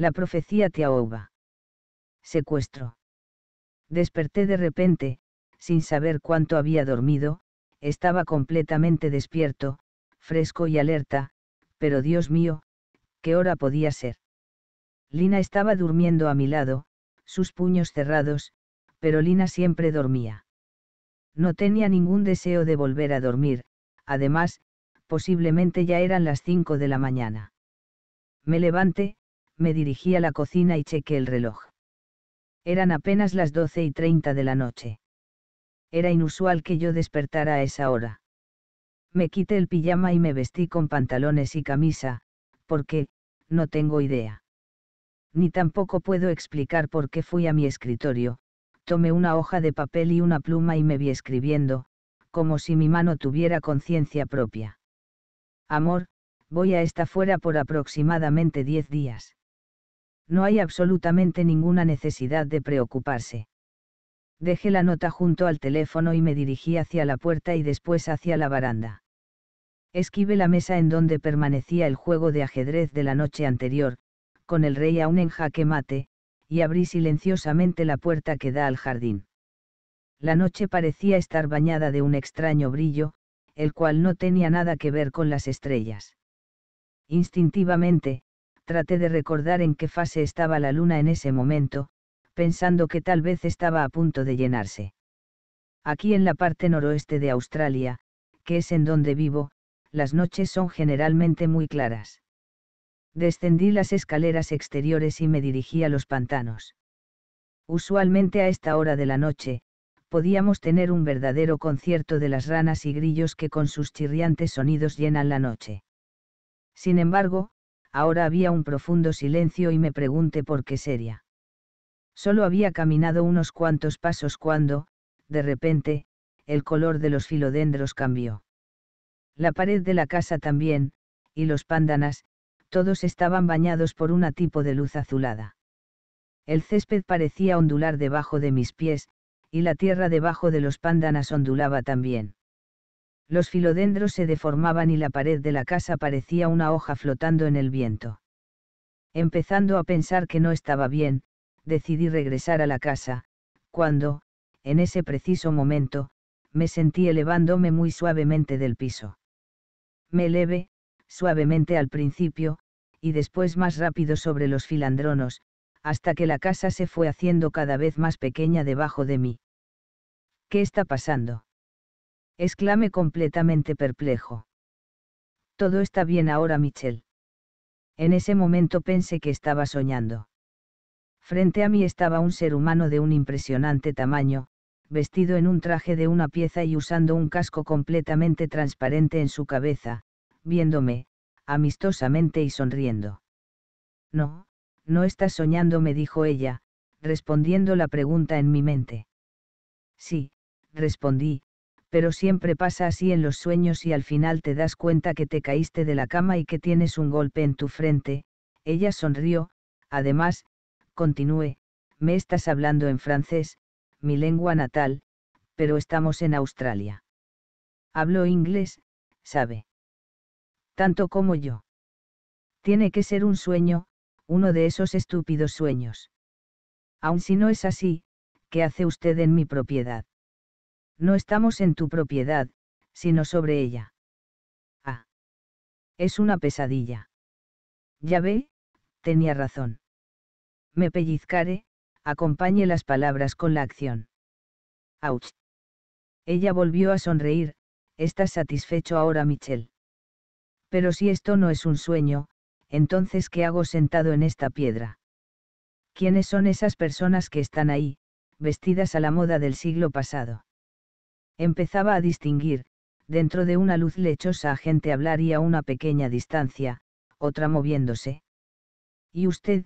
La profecía te ahoga. Secuestro. Desperté de repente, sin saber cuánto había dormido, estaba completamente despierto, fresco y alerta, pero Dios mío, ¿qué hora podía ser? Lina estaba durmiendo a mi lado, sus puños cerrados, pero Lina siempre dormía. No tenía ningún deseo de volver a dormir, además, posiblemente ya eran las cinco de la mañana. Me levanté, me dirigí a la cocina y chequé el reloj. Eran apenas las 12 y 30 de la noche. Era inusual que yo despertara a esa hora. Me quité el pijama y me vestí con pantalones y camisa, porque, no tengo idea. Ni tampoco puedo explicar por qué fui a mi escritorio, tomé una hoja de papel y una pluma y me vi escribiendo, como si mi mano tuviera conciencia propia. Amor, voy a esta fuera por aproximadamente 10 días no hay absolutamente ninguna necesidad de preocuparse. Dejé la nota junto al teléfono y me dirigí hacia la puerta y después hacia la baranda. Esquive la mesa en donde permanecía el juego de ajedrez de la noche anterior, con el rey aún en jaque mate, y abrí silenciosamente la puerta que da al jardín. La noche parecía estar bañada de un extraño brillo, el cual no tenía nada que ver con las estrellas. Instintivamente, Traté de recordar en qué fase estaba la luna en ese momento, pensando que tal vez estaba a punto de llenarse. Aquí en la parte noroeste de Australia, que es en donde vivo, las noches son generalmente muy claras. Descendí las escaleras exteriores y me dirigí a los pantanos. Usualmente a esta hora de la noche, podíamos tener un verdadero concierto de las ranas y grillos que con sus chirriantes sonidos llenan la noche. Sin embargo, ahora había un profundo silencio y me pregunté por qué sería. Solo había caminado unos cuantos pasos cuando, de repente, el color de los filodendros cambió. La pared de la casa también, y los pándanas, todos estaban bañados por una tipo de luz azulada. El césped parecía ondular debajo de mis pies, y la tierra debajo de los pándanas ondulaba también. Los filodendros se deformaban y la pared de la casa parecía una hoja flotando en el viento. Empezando a pensar que no estaba bien, decidí regresar a la casa, cuando, en ese preciso momento, me sentí elevándome muy suavemente del piso. Me elevé, suavemente al principio, y después más rápido sobre los filandronos, hasta que la casa se fue haciendo cada vez más pequeña debajo de mí. ¿Qué está pasando? exclamé completamente perplejo. Todo está bien ahora, Michelle. En ese momento pensé que estaba soñando. Frente a mí estaba un ser humano de un impresionante tamaño, vestido en un traje de una pieza y usando un casco completamente transparente en su cabeza, viéndome, amistosamente y sonriendo. No, no estás soñando, me dijo ella, respondiendo la pregunta en mi mente. Sí, respondí, pero siempre pasa así en los sueños y al final te das cuenta que te caíste de la cama y que tienes un golpe en tu frente, ella sonrió, además, continué, me estás hablando en francés, mi lengua natal, pero estamos en Australia. Hablo inglés, sabe. Tanto como yo. Tiene que ser un sueño, uno de esos estúpidos sueños. Aun si no es así, ¿qué hace usted en mi propiedad? No estamos en tu propiedad, sino sobre ella. Ah. Es una pesadilla. Ya ve, tenía razón. Me pellizcare, acompañe las palabras con la acción. Auch. Ella volvió a sonreír, estás satisfecho ahora, Michelle. Pero si esto no es un sueño, entonces ¿qué hago sentado en esta piedra? ¿Quiénes son esas personas que están ahí, vestidas a la moda del siglo pasado? Empezaba a distinguir, dentro de una luz lechosa a gente hablar y a una pequeña distancia, otra moviéndose. ¿Y usted?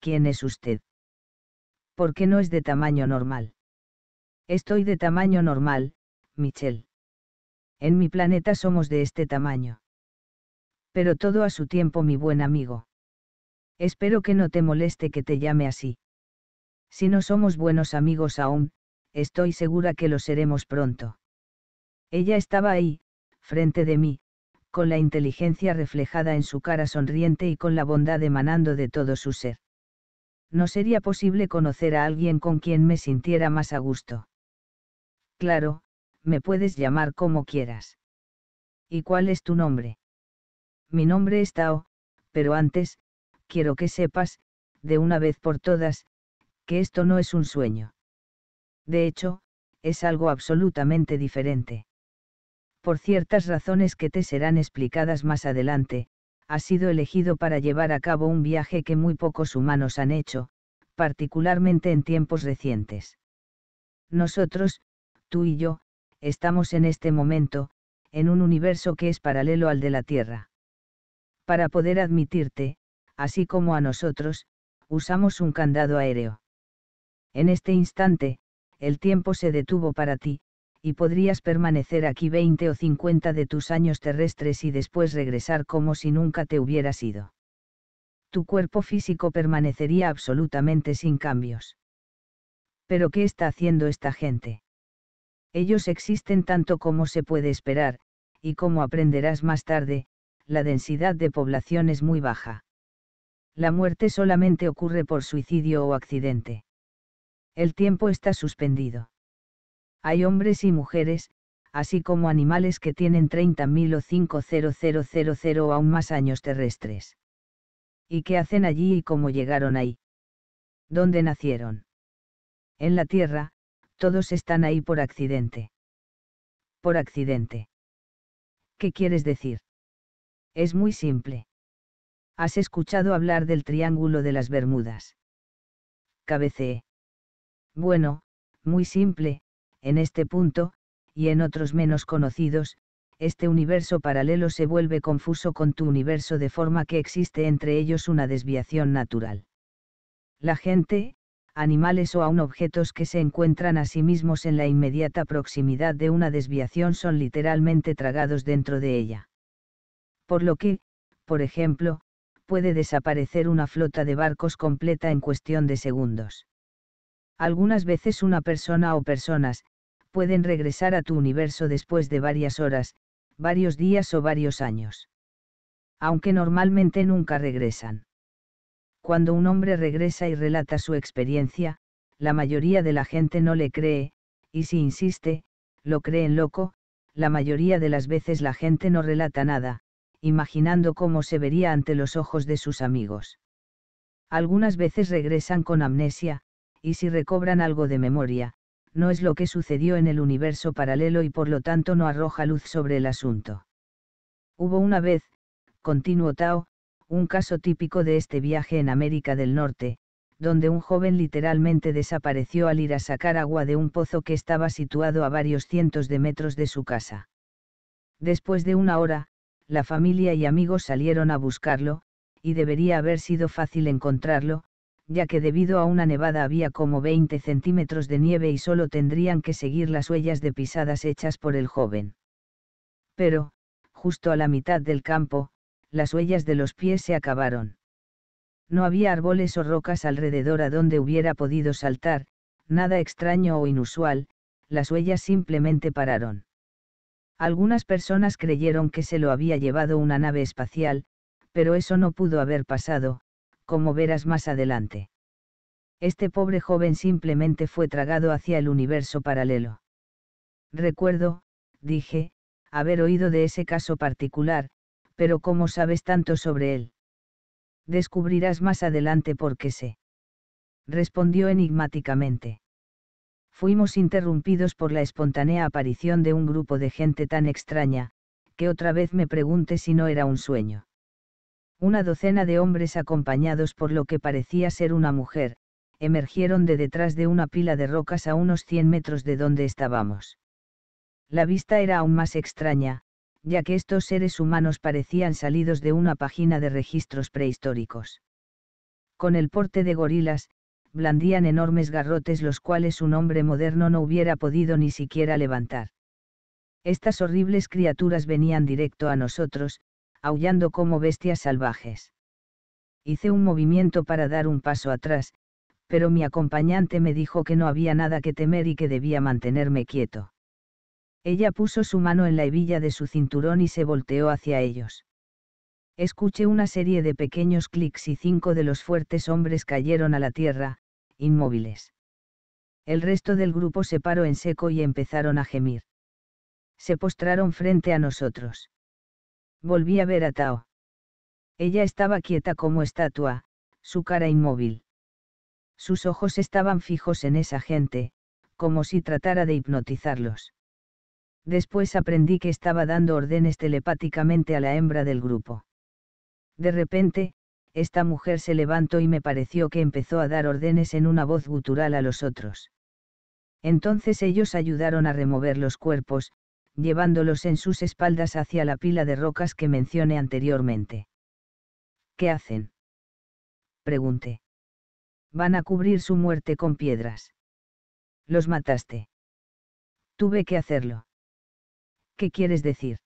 ¿Quién es usted? ¿Por qué no es de tamaño normal? Estoy de tamaño normal, Michelle. En mi planeta somos de este tamaño. Pero todo a su tiempo, mi buen amigo. Espero que no te moleste que te llame así. Si no somos buenos amigos aún, estoy segura que lo seremos pronto. Ella estaba ahí, frente de mí, con la inteligencia reflejada en su cara sonriente y con la bondad emanando de todo su ser. No sería posible conocer a alguien con quien me sintiera más a gusto. Claro, me puedes llamar como quieras. ¿Y cuál es tu nombre? Mi nombre es Tao, pero antes, quiero que sepas, de una vez por todas, que esto no es un sueño. De hecho, es algo absolutamente diferente. Por ciertas razones que te serán explicadas más adelante, ha sido elegido para llevar a cabo un viaje que muy pocos humanos han hecho, particularmente en tiempos recientes. Nosotros, tú y yo, estamos en este momento, en un universo que es paralelo al de la Tierra. Para poder admitirte, así como a nosotros, usamos un candado aéreo. En este instante, el tiempo se detuvo para ti, y podrías permanecer aquí 20 o 50 de tus años terrestres y después regresar como si nunca te hubieras ido. Tu cuerpo físico permanecería absolutamente sin cambios. Pero ¿qué está haciendo esta gente? Ellos existen tanto como se puede esperar, y como aprenderás más tarde, la densidad de población es muy baja. La muerte solamente ocurre por suicidio o accidente. El tiempo está suspendido. Hay hombres y mujeres, así como animales que tienen 30.000 o 5.000 o aún más años terrestres. ¿Y qué hacen allí y cómo llegaron ahí? ¿Dónde nacieron? En la Tierra, todos están ahí por accidente. Por accidente. ¿Qué quieres decir? Es muy simple. Has escuchado hablar del Triángulo de las Bermudas. Cabeceé bueno, muy simple, en este punto, y en otros menos conocidos, este universo paralelo se vuelve confuso con tu universo de forma que existe entre ellos una desviación natural. La gente, animales o aun objetos que se encuentran a sí mismos en la inmediata proximidad de una desviación son literalmente tragados dentro de ella. Por lo que, por ejemplo, puede desaparecer una flota de barcos completa en cuestión de segundos. Algunas veces una persona o personas, pueden regresar a tu universo después de varias horas, varios días o varios años. Aunque normalmente nunca regresan. Cuando un hombre regresa y relata su experiencia, la mayoría de la gente no le cree, y si insiste, lo creen loco, la mayoría de las veces la gente no relata nada, imaginando cómo se vería ante los ojos de sus amigos. Algunas veces regresan con amnesia, y si recobran algo de memoria, no es lo que sucedió en el universo paralelo y por lo tanto no arroja luz sobre el asunto. Hubo una vez, continuó Tao, un caso típico de este viaje en América del Norte, donde un joven literalmente desapareció al ir a sacar agua de un pozo que estaba situado a varios cientos de metros de su casa. Después de una hora, la familia y amigos salieron a buscarlo, y debería haber sido fácil encontrarlo, ya que debido a una nevada había como 20 centímetros de nieve y solo tendrían que seguir las huellas de pisadas hechas por el joven. Pero, justo a la mitad del campo, las huellas de los pies se acabaron. No había árboles o rocas alrededor a donde hubiera podido saltar, nada extraño o inusual, las huellas simplemente pararon. Algunas personas creyeron que se lo había llevado una nave espacial, pero eso no pudo haber pasado, como verás más adelante. Este pobre joven simplemente fue tragado hacia el universo paralelo. Recuerdo, dije, haber oído de ese caso particular, pero ¿cómo sabes tanto sobre él? Descubrirás más adelante por qué sé. Respondió enigmáticamente. Fuimos interrumpidos por la espontánea aparición de un grupo de gente tan extraña, que otra vez me pregunté si no era un sueño una docena de hombres acompañados por lo que parecía ser una mujer, emergieron de detrás de una pila de rocas a unos 100 metros de donde estábamos. La vista era aún más extraña, ya que estos seres humanos parecían salidos de una página de registros prehistóricos. Con el porte de gorilas, blandían enormes garrotes los cuales un hombre moderno no hubiera podido ni siquiera levantar. Estas horribles criaturas venían directo a nosotros, aullando como bestias salvajes. Hice un movimiento para dar un paso atrás, pero mi acompañante me dijo que no había nada que temer y que debía mantenerme quieto. Ella puso su mano en la hebilla de su cinturón y se volteó hacia ellos. Escuché una serie de pequeños clics y cinco de los fuertes hombres cayeron a la tierra, inmóviles. El resto del grupo se paró en seco y empezaron a gemir. Se postraron frente a nosotros. Volví a ver a Tao. Ella estaba quieta como estatua, su cara inmóvil. Sus ojos estaban fijos en esa gente, como si tratara de hipnotizarlos. Después aprendí que estaba dando órdenes telepáticamente a la hembra del grupo. De repente, esta mujer se levantó y me pareció que empezó a dar órdenes en una voz gutural a los otros. Entonces ellos ayudaron a remover los cuerpos, llevándolos en sus espaldas hacia la pila de rocas que mencioné anteriormente. ¿Qué hacen? Pregunté. Van a cubrir su muerte con piedras. Los mataste. Tuve que hacerlo. ¿Qué quieres decir?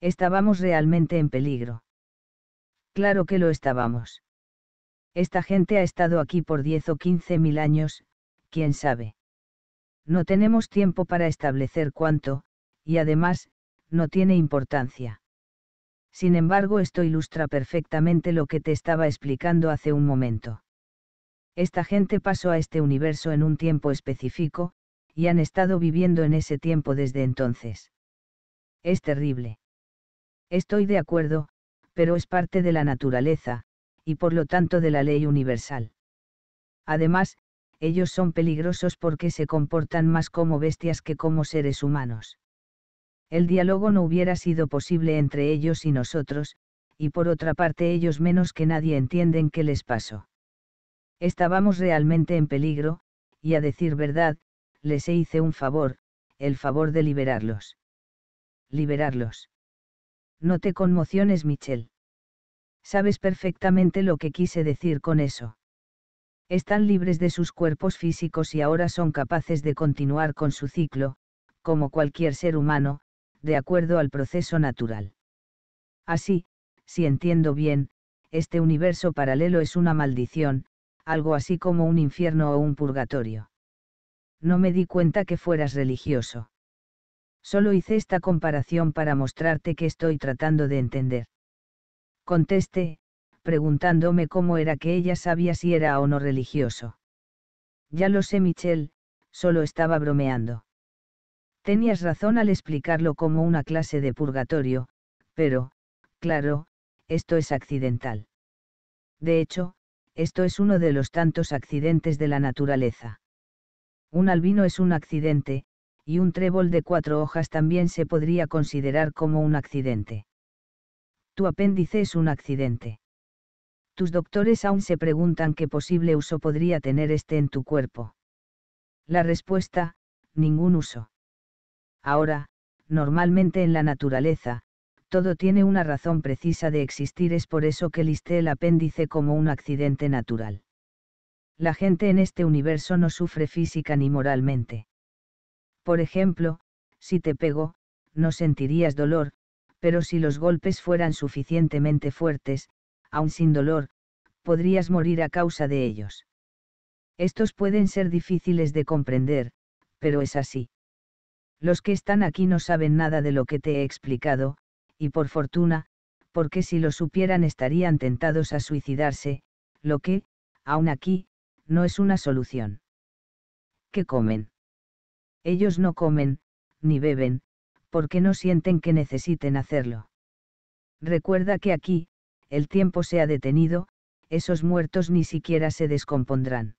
Estábamos realmente en peligro. Claro que lo estábamos. Esta gente ha estado aquí por 10 o 15 mil años, quién sabe. No tenemos tiempo para establecer cuánto, y además, no tiene importancia. Sin embargo, esto ilustra perfectamente lo que te estaba explicando hace un momento. Esta gente pasó a este universo en un tiempo específico, y han estado viviendo en ese tiempo desde entonces. Es terrible. Estoy de acuerdo, pero es parte de la naturaleza, y por lo tanto de la ley universal. Además, ellos son peligrosos porque se comportan más como bestias que como seres humanos el diálogo no hubiera sido posible entre ellos y nosotros, y por otra parte ellos menos que nadie entienden qué les pasó. Estábamos realmente en peligro, y a decir verdad, les hice un favor, el favor de liberarlos. Liberarlos. No te conmociones, Michelle. Sabes perfectamente lo que quise decir con eso. Están libres de sus cuerpos físicos y ahora son capaces de continuar con su ciclo, como cualquier ser humano, de acuerdo al proceso natural. Así, si entiendo bien, este universo paralelo es una maldición, algo así como un infierno o un purgatorio. No me di cuenta que fueras religioso. Solo hice esta comparación para mostrarte que estoy tratando de entender. Contesté, preguntándome cómo era que ella sabía si era o no religioso. Ya lo sé, Michelle, solo estaba bromeando. Tenías razón al explicarlo como una clase de purgatorio, pero, claro, esto es accidental. De hecho, esto es uno de los tantos accidentes de la naturaleza. Un albino es un accidente, y un trébol de cuatro hojas también se podría considerar como un accidente. Tu apéndice es un accidente. Tus doctores aún se preguntan qué posible uso podría tener este en tu cuerpo. La respuesta, ningún uso. Ahora, normalmente en la naturaleza, todo tiene una razón precisa de existir, es por eso que listé el apéndice como un accidente natural. La gente en este universo no sufre física ni moralmente. Por ejemplo, si te pego, no sentirías dolor, pero si los golpes fueran suficientemente fuertes, aun sin dolor, podrías morir a causa de ellos. Estos pueden ser difíciles de comprender, pero es así. Los que están aquí no saben nada de lo que te he explicado, y por fortuna, porque si lo supieran estarían tentados a suicidarse, lo que, aún aquí, no es una solución. ¿Qué comen? Ellos no comen, ni beben, porque no sienten que necesiten hacerlo. Recuerda que aquí, el tiempo se ha detenido, esos muertos ni siquiera se descompondrán.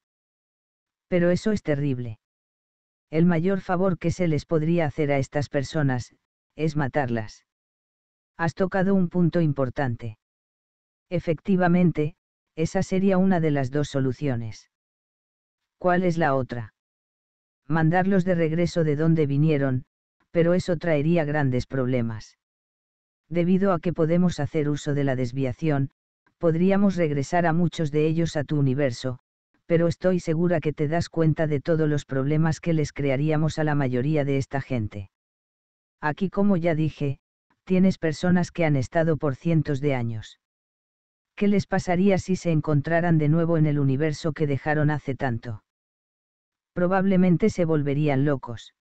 Pero eso es terrible. El mayor favor que se les podría hacer a estas personas, es matarlas. Has tocado un punto importante. Efectivamente, esa sería una de las dos soluciones. ¿Cuál es la otra? Mandarlos de regreso de donde vinieron, pero eso traería grandes problemas. Debido a que podemos hacer uso de la desviación, podríamos regresar a muchos de ellos a tu universo, pero estoy segura que te das cuenta de todos los problemas que les crearíamos a la mayoría de esta gente. Aquí, como ya dije, tienes personas que han estado por cientos de años. ¿Qué les pasaría si se encontraran de nuevo en el universo que dejaron hace tanto? Probablemente se volverían locos.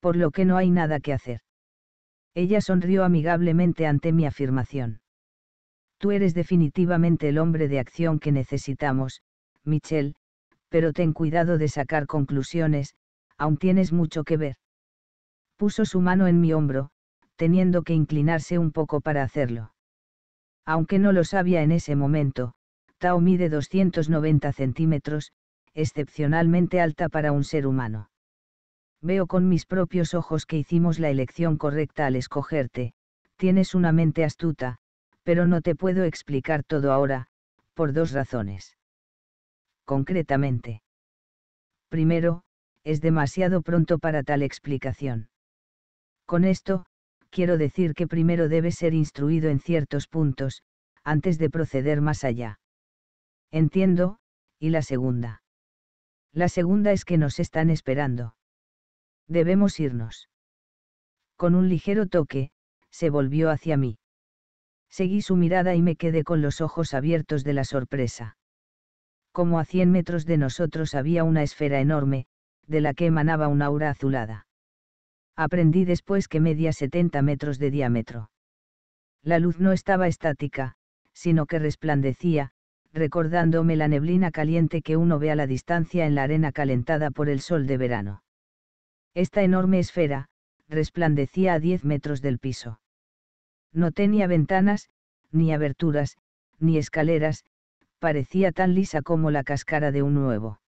Por lo que no hay nada que hacer. Ella sonrió amigablemente ante mi afirmación. Tú eres definitivamente el hombre de acción que necesitamos, Michelle, pero ten cuidado de sacar conclusiones, aún tienes mucho que ver. Puso su mano en mi hombro, teniendo que inclinarse un poco para hacerlo. Aunque no lo sabía en ese momento, Tao mide 290 centímetros, excepcionalmente alta para un ser humano. Veo con mis propios ojos que hicimos la elección correcta al escogerte, tienes una mente astuta, pero no te puedo explicar todo ahora, por dos razones concretamente. Primero, es demasiado pronto para tal explicación. Con esto, quiero decir que primero debe ser instruido en ciertos puntos, antes de proceder más allá. Entiendo, y la segunda. La segunda es que nos están esperando. Debemos irnos. Con un ligero toque, se volvió hacia mí. Seguí su mirada y me quedé con los ojos abiertos de la sorpresa como a 100 metros de nosotros había una esfera enorme, de la que emanaba una aura azulada. Aprendí después que media 70 metros de diámetro. La luz no estaba estática, sino que resplandecía, recordándome la neblina caliente que uno ve a la distancia en la arena calentada por el sol de verano. Esta enorme esfera, resplandecía a 10 metros del piso. No tenía ventanas, ni aberturas, ni escaleras, parecía tan lisa como la cáscara de un huevo.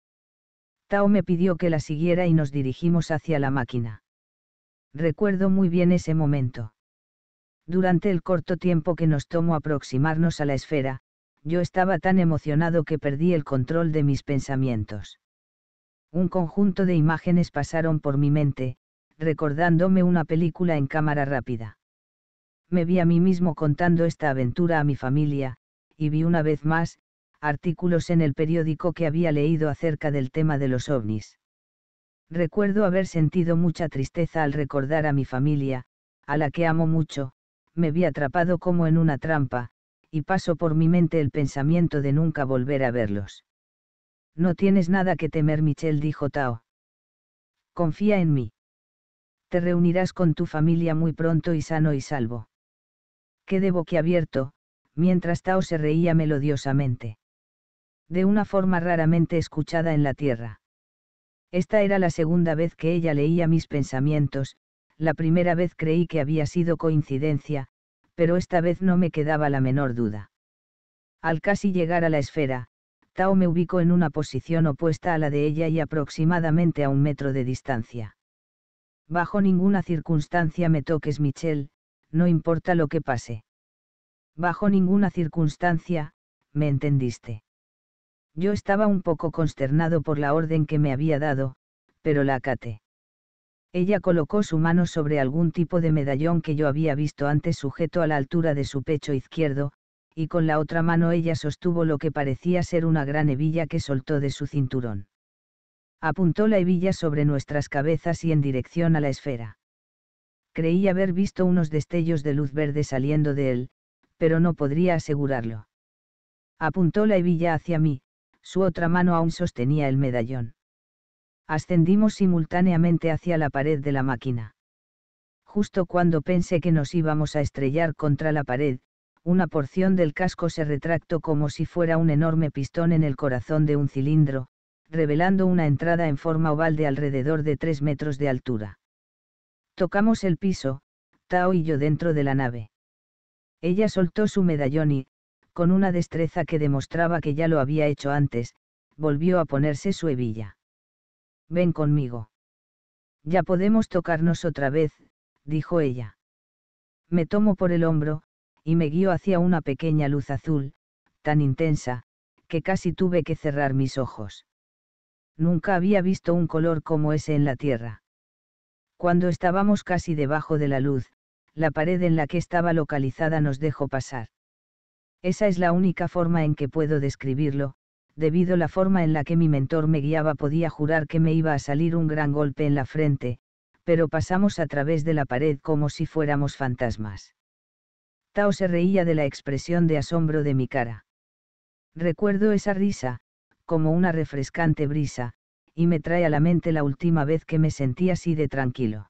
Tao me pidió que la siguiera y nos dirigimos hacia la máquina. Recuerdo muy bien ese momento. Durante el corto tiempo que nos tomó aproximarnos a la esfera, yo estaba tan emocionado que perdí el control de mis pensamientos. Un conjunto de imágenes pasaron por mi mente, recordándome una película en cámara rápida. Me vi a mí mismo contando esta aventura a mi familia, y vi una vez más, artículos en el periódico que había leído acerca del tema de los ovnis. Recuerdo haber sentido mucha tristeza al recordar a mi familia, a la que amo mucho, me vi atrapado como en una trampa, y paso por mi mente el pensamiento de nunca volver a verlos. No tienes nada que temer, Michelle dijo Tao. Confía en mí. Te reunirás con tu familia muy pronto y sano y salvo. Quedé boquiabierto, mientras Tao se reía melodiosamente de una forma raramente escuchada en la tierra. Esta era la segunda vez que ella leía mis pensamientos, la primera vez creí que había sido coincidencia, pero esta vez no me quedaba la menor duda. Al casi llegar a la esfera, Tao me ubicó en una posición opuesta a la de ella y aproximadamente a un metro de distancia. Bajo ninguna circunstancia me toques, Michelle, no importa lo que pase. Bajo ninguna circunstancia, me entendiste. Yo estaba un poco consternado por la orden que me había dado, pero la acaté. Ella colocó su mano sobre algún tipo de medallón que yo había visto antes sujeto a la altura de su pecho izquierdo, y con la otra mano ella sostuvo lo que parecía ser una gran hebilla que soltó de su cinturón. Apuntó la hebilla sobre nuestras cabezas y en dirección a la esfera. Creí haber visto unos destellos de luz verde saliendo de él, pero no podría asegurarlo. Apuntó la hebilla hacia mí, su otra mano aún sostenía el medallón. Ascendimos simultáneamente hacia la pared de la máquina. Justo cuando pensé que nos íbamos a estrellar contra la pared, una porción del casco se retractó como si fuera un enorme pistón en el corazón de un cilindro, revelando una entrada en forma oval de alrededor de 3 metros de altura. Tocamos el piso, Tao y yo dentro de la nave. Ella soltó su medallón y, con una destreza que demostraba que ya lo había hecho antes, volvió a ponerse su hebilla. Ven conmigo. Ya podemos tocarnos otra vez, dijo ella. Me tomó por el hombro, y me guió hacia una pequeña luz azul, tan intensa, que casi tuve que cerrar mis ojos. Nunca había visto un color como ese en la tierra. Cuando estábamos casi debajo de la luz, la pared en la que estaba localizada nos dejó pasar. Esa es la única forma en que puedo describirlo, debido a la forma en la que mi mentor me guiaba podía jurar que me iba a salir un gran golpe en la frente, pero pasamos a través de la pared como si fuéramos fantasmas. Tao se reía de la expresión de asombro de mi cara. Recuerdo esa risa, como una refrescante brisa, y me trae a la mente la última vez que me sentí así de tranquilo.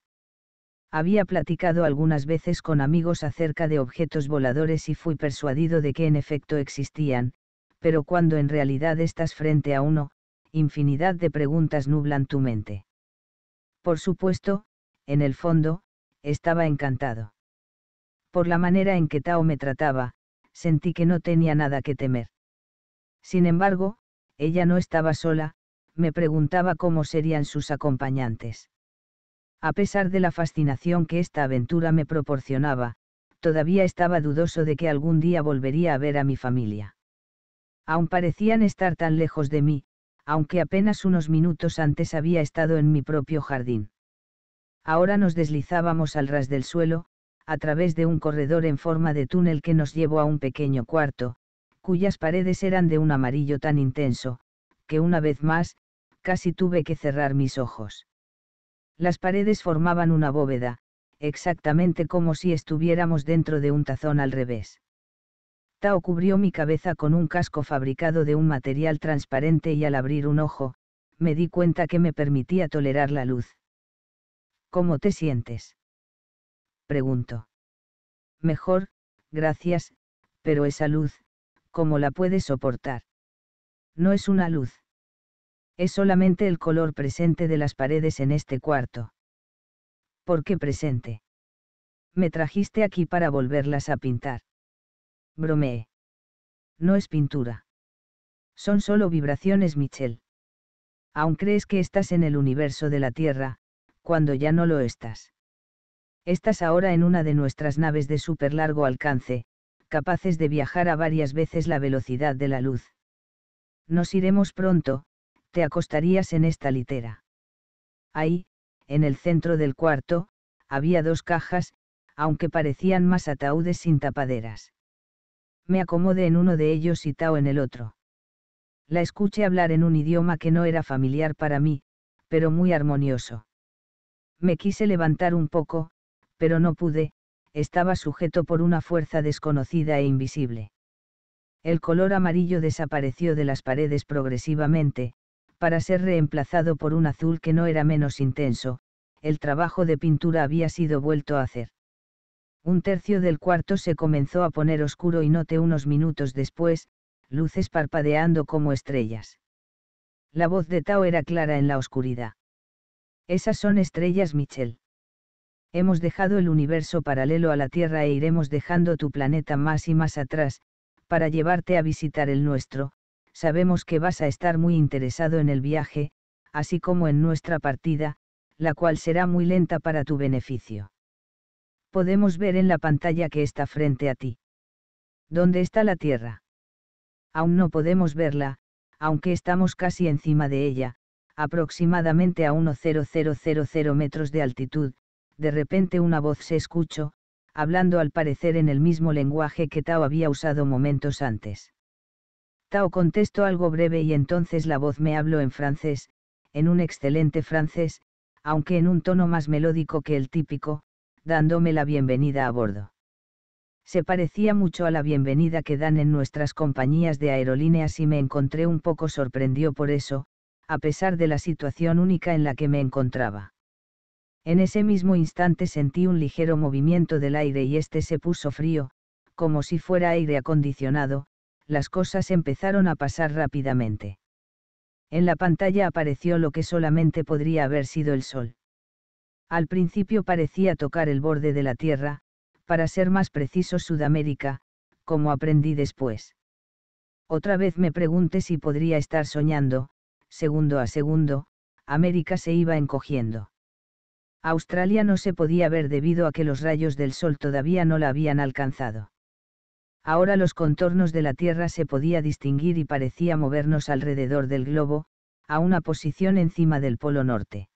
Había platicado algunas veces con amigos acerca de objetos voladores y fui persuadido de que en efecto existían, pero cuando en realidad estás frente a uno, infinidad de preguntas nublan tu mente. Por supuesto, en el fondo, estaba encantado. Por la manera en que Tao me trataba, sentí que no tenía nada que temer. Sin embargo, ella no estaba sola, me preguntaba cómo serían sus acompañantes. A pesar de la fascinación que esta aventura me proporcionaba, todavía estaba dudoso de que algún día volvería a ver a mi familia. Aún parecían estar tan lejos de mí, aunque apenas unos minutos antes había estado en mi propio jardín. Ahora nos deslizábamos al ras del suelo, a través de un corredor en forma de túnel que nos llevó a un pequeño cuarto, cuyas paredes eran de un amarillo tan intenso, que una vez más, casi tuve que cerrar mis ojos. Las paredes formaban una bóveda, exactamente como si estuviéramos dentro de un tazón al revés. Tao cubrió mi cabeza con un casco fabricado de un material transparente y al abrir un ojo, me di cuenta que me permitía tolerar la luz. ¿Cómo te sientes? Pregunto. Mejor, gracias, pero esa luz, ¿cómo la puedes soportar? No es una luz. Es solamente el color presente de las paredes en este cuarto. ¿Por qué presente? Me trajiste aquí para volverlas a pintar. Bromeé. No es pintura. Son solo vibraciones, Michelle. Aún crees que estás en el universo de la Tierra, cuando ya no lo estás. Estás ahora en una de nuestras naves de súper largo alcance, capaces de viajar a varias veces la velocidad de la luz. Nos iremos pronto, te acostarías en esta litera. Ahí, en el centro del cuarto, había dos cajas, aunque parecían más ataúdes sin tapaderas. Me acomodé en uno de ellos y Tao en el otro. La escuché hablar en un idioma que no era familiar para mí, pero muy armonioso. Me quise levantar un poco, pero no pude, estaba sujeto por una fuerza desconocida e invisible. El color amarillo desapareció de las paredes progresivamente, para ser reemplazado por un azul que no era menos intenso, el trabajo de pintura había sido vuelto a hacer. Un tercio del cuarto se comenzó a poner oscuro y noté unos minutos después, luces parpadeando como estrellas. La voz de Tao era clara en la oscuridad. Esas son estrellas, Michel. Hemos dejado el universo paralelo a la Tierra e iremos dejando tu planeta más y más atrás, para llevarte a visitar el nuestro, sabemos que vas a estar muy interesado en el viaje, así como en nuestra partida, la cual será muy lenta para tu beneficio. Podemos ver en la pantalla que está frente a ti. ¿Dónde está la Tierra? Aún no podemos verla, aunque estamos casi encima de ella, aproximadamente a 1000 metros de altitud, de repente una voz se escuchó, hablando al parecer en el mismo lenguaje que Tao había usado momentos antes. Tao contestó algo breve y entonces la voz me habló en francés, en un excelente francés, aunque en un tono más melódico que el típico, dándome la bienvenida a bordo. Se parecía mucho a la bienvenida que dan en nuestras compañías de aerolíneas y me encontré un poco sorprendido por eso, a pesar de la situación única en la que me encontraba. En ese mismo instante sentí un ligero movimiento del aire y este se puso frío, como si fuera aire acondicionado, las cosas empezaron a pasar rápidamente. En la pantalla apareció lo que solamente podría haber sido el sol. Al principio parecía tocar el borde de la Tierra, para ser más preciso Sudamérica, como aprendí después. Otra vez me pregunté si podría estar soñando, segundo a segundo, América se iba encogiendo. Australia no se podía ver debido a que los rayos del sol todavía no la habían alcanzado. Ahora los contornos de la Tierra se podía distinguir y parecía movernos alrededor del globo, a una posición encima del Polo Norte.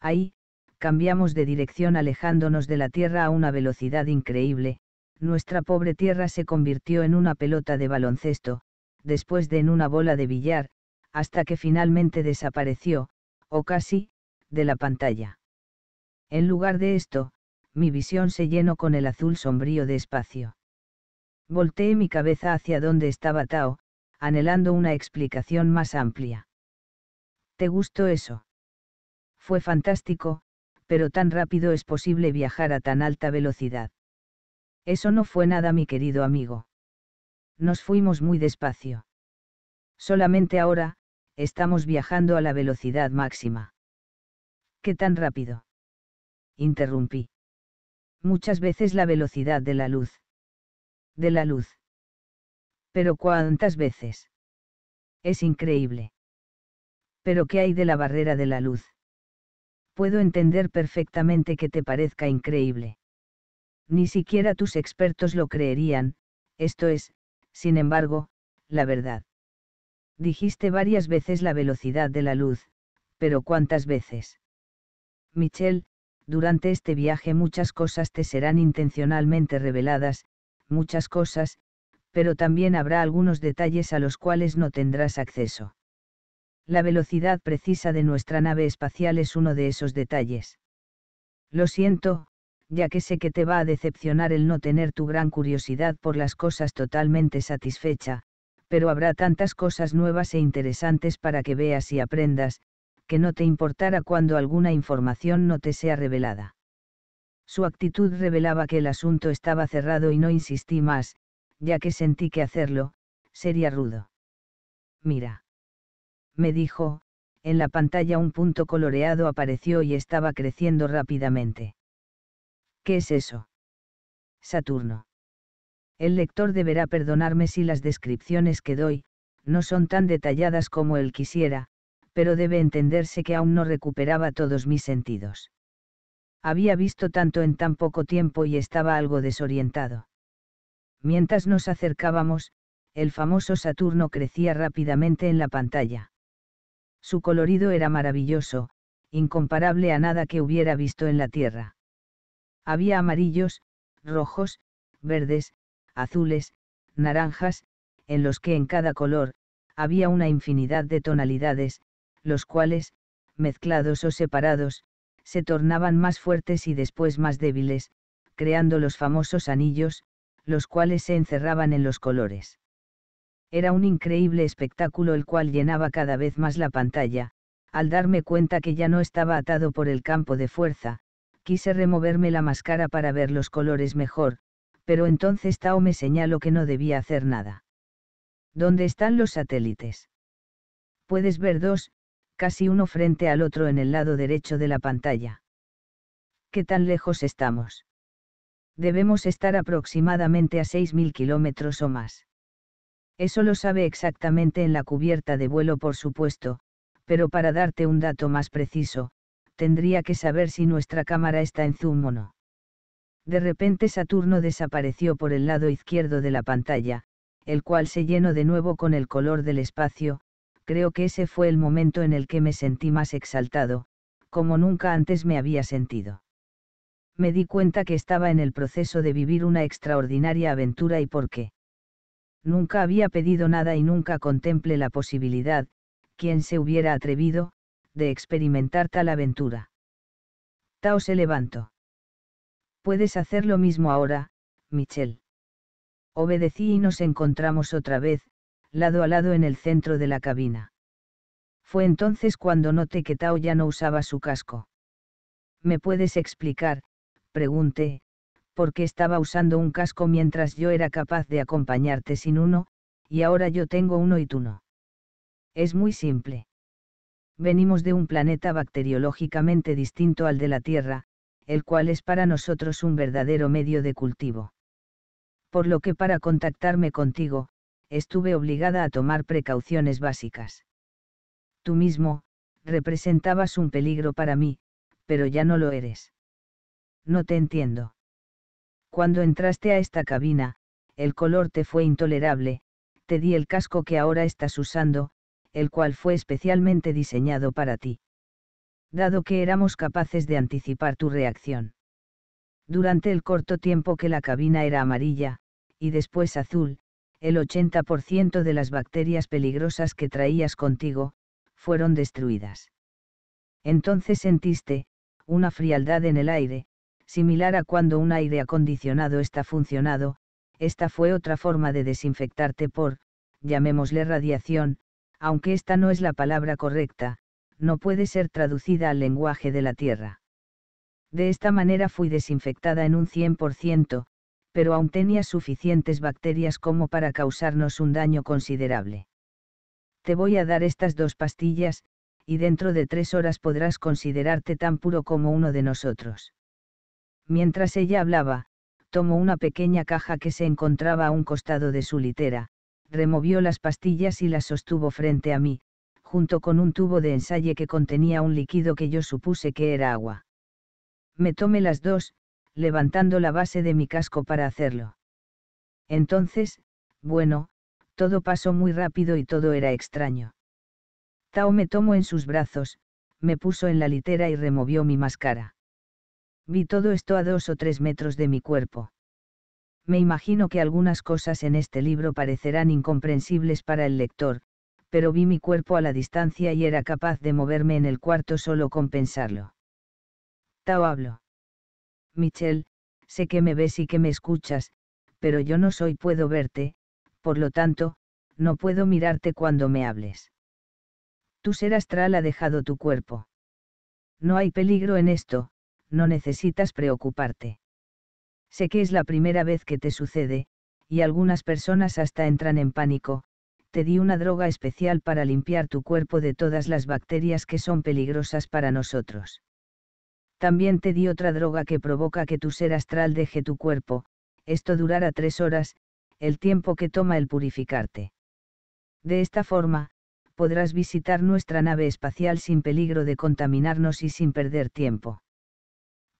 Ahí, cambiamos de dirección alejándonos de la Tierra a una velocidad increíble, nuestra pobre Tierra se convirtió en una pelota de baloncesto, después de en una bola de billar, hasta que finalmente desapareció, o casi, de la pantalla. En lugar de esto, mi visión se llenó con el azul sombrío de espacio. Volteé mi cabeza hacia donde estaba Tao, anhelando una explicación más amplia. ¿Te gustó eso? Fue fantástico, pero tan rápido es posible viajar a tan alta velocidad. Eso no fue nada, mi querido amigo. Nos fuimos muy despacio. Solamente ahora, estamos viajando a la velocidad máxima. ¿Qué tan rápido? Interrumpí. Muchas veces la velocidad de la luz de la luz. Pero cuántas veces. Es increíble. Pero ¿qué hay de la barrera de la luz? Puedo entender perfectamente que te parezca increíble. Ni siquiera tus expertos lo creerían, esto es, sin embargo, la verdad. Dijiste varias veces la velocidad de la luz, pero ¿cuántas veces? Michelle, durante este viaje muchas cosas te serán intencionalmente reveladas, muchas cosas, pero también habrá algunos detalles a los cuales no tendrás acceso. La velocidad precisa de nuestra nave espacial es uno de esos detalles. Lo siento, ya que sé que te va a decepcionar el no tener tu gran curiosidad por las cosas totalmente satisfecha, pero habrá tantas cosas nuevas e interesantes para que veas y aprendas, que no te importará cuando alguna información no te sea revelada. Su actitud revelaba que el asunto estaba cerrado y no insistí más, ya que sentí que hacerlo, sería rudo. Mira. Me dijo, en la pantalla un punto coloreado apareció y estaba creciendo rápidamente. ¿Qué es eso? Saturno. El lector deberá perdonarme si las descripciones que doy, no son tan detalladas como él quisiera, pero debe entenderse que aún no recuperaba todos mis sentidos. Había visto tanto en tan poco tiempo y estaba algo desorientado. Mientras nos acercábamos, el famoso Saturno crecía rápidamente en la pantalla. Su colorido era maravilloso, incomparable a nada que hubiera visto en la Tierra. Había amarillos, rojos, verdes, azules, naranjas, en los que en cada color, había una infinidad de tonalidades, los cuales, mezclados o separados, se tornaban más fuertes y después más débiles, creando los famosos anillos, los cuales se encerraban en los colores. Era un increíble espectáculo el cual llenaba cada vez más la pantalla, al darme cuenta que ya no estaba atado por el campo de fuerza, quise removerme la máscara para ver los colores mejor, pero entonces Tao me señaló que no debía hacer nada. ¿Dónde están los satélites? Puedes ver dos, casi uno frente al otro en el lado derecho de la pantalla. ¿Qué tan lejos estamos? Debemos estar aproximadamente a 6.000 kilómetros o más. Eso lo sabe exactamente en la cubierta de vuelo, por supuesto, pero para darte un dato más preciso, tendría que saber si nuestra cámara está en zoom o no. De repente Saturno desapareció por el lado izquierdo de la pantalla, el cual se llenó de nuevo con el color del espacio, Creo que ese fue el momento en el que me sentí más exaltado, como nunca antes me había sentido. Me di cuenta que estaba en el proceso de vivir una extraordinaria aventura y por qué. Nunca había pedido nada y nunca contemple la posibilidad, quien se hubiera atrevido, de experimentar tal aventura. Tao se levantó. Puedes hacer lo mismo ahora, Michel. Obedecí y nos encontramos otra vez, lado a lado en el centro de la cabina. Fue entonces cuando noté que Tao ya no usaba su casco. ¿Me puedes explicar? pregunté, por qué estaba usando un casco mientras yo era capaz de acompañarte sin uno, y ahora yo tengo uno y tú no. Es muy simple. Venimos de un planeta bacteriológicamente distinto al de la Tierra, el cual es para nosotros un verdadero medio de cultivo. Por lo que para contactarme contigo, estuve obligada a tomar precauciones básicas. Tú mismo, representabas un peligro para mí, pero ya no lo eres. No te entiendo. Cuando entraste a esta cabina, el color te fue intolerable, te di el casco que ahora estás usando, el cual fue especialmente diseñado para ti. Dado que éramos capaces de anticipar tu reacción. Durante el corto tiempo que la cabina era amarilla, y después azul, el 80% de las bacterias peligrosas que traías contigo, fueron destruidas. Entonces sentiste, una frialdad en el aire, similar a cuando un aire acondicionado está funcionado, esta fue otra forma de desinfectarte por, llamémosle radiación, aunque esta no es la palabra correcta, no puede ser traducida al lenguaje de la Tierra. De esta manera fui desinfectada en un 100%, pero aún tenía suficientes bacterias como para causarnos un daño considerable. Te voy a dar estas dos pastillas, y dentro de tres horas podrás considerarte tan puro como uno de nosotros. Mientras ella hablaba, tomó una pequeña caja que se encontraba a un costado de su litera, removió las pastillas y las sostuvo frente a mí, junto con un tubo de ensayo que contenía un líquido que yo supuse que era agua. Me tomé las dos, levantando la base de mi casco para hacerlo. Entonces, bueno, todo pasó muy rápido y todo era extraño. Tao me tomó en sus brazos, me puso en la litera y removió mi máscara. Vi todo esto a dos o tres metros de mi cuerpo. Me imagino que algunas cosas en este libro parecerán incomprensibles para el lector, pero vi mi cuerpo a la distancia y era capaz de moverme en el cuarto solo con pensarlo. Tao habló. Michelle, sé que me ves y que me escuchas, pero yo no soy puedo verte, por lo tanto, no puedo mirarte cuando me hables. Tu ser astral ha dejado tu cuerpo. No hay peligro en esto, no necesitas preocuparte. Sé que es la primera vez que te sucede, y algunas personas hasta entran en pánico, te di una droga especial para limpiar tu cuerpo de todas las bacterias que son peligrosas para nosotros. También te di otra droga que provoca que tu ser astral deje tu cuerpo, esto durará tres horas, el tiempo que toma el purificarte. De esta forma, podrás visitar nuestra nave espacial sin peligro de contaminarnos y sin perder tiempo.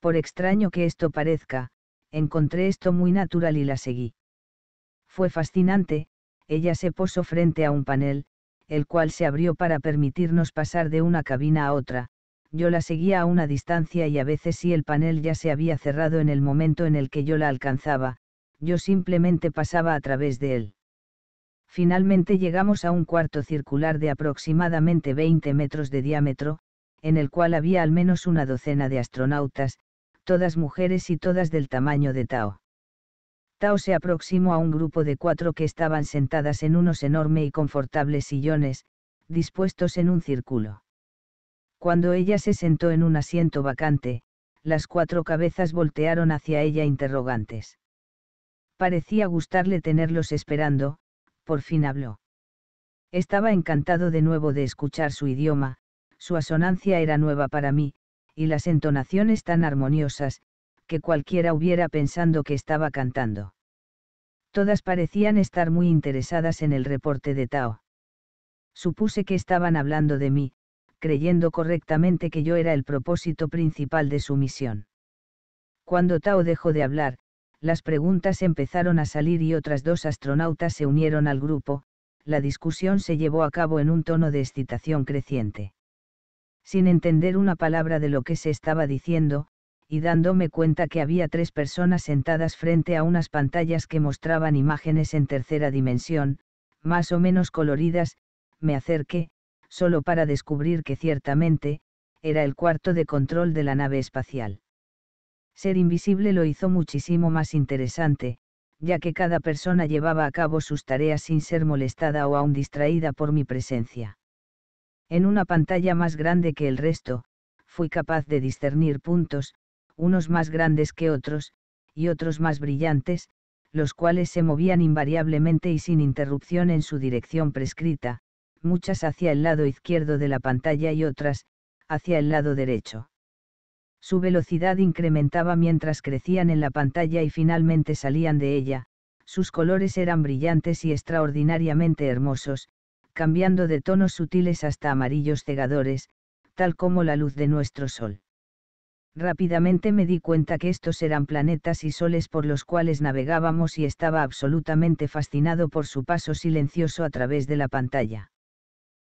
Por extraño que esto parezca, encontré esto muy natural y la seguí. Fue fascinante, ella se posó frente a un panel, el cual se abrió para permitirnos pasar de una cabina a otra, yo la seguía a una distancia y a veces si el panel ya se había cerrado en el momento en el que yo la alcanzaba, yo simplemente pasaba a través de él. Finalmente llegamos a un cuarto circular de aproximadamente 20 metros de diámetro, en el cual había al menos una docena de astronautas, todas mujeres y todas del tamaño de Tao. Tao se aproximó a un grupo de cuatro que estaban sentadas en unos enorme y confortables sillones, dispuestos en un círculo. Cuando ella se sentó en un asiento vacante, las cuatro cabezas voltearon hacia ella interrogantes. Parecía gustarle tenerlos esperando, por fin habló. Estaba encantado de nuevo de escuchar su idioma, su asonancia era nueva para mí, y las entonaciones tan armoniosas, que cualquiera hubiera pensando que estaba cantando. Todas parecían estar muy interesadas en el reporte de Tao. Supuse que estaban hablando de mí, creyendo correctamente que yo era el propósito principal de su misión. Cuando Tao dejó de hablar, las preguntas empezaron a salir y otras dos astronautas se unieron al grupo, la discusión se llevó a cabo en un tono de excitación creciente. Sin entender una palabra de lo que se estaba diciendo, y dándome cuenta que había tres personas sentadas frente a unas pantallas que mostraban imágenes en tercera dimensión, más o menos coloridas, me acerqué, solo para descubrir que ciertamente, era el cuarto de control de la nave espacial. Ser invisible lo hizo muchísimo más interesante, ya que cada persona llevaba a cabo sus tareas sin ser molestada o aún distraída por mi presencia. En una pantalla más grande que el resto, fui capaz de discernir puntos, unos más grandes que otros, y otros más brillantes, los cuales se movían invariablemente y sin interrupción en su dirección prescrita, muchas hacia el lado izquierdo de la pantalla y otras, hacia el lado derecho. Su velocidad incrementaba mientras crecían en la pantalla y finalmente salían de ella, sus colores eran brillantes y extraordinariamente hermosos, cambiando de tonos sutiles hasta amarillos cegadores, tal como la luz de nuestro Sol. Rápidamente me di cuenta que estos eran planetas y soles por los cuales navegábamos y estaba absolutamente fascinado por su paso silencioso a través de la pantalla.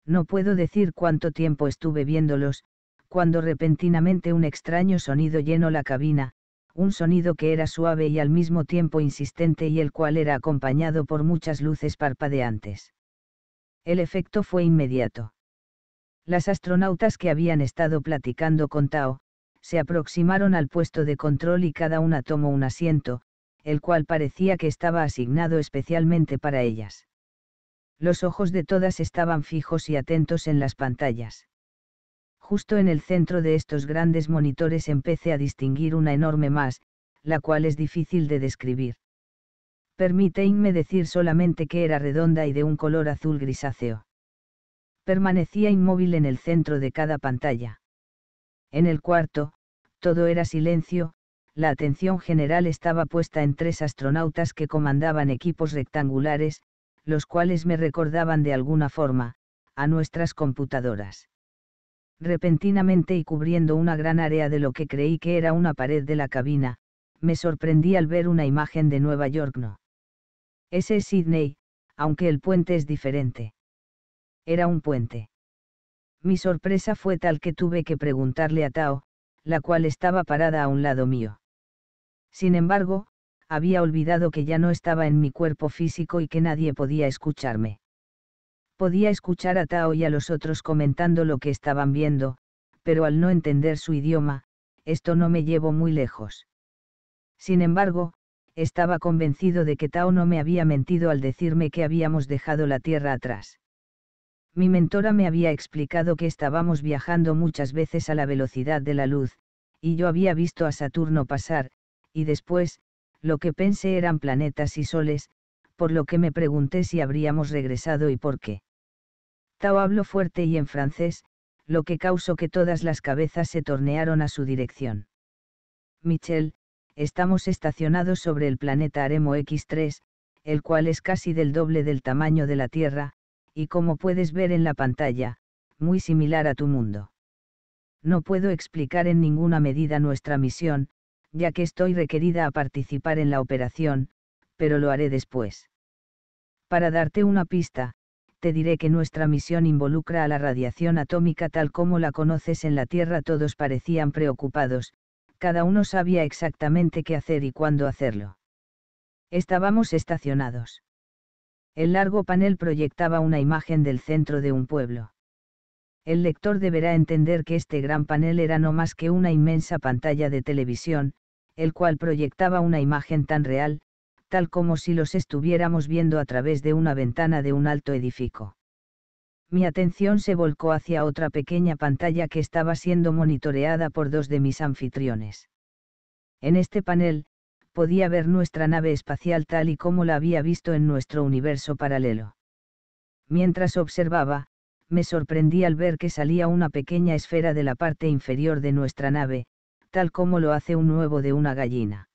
No puedo decir cuánto tiempo estuve viéndolos, cuando repentinamente un extraño sonido llenó la cabina, un sonido que era suave y al mismo tiempo insistente y el cual era acompañado por muchas luces parpadeantes. El efecto fue inmediato. Las astronautas que habían estado platicando con Tao, se aproximaron al puesto de control y cada una tomó un asiento, el cual parecía que estaba asignado especialmente para ellas. Los ojos de todas estaban fijos y atentos en las pantallas. Justo en el centro de estos grandes monitores empecé a distinguir una enorme más, la cual es difícil de describir. Permíteme decir solamente que era redonda y de un color azul grisáceo. Permanecía inmóvil en el centro de cada pantalla. En el cuarto, todo era silencio, la atención general estaba puesta en tres astronautas que comandaban equipos rectangulares, los cuales me recordaban de alguna forma, a nuestras computadoras. Repentinamente y cubriendo una gran área de lo que creí que era una pared de la cabina, me sorprendí al ver una imagen de Nueva York. No. Ese es Sydney, aunque el puente es diferente. Era un puente. Mi sorpresa fue tal que tuve que preguntarle a Tao, la cual estaba parada a un lado mío. Sin embargo, había olvidado que ya no estaba en mi cuerpo físico y que nadie podía escucharme. Podía escuchar a Tao y a los otros comentando lo que estaban viendo, pero al no entender su idioma, esto no me llevó muy lejos. Sin embargo, estaba convencido de que Tao no me había mentido al decirme que habíamos dejado la Tierra atrás. Mi mentora me había explicado que estábamos viajando muchas veces a la velocidad de la luz, y yo había visto a Saturno pasar, y después, lo que pensé eran planetas y soles, por lo que me pregunté si habríamos regresado y por qué. Tao habló fuerte y en francés, lo que causó que todas las cabezas se tornearon a su dirección. Michel, estamos estacionados sobre el planeta Aremo X3, el cual es casi del doble del tamaño de la Tierra, y como puedes ver en la pantalla, muy similar a tu mundo. No puedo explicar en ninguna medida nuestra misión, ya que estoy requerida a participar en la operación, pero lo haré después. Para darte una pista, te diré que nuestra misión involucra a la radiación atómica tal como la conoces en la Tierra. Todos parecían preocupados, cada uno sabía exactamente qué hacer y cuándo hacerlo. Estábamos estacionados. El largo panel proyectaba una imagen del centro de un pueblo. El lector deberá entender que este gran panel era no más que una inmensa pantalla de televisión, el cual proyectaba una imagen tan real, tal como si los estuviéramos viendo a través de una ventana de un alto edificio. Mi atención se volcó hacia otra pequeña pantalla que estaba siendo monitoreada por dos de mis anfitriones. En este panel, podía ver nuestra nave espacial tal y como la había visto en nuestro universo paralelo. Mientras observaba, me sorprendí al ver que salía una pequeña esfera de la parte inferior de nuestra nave, tal como lo hace un huevo de una gallina.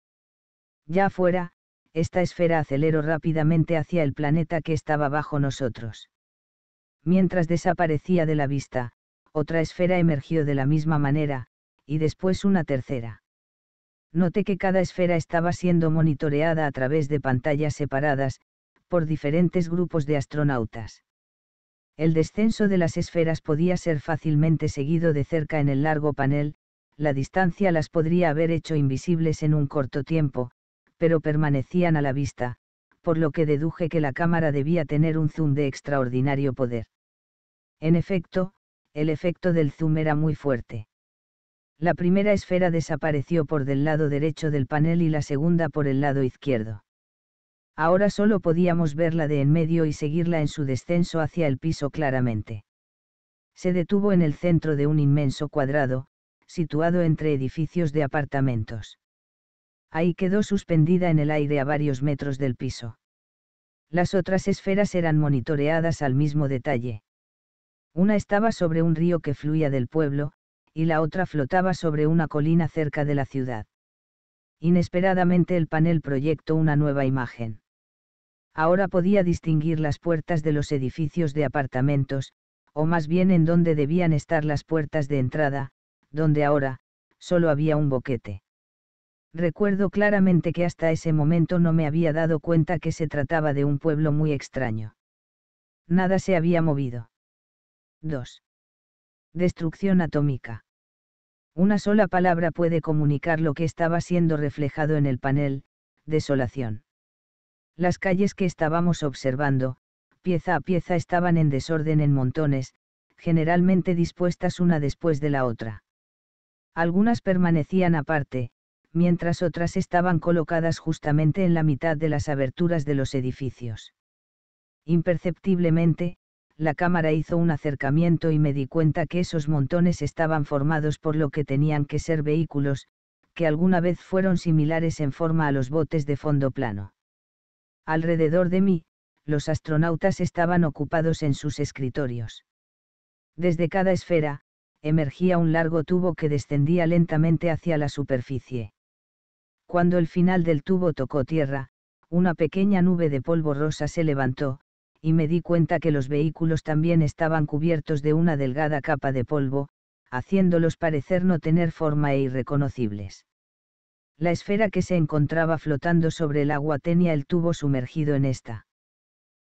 Ya afuera, esta esfera aceleró rápidamente hacia el planeta que estaba bajo nosotros. Mientras desaparecía de la vista, otra esfera emergió de la misma manera, y después una tercera. Noté que cada esfera estaba siendo monitoreada a través de pantallas separadas, por diferentes grupos de astronautas. El descenso de las esferas podía ser fácilmente seguido de cerca en el largo panel, la distancia las podría haber hecho invisibles en un corto tiempo, pero permanecían a la vista, por lo que deduje que la cámara debía tener un zoom de extraordinario poder. En efecto, el efecto del zoom era muy fuerte. La primera esfera desapareció por del lado derecho del panel y la segunda por el lado izquierdo. Ahora solo podíamos verla de en medio y seguirla en su descenso hacia el piso claramente. Se detuvo en el centro de un inmenso cuadrado, situado entre edificios de apartamentos. Ahí quedó suspendida en el aire a varios metros del piso. Las otras esferas eran monitoreadas al mismo detalle. Una estaba sobre un río que fluía del pueblo, y la otra flotaba sobre una colina cerca de la ciudad. Inesperadamente el panel proyectó una nueva imagen. Ahora podía distinguir las puertas de los edificios de apartamentos, o más bien en dónde debían estar las puertas de entrada, donde ahora, solo había un boquete. Recuerdo claramente que hasta ese momento no me había dado cuenta que se trataba de un pueblo muy extraño. Nada se había movido. 2. Destrucción atómica. Una sola palabra puede comunicar lo que estaba siendo reflejado en el panel, desolación. Las calles que estábamos observando, pieza a pieza estaban en desorden en montones, generalmente dispuestas una después de la otra. Algunas permanecían aparte, mientras otras estaban colocadas justamente en la mitad de las aberturas de los edificios. Imperceptiblemente, la cámara hizo un acercamiento y me di cuenta que esos montones estaban formados por lo que tenían que ser vehículos, que alguna vez fueron similares en forma a los botes de fondo plano. Alrededor de mí, los astronautas estaban ocupados en sus escritorios. Desde cada esfera, emergía un largo tubo que descendía lentamente hacia la superficie. Cuando el final del tubo tocó tierra, una pequeña nube de polvo rosa se levantó, y me di cuenta que los vehículos también estaban cubiertos de una delgada capa de polvo, haciéndolos parecer no tener forma e irreconocibles. La esfera que se encontraba flotando sobre el agua tenía el tubo sumergido en esta.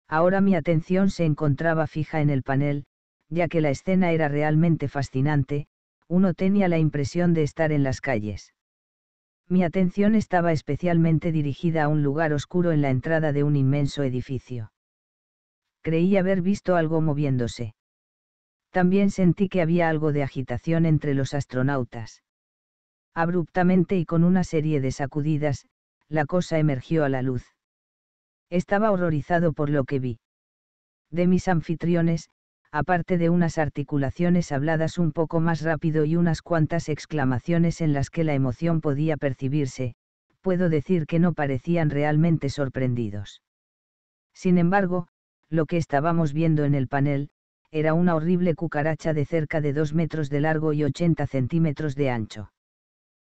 Ahora mi atención se encontraba fija en el panel, ya que la escena era realmente fascinante, uno tenía la impresión de estar en las calles. Mi atención estaba especialmente dirigida a un lugar oscuro en la entrada de un inmenso edificio. Creí haber visto algo moviéndose. También sentí que había algo de agitación entre los astronautas. Abruptamente y con una serie de sacudidas, la cosa emergió a la luz. Estaba horrorizado por lo que vi. De mis anfitriones, aparte de unas articulaciones habladas un poco más rápido y unas cuantas exclamaciones en las que la emoción podía percibirse, puedo decir que no parecían realmente sorprendidos. Sin embargo, lo que estábamos viendo en el panel, era una horrible cucaracha de cerca de 2 metros de largo y 80 centímetros de ancho.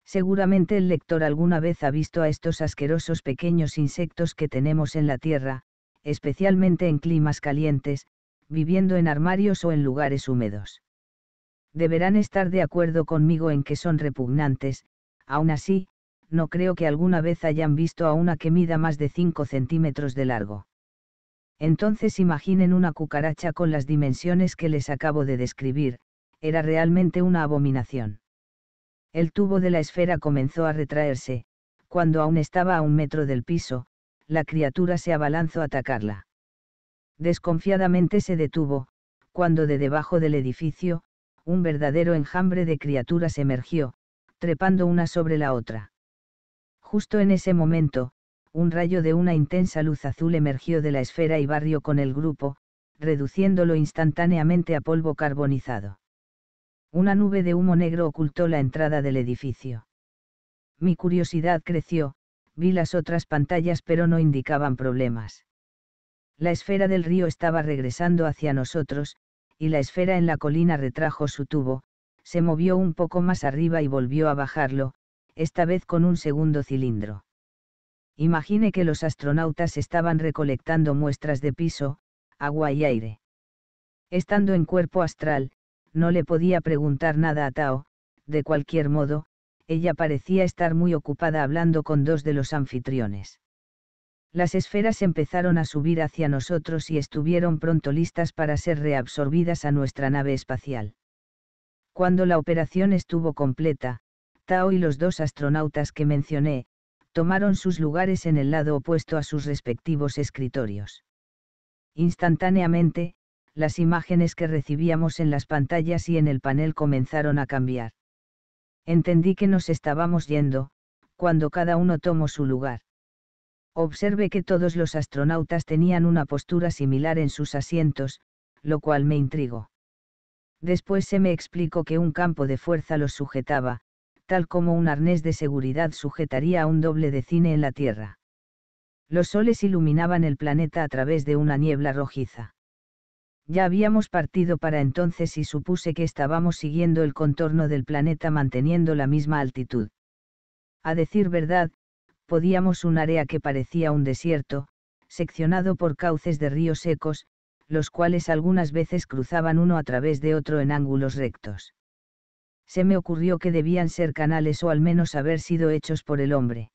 Seguramente el lector alguna vez ha visto a estos asquerosos pequeños insectos que tenemos en la Tierra, especialmente en climas calientes, viviendo en armarios o en lugares húmedos. Deberán estar de acuerdo conmigo en que son repugnantes, aún así, no creo que alguna vez hayan visto a una que mida más de 5 centímetros de largo. Entonces imaginen una cucaracha con las dimensiones que les acabo de describir, era realmente una abominación. El tubo de la esfera comenzó a retraerse, cuando aún estaba a un metro del piso, la criatura se abalanzó a atacarla. Desconfiadamente se detuvo, cuando de debajo del edificio, un verdadero enjambre de criaturas emergió, trepando una sobre la otra. Justo en ese momento, un rayo de una intensa luz azul emergió de la esfera y barrió con el grupo, reduciéndolo instantáneamente a polvo carbonizado. Una nube de humo negro ocultó la entrada del edificio. Mi curiosidad creció, vi las otras pantallas pero no indicaban problemas. La esfera del río estaba regresando hacia nosotros, y la esfera en la colina retrajo su tubo, se movió un poco más arriba y volvió a bajarlo, esta vez con un segundo cilindro. Imagine que los astronautas estaban recolectando muestras de piso, agua y aire. Estando en cuerpo astral, no le podía preguntar nada a Tao, de cualquier modo, ella parecía estar muy ocupada hablando con dos de los anfitriones las esferas empezaron a subir hacia nosotros y estuvieron pronto listas para ser reabsorbidas a nuestra nave espacial. Cuando la operación estuvo completa, Tao y los dos astronautas que mencioné, tomaron sus lugares en el lado opuesto a sus respectivos escritorios. Instantáneamente, las imágenes que recibíamos en las pantallas y en el panel comenzaron a cambiar. Entendí que nos estábamos yendo, cuando cada uno tomó su lugar Observé que todos los astronautas tenían una postura similar en sus asientos, lo cual me intrigó. Después se me explicó que un campo de fuerza los sujetaba, tal como un arnés de seguridad sujetaría a un doble de cine en la Tierra. Los soles iluminaban el planeta a través de una niebla rojiza. Ya habíamos partido para entonces y supuse que estábamos siguiendo el contorno del planeta manteniendo la misma altitud. A decir verdad, podíamos un área que parecía un desierto, seccionado por cauces de ríos secos, los cuales algunas veces cruzaban uno a través de otro en ángulos rectos. Se me ocurrió que debían ser canales o al menos haber sido hechos por el hombre.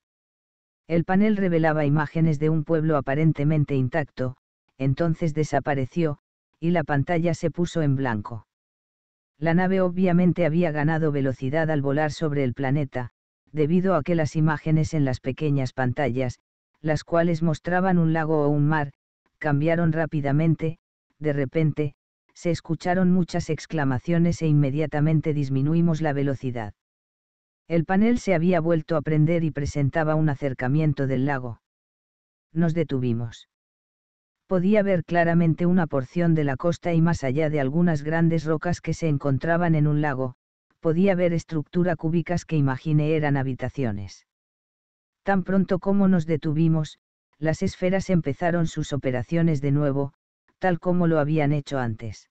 El panel revelaba imágenes de un pueblo aparentemente intacto, entonces desapareció, y la pantalla se puso en blanco. La nave obviamente había ganado velocidad al volar sobre el planeta, debido a que las imágenes en las pequeñas pantallas, las cuales mostraban un lago o un mar, cambiaron rápidamente, de repente, se escucharon muchas exclamaciones e inmediatamente disminuimos la velocidad. El panel se había vuelto a prender y presentaba un acercamiento del lago. Nos detuvimos. Podía ver claramente una porción de la costa y más allá de algunas grandes rocas que se encontraban en un lago, podía ver estructura cúbicas que imaginé eran habitaciones. Tan pronto como nos detuvimos, las esferas empezaron sus operaciones de nuevo, tal como lo habían hecho antes.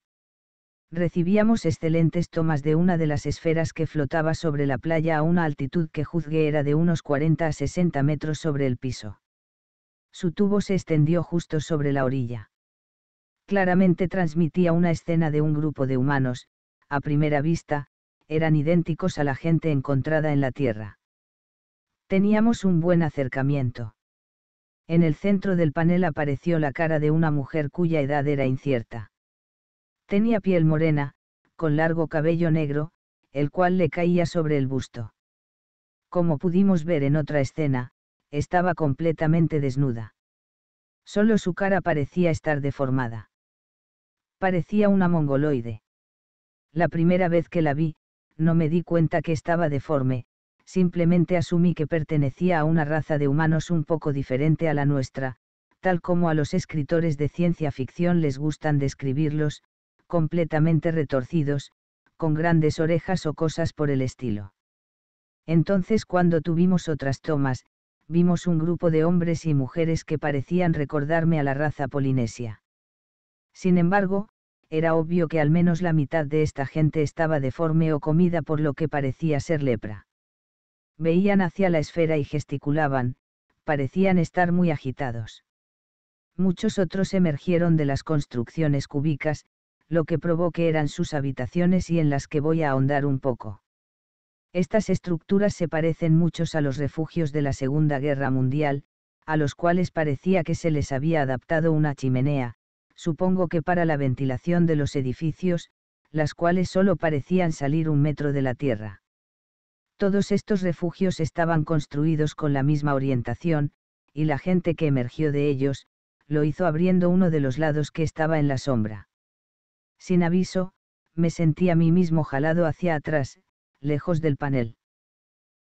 Recibíamos excelentes tomas de una de las esferas que flotaba sobre la playa a una altitud que juzgué era de unos 40 a 60 metros sobre el piso. Su tubo se extendió justo sobre la orilla. Claramente transmitía una escena de un grupo de humanos, a primera vista, eran idénticos a la gente encontrada en la Tierra. Teníamos un buen acercamiento. En el centro del panel apareció la cara de una mujer cuya edad era incierta. Tenía piel morena, con largo cabello negro, el cual le caía sobre el busto. Como pudimos ver en otra escena, estaba completamente desnuda. Solo su cara parecía estar deformada. Parecía una mongoloide. La primera vez que la vi, no me di cuenta que estaba deforme, simplemente asumí que pertenecía a una raza de humanos un poco diferente a la nuestra, tal como a los escritores de ciencia ficción les gustan describirlos, completamente retorcidos, con grandes orejas o cosas por el estilo. Entonces cuando tuvimos otras tomas, vimos un grupo de hombres y mujeres que parecían recordarme a la raza polinesia. Sin embargo, era obvio que al menos la mitad de esta gente estaba deforme o comida por lo que parecía ser lepra. Veían hacia la esfera y gesticulaban, parecían estar muy agitados. Muchos otros emergieron de las construcciones cúbicas, lo que probó que eran sus habitaciones y en las que voy a ahondar un poco. Estas estructuras se parecen muchos a los refugios de la Segunda Guerra Mundial, a los cuales parecía que se les había adaptado una chimenea, supongo que para la ventilación de los edificios, las cuales solo parecían salir un metro de la tierra. Todos estos refugios estaban construidos con la misma orientación, y la gente que emergió de ellos, lo hizo abriendo uno de los lados que estaba en la sombra. Sin aviso, me sentí a mí mismo jalado hacia atrás, lejos del panel.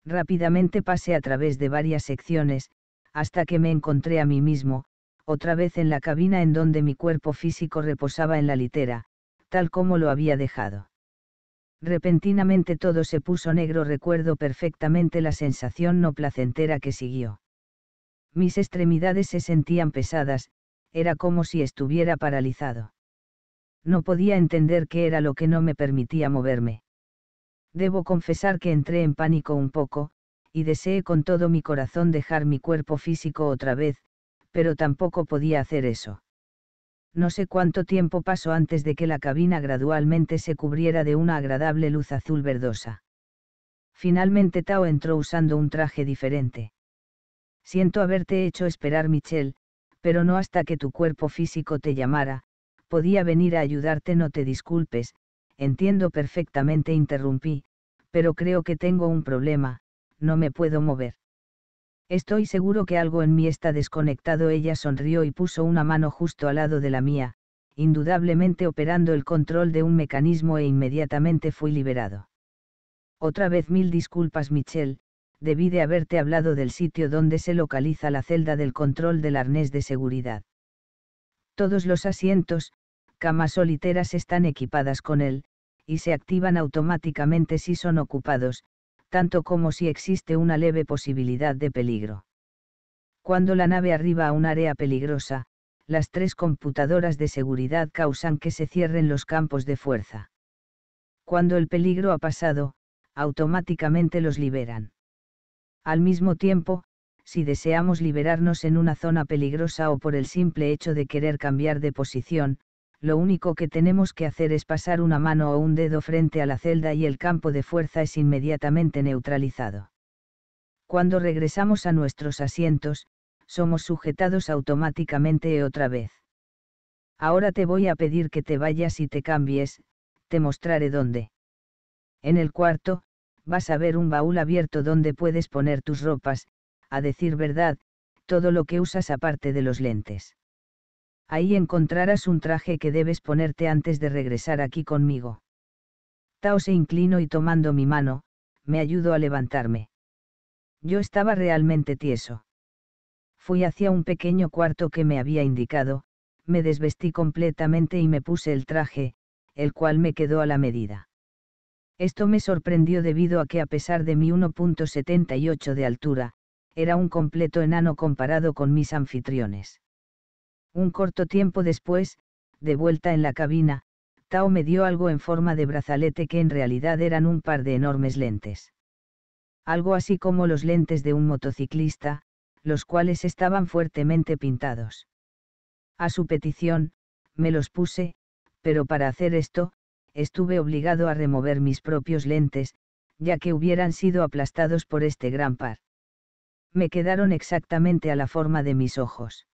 Rápidamente pasé a través de varias secciones, hasta que me encontré a mí mismo, otra vez en la cabina en donde mi cuerpo físico reposaba en la litera, tal como lo había dejado. Repentinamente todo se puso negro, recuerdo perfectamente la sensación no placentera que siguió. Mis extremidades se sentían pesadas, era como si estuviera paralizado. No podía entender qué era lo que no me permitía moverme. Debo confesar que entré en pánico un poco, y deseé con todo mi corazón dejar mi cuerpo físico otra vez, pero tampoco podía hacer eso. No sé cuánto tiempo pasó antes de que la cabina gradualmente se cubriera de una agradable luz azul verdosa. Finalmente Tao entró usando un traje diferente. Siento haberte hecho esperar, Michelle, pero no hasta que tu cuerpo físico te llamara, podía venir a ayudarte, no te disculpes, entiendo perfectamente, interrumpí, pero creo que tengo un problema, no me puedo mover. Estoy seguro que algo en mí está desconectado. Ella sonrió y puso una mano justo al lado de la mía, indudablemente operando el control de un mecanismo e inmediatamente fui liberado. Otra vez mil disculpas Michelle, debí de haberte hablado del sitio donde se localiza la celda del control del arnés de seguridad. Todos los asientos, camas soliteras están equipadas con él, y se activan automáticamente si son ocupados, tanto como si existe una leve posibilidad de peligro. Cuando la nave arriba a un área peligrosa, las tres computadoras de seguridad causan que se cierren los campos de fuerza. Cuando el peligro ha pasado, automáticamente los liberan. Al mismo tiempo, si deseamos liberarnos en una zona peligrosa o por el simple hecho de querer cambiar de posición, lo único que tenemos que hacer es pasar una mano o un dedo frente a la celda y el campo de fuerza es inmediatamente neutralizado. Cuando regresamos a nuestros asientos, somos sujetados automáticamente otra vez. Ahora te voy a pedir que te vayas y te cambies, te mostraré dónde. En el cuarto, vas a ver un baúl abierto donde puedes poner tus ropas, a decir verdad, todo lo que usas aparte de los lentes ahí encontrarás un traje que debes ponerte antes de regresar aquí conmigo. Tao se inclinó y tomando mi mano, me ayudó a levantarme. Yo estaba realmente tieso. Fui hacia un pequeño cuarto que me había indicado, me desvestí completamente y me puse el traje, el cual me quedó a la medida. Esto me sorprendió debido a que a pesar de mi 1.78 de altura, era un completo enano comparado con mis anfitriones un corto tiempo después, de vuelta en la cabina, Tao me dio algo en forma de brazalete que en realidad eran un par de enormes lentes. Algo así como los lentes de un motociclista, los cuales estaban fuertemente pintados. A su petición, me los puse, pero para hacer esto, estuve obligado a remover mis propios lentes, ya que hubieran sido aplastados por este gran par. Me quedaron exactamente a la forma de mis ojos.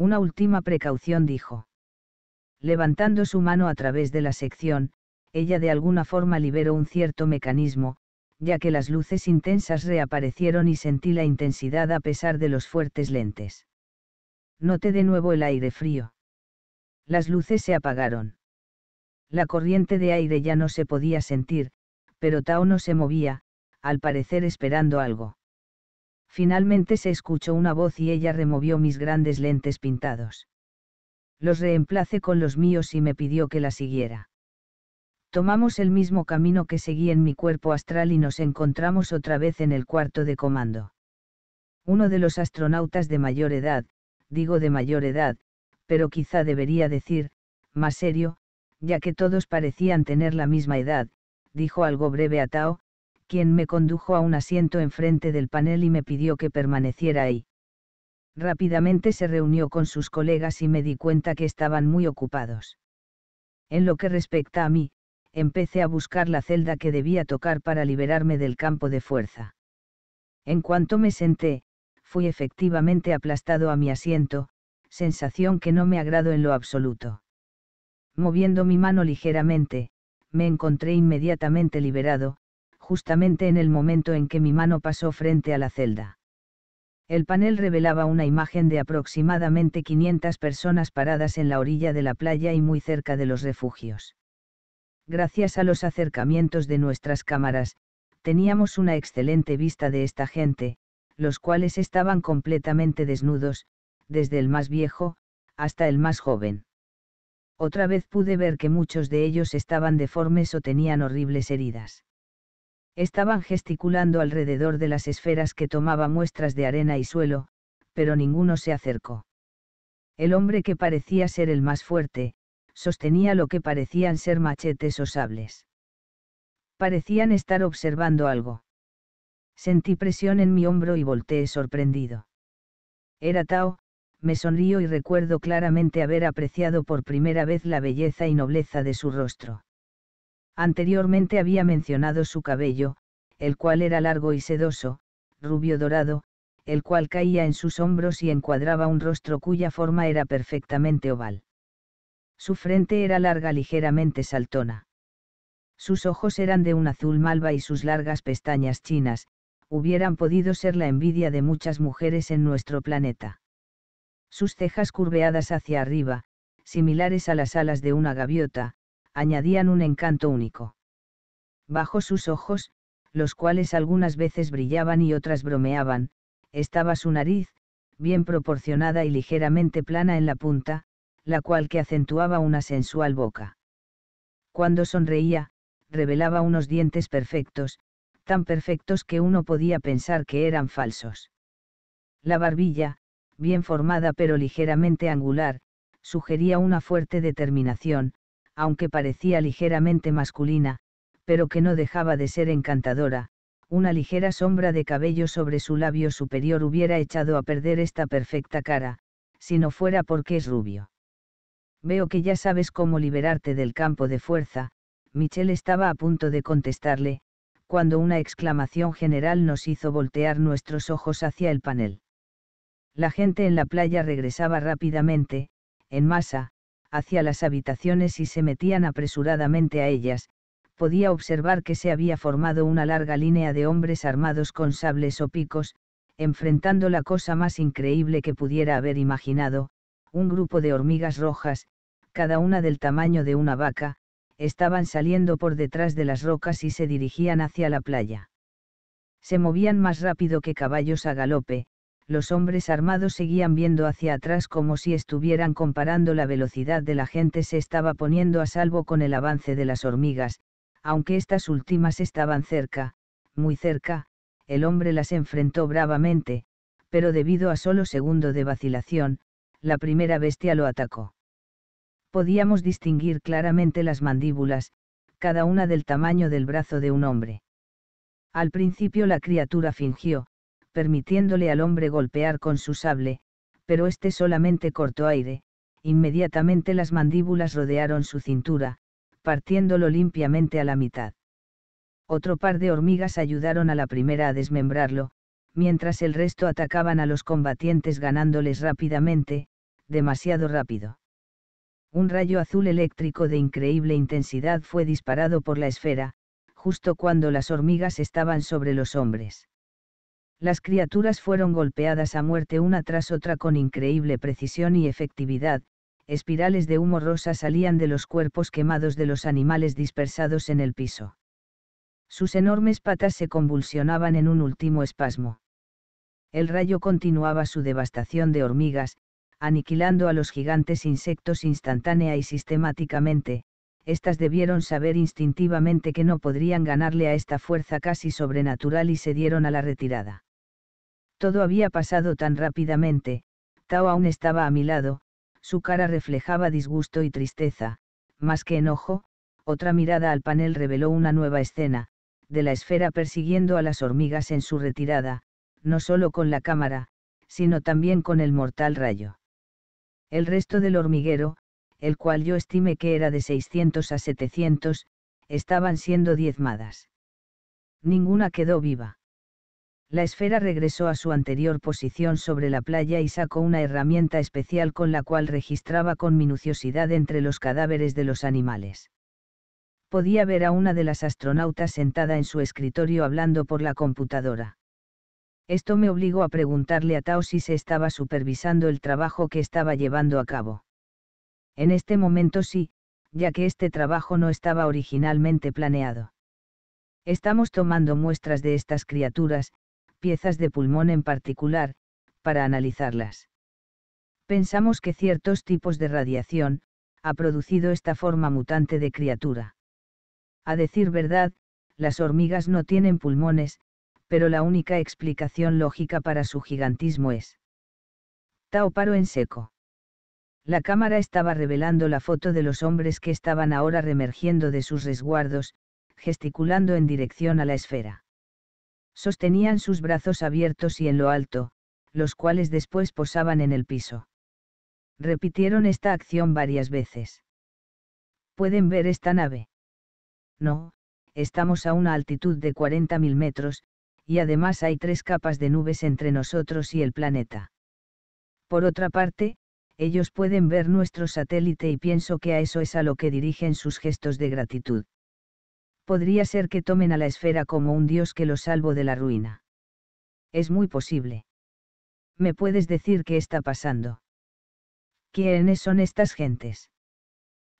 Una última precaución dijo. Levantando su mano a través de la sección, ella de alguna forma liberó un cierto mecanismo, ya que las luces intensas reaparecieron y sentí la intensidad a pesar de los fuertes lentes. Noté de nuevo el aire frío. Las luces se apagaron. La corriente de aire ya no se podía sentir, pero Tao no se movía, al parecer esperando algo. Finalmente se escuchó una voz y ella removió mis grandes lentes pintados. Los reemplacé con los míos y me pidió que la siguiera. Tomamos el mismo camino que seguí en mi cuerpo astral y nos encontramos otra vez en el cuarto de comando. Uno de los astronautas de mayor edad, digo de mayor edad, pero quizá debería decir, más serio, ya que todos parecían tener la misma edad, dijo algo breve a Tao, quien me condujo a un asiento enfrente del panel y me pidió que permaneciera ahí. Rápidamente se reunió con sus colegas y me di cuenta que estaban muy ocupados. En lo que respecta a mí, empecé a buscar la celda que debía tocar para liberarme del campo de fuerza. En cuanto me senté, fui efectivamente aplastado a mi asiento, sensación que no me agrado en lo absoluto. Moviendo mi mano ligeramente, me encontré inmediatamente liberado, justamente en el momento en que mi mano pasó frente a la celda. El panel revelaba una imagen de aproximadamente 500 personas paradas en la orilla de la playa y muy cerca de los refugios. Gracias a los acercamientos de nuestras cámaras, teníamos una excelente vista de esta gente, los cuales estaban completamente desnudos, desde el más viejo, hasta el más joven. Otra vez pude ver que muchos de ellos estaban deformes o tenían horribles heridas estaban gesticulando alrededor de las esferas que tomaba muestras de arena y suelo, pero ninguno se acercó. El hombre que parecía ser el más fuerte, sostenía lo que parecían ser machetes o sables. Parecían estar observando algo. Sentí presión en mi hombro y volteé sorprendido. Era Tao, me sonrío y recuerdo claramente haber apreciado por primera vez la belleza y nobleza de su rostro. Anteriormente había mencionado su cabello, el cual era largo y sedoso, rubio dorado, el cual caía en sus hombros y encuadraba un rostro cuya forma era perfectamente oval. Su frente era larga ligeramente saltona. Sus ojos eran de un azul malva y sus largas pestañas chinas, hubieran podido ser la envidia de muchas mujeres en nuestro planeta. Sus cejas curveadas hacia arriba, similares a las alas de una gaviota, añadían un encanto único. Bajo sus ojos, los cuales algunas veces brillaban y otras bromeaban, estaba su nariz, bien proporcionada y ligeramente plana en la punta, la cual que acentuaba una sensual boca. Cuando sonreía, revelaba unos dientes perfectos, tan perfectos que uno podía pensar que eran falsos. La barbilla, bien formada pero ligeramente angular, sugería una fuerte determinación, aunque parecía ligeramente masculina, pero que no dejaba de ser encantadora, una ligera sombra de cabello sobre su labio superior hubiera echado a perder esta perfecta cara, si no fuera porque es rubio. Veo que ya sabes cómo liberarte del campo de fuerza, Michelle estaba a punto de contestarle, cuando una exclamación general nos hizo voltear nuestros ojos hacia el panel. La gente en la playa regresaba rápidamente, en masa, hacia las habitaciones y se metían apresuradamente a ellas, podía observar que se había formado una larga línea de hombres armados con sables o picos, enfrentando la cosa más increíble que pudiera haber imaginado, un grupo de hormigas rojas, cada una del tamaño de una vaca, estaban saliendo por detrás de las rocas y se dirigían hacia la playa. Se movían más rápido que caballos a galope, los hombres armados seguían viendo hacia atrás como si estuvieran comparando la velocidad de la gente se estaba poniendo a salvo con el avance de las hormigas, aunque estas últimas estaban cerca, muy cerca, el hombre las enfrentó bravamente, pero debido a solo segundo de vacilación, la primera bestia lo atacó. Podíamos distinguir claramente las mandíbulas, cada una del tamaño del brazo de un hombre. Al principio la criatura fingió, permitiéndole al hombre golpear con su sable, pero éste solamente cortó aire, inmediatamente las mandíbulas rodearon su cintura, partiéndolo limpiamente a la mitad. Otro par de hormigas ayudaron a la primera a desmembrarlo, mientras el resto atacaban a los combatientes ganándoles rápidamente, demasiado rápido. Un rayo azul eléctrico de increíble intensidad fue disparado por la esfera, justo cuando las hormigas estaban sobre los hombres. Las criaturas fueron golpeadas a muerte una tras otra con increíble precisión y efectividad, espirales de humo rosa salían de los cuerpos quemados de los animales dispersados en el piso. Sus enormes patas se convulsionaban en un último espasmo. El rayo continuaba su devastación de hormigas, aniquilando a los gigantes insectos instantánea y sistemáticamente, Estas debieron saber instintivamente que no podrían ganarle a esta fuerza casi sobrenatural y se dieron a la retirada. Todo había pasado tan rápidamente, Tao aún estaba a mi lado, su cara reflejaba disgusto y tristeza, más que enojo, otra mirada al panel reveló una nueva escena, de la esfera persiguiendo a las hormigas en su retirada, no solo con la cámara, sino también con el mortal rayo. El resto del hormiguero, el cual yo estimé que era de 600 a 700, estaban siendo diezmadas. Ninguna quedó viva la esfera regresó a su anterior posición sobre la playa y sacó una herramienta especial con la cual registraba con minuciosidad entre los cadáveres de los animales. Podía ver a una de las astronautas sentada en su escritorio hablando por la computadora. Esto me obligó a preguntarle a Tao si se estaba supervisando el trabajo que estaba llevando a cabo. En este momento sí, ya que este trabajo no estaba originalmente planeado. Estamos tomando muestras de estas criaturas, piezas de pulmón en particular, para analizarlas. Pensamos que ciertos tipos de radiación, ha producido esta forma mutante de criatura. A decir verdad, las hormigas no tienen pulmones, pero la única explicación lógica para su gigantismo es. Tao paro en seco. La cámara estaba revelando la foto de los hombres que estaban ahora remergiendo de sus resguardos, gesticulando en dirección a la esfera sostenían sus brazos abiertos y en lo alto, los cuales después posaban en el piso. Repitieron esta acción varias veces. ¿Pueden ver esta nave? No, estamos a una altitud de 40.000 metros, y además hay tres capas de nubes entre nosotros y el planeta. Por otra parte, ellos pueden ver nuestro satélite y pienso que a eso es a lo que dirigen sus gestos de gratitud podría ser que tomen a la esfera como un dios que lo salvo de la ruina. Es muy posible. ¿Me puedes decir qué está pasando? ¿Quiénes son estas gentes?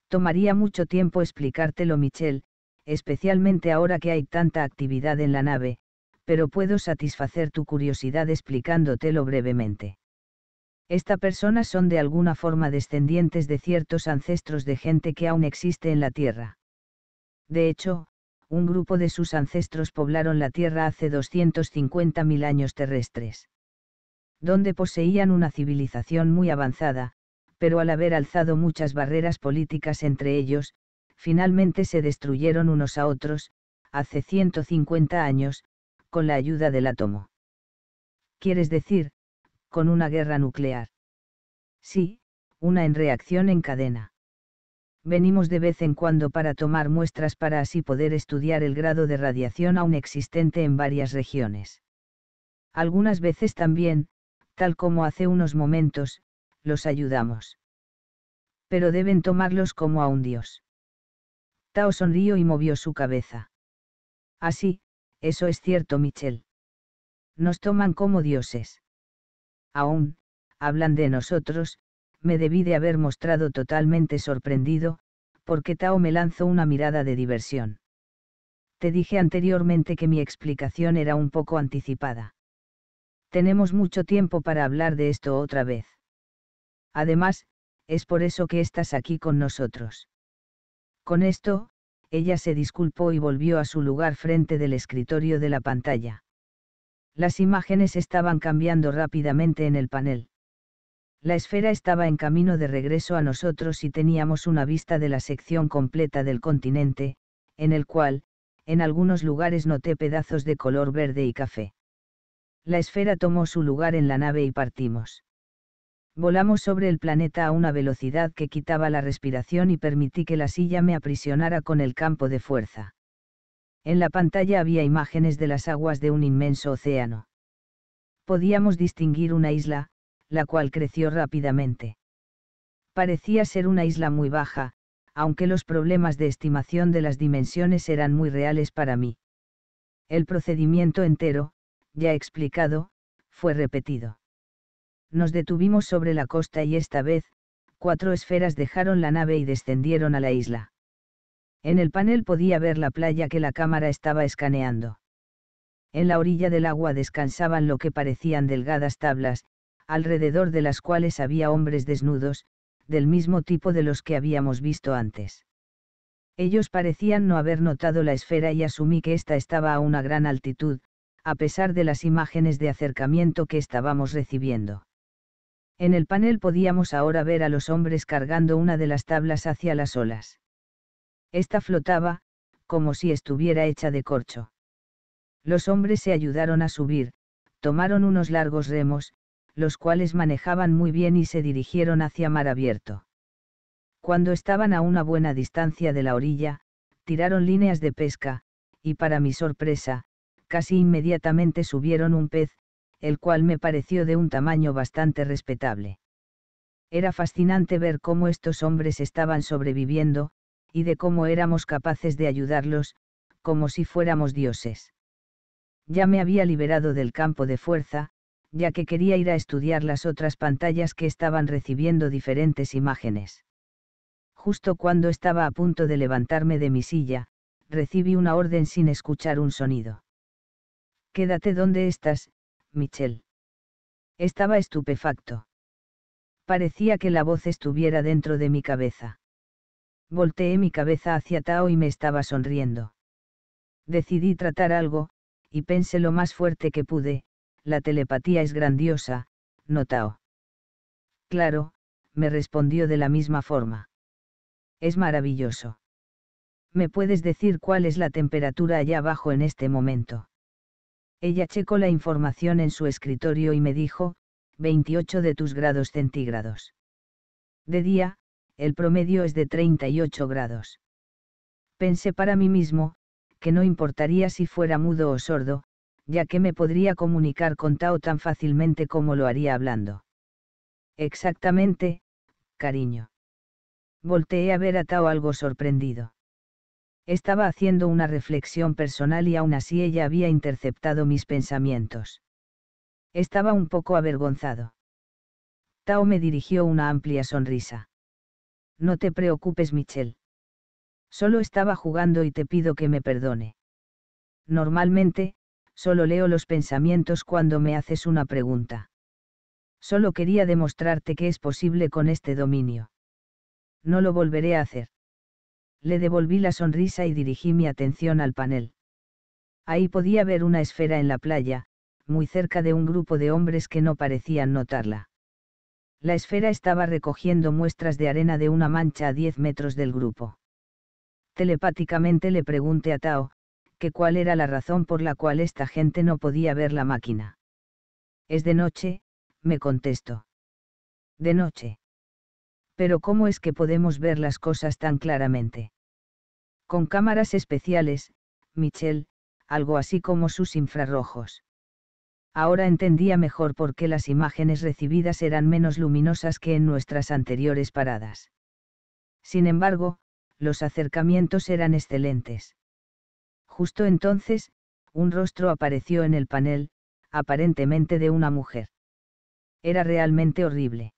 Tomaría mucho tiempo explicártelo, Michel, especialmente ahora que hay tanta actividad en la nave, pero puedo satisfacer tu curiosidad explicándotelo brevemente. Esta persona son de alguna forma descendientes de ciertos ancestros de gente que aún existe en la Tierra. De hecho, un grupo de sus ancestros poblaron la Tierra hace 250.000 años terrestres. Donde poseían una civilización muy avanzada, pero al haber alzado muchas barreras políticas entre ellos, finalmente se destruyeron unos a otros, hace 150 años, con la ayuda del átomo. ¿Quieres decir, con una guerra nuclear? Sí, una en reacción en cadena venimos de vez en cuando para tomar muestras para así poder estudiar el grado de radiación aún existente en varias regiones. Algunas veces también, tal como hace unos momentos, los ayudamos. Pero deben tomarlos como a un dios. Tao sonrió y movió su cabeza. Así, ah, eso es cierto, Michel. Nos toman como dioses. Aún, hablan de nosotros, me debí de haber mostrado totalmente sorprendido, porque Tao me lanzó una mirada de diversión. Te dije anteriormente que mi explicación era un poco anticipada. Tenemos mucho tiempo para hablar de esto otra vez. Además, es por eso que estás aquí con nosotros. Con esto, ella se disculpó y volvió a su lugar frente del escritorio de la pantalla. Las imágenes estaban cambiando rápidamente en el panel. La esfera estaba en camino de regreso a nosotros y teníamos una vista de la sección completa del continente, en el cual, en algunos lugares noté pedazos de color verde y café. La esfera tomó su lugar en la nave y partimos. Volamos sobre el planeta a una velocidad que quitaba la respiración y permití que la silla me aprisionara con el campo de fuerza. En la pantalla había imágenes de las aguas de un inmenso océano. Podíamos distinguir una isla, la cual creció rápidamente. Parecía ser una isla muy baja, aunque los problemas de estimación de las dimensiones eran muy reales para mí. El procedimiento entero, ya explicado, fue repetido. Nos detuvimos sobre la costa y esta vez, cuatro esferas dejaron la nave y descendieron a la isla. En el panel podía ver la playa que la cámara estaba escaneando. En la orilla del agua descansaban lo que parecían delgadas tablas, alrededor de las cuales había hombres desnudos, del mismo tipo de los que habíamos visto antes. Ellos parecían no haber notado la esfera y asumí que esta estaba a una gran altitud, a pesar de las imágenes de acercamiento que estábamos recibiendo. En el panel podíamos ahora ver a los hombres cargando una de las tablas hacia las olas. Esta flotaba, como si estuviera hecha de corcho. Los hombres se ayudaron a subir, tomaron unos largos remos, los cuales manejaban muy bien y se dirigieron hacia mar abierto. Cuando estaban a una buena distancia de la orilla, tiraron líneas de pesca, y para mi sorpresa, casi inmediatamente subieron un pez, el cual me pareció de un tamaño bastante respetable. Era fascinante ver cómo estos hombres estaban sobreviviendo, y de cómo éramos capaces de ayudarlos, como si fuéramos dioses. Ya me había liberado del campo de fuerza, ya que quería ir a estudiar las otras pantallas que estaban recibiendo diferentes imágenes. Justo cuando estaba a punto de levantarme de mi silla, recibí una orden sin escuchar un sonido. Quédate donde estás, Michelle». Estaba estupefacto. Parecía que la voz estuviera dentro de mi cabeza. Volteé mi cabeza hacia Tao y me estaba sonriendo. Decidí tratar algo, y pensé lo más fuerte que pude, la telepatía es grandiosa, notao. Claro, me respondió de la misma forma. Es maravilloso. ¿Me puedes decir cuál es la temperatura allá abajo en este momento? Ella checó la información en su escritorio y me dijo, 28 de tus grados centígrados. De día, el promedio es de 38 grados. Pensé para mí mismo, que no importaría si fuera mudo o sordo, ya que me podría comunicar con Tao tan fácilmente como lo haría hablando. Exactamente, cariño. Volteé a ver a Tao algo sorprendido. Estaba haciendo una reflexión personal y aún así ella había interceptado mis pensamientos. Estaba un poco avergonzado. Tao me dirigió una amplia sonrisa. No te preocupes, Michelle. Solo estaba jugando y te pido que me perdone. Normalmente, solo leo los pensamientos cuando me haces una pregunta. Solo quería demostrarte que es posible con este dominio. No lo volveré a hacer. Le devolví la sonrisa y dirigí mi atención al panel. Ahí podía ver una esfera en la playa, muy cerca de un grupo de hombres que no parecían notarla. La esfera estaba recogiendo muestras de arena de una mancha a 10 metros del grupo. Telepáticamente le pregunté a Tao, que cuál era la razón por la cual esta gente no podía ver la máquina. Es de noche, me contesto. De noche. Pero ¿cómo es que podemos ver las cosas tan claramente? Con cámaras especiales, Michel, algo así como sus infrarrojos. Ahora entendía mejor por qué las imágenes recibidas eran menos luminosas que en nuestras anteriores paradas. Sin embargo, los acercamientos eran excelentes. Justo entonces, un rostro apareció en el panel, aparentemente de una mujer. Era realmente horrible.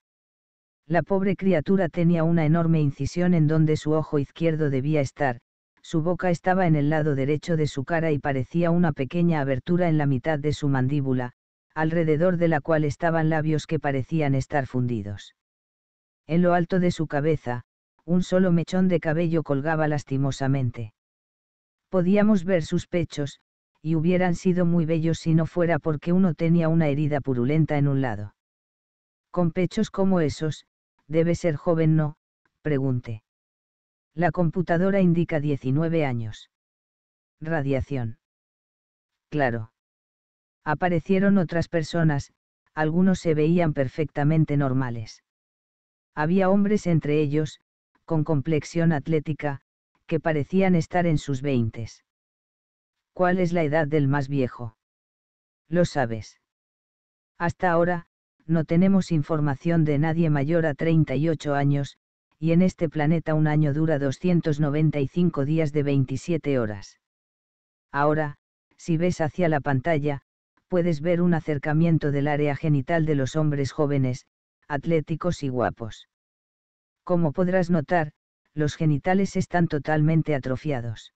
La pobre criatura tenía una enorme incisión en donde su ojo izquierdo debía estar, su boca estaba en el lado derecho de su cara y parecía una pequeña abertura en la mitad de su mandíbula, alrededor de la cual estaban labios que parecían estar fundidos. En lo alto de su cabeza, un solo mechón de cabello colgaba lastimosamente. Podíamos ver sus pechos, y hubieran sido muy bellos si no fuera porque uno tenía una herida purulenta en un lado. Con pechos como esos, debe ser joven, ¿no? Pregunté. La computadora indica 19 años. Radiación. Claro. Aparecieron otras personas, algunos se veían perfectamente normales. Había hombres entre ellos, con complexión atlética, que parecían estar en sus veintes. ¿Cuál es la edad del más viejo? Lo sabes. Hasta ahora, no tenemos información de nadie mayor a 38 años, y en este planeta un año dura 295 días de 27 horas. Ahora, si ves hacia la pantalla, puedes ver un acercamiento del área genital de los hombres jóvenes, atléticos y guapos. Como podrás notar, los genitales están totalmente atrofiados.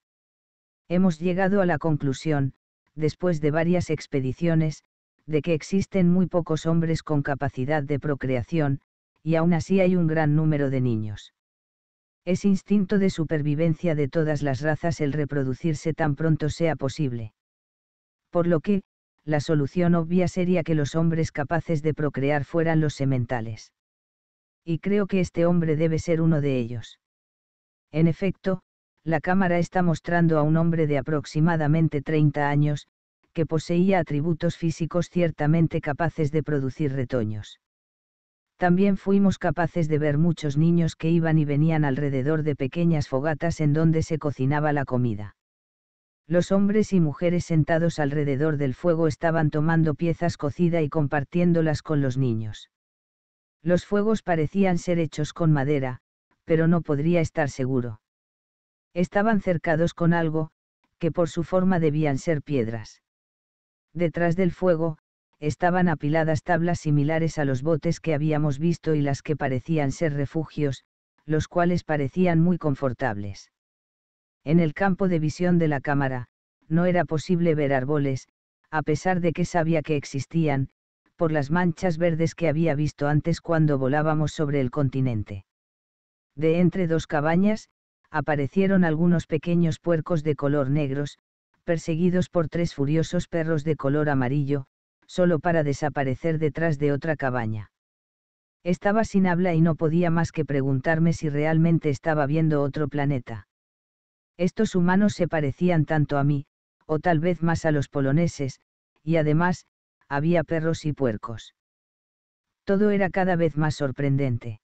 Hemos llegado a la conclusión, después de varias expediciones, de que existen muy pocos hombres con capacidad de procreación, y aún así hay un gran número de niños. Es instinto de supervivencia de todas las razas el reproducirse tan pronto sea posible. Por lo que, la solución obvia sería que los hombres capaces de procrear fueran los sementales. Y creo que este hombre debe ser uno de ellos. En efecto, la cámara está mostrando a un hombre de aproximadamente 30 años, que poseía atributos físicos ciertamente capaces de producir retoños. También fuimos capaces de ver muchos niños que iban y venían alrededor de pequeñas fogatas en donde se cocinaba la comida. Los hombres y mujeres sentados alrededor del fuego estaban tomando piezas cocida y compartiéndolas con los niños. Los fuegos parecían ser hechos con madera, pero no podría estar seguro. Estaban cercados con algo, que por su forma debían ser piedras. Detrás del fuego, estaban apiladas tablas similares a los botes que habíamos visto y las que parecían ser refugios, los cuales parecían muy confortables. En el campo de visión de la cámara, no era posible ver árboles, a pesar de que sabía que existían, por las manchas verdes que había visto antes cuando volábamos sobre el continente de entre dos cabañas, aparecieron algunos pequeños puercos de color negros, perseguidos por tres furiosos perros de color amarillo, solo para desaparecer detrás de otra cabaña. Estaba sin habla y no podía más que preguntarme si realmente estaba viendo otro planeta. Estos humanos se parecían tanto a mí, o tal vez más a los poloneses, y además, había perros y puercos. Todo era cada vez más sorprendente.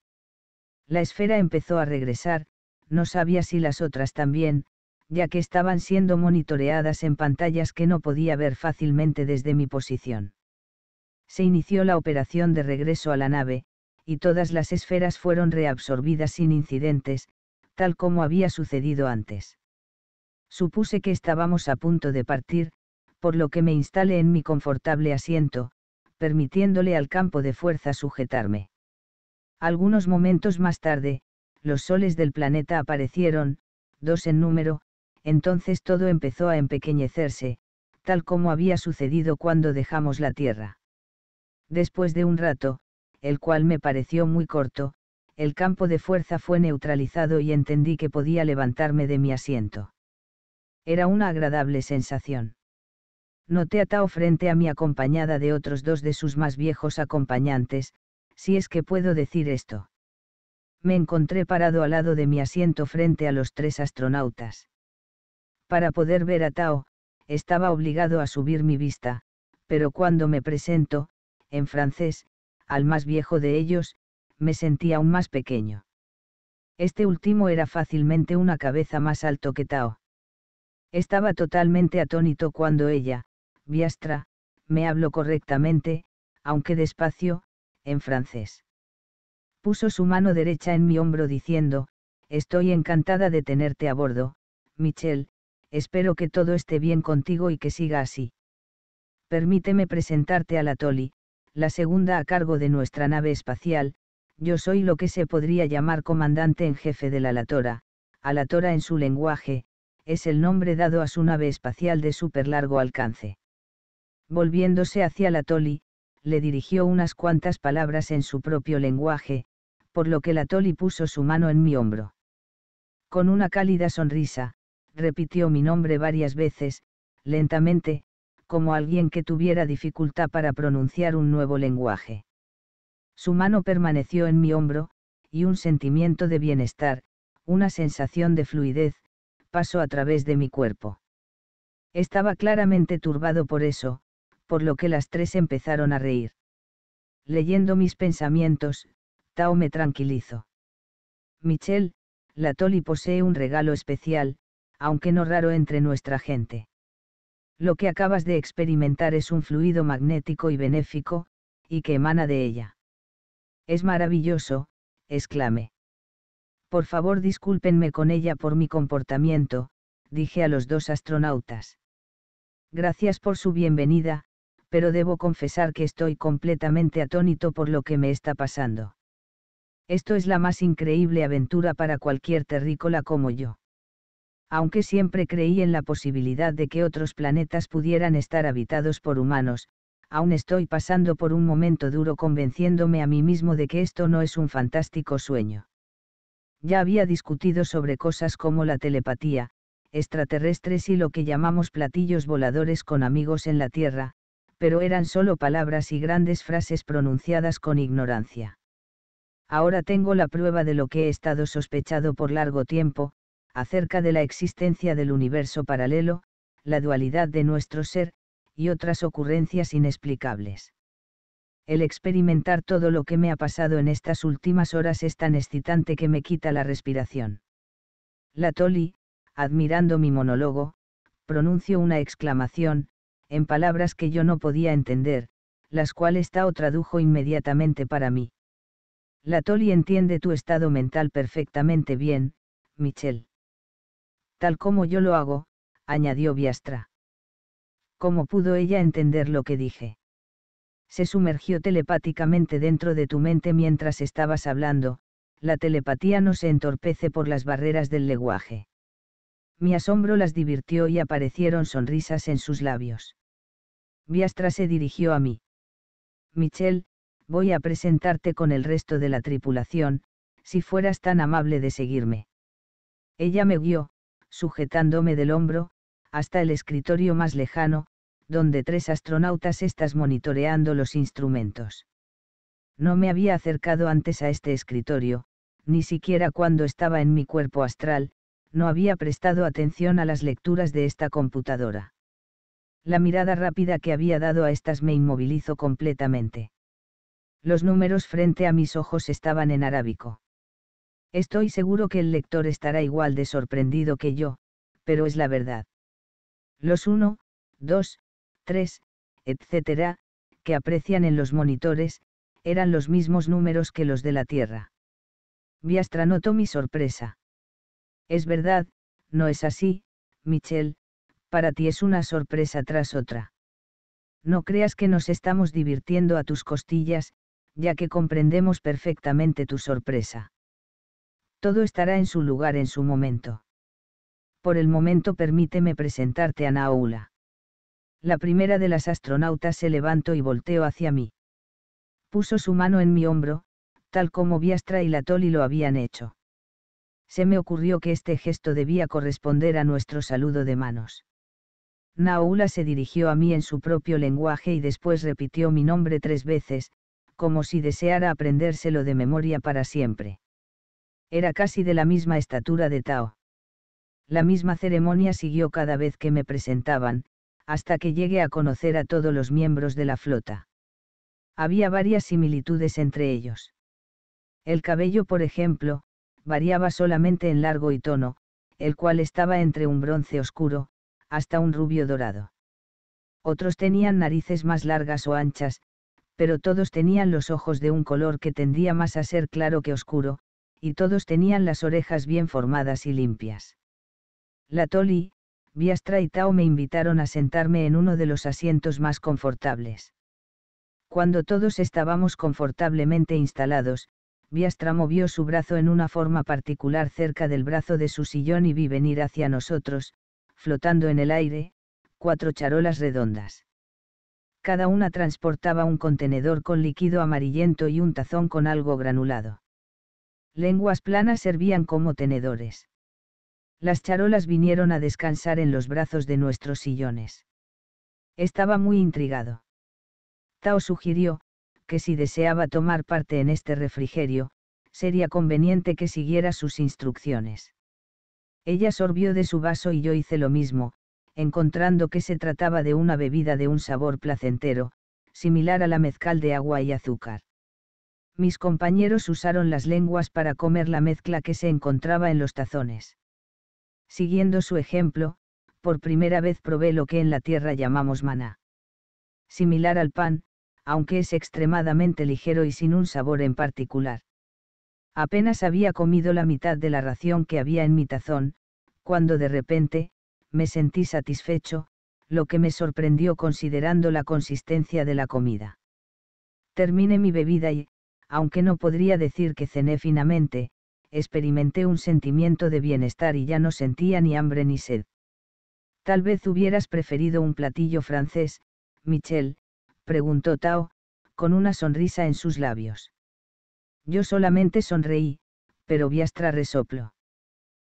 La esfera empezó a regresar, no sabía si las otras también, ya que estaban siendo monitoreadas en pantallas que no podía ver fácilmente desde mi posición. Se inició la operación de regreso a la nave, y todas las esferas fueron reabsorbidas sin incidentes, tal como había sucedido antes. Supuse que estábamos a punto de partir, por lo que me instalé en mi confortable asiento, permitiéndole al campo de fuerza sujetarme. Algunos momentos más tarde, los soles del planeta aparecieron, dos en número, entonces todo empezó a empequeñecerse, tal como había sucedido cuando dejamos la Tierra. Después de un rato, el cual me pareció muy corto, el campo de fuerza fue neutralizado y entendí que podía levantarme de mi asiento. Era una agradable sensación. Noté Tao frente a mí acompañada de otros dos de sus más viejos acompañantes, si es que puedo decir esto. Me encontré parado al lado de mi asiento frente a los tres astronautas. Para poder ver a Tao, estaba obligado a subir mi vista, pero cuando me presento, en francés, al más viejo de ellos, me sentí aún más pequeño. Este último era fácilmente una cabeza más alto que Tao. Estaba totalmente atónito cuando ella, viastra, me habló correctamente, aunque despacio, en francés. Puso su mano derecha en mi hombro diciendo, Estoy encantada de tenerte a bordo, Michel, espero que todo esté bien contigo y que siga así. Permíteme presentarte a la Toli, la segunda a cargo de nuestra nave espacial, yo soy lo que se podría llamar comandante en jefe de la Latora, Tora en su lenguaje, es el nombre dado a su nave espacial de súper largo alcance. Volviéndose hacia la Toli, le dirigió unas cuantas palabras en su propio lenguaje, por lo que la Toli puso su mano en mi hombro. Con una cálida sonrisa, repitió mi nombre varias veces, lentamente, como alguien que tuviera dificultad para pronunciar un nuevo lenguaje. Su mano permaneció en mi hombro, y un sentimiento de bienestar, una sensación de fluidez, pasó a través de mi cuerpo. Estaba claramente turbado por eso, por lo que las tres empezaron a reír. Leyendo mis pensamientos, Tao me tranquilizó. Michelle, la Toli posee un regalo especial, aunque no raro entre nuestra gente. Lo que acabas de experimentar es un fluido magnético y benéfico, y que emana de ella. Es maravilloso, exclamé. Por favor discúlpenme con ella por mi comportamiento, dije a los dos astronautas. Gracias por su bienvenida, pero debo confesar que estoy completamente atónito por lo que me está pasando. Esto es la más increíble aventura para cualquier terrícola como yo. Aunque siempre creí en la posibilidad de que otros planetas pudieran estar habitados por humanos, aún estoy pasando por un momento duro convenciéndome a mí mismo de que esto no es un fantástico sueño. Ya había discutido sobre cosas como la telepatía, extraterrestres y lo que llamamos platillos voladores con amigos en la Tierra, pero eran solo palabras y grandes frases pronunciadas con ignorancia. Ahora tengo la prueba de lo que he estado sospechado por largo tiempo, acerca de la existencia del universo paralelo, la dualidad de nuestro ser, y otras ocurrencias inexplicables. El experimentar todo lo que me ha pasado en estas últimas horas es tan excitante que me quita la respiración. La Toli, admirando mi monólogo, pronunció una exclamación, en palabras que yo no podía entender, las cuales Tao tradujo inmediatamente para mí. La Toli entiende tu estado mental perfectamente bien, Michel. Tal como yo lo hago, añadió Biastra. ¿Cómo pudo ella entender lo que dije? Se sumergió telepáticamente dentro de tu mente mientras estabas hablando, la telepatía no se entorpece por las barreras del lenguaje. Mi asombro las divirtió y aparecieron sonrisas en sus labios. Viastra se dirigió a mí. «Michelle, voy a presentarte con el resto de la tripulación, si fueras tan amable de seguirme. Ella me guió, sujetándome del hombro, hasta el escritorio más lejano, donde tres astronautas estás monitoreando los instrumentos. No me había acercado antes a este escritorio, ni siquiera cuando estaba en mi cuerpo astral, no había prestado atención a las lecturas de esta computadora. La mirada rápida que había dado a estas me inmovilizó completamente. Los números frente a mis ojos estaban en arábico. Estoy seguro que el lector estará igual de sorprendido que yo, pero es la verdad. Los 1, 2, 3, etcétera, que aprecian en los monitores, eran los mismos números que los de la Tierra. Viastra notó mi sorpresa. Es verdad, no es así, Michelle?» para ti es una sorpresa tras otra. No creas que nos estamos divirtiendo a tus costillas, ya que comprendemos perfectamente tu sorpresa. Todo estará en su lugar en su momento. Por el momento permíteme presentarte a Naula. La primera de las astronautas se levantó y volteó hacia mí. Puso su mano en mi hombro, tal como Biastra y Latoli lo habían hecho. Se me ocurrió que este gesto debía corresponder a nuestro saludo de manos. Naula se dirigió a mí en su propio lenguaje y después repitió mi nombre tres veces, como si deseara aprendérselo de memoria para siempre. Era casi de la misma estatura de Tao. La misma ceremonia siguió cada vez que me presentaban, hasta que llegué a conocer a todos los miembros de la flota. Había varias similitudes entre ellos. El cabello, por ejemplo, variaba solamente en largo y tono, el cual estaba entre un bronce oscuro, hasta un rubio dorado. Otros tenían narices más largas o anchas, pero todos tenían los ojos de un color que tendía más a ser claro que oscuro, y todos tenían las orejas bien formadas y limpias. La Toli, Biastra y Tao me invitaron a sentarme en uno de los asientos más confortables. Cuando todos estábamos confortablemente instalados, Biastra movió su brazo en una forma particular cerca del brazo de su sillón y vi venir hacia nosotros, flotando en el aire, cuatro charolas redondas. Cada una transportaba un contenedor con líquido amarillento y un tazón con algo granulado. Lenguas planas servían como tenedores. Las charolas vinieron a descansar en los brazos de nuestros sillones. Estaba muy intrigado. Tao sugirió, que si deseaba tomar parte en este refrigerio, sería conveniente que siguiera sus instrucciones. Ella sorbió de su vaso y yo hice lo mismo, encontrando que se trataba de una bebida de un sabor placentero, similar a la mezcal de agua y azúcar. Mis compañeros usaron las lenguas para comer la mezcla que se encontraba en los tazones. Siguiendo su ejemplo, por primera vez probé lo que en la tierra llamamos maná. Similar al pan, aunque es extremadamente ligero y sin un sabor en particular. Apenas había comido la mitad de la ración que había en mi tazón, cuando de repente, me sentí satisfecho, lo que me sorprendió considerando la consistencia de la comida. Terminé mi bebida y, aunque no podría decir que cené finamente, experimenté un sentimiento de bienestar y ya no sentía ni hambre ni sed. Tal vez hubieras preferido un platillo francés, Michel, preguntó Tao, con una sonrisa en sus labios. Yo solamente sonreí, pero Viastra resoplo.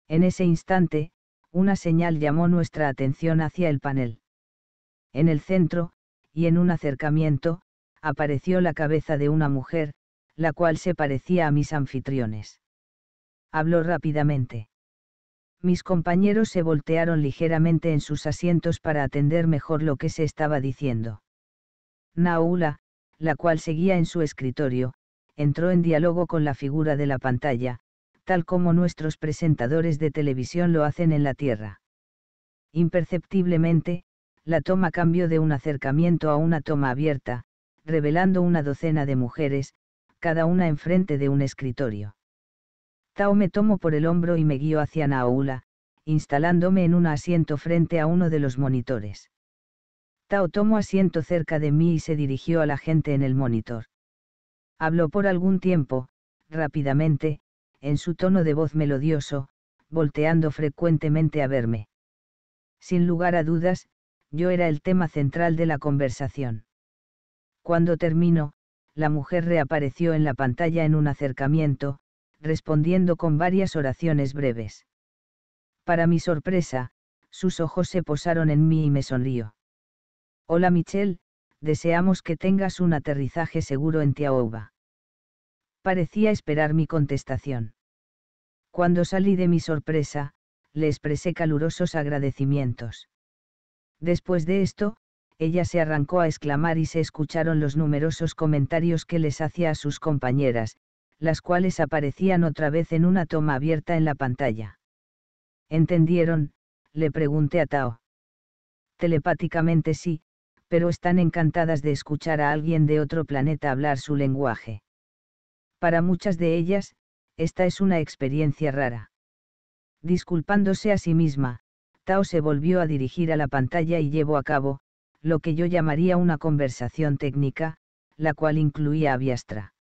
En ese instante, una señal llamó nuestra atención hacia el panel. En el centro, y en un acercamiento, apareció la cabeza de una mujer, la cual se parecía a mis anfitriones. Habló rápidamente. Mis compañeros se voltearon ligeramente en sus asientos para atender mejor lo que se estaba diciendo. Naula, la cual seguía en su escritorio, entró en diálogo con la figura de la pantalla, tal como nuestros presentadores de televisión lo hacen en la Tierra. Imperceptiblemente, la toma cambió de un acercamiento a una toma abierta, revelando una docena de mujeres, cada una enfrente de un escritorio. Tao me tomó por el hombro y me guió hacia Naoula, instalándome en un asiento frente a uno de los monitores. Tao tomó asiento cerca de mí y se dirigió a la gente en el monitor. Habló por algún tiempo, rápidamente, en su tono de voz melodioso, volteando frecuentemente a verme. Sin lugar a dudas, yo era el tema central de la conversación. Cuando terminó, la mujer reapareció en la pantalla en un acercamiento, respondiendo con varias oraciones breves. Para mi sorpresa, sus ojos se posaron en mí y me sonrió. Hola Michelle, deseamos que tengas un aterrizaje seguro en Tiaouba. Parecía esperar mi contestación. Cuando salí de mi sorpresa, le expresé calurosos agradecimientos. Después de esto, ella se arrancó a exclamar y se escucharon los numerosos comentarios que les hacía a sus compañeras, las cuales aparecían otra vez en una toma abierta en la pantalla. ¿Entendieron? le pregunté a Tao. Telepáticamente sí, pero están encantadas de escuchar a alguien de otro planeta hablar su lenguaje. Para muchas de ellas, esta es una experiencia rara. Disculpándose a sí misma, Tao se volvió a dirigir a la pantalla y llevó a cabo, lo que yo llamaría una conversación técnica, la cual incluía a Biastra.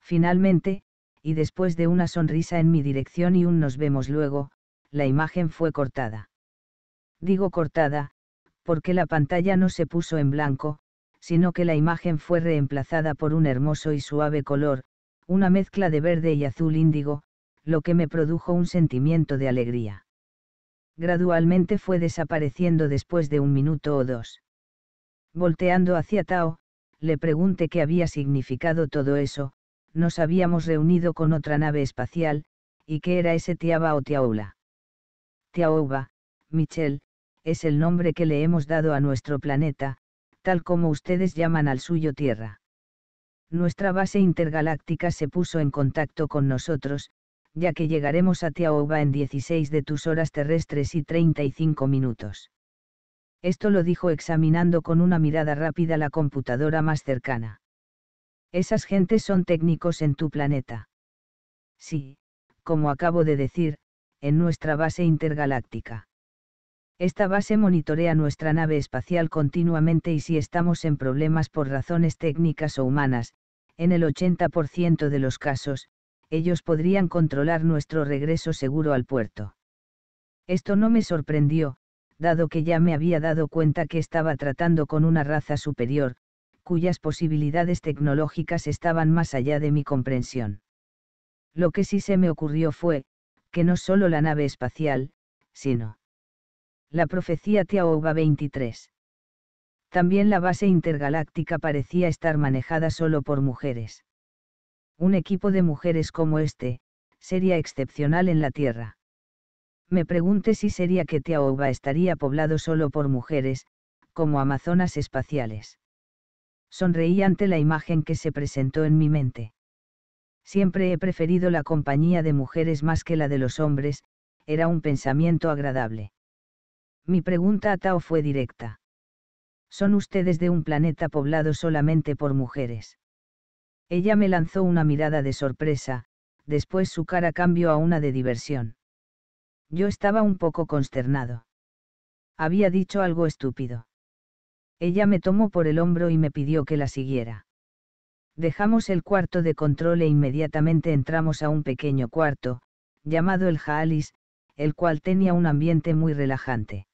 Finalmente, y después de una sonrisa en mi dirección y un nos vemos luego, la imagen fue cortada. Digo cortada, porque la pantalla no se puso en blanco, sino que la imagen fue reemplazada por un hermoso y suave color, una mezcla de verde y azul índigo, lo que me produjo un sentimiento de alegría. Gradualmente fue desapareciendo después de un minuto o dos. Volteando hacia Tao, le pregunté qué había significado todo eso, nos habíamos reunido con otra nave espacial, y qué era ese Tiaba o Tiaula. Tiauba, Michelle es el nombre que le hemos dado a nuestro planeta, tal como ustedes llaman al suyo Tierra. Nuestra base intergaláctica se puso en contacto con nosotros, ya que llegaremos a Tiaoba en 16 de tus horas terrestres y 35 minutos. Esto lo dijo examinando con una mirada rápida la computadora más cercana. Esas gentes son técnicos en tu planeta. Sí, como acabo de decir, en nuestra base intergaláctica. Esta base monitorea nuestra nave espacial continuamente y si estamos en problemas por razones técnicas o humanas, en el 80% de los casos, ellos podrían controlar nuestro regreso seguro al puerto. Esto no me sorprendió, dado que ya me había dado cuenta que estaba tratando con una raza superior, cuyas posibilidades tecnológicas estaban más allá de mi comprensión. Lo que sí se me ocurrió fue, que no solo la nave espacial, sino la profecía Tiaoba 23. También la base intergaláctica parecía estar manejada solo por mujeres. Un equipo de mujeres como este, sería excepcional en la Tierra. Me pregunté si sería que Tiaoba estaría poblado solo por mujeres, como amazonas espaciales. Sonreí ante la imagen que se presentó en mi mente. Siempre he preferido la compañía de mujeres más que la de los hombres, era un pensamiento agradable. Mi pregunta a Tao fue directa. ¿Son ustedes de un planeta poblado solamente por mujeres? Ella me lanzó una mirada de sorpresa, después su cara cambió a una de diversión. Yo estaba un poco consternado. Había dicho algo estúpido. Ella me tomó por el hombro y me pidió que la siguiera. Dejamos el cuarto de control e inmediatamente entramos a un pequeño cuarto, llamado el Jalis, el cual tenía un ambiente muy relajante.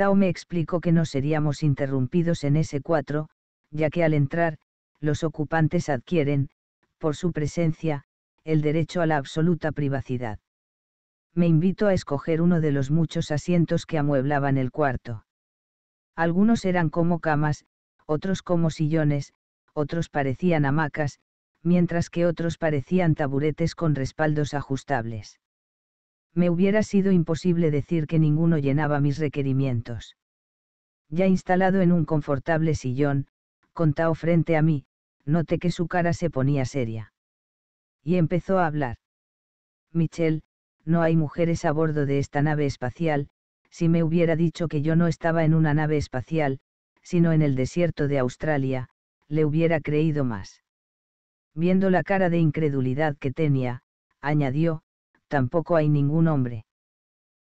Tao me explicó que no seríamos interrumpidos en ese cuatro, ya que al entrar, los ocupantes adquieren, por su presencia, el derecho a la absoluta privacidad. Me invito a escoger uno de los muchos asientos que amueblaban el cuarto. Algunos eran como camas, otros como sillones, otros parecían hamacas, mientras que otros parecían taburetes con respaldos ajustables me hubiera sido imposible decir que ninguno llenaba mis requerimientos. Ya instalado en un confortable sillón, con Tao frente a mí, noté que su cara se ponía seria. Y empezó a hablar. Michelle, no hay mujeres a bordo de esta nave espacial, si me hubiera dicho que yo no estaba en una nave espacial, sino en el desierto de Australia, le hubiera creído más. Viendo la cara de incredulidad que tenía, añadió, tampoco hay ningún hombre.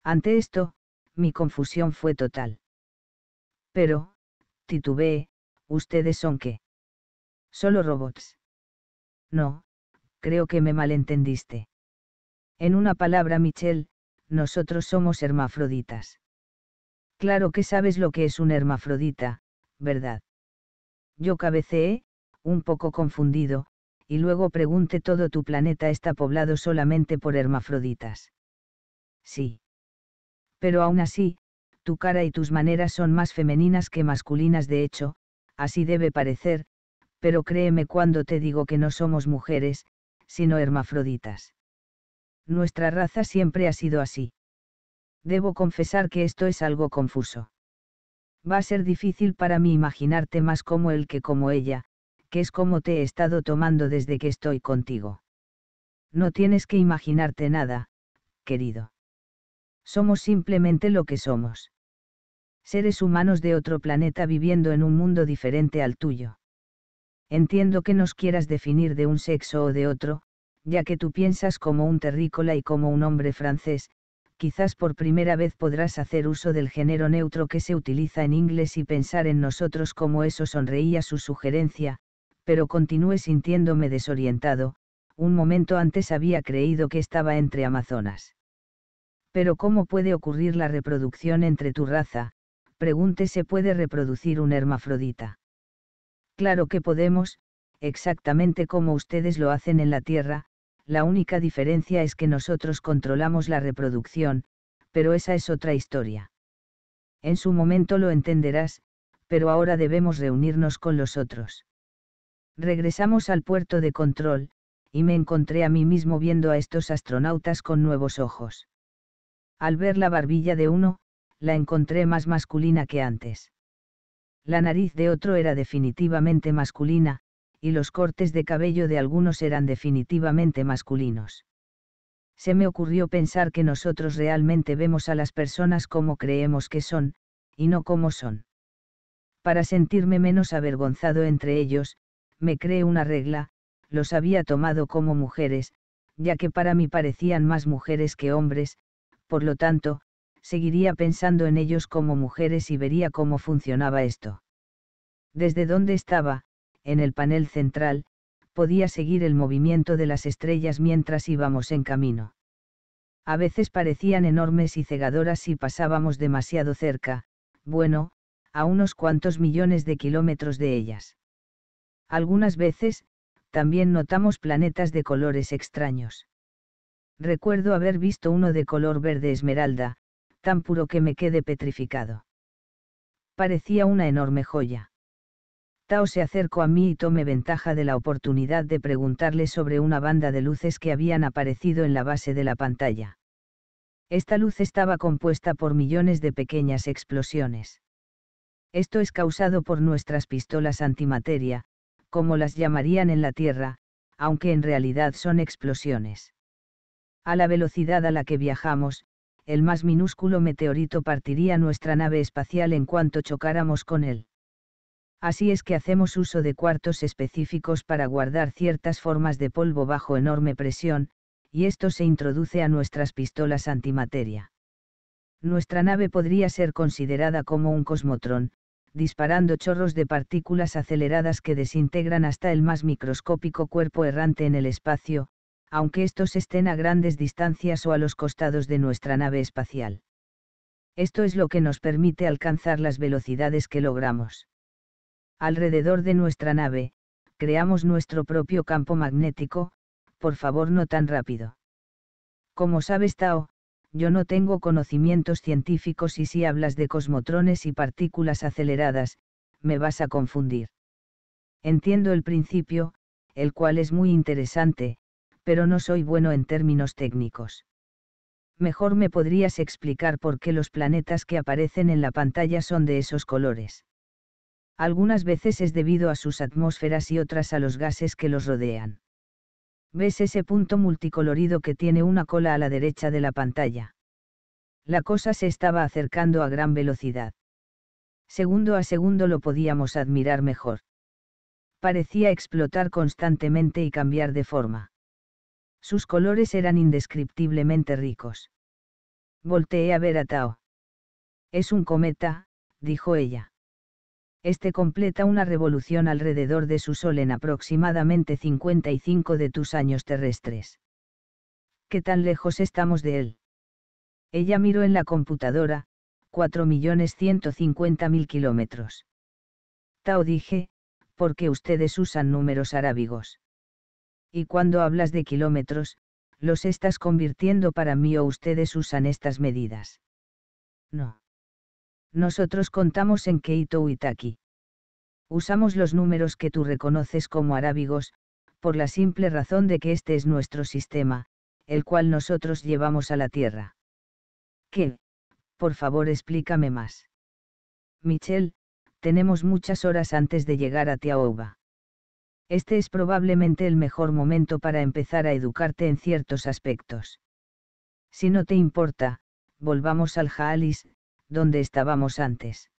Ante esto, mi confusión fue total. Pero, titubeé, ¿ustedes son qué? Solo robots. No, creo que me malentendiste. En una palabra, Michelle, nosotros somos hermafroditas. Claro que sabes lo que es un hermafrodita, ¿verdad? Yo cabeceé, un poco confundido, y luego pregunte todo tu planeta está poblado solamente por hermafroditas. Sí. Pero aún así, tu cara y tus maneras son más femeninas que masculinas de hecho, así debe parecer, pero créeme cuando te digo que no somos mujeres, sino hermafroditas. Nuestra raza siempre ha sido así. Debo confesar que esto es algo confuso. Va a ser difícil para mí imaginarte más como él que como ella, que es como te he estado tomando desde que estoy contigo. No tienes que imaginarte nada, querido. Somos simplemente lo que somos. Seres humanos de otro planeta viviendo en un mundo diferente al tuyo. Entiendo que nos quieras definir de un sexo o de otro, ya que tú piensas como un terrícola y como un hombre francés, quizás por primera vez podrás hacer uso del género neutro que se utiliza en inglés y pensar en nosotros como eso sonreía su sugerencia, pero continué sintiéndome desorientado, un momento antes había creído que estaba entre Amazonas. Pero ¿cómo puede ocurrir la reproducción entre tu raza? Pregunte, ¿se puede reproducir un hermafrodita? Claro que podemos, exactamente como ustedes lo hacen en la Tierra, la única diferencia es que nosotros controlamos la reproducción, pero esa es otra historia. En su momento lo entenderás, pero ahora debemos reunirnos con los otros. Regresamos al puerto de control, y me encontré a mí mismo viendo a estos astronautas con nuevos ojos. Al ver la barbilla de uno, la encontré más masculina que antes. La nariz de otro era definitivamente masculina, y los cortes de cabello de algunos eran definitivamente masculinos. Se me ocurrió pensar que nosotros realmente vemos a las personas como creemos que son, y no como son. Para sentirme menos avergonzado entre ellos, me cree una regla, los había tomado como mujeres, ya que para mí parecían más mujeres que hombres, por lo tanto, seguiría pensando en ellos como mujeres y vería cómo funcionaba esto. Desde donde estaba, en el panel central, podía seguir el movimiento de las estrellas mientras íbamos en camino. A veces parecían enormes y cegadoras si pasábamos demasiado cerca, bueno, a unos cuantos millones de kilómetros de ellas. Algunas veces, también notamos planetas de colores extraños. Recuerdo haber visto uno de color verde esmeralda, tan puro que me quedé petrificado. Parecía una enorme joya. Tao se acercó a mí y tomé ventaja de la oportunidad de preguntarle sobre una banda de luces que habían aparecido en la base de la pantalla. Esta luz estaba compuesta por millones de pequeñas explosiones. Esto es causado por nuestras pistolas antimateria, como las llamarían en la Tierra, aunque en realidad son explosiones. A la velocidad a la que viajamos, el más minúsculo meteorito partiría nuestra nave espacial en cuanto chocáramos con él. Así es que hacemos uso de cuartos específicos para guardar ciertas formas de polvo bajo enorme presión, y esto se introduce a nuestras pistolas antimateria. Nuestra nave podría ser considerada como un cosmotrón, disparando chorros de partículas aceleradas que desintegran hasta el más microscópico cuerpo errante en el espacio, aunque estos estén a grandes distancias o a los costados de nuestra nave espacial. Esto es lo que nos permite alcanzar las velocidades que logramos. Alrededor de nuestra nave, creamos nuestro propio campo magnético, por favor no tan rápido. Como sabes Tao, yo no tengo conocimientos científicos y si hablas de cosmotrones y partículas aceleradas, me vas a confundir. Entiendo el principio, el cual es muy interesante, pero no soy bueno en términos técnicos. Mejor me podrías explicar por qué los planetas que aparecen en la pantalla son de esos colores. Algunas veces es debido a sus atmósferas y otras a los gases que los rodean. ¿Ves ese punto multicolorido que tiene una cola a la derecha de la pantalla? La cosa se estaba acercando a gran velocidad. Segundo a segundo lo podíamos admirar mejor. Parecía explotar constantemente y cambiar de forma. Sus colores eran indescriptiblemente ricos. Volteé a ver a Tao. Es un cometa, dijo ella este completa una revolución alrededor de su Sol en aproximadamente 55 de tus años terrestres. ¿Qué tan lejos estamos de él? Ella miró en la computadora, 4.150.000 kilómetros. Tao dije, porque ustedes usan números arábigos. Y cuando hablas de kilómetros, los estás convirtiendo para mí o ustedes usan estas medidas. No. Nosotros contamos en Keito Uitaki. Usamos los números que tú reconoces como arábigos, por la simple razón de que este es nuestro sistema, el cual nosotros llevamos a la Tierra. ¿Qué? Por favor explícame más. «Michelle, tenemos muchas horas antes de llegar a Tiaoba. Este es probablemente el mejor momento para empezar a educarte en ciertos aspectos. Si no te importa, volvamos al Jaalis, donde estábamos antes.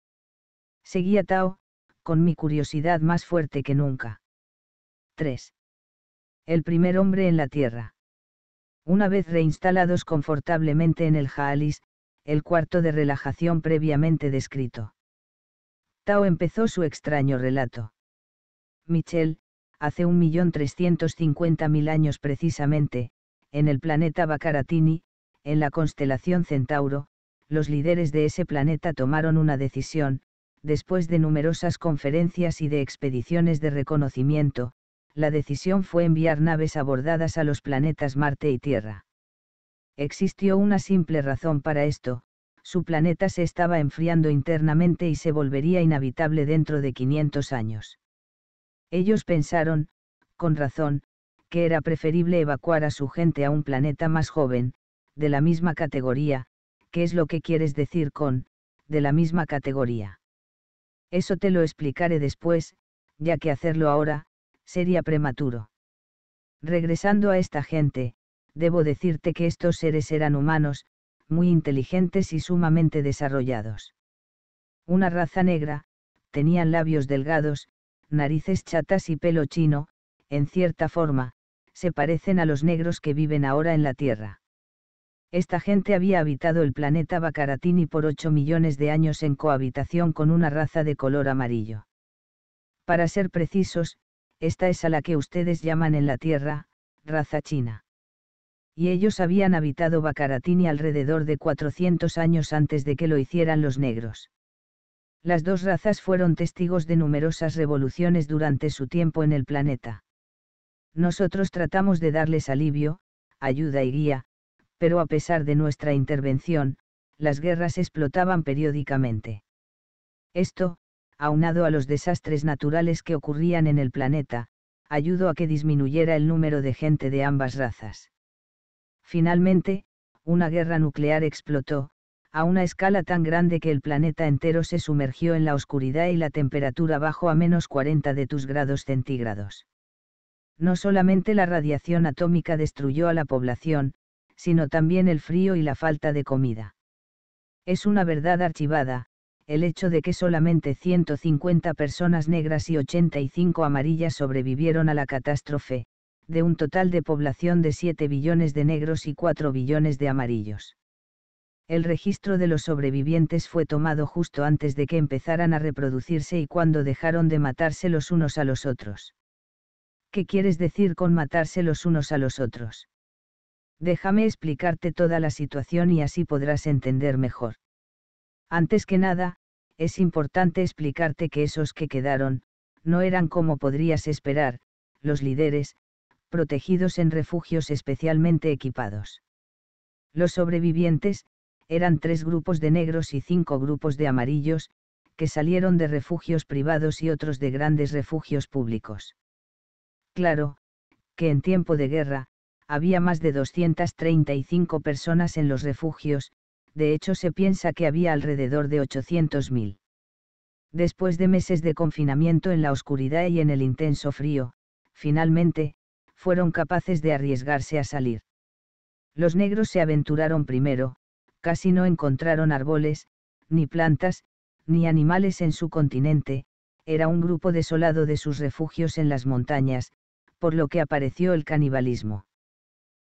Seguía Tao, con mi curiosidad más fuerte que nunca. 3. El primer hombre en la Tierra. Una vez reinstalados confortablemente en el Jaalis, el cuarto de relajación previamente descrito. Tao empezó su extraño relato. Michel, hace un millón mil años precisamente, en el planeta Bacaratini, en la constelación Centauro, los líderes de ese planeta tomaron una decisión, después de numerosas conferencias y de expediciones de reconocimiento, la decisión fue enviar naves abordadas a los planetas Marte y Tierra. Existió una simple razón para esto, su planeta se estaba enfriando internamente y se volvería inhabitable dentro de 500 años. Ellos pensaron, con razón, que era preferible evacuar a su gente a un planeta más joven, de la misma categoría, es lo que quieres decir con, de la misma categoría. Eso te lo explicaré después, ya que hacerlo ahora, sería prematuro. Regresando a esta gente, debo decirte que estos seres eran humanos, muy inteligentes y sumamente desarrollados. Una raza negra, tenían labios delgados, narices chatas y pelo chino, en cierta forma, se parecen a los negros que viven ahora en la Tierra. Esta gente había habitado el planeta Bacaratini por 8 millones de años en cohabitación con una raza de color amarillo. Para ser precisos, esta es a la que ustedes llaman en la Tierra, raza china. Y ellos habían habitado Bacaratini alrededor de 400 años antes de que lo hicieran los negros. Las dos razas fueron testigos de numerosas revoluciones durante su tiempo en el planeta. Nosotros tratamos de darles alivio, ayuda y guía, pero a pesar de nuestra intervención, las guerras explotaban periódicamente. Esto, aunado a los desastres naturales que ocurrían en el planeta, ayudó a que disminuyera el número de gente de ambas razas. Finalmente, una guerra nuclear explotó, a una escala tan grande que el planeta entero se sumergió en la oscuridad y la temperatura bajó a menos 40 de tus grados centígrados. No solamente la radiación atómica destruyó a la población, sino también el frío y la falta de comida. Es una verdad archivada, el hecho de que solamente 150 personas negras y 85 amarillas sobrevivieron a la catástrofe, de un total de población de 7 billones de negros y 4 billones de amarillos. El registro de los sobrevivientes fue tomado justo antes de que empezaran a reproducirse y cuando dejaron de matarse los unos a los otros. ¿Qué quieres decir con matarse los unos a los otros? déjame explicarte toda la situación y así podrás entender mejor. Antes que nada, es importante explicarte que esos que quedaron, no eran como podrías esperar, los líderes, protegidos en refugios especialmente equipados. Los sobrevivientes, eran tres grupos de negros y cinco grupos de amarillos, que salieron de refugios privados y otros de grandes refugios públicos. Claro, que en tiempo de guerra, había más de 235 personas en los refugios, de hecho se piensa que había alrededor de 800.000. Después de meses de confinamiento en la oscuridad y en el intenso frío, finalmente, fueron capaces de arriesgarse a salir. Los negros se aventuraron primero, casi no encontraron árboles, ni plantas, ni animales en su continente, era un grupo desolado de sus refugios en las montañas, por lo que apareció el canibalismo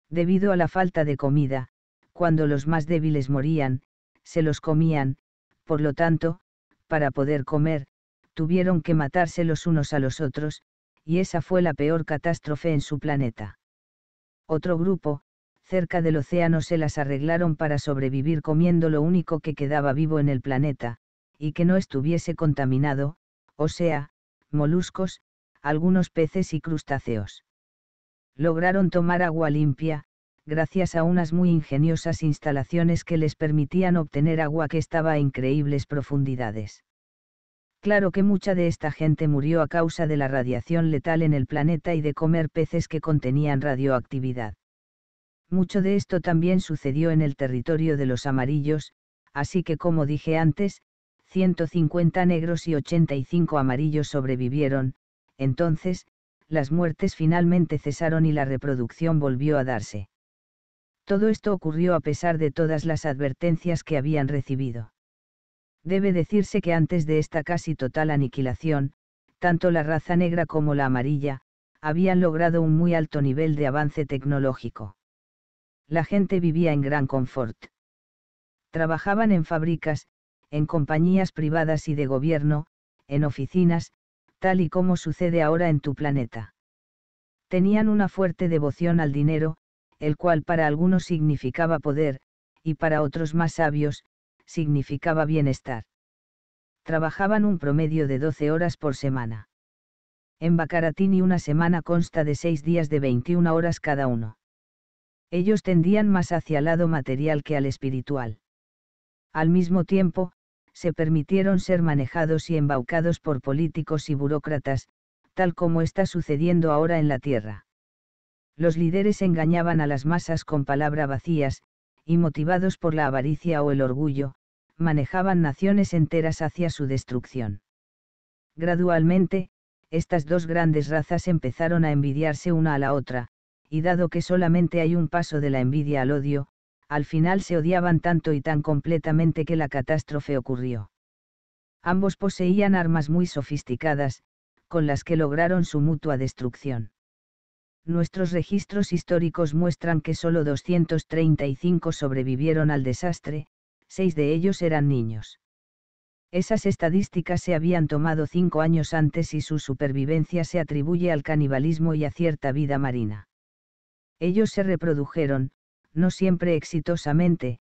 debido a la falta de comida, cuando los más débiles morían, se los comían, por lo tanto, para poder comer, tuvieron que matarse los unos a los otros, y esa fue la peor catástrofe en su planeta. Otro grupo, cerca del océano, se las arreglaron para sobrevivir comiendo lo único que quedaba vivo en el planeta, y que no estuviese contaminado, o sea, moluscos, algunos peces y crustáceos lograron tomar agua limpia, gracias a unas muy ingeniosas instalaciones que les permitían obtener agua que estaba a increíbles profundidades. Claro que mucha de esta gente murió a causa de la radiación letal en el planeta y de comer peces que contenían radioactividad. Mucho de esto también sucedió en el territorio de los amarillos, así que como dije antes, 150 negros y 85 amarillos sobrevivieron, entonces, las muertes finalmente cesaron y la reproducción volvió a darse. Todo esto ocurrió a pesar de todas las advertencias que habían recibido. Debe decirse que antes de esta casi total aniquilación, tanto la raza negra como la amarilla, habían logrado un muy alto nivel de avance tecnológico. La gente vivía en gran confort. Trabajaban en fábricas, en compañías privadas y de gobierno, en oficinas, tal y como sucede ahora en tu planeta. Tenían una fuerte devoción al dinero, el cual para algunos significaba poder, y para otros más sabios, significaba bienestar. Trabajaban un promedio de 12 horas por semana. En Bacaratini una semana consta de seis días de 21 horas cada uno. Ellos tendían más hacia el lado material que al espiritual. Al mismo tiempo, se permitieron ser manejados y embaucados por políticos y burócratas, tal como está sucediendo ahora en la Tierra. Los líderes engañaban a las masas con palabras vacías, y motivados por la avaricia o el orgullo, manejaban naciones enteras hacia su destrucción. Gradualmente, estas dos grandes razas empezaron a envidiarse una a la otra, y dado que solamente hay un paso de la envidia al odio, al final se odiaban tanto y tan completamente que la catástrofe ocurrió. Ambos poseían armas muy sofisticadas, con las que lograron su mutua destrucción. Nuestros registros históricos muestran que solo 235 sobrevivieron al desastre, seis de ellos eran niños. Esas estadísticas se habían tomado cinco años antes y su supervivencia se atribuye al canibalismo y a cierta vida marina. Ellos se reprodujeron, no siempre exitosamente,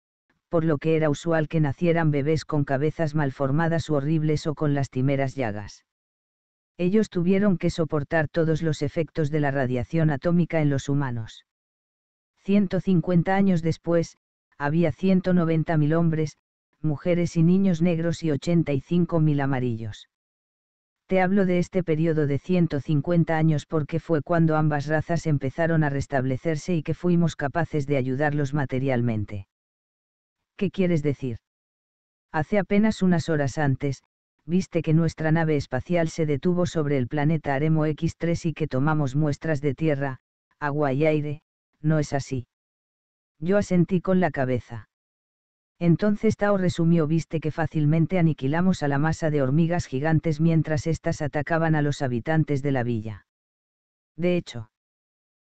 por lo que era usual que nacieran bebés con cabezas malformadas u horribles o con lastimeras llagas. Ellos tuvieron que soportar todos los efectos de la radiación atómica en los humanos. 150 años después, había 190.000 hombres, mujeres y niños negros y 85.000 amarillos. Te hablo de este periodo de 150 años porque fue cuando ambas razas empezaron a restablecerse y que fuimos capaces de ayudarlos materialmente. ¿Qué quieres decir? Hace apenas unas horas antes, viste que nuestra nave espacial se detuvo sobre el planeta Aremo X3 y que tomamos muestras de tierra, agua y aire, ¿no es así? Yo asentí con la cabeza. Entonces Tao resumió viste que fácilmente aniquilamos a la masa de hormigas gigantes mientras éstas atacaban a los habitantes de la villa. De hecho,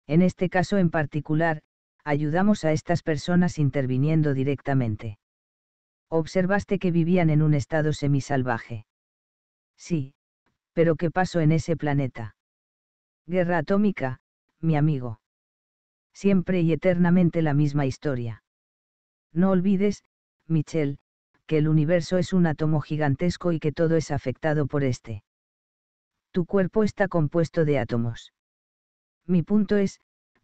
en este caso en particular, ayudamos a estas personas interviniendo directamente. Observaste que vivían en un estado semisalvaje. Sí, pero ¿qué pasó en ese planeta? Guerra atómica, mi amigo. Siempre y eternamente la misma historia. No olvides, Michel, que el universo es un átomo gigantesco y que todo es afectado por este. Tu cuerpo está compuesto de átomos. Mi punto es,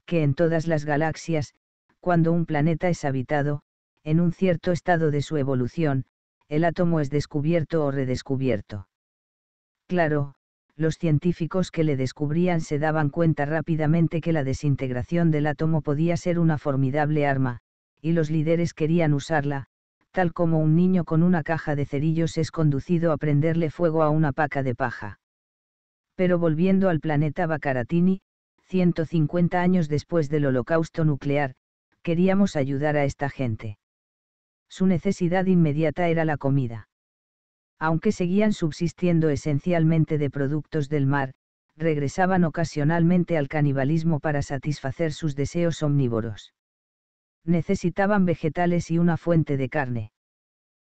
que en todas las galaxias, cuando un planeta es habitado, en un cierto estado de su evolución, el átomo es descubierto o redescubierto. Claro, los científicos que le descubrían se daban cuenta rápidamente que la desintegración del átomo podía ser una formidable arma, y los líderes querían usarla, tal como un niño con una caja de cerillos es conducido a prenderle fuego a una paca de paja. Pero volviendo al planeta Bacaratini, 150 años después del holocausto nuclear, queríamos ayudar a esta gente. Su necesidad inmediata era la comida. Aunque seguían subsistiendo esencialmente de productos del mar, regresaban ocasionalmente al canibalismo para satisfacer sus deseos omnívoros necesitaban vegetales y una fuente de carne.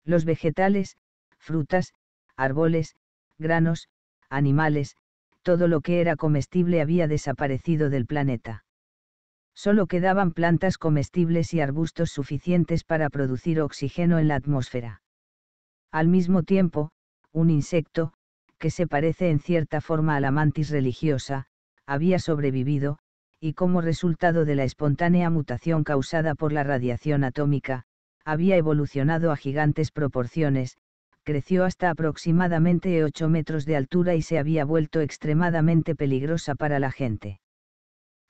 Los vegetales, frutas, árboles, granos, animales, todo lo que era comestible había desaparecido del planeta. Solo quedaban plantas comestibles y arbustos suficientes para producir oxígeno en la atmósfera. Al mismo tiempo, un insecto, que se parece en cierta forma a la mantis religiosa, había sobrevivido, y como resultado de la espontánea mutación causada por la radiación atómica, había evolucionado a gigantes proporciones, creció hasta aproximadamente 8 metros de altura y se había vuelto extremadamente peligrosa para la gente.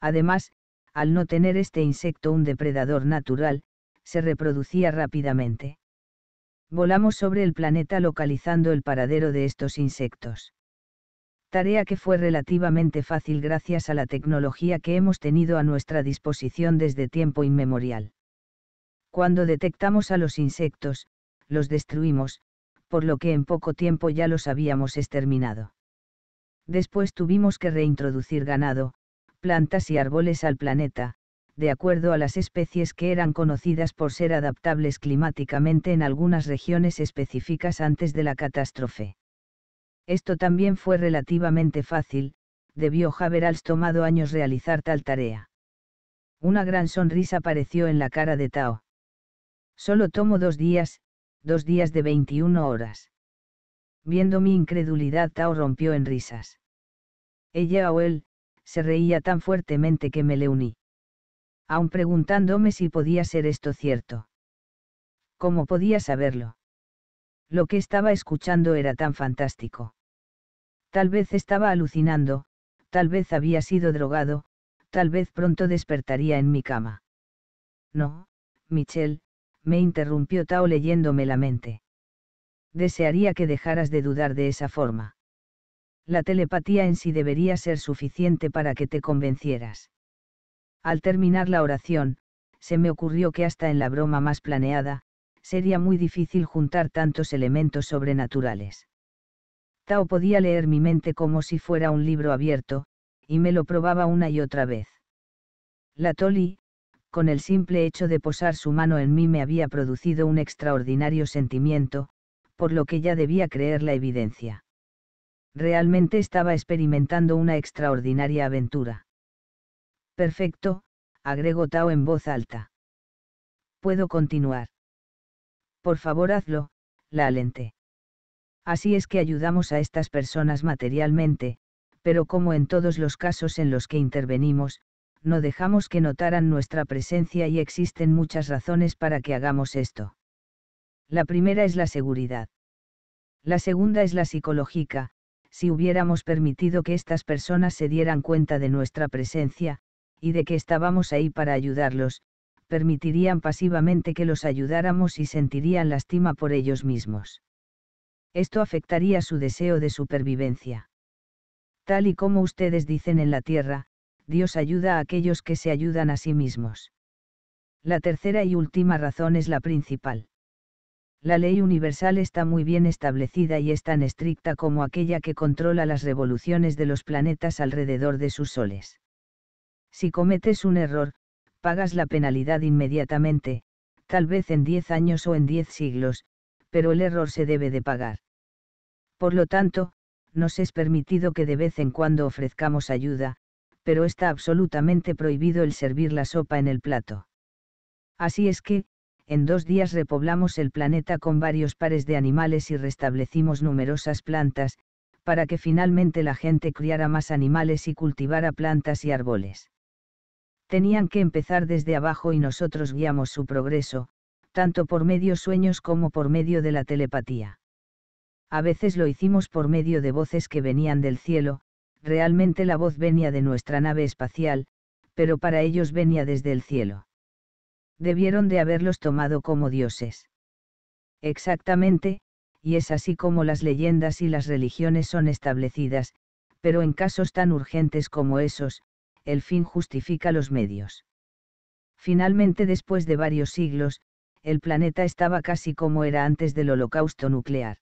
Además, al no tener este insecto un depredador natural, se reproducía rápidamente. Volamos sobre el planeta localizando el paradero de estos insectos tarea que fue relativamente fácil gracias a la tecnología que hemos tenido a nuestra disposición desde tiempo inmemorial. Cuando detectamos a los insectos, los destruimos, por lo que en poco tiempo ya los habíamos exterminado. Después tuvimos que reintroducir ganado, plantas y árboles al planeta, de acuerdo a las especies que eran conocidas por ser adaptables climáticamente en algunas regiones específicas antes de la catástrofe. Esto también fue relativamente fácil, debió Haberals tomado años realizar tal tarea. Una gran sonrisa apareció en la cara de Tao. Solo tomo dos días, dos días de 21 horas. Viendo mi incredulidad, Tao rompió en risas. Ella o él, se reía tan fuertemente que me le uní. Aun preguntándome si podía ser esto cierto. ¿Cómo podía saberlo? Lo que estaba escuchando era tan fantástico. Tal vez estaba alucinando, tal vez había sido drogado, tal vez pronto despertaría en mi cama. No, Michelle, me interrumpió Tao leyéndome la mente. Desearía que dejaras de dudar de esa forma. La telepatía en sí debería ser suficiente para que te convencieras. Al terminar la oración, se me ocurrió que hasta en la broma más planeada, sería muy difícil juntar tantos elementos sobrenaturales. Tao podía leer mi mente como si fuera un libro abierto, y me lo probaba una y otra vez. La Toli, con el simple hecho de posar su mano en mí me había producido un extraordinario sentimiento, por lo que ya debía creer la evidencia. Realmente estaba experimentando una extraordinaria aventura. Perfecto, agregó Tao en voz alta. Puedo continuar. Por favor hazlo, la alenté. Así es que ayudamos a estas personas materialmente, pero como en todos los casos en los que intervenimos, no dejamos que notaran nuestra presencia y existen muchas razones para que hagamos esto. La primera es la seguridad. La segunda es la psicológica, si hubiéramos permitido que estas personas se dieran cuenta de nuestra presencia, y de que estábamos ahí para ayudarlos, permitirían pasivamente que los ayudáramos y sentirían lástima por ellos mismos esto afectaría su deseo de supervivencia. Tal y como ustedes dicen en la tierra, Dios ayuda a aquellos que se ayudan a sí mismos. La tercera y última razón es la principal. La ley universal está muy bien establecida y es tan estricta como aquella que controla las revoluciones de los planetas alrededor de sus soles. Si cometes un error, pagas la penalidad inmediatamente, tal vez en 10 años o en 10 siglos, pero el error se debe de pagar. Por lo tanto, nos es permitido que de vez en cuando ofrezcamos ayuda, pero está absolutamente prohibido el servir la sopa en el plato. Así es que, en dos días repoblamos el planeta con varios pares de animales y restablecimos numerosas plantas, para que finalmente la gente criara más animales y cultivara plantas y árboles. Tenían que empezar desde abajo y nosotros guiamos su progreso, tanto por medio sueños como por medio de la telepatía a veces lo hicimos por medio de voces que venían del cielo, realmente la voz venía de nuestra nave espacial, pero para ellos venía desde el cielo. Debieron de haberlos tomado como dioses. Exactamente, y es así como las leyendas y las religiones son establecidas, pero en casos tan urgentes como esos, el fin justifica los medios. Finalmente, después de varios siglos, el planeta estaba casi como era antes del holocausto nuclear.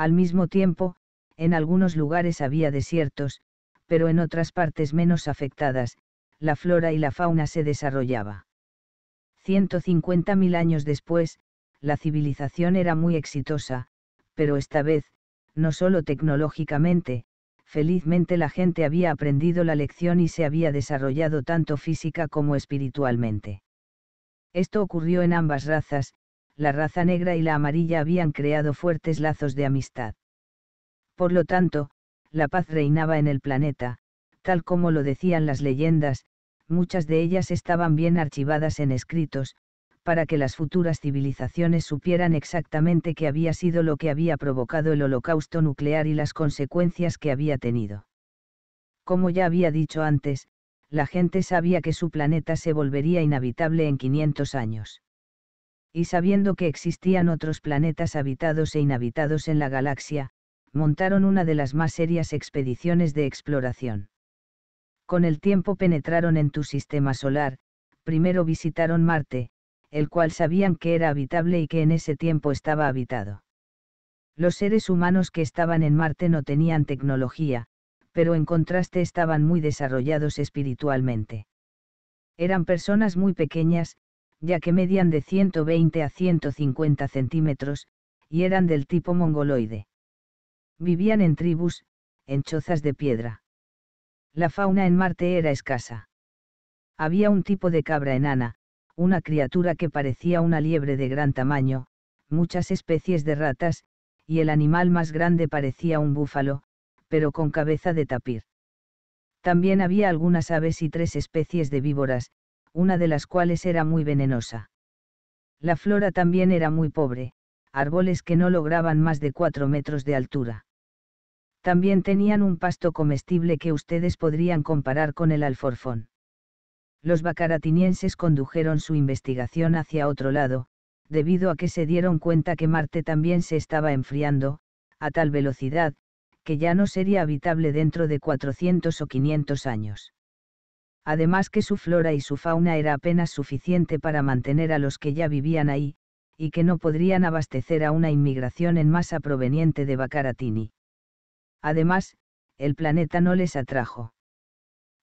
Al mismo tiempo, en algunos lugares había desiertos, pero en otras partes menos afectadas, la flora y la fauna se desarrollaba. 150.000 años después, la civilización era muy exitosa, pero esta vez, no solo tecnológicamente, felizmente la gente había aprendido la lección y se había desarrollado tanto física como espiritualmente. Esto ocurrió en ambas razas, la raza negra y la amarilla habían creado fuertes lazos de amistad. Por lo tanto, la paz reinaba en el planeta, tal como lo decían las leyendas, muchas de ellas estaban bien archivadas en escritos, para que las futuras civilizaciones supieran exactamente qué había sido lo que había provocado el holocausto nuclear y las consecuencias que había tenido. Como ya había dicho antes, la gente sabía que su planeta se volvería inhabitable en 500 años y sabiendo que existían otros planetas habitados e inhabitados en la galaxia, montaron una de las más serias expediciones de exploración. Con el tiempo penetraron en tu sistema solar, primero visitaron Marte, el cual sabían que era habitable y que en ese tiempo estaba habitado. Los seres humanos que estaban en Marte no tenían tecnología, pero en contraste estaban muy desarrollados espiritualmente. Eran personas muy pequeñas, ya que medían de 120 a 150 centímetros, y eran del tipo mongoloide. Vivían en tribus, en chozas de piedra. La fauna en Marte era escasa. Había un tipo de cabra enana, una criatura que parecía una liebre de gran tamaño, muchas especies de ratas, y el animal más grande parecía un búfalo, pero con cabeza de tapir. También había algunas aves y tres especies de víboras, una de las cuales era muy venenosa. La flora también era muy pobre, árboles que no lograban más de cuatro metros de altura. También tenían un pasto comestible que ustedes podrían comparar con el alforfón. Los bacaratinienses condujeron su investigación hacia otro lado, debido a que se dieron cuenta que Marte también se estaba enfriando, a tal velocidad, que ya no sería habitable dentro de 400 o 500 años además que su flora y su fauna era apenas suficiente para mantener a los que ya vivían ahí, y que no podrían abastecer a una inmigración en masa proveniente de Bacaratini. Además, el planeta no les atrajo.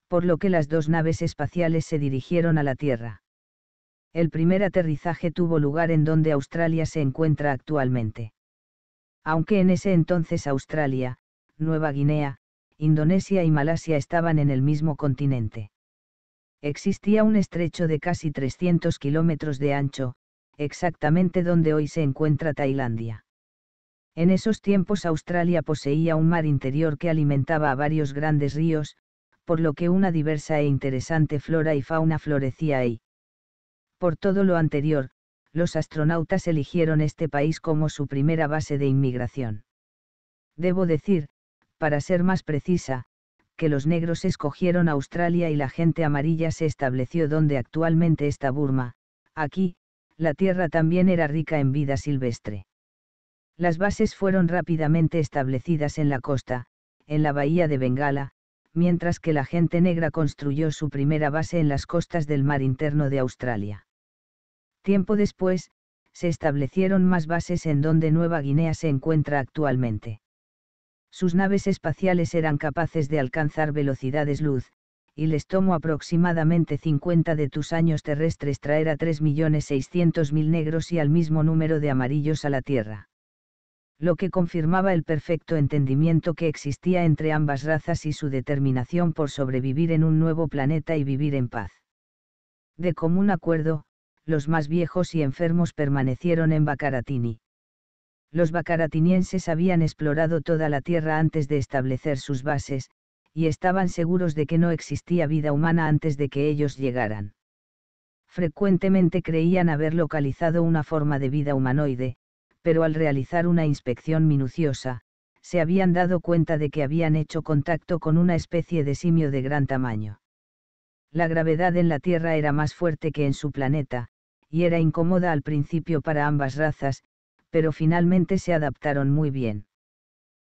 Por lo que las dos naves espaciales se dirigieron a la Tierra. El primer aterrizaje tuvo lugar en donde Australia se encuentra actualmente. Aunque en ese entonces Australia, Nueva Guinea, Indonesia y Malasia estaban en el mismo continente existía un estrecho de casi 300 kilómetros de ancho, exactamente donde hoy se encuentra Tailandia. En esos tiempos Australia poseía un mar interior que alimentaba a varios grandes ríos, por lo que una diversa e interesante flora y fauna florecía ahí. Por todo lo anterior, los astronautas eligieron este país como su primera base de inmigración. Debo decir, para ser más precisa, que los negros escogieron Australia y la gente amarilla se estableció donde actualmente está Burma, aquí, la tierra también era rica en vida silvestre. Las bases fueron rápidamente establecidas en la costa, en la bahía de Bengala, mientras que la gente negra construyó su primera base en las costas del mar interno de Australia. Tiempo después, se establecieron más bases en donde Nueva Guinea se encuentra actualmente. Sus naves espaciales eran capaces de alcanzar velocidades luz, y les tomó aproximadamente 50 de tus años terrestres traer a 3.600.000 negros y al mismo número de amarillos a la Tierra. Lo que confirmaba el perfecto entendimiento que existía entre ambas razas y su determinación por sobrevivir en un nuevo planeta y vivir en paz. De común acuerdo, los más viejos y enfermos permanecieron en Bacaratini. Los bacaratinienses habían explorado toda la Tierra antes de establecer sus bases, y estaban seguros de que no existía vida humana antes de que ellos llegaran. Frecuentemente creían haber localizado una forma de vida humanoide, pero al realizar una inspección minuciosa, se habían dado cuenta de que habían hecho contacto con una especie de simio de gran tamaño. La gravedad en la Tierra era más fuerte que en su planeta, y era incómoda al principio para ambas razas, pero finalmente se adaptaron muy bien.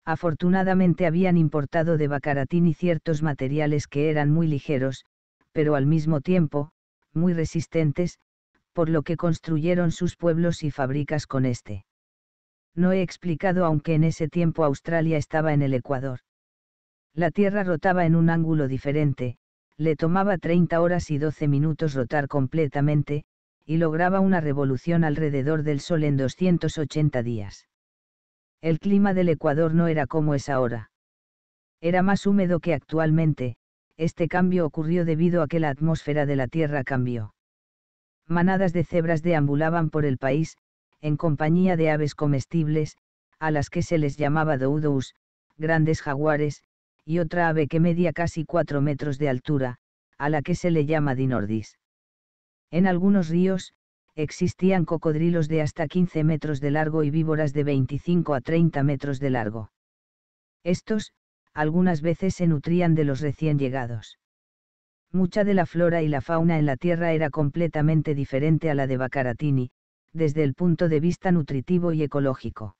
Afortunadamente habían importado de Bacaratini ciertos materiales que eran muy ligeros, pero al mismo tiempo, muy resistentes, por lo que construyeron sus pueblos y fábricas con este. No he explicado aunque en ese tiempo Australia estaba en el Ecuador. La Tierra rotaba en un ángulo diferente, le tomaba 30 horas y 12 minutos rotar completamente, y lograba una revolución alrededor del Sol en 280 días. El clima del Ecuador no era como es ahora. Era más húmedo que actualmente, este cambio ocurrió debido a que la atmósfera de la Tierra cambió. Manadas de cebras deambulaban por el país, en compañía de aves comestibles, a las que se les llamaba doudous, grandes jaguares, y otra ave que media casi cuatro metros de altura, a la que se le llama dinordis. En algunos ríos, existían cocodrilos de hasta 15 metros de largo y víboras de 25 a 30 metros de largo. Estos, algunas veces se nutrían de los recién llegados. Mucha de la flora y la fauna en la tierra era completamente diferente a la de Bacaratini, desde el punto de vista nutritivo y ecológico.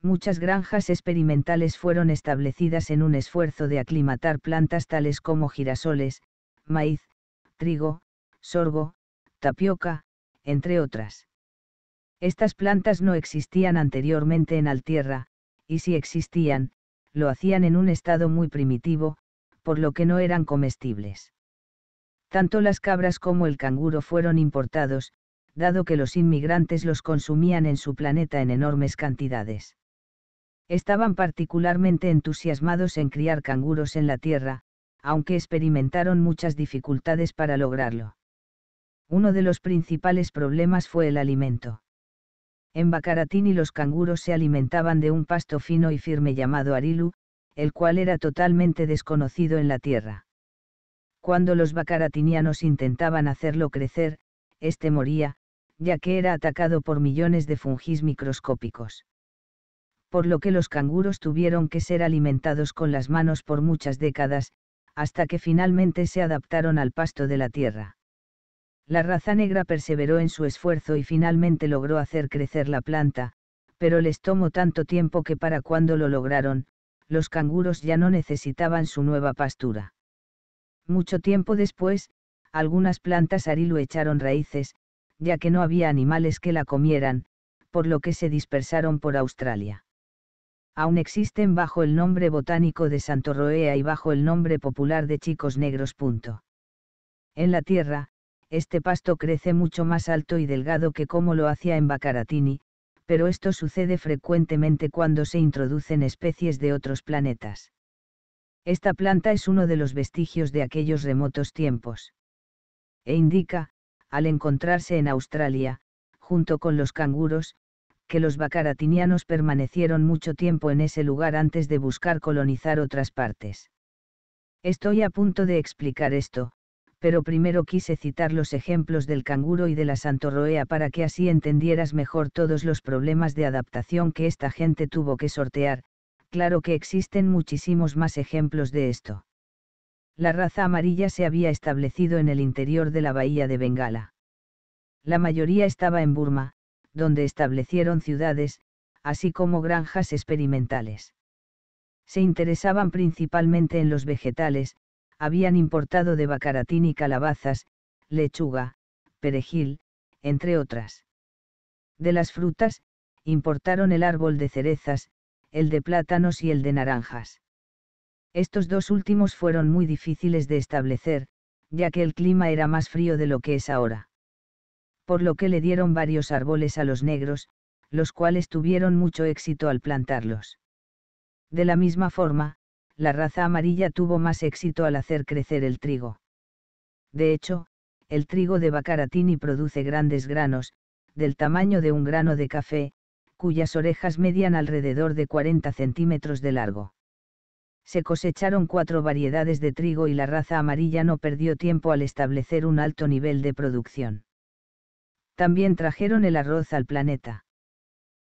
Muchas granjas experimentales fueron establecidas en un esfuerzo de aclimatar plantas tales como girasoles, maíz, trigo, sorgo, tapioca, entre otras. Estas plantas no existían anteriormente en Altierra, y si existían, lo hacían en un estado muy primitivo, por lo que no eran comestibles. Tanto las cabras como el canguro fueron importados, dado que los inmigrantes los consumían en su planeta en enormes cantidades. Estaban particularmente entusiasmados en criar canguros en la Tierra, aunque experimentaron muchas dificultades para lograrlo. Uno de los principales problemas fue el alimento. En Bacaratini los canguros se alimentaban de un pasto fino y firme llamado arilu, el cual era totalmente desconocido en la tierra. Cuando los bacaratinianos intentaban hacerlo crecer, este moría, ya que era atacado por millones de fungis microscópicos. Por lo que los canguros tuvieron que ser alimentados con las manos por muchas décadas, hasta que finalmente se adaptaron al pasto de la tierra. La raza negra perseveró en su esfuerzo y finalmente logró hacer crecer la planta, pero les tomó tanto tiempo que para cuando lo lograron, los canguros ya no necesitaban su nueva pastura. Mucho tiempo después, algunas plantas arilo echaron raíces, ya que no había animales que la comieran, por lo que se dispersaron por Australia. Aún existen bajo el nombre botánico de Santorroea y bajo el nombre popular de chicos negros. En la tierra, este pasto crece mucho más alto y delgado que como lo hacía en Bacaratini, pero esto sucede frecuentemente cuando se introducen especies de otros planetas. Esta planta es uno de los vestigios de aquellos remotos tiempos. E indica, al encontrarse en Australia, junto con los canguros, que los bacaratinianos permanecieron mucho tiempo en ese lugar antes de buscar colonizar otras partes. Estoy a punto de explicar esto, pero primero quise citar los ejemplos del canguro y de la santorroea para que así entendieras mejor todos los problemas de adaptación que esta gente tuvo que sortear, claro que existen muchísimos más ejemplos de esto. La raza amarilla se había establecido en el interior de la bahía de Bengala. La mayoría estaba en Burma, donde establecieron ciudades, así como granjas experimentales. Se interesaban principalmente en los vegetales, habían importado de Bacaratín y calabazas, lechuga, perejil, entre otras. De las frutas, importaron el árbol de cerezas, el de plátanos y el de naranjas. Estos dos últimos fueron muy difíciles de establecer, ya que el clima era más frío de lo que es ahora. Por lo que le dieron varios árboles a los negros, los cuales tuvieron mucho éxito al plantarlos. De la misma forma, la raza amarilla tuvo más éxito al hacer crecer el trigo. De hecho, el trigo de Bacaratini produce grandes granos, del tamaño de un grano de café, cuyas orejas median alrededor de 40 centímetros de largo. Se cosecharon cuatro variedades de trigo y la raza amarilla no perdió tiempo al establecer un alto nivel de producción. También trajeron el arroz al planeta.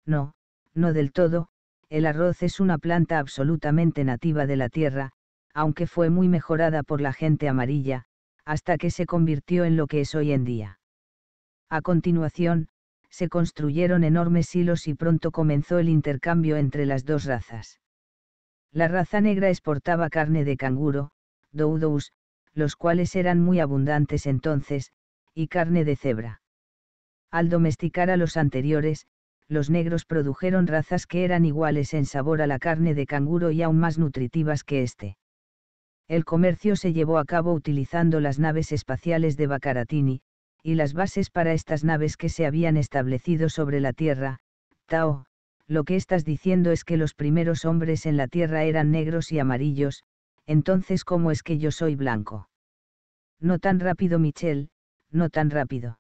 No, no del todo, el arroz es una planta absolutamente nativa de la tierra, aunque fue muy mejorada por la gente amarilla, hasta que se convirtió en lo que es hoy en día. A continuación, se construyeron enormes silos y pronto comenzó el intercambio entre las dos razas. La raza negra exportaba carne de canguro, doudous, los cuales eran muy abundantes entonces, y carne de cebra. Al domesticar a los anteriores, los negros produjeron razas que eran iguales en sabor a la carne de canguro y aún más nutritivas que éste. El comercio se llevó a cabo utilizando las naves espaciales de Bacaratini, y las bases para estas naves que se habían establecido sobre la Tierra, Tao, lo que estás diciendo es que los primeros hombres en la Tierra eran negros y amarillos, entonces ¿cómo es que yo soy blanco? No tan rápido Michel, no tan rápido.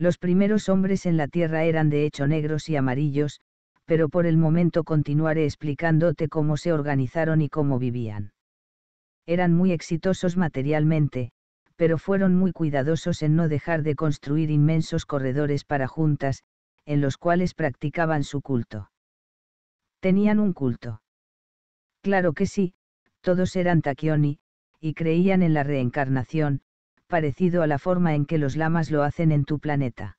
Los primeros hombres en la Tierra eran de hecho negros y amarillos, pero por el momento continuaré explicándote cómo se organizaron y cómo vivían. Eran muy exitosos materialmente, pero fueron muy cuidadosos en no dejar de construir inmensos corredores para juntas, en los cuales practicaban su culto. Tenían un culto. Claro que sí, todos eran taquioni, y creían en la reencarnación, parecido a la forma en que los lamas lo hacen en tu planeta.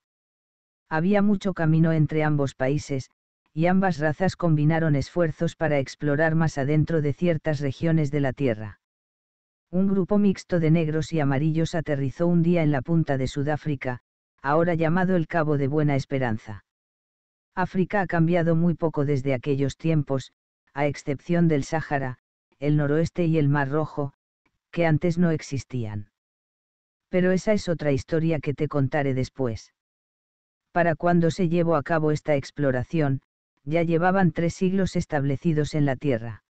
Había mucho camino entre ambos países, y ambas razas combinaron esfuerzos para explorar más adentro de ciertas regiones de la Tierra. Un grupo mixto de negros y amarillos aterrizó un día en la punta de Sudáfrica, ahora llamado el Cabo de Buena Esperanza. África ha cambiado muy poco desde aquellos tiempos, a excepción del Sáhara, el noroeste y el Mar Rojo, que antes no existían pero esa es otra historia que te contaré después. Para cuando se llevó a cabo esta exploración, ya llevaban tres siglos establecidos en la Tierra.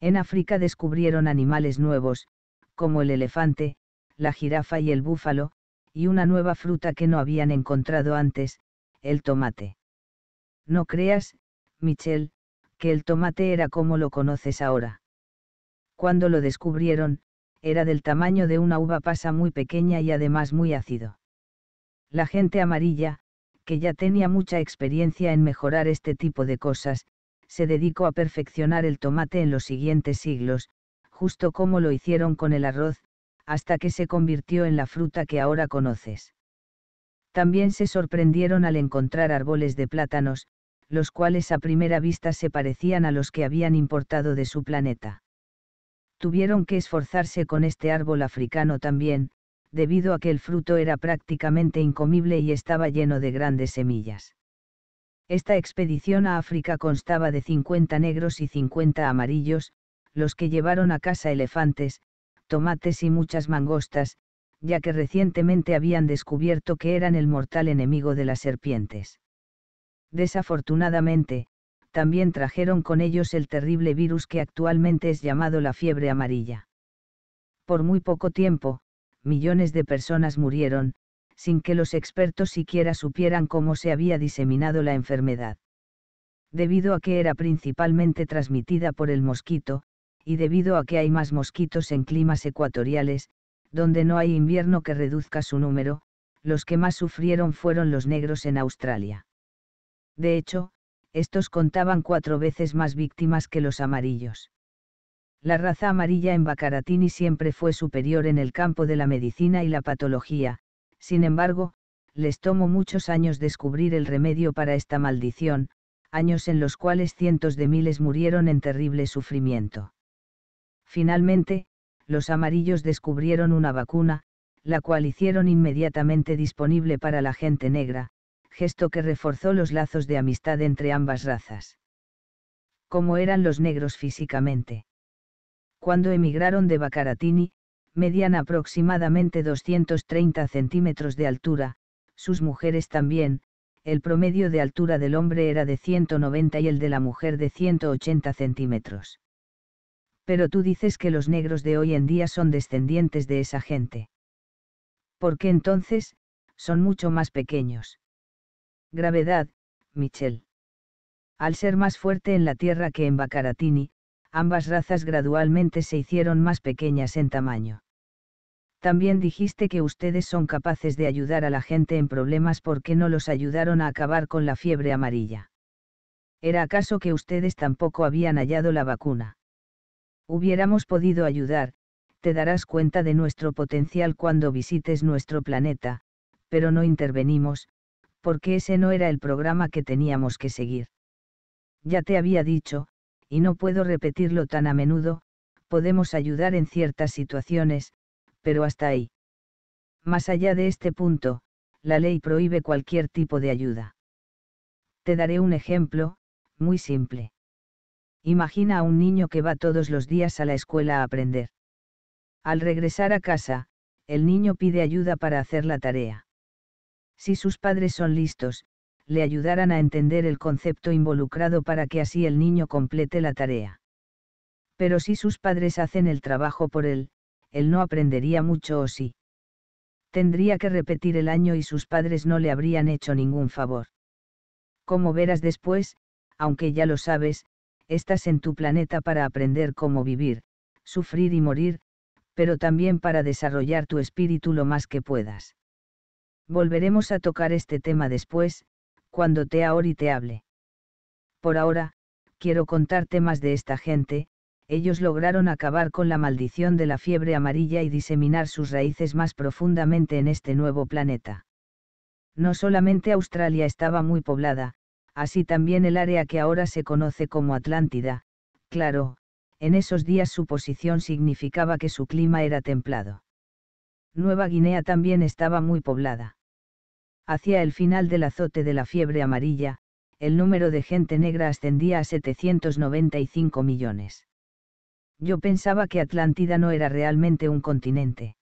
En África descubrieron animales nuevos, como el elefante, la jirafa y el búfalo, y una nueva fruta que no habían encontrado antes, el tomate. No creas, Michel, que el tomate era como lo conoces ahora. Cuando lo descubrieron, era del tamaño de una uva pasa muy pequeña y además muy ácido. La gente amarilla, que ya tenía mucha experiencia en mejorar este tipo de cosas, se dedicó a perfeccionar el tomate en los siguientes siglos, justo como lo hicieron con el arroz, hasta que se convirtió en la fruta que ahora conoces. También se sorprendieron al encontrar árboles de plátanos, los cuales a primera vista se parecían a los que habían importado de su planeta tuvieron que esforzarse con este árbol africano también, debido a que el fruto era prácticamente incomible y estaba lleno de grandes semillas. Esta expedición a África constaba de 50 negros y 50 amarillos, los que llevaron a casa elefantes, tomates y muchas mangostas, ya que recientemente habían descubierto que eran el mortal enemigo de las serpientes. Desafortunadamente, también trajeron con ellos el terrible virus que actualmente es llamado la fiebre amarilla. Por muy poco tiempo, millones de personas murieron, sin que los expertos siquiera supieran cómo se había diseminado la enfermedad. Debido a que era principalmente transmitida por el mosquito, y debido a que hay más mosquitos en climas ecuatoriales, donde no hay invierno que reduzca su número, los que más sufrieron fueron los negros en Australia. De hecho, estos contaban cuatro veces más víctimas que los amarillos. La raza amarilla en Bacaratini siempre fue superior en el campo de la medicina y la patología, sin embargo, les tomó muchos años descubrir el remedio para esta maldición, años en los cuales cientos de miles murieron en terrible sufrimiento. Finalmente, los amarillos descubrieron una vacuna, la cual hicieron inmediatamente disponible para la gente negra, gesto que reforzó los lazos de amistad entre ambas razas. ¿Cómo eran los negros físicamente? Cuando emigraron de Bacaratini, medían aproximadamente 230 centímetros de altura, sus mujeres también, el promedio de altura del hombre era de 190 y el de la mujer de 180 centímetros. Pero tú dices que los negros de hoy en día son descendientes de esa gente. ¿Por qué entonces, son mucho más pequeños? Gravedad, Michel. Al ser más fuerte en la Tierra que en Bacaratini, ambas razas gradualmente se hicieron más pequeñas en tamaño. También dijiste que ustedes son capaces de ayudar a la gente en problemas porque no los ayudaron a acabar con la fiebre amarilla. ¿Era acaso que ustedes tampoco habían hallado la vacuna? Hubiéramos podido ayudar, te darás cuenta de nuestro potencial cuando visites nuestro planeta, pero no intervenimos, porque ese no era el programa que teníamos que seguir. Ya te había dicho, y no puedo repetirlo tan a menudo, podemos ayudar en ciertas situaciones, pero hasta ahí. Más allá de este punto, la ley prohíbe cualquier tipo de ayuda. Te daré un ejemplo, muy simple. Imagina a un niño que va todos los días a la escuela a aprender. Al regresar a casa, el niño pide ayuda para hacer la tarea si sus padres son listos, le ayudarán a entender el concepto involucrado para que así el niño complete la tarea. Pero si sus padres hacen el trabajo por él, él no aprendería mucho o sí. Tendría que repetir el año y sus padres no le habrían hecho ningún favor. Como verás después, aunque ya lo sabes, estás en tu planeta para aprender cómo vivir, sufrir y morir, pero también para desarrollar tu espíritu lo más que puedas. Volveremos a tocar este tema después, cuando te te hable. Por ahora, quiero contarte más de esta gente, ellos lograron acabar con la maldición de la fiebre amarilla y diseminar sus raíces más profundamente en este nuevo planeta. No solamente Australia estaba muy poblada, así también el área que ahora se conoce como Atlántida, claro, en esos días su posición significaba que su clima era templado. Nueva Guinea también estaba muy poblada. Hacia el final del azote de la fiebre amarilla, el número de gente negra ascendía a 795 millones. Yo pensaba que Atlántida no era realmente un continente.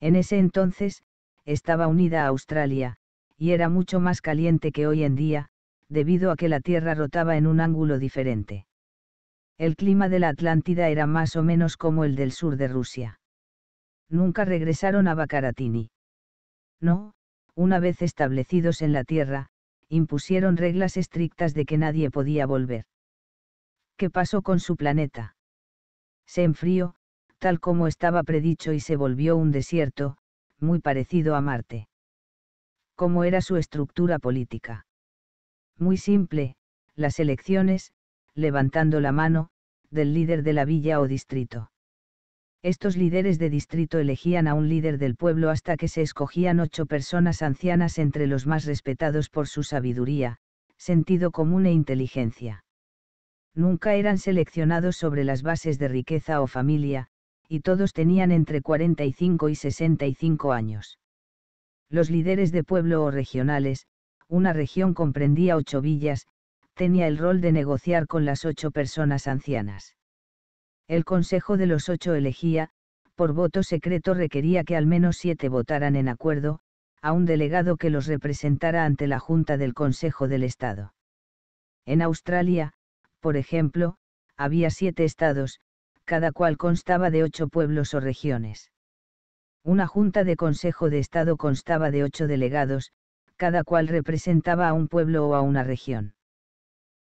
En ese entonces, estaba unida a Australia, y era mucho más caliente que hoy en día, debido a que la Tierra rotaba en un ángulo diferente. El clima de la Atlántida era más o menos como el del sur de Rusia. Nunca regresaron a Bacaratini. No, una vez establecidos en la tierra, impusieron reglas estrictas de que nadie podía volver. ¿Qué pasó con su planeta? Se enfrió, tal como estaba predicho y se volvió un desierto, muy parecido a Marte. ¿Cómo era su estructura política? Muy simple, las elecciones, levantando la mano, del líder de la villa o distrito. Estos líderes de distrito elegían a un líder del pueblo hasta que se escogían ocho personas ancianas entre los más respetados por su sabiduría, sentido común e inteligencia. Nunca eran seleccionados sobre las bases de riqueza o familia, y todos tenían entre 45 y 65 años. Los líderes de pueblo o regionales, una región comprendía ocho villas, tenía el rol de negociar con las ocho personas ancianas el Consejo de los Ocho elegía, por voto secreto requería que al menos siete votaran en acuerdo, a un delegado que los representara ante la Junta del Consejo del Estado. En Australia, por ejemplo, había siete estados, cada cual constaba de ocho pueblos o regiones. Una junta de Consejo de Estado constaba de ocho delegados, cada cual representaba a un pueblo o a una región.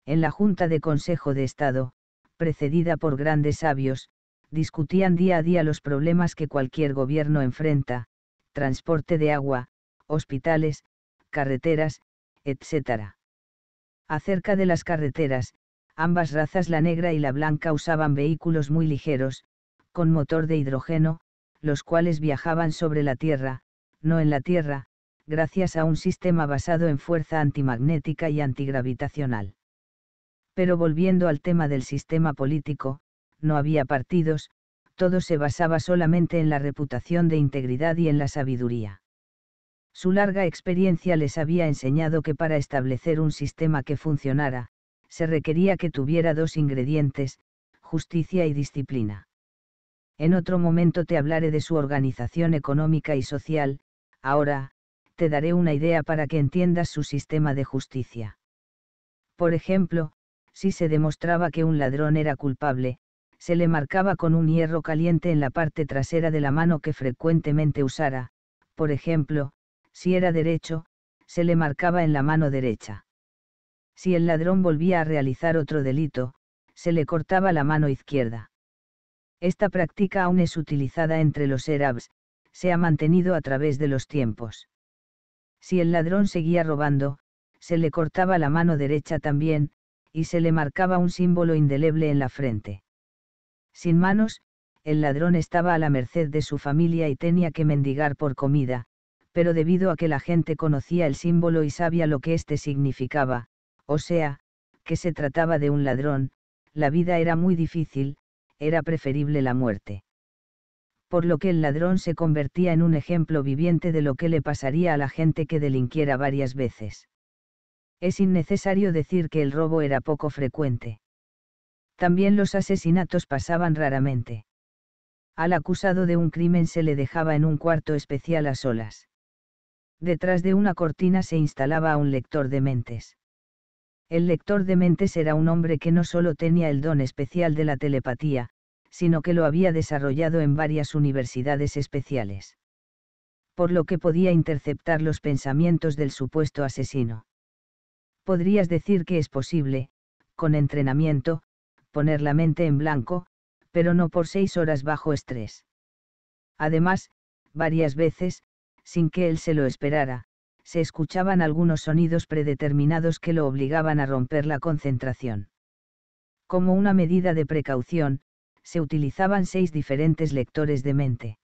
En la Junta de Consejo de Estado, precedida por grandes sabios, discutían día a día los problemas que cualquier gobierno enfrenta, transporte de agua, hospitales, carreteras, etc. Acerca de las carreteras, ambas razas la negra y la blanca usaban vehículos muy ligeros, con motor de hidrógeno, los cuales viajaban sobre la Tierra, no en la Tierra, gracias a un sistema basado en fuerza antimagnética y antigravitacional. Pero volviendo al tema del sistema político, no había partidos, todo se basaba solamente en la reputación de integridad y en la sabiduría. Su larga experiencia les había enseñado que para establecer un sistema que funcionara, se requería que tuviera dos ingredientes, justicia y disciplina. En otro momento te hablaré de su organización económica y social, ahora, te daré una idea para que entiendas su sistema de justicia. Por ejemplo, si se demostraba que un ladrón era culpable, se le marcaba con un hierro caliente en la parte trasera de la mano que frecuentemente usara, por ejemplo, si era derecho, se le marcaba en la mano derecha. Si el ladrón volvía a realizar otro delito, se le cortaba la mano izquierda. Esta práctica aún es utilizada entre los árabes, se ha mantenido a través de los tiempos. Si el ladrón seguía robando, se le cortaba la mano derecha también, y se le marcaba un símbolo indeleble en la frente. Sin manos, el ladrón estaba a la merced de su familia y tenía que mendigar por comida, pero debido a que la gente conocía el símbolo y sabía lo que éste significaba, o sea, que se trataba de un ladrón, la vida era muy difícil, era preferible la muerte. Por lo que el ladrón se convertía en un ejemplo viviente de lo que le pasaría a la gente que delinquiera varias veces es innecesario decir que el robo era poco frecuente. También los asesinatos pasaban raramente. Al acusado de un crimen se le dejaba en un cuarto especial a solas. Detrás de una cortina se instalaba a un lector de mentes. El lector de mentes era un hombre que no solo tenía el don especial de la telepatía, sino que lo había desarrollado en varias universidades especiales. Por lo que podía interceptar los pensamientos del supuesto asesino podrías decir que es posible, con entrenamiento, poner la mente en blanco, pero no por seis horas bajo estrés. Además, varias veces, sin que él se lo esperara, se escuchaban algunos sonidos predeterminados que lo obligaban a romper la concentración. Como una medida de precaución, se utilizaban seis diferentes lectores de mente.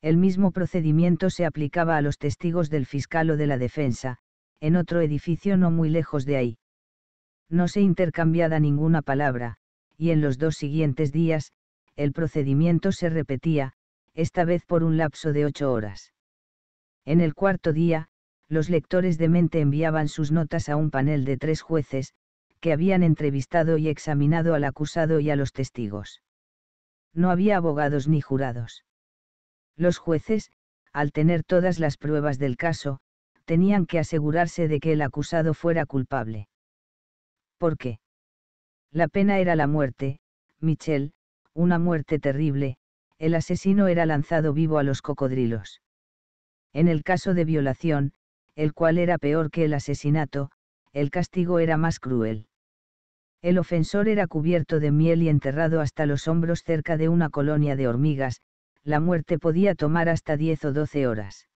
El mismo procedimiento se aplicaba a los testigos del fiscal o de la defensa, en otro edificio no muy lejos de ahí. No se intercambiada ninguna palabra, y en los dos siguientes días, el procedimiento se repetía, esta vez por un lapso de ocho horas. En el cuarto día, los lectores de mente enviaban sus notas a un panel de tres jueces, que habían entrevistado y examinado al acusado y a los testigos. No había abogados ni jurados. Los jueces, al tener todas las pruebas del caso, tenían que asegurarse de que el acusado fuera culpable. ¿Por qué? La pena era la muerte, Michel, una muerte terrible, el asesino era lanzado vivo a los cocodrilos. En el caso de violación, el cual era peor que el asesinato, el castigo era más cruel. El ofensor era cubierto de miel y enterrado hasta los hombros cerca de una colonia de hormigas, la muerte podía tomar hasta 10 o 12 horas.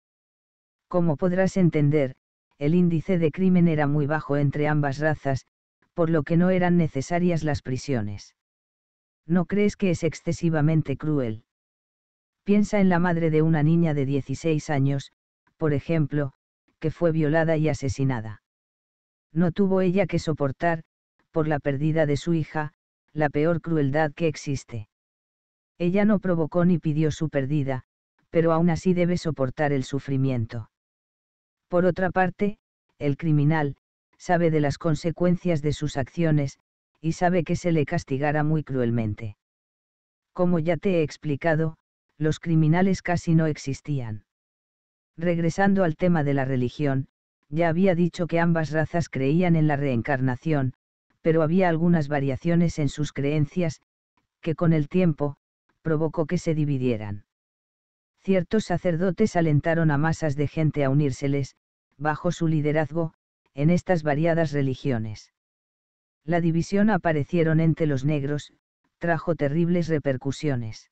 Como podrás entender, el índice de crimen era muy bajo entre ambas razas, por lo que no eran necesarias las prisiones. ¿No crees que es excesivamente cruel? Piensa en la madre de una niña de 16 años, por ejemplo, que fue violada y asesinada. No tuvo ella que soportar, por la pérdida de su hija, la peor crueldad que existe. Ella no provocó ni pidió su pérdida, pero aún así debe soportar el sufrimiento. Por otra parte, el criminal, sabe de las consecuencias de sus acciones, y sabe que se le castigará muy cruelmente. Como ya te he explicado, los criminales casi no existían. Regresando al tema de la religión, ya había dicho que ambas razas creían en la reencarnación, pero había algunas variaciones en sus creencias, que con el tiempo, provocó que se dividieran. Ciertos sacerdotes alentaron a masas de gente a unírseles, bajo su liderazgo, en estas variadas religiones. La división aparecieron entre los negros, trajo terribles repercusiones.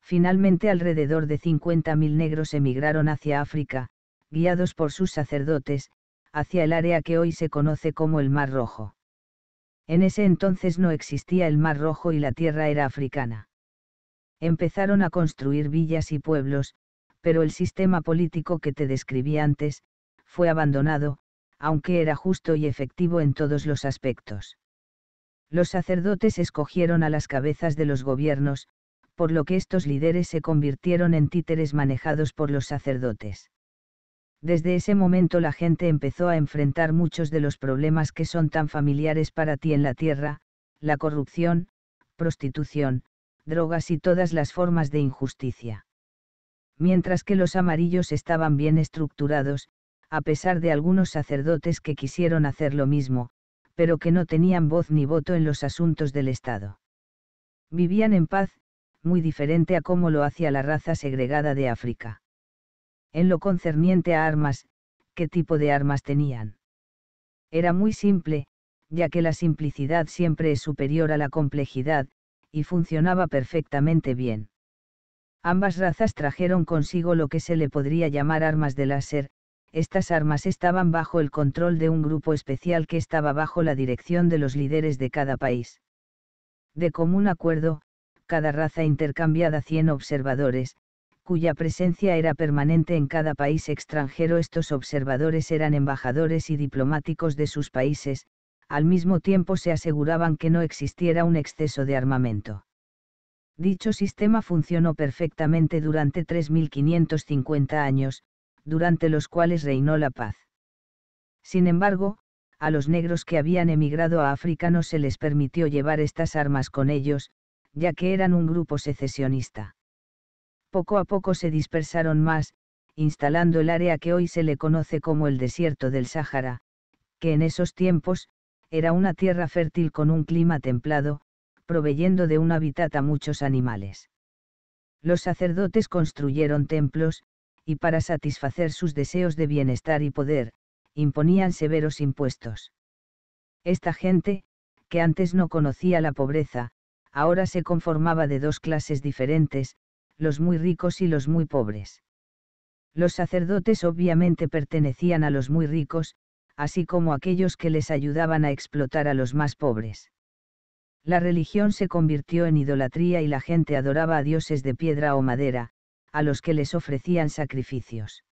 Finalmente alrededor de 50.000 negros emigraron hacia África, guiados por sus sacerdotes, hacia el área que hoy se conoce como el Mar Rojo. En ese entonces no existía el Mar Rojo y la tierra era africana empezaron a construir villas y pueblos, pero el sistema político que te describí antes, fue abandonado, aunque era justo y efectivo en todos los aspectos. Los sacerdotes escogieron a las cabezas de los gobiernos, por lo que estos líderes se convirtieron en títeres manejados por los sacerdotes. Desde ese momento la gente empezó a enfrentar muchos de los problemas que son tan familiares para ti en la tierra, la corrupción, prostitución, drogas y todas las formas de injusticia. Mientras que los amarillos estaban bien estructurados, a pesar de algunos sacerdotes que quisieron hacer lo mismo, pero que no tenían voz ni voto en los asuntos del Estado. Vivían en paz, muy diferente a cómo lo hacía la raza segregada de África. En lo concerniente a armas, ¿qué tipo de armas tenían? Era muy simple, ya que la simplicidad siempre es superior a la complejidad, y funcionaba perfectamente bien. Ambas razas trajeron consigo lo que se le podría llamar armas de láser, estas armas estaban bajo el control de un grupo especial que estaba bajo la dirección de los líderes de cada país. De común acuerdo, cada raza intercambiada 100 observadores, cuya presencia era permanente en cada país extranjero. Estos observadores eran embajadores y diplomáticos de sus países, al mismo tiempo se aseguraban que no existiera un exceso de armamento. Dicho sistema funcionó perfectamente durante 3.550 años, durante los cuales reinó la paz. Sin embargo, a los negros que habían emigrado a África no se les permitió llevar estas armas con ellos, ya que eran un grupo secesionista. Poco a poco se dispersaron más, instalando el área que hoy se le conoce como el desierto del Sáhara, que en esos tiempos, era una tierra fértil con un clima templado, proveyendo de un hábitat a muchos animales. Los sacerdotes construyeron templos, y para satisfacer sus deseos de bienestar y poder, imponían severos impuestos. Esta gente, que antes no conocía la pobreza, ahora se conformaba de dos clases diferentes, los muy ricos y los muy pobres. Los sacerdotes obviamente pertenecían a los muy ricos, así como aquellos que les ayudaban a explotar a los más pobres. La religión se convirtió en idolatría y la gente adoraba a dioses de piedra o madera, a los que les ofrecían sacrificios.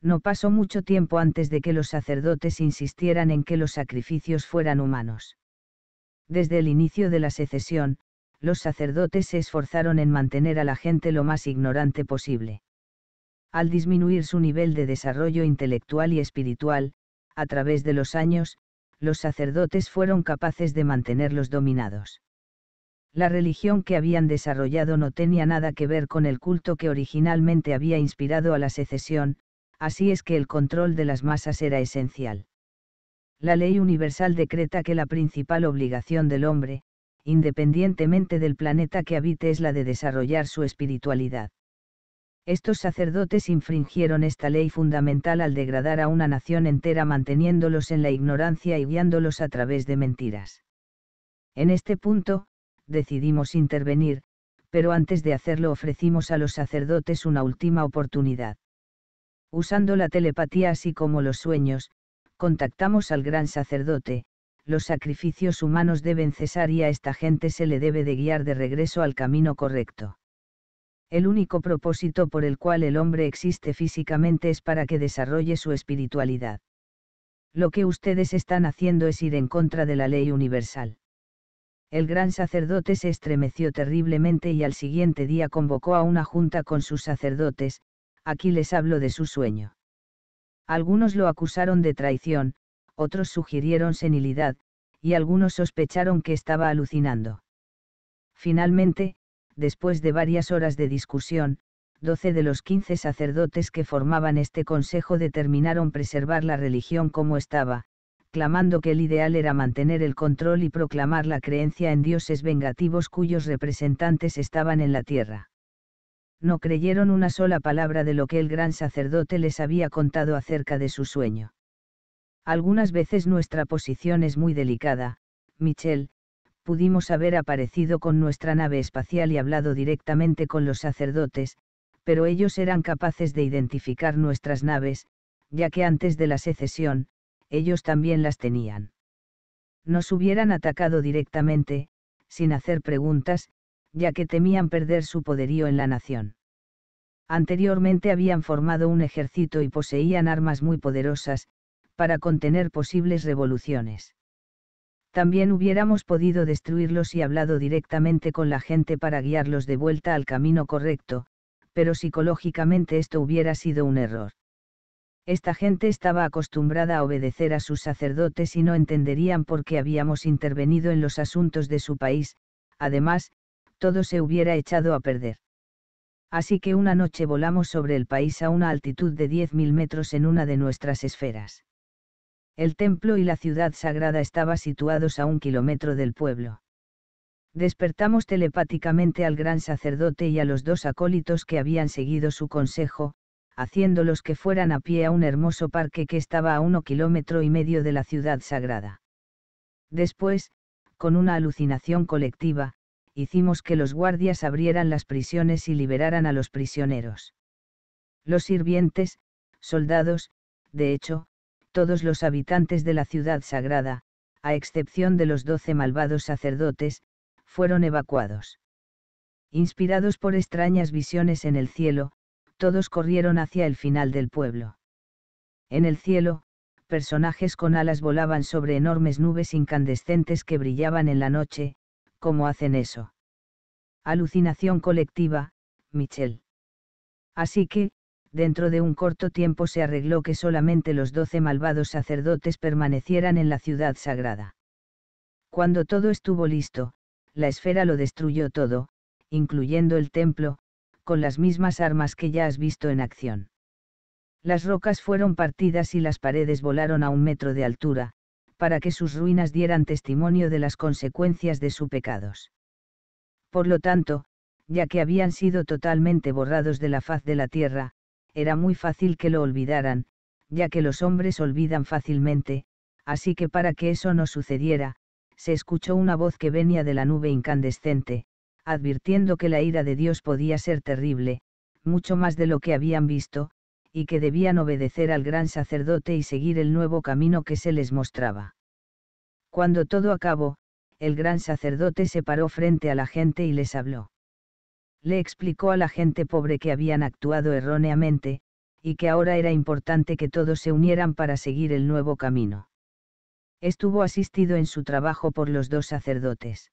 No pasó mucho tiempo antes de que los sacerdotes insistieran en que los sacrificios fueran humanos. Desde el inicio de la secesión, los sacerdotes se esforzaron en mantener a la gente lo más ignorante posible. Al disminuir su nivel de desarrollo intelectual y espiritual, a través de los años, los sacerdotes fueron capaces de mantenerlos dominados. La religión que habían desarrollado no tenía nada que ver con el culto que originalmente había inspirado a la secesión, así es que el control de las masas era esencial. La ley universal decreta que la principal obligación del hombre, independientemente del planeta que habite, es la de desarrollar su espiritualidad. Estos sacerdotes infringieron esta ley fundamental al degradar a una nación entera manteniéndolos en la ignorancia y guiándolos a través de mentiras. En este punto, decidimos intervenir, pero antes de hacerlo ofrecimos a los sacerdotes una última oportunidad. Usando la telepatía así como los sueños, contactamos al gran sacerdote, los sacrificios humanos deben cesar y a esta gente se le debe de guiar de regreso al camino correcto. El único propósito por el cual el hombre existe físicamente es para que desarrolle su espiritualidad. Lo que ustedes están haciendo es ir en contra de la ley universal. El gran sacerdote se estremeció terriblemente y al siguiente día convocó a una junta con sus sacerdotes, aquí les hablo de su sueño. Algunos lo acusaron de traición, otros sugirieron senilidad, y algunos sospecharon que estaba alucinando. Finalmente, después de varias horas de discusión, doce de los 15 sacerdotes que formaban este consejo determinaron preservar la religión como estaba, clamando que el ideal era mantener el control y proclamar la creencia en dioses vengativos cuyos representantes estaban en la tierra. No creyeron una sola palabra de lo que el gran sacerdote les había contado acerca de su sueño. Algunas veces nuestra posición es muy delicada, Michel, pudimos haber aparecido con nuestra nave espacial y hablado directamente con los sacerdotes, pero ellos eran capaces de identificar nuestras naves, ya que antes de la secesión, ellos también las tenían. Nos hubieran atacado directamente, sin hacer preguntas, ya que temían perder su poderío en la nación. Anteriormente habían formado un ejército y poseían armas muy poderosas, para contener posibles revoluciones también hubiéramos podido destruirlos y hablado directamente con la gente para guiarlos de vuelta al camino correcto, pero psicológicamente esto hubiera sido un error. Esta gente estaba acostumbrada a obedecer a sus sacerdotes y no entenderían por qué habíamos intervenido en los asuntos de su país, además, todo se hubiera echado a perder. Así que una noche volamos sobre el país a una altitud de 10.000 metros en una de nuestras esferas. El templo y la ciudad sagrada estaban situados a un kilómetro del pueblo. Despertamos telepáticamente al gran sacerdote y a los dos acólitos que habían seguido su consejo, haciéndolos que fueran a pie a un hermoso parque que estaba a uno kilómetro y medio de la ciudad sagrada. Después, con una alucinación colectiva, hicimos que los guardias abrieran las prisiones y liberaran a los prisioneros. Los sirvientes, soldados, de hecho, todos los habitantes de la ciudad sagrada, a excepción de los doce malvados sacerdotes, fueron evacuados. Inspirados por extrañas visiones en el cielo, todos corrieron hacia el final del pueblo. En el cielo, personajes con alas volaban sobre enormes nubes incandescentes que brillaban en la noche, como hacen eso? Alucinación colectiva, Michel. Así que, dentro de un corto tiempo se arregló que solamente los doce malvados sacerdotes permanecieran en la ciudad sagrada. Cuando todo estuvo listo, la esfera lo destruyó todo, incluyendo el templo, con las mismas armas que ya has visto en acción. Las rocas fueron partidas y las paredes volaron a un metro de altura, para que sus ruinas dieran testimonio de las consecuencias de sus pecados. Por lo tanto, ya que habían sido totalmente borrados de la faz de la tierra, era muy fácil que lo olvidaran, ya que los hombres olvidan fácilmente, así que para que eso no sucediera, se escuchó una voz que venía de la nube incandescente, advirtiendo que la ira de Dios podía ser terrible, mucho más de lo que habían visto, y que debían obedecer al gran sacerdote y seguir el nuevo camino que se les mostraba. Cuando todo acabó, el gran sacerdote se paró frente a la gente y les habló le explicó a la gente pobre que habían actuado erróneamente, y que ahora era importante que todos se unieran para seguir el nuevo camino. Estuvo asistido en su trabajo por los dos sacerdotes.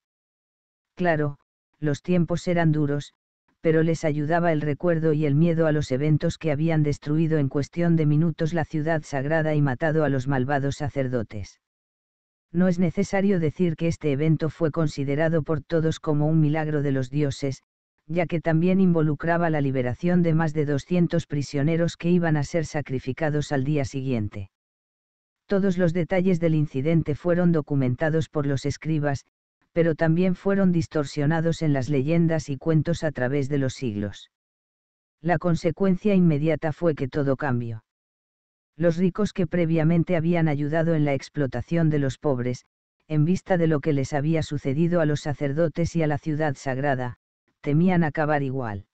Claro, los tiempos eran duros, pero les ayudaba el recuerdo y el miedo a los eventos que habían destruido en cuestión de minutos la ciudad sagrada y matado a los malvados sacerdotes. No es necesario decir que este evento fue considerado por todos como un milagro de los dioses, ya que también involucraba la liberación de más de 200 prisioneros que iban a ser sacrificados al día siguiente. Todos los detalles del incidente fueron documentados por los escribas, pero también fueron distorsionados en las leyendas y cuentos a través de los siglos. La consecuencia inmediata fue que todo cambió. Los ricos que previamente habían ayudado en la explotación de los pobres, en vista de lo que les había sucedido a los sacerdotes y a la ciudad sagrada, temían acabar igual.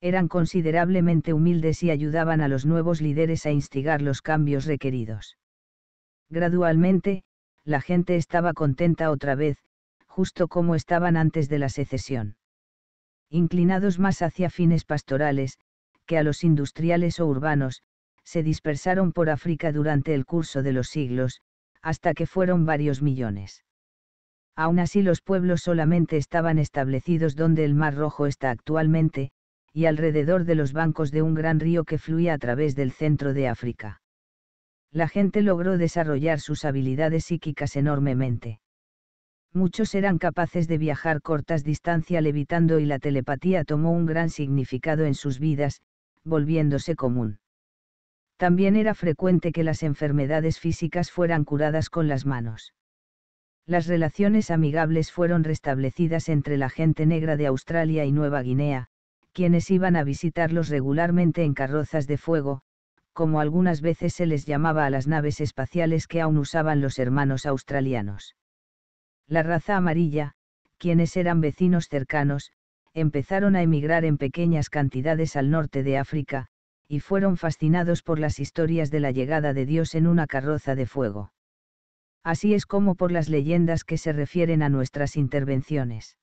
Eran considerablemente humildes y ayudaban a los nuevos líderes a instigar los cambios requeridos. Gradualmente, la gente estaba contenta otra vez, justo como estaban antes de la secesión. Inclinados más hacia fines pastorales, que a los industriales o urbanos, se dispersaron por África durante el curso de los siglos, hasta que fueron varios millones. Aún así los pueblos solamente estaban establecidos donde el Mar Rojo está actualmente, y alrededor de los bancos de un gran río que fluía a través del centro de África. La gente logró desarrollar sus habilidades psíquicas enormemente. Muchos eran capaces de viajar cortas distancias levitando y la telepatía tomó un gran significado en sus vidas, volviéndose común. También era frecuente que las enfermedades físicas fueran curadas con las manos las relaciones amigables fueron restablecidas entre la gente negra de Australia y Nueva Guinea, quienes iban a visitarlos regularmente en carrozas de fuego, como algunas veces se les llamaba a las naves espaciales que aún usaban los hermanos australianos. La raza amarilla, quienes eran vecinos cercanos, empezaron a emigrar en pequeñas cantidades al norte de África, y fueron fascinados por las historias de la llegada de Dios en una carroza de fuego así es como por las leyendas que se refieren a nuestras intervenciones.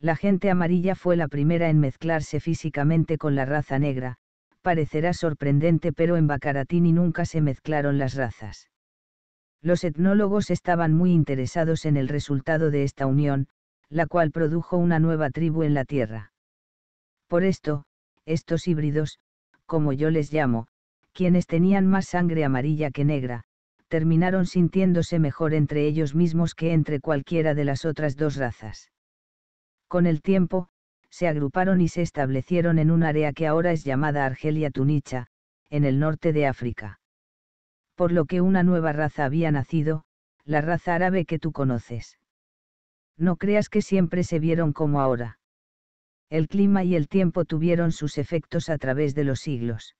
La gente amarilla fue la primera en mezclarse físicamente con la raza negra, parecerá sorprendente pero en Bacaratini nunca se mezclaron las razas. Los etnólogos estaban muy interesados en el resultado de esta unión, la cual produjo una nueva tribu en la tierra. Por esto, estos híbridos, como yo les llamo, quienes tenían más sangre amarilla que negra, terminaron sintiéndose mejor entre ellos mismos que entre cualquiera de las otras dos razas. Con el tiempo, se agruparon y se establecieron en un área que ahora es llamada Argelia Tunicha, en el norte de África. Por lo que una nueva raza había nacido, la raza árabe que tú conoces. No creas que siempre se vieron como ahora. El clima y el tiempo tuvieron sus efectos a través de los siglos.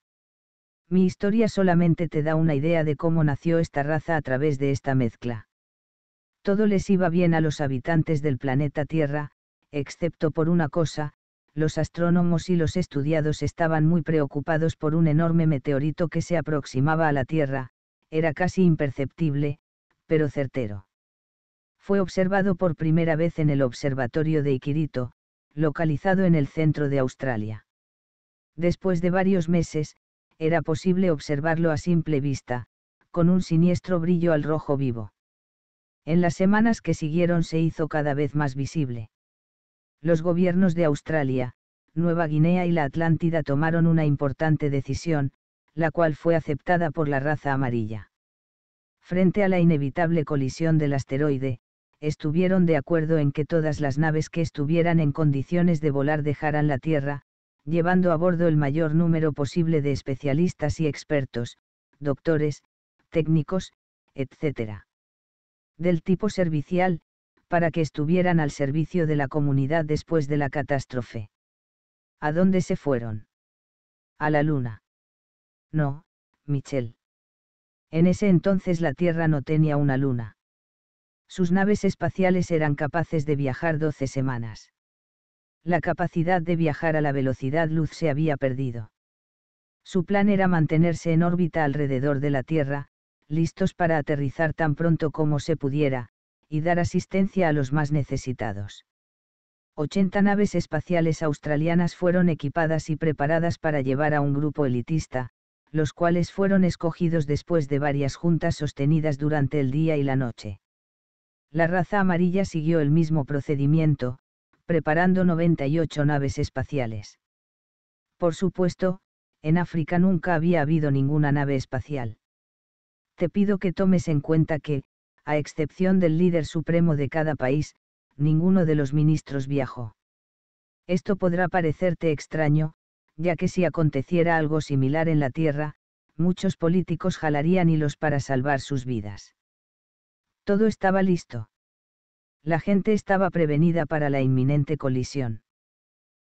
Mi historia solamente te da una idea de cómo nació esta raza a través de esta mezcla. Todo les iba bien a los habitantes del planeta Tierra, excepto por una cosa, los astrónomos y los estudiados estaban muy preocupados por un enorme meteorito que se aproximaba a la Tierra, era casi imperceptible, pero certero. Fue observado por primera vez en el observatorio de Iquirito, localizado en el centro de Australia. Después de varios meses, era posible observarlo a simple vista, con un siniestro brillo al rojo vivo. En las semanas que siguieron se hizo cada vez más visible. Los gobiernos de Australia, Nueva Guinea y la Atlántida tomaron una importante decisión, la cual fue aceptada por la raza amarilla. Frente a la inevitable colisión del asteroide, estuvieron de acuerdo en que todas las naves que estuvieran en condiciones de volar dejaran la Tierra, llevando a bordo el mayor número posible de especialistas y expertos, doctores, técnicos, etc. Del tipo servicial, para que estuvieran al servicio de la comunidad después de la catástrofe. ¿A dónde se fueron? A la luna. No, Michel. En ese entonces la Tierra no tenía una luna. Sus naves espaciales eran capaces de viajar 12 semanas la capacidad de viajar a la velocidad luz se había perdido. Su plan era mantenerse en órbita alrededor de la Tierra, listos para aterrizar tan pronto como se pudiera, y dar asistencia a los más necesitados. 80 naves espaciales australianas fueron equipadas y preparadas para llevar a un grupo elitista, los cuales fueron escogidos después de varias juntas sostenidas durante el día y la noche. La raza amarilla siguió el mismo procedimiento, preparando 98 naves espaciales. Por supuesto, en África nunca había habido ninguna nave espacial. Te pido que tomes en cuenta que, a excepción del líder supremo de cada país, ninguno de los ministros viajó. Esto podrá parecerte extraño, ya que si aconteciera algo similar en la Tierra, muchos políticos jalarían hilos para salvar sus vidas. Todo estaba listo la gente estaba prevenida para la inminente colisión.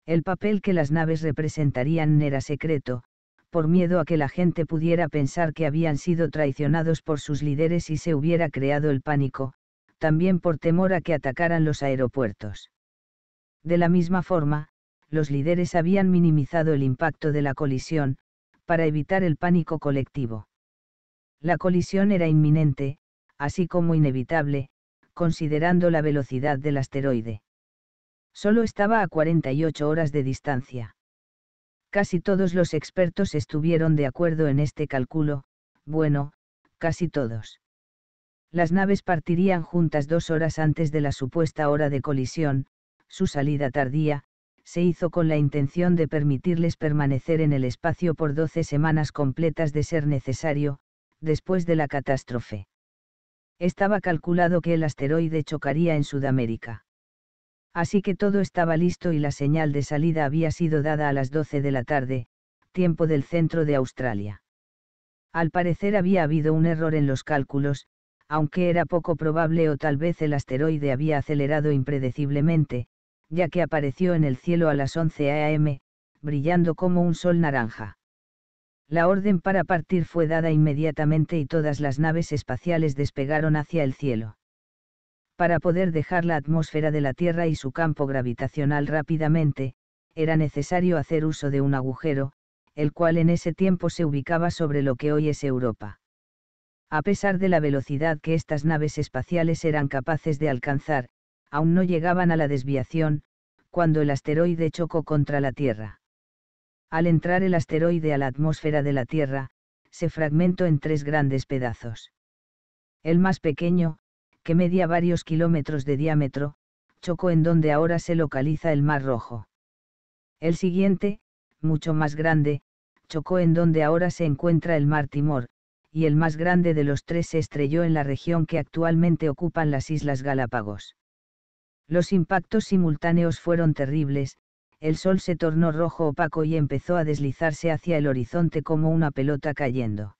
El papel que las naves representarían era secreto, por miedo a que la gente pudiera pensar que habían sido traicionados por sus líderes y se hubiera creado el pánico, también por temor a que atacaran los aeropuertos. De la misma forma, los líderes habían minimizado el impacto de la colisión, para evitar el pánico colectivo. La colisión era inminente, así como inevitable, considerando la velocidad del asteroide. Solo estaba a 48 horas de distancia. Casi todos los expertos estuvieron de acuerdo en este cálculo, bueno, casi todos. Las naves partirían juntas dos horas antes de la supuesta hora de colisión, su salida tardía, se hizo con la intención de permitirles permanecer en el espacio por 12 semanas completas de ser necesario, después de la catástrofe estaba calculado que el asteroide chocaría en Sudamérica. Así que todo estaba listo y la señal de salida había sido dada a las 12 de la tarde, tiempo del centro de Australia. Al parecer había habido un error en los cálculos, aunque era poco probable o tal vez el asteroide había acelerado impredeciblemente, ya que apareció en el cielo a las 11 am, brillando como un sol naranja. La orden para partir fue dada inmediatamente y todas las naves espaciales despegaron hacia el cielo. Para poder dejar la atmósfera de la Tierra y su campo gravitacional rápidamente, era necesario hacer uso de un agujero, el cual en ese tiempo se ubicaba sobre lo que hoy es Europa. A pesar de la velocidad que estas naves espaciales eran capaces de alcanzar, aún no llegaban a la desviación, cuando el asteroide chocó contra la Tierra. Al entrar el asteroide a la atmósfera de la Tierra, se fragmentó en tres grandes pedazos. El más pequeño, que media varios kilómetros de diámetro, chocó en donde ahora se localiza el Mar Rojo. El siguiente, mucho más grande, chocó en donde ahora se encuentra el Mar Timor, y el más grande de los tres se estrelló en la región que actualmente ocupan las Islas Galápagos. Los impactos simultáneos fueron terribles, el sol se tornó rojo opaco y empezó a deslizarse hacia el horizonte como una pelota cayendo.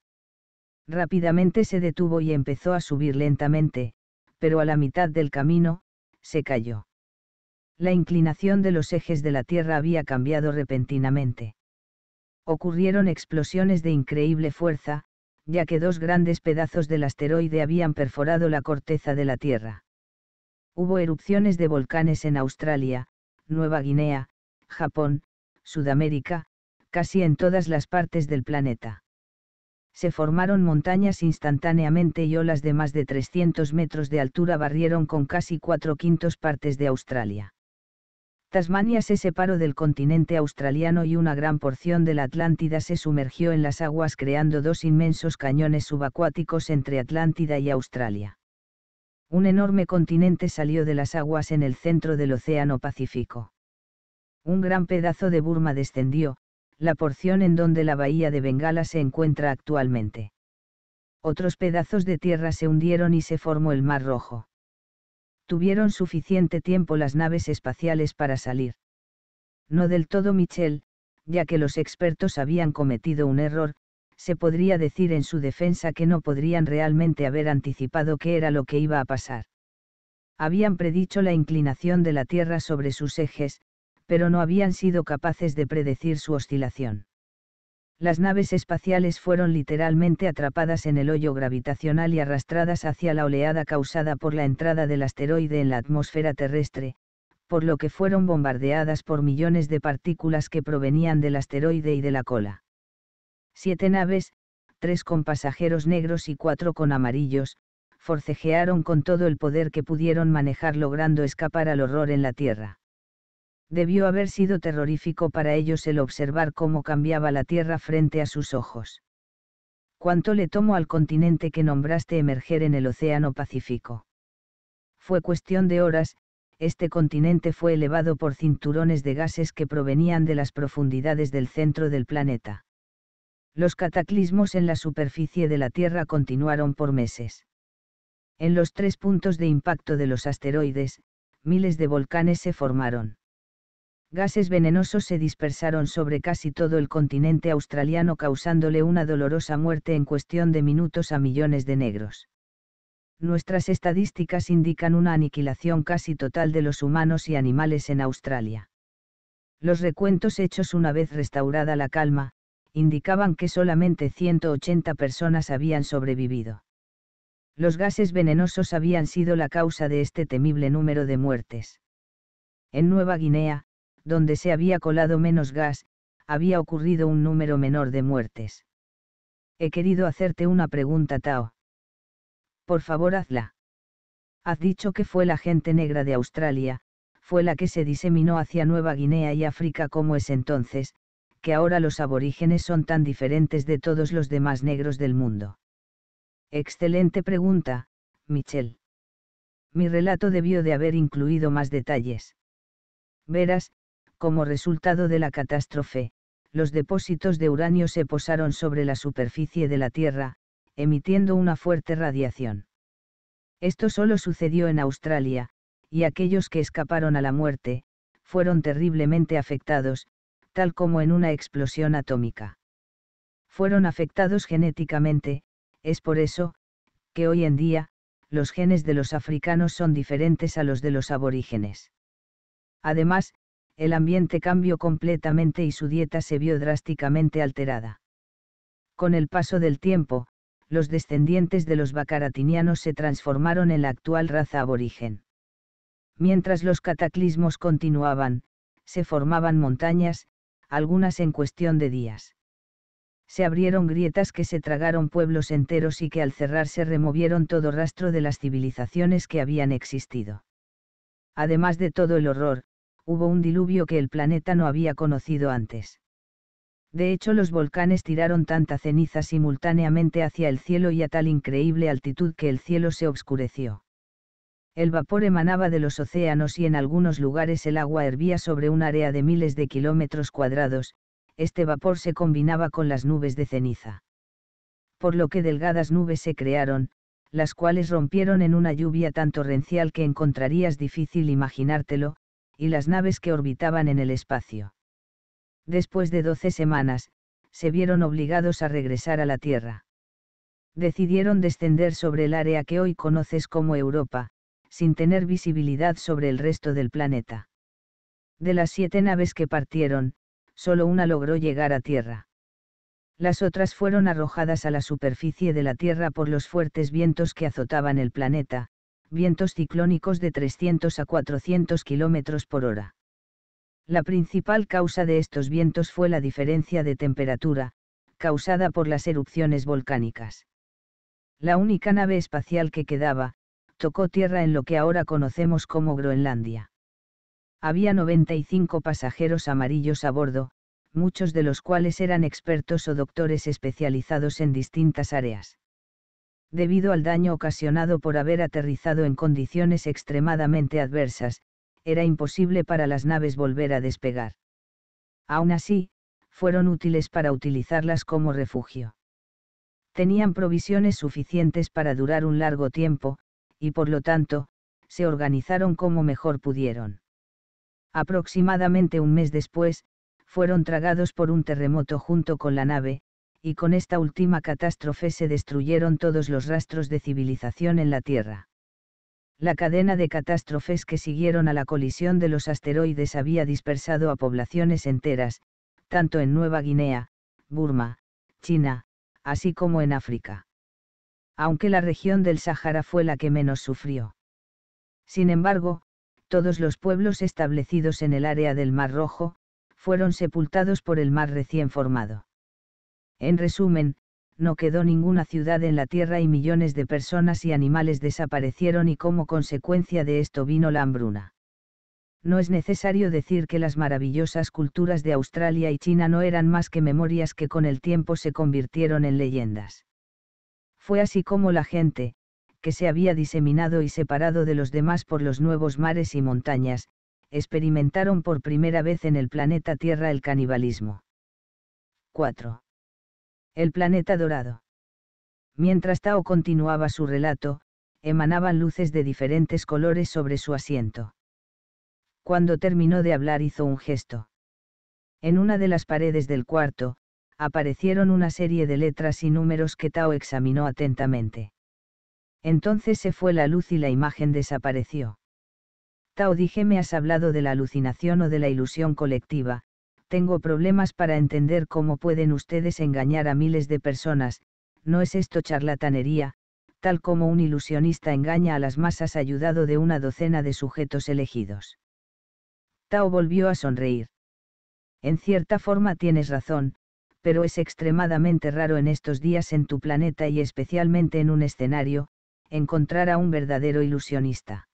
Rápidamente se detuvo y empezó a subir lentamente, pero a la mitad del camino, se cayó. La inclinación de los ejes de la Tierra había cambiado repentinamente. Ocurrieron explosiones de increíble fuerza, ya que dos grandes pedazos del asteroide habían perforado la corteza de la Tierra. Hubo erupciones de volcanes en Australia, Nueva Guinea, Japón, Sudamérica, casi en todas las partes del planeta. Se formaron montañas instantáneamente y olas de más de 300 metros de altura barrieron con casi cuatro quintos partes de Australia. Tasmania se separó del continente australiano y una gran porción de la Atlántida se sumergió en las aguas creando dos inmensos cañones subacuáticos entre Atlántida y Australia. Un enorme continente salió de las aguas en el centro del Océano Pacífico. Un gran pedazo de Burma descendió, la porción en donde la bahía de Bengala se encuentra actualmente. Otros pedazos de tierra se hundieron y se formó el Mar Rojo. Tuvieron suficiente tiempo las naves espaciales para salir. No del todo Michel, ya que los expertos habían cometido un error, se podría decir en su defensa que no podrían realmente haber anticipado qué era lo que iba a pasar. Habían predicho la inclinación de la Tierra sobre sus ejes, pero no habían sido capaces de predecir su oscilación. Las naves espaciales fueron literalmente atrapadas en el hoyo gravitacional y arrastradas hacia la oleada causada por la entrada del asteroide en la atmósfera terrestre, por lo que fueron bombardeadas por millones de partículas que provenían del asteroide y de la cola. Siete naves, tres con pasajeros negros y cuatro con amarillos, forcejearon con todo el poder que pudieron manejar logrando escapar al horror en la Tierra debió haber sido terrorífico para ellos el observar cómo cambiaba la Tierra frente a sus ojos. ¿Cuánto le tomó al continente que nombraste emerger en el Océano Pacífico? Fue cuestión de horas, este continente fue elevado por cinturones de gases que provenían de las profundidades del centro del planeta. Los cataclismos en la superficie de la Tierra continuaron por meses. En los tres puntos de impacto de los asteroides, miles de volcanes se formaron gases venenosos se dispersaron sobre casi todo el continente australiano causándole una dolorosa muerte en cuestión de minutos a millones de negros. Nuestras estadísticas indican una aniquilación casi total de los humanos y animales en Australia. Los recuentos hechos una vez restaurada la calma, indicaban que solamente 180 personas habían sobrevivido. Los gases venenosos habían sido la causa de este temible número de muertes. En Nueva Guinea, donde se había colado menos gas, había ocurrido un número menor de muertes. He querido hacerte una pregunta, Tao. Por favor, hazla. Has dicho que fue la gente negra de Australia, fue la que se diseminó hacia Nueva Guinea y África como es entonces, que ahora los aborígenes son tan diferentes de todos los demás negros del mundo. Excelente pregunta, Michelle. Mi relato debió de haber incluido más detalles. Verás, como resultado de la catástrofe, los depósitos de uranio se posaron sobre la superficie de la Tierra, emitiendo una fuerte radiación. Esto solo sucedió en Australia, y aquellos que escaparon a la muerte, fueron terriblemente afectados, tal como en una explosión atómica. Fueron afectados genéticamente, es por eso, que hoy en día, los genes de los africanos son diferentes a los de los aborígenes. Además, el ambiente cambió completamente y su dieta se vio drásticamente alterada. Con el paso del tiempo, los descendientes de los bacaratinianos se transformaron en la actual raza aborigen. Mientras los cataclismos continuaban, se formaban montañas, algunas en cuestión de días. Se abrieron grietas que se tragaron pueblos enteros y que al cerrarse removieron todo rastro de las civilizaciones que habían existido. Además de todo el horror, hubo un diluvio que el planeta no había conocido antes. De hecho, los volcanes tiraron tanta ceniza simultáneamente hacia el cielo y a tal increíble altitud que el cielo se obscureció. El vapor emanaba de los océanos y en algunos lugares el agua hervía sobre un área de miles de kilómetros cuadrados, este vapor se combinaba con las nubes de ceniza. Por lo que delgadas nubes se crearon, las cuales rompieron en una lluvia tan torrencial que encontrarías difícil imaginártelo, y las naves que orbitaban en el espacio. Después de doce semanas, se vieron obligados a regresar a la Tierra. Decidieron descender sobre el área que hoy conoces como Europa, sin tener visibilidad sobre el resto del planeta. De las siete naves que partieron, solo una logró llegar a Tierra. Las otras fueron arrojadas a la superficie de la Tierra por los fuertes vientos que azotaban el planeta, vientos ciclónicos de 300 a 400 kilómetros por hora. La principal causa de estos vientos fue la diferencia de temperatura, causada por las erupciones volcánicas. La única nave espacial que quedaba, tocó tierra en lo que ahora conocemos como Groenlandia. Había 95 pasajeros amarillos a bordo, muchos de los cuales eran expertos o doctores especializados en distintas áreas debido al daño ocasionado por haber aterrizado en condiciones extremadamente adversas, era imposible para las naves volver a despegar. Aún así, fueron útiles para utilizarlas como refugio. Tenían provisiones suficientes para durar un largo tiempo, y por lo tanto, se organizaron como mejor pudieron. Aproximadamente un mes después, fueron tragados por un terremoto junto con la nave, y con esta última catástrofe se destruyeron todos los rastros de civilización en la Tierra. La cadena de catástrofes que siguieron a la colisión de los asteroides había dispersado a poblaciones enteras, tanto en Nueva Guinea, Burma, China, así como en África. Aunque la región del Sáhara fue la que menos sufrió. Sin embargo, todos los pueblos establecidos en el área del Mar Rojo, fueron sepultados por el mar recién formado. En resumen, no quedó ninguna ciudad en la tierra y millones de personas y animales desaparecieron y como consecuencia de esto vino la hambruna. No es necesario decir que las maravillosas culturas de Australia y China no eran más que memorias que con el tiempo se convirtieron en leyendas. Fue así como la gente, que se había diseminado y separado de los demás por los nuevos mares y montañas, experimentaron por primera vez en el planeta Tierra el canibalismo. 4. El planeta dorado. Mientras Tao continuaba su relato, emanaban luces de diferentes colores sobre su asiento. Cuando terminó de hablar hizo un gesto. En una de las paredes del cuarto, aparecieron una serie de letras y números que Tao examinó atentamente. Entonces se fue la luz y la imagen desapareció. Tao dije me has hablado de la alucinación o de la ilusión colectiva, tengo problemas para entender cómo pueden ustedes engañar a miles de personas, no es esto charlatanería, tal como un ilusionista engaña a las masas ayudado de una docena de sujetos elegidos. Tao volvió a sonreír. En cierta forma tienes razón, pero es extremadamente raro en estos días en tu planeta y especialmente en un escenario, encontrar a un verdadero ilusionista.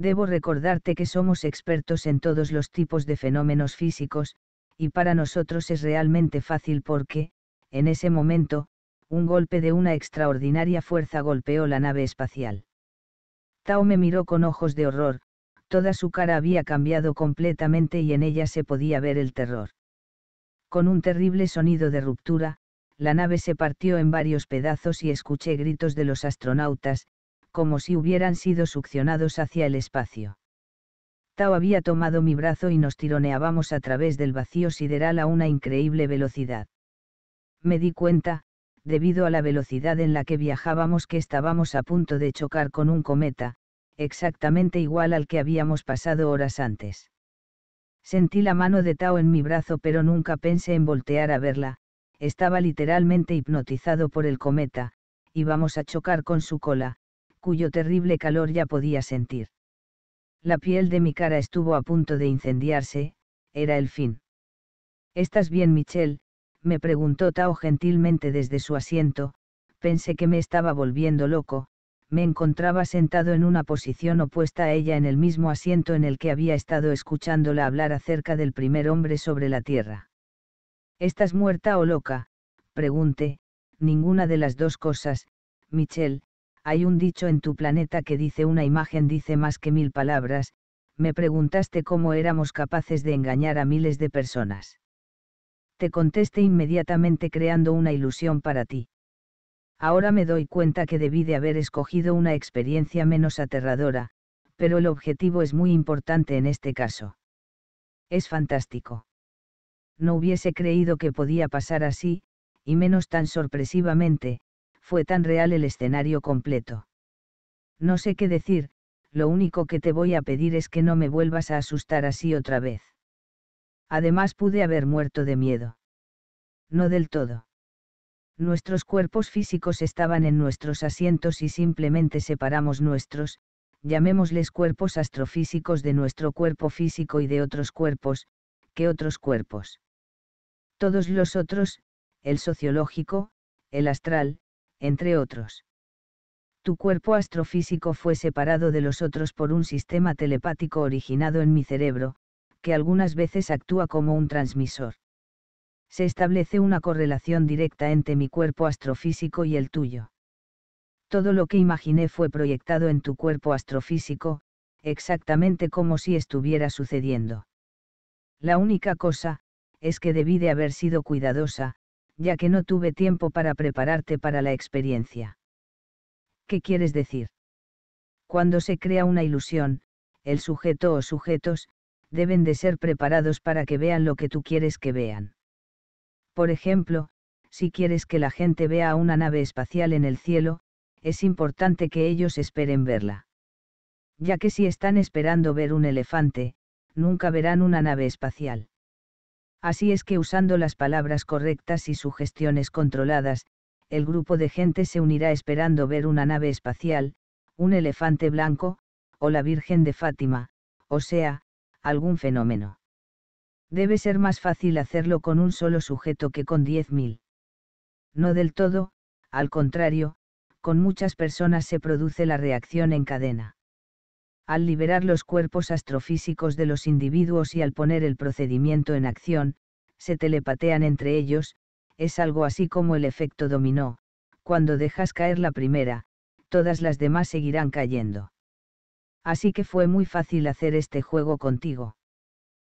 Debo recordarte que somos expertos en todos los tipos de fenómenos físicos, y para nosotros es realmente fácil porque, en ese momento, un golpe de una extraordinaria fuerza golpeó la nave espacial. Tao me miró con ojos de horror, toda su cara había cambiado completamente y en ella se podía ver el terror. Con un terrible sonido de ruptura, la nave se partió en varios pedazos y escuché gritos de los astronautas, como si hubieran sido succionados hacia el espacio. Tao había tomado mi brazo y nos tironeábamos a través del vacío sideral a una increíble velocidad. Me di cuenta, debido a la velocidad en la que viajábamos, que estábamos a punto de chocar con un cometa, exactamente igual al que habíamos pasado horas antes. Sentí la mano de Tao en mi brazo pero nunca pensé en voltear a verla, estaba literalmente hipnotizado por el cometa, íbamos a chocar con su cola, cuyo terrible calor ya podía sentir. La piel de mi cara estuvo a punto de incendiarse, era el fin. ¿Estás bien, Michelle? me preguntó Tao gentilmente desde su asiento, pensé que me estaba volviendo loco, me encontraba sentado en una posición opuesta a ella en el mismo asiento en el que había estado escuchándola hablar acerca del primer hombre sobre la Tierra. ¿Estás muerta o loca? pregunté, ninguna de las dos cosas, Michelle, hay un dicho en tu planeta que dice una imagen dice más que mil palabras, me preguntaste cómo éramos capaces de engañar a miles de personas. Te contesté inmediatamente creando una ilusión para ti. Ahora me doy cuenta que debí de haber escogido una experiencia menos aterradora, pero el objetivo es muy importante en este caso. Es fantástico. No hubiese creído que podía pasar así, y menos tan sorpresivamente, fue tan real el escenario completo. No sé qué decir, lo único que te voy a pedir es que no me vuelvas a asustar así otra vez. Además pude haber muerto de miedo. No del todo. Nuestros cuerpos físicos estaban en nuestros asientos y simplemente separamos nuestros, llamémosles cuerpos astrofísicos de nuestro cuerpo físico y de otros cuerpos, que otros cuerpos. Todos los otros, el sociológico, el astral, entre otros. Tu cuerpo astrofísico fue separado de los otros por un sistema telepático originado en mi cerebro, que algunas veces actúa como un transmisor. Se establece una correlación directa entre mi cuerpo astrofísico y el tuyo. Todo lo que imaginé fue proyectado en tu cuerpo astrofísico, exactamente como si estuviera sucediendo. La única cosa, es que debí de haber sido cuidadosa, ya que no tuve tiempo para prepararte para la experiencia. ¿Qué quieres decir? Cuando se crea una ilusión, el sujeto o sujetos, deben de ser preparados para que vean lo que tú quieres que vean. Por ejemplo, si quieres que la gente vea una nave espacial en el cielo, es importante que ellos esperen verla. Ya que si están esperando ver un elefante, nunca verán una nave espacial. Así es que usando las palabras correctas y sugestiones controladas, el grupo de gente se unirá esperando ver una nave espacial, un elefante blanco, o la Virgen de Fátima, o sea, algún fenómeno. Debe ser más fácil hacerlo con un solo sujeto que con 10.000. No del todo, al contrario, con muchas personas se produce la reacción en cadena al liberar los cuerpos astrofísicos de los individuos y al poner el procedimiento en acción, se telepatean entre ellos, es algo así como el efecto dominó, cuando dejas caer la primera, todas las demás seguirán cayendo. Así que fue muy fácil hacer este juego contigo.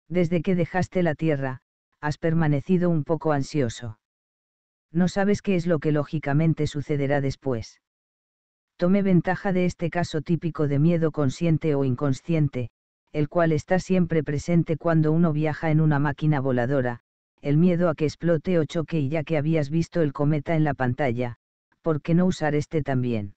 Desde que dejaste la Tierra, has permanecido un poco ansioso. No sabes qué es lo que lógicamente sucederá después tomé ventaja de este caso típico de miedo consciente o inconsciente, el cual está siempre presente cuando uno viaja en una máquina voladora, el miedo a que explote o choque y ya que habías visto el cometa en la pantalla, ¿por qué no usar este también?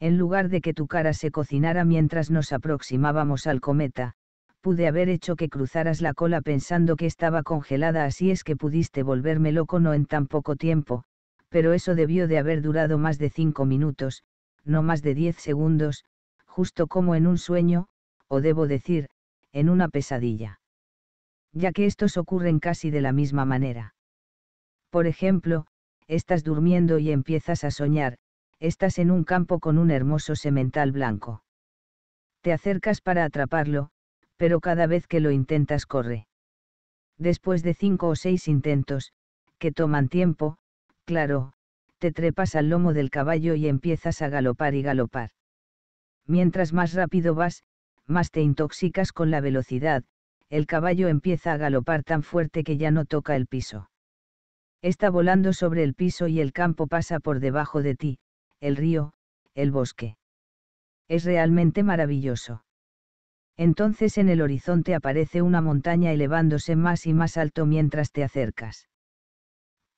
En lugar de que tu cara se cocinara mientras nos aproximábamos al cometa, pude haber hecho que cruzaras la cola pensando que estaba congelada así es que pudiste volverme loco no en tan poco tiempo, pero eso debió de haber durado más de cinco minutos, no más de 10 segundos, justo como en un sueño, o debo decir, en una pesadilla. Ya que estos ocurren casi de la misma manera. Por ejemplo, estás durmiendo y empiezas a soñar, estás en un campo con un hermoso semental blanco. Te acercas para atraparlo, pero cada vez que lo intentas corre. Después de cinco o seis intentos, que toman tiempo, claro, te trepas al lomo del caballo y empiezas a galopar y galopar. Mientras más rápido vas, más te intoxicas con la velocidad, el caballo empieza a galopar tan fuerte que ya no toca el piso. Está volando sobre el piso y el campo pasa por debajo de ti, el río, el bosque. Es realmente maravilloso. Entonces en el horizonte aparece una montaña elevándose más y más alto mientras te acercas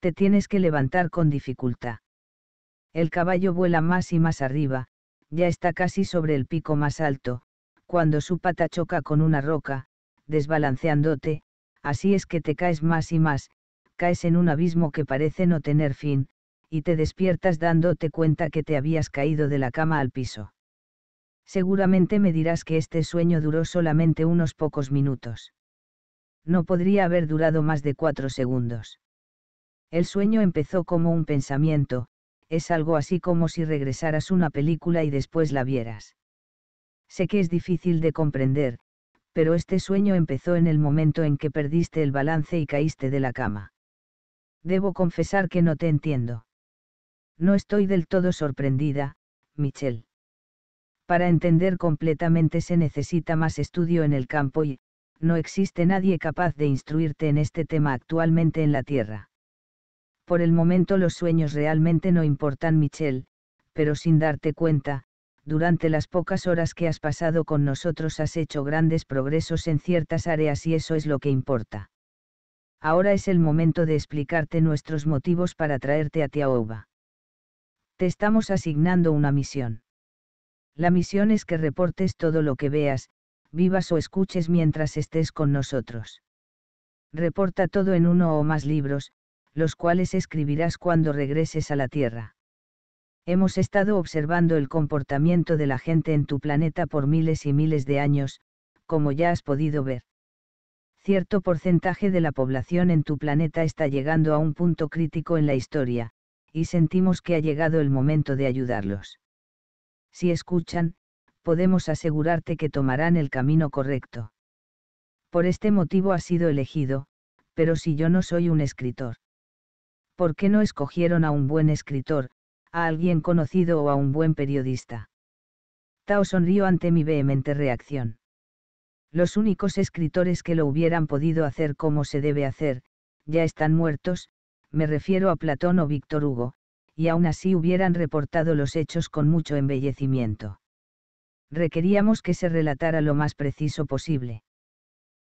te tienes que levantar con dificultad. El caballo vuela más y más arriba, ya está casi sobre el pico más alto, cuando su pata choca con una roca, desbalanceándote, así es que te caes más y más, caes en un abismo que parece no tener fin, y te despiertas dándote cuenta que te habías caído de la cama al piso. Seguramente me dirás que este sueño duró solamente unos pocos minutos. No podría haber durado más de cuatro segundos. El sueño empezó como un pensamiento, es algo así como si regresaras una película y después la vieras. Sé que es difícil de comprender, pero este sueño empezó en el momento en que perdiste el balance y caíste de la cama. Debo confesar que no te entiendo. No estoy del todo sorprendida, Michelle. Para entender completamente se necesita más estudio en el campo y, no existe nadie capaz de instruirte en este tema actualmente en la Tierra. Por el momento los sueños realmente no importan, Michelle, pero sin darte cuenta, durante las pocas horas que has pasado con nosotros has hecho grandes progresos en ciertas áreas y eso es lo que importa. Ahora es el momento de explicarte nuestros motivos para traerte a Tiaoba. Te estamos asignando una misión. La misión es que reportes todo lo que veas, vivas o escuches mientras estés con nosotros. Reporta todo en uno o más libros, los cuales escribirás cuando regreses a la Tierra. Hemos estado observando el comportamiento de la gente en tu planeta por miles y miles de años, como ya has podido ver. Cierto porcentaje de la población en tu planeta está llegando a un punto crítico en la historia, y sentimos que ha llegado el momento de ayudarlos. Si escuchan, podemos asegurarte que tomarán el camino correcto. Por este motivo has sido elegido, pero si yo no soy un escritor. ¿por qué no escogieron a un buen escritor, a alguien conocido o a un buen periodista? Tao sonrió ante mi vehemente reacción. Los únicos escritores que lo hubieran podido hacer como se debe hacer, ya están muertos, me refiero a Platón o Víctor Hugo, y aún así hubieran reportado los hechos con mucho embellecimiento. Requeríamos que se relatara lo más preciso posible.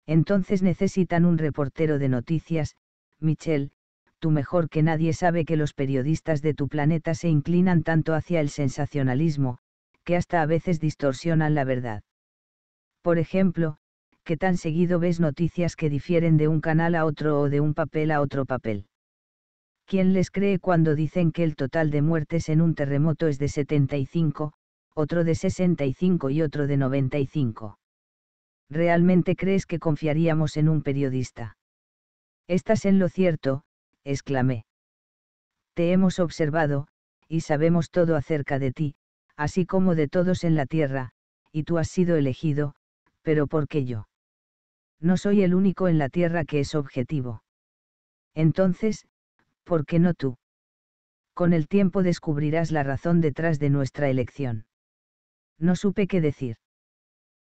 Entonces necesitan un reportero de noticias, Michel, tú mejor que nadie sabe que los periodistas de tu planeta se inclinan tanto hacia el sensacionalismo, que hasta a veces distorsionan la verdad. Por ejemplo, ¿qué tan seguido ves noticias que difieren de un canal a otro o de un papel a otro papel. ¿Quién les cree cuando dicen que el total de muertes en un terremoto es de 75, otro de 65 y otro de 95? ¿Realmente crees que confiaríamos en un periodista? Estás en lo cierto, exclamé. Te hemos observado, y sabemos todo acerca de ti, así como de todos en la tierra, y tú has sido elegido, pero ¿por qué yo? No soy el único en la tierra que es objetivo. Entonces, ¿por qué no tú? Con el tiempo descubrirás la razón detrás de nuestra elección. No supe qué decir.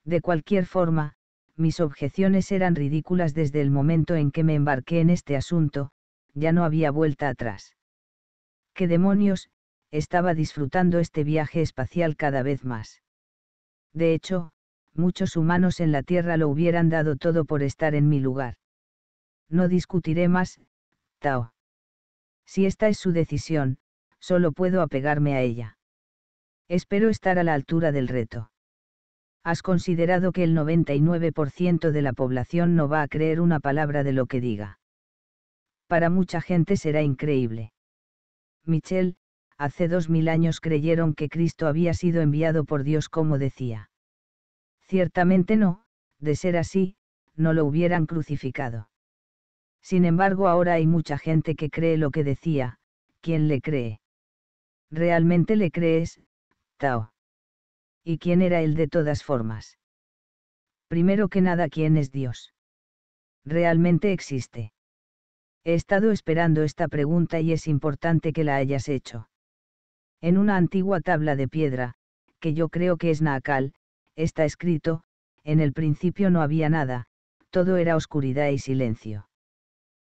De cualquier forma, mis objeciones eran ridículas desde el momento en que me embarqué en este asunto, ya no había vuelta atrás. ¿Qué demonios? Estaba disfrutando este viaje espacial cada vez más. De hecho, muchos humanos en la Tierra lo hubieran dado todo por estar en mi lugar. No discutiré más, Tao. Si esta es su decisión, solo puedo apegarme a ella. Espero estar a la altura del reto. Has considerado que el 99% de la población no va a creer una palabra de lo que diga para mucha gente será increíble. Michel, hace dos mil años creyeron que Cristo había sido enviado por Dios como decía. Ciertamente no, de ser así, no lo hubieran crucificado. Sin embargo, ahora hay mucha gente que cree lo que decía, ¿quién le cree? ¿Realmente le crees, Tao? ¿Y quién era él de todas formas? Primero que nada, ¿quién es Dios? ¿Realmente existe? He estado esperando esta pregunta y es importante que la hayas hecho. En una antigua tabla de piedra, que yo creo que es Naakal, está escrito, en el principio no había nada, todo era oscuridad y silencio.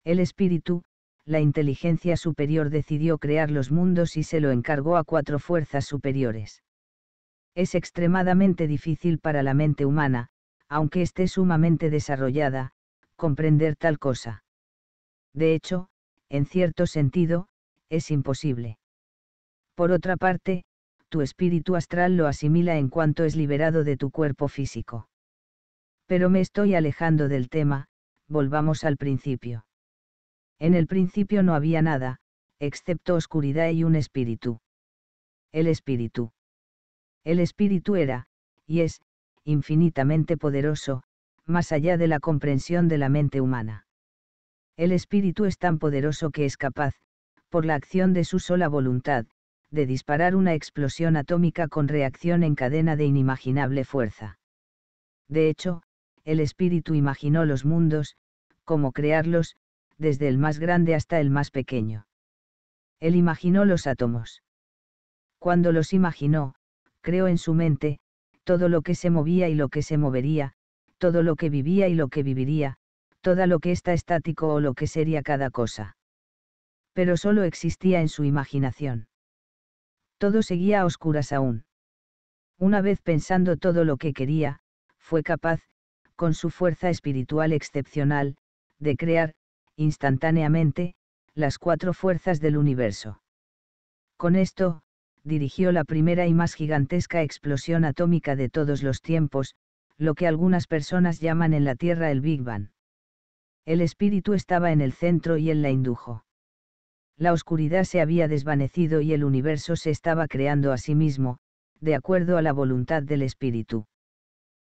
El espíritu, la inteligencia superior decidió crear los mundos y se lo encargó a cuatro fuerzas superiores. Es extremadamente difícil para la mente humana, aunque esté sumamente desarrollada, comprender tal cosa. De hecho, en cierto sentido, es imposible. Por otra parte, tu espíritu astral lo asimila en cuanto es liberado de tu cuerpo físico. Pero me estoy alejando del tema, volvamos al principio. En el principio no había nada, excepto oscuridad y un espíritu. El espíritu. El espíritu era, y es, infinitamente poderoso, más allá de la comprensión de la mente humana. El espíritu es tan poderoso que es capaz, por la acción de su sola voluntad, de disparar una explosión atómica con reacción en cadena de inimaginable fuerza. De hecho, el espíritu imaginó los mundos, como crearlos, desde el más grande hasta el más pequeño. Él imaginó los átomos. Cuando los imaginó, creó en su mente, todo lo que se movía y lo que se movería, todo lo que vivía y lo que viviría, toda lo que está estático o lo que sería cada cosa. Pero solo existía en su imaginación. Todo seguía a oscuras aún. Una vez pensando todo lo que quería, fue capaz, con su fuerza espiritual excepcional, de crear, instantáneamente, las cuatro fuerzas del universo. Con esto, dirigió la primera y más gigantesca explosión atómica de todos los tiempos, lo que algunas personas llaman en la Tierra el Big Bang. El espíritu estaba en el centro y él la indujo. La oscuridad se había desvanecido y el universo se estaba creando a sí mismo, de acuerdo a la voluntad del espíritu.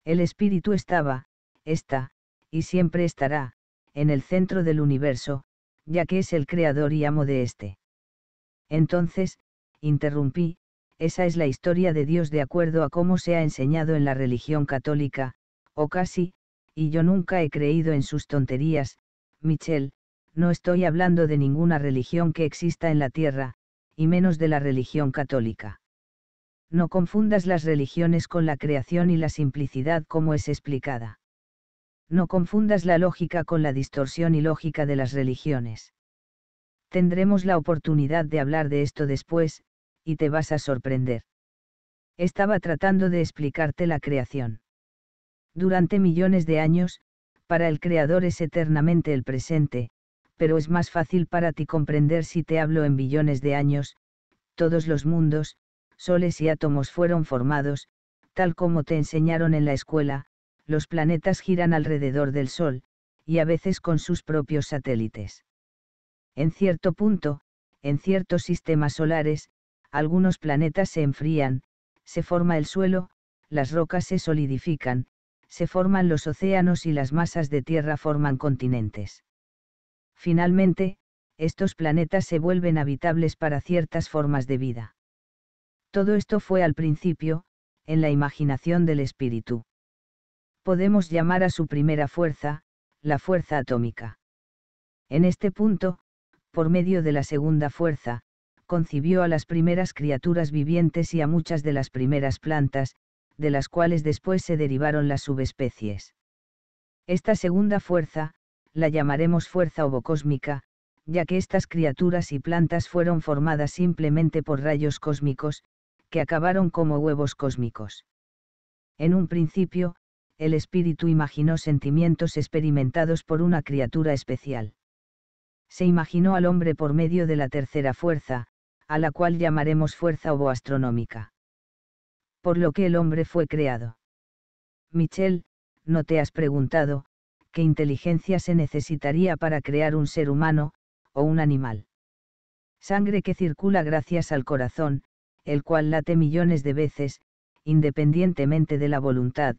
El espíritu estaba, está, y siempre estará, en el centro del universo, ya que es el creador y amo de éste. Entonces, interrumpí, esa es la historia de Dios de acuerdo a cómo se ha enseñado en la religión católica, o casi, y yo nunca he creído en sus tonterías, Michelle, no estoy hablando de ninguna religión que exista en la tierra, y menos de la religión católica. No confundas las religiones con la creación y la simplicidad como es explicada. No confundas la lógica con la distorsión y lógica de las religiones. Tendremos la oportunidad de hablar de esto después, y te vas a sorprender. Estaba tratando de explicarte la creación durante millones de años, para el Creador es eternamente el presente, pero es más fácil para ti comprender si te hablo en billones de años, todos los mundos, soles y átomos fueron formados, tal como te enseñaron en la escuela, los planetas giran alrededor del Sol, y a veces con sus propios satélites. En cierto punto, en ciertos sistemas solares, algunos planetas se enfrían, se forma el suelo, las rocas se solidifican, se forman los océanos y las masas de tierra forman continentes. Finalmente, estos planetas se vuelven habitables para ciertas formas de vida. Todo esto fue al principio, en la imaginación del espíritu. Podemos llamar a su primera fuerza, la fuerza atómica. En este punto, por medio de la segunda fuerza, concibió a las primeras criaturas vivientes y a muchas de las primeras plantas, de las cuales después se derivaron las subespecies. Esta segunda fuerza, la llamaremos fuerza ovocósmica, ya que estas criaturas y plantas fueron formadas simplemente por rayos cósmicos, que acabaron como huevos cósmicos. En un principio, el espíritu imaginó sentimientos experimentados por una criatura especial. Se imaginó al hombre por medio de la tercera fuerza, a la cual llamaremos fuerza ovoastronómica por lo que el hombre fue creado. Michel, no te has preguntado, qué inteligencia se necesitaría para crear un ser humano, o un animal. Sangre que circula gracias al corazón, el cual late millones de veces, independientemente de la voluntad,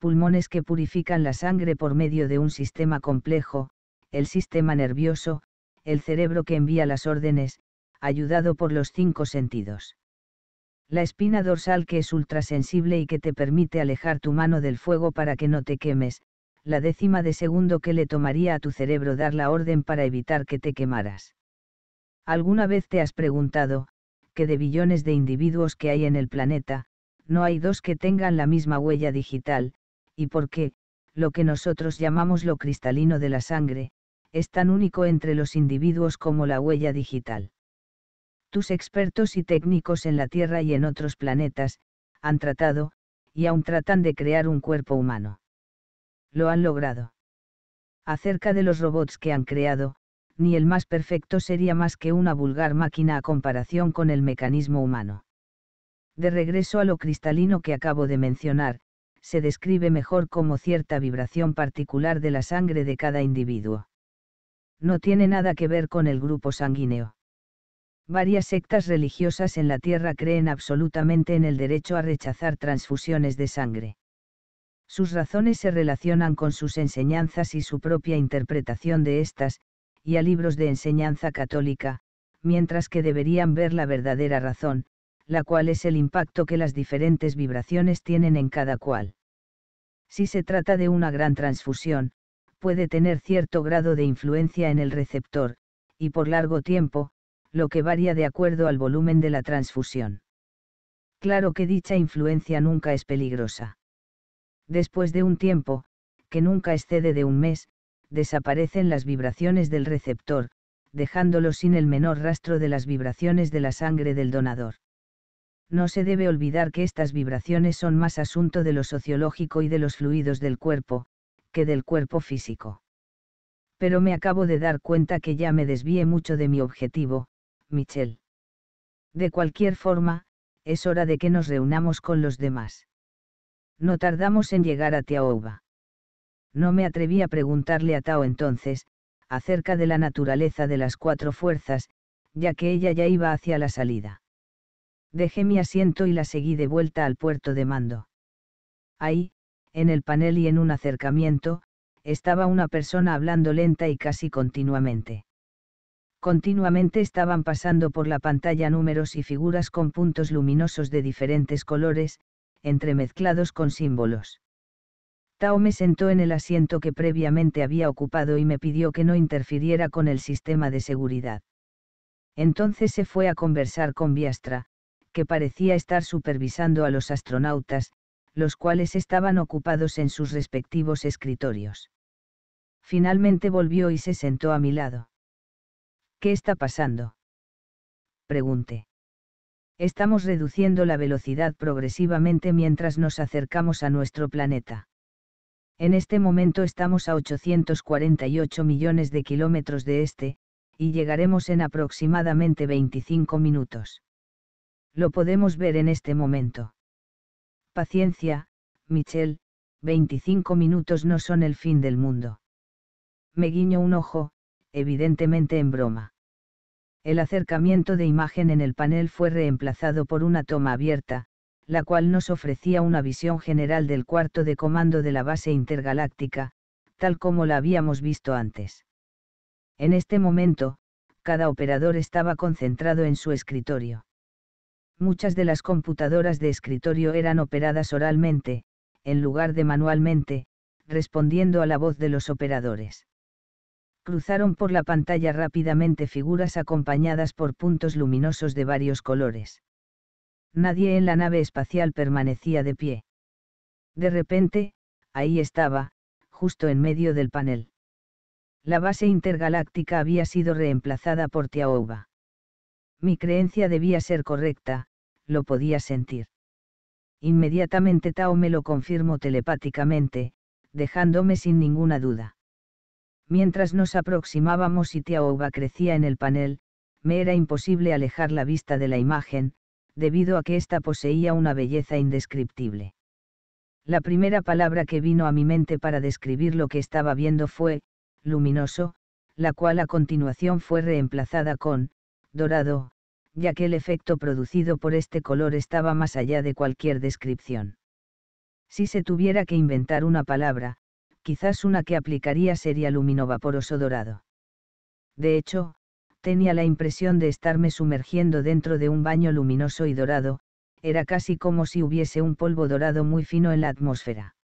pulmones que purifican la sangre por medio de un sistema complejo, el sistema nervioso, el cerebro que envía las órdenes, ayudado por los cinco sentidos la espina dorsal que es ultrasensible y que te permite alejar tu mano del fuego para que no te quemes, la décima de segundo que le tomaría a tu cerebro dar la orden para evitar que te quemaras. ¿Alguna vez te has preguntado, que de billones de individuos que hay en el planeta, no hay dos que tengan la misma huella digital, y por qué, lo que nosotros llamamos lo cristalino de la sangre, es tan único entre los individuos como la huella digital? tus expertos y técnicos en la Tierra y en otros planetas, han tratado, y aún tratan de crear un cuerpo humano. Lo han logrado. Acerca de los robots que han creado, ni el más perfecto sería más que una vulgar máquina a comparación con el mecanismo humano. De regreso a lo cristalino que acabo de mencionar, se describe mejor como cierta vibración particular de la sangre de cada individuo. No tiene nada que ver con el grupo sanguíneo. Varias sectas religiosas en la Tierra creen absolutamente en el derecho a rechazar transfusiones de sangre. Sus razones se relacionan con sus enseñanzas y su propia interpretación de estas, y a libros de enseñanza católica, mientras que deberían ver la verdadera razón, la cual es el impacto que las diferentes vibraciones tienen en cada cual. Si se trata de una gran transfusión, puede tener cierto grado de influencia en el receptor, y por largo tiempo, lo que varía de acuerdo al volumen de la transfusión. Claro que dicha influencia nunca es peligrosa. Después de un tiempo, que nunca excede de un mes, desaparecen las vibraciones del receptor, dejándolo sin el menor rastro de las vibraciones de la sangre del donador. No se debe olvidar que estas vibraciones son más asunto de lo sociológico y de los fluidos del cuerpo, que del cuerpo físico. Pero me acabo de dar cuenta que ya me desvié mucho de mi objetivo, «Michelle. De cualquier forma, es hora de que nos reunamos con los demás. No tardamos en llegar a Tiaouba. No me atreví a preguntarle a Tao entonces, acerca de la naturaleza de las cuatro fuerzas, ya que ella ya iba hacia la salida. Dejé mi asiento y la seguí de vuelta al puerto de mando. Ahí, en el panel y en un acercamiento, estaba una persona hablando lenta y casi continuamente continuamente estaban pasando por la pantalla números y figuras con puntos luminosos de diferentes colores, entremezclados con símbolos. Tao me sentó en el asiento que previamente había ocupado y me pidió que no interfiriera con el sistema de seguridad. Entonces se fue a conversar con Biastra, que parecía estar supervisando a los astronautas, los cuales estaban ocupados en sus respectivos escritorios. Finalmente volvió y se sentó a mi lado. ¿Qué está pasando? Pregunté. Estamos reduciendo la velocidad progresivamente mientras nos acercamos a nuestro planeta. En este momento estamos a 848 millones de kilómetros de este, y llegaremos en aproximadamente 25 minutos. Lo podemos ver en este momento. Paciencia, Michelle, 25 minutos no son el fin del mundo. Me guiño un ojo, evidentemente en broma. El acercamiento de imagen en el panel fue reemplazado por una toma abierta, la cual nos ofrecía una visión general del cuarto de comando de la base intergaláctica, tal como la habíamos visto antes. En este momento, cada operador estaba concentrado en su escritorio. Muchas de las computadoras de escritorio eran operadas oralmente, en lugar de manualmente, respondiendo a la voz de los operadores. Cruzaron por la pantalla rápidamente figuras acompañadas por puntos luminosos de varios colores. Nadie en la nave espacial permanecía de pie. De repente, ahí estaba, justo en medio del panel. La base intergaláctica había sido reemplazada por Tiaouba. Mi creencia debía ser correcta, lo podía sentir. Inmediatamente Tao me lo confirmó telepáticamente, dejándome sin ninguna duda. Mientras nos aproximábamos y Tiaouba crecía en el panel, me era imposible alejar la vista de la imagen, debido a que ésta poseía una belleza indescriptible. La primera palabra que vino a mi mente para describir lo que estaba viendo fue, luminoso, la cual a continuación fue reemplazada con, dorado, ya que el efecto producido por este color estaba más allá de cualquier descripción. Si se tuviera que inventar una palabra, quizás una que aplicaría sería luminovaporoso dorado. De hecho, tenía la impresión de estarme sumergiendo dentro de un baño luminoso y dorado, era casi como si hubiese un polvo dorado muy fino en la atmósfera.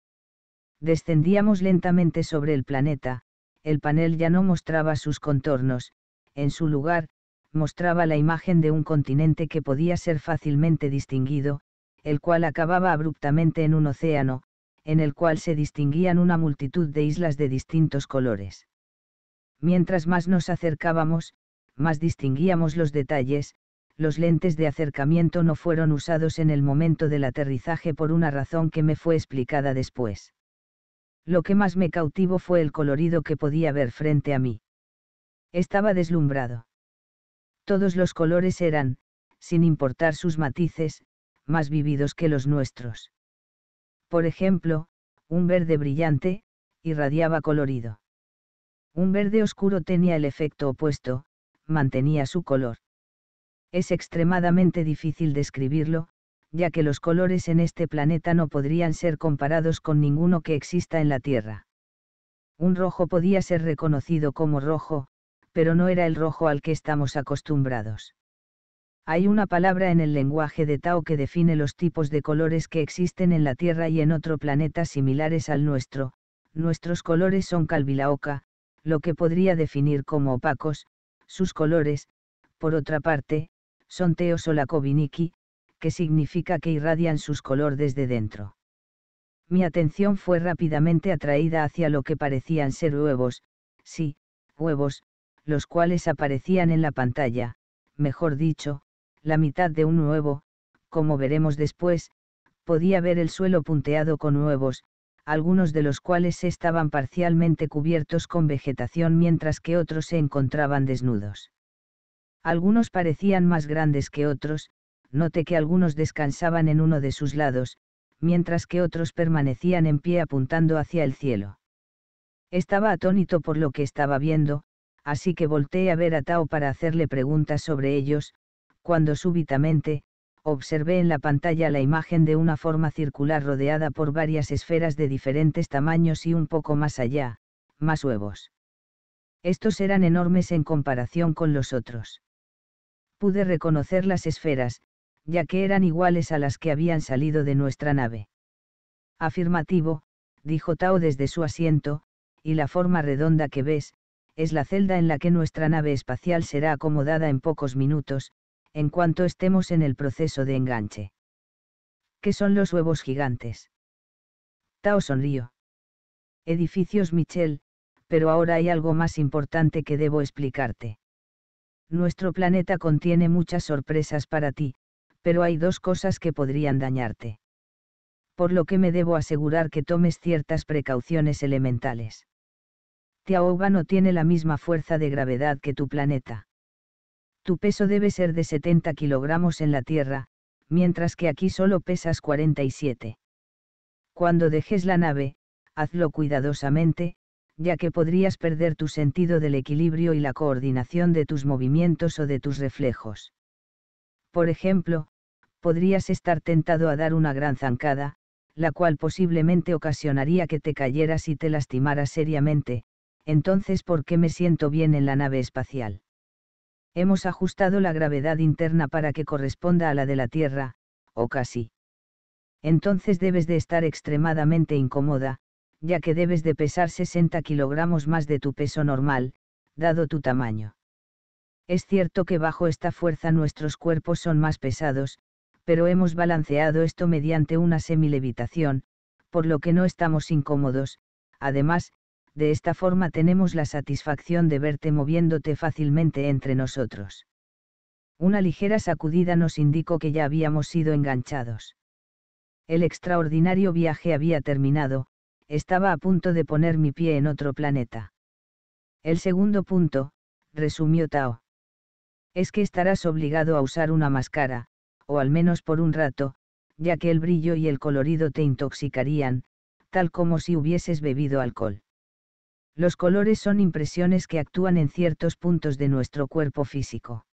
Descendíamos lentamente sobre el planeta, el panel ya no mostraba sus contornos, en su lugar, mostraba la imagen de un continente que podía ser fácilmente distinguido, el cual acababa abruptamente en un océano, en el cual se distinguían una multitud de islas de distintos colores. Mientras más nos acercábamos, más distinguíamos los detalles, los lentes de acercamiento no fueron usados en el momento del aterrizaje por una razón que me fue explicada después. Lo que más me cautivó fue el colorido que podía ver frente a mí. Estaba deslumbrado. Todos los colores eran, sin importar sus matices, más vividos que los nuestros por ejemplo, un verde brillante, irradiaba colorido. Un verde oscuro tenía el efecto opuesto, mantenía su color. Es extremadamente difícil describirlo, ya que los colores en este planeta no podrían ser comparados con ninguno que exista en la Tierra. Un rojo podía ser reconocido como rojo, pero no era el rojo al que estamos acostumbrados. Hay una palabra en el lenguaje de Tao que define los tipos de colores que existen en la Tierra y en otro planeta similares al nuestro, nuestros colores son calvilaoca, lo que podría definir como opacos, sus colores, por otra parte, son teos o que significa que irradian sus color desde dentro. Mi atención fue rápidamente atraída hacia lo que parecían ser huevos, sí, huevos, los cuales aparecían en la pantalla, mejor dicho, la mitad de un huevo, como veremos después, podía ver el suelo punteado con huevos, algunos de los cuales estaban parcialmente cubiertos con vegetación mientras que otros se encontraban desnudos. Algunos parecían más grandes que otros, noté que algunos descansaban en uno de sus lados, mientras que otros permanecían en pie apuntando hacia el cielo. Estaba atónito por lo que estaba viendo, así que volteé a ver a Tao para hacerle preguntas sobre ellos, cuando súbitamente, observé en la pantalla la imagen de una forma circular rodeada por varias esferas de diferentes tamaños y un poco más allá, más huevos. Estos eran enormes en comparación con los otros. Pude reconocer las esferas, ya que eran iguales a las que habían salido de nuestra nave. Afirmativo, dijo Tao desde su asiento, y la forma redonda que ves, es la celda en la que nuestra nave espacial será acomodada en pocos minutos, en cuanto estemos en el proceso de enganche. ¿Qué son los huevos gigantes? Tao sonrió. Edificios Michel, pero ahora hay algo más importante que debo explicarte. Nuestro planeta contiene muchas sorpresas para ti, pero hay dos cosas que podrían dañarte. Por lo que me debo asegurar que tomes ciertas precauciones elementales. Tiaoba no tiene la misma fuerza de gravedad que tu planeta. Tu peso debe ser de 70 kilogramos en la Tierra, mientras que aquí solo pesas 47. Cuando dejes la nave, hazlo cuidadosamente, ya que podrías perder tu sentido del equilibrio y la coordinación de tus movimientos o de tus reflejos. Por ejemplo, podrías estar tentado a dar una gran zancada, la cual posiblemente ocasionaría que te cayeras y te lastimaras seriamente, entonces ¿por qué me siento bien en la nave espacial? hemos ajustado la gravedad interna para que corresponda a la de la Tierra, o casi. Entonces debes de estar extremadamente incómoda, ya que debes de pesar 60 kilogramos más de tu peso normal, dado tu tamaño. Es cierto que bajo esta fuerza nuestros cuerpos son más pesados, pero hemos balanceado esto mediante una semilevitación, por lo que no estamos incómodos, además, de esta forma tenemos la satisfacción de verte moviéndote fácilmente entre nosotros. Una ligera sacudida nos indicó que ya habíamos sido enganchados. El extraordinario viaje había terminado, estaba a punto de poner mi pie en otro planeta. El segundo punto, resumió Tao. Es que estarás obligado a usar una máscara, o al menos por un rato, ya que el brillo y el colorido te intoxicarían, tal como si hubieses bebido alcohol. Los colores son impresiones que actúan en ciertos puntos de nuestro cuerpo físico.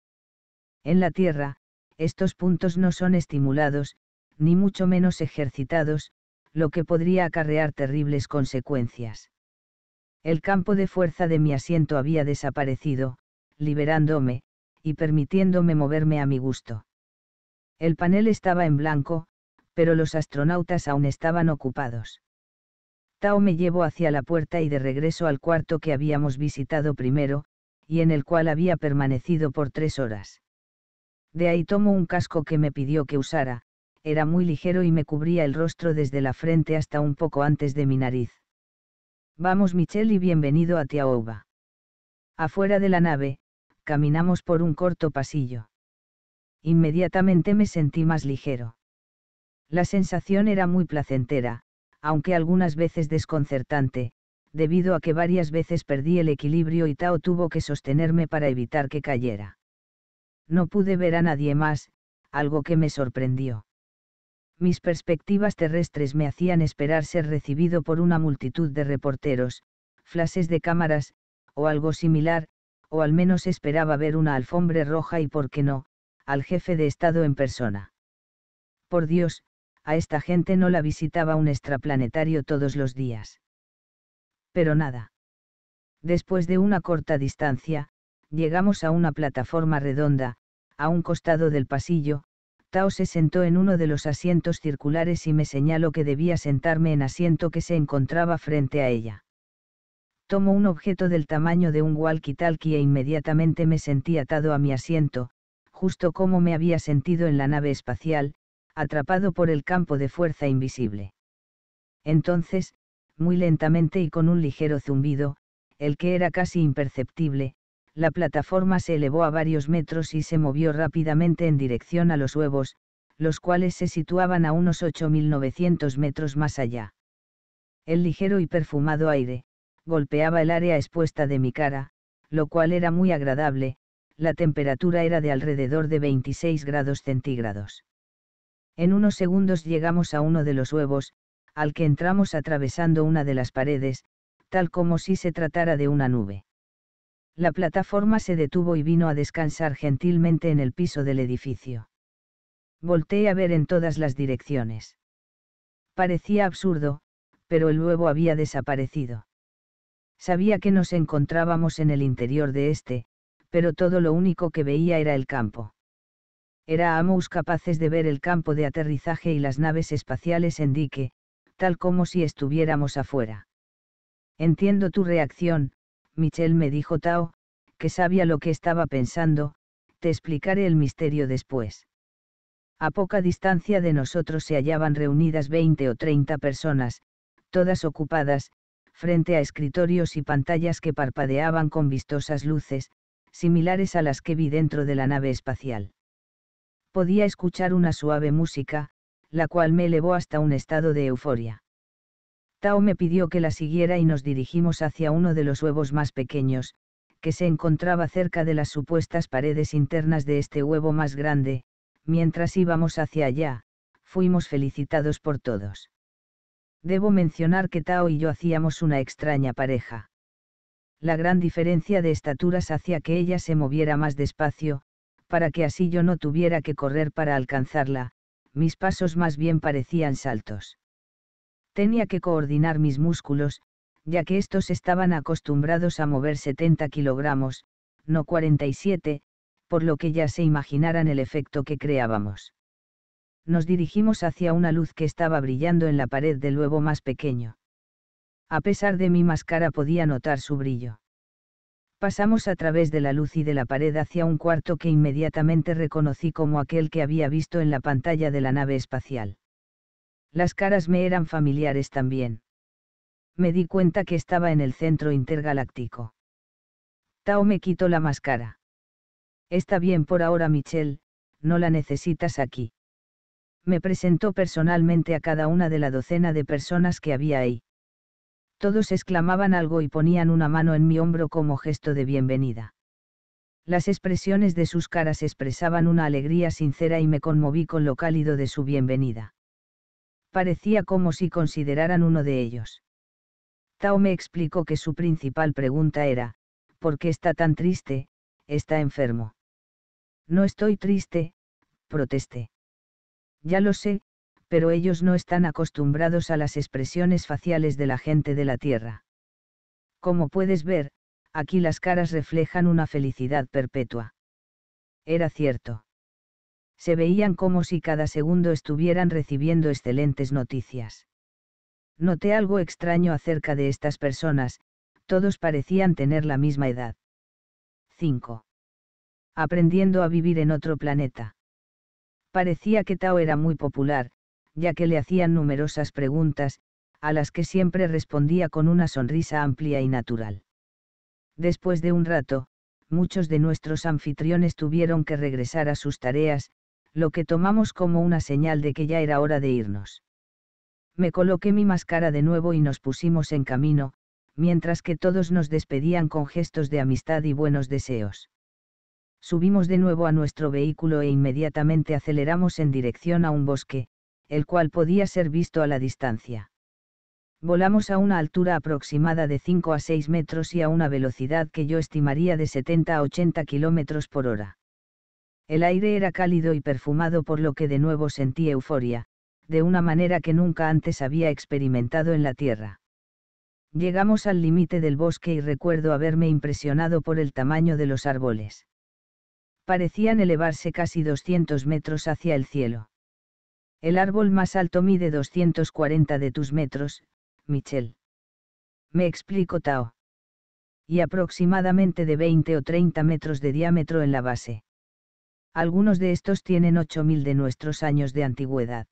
En la Tierra, estos puntos no son estimulados, ni mucho menos ejercitados, lo que podría acarrear terribles consecuencias. El campo de fuerza de mi asiento había desaparecido, liberándome, y permitiéndome moverme a mi gusto. El panel estaba en blanco, pero los astronautas aún estaban ocupados. Tao me llevó hacia la puerta y de regreso al cuarto que habíamos visitado primero, y en el cual había permanecido por tres horas. De ahí tomó un casco que me pidió que usara, era muy ligero y me cubría el rostro desde la frente hasta un poco antes de mi nariz. Vamos Michelle y bienvenido a Tiaouba. Afuera de la nave, caminamos por un corto pasillo. Inmediatamente me sentí más ligero. La sensación era muy placentera, aunque algunas veces desconcertante, debido a que varias veces perdí el equilibrio y Tao tuvo que sostenerme para evitar que cayera. No pude ver a nadie más, algo que me sorprendió. Mis perspectivas terrestres me hacían esperar ser recibido por una multitud de reporteros, flashes de cámaras, o algo similar, o al menos esperaba ver una alfombre roja y, por qué no, al jefe de Estado en persona. Por Dios, a esta gente no la visitaba un extraplanetario todos los días. Pero nada. Después de una corta distancia, llegamos a una plataforma redonda, a un costado del pasillo, Tao se sentó en uno de los asientos circulares y me señaló que debía sentarme en asiento que se encontraba frente a ella. Tomó un objeto del tamaño de un walkie-talkie e inmediatamente me sentí atado a mi asiento, justo como me había sentido en la nave espacial, atrapado por el campo de fuerza invisible. Entonces, muy lentamente y con un ligero zumbido, el que era casi imperceptible, la plataforma se elevó a varios metros y se movió rápidamente en dirección a los huevos, los cuales se situaban a unos 8.900 metros más allá. El ligero y perfumado aire, golpeaba el área expuesta de mi cara, lo cual era muy agradable, la temperatura era de alrededor de 26 grados centígrados. En unos segundos llegamos a uno de los huevos, al que entramos atravesando una de las paredes, tal como si se tratara de una nube. La plataforma se detuvo y vino a descansar gentilmente en el piso del edificio. Volté a ver en todas las direcciones. Parecía absurdo, pero el huevo había desaparecido. Sabía que nos encontrábamos en el interior de este, pero todo lo único que veía era el campo era Amos capaces de ver el campo de aterrizaje y las naves espaciales en dique, tal como si estuviéramos afuera. Entiendo tu reacción, Michelle me dijo Tao, que sabía lo que estaba pensando, te explicaré el misterio después. A poca distancia de nosotros se hallaban reunidas 20 o 30 personas, todas ocupadas, frente a escritorios y pantallas que parpadeaban con vistosas luces, similares a las que vi dentro de la nave espacial podía escuchar una suave música, la cual me elevó hasta un estado de euforia. Tao me pidió que la siguiera y nos dirigimos hacia uno de los huevos más pequeños, que se encontraba cerca de las supuestas paredes internas de este huevo más grande, mientras íbamos hacia allá, fuimos felicitados por todos. Debo mencionar que Tao y yo hacíamos una extraña pareja. La gran diferencia de estaturas hacía que ella se moviera más despacio, para que así yo no tuviera que correr para alcanzarla, mis pasos más bien parecían saltos. Tenía que coordinar mis músculos, ya que estos estaban acostumbrados a mover 70 kilogramos, no 47, por lo que ya se imaginaran el efecto que creábamos. Nos dirigimos hacia una luz que estaba brillando en la pared del huevo más pequeño. A pesar de mi máscara podía notar su brillo. Pasamos a través de la luz y de la pared hacia un cuarto que inmediatamente reconocí como aquel que había visto en la pantalla de la nave espacial. Las caras me eran familiares también. Me di cuenta que estaba en el centro intergaláctico. Tao me quitó la máscara. Está bien por ahora, Michelle, no la necesitas aquí. Me presentó personalmente a cada una de la docena de personas que había ahí. Todos exclamaban algo y ponían una mano en mi hombro como gesto de bienvenida. Las expresiones de sus caras expresaban una alegría sincera y me conmoví con lo cálido de su bienvenida. Parecía como si consideraran uno de ellos. Tao me explicó que su principal pregunta era, ¿por qué está tan triste? Está enfermo. No estoy triste, protesté. Ya lo sé, pero ellos no están acostumbrados a las expresiones faciales de la gente de la Tierra. Como puedes ver, aquí las caras reflejan una felicidad perpetua. Era cierto. Se veían como si cada segundo estuvieran recibiendo excelentes noticias. Noté algo extraño acerca de estas personas, todos parecían tener la misma edad. 5. Aprendiendo a vivir en otro planeta. Parecía que Tao era muy popular, ya que le hacían numerosas preguntas, a las que siempre respondía con una sonrisa amplia y natural. Después de un rato, muchos de nuestros anfitriones tuvieron que regresar a sus tareas, lo que tomamos como una señal de que ya era hora de irnos. Me coloqué mi máscara de nuevo y nos pusimos en camino, mientras que todos nos despedían con gestos de amistad y buenos deseos. Subimos de nuevo a nuestro vehículo e inmediatamente aceleramos en dirección a un bosque, el cual podía ser visto a la distancia. Volamos a una altura aproximada de 5 a 6 metros y a una velocidad que yo estimaría de 70 a 80 kilómetros por hora. El aire era cálido y perfumado por lo que de nuevo sentí euforia, de una manera que nunca antes había experimentado en la Tierra. Llegamos al límite del bosque y recuerdo haberme impresionado por el tamaño de los árboles. Parecían elevarse casi 200 metros hacia el cielo. El árbol más alto mide 240 de tus metros, Michel. Me explico Tao. Y aproximadamente de 20 o 30 metros de diámetro en la base. Algunos de estos tienen 8.000 de nuestros años de antigüedad.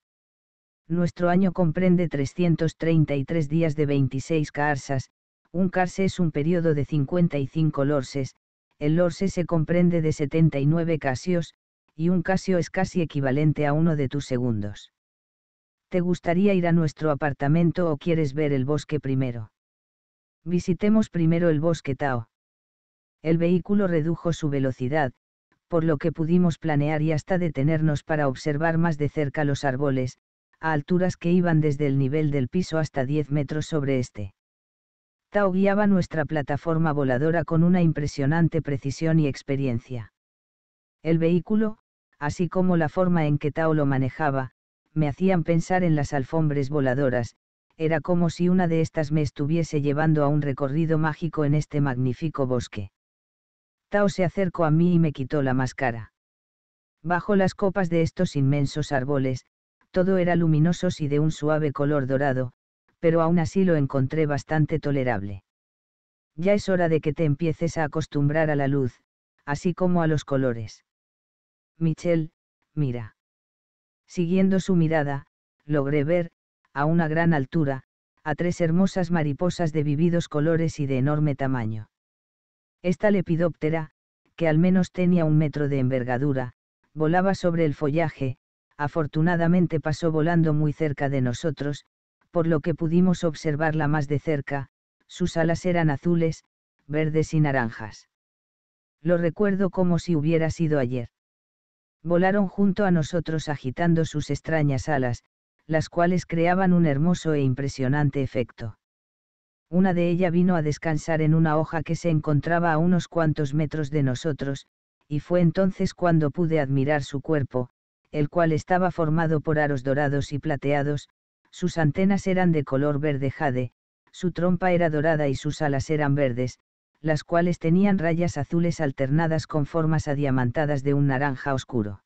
Nuestro año comprende 333 días de 26 carsas, un carse es un periodo de 55 lorses, el lorse se comprende de 79 casios, y un casio es casi equivalente a uno de tus segundos. ¿Te gustaría ir a nuestro apartamento o quieres ver el bosque primero? Visitemos primero el bosque Tao. El vehículo redujo su velocidad, por lo que pudimos planear y hasta detenernos para observar más de cerca los árboles, a alturas que iban desde el nivel del piso hasta 10 metros sobre este. Tao guiaba nuestra plataforma voladora con una impresionante precisión y experiencia. El vehículo, así como la forma en que Tao lo manejaba, me hacían pensar en las alfombres voladoras, era como si una de estas me estuviese llevando a un recorrido mágico en este magnífico bosque. Tao se acercó a mí y me quitó la máscara. Bajo las copas de estos inmensos árboles, todo era luminoso y de un suave color dorado, pero aún así lo encontré bastante tolerable. Ya es hora de que te empieces a acostumbrar a la luz, así como a los colores. «Michelle, mira. Siguiendo su mirada, logré ver, a una gran altura, a tres hermosas mariposas de vividos colores y de enorme tamaño. Esta lepidóptera, que al menos tenía un metro de envergadura, volaba sobre el follaje, afortunadamente pasó volando muy cerca de nosotros, por lo que pudimos observarla más de cerca, sus alas eran azules, verdes y naranjas. Lo recuerdo como si hubiera sido ayer volaron junto a nosotros agitando sus extrañas alas, las cuales creaban un hermoso e impresionante efecto. Una de ellas vino a descansar en una hoja que se encontraba a unos cuantos metros de nosotros, y fue entonces cuando pude admirar su cuerpo, el cual estaba formado por aros dorados y plateados, sus antenas eran de color verde jade, su trompa era dorada y sus alas eran verdes, las cuales tenían rayas azules alternadas con formas adiamantadas de un naranja oscuro.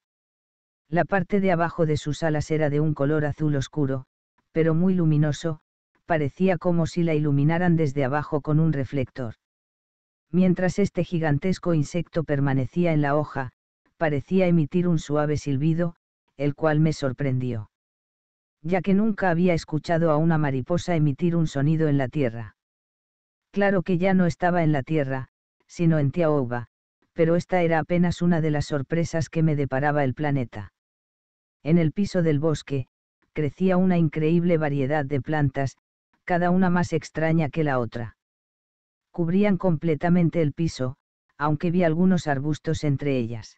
La parte de abajo de sus alas era de un color azul oscuro, pero muy luminoso, parecía como si la iluminaran desde abajo con un reflector. Mientras este gigantesco insecto permanecía en la hoja, parecía emitir un suave silbido, el cual me sorprendió. Ya que nunca había escuchado a una mariposa emitir un sonido en la tierra. Claro que ya no estaba en la tierra, sino en Tiaoba, pero esta era apenas una de las sorpresas que me deparaba el planeta. En el piso del bosque, crecía una increíble variedad de plantas, cada una más extraña que la otra. Cubrían completamente el piso, aunque vi algunos arbustos entre ellas.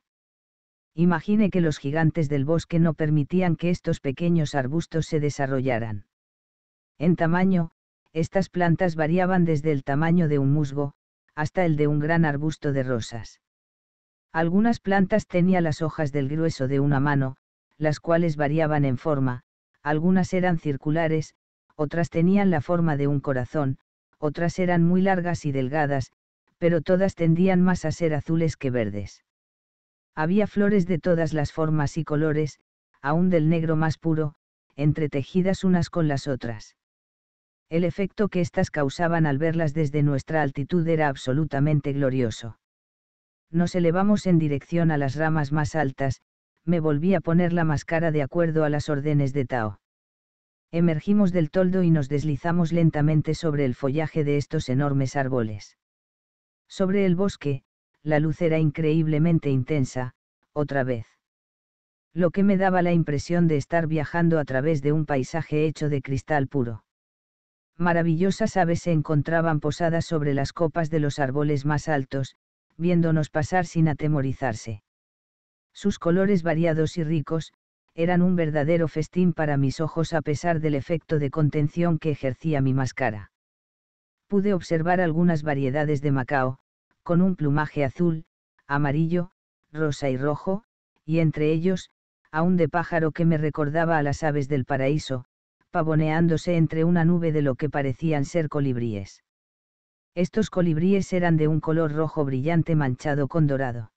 Imagine que los gigantes del bosque no permitían que estos pequeños arbustos se desarrollaran. En tamaño, estas plantas variaban desde el tamaño de un musgo, hasta el de un gran arbusto de rosas. Algunas plantas tenía las hojas del grueso de una mano, las cuales variaban en forma, algunas eran circulares, otras tenían la forma de un corazón, otras eran muy largas y delgadas, pero todas tendían más a ser azules que verdes. Había flores de todas las formas y colores, aún del negro más puro, entretejidas unas con las otras el efecto que éstas causaban al verlas desde nuestra altitud era absolutamente glorioso. Nos elevamos en dirección a las ramas más altas, me volví a poner la máscara de acuerdo a las órdenes de Tao. Emergimos del toldo y nos deslizamos lentamente sobre el follaje de estos enormes árboles. Sobre el bosque, la luz era increíblemente intensa, otra vez. Lo que me daba la impresión de estar viajando a través de un paisaje hecho de cristal puro. Maravillosas aves se encontraban posadas sobre las copas de los árboles más altos, viéndonos pasar sin atemorizarse. Sus colores variados y ricos, eran un verdadero festín para mis ojos a pesar del efecto de contención que ejercía mi máscara. Pude observar algunas variedades de Macao, con un plumaje azul, amarillo, rosa y rojo, y entre ellos, a un de pájaro que me recordaba a las aves del paraíso, pavoneándose entre una nube de lo que parecían ser colibríes. Estos colibríes eran de un color rojo brillante manchado con dorado.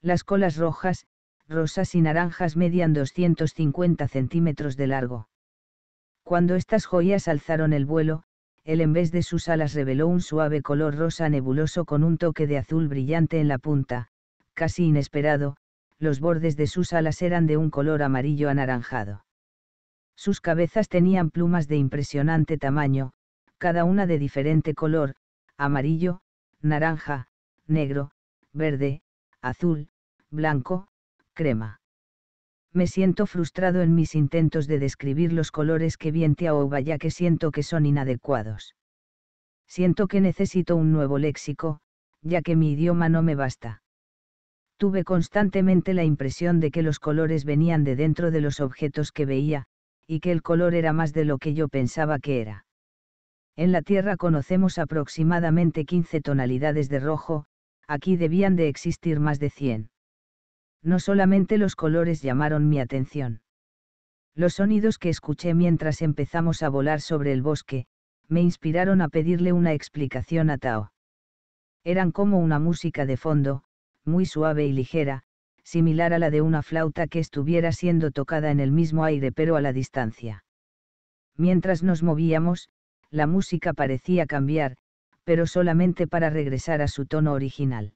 Las colas rojas, rosas y naranjas medían 250 centímetros de largo. Cuando estas joyas alzaron el vuelo, el en vez de sus alas reveló un suave color rosa nebuloso con un toque de azul brillante en la punta, casi inesperado, los bordes de sus alas eran de un color amarillo anaranjado. Sus cabezas tenían plumas de impresionante tamaño, cada una de diferente color, amarillo, naranja, negro, verde, azul, blanco, crema. Me siento frustrado en mis intentos de describir los colores que vi en Oba ya que siento que son inadecuados. Siento que necesito un nuevo léxico, ya que mi idioma no me basta. Tuve constantemente la impresión de que los colores venían de dentro de los objetos que veía, y que el color era más de lo que yo pensaba que era. En la Tierra conocemos aproximadamente 15 tonalidades de rojo, aquí debían de existir más de 100. No solamente los colores llamaron mi atención. Los sonidos que escuché mientras empezamos a volar sobre el bosque, me inspiraron a pedirle una explicación a Tao. Eran como una música de fondo, muy suave y ligera, similar a la de una flauta que estuviera siendo tocada en el mismo aire pero a la distancia. Mientras nos movíamos, la música parecía cambiar, pero solamente para regresar a su tono original.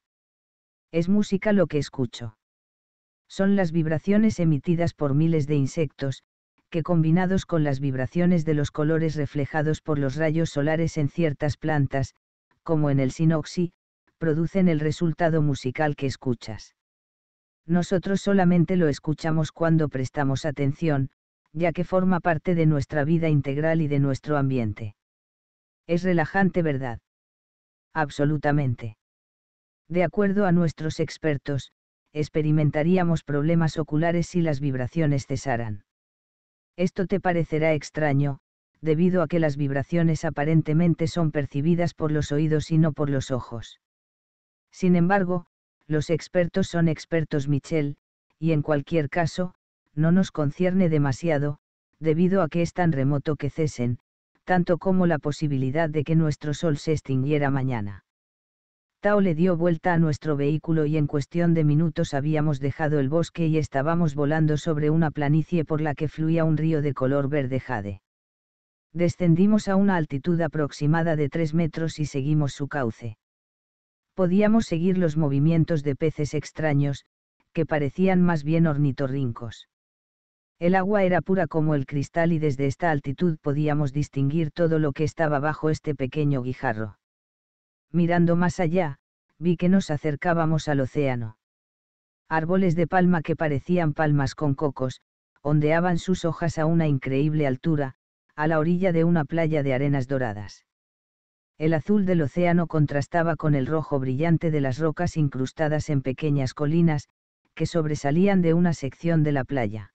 Es música lo que escucho. Son las vibraciones emitidas por miles de insectos, que combinados con las vibraciones de los colores reflejados por los rayos solares en ciertas plantas, como en el sinoxi, producen el resultado musical que escuchas. Nosotros solamente lo escuchamos cuando prestamos atención, ya que forma parte de nuestra vida integral y de nuestro ambiente. Es relajante, ¿verdad? Absolutamente. De acuerdo a nuestros expertos, experimentaríamos problemas oculares si las vibraciones cesaran. Esto te parecerá extraño, debido a que las vibraciones aparentemente son percibidas por los oídos y no por los ojos. Sin embargo, los expertos son expertos Michel, y en cualquier caso, no nos concierne demasiado, debido a que es tan remoto que cesen, tanto como la posibilidad de que nuestro sol se extinguiera mañana. Tao le dio vuelta a nuestro vehículo y en cuestión de minutos habíamos dejado el bosque y estábamos volando sobre una planicie por la que fluía un río de color verde jade. Descendimos a una altitud aproximada de 3 metros y seguimos su cauce podíamos seguir los movimientos de peces extraños, que parecían más bien ornitorrincos. El agua era pura como el cristal y desde esta altitud podíamos distinguir todo lo que estaba bajo este pequeño guijarro. Mirando más allá, vi que nos acercábamos al océano. Árboles de palma que parecían palmas con cocos, ondeaban sus hojas a una increíble altura, a la orilla de una playa de arenas doradas el azul del océano contrastaba con el rojo brillante de las rocas incrustadas en pequeñas colinas, que sobresalían de una sección de la playa.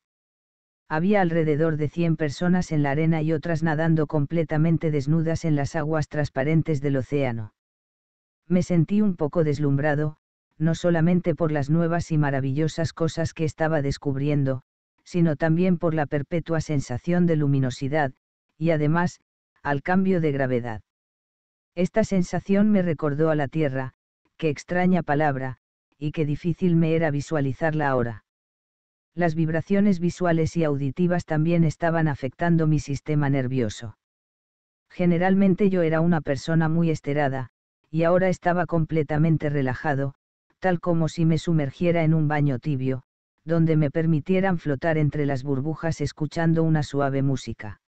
Había alrededor de 100 personas en la arena y otras nadando completamente desnudas en las aguas transparentes del océano. Me sentí un poco deslumbrado, no solamente por las nuevas y maravillosas cosas que estaba descubriendo, sino también por la perpetua sensación de luminosidad, y además, al cambio de gravedad. Esta sensación me recordó a la tierra, qué extraña palabra, y qué difícil me era visualizarla ahora. Las vibraciones visuales y auditivas también estaban afectando mi sistema nervioso. Generalmente yo era una persona muy esterada, y ahora estaba completamente relajado, tal como si me sumergiera en un baño tibio, donde me permitieran flotar entre las burbujas escuchando una suave música.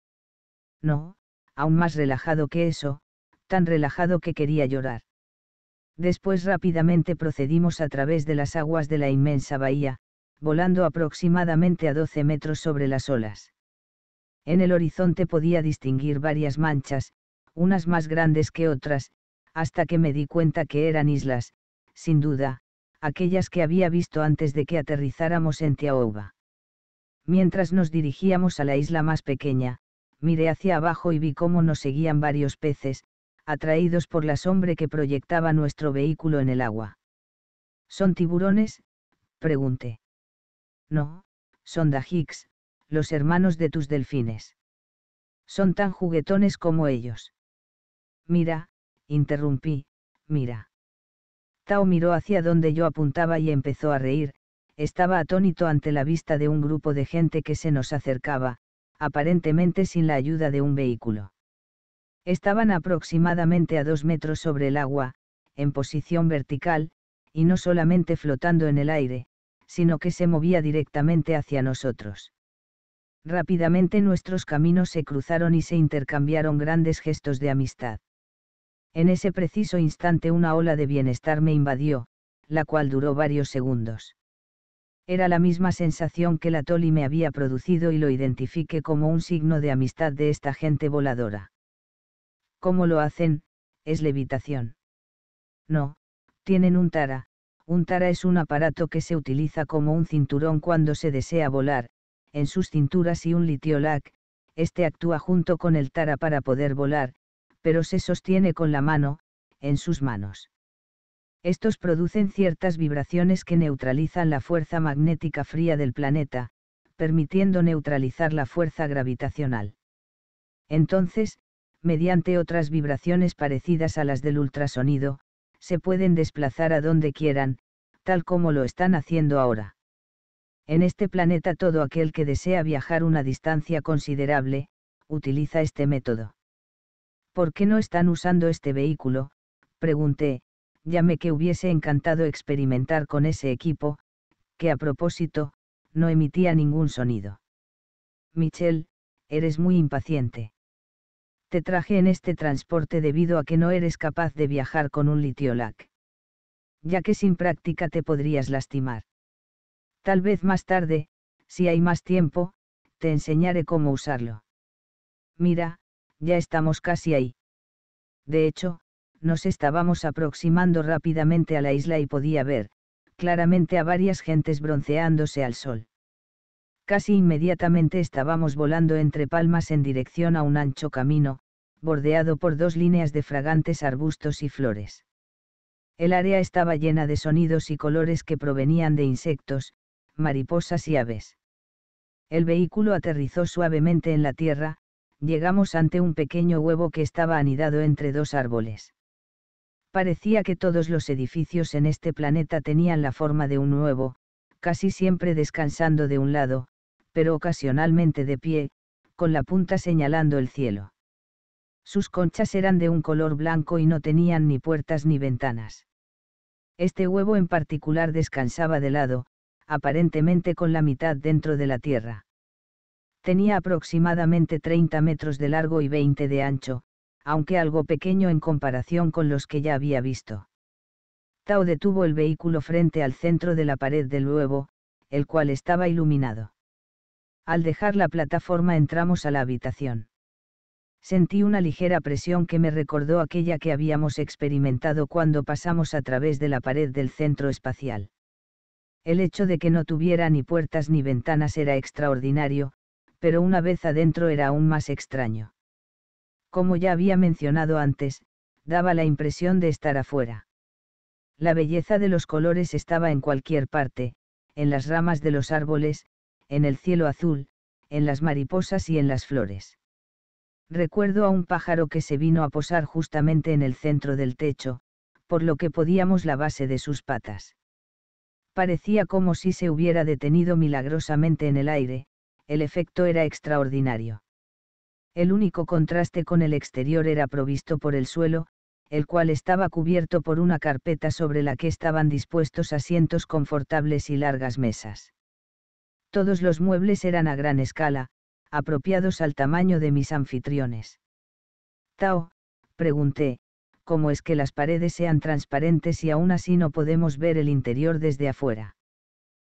No, aún más relajado que eso, tan relajado que quería llorar. Después rápidamente procedimos a través de las aguas de la inmensa bahía, volando aproximadamente a 12 metros sobre las olas. En el horizonte podía distinguir varias manchas, unas más grandes que otras, hasta que me di cuenta que eran islas, sin duda, aquellas que había visto antes de que aterrizáramos en Tiaouba. Mientras nos dirigíamos a la isla más pequeña, miré hacia abajo y vi cómo nos seguían varios peces, atraídos por la sombra que proyectaba nuestro vehículo en el agua. ¿Son tiburones? pregunté. No, son dahics, los hermanos de tus delfines. Son tan juguetones como ellos. Mira, interrumpí, mira. Tao miró hacia donde yo apuntaba y empezó a reír, estaba atónito ante la vista de un grupo de gente que se nos acercaba, aparentemente sin la ayuda de un vehículo. Estaban aproximadamente a dos metros sobre el agua, en posición vertical, y no solamente flotando en el aire, sino que se movía directamente hacia nosotros. Rápidamente nuestros caminos se cruzaron y se intercambiaron grandes gestos de amistad. En ese preciso instante una ola de bienestar me invadió, la cual duró varios segundos. Era la misma sensación que la Toli me había producido y lo identifiqué como un signo de amistad de esta gente voladora. ¿Cómo lo hacen, es levitación. No, tienen un tara. Un tara es un aparato que se utiliza como un cinturón cuando se desea volar, en sus cinturas y un litiolac, este actúa junto con el tara para poder volar, pero se sostiene con la mano, en sus manos. Estos producen ciertas vibraciones que neutralizan la fuerza magnética fría del planeta, permitiendo neutralizar la fuerza gravitacional. Entonces, mediante otras vibraciones parecidas a las del ultrasonido, se pueden desplazar a donde quieran, tal como lo están haciendo ahora. En este planeta todo aquel que desea viajar una distancia considerable, utiliza este método. ¿Por qué no están usando este vehículo? Pregunté, ya me que hubiese encantado experimentar con ese equipo, que a propósito, no emitía ningún sonido. Michel, eres muy impaciente te traje en este transporte debido a que no eres capaz de viajar con un litiolac. Ya que sin práctica te podrías lastimar. Tal vez más tarde, si hay más tiempo, te enseñaré cómo usarlo. Mira, ya estamos casi ahí. De hecho, nos estábamos aproximando rápidamente a la isla y podía ver, claramente a varias gentes bronceándose al sol. Casi inmediatamente estábamos volando entre palmas en dirección a un ancho camino, bordeado por dos líneas de fragantes arbustos y flores. El área estaba llena de sonidos y colores que provenían de insectos, mariposas y aves. El vehículo aterrizó suavemente en la tierra, llegamos ante un pequeño huevo que estaba anidado entre dos árboles. Parecía que todos los edificios en este planeta tenían la forma de un huevo, casi siempre descansando de un lado, pero ocasionalmente de pie, con la punta señalando el cielo. Sus conchas eran de un color blanco y no tenían ni puertas ni ventanas. Este huevo en particular descansaba de lado, aparentemente con la mitad dentro de la tierra. Tenía aproximadamente 30 metros de largo y 20 de ancho, aunque algo pequeño en comparación con los que ya había visto. Tao detuvo el vehículo frente al centro de la pared del huevo, el cual estaba iluminado. Al dejar la plataforma entramos a la habitación. Sentí una ligera presión que me recordó aquella que habíamos experimentado cuando pasamos a través de la pared del centro espacial. El hecho de que no tuviera ni puertas ni ventanas era extraordinario, pero una vez adentro era aún más extraño. Como ya había mencionado antes, daba la impresión de estar afuera. La belleza de los colores estaba en cualquier parte, en las ramas de los árboles, en el cielo azul, en las mariposas y en las flores. Recuerdo a un pájaro que se vino a posar justamente en el centro del techo, por lo que podíamos la base de sus patas. Parecía como si se hubiera detenido milagrosamente en el aire, el efecto era extraordinario. El único contraste con el exterior era provisto por el suelo, el cual estaba cubierto por una carpeta sobre la que estaban dispuestos asientos confortables y largas mesas. Todos los muebles eran a gran escala, apropiados al tamaño de mis anfitriones. Tao, pregunté, ¿cómo es que las paredes sean transparentes y aún así no podemos ver el interior desde afuera?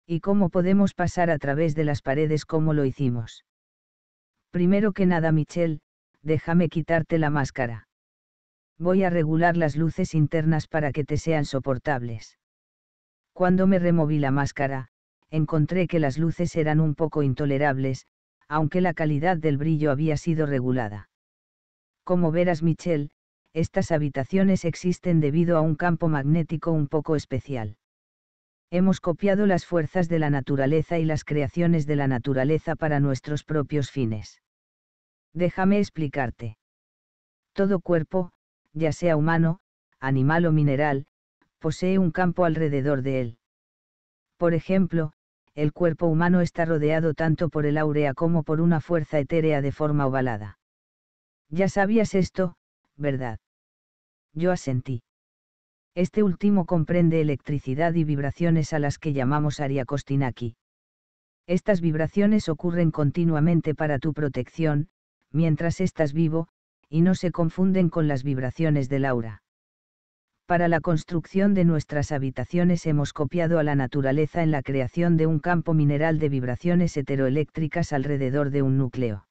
¿Y cómo podemos pasar a través de las paredes como lo hicimos? Primero que nada, Michelle, déjame quitarte la máscara. Voy a regular las luces internas para que te sean soportables. Cuando me removí la máscara, encontré que las luces eran un poco intolerables, aunque la calidad del brillo había sido regulada. Como verás Michel, estas habitaciones existen debido a un campo magnético un poco especial. Hemos copiado las fuerzas de la naturaleza y las creaciones de la naturaleza para nuestros propios fines. Déjame explicarte. Todo cuerpo, ya sea humano, animal o mineral, posee un campo alrededor de él. Por ejemplo, el cuerpo humano está rodeado tanto por el áurea como por una fuerza etérea de forma ovalada. Ya sabías esto, ¿verdad? Yo asentí. Este último comprende electricidad y vibraciones a las que llamamos Ariakostinaki. Estas vibraciones ocurren continuamente para tu protección, mientras estás vivo, y no se confunden con las vibraciones del aura. Para la construcción de nuestras habitaciones hemos copiado a la naturaleza en la creación de un campo mineral de vibraciones heteroeléctricas alrededor de un núcleo.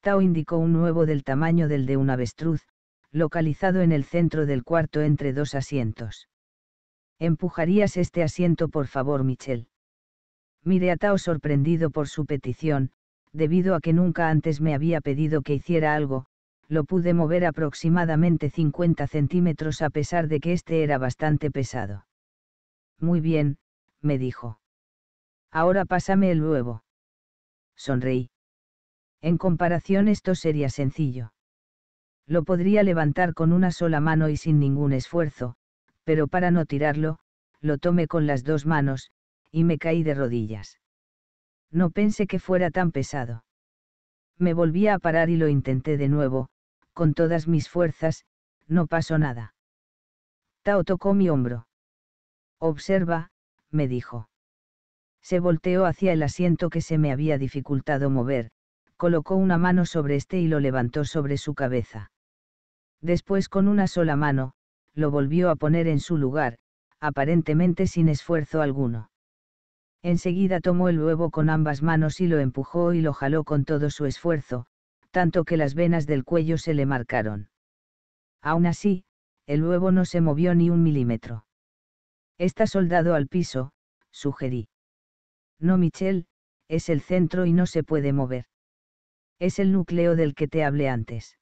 Tao indicó un nuevo del tamaño del de un avestruz, localizado en el centro del cuarto entre dos asientos. ¿Empujarías este asiento por favor, Michel? Miré a Tao sorprendido por su petición, debido a que nunca antes me había pedido que hiciera algo, lo pude mover aproximadamente 50 centímetros a pesar de que este era bastante pesado. Muy bien, me dijo. Ahora pásame el huevo. Sonreí. En comparación esto sería sencillo. Lo podría levantar con una sola mano y sin ningún esfuerzo, pero para no tirarlo, lo tomé con las dos manos, y me caí de rodillas. No pensé que fuera tan pesado. Me volví a parar y lo intenté de nuevo, con todas mis fuerzas, no pasó nada. Tao tocó mi hombro. Observa, me dijo. Se volteó hacia el asiento que se me había dificultado mover, colocó una mano sobre este y lo levantó sobre su cabeza. Después con una sola mano, lo volvió a poner en su lugar, aparentemente sin esfuerzo alguno. Enseguida tomó el huevo con ambas manos y lo empujó y lo jaló con todo su esfuerzo, tanto que las venas del cuello se le marcaron. Aún así, el huevo no se movió ni un milímetro. Está soldado al piso, sugerí. No, Michel, es el centro y no se puede mover. Es el núcleo del que te hablé antes.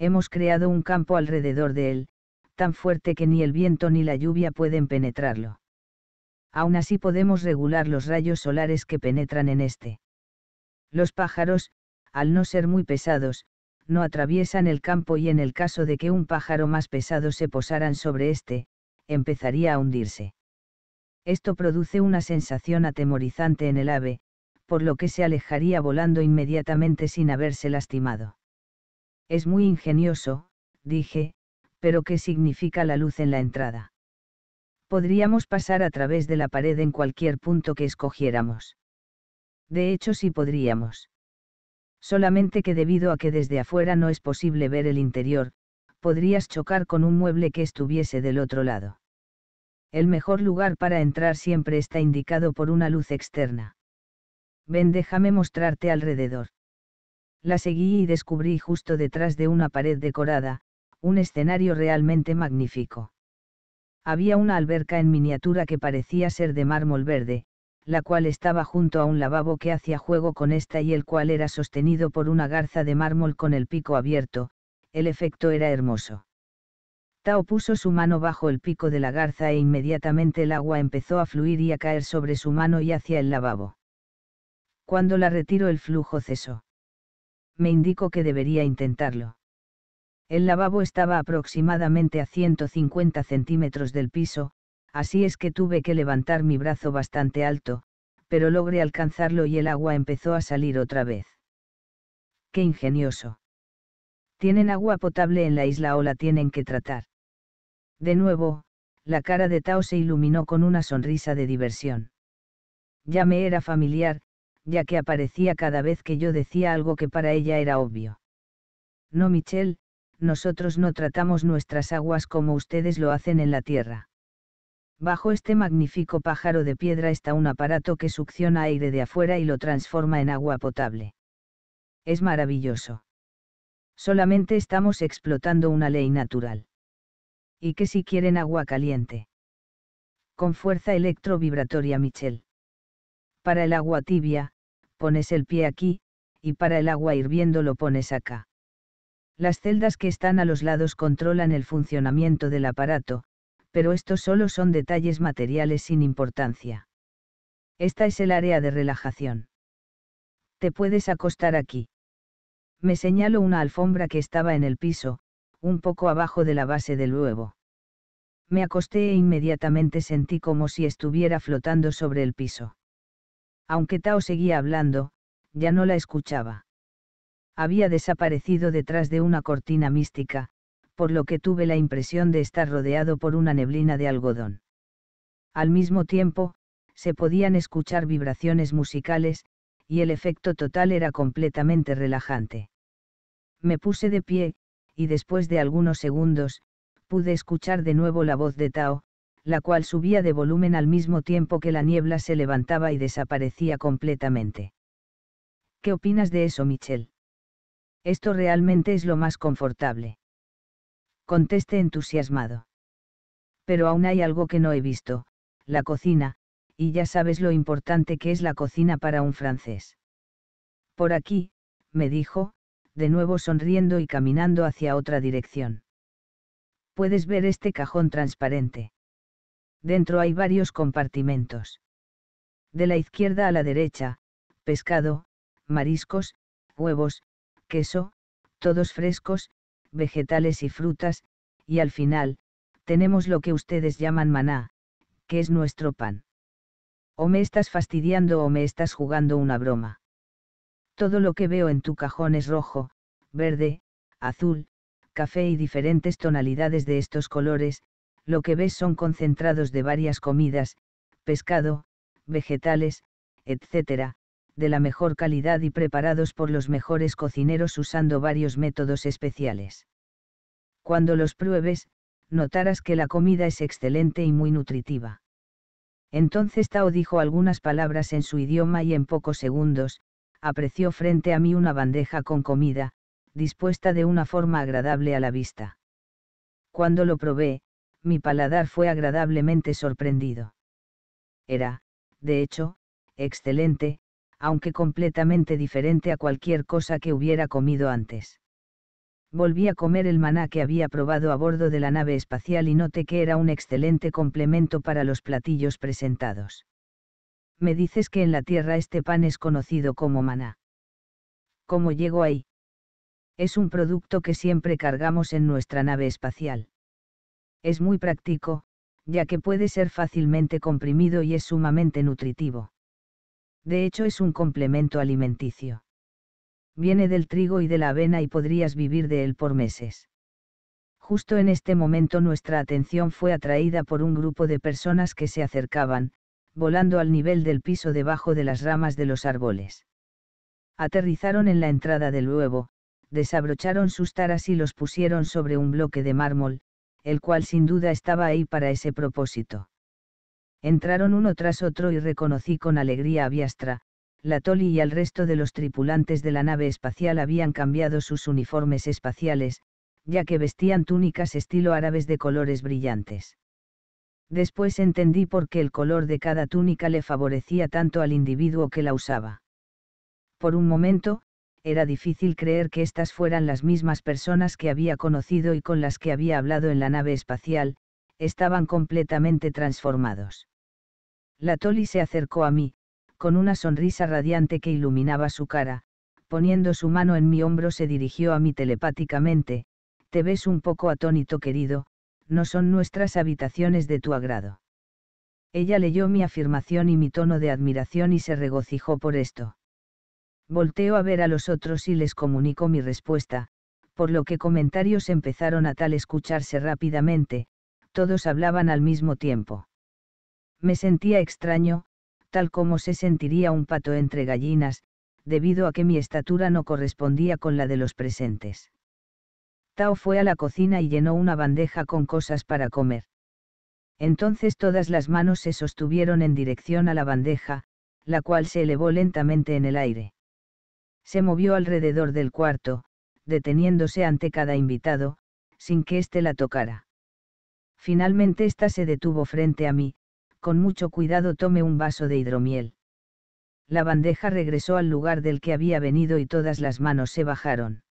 Hemos creado un campo alrededor de él, tan fuerte que ni el viento ni la lluvia pueden penetrarlo. Aún así podemos regular los rayos solares que penetran en este. Los pájaros, al no ser muy pesados, no atraviesan el campo y en el caso de que un pájaro más pesado se posaran sobre éste, empezaría a hundirse. Esto produce una sensación atemorizante en el ave, por lo que se alejaría volando inmediatamente sin haberse lastimado. Es muy ingenioso, dije, pero ¿qué significa la luz en la entrada? Podríamos pasar a través de la pared en cualquier punto que escogiéramos. De hecho, sí podríamos solamente que debido a que desde afuera no es posible ver el interior, podrías chocar con un mueble que estuviese del otro lado. El mejor lugar para entrar siempre está indicado por una luz externa. Ven, déjame mostrarte alrededor. La seguí y descubrí justo detrás de una pared decorada, un escenario realmente magnífico. Había una alberca en miniatura que parecía ser de mármol verde, la cual estaba junto a un lavabo que hacía juego con esta y el cual era sostenido por una garza de mármol con el pico abierto, el efecto era hermoso. Tao puso su mano bajo el pico de la garza e inmediatamente el agua empezó a fluir y a caer sobre su mano y hacia el lavabo. Cuando la retiró el flujo cesó. Me indicó que debería intentarlo. El lavabo estaba aproximadamente a 150 centímetros del piso, así es que tuve que levantar mi brazo bastante alto, pero logré alcanzarlo y el agua empezó a salir otra vez. ¡Qué ingenioso! ¿Tienen agua potable en la isla o la tienen que tratar? De nuevo, la cara de Tao se iluminó con una sonrisa de diversión. Ya me era familiar, ya que aparecía cada vez que yo decía algo que para ella era obvio. No, Michelle, nosotros no tratamos nuestras aguas como ustedes lo hacen en la tierra. Bajo este magnífico pájaro de piedra está un aparato que succiona aire de afuera y lo transforma en agua potable. Es maravilloso. Solamente estamos explotando una ley natural. Y que si quieren agua caliente. Con fuerza electrovibratoria Michel. Para el agua tibia, pones el pie aquí, y para el agua hirviendo lo pones acá. Las celdas que están a los lados controlan el funcionamiento del aparato, pero estos solo son detalles materiales sin importancia. Esta es el área de relajación. Te puedes acostar aquí. Me señaló una alfombra que estaba en el piso, un poco abajo de la base del huevo. Me acosté e inmediatamente sentí como si estuviera flotando sobre el piso. Aunque Tao seguía hablando, ya no la escuchaba. Había desaparecido detrás de una cortina mística, por lo que tuve la impresión de estar rodeado por una neblina de algodón. Al mismo tiempo, se podían escuchar vibraciones musicales, y el efecto total era completamente relajante. Me puse de pie, y después de algunos segundos, pude escuchar de nuevo la voz de Tao, la cual subía de volumen al mismo tiempo que la niebla se levantaba y desaparecía completamente. ¿Qué opinas de eso, Michel? Esto realmente es lo más confortable contesté entusiasmado. Pero aún hay algo que no he visto, la cocina, y ya sabes lo importante que es la cocina para un francés. Por aquí, me dijo, de nuevo sonriendo y caminando hacia otra dirección. Puedes ver este cajón transparente. Dentro hay varios compartimentos. De la izquierda a la derecha, pescado, mariscos, huevos, queso, todos frescos, vegetales y frutas, y al final, tenemos lo que ustedes llaman maná, que es nuestro pan. O me estás fastidiando o me estás jugando una broma. Todo lo que veo en tu cajón es rojo, verde, azul, café y diferentes tonalidades de estos colores, lo que ves son concentrados de varias comidas, pescado, vegetales, etcétera de la mejor calidad y preparados por los mejores cocineros usando varios métodos especiales. Cuando los pruebes, notarás que la comida es excelente y muy nutritiva. Entonces Tao dijo algunas palabras en su idioma y en pocos segundos, apreció frente a mí una bandeja con comida, dispuesta de una forma agradable a la vista. Cuando lo probé, mi paladar fue agradablemente sorprendido. Era, de hecho, excelente, aunque completamente diferente a cualquier cosa que hubiera comido antes. Volví a comer el maná que había probado a bordo de la nave espacial y noté que era un excelente complemento para los platillos presentados. Me dices que en la Tierra este pan es conocido como maná. ¿Cómo llego ahí? Es un producto que siempre cargamos en nuestra nave espacial. Es muy práctico, ya que puede ser fácilmente comprimido y es sumamente nutritivo de hecho es un complemento alimenticio. Viene del trigo y de la avena y podrías vivir de él por meses. Justo en este momento nuestra atención fue atraída por un grupo de personas que se acercaban, volando al nivel del piso debajo de las ramas de los árboles. Aterrizaron en la entrada del huevo, desabrocharon sus taras y los pusieron sobre un bloque de mármol, el cual sin duda estaba ahí para ese propósito entraron uno tras otro y reconocí con alegría a Biastra, la Toli y al resto de los tripulantes de la nave espacial habían cambiado sus uniformes espaciales, ya que vestían túnicas estilo árabes de colores brillantes. Después entendí por qué el color de cada túnica le favorecía tanto al individuo que la usaba. Por un momento, era difícil creer que estas fueran las mismas personas que había conocido y con las que había hablado en la nave espacial, estaban completamente transformados. La Toli se acercó a mí, con una sonrisa radiante que iluminaba su cara, poniendo su mano en mi hombro se dirigió a mí telepáticamente, te ves un poco atónito querido, no son nuestras habitaciones de tu agrado. Ella leyó mi afirmación y mi tono de admiración y se regocijó por esto. Volteó a ver a los otros y les comunicó mi respuesta, por lo que comentarios empezaron a tal escucharse rápidamente, todos hablaban al mismo tiempo. Me sentía extraño, tal como se sentiría un pato entre gallinas, debido a que mi estatura no correspondía con la de los presentes. Tao fue a la cocina y llenó una bandeja con cosas para comer. Entonces todas las manos se sostuvieron en dirección a la bandeja, la cual se elevó lentamente en el aire. Se movió alrededor del cuarto, deteniéndose ante cada invitado, sin que éste la tocara. Finalmente ésta se detuvo frente a mí, con mucho cuidado tome un vaso de hidromiel. La bandeja regresó al lugar del que había venido y todas las manos se bajaron.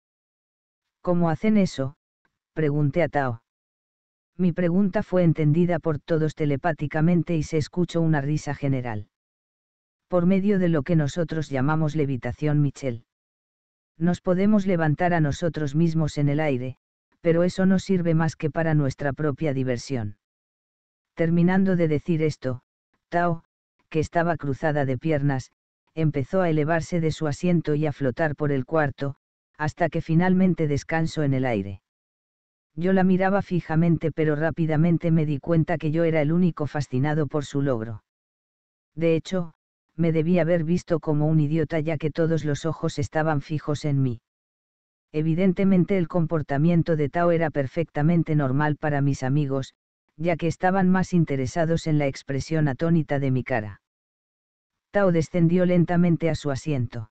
¿Cómo hacen eso? pregunté a Tao. Mi pregunta fue entendida por todos telepáticamente y se escuchó una risa general. Por medio de lo que nosotros llamamos levitación Michel. Nos podemos levantar a nosotros mismos en el aire, pero eso no sirve más que para nuestra propia diversión. Terminando de decir esto, Tao, que estaba cruzada de piernas, empezó a elevarse de su asiento y a flotar por el cuarto, hasta que finalmente descansó en el aire. Yo la miraba fijamente pero rápidamente me di cuenta que yo era el único fascinado por su logro. De hecho, me debía haber visto como un idiota ya que todos los ojos estaban fijos en mí. Evidentemente el comportamiento de Tao era perfectamente normal para mis amigos, ya que estaban más interesados en la expresión atónita de mi cara. Tao descendió lentamente a su asiento.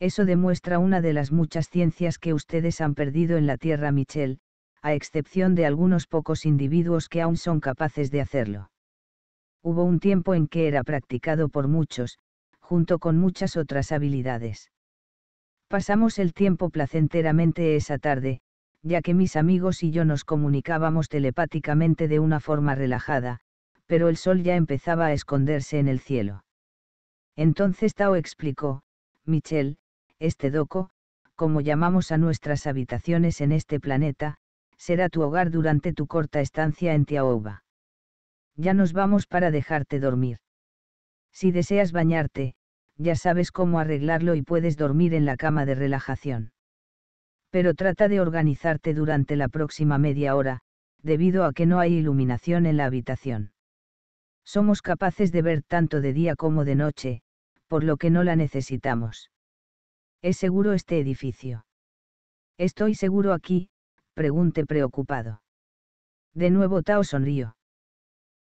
Eso demuestra una de las muchas ciencias que ustedes han perdido en la Tierra Michel, a excepción de algunos pocos individuos que aún son capaces de hacerlo. Hubo un tiempo en que era practicado por muchos, junto con muchas otras habilidades. Pasamos el tiempo placenteramente esa tarde, ya que mis amigos y yo nos comunicábamos telepáticamente de una forma relajada, pero el sol ya empezaba a esconderse en el cielo. Entonces Tao explicó, Michel, este doco, como llamamos a nuestras habitaciones en este planeta, será tu hogar durante tu corta estancia en Tiaoba. Ya nos vamos para dejarte dormir. Si deseas bañarte, ya sabes cómo arreglarlo y puedes dormir en la cama de relajación pero trata de organizarte durante la próxima media hora, debido a que no hay iluminación en la habitación. Somos capaces de ver tanto de día como de noche, por lo que no la necesitamos. ¿Es seguro este edificio? ¿Estoy seguro aquí? pregunté preocupado. De nuevo Tao sonrió.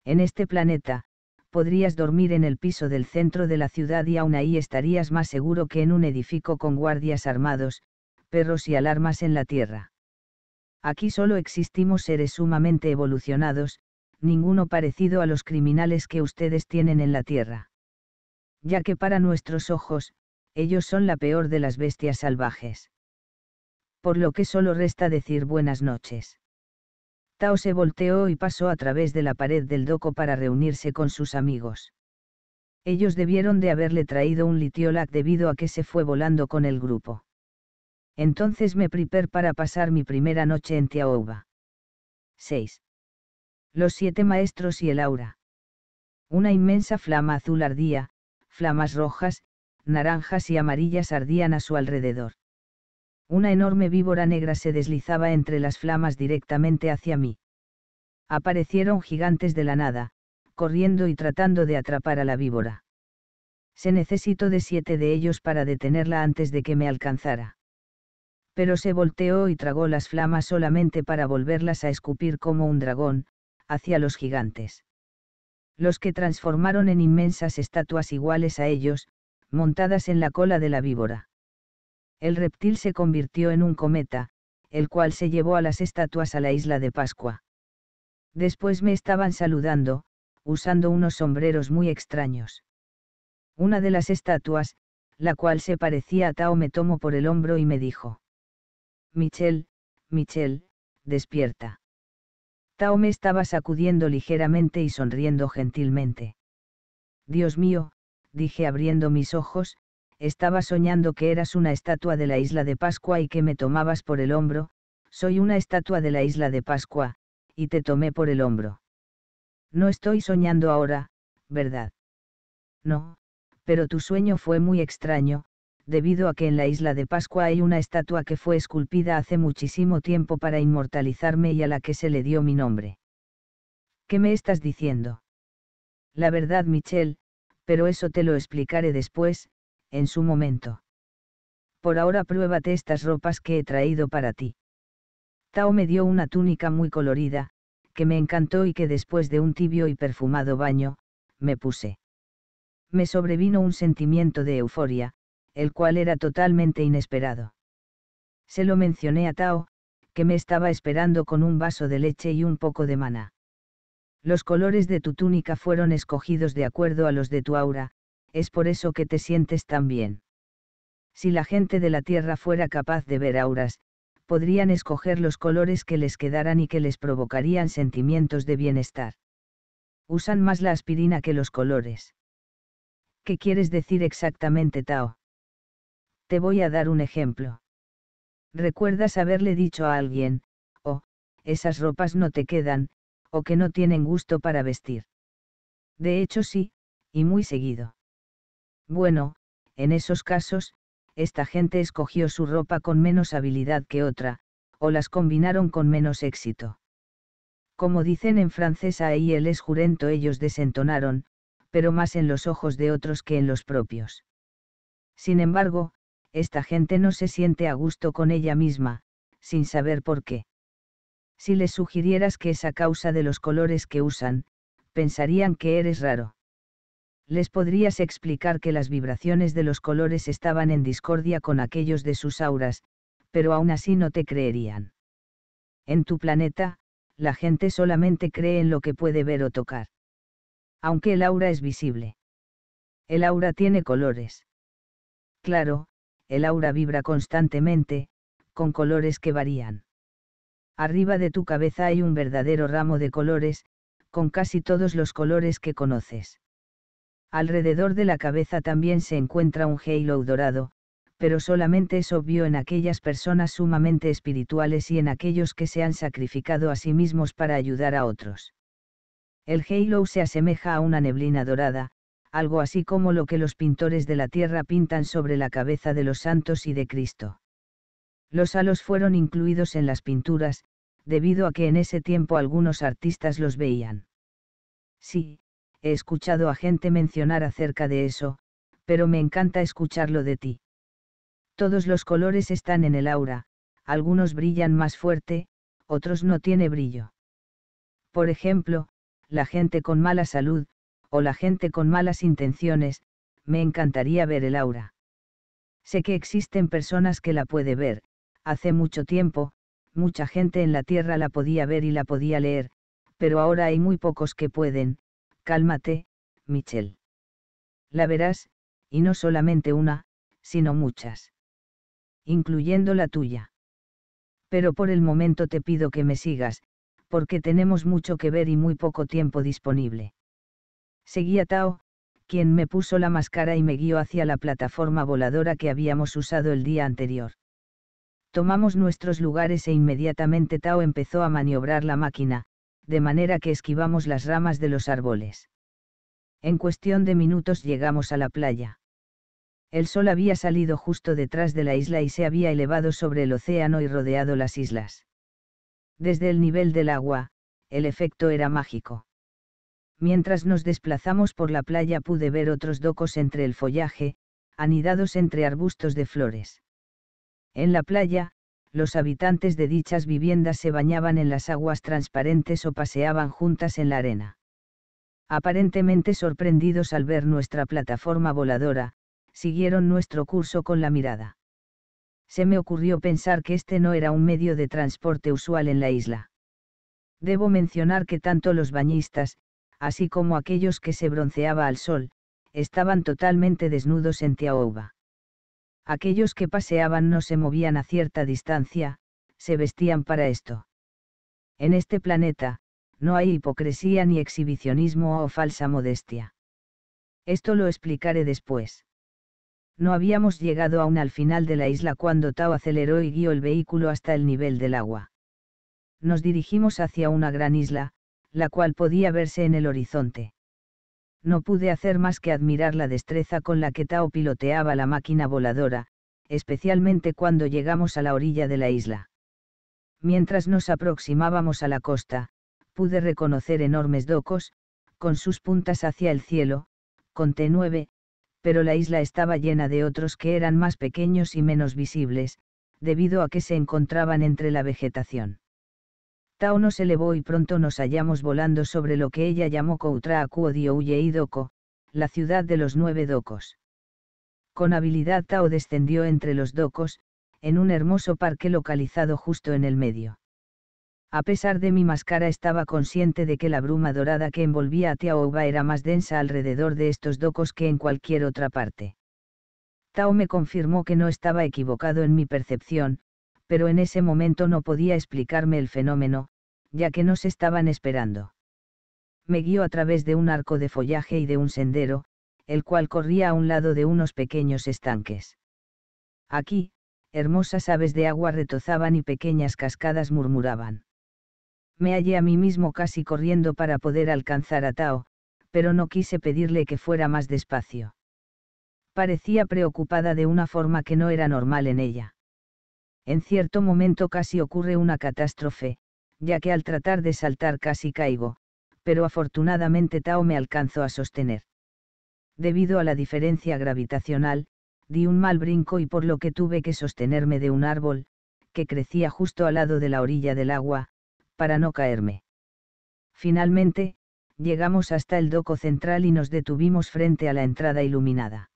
En este planeta, podrías dormir en el piso del centro de la ciudad y aún ahí estarías más seguro que en un edificio con guardias armados, perros y alarmas en la Tierra. Aquí solo existimos seres sumamente evolucionados, ninguno parecido a los criminales que ustedes tienen en la Tierra. Ya que para nuestros ojos, ellos son la peor de las bestias salvajes. Por lo que solo resta decir buenas noches. Tao se volteó y pasó a través de la pared del doco para reunirse con sus amigos. Ellos debieron de haberle traído un litiolac debido a que se fue volando con el grupo. Entonces me preparé para pasar mi primera noche en Tiaouba. 6. Los siete maestros y el aura. Una inmensa flama azul ardía, flamas rojas, naranjas y amarillas ardían a su alrededor. Una enorme víbora negra se deslizaba entre las flamas directamente hacia mí. Aparecieron gigantes de la nada, corriendo y tratando de atrapar a la víbora. Se necesitó de siete de ellos para detenerla antes de que me alcanzara pero se volteó y tragó las flamas solamente para volverlas a escupir como un dragón, hacia los gigantes. Los que transformaron en inmensas estatuas iguales a ellos, montadas en la cola de la víbora. El reptil se convirtió en un cometa, el cual se llevó a las estatuas a la isla de Pascua. Después me estaban saludando, usando unos sombreros muy extraños. Una de las estatuas, la cual se parecía a Tao, me tomó por el hombro y me dijo. Michel, Michel, despierta. Tao me estaba sacudiendo ligeramente y sonriendo gentilmente. Dios mío, dije abriendo mis ojos, estaba soñando que eras una estatua de la isla de Pascua y que me tomabas por el hombro, soy una estatua de la isla de Pascua, y te tomé por el hombro. No estoy soñando ahora, ¿verdad? No, pero tu sueño fue muy extraño, debido a que en la isla de Pascua hay una estatua que fue esculpida hace muchísimo tiempo para inmortalizarme y a la que se le dio mi nombre. ¿Qué me estás diciendo? La verdad, Michelle, pero eso te lo explicaré después, en su momento. Por ahora pruébate estas ropas que he traído para ti. Tao me dio una túnica muy colorida, que me encantó y que después de un tibio y perfumado baño, me puse. Me sobrevino un sentimiento de euforia, el cual era totalmente inesperado. Se lo mencioné a Tao, que me estaba esperando con un vaso de leche y un poco de maná. Los colores de tu túnica fueron escogidos de acuerdo a los de tu aura, es por eso que te sientes tan bien. Si la gente de la Tierra fuera capaz de ver auras, podrían escoger los colores que les quedaran y que les provocarían sentimientos de bienestar. Usan más la aspirina que los colores. ¿Qué quieres decir exactamente, Tao? Te voy a dar un ejemplo. ¿Recuerdas haberle dicho a alguien, oh, esas ropas no te quedan, o que no tienen gusto para vestir? De hecho sí, y muy seguido. Bueno, en esos casos, esta gente escogió su ropa con menos habilidad que otra, o las combinaron con menos éxito. Como dicen en francés ahí el es jurento ellos desentonaron, pero más en los ojos de otros que en los propios. Sin embargo, esta gente no se siente a gusto con ella misma, sin saber por qué. Si les sugirieras que es a causa de los colores que usan, pensarían que eres raro. Les podrías explicar que las vibraciones de los colores estaban en discordia con aquellos de sus auras, pero aún así no te creerían. En tu planeta, la gente solamente cree en lo que puede ver o tocar. Aunque el aura es visible. El aura tiene colores. Claro, el aura vibra constantemente, con colores que varían. Arriba de tu cabeza hay un verdadero ramo de colores, con casi todos los colores que conoces. Alrededor de la cabeza también se encuentra un halo dorado, pero solamente es obvio en aquellas personas sumamente espirituales y en aquellos que se han sacrificado a sí mismos para ayudar a otros. El halo se asemeja a una neblina dorada, algo así como lo que los pintores de la tierra pintan sobre la cabeza de los santos y de Cristo. Los halos fueron incluidos en las pinturas, debido a que en ese tiempo algunos artistas los veían. Sí, he escuchado a gente mencionar acerca de eso, pero me encanta escucharlo de ti. Todos los colores están en el aura, algunos brillan más fuerte, otros no tiene brillo. Por ejemplo, la gente con mala salud, o la gente con malas intenciones, me encantaría ver el aura. Sé que existen personas que la puede ver, hace mucho tiempo, mucha gente en la Tierra la podía ver y la podía leer, pero ahora hay muy pocos que pueden, cálmate, Michelle. La verás, y no solamente una, sino muchas. Incluyendo la tuya. Pero por el momento te pido que me sigas, porque tenemos mucho que ver y muy poco tiempo disponible. Seguía Tao, quien me puso la máscara y me guió hacia la plataforma voladora que habíamos usado el día anterior. Tomamos nuestros lugares e inmediatamente Tao empezó a maniobrar la máquina, de manera que esquivamos las ramas de los árboles. En cuestión de minutos llegamos a la playa. El sol había salido justo detrás de la isla y se había elevado sobre el océano y rodeado las islas. Desde el nivel del agua, el efecto era mágico. Mientras nos desplazamos por la playa pude ver otros docos entre el follaje, anidados entre arbustos de flores. En la playa, los habitantes de dichas viviendas se bañaban en las aguas transparentes o paseaban juntas en la arena. Aparentemente sorprendidos al ver nuestra plataforma voladora, siguieron nuestro curso con la mirada. Se me ocurrió pensar que este no era un medio de transporte usual en la isla. Debo mencionar que tanto los bañistas, así como aquellos que se bronceaba al sol, estaban totalmente desnudos en Tiaouba. Aquellos que paseaban no se movían a cierta distancia, se vestían para esto. En este planeta, no hay hipocresía ni exhibicionismo o falsa modestia. Esto lo explicaré después. No habíamos llegado aún al final de la isla cuando Tao aceleró y guió el vehículo hasta el nivel del agua. Nos dirigimos hacia una gran isla, la cual podía verse en el horizonte. No pude hacer más que admirar la destreza con la que Tao piloteaba la máquina voladora, especialmente cuando llegamos a la orilla de la isla. Mientras nos aproximábamos a la costa, pude reconocer enormes docos, con sus puntas hacia el cielo, con T9, pero la isla estaba llena de otros que eran más pequeños y menos visibles, debido a que se encontraban entre la vegetación. Tao nos elevó y pronto nos hallamos volando sobre lo que ella llamó Koutra y Doko, la ciudad de los nueve docos. Con habilidad Tao descendió entre los docos, en un hermoso parque localizado justo en el medio. A pesar de mi máscara estaba consciente de que la bruma dorada que envolvía a Tiaouba era más densa alrededor de estos docos que en cualquier otra parte. Tao me confirmó que no estaba equivocado en mi percepción, pero en ese momento no podía explicarme el fenómeno, ya que nos estaban esperando. Me guió a través de un arco de follaje y de un sendero, el cual corría a un lado de unos pequeños estanques. Aquí, hermosas aves de agua retozaban y pequeñas cascadas murmuraban. Me hallé a mí mismo casi corriendo para poder alcanzar a Tao, pero no quise pedirle que fuera más despacio. Parecía preocupada de una forma que no era normal en ella. En cierto momento casi ocurre una catástrofe, ya que al tratar de saltar casi caigo, pero afortunadamente Tao me alcanzó a sostener. Debido a la diferencia gravitacional, di un mal brinco y por lo que tuve que sostenerme de un árbol, que crecía justo al lado de la orilla del agua, para no caerme. Finalmente, llegamos hasta el doco central y nos detuvimos frente a la entrada iluminada.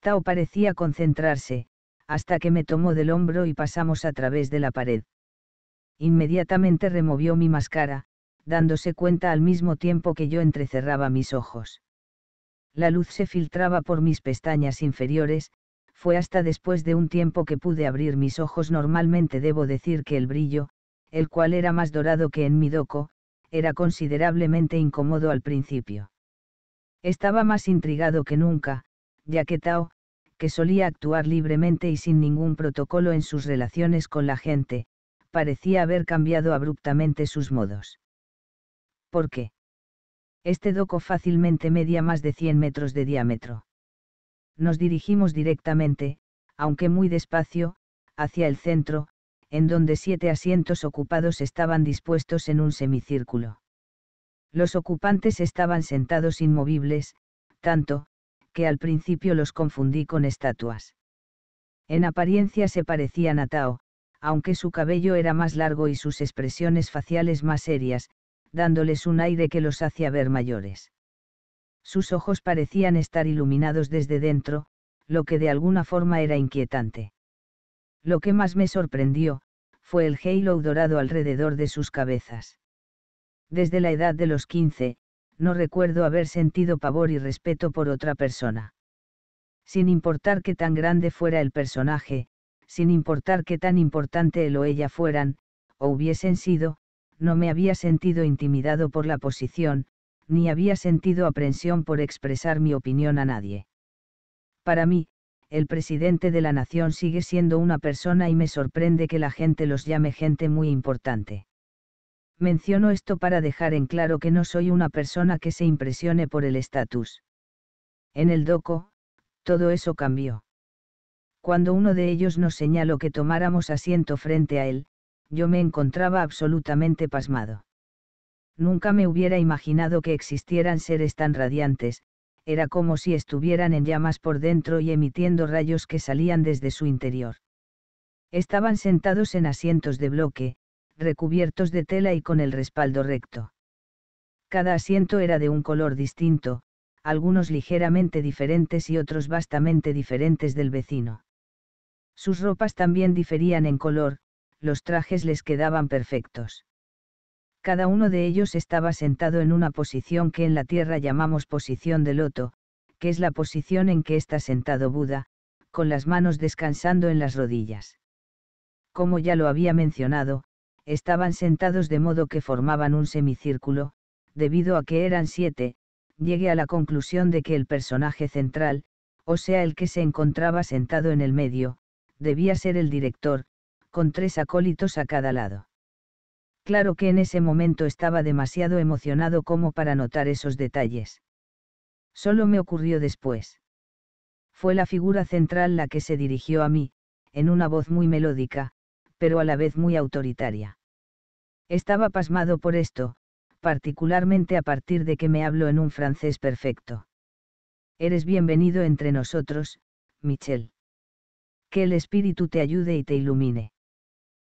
Tao parecía concentrarse, hasta que me tomó del hombro y pasamos a través de la pared inmediatamente removió mi máscara, dándose cuenta al mismo tiempo que yo entrecerraba mis ojos. La luz se filtraba por mis pestañas inferiores, fue hasta después de un tiempo que pude abrir mis ojos normalmente debo decir que el brillo, el cual era más dorado que en mi doco, era considerablemente incómodo al principio. Estaba más intrigado que nunca, ya que Tao, que solía actuar libremente y sin ningún protocolo en sus relaciones con la gente, parecía haber cambiado abruptamente sus modos. ¿Por qué? Este doco fácilmente media más de 100 metros de diámetro. Nos dirigimos directamente, aunque muy despacio, hacia el centro, en donde siete asientos ocupados estaban dispuestos en un semicírculo. Los ocupantes estaban sentados inmovibles, tanto, que al principio los confundí con estatuas. En apariencia se parecían a Tao, aunque su cabello era más largo y sus expresiones faciales más serias, dándoles un aire que los hacía ver mayores. Sus ojos parecían estar iluminados desde dentro, lo que de alguna forma era inquietante. Lo que más me sorprendió, fue el halo dorado alrededor de sus cabezas. Desde la edad de los 15, no recuerdo haber sentido pavor y respeto por otra persona. Sin importar qué tan grande fuera el personaje, sin importar qué tan importante él o ella fueran, o hubiesen sido, no me había sentido intimidado por la posición, ni había sentido aprensión por expresar mi opinión a nadie. Para mí, el presidente de la nación sigue siendo una persona y me sorprende que la gente los llame gente muy importante. Menciono esto para dejar en claro que no soy una persona que se impresione por el estatus. En el DOCO, todo eso cambió. Cuando uno de ellos nos señaló que tomáramos asiento frente a él, yo me encontraba absolutamente pasmado. Nunca me hubiera imaginado que existieran seres tan radiantes, era como si estuvieran en llamas por dentro y emitiendo rayos que salían desde su interior. Estaban sentados en asientos de bloque, recubiertos de tela y con el respaldo recto. Cada asiento era de un color distinto, algunos ligeramente diferentes y otros vastamente diferentes del vecino. Sus ropas también diferían en color, los trajes les quedaban perfectos. Cada uno de ellos estaba sentado en una posición que en la tierra llamamos posición de loto, que es la posición en que está sentado Buda, con las manos descansando en las rodillas. Como ya lo había mencionado, estaban sentados de modo que formaban un semicírculo, debido a que eran siete, llegué a la conclusión de que el personaje central, o sea el que se encontraba sentado en el medio, debía ser el director, con tres acólitos a cada lado. Claro que en ese momento estaba demasiado emocionado como para notar esos detalles. Solo me ocurrió después. Fue la figura central la que se dirigió a mí, en una voz muy melódica, pero a la vez muy autoritaria. Estaba pasmado por esto, particularmente a partir de que me habló en un francés perfecto. Eres bienvenido entre nosotros, Michel que el Espíritu te ayude y te ilumine.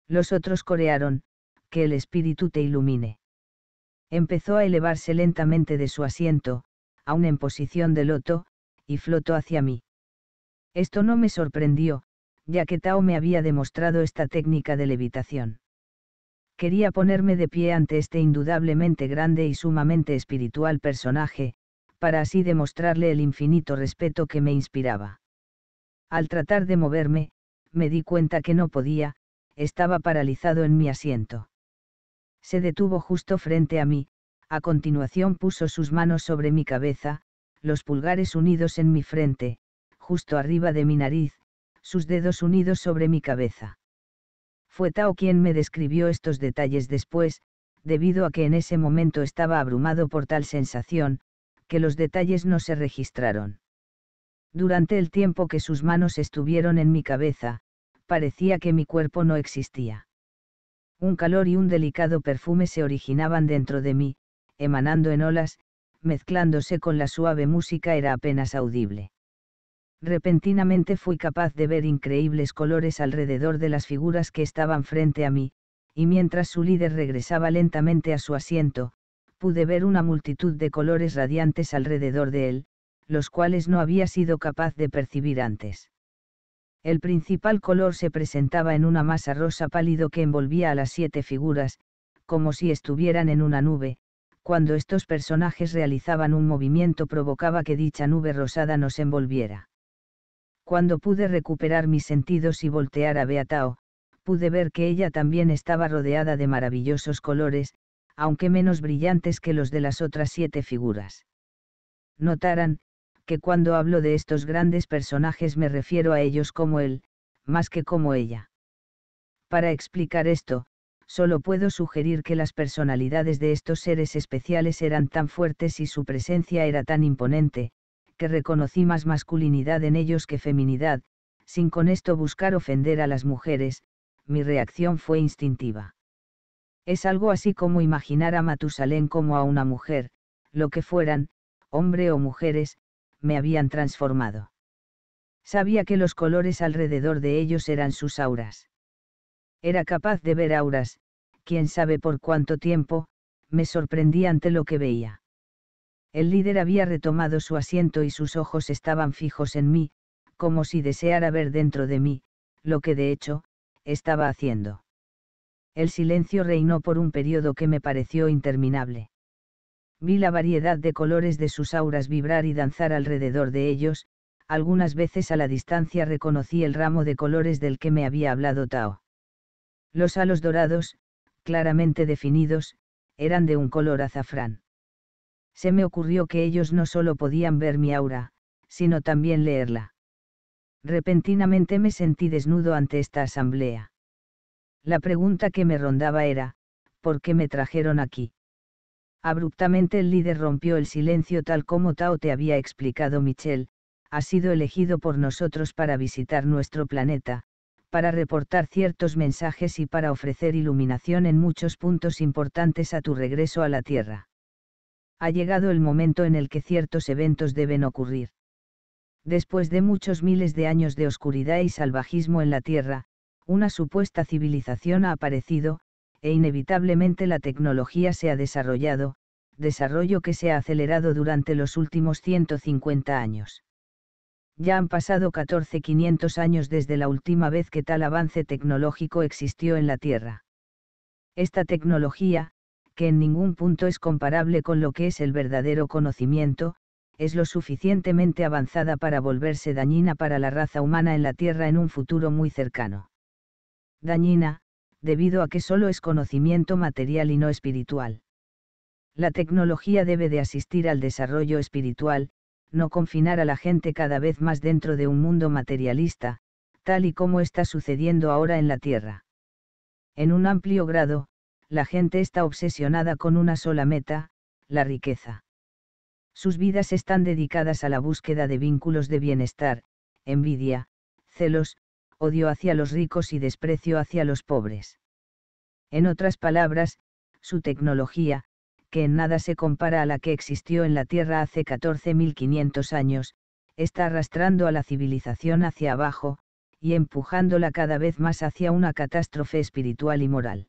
Los otros corearon, que el Espíritu te ilumine. Empezó a elevarse lentamente de su asiento, aún en posición de loto, y flotó hacia mí. Esto no me sorprendió, ya que Tao me había demostrado esta técnica de levitación. Quería ponerme de pie ante este indudablemente grande y sumamente espiritual personaje, para así demostrarle el infinito respeto que me inspiraba. Al tratar de moverme, me di cuenta que no podía, estaba paralizado en mi asiento. Se detuvo justo frente a mí, a continuación puso sus manos sobre mi cabeza, los pulgares unidos en mi frente, justo arriba de mi nariz, sus dedos unidos sobre mi cabeza. Fue Tao quien me describió estos detalles después, debido a que en ese momento estaba abrumado por tal sensación, que los detalles no se registraron. Durante el tiempo que sus manos estuvieron en mi cabeza, parecía que mi cuerpo no existía. Un calor y un delicado perfume se originaban dentro de mí, emanando en olas, mezclándose con la suave música era apenas audible. Repentinamente fui capaz de ver increíbles colores alrededor de las figuras que estaban frente a mí, y mientras su líder regresaba lentamente a su asiento, pude ver una multitud de colores radiantes alrededor de él, los cuales no había sido capaz de percibir antes. El principal color se presentaba en una masa rosa pálido que envolvía a las siete figuras, como si estuvieran en una nube, cuando estos personajes realizaban un movimiento provocaba que dicha nube rosada nos envolviera. Cuando pude recuperar mis sentidos y voltear a Beatao, pude ver que ella también estaba rodeada de maravillosos colores, aunque menos brillantes que los de las otras siete figuras. Notarán que cuando hablo de estos grandes personajes me refiero a ellos como él, más que como ella. Para explicar esto, solo puedo sugerir que las personalidades de estos seres especiales eran tan fuertes y su presencia era tan imponente, que reconocí más masculinidad en ellos que feminidad, sin con esto buscar ofender a las mujeres, mi reacción fue instintiva. Es algo así como imaginar a Matusalén como a una mujer, lo que fueran, hombre o mujeres, me habían transformado. Sabía que los colores alrededor de ellos eran sus auras. Era capaz de ver auras, quién sabe por cuánto tiempo, me sorprendí ante lo que veía. El líder había retomado su asiento y sus ojos estaban fijos en mí, como si deseara ver dentro de mí, lo que de hecho, estaba haciendo. El silencio reinó por un periodo que me pareció interminable vi la variedad de colores de sus auras vibrar y danzar alrededor de ellos, algunas veces a la distancia reconocí el ramo de colores del que me había hablado Tao. Los halos dorados, claramente definidos, eran de un color azafrán. Se me ocurrió que ellos no solo podían ver mi aura, sino también leerla. Repentinamente me sentí desnudo ante esta asamblea. La pregunta que me rondaba era, ¿por qué me trajeron aquí? Abruptamente el líder rompió el silencio tal como Tao te había explicado Michel, ha sido elegido por nosotros para visitar nuestro planeta, para reportar ciertos mensajes y para ofrecer iluminación en muchos puntos importantes a tu regreso a la Tierra. Ha llegado el momento en el que ciertos eventos deben ocurrir. Después de muchos miles de años de oscuridad y salvajismo en la Tierra, una supuesta civilización ha aparecido, e inevitablemente la tecnología se ha desarrollado, desarrollo que se ha acelerado durante los últimos 150 años. Ya han pasado 14.500 años desde la última vez que tal avance tecnológico existió en la Tierra. Esta tecnología, que en ningún punto es comparable con lo que es el verdadero conocimiento, es lo suficientemente avanzada para volverse dañina para la raza humana en la Tierra en un futuro muy cercano. Dañina, debido a que solo es conocimiento material y no espiritual. La tecnología debe de asistir al desarrollo espiritual, no confinar a la gente cada vez más dentro de un mundo materialista, tal y como está sucediendo ahora en la Tierra. En un amplio grado, la gente está obsesionada con una sola meta, la riqueza. Sus vidas están dedicadas a la búsqueda de vínculos de bienestar, envidia, celos, odio hacia los ricos y desprecio hacia los pobres. En otras palabras, su tecnología, que en nada se compara a la que existió en la Tierra hace 14.500 años, está arrastrando a la civilización hacia abajo, y empujándola cada vez más hacia una catástrofe espiritual y moral.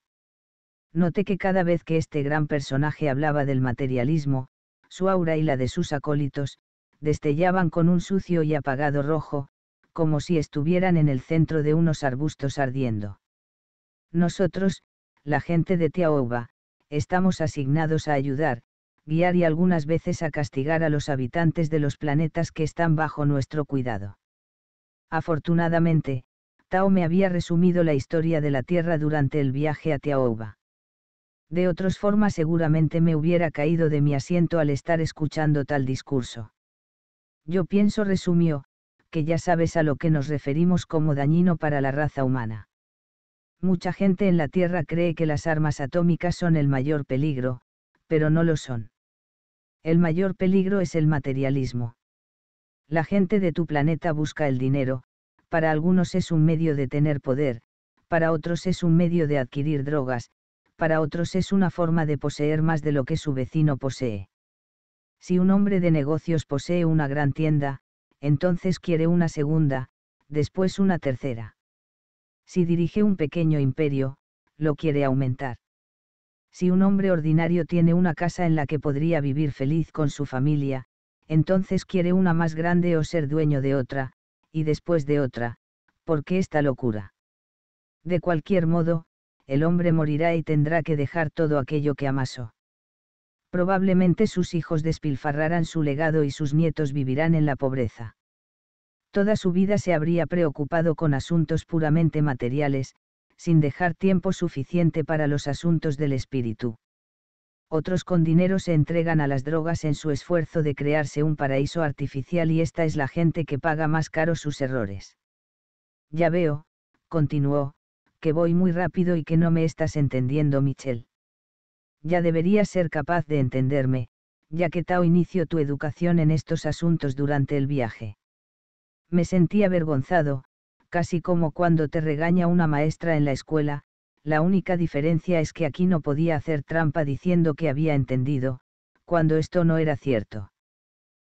Noté que cada vez que este gran personaje hablaba del materialismo, su aura y la de sus acólitos, destellaban con un sucio y apagado rojo, como si estuvieran en el centro de unos arbustos ardiendo. Nosotros, la gente de Tiaoba, estamos asignados a ayudar, guiar y algunas veces a castigar a los habitantes de los planetas que están bajo nuestro cuidado. Afortunadamente, Tao me había resumido la historia de la Tierra durante el viaje a Tiaoba. De otras formas seguramente me hubiera caído de mi asiento al estar escuchando tal discurso. Yo pienso, resumió, que ya sabes a lo que nos referimos como dañino para la raza humana. Mucha gente en la Tierra cree que las armas atómicas son el mayor peligro, pero no lo son. El mayor peligro es el materialismo. La gente de tu planeta busca el dinero, para algunos es un medio de tener poder, para otros es un medio de adquirir drogas, para otros es una forma de poseer más de lo que su vecino posee. Si un hombre de negocios posee una gran tienda, entonces quiere una segunda, después una tercera. Si dirige un pequeño imperio, lo quiere aumentar. Si un hombre ordinario tiene una casa en la que podría vivir feliz con su familia, entonces quiere una más grande o ser dueño de otra, y después de otra, porque esta locura? De cualquier modo, el hombre morirá y tendrá que dejar todo aquello que amasó probablemente sus hijos despilfarrarán su legado y sus nietos vivirán en la pobreza. Toda su vida se habría preocupado con asuntos puramente materiales, sin dejar tiempo suficiente para los asuntos del espíritu. Otros con dinero se entregan a las drogas en su esfuerzo de crearse un paraíso artificial y esta es la gente que paga más caro sus errores. Ya veo, continuó, que voy muy rápido y que no me estás entendiendo, Michelle ya deberías ser capaz de entenderme, ya que Tao inició tu educación en estos asuntos durante el viaje. Me sentí avergonzado, casi como cuando te regaña una maestra en la escuela, la única diferencia es que aquí no podía hacer trampa diciendo que había entendido, cuando esto no era cierto.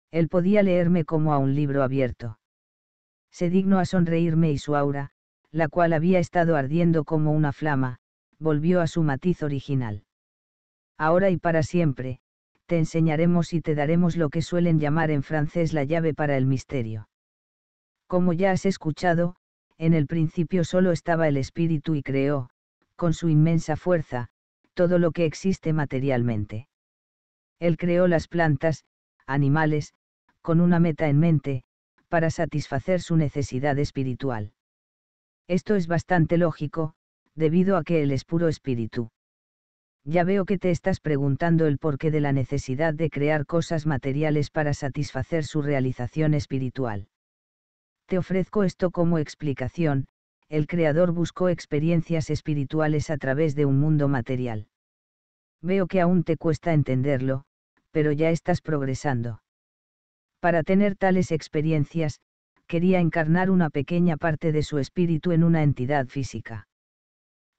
Él podía leerme como a un libro abierto. Se dignó a sonreírme y su aura, la cual había estado ardiendo como una flama, volvió a su matiz original ahora y para siempre, te enseñaremos y te daremos lo que suelen llamar en francés la llave para el misterio. Como ya has escuchado, en el principio solo estaba el espíritu y creó, con su inmensa fuerza, todo lo que existe materialmente. Él creó las plantas, animales, con una meta en mente, para satisfacer su necesidad espiritual. Esto es bastante lógico, debido a que Él es puro espíritu. Ya veo que te estás preguntando el porqué de la necesidad de crear cosas materiales para satisfacer su realización espiritual. Te ofrezco esto como explicación, el Creador buscó experiencias espirituales a través de un mundo material. Veo que aún te cuesta entenderlo, pero ya estás progresando. Para tener tales experiencias, quería encarnar una pequeña parte de su espíritu en una entidad física.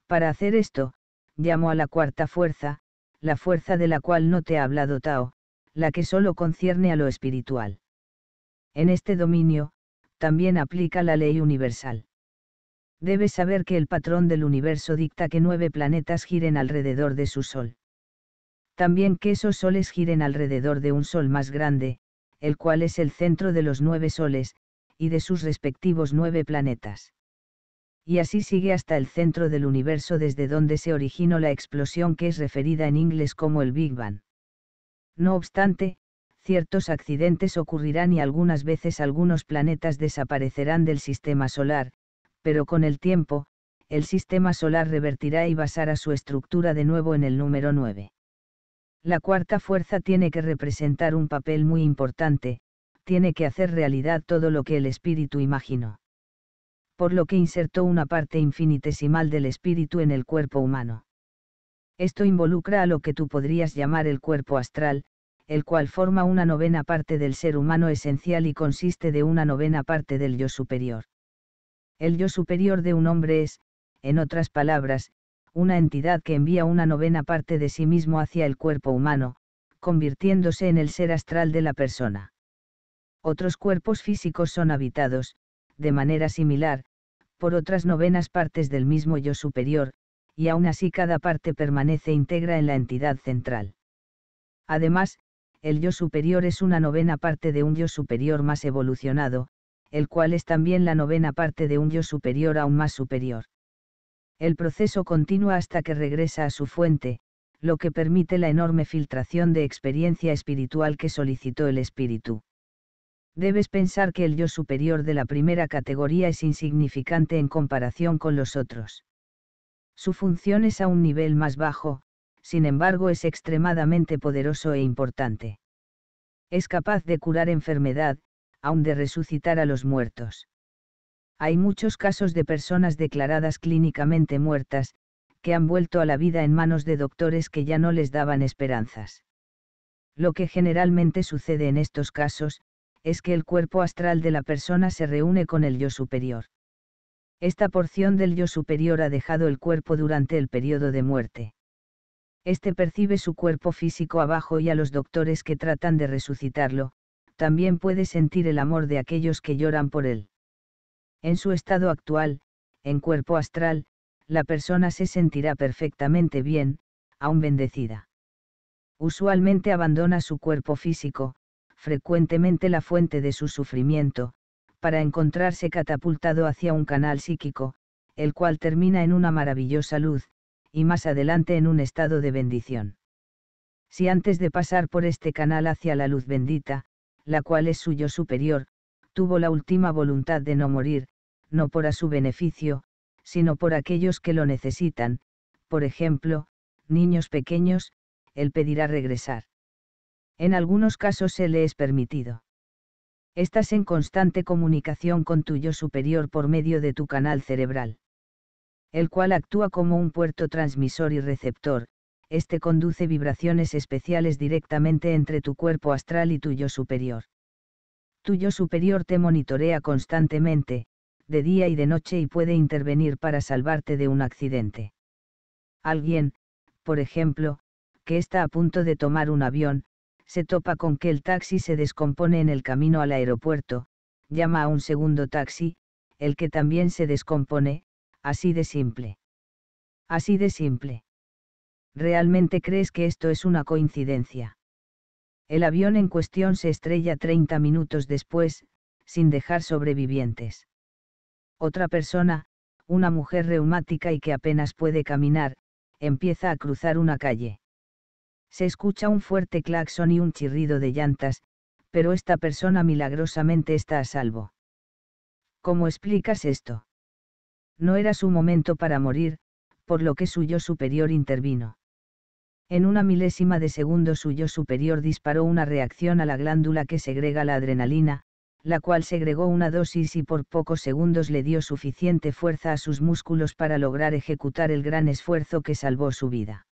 Para hacer esto, llamo a la cuarta fuerza, la fuerza de la cual no te ha hablado Tao, la que solo concierne a lo espiritual. En este dominio, también aplica la ley universal. Debes saber que el patrón del universo dicta que nueve planetas giren alrededor de su Sol. También que esos soles giren alrededor de un Sol más grande, el cual es el centro de los nueve soles, y de sus respectivos nueve planetas y así sigue hasta el centro del universo desde donde se originó la explosión que es referida en inglés como el Big Bang. No obstante, ciertos accidentes ocurrirán y algunas veces algunos planetas desaparecerán del sistema solar, pero con el tiempo, el sistema solar revertirá y basará su estructura de nuevo en el número 9. La cuarta fuerza tiene que representar un papel muy importante, tiene que hacer realidad todo lo que el espíritu imaginó por lo que insertó una parte infinitesimal del espíritu en el cuerpo humano. Esto involucra a lo que tú podrías llamar el cuerpo astral, el cual forma una novena parte del ser humano esencial y consiste de una novena parte del yo superior. El yo superior de un hombre es, en otras palabras, una entidad que envía una novena parte de sí mismo hacia el cuerpo humano, convirtiéndose en el ser astral de la persona. Otros cuerpos físicos son habitados, de manera similar, por otras novenas partes del mismo yo superior, y aún así cada parte permanece íntegra en la entidad central. Además, el yo superior es una novena parte de un yo superior más evolucionado, el cual es también la novena parte de un yo superior aún más superior. El proceso continúa hasta que regresa a su fuente, lo que permite la enorme filtración de experiencia espiritual que solicitó el espíritu debes pensar que el yo superior de la primera categoría es insignificante en comparación con los otros. Su función es a un nivel más bajo, sin embargo es extremadamente poderoso e importante. Es capaz de curar enfermedad, aun de resucitar a los muertos. Hay muchos casos de personas declaradas clínicamente muertas, que han vuelto a la vida en manos de doctores que ya no les daban esperanzas. Lo que generalmente sucede en estos casos, es que el cuerpo astral de la persona se reúne con el yo superior. Esta porción del yo superior ha dejado el cuerpo durante el periodo de muerte. Este percibe su cuerpo físico abajo y a los doctores que tratan de resucitarlo, también puede sentir el amor de aquellos que lloran por él. En su estado actual, en cuerpo astral, la persona se sentirá perfectamente bien, aún bendecida. Usualmente abandona su cuerpo físico, frecuentemente la fuente de su sufrimiento, para encontrarse catapultado hacia un canal psíquico, el cual termina en una maravillosa luz, y más adelante en un estado de bendición. Si antes de pasar por este canal hacia la luz bendita, la cual es suyo superior, tuvo la última voluntad de no morir, no por a su beneficio, sino por aquellos que lo necesitan, por ejemplo, niños pequeños, él pedirá regresar. En algunos casos se le es permitido. Estás en constante comunicación con tu yo superior por medio de tu canal cerebral. El cual actúa como un puerto transmisor y receptor, este conduce vibraciones especiales directamente entre tu cuerpo astral y tu yo superior. Tu yo superior te monitorea constantemente, de día y de noche y puede intervenir para salvarte de un accidente. Alguien, por ejemplo, que está a punto de tomar un avión, se topa con que el taxi se descompone en el camino al aeropuerto, llama a un segundo taxi, el que también se descompone, así de simple. Así de simple. ¿Realmente crees que esto es una coincidencia? El avión en cuestión se estrella 30 minutos después, sin dejar sobrevivientes. Otra persona, una mujer reumática y que apenas puede caminar, empieza a cruzar una calle. Se escucha un fuerte claxon y un chirrido de llantas, pero esta persona milagrosamente está a salvo. ¿Cómo explicas esto? No era su momento para morir, por lo que su yo superior intervino. En una milésima de segundo su yo superior disparó una reacción a la glándula que segrega la adrenalina, la cual segregó una dosis y por pocos segundos le dio suficiente fuerza a sus músculos para lograr ejecutar el gran esfuerzo que salvó su vida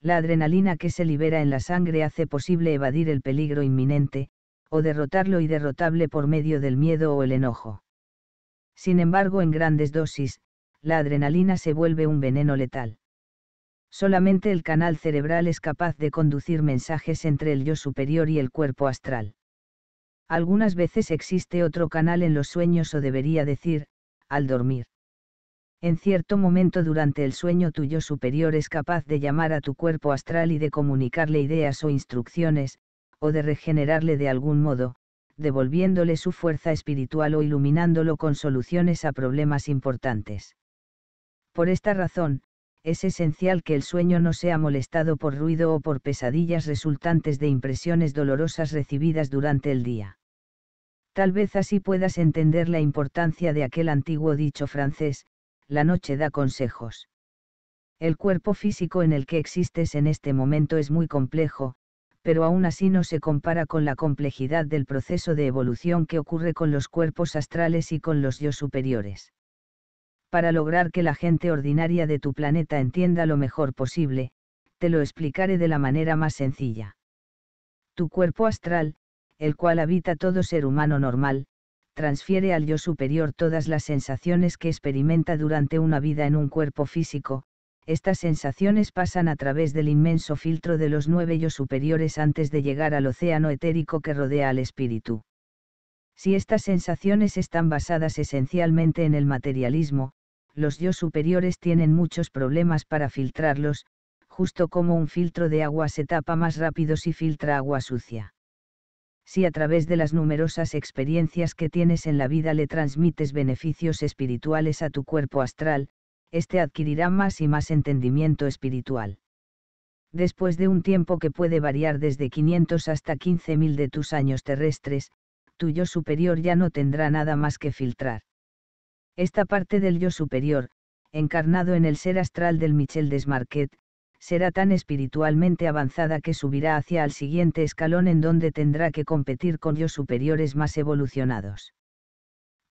la adrenalina que se libera en la sangre hace posible evadir el peligro inminente, o derrotarlo y derrotable por medio del miedo o el enojo. Sin embargo, en grandes dosis, la adrenalina se vuelve un veneno letal. Solamente el canal cerebral es capaz de conducir mensajes entre el yo superior y el cuerpo astral. Algunas veces existe otro canal en los sueños o debería decir, al dormir en cierto momento durante el sueño tuyo superior es capaz de llamar a tu cuerpo astral y de comunicarle ideas o instrucciones, o de regenerarle de algún modo, devolviéndole su fuerza espiritual o iluminándolo con soluciones a problemas importantes. Por esta razón, es esencial que el sueño no sea molestado por ruido o por pesadillas resultantes de impresiones dolorosas recibidas durante el día. Tal vez así puedas entender la importancia de aquel antiguo dicho francés, la noche da consejos. El cuerpo físico en el que existes en este momento es muy complejo, pero aún así no se compara con la complejidad del proceso de evolución que ocurre con los cuerpos astrales y con los yo superiores. Para lograr que la gente ordinaria de tu planeta entienda lo mejor posible, te lo explicaré de la manera más sencilla. Tu cuerpo astral, el cual habita todo ser humano normal, transfiere al yo superior todas las sensaciones que experimenta durante una vida en un cuerpo físico, estas sensaciones pasan a través del inmenso filtro de los nueve yo superiores antes de llegar al océano etérico que rodea al espíritu. Si estas sensaciones están basadas esencialmente en el materialismo, los yo superiores tienen muchos problemas para filtrarlos, justo como un filtro de agua se tapa más rápido si filtra agua sucia si a través de las numerosas experiencias que tienes en la vida le transmites beneficios espirituales a tu cuerpo astral, éste adquirirá más y más entendimiento espiritual. Después de un tiempo que puede variar desde 500 hasta 15.000 de tus años terrestres, tu yo superior ya no tendrá nada más que filtrar. Esta parte del yo superior, encarnado en el ser astral del Michel Desmarquet, será tan espiritualmente avanzada que subirá hacia el siguiente escalón en donde tendrá que competir con los superiores más evolucionados.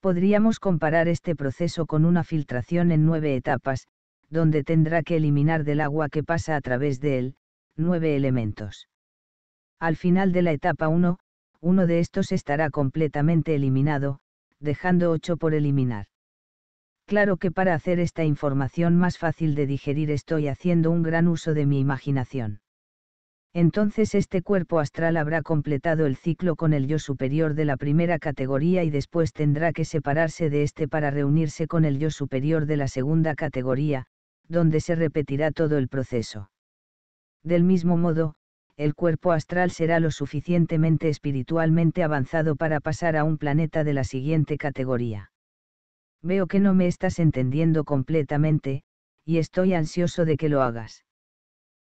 Podríamos comparar este proceso con una filtración en nueve etapas, donde tendrá que eliminar del agua que pasa a través de él, nueve elementos. Al final de la etapa 1, uno de estos estará completamente eliminado, dejando ocho por eliminar. Claro que para hacer esta información más fácil de digerir estoy haciendo un gran uso de mi imaginación. Entonces este cuerpo astral habrá completado el ciclo con el yo superior de la primera categoría y después tendrá que separarse de este para reunirse con el yo superior de la segunda categoría, donde se repetirá todo el proceso. Del mismo modo, el cuerpo astral será lo suficientemente espiritualmente avanzado para pasar a un planeta de la siguiente categoría. Veo que no me estás entendiendo completamente, y estoy ansioso de que lo hagas.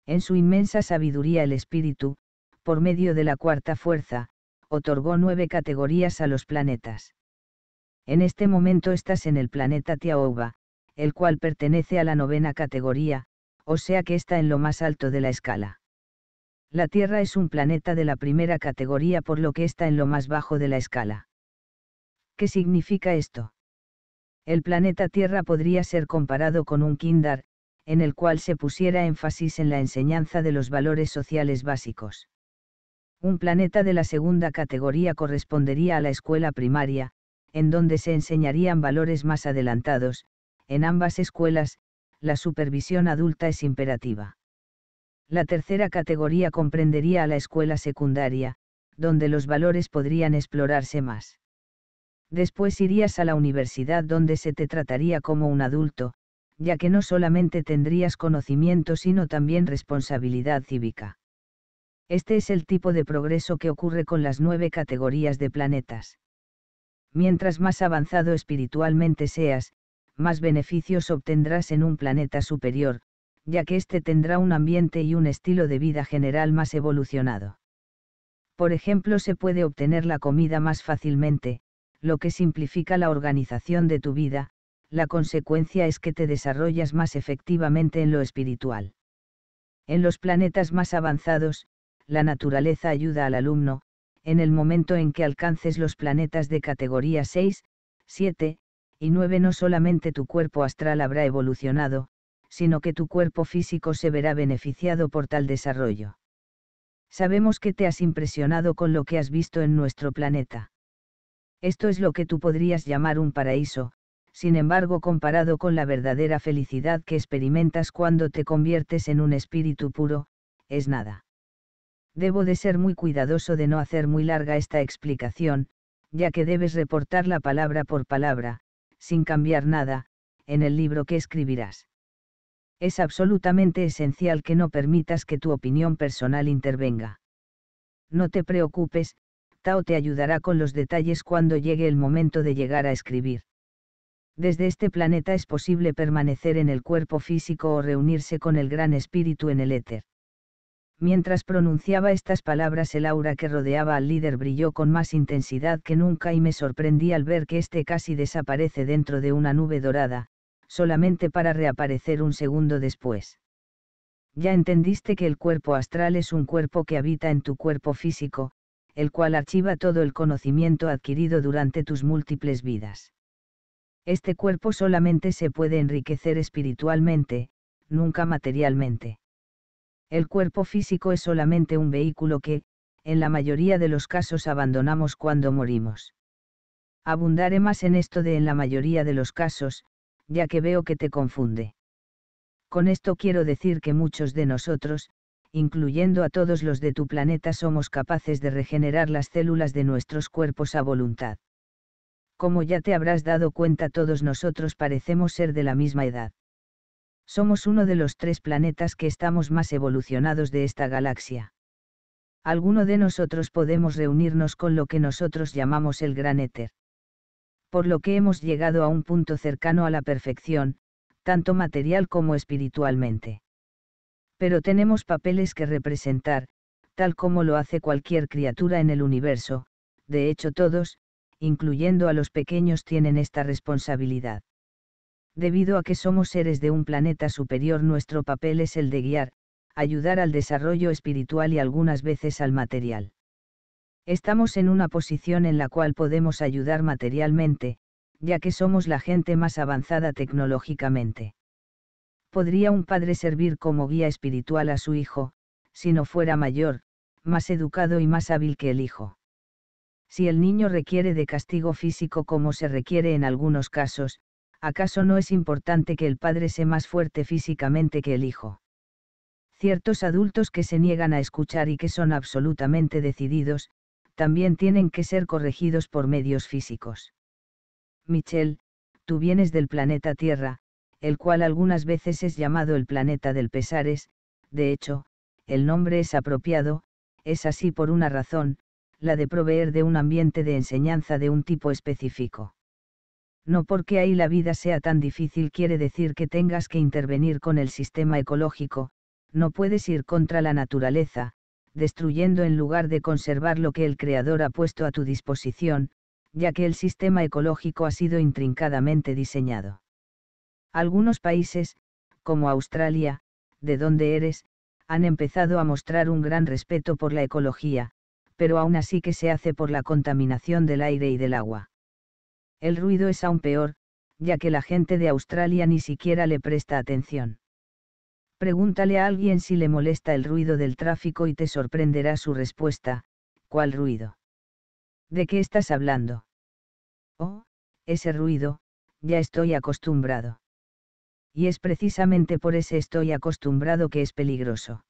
En su inmensa sabiduría el espíritu, por medio de la cuarta fuerza, otorgó nueve categorías a los planetas. En este momento estás en el planeta Tiaoba, el cual pertenece a la novena categoría, o sea que está en lo más alto de la escala. La Tierra es un planeta de la primera categoría por lo que está en lo más bajo de la escala. ¿Qué significa esto? el planeta Tierra podría ser comparado con un kindar, en el cual se pusiera énfasis en la enseñanza de los valores sociales básicos. Un planeta de la segunda categoría correspondería a la escuela primaria, en donde se enseñarían valores más adelantados, en ambas escuelas, la supervisión adulta es imperativa. La tercera categoría comprendería a la escuela secundaria, donde los valores podrían explorarse más. Después irías a la universidad donde se te trataría como un adulto, ya que no solamente tendrías conocimiento sino también responsabilidad cívica. Este es el tipo de progreso que ocurre con las nueve categorías de planetas. Mientras más avanzado espiritualmente seas, más beneficios obtendrás en un planeta superior, ya que éste tendrá un ambiente y un estilo de vida general más evolucionado. Por ejemplo, se puede obtener la comida más fácilmente, lo que simplifica la organización de tu vida, la consecuencia es que te desarrollas más efectivamente en lo espiritual. En los planetas más avanzados, la naturaleza ayuda al alumno, en el momento en que alcances los planetas de categoría 6, 7 y 9 no solamente tu cuerpo astral habrá evolucionado, sino que tu cuerpo físico se verá beneficiado por tal desarrollo. Sabemos que te has impresionado con lo que has visto en nuestro planeta. Esto es lo que tú podrías llamar un paraíso, sin embargo comparado con la verdadera felicidad que experimentas cuando te conviertes en un espíritu puro, es nada. Debo de ser muy cuidadoso de no hacer muy larga esta explicación, ya que debes reportar la palabra por palabra, sin cambiar nada, en el libro que escribirás. Es absolutamente esencial que no permitas que tu opinión personal intervenga. No te preocupes, o te ayudará con los detalles cuando llegue el momento de llegar a escribir. Desde este planeta es posible permanecer en el cuerpo físico o reunirse con el gran espíritu en el éter. Mientras pronunciaba estas palabras el aura que rodeaba al líder brilló con más intensidad que nunca y me sorprendí al ver que éste casi desaparece dentro de una nube dorada, solamente para reaparecer un segundo después. Ya entendiste que el cuerpo astral es un cuerpo que habita en tu cuerpo físico, el cual archiva todo el conocimiento adquirido durante tus múltiples vidas. Este cuerpo solamente se puede enriquecer espiritualmente, nunca materialmente. El cuerpo físico es solamente un vehículo que, en la mayoría de los casos, abandonamos cuando morimos. Abundaré más en esto de en la mayoría de los casos, ya que veo que te confunde. Con esto quiero decir que muchos de nosotros, incluyendo a todos los de tu planeta, somos capaces de regenerar las células de nuestros cuerpos a voluntad. Como ya te habrás dado cuenta, todos nosotros parecemos ser de la misma edad. Somos uno de los tres planetas que estamos más evolucionados de esta galaxia. Alguno de nosotros podemos reunirnos con lo que nosotros llamamos el gran éter. Por lo que hemos llegado a un punto cercano a la perfección, tanto material como espiritualmente pero tenemos papeles que representar, tal como lo hace cualquier criatura en el universo, de hecho todos, incluyendo a los pequeños, tienen esta responsabilidad. Debido a que somos seres de un planeta superior, nuestro papel es el de guiar, ayudar al desarrollo espiritual y algunas veces al material. Estamos en una posición en la cual podemos ayudar materialmente, ya que somos la gente más avanzada tecnológicamente podría un padre servir como guía espiritual a su hijo, si no fuera mayor, más educado y más hábil que el hijo. Si el niño requiere de castigo físico como se requiere en algunos casos, ¿acaso no es importante que el padre sea más fuerte físicamente que el hijo? Ciertos adultos que se niegan a escuchar y que son absolutamente decididos, también tienen que ser corregidos por medios físicos. «Michelle, tú vienes del planeta Tierra, el cual algunas veces es llamado el planeta del pesares, de hecho, el nombre es apropiado, es así por una razón, la de proveer de un ambiente de enseñanza de un tipo específico. No porque ahí la vida sea tan difícil quiere decir que tengas que intervenir con el sistema ecológico, no puedes ir contra la naturaleza, destruyendo en lugar de conservar lo que el Creador ha puesto a tu disposición, ya que el sistema ecológico ha sido intrincadamente diseñado. Algunos países, como Australia, de donde eres, han empezado a mostrar un gran respeto por la ecología, pero aún así que se hace por la contaminación del aire y del agua. El ruido es aún peor, ya que la gente de Australia ni siquiera le presta atención. Pregúntale a alguien si le molesta el ruido del tráfico y te sorprenderá su respuesta, ¿cuál ruido? ¿De qué estás hablando? Oh, ese ruido, ya estoy acostumbrado y es precisamente por ese estoy acostumbrado que es peligroso.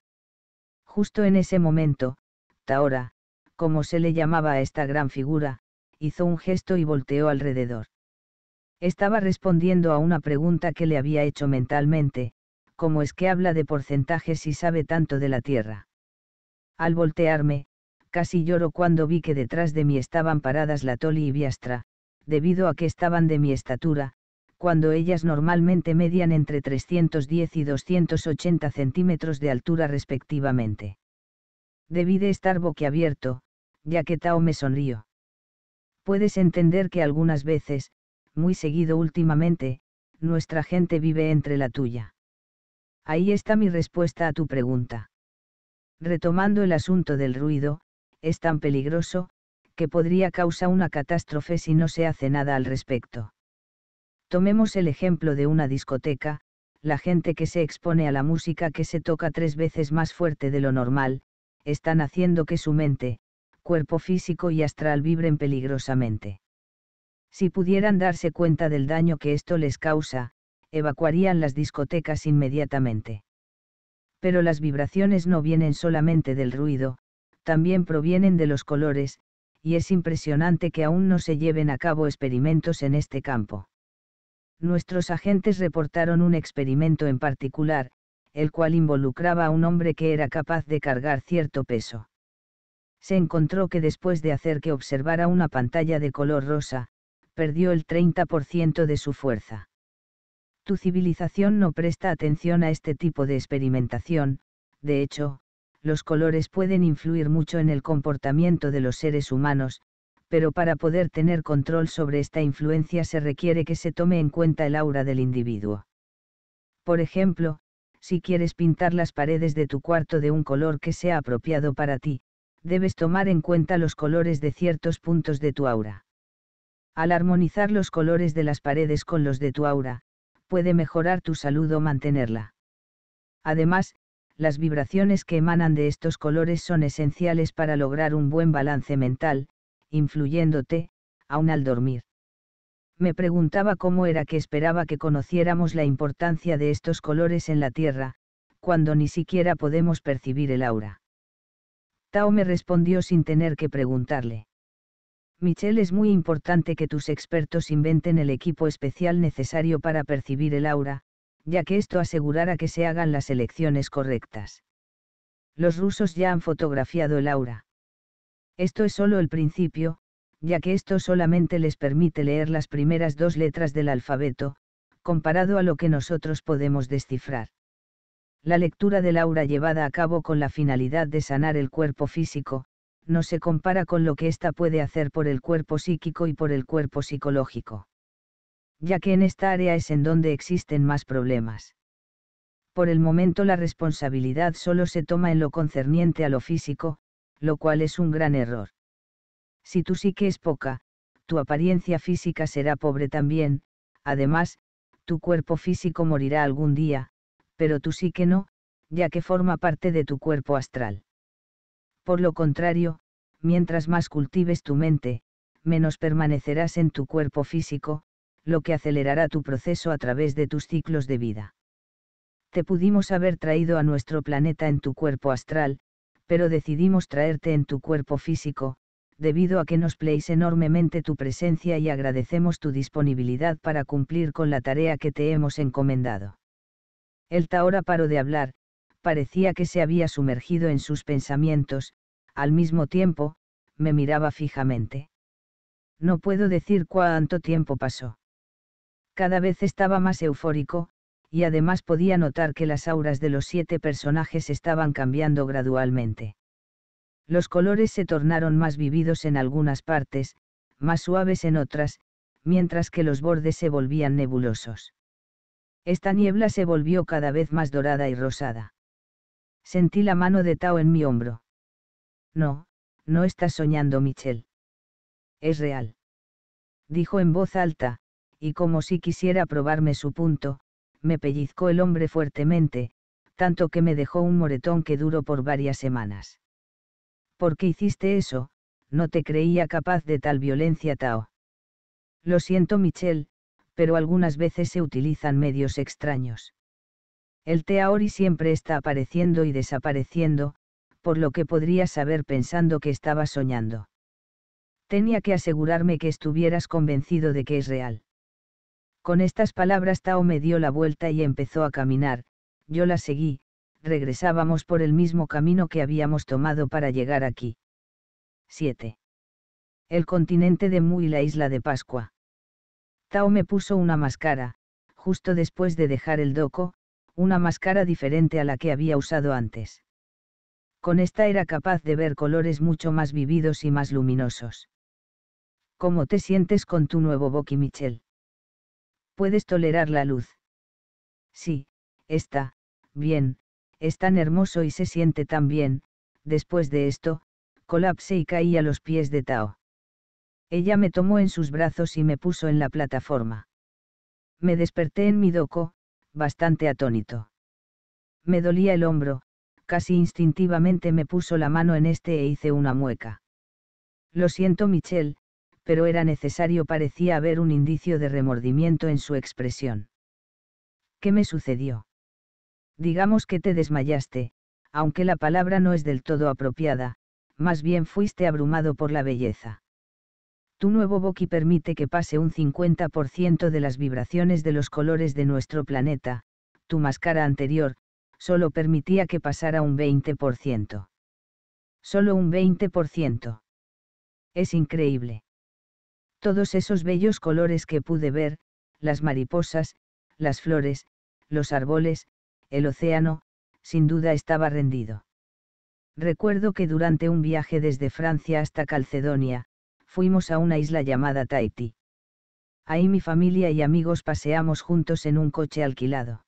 Justo en ese momento, Taora, como se le llamaba a esta gran figura, hizo un gesto y volteó alrededor. Estaba respondiendo a una pregunta que le había hecho mentalmente, como es que habla de porcentajes y sabe tanto de la Tierra? Al voltearme, casi lloro cuando vi que detrás de mí estaban paradas la Toli y Biastra, debido a que estaban de mi estatura, cuando ellas normalmente median entre 310 y 280 centímetros de altura respectivamente. Debí de estar boquiabierto, ya que Tao me sonrió. Puedes entender que algunas veces, muy seguido últimamente, nuestra gente vive entre la tuya. Ahí está mi respuesta a tu pregunta. Retomando el asunto del ruido, es tan peligroso, que podría causar una catástrofe si no se hace nada al respecto. Tomemos el ejemplo de una discoteca, la gente que se expone a la música que se toca tres veces más fuerte de lo normal, están haciendo que su mente, cuerpo físico y astral vibren peligrosamente. Si pudieran darse cuenta del daño que esto les causa, evacuarían las discotecas inmediatamente. Pero las vibraciones no vienen solamente del ruido, también provienen de los colores, y es impresionante que aún no se lleven a cabo experimentos en este campo nuestros agentes reportaron un experimento en particular, el cual involucraba a un hombre que era capaz de cargar cierto peso. Se encontró que después de hacer que observara una pantalla de color rosa, perdió el 30% de su fuerza. Tu civilización no presta atención a este tipo de experimentación, de hecho, los colores pueden influir mucho en el comportamiento de los seres humanos, pero para poder tener control sobre esta influencia se requiere que se tome en cuenta el aura del individuo. Por ejemplo, si quieres pintar las paredes de tu cuarto de un color que sea apropiado para ti, debes tomar en cuenta los colores de ciertos puntos de tu aura. Al armonizar los colores de las paredes con los de tu aura, puede mejorar tu salud o mantenerla. Además, las vibraciones que emanan de estos colores son esenciales para lograr un buen balance mental, influyéndote, aun al dormir. Me preguntaba cómo era que esperaba que conociéramos la importancia de estos colores en la Tierra, cuando ni siquiera podemos percibir el aura. Tao me respondió sin tener que preguntarle. Michelle es muy importante que tus expertos inventen el equipo especial necesario para percibir el aura, ya que esto asegurará que se hagan las elecciones correctas. Los rusos ya han fotografiado el aura. Esto es solo el principio, ya que esto solamente les permite leer las primeras dos letras del alfabeto, comparado a lo que nosotros podemos descifrar. La lectura del aura llevada a cabo con la finalidad de sanar el cuerpo físico, no se compara con lo que ésta puede hacer por el cuerpo psíquico y por el cuerpo psicológico. Ya que en esta área es en donde existen más problemas. Por el momento la responsabilidad solo se toma en lo concerniente a lo físico, lo cual es un gran error. Si tu psique es poca, tu apariencia física será pobre también, además, tu cuerpo físico morirá algún día, pero tu psique no, ya que forma parte de tu cuerpo astral. Por lo contrario, mientras más cultives tu mente, menos permanecerás en tu cuerpo físico, lo que acelerará tu proceso a través de tus ciclos de vida. Te pudimos haber traído a nuestro planeta en tu cuerpo astral, pero decidimos traerte en tu cuerpo físico, debido a que nos pleis enormemente tu presencia y agradecemos tu disponibilidad para cumplir con la tarea que te hemos encomendado. El Taora paró de hablar, parecía que se había sumergido en sus pensamientos, al mismo tiempo, me miraba fijamente. No puedo decir cuánto tiempo pasó. Cada vez estaba más eufórico, y además podía notar que las auras de los siete personajes estaban cambiando gradualmente. Los colores se tornaron más vividos en algunas partes, más suaves en otras, mientras que los bordes se volvían nebulosos. Esta niebla se volvió cada vez más dorada y rosada. Sentí la mano de Tao en mi hombro. No, no estás soñando, Michel. Es real. Dijo en voz alta, y como si quisiera probarme su punto, me pellizcó el hombre fuertemente, tanto que me dejó un moretón que duró por varias semanas. ¿Por qué hiciste eso? No te creía capaz de tal violencia, Tao. Lo siento, Michelle, pero algunas veces se utilizan medios extraños. El Teahori siempre está apareciendo y desapareciendo, por lo que podrías haber pensando que estaba soñando. Tenía que asegurarme que estuvieras convencido de que es real. Con estas palabras Tao me dio la vuelta y empezó a caminar, yo la seguí, regresábamos por el mismo camino que habíamos tomado para llegar aquí. 7. El continente de Mu y la isla de Pascua. Tao me puso una máscara, justo después de dejar el doco, una máscara diferente a la que había usado antes. Con esta era capaz de ver colores mucho más vividos y más luminosos. ¿Cómo te sientes con tu nuevo Boki Michel? puedes tolerar la luz. Sí, está, bien, es tan hermoso y se siente tan bien, después de esto, colapsé y caí a los pies de Tao. Ella me tomó en sus brazos y me puso en la plataforma. Me desperté en mi doco, bastante atónito. Me dolía el hombro, casi instintivamente me puso la mano en este e hice una mueca. Lo siento Michelle, pero era necesario parecía haber un indicio de remordimiento en su expresión. ¿Qué me sucedió? Digamos que te desmayaste, aunque la palabra no es del todo apropiada, más bien fuiste abrumado por la belleza. Tu nuevo boqui permite que pase un 50% de las vibraciones de los colores de nuestro planeta, tu máscara anterior, solo permitía que pasara un 20%. Solo un 20%. Es increíble todos esos bellos colores que pude ver, las mariposas, las flores, los árboles, el océano, sin duda estaba rendido. Recuerdo que durante un viaje desde Francia hasta Calcedonia, fuimos a una isla llamada Tahití. Ahí mi familia y amigos paseamos juntos en un coche alquilado.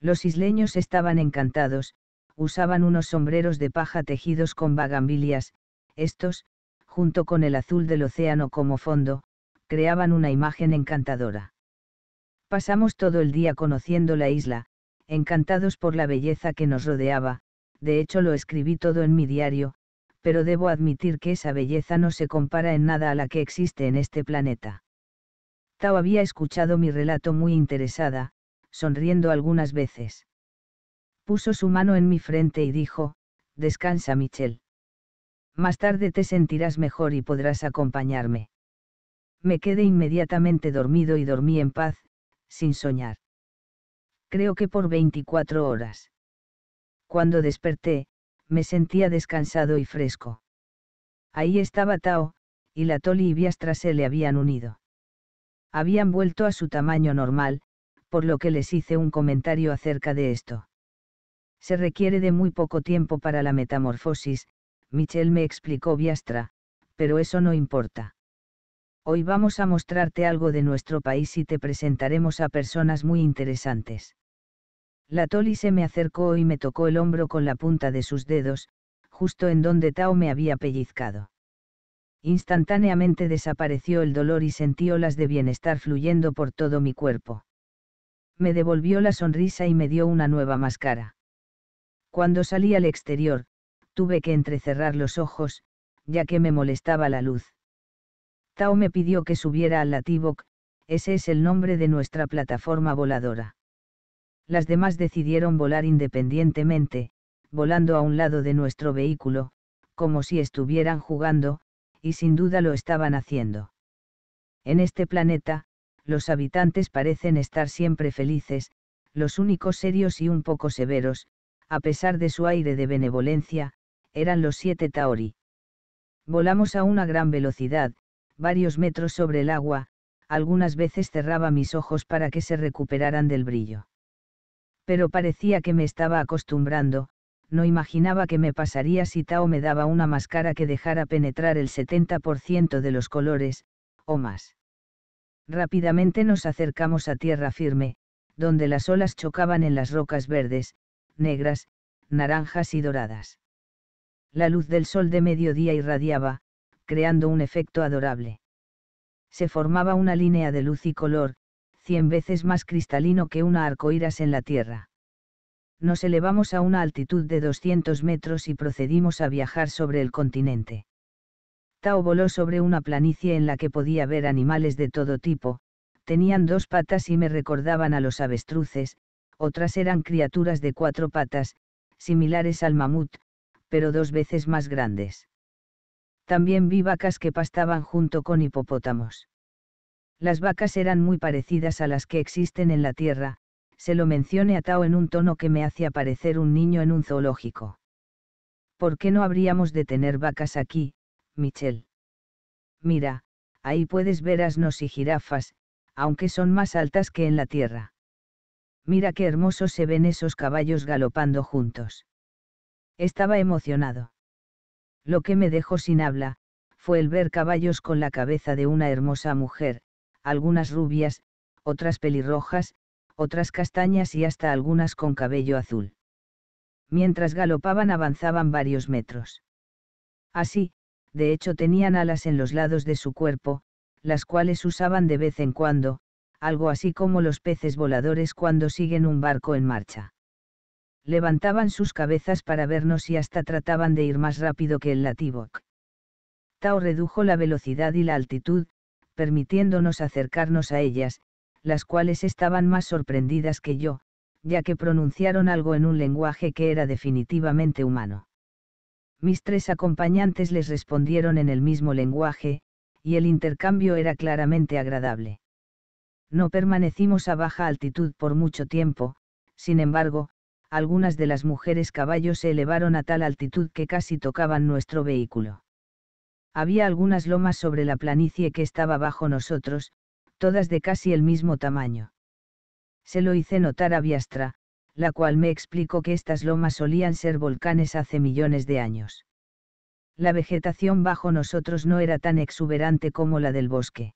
Los isleños estaban encantados, usaban unos sombreros de paja tejidos con vagambilias, estos, junto con el azul del océano como fondo, creaban una imagen encantadora. Pasamos todo el día conociendo la isla, encantados por la belleza que nos rodeaba, de hecho lo escribí todo en mi diario, pero debo admitir que esa belleza no se compara en nada a la que existe en este planeta. Tao había escuchado mi relato muy interesada, sonriendo algunas veces. Puso su mano en mi frente y dijo, Descansa Michelle» más tarde te sentirás mejor y podrás acompañarme. Me quedé inmediatamente dormido y dormí en paz, sin soñar. Creo que por 24 horas. Cuando desperté, me sentía descansado y fresco. Ahí estaba Tao, y la Toli y Biastra se le habían unido. Habían vuelto a su tamaño normal, por lo que les hice un comentario acerca de esto. Se requiere de muy poco tiempo para la metamorfosis, Michelle me explicó Biastra, pero eso no importa. Hoy vamos a mostrarte algo de nuestro país y te presentaremos a personas muy interesantes. La Toli se me acercó y me tocó el hombro con la punta de sus dedos, justo en donde Tao me había pellizcado. Instantáneamente desapareció el dolor y sentí olas de bienestar fluyendo por todo mi cuerpo. Me devolvió la sonrisa y me dio una nueva máscara. Cuando salí al exterior, tuve que entrecerrar los ojos, ya que me molestaba la luz. Tao me pidió que subiera al Lativok, ese es el nombre de nuestra plataforma voladora. Las demás decidieron volar independientemente, volando a un lado de nuestro vehículo, como si estuvieran jugando, y sin duda lo estaban haciendo. En este planeta, los habitantes parecen estar siempre felices, los únicos serios y un poco severos, a pesar de su aire de benevolencia, eran los siete Taori. Volamos a una gran velocidad, varios metros sobre el agua, algunas veces cerraba mis ojos para que se recuperaran del brillo. Pero parecía que me estaba acostumbrando, no imaginaba que me pasaría si Tao me daba una máscara que dejara penetrar el 70% de los colores, o más. Rápidamente nos acercamos a tierra firme, donde las olas chocaban en las rocas verdes, negras, naranjas y doradas. La luz del sol de mediodía irradiaba, creando un efecto adorable. Se formaba una línea de luz y color, cien veces más cristalino que una arcoíris en la Tierra. Nos elevamos a una altitud de 200 metros y procedimos a viajar sobre el continente. Tao voló sobre una planicie en la que podía ver animales de todo tipo, tenían dos patas y me recordaban a los avestruces, otras eran criaturas de cuatro patas, similares al mamut, pero dos veces más grandes. También vi vacas que pastaban junto con hipopótamos. Las vacas eran muy parecidas a las que existen en la Tierra, se lo mencioné a Tao en un tono que me hacía parecer un niño en un zoológico. ¿Por qué no habríamos de tener vacas aquí, Michel? Mira, ahí puedes ver asnos y jirafas, aunque son más altas que en la tierra. Mira qué hermosos se ven esos caballos galopando juntos. Estaba emocionado. Lo que me dejó sin habla, fue el ver caballos con la cabeza de una hermosa mujer, algunas rubias, otras pelirrojas, otras castañas y hasta algunas con cabello azul. Mientras galopaban avanzaban varios metros. Así, de hecho tenían alas en los lados de su cuerpo, las cuales usaban de vez en cuando, algo así como los peces voladores cuando siguen un barco en marcha levantaban sus cabezas para vernos y hasta trataban de ir más rápido que el Latibok. Tao redujo la velocidad y la altitud, permitiéndonos acercarnos a ellas, las cuales estaban más sorprendidas que yo, ya que pronunciaron algo en un lenguaje que era definitivamente humano. Mis tres acompañantes les respondieron en el mismo lenguaje, y el intercambio era claramente agradable. No permanecimos a baja altitud por mucho tiempo, sin embargo, algunas de las mujeres caballos se elevaron a tal altitud que casi tocaban nuestro vehículo. Había algunas lomas sobre la planicie que estaba bajo nosotros, todas de casi el mismo tamaño. Se lo hice notar a Biastra, la cual me explicó que estas lomas solían ser volcanes hace millones de años. La vegetación bajo nosotros no era tan exuberante como la del bosque.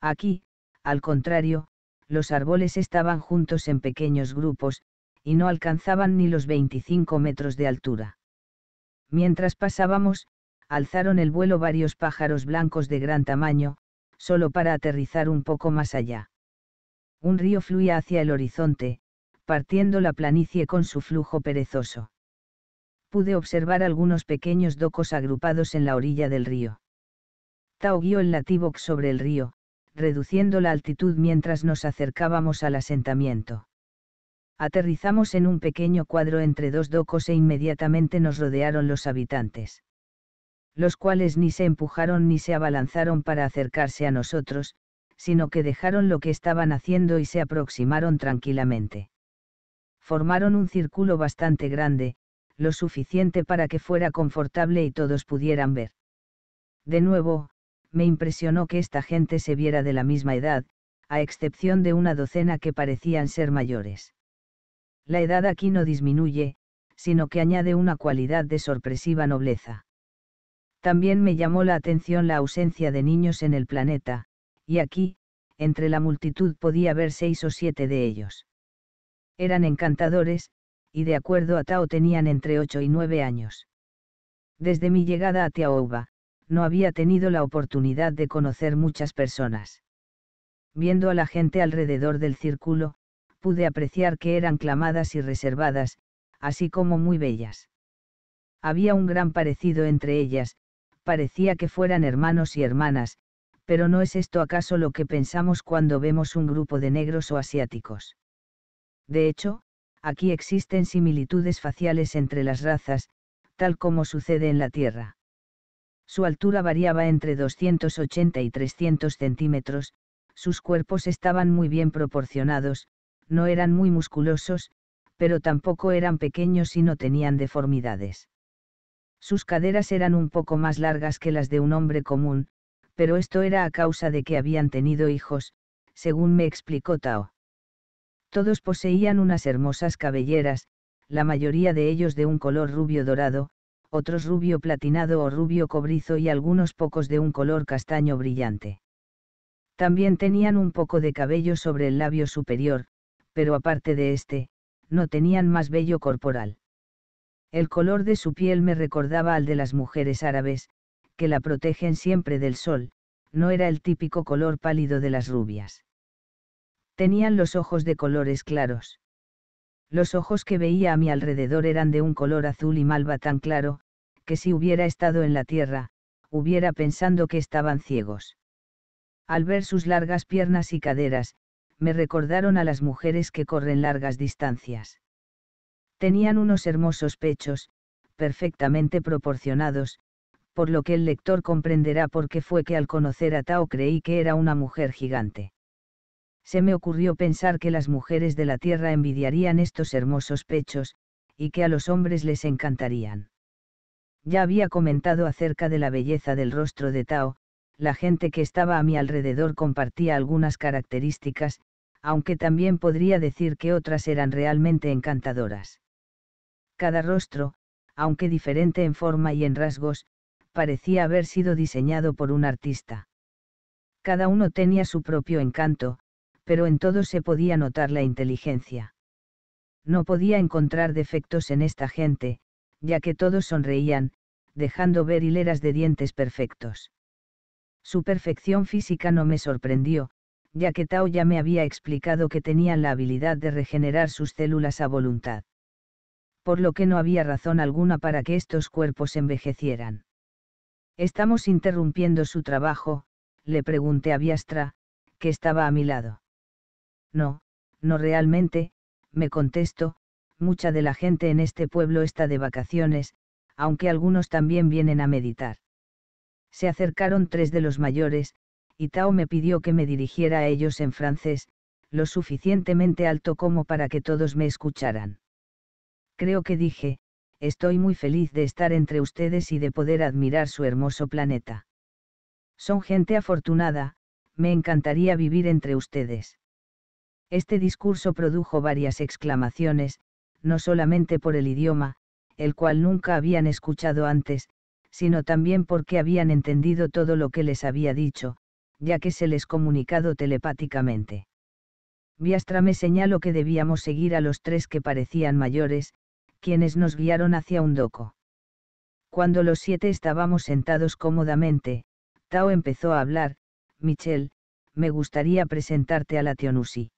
Aquí, al contrario, los árboles estaban juntos en pequeños grupos, y no alcanzaban ni los 25 metros de altura. Mientras pasábamos, alzaron el vuelo varios pájaros blancos de gran tamaño, solo para aterrizar un poco más allá. Un río fluía hacia el horizonte, partiendo la planicie con su flujo perezoso. Pude observar algunos pequeños docos agrupados en la orilla del río. Tao guió el Latibox sobre el río, reduciendo la altitud mientras nos acercábamos al asentamiento aterrizamos en un pequeño cuadro entre dos docos e inmediatamente nos rodearon los habitantes. Los cuales ni se empujaron ni se abalanzaron para acercarse a nosotros, sino que dejaron lo que estaban haciendo y se aproximaron tranquilamente. Formaron un círculo bastante grande, lo suficiente para que fuera confortable y todos pudieran ver. De nuevo, me impresionó que esta gente se viera de la misma edad, a excepción de una docena que parecían ser mayores la edad aquí no disminuye, sino que añade una cualidad de sorpresiva nobleza. También me llamó la atención la ausencia de niños en el planeta, y aquí, entre la multitud podía ver seis o siete de ellos. Eran encantadores, y de acuerdo a Tao tenían entre ocho y nueve años. Desde mi llegada a Tiaouba, no había tenido la oportunidad de conocer muchas personas. Viendo a la gente alrededor del círculo, pude apreciar que eran clamadas y reservadas, así como muy bellas. Había un gran parecido entre ellas, parecía que fueran hermanos y hermanas, pero no es esto acaso lo que pensamos cuando vemos un grupo de negros o asiáticos. De hecho, aquí existen similitudes faciales entre las razas, tal como sucede en la Tierra. Su altura variaba entre 280 y 300 centímetros, sus cuerpos estaban muy bien proporcionados, no eran muy musculosos, pero tampoco eran pequeños y no tenían deformidades. Sus caderas eran un poco más largas que las de un hombre común, pero esto era a causa de que habían tenido hijos, según me explicó Tao. Todos poseían unas hermosas cabelleras, la mayoría de ellos de un color rubio dorado, otros rubio platinado o rubio cobrizo y algunos pocos de un color castaño brillante. También tenían un poco de cabello sobre el labio superior, pero aparte de este, no tenían más bello corporal. El color de su piel me recordaba al de las mujeres árabes, que la protegen siempre del sol, no era el típico color pálido de las rubias. Tenían los ojos de colores claros. Los ojos que veía a mi alrededor eran de un color azul y malva tan claro, que si hubiera estado en la tierra, hubiera pensando que estaban ciegos. Al ver sus largas piernas y caderas, me recordaron a las mujeres que corren largas distancias. Tenían unos hermosos pechos, perfectamente proporcionados, por lo que el lector comprenderá por qué fue que al conocer a Tao creí que era una mujer gigante. Se me ocurrió pensar que las mujeres de la tierra envidiarían estos hermosos pechos, y que a los hombres les encantarían. Ya había comentado acerca de la belleza del rostro de Tao, la gente que estaba a mi alrededor compartía algunas características, aunque también podría decir que otras eran realmente encantadoras. Cada rostro, aunque diferente en forma y en rasgos, parecía haber sido diseñado por un artista. Cada uno tenía su propio encanto, pero en todos se podía notar la inteligencia. No podía encontrar defectos en esta gente, ya que todos sonreían, dejando ver hileras de dientes perfectos. Su perfección física no me sorprendió, ya que Tao ya me había explicado que tenían la habilidad de regenerar sus células a voluntad. Por lo que no había razón alguna para que estos cuerpos envejecieran. Estamos interrumpiendo su trabajo, le pregunté a Biastra, que estaba a mi lado. No, no realmente, me contestó, mucha de la gente en este pueblo está de vacaciones, aunque algunos también vienen a meditar. Se acercaron tres de los mayores, y Tao me pidió que me dirigiera a ellos en francés, lo suficientemente alto como para que todos me escucharan. Creo que dije, estoy muy feliz de estar entre ustedes y de poder admirar su hermoso planeta. Son gente afortunada, me encantaría vivir entre ustedes. Este discurso produjo varias exclamaciones, no solamente por el idioma, el cual nunca habían escuchado antes, sino también porque habían entendido todo lo que les había dicho, ya que se les comunicado telepáticamente. Viastra me señaló que debíamos seguir a los tres que parecían mayores, quienes nos guiaron hacia un doco. Cuando los siete estábamos sentados cómodamente, Tao empezó a hablar, Michel, me gustaría presentarte a la Tionusi.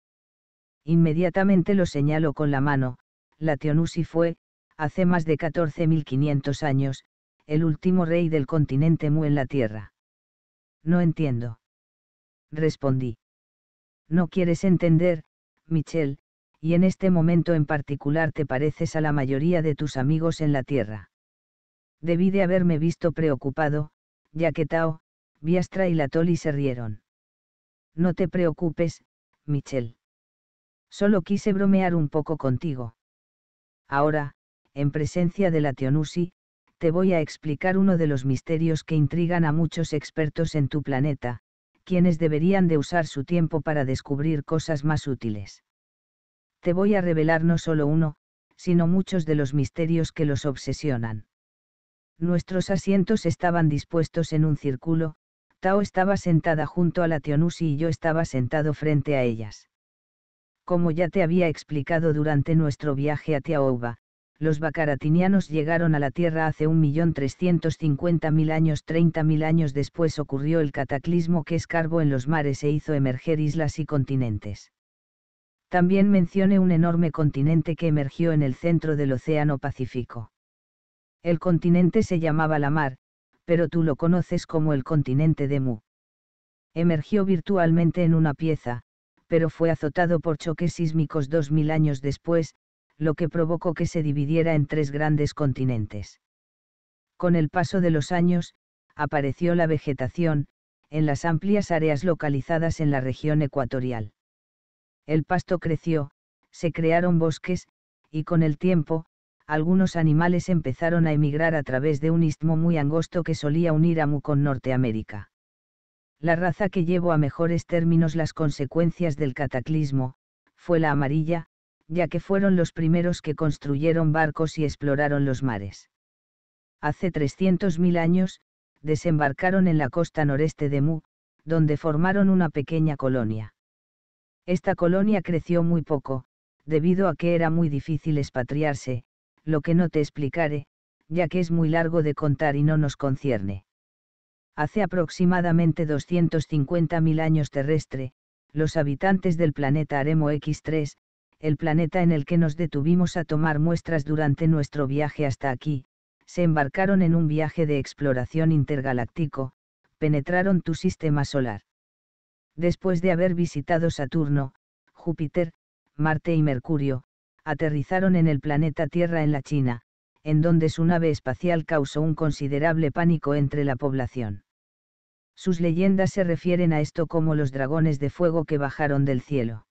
Inmediatamente lo señaló con la mano, la Tionusi fue, hace más de 14.500 años, el último rey del continente Mu en la Tierra. No entiendo respondí. No quieres entender, Michelle, y en este momento en particular te pareces a la mayoría de tus amigos en la Tierra. Debí de haberme visto preocupado, ya que Tao, Biastra y Latoli se rieron. No te preocupes, Michelle. Solo quise bromear un poco contigo. Ahora, en presencia de la Tionusi, te voy a explicar uno de los misterios que intrigan a muchos expertos en tu planeta, quienes deberían de usar su tiempo para descubrir cosas más útiles. Te voy a revelar no solo uno, sino muchos de los misterios que los obsesionan. Nuestros asientos estaban dispuestos en un círculo, Tao estaba sentada junto a la Tionusi y yo estaba sentado frente a ellas. Como ya te había explicado durante nuestro viaje a Tiaouba, los bacaratinianos llegaron a la Tierra hace 1.350.000 años, 30.000 años después ocurrió el cataclismo que escarbó en los mares e hizo emerger islas y continentes. También mencioné un enorme continente que emergió en el centro del Océano Pacífico. El continente se llamaba la mar, pero tú lo conoces como el continente de Mu. Emergió virtualmente en una pieza, pero fue azotado por choques sísmicos 2.000 años después, lo que provocó que se dividiera en tres grandes continentes. Con el paso de los años, apareció la vegetación, en las amplias áreas localizadas en la región ecuatorial. El pasto creció, se crearon bosques, y con el tiempo, algunos animales empezaron a emigrar a través de un istmo muy angosto que solía unir a Mu con Norteamérica. La raza que llevó a mejores términos las consecuencias del cataclismo, fue la amarilla, ya que fueron los primeros que construyeron barcos y exploraron los mares. Hace 300.000 años, desembarcaron en la costa noreste de Mu, donde formaron una pequeña colonia. Esta colonia creció muy poco, debido a que era muy difícil expatriarse, lo que no te explicaré, ya que es muy largo de contar y no nos concierne. Hace aproximadamente 250.000 años terrestre, los habitantes del planeta Aremo X3, el planeta en el que nos detuvimos a tomar muestras durante nuestro viaje hasta aquí, se embarcaron en un viaje de exploración intergaláctico, penetraron tu sistema solar. Después de haber visitado Saturno, Júpiter, Marte y Mercurio, aterrizaron en el planeta Tierra en la China, en donde su nave espacial causó un considerable pánico entre la población. Sus leyendas se refieren a esto como los dragones de fuego que bajaron del cielo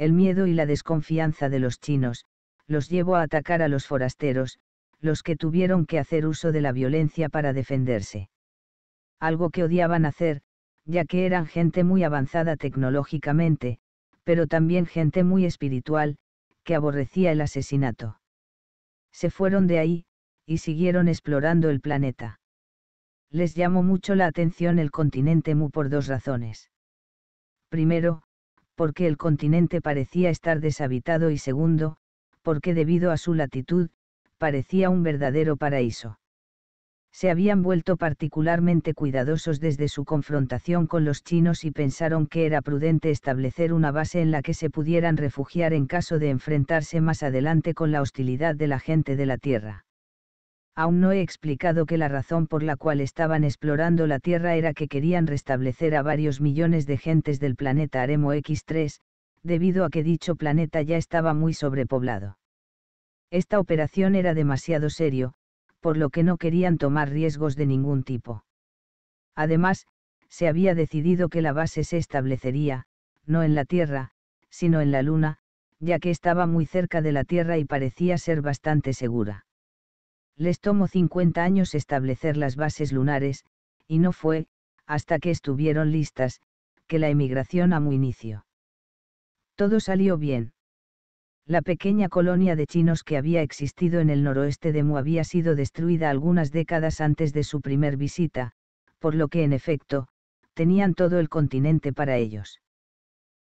el miedo y la desconfianza de los chinos, los llevó a atacar a los forasteros, los que tuvieron que hacer uso de la violencia para defenderse. Algo que odiaban hacer, ya que eran gente muy avanzada tecnológicamente, pero también gente muy espiritual, que aborrecía el asesinato. Se fueron de ahí, y siguieron explorando el planeta. Les llamó mucho la atención el continente Mu por dos razones. Primero, porque el continente parecía estar deshabitado y segundo, porque debido a su latitud, parecía un verdadero paraíso. Se habían vuelto particularmente cuidadosos desde su confrontación con los chinos y pensaron que era prudente establecer una base en la que se pudieran refugiar en caso de enfrentarse más adelante con la hostilidad de la gente de la Tierra aún no he explicado que la razón por la cual estaban explorando la Tierra era que querían restablecer a varios millones de gentes del planeta Aremo X3, debido a que dicho planeta ya estaba muy sobrepoblado. Esta operación era demasiado serio, por lo que no querían tomar riesgos de ningún tipo. Además, se había decidido que la base se establecería, no en la Tierra, sino en la Luna, ya que estaba muy cerca de la Tierra y parecía ser bastante segura. Les tomó 50 años establecer las bases lunares, y no fue, hasta que estuvieron listas, que la emigración a mu inicio. Todo salió bien. La pequeña colonia de chinos que había existido en el noroeste de Mu había sido destruida algunas décadas antes de su primer visita, por lo que en efecto, tenían todo el continente para ellos.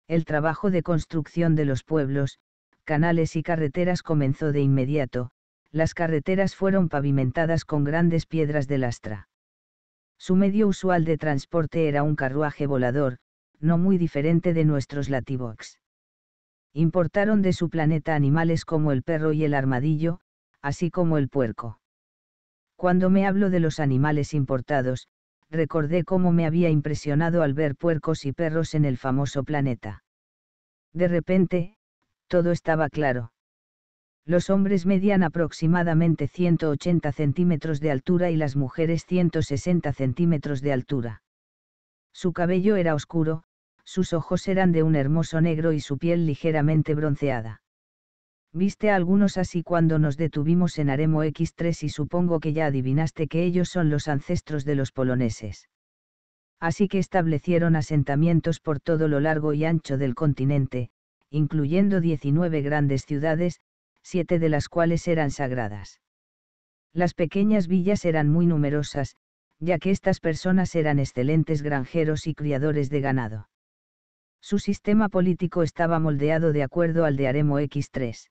El trabajo de construcción de los pueblos, canales y carreteras comenzó de inmediato, las carreteras fueron pavimentadas con grandes piedras de lastra. Su medio usual de transporte era un carruaje volador, no muy diferente de nuestros Latibox. Importaron de su planeta animales como el perro y el armadillo, así como el puerco. Cuando me hablo de los animales importados, recordé cómo me había impresionado al ver puercos y perros en el famoso planeta. De repente, todo estaba claro. Los hombres medían aproximadamente 180 centímetros de altura y las mujeres 160 centímetros de altura. Su cabello era oscuro, sus ojos eran de un hermoso negro y su piel ligeramente bronceada. Viste a algunos así cuando nos detuvimos en Aremo X3 y supongo que ya adivinaste que ellos son los ancestros de los poloneses. Así que establecieron asentamientos por todo lo largo y ancho del continente, incluyendo 19 grandes ciudades, siete de las cuales eran sagradas. Las pequeñas villas eran muy numerosas, ya que estas personas eran excelentes granjeros y criadores de ganado. Su sistema político estaba moldeado de acuerdo al de Aremo X3.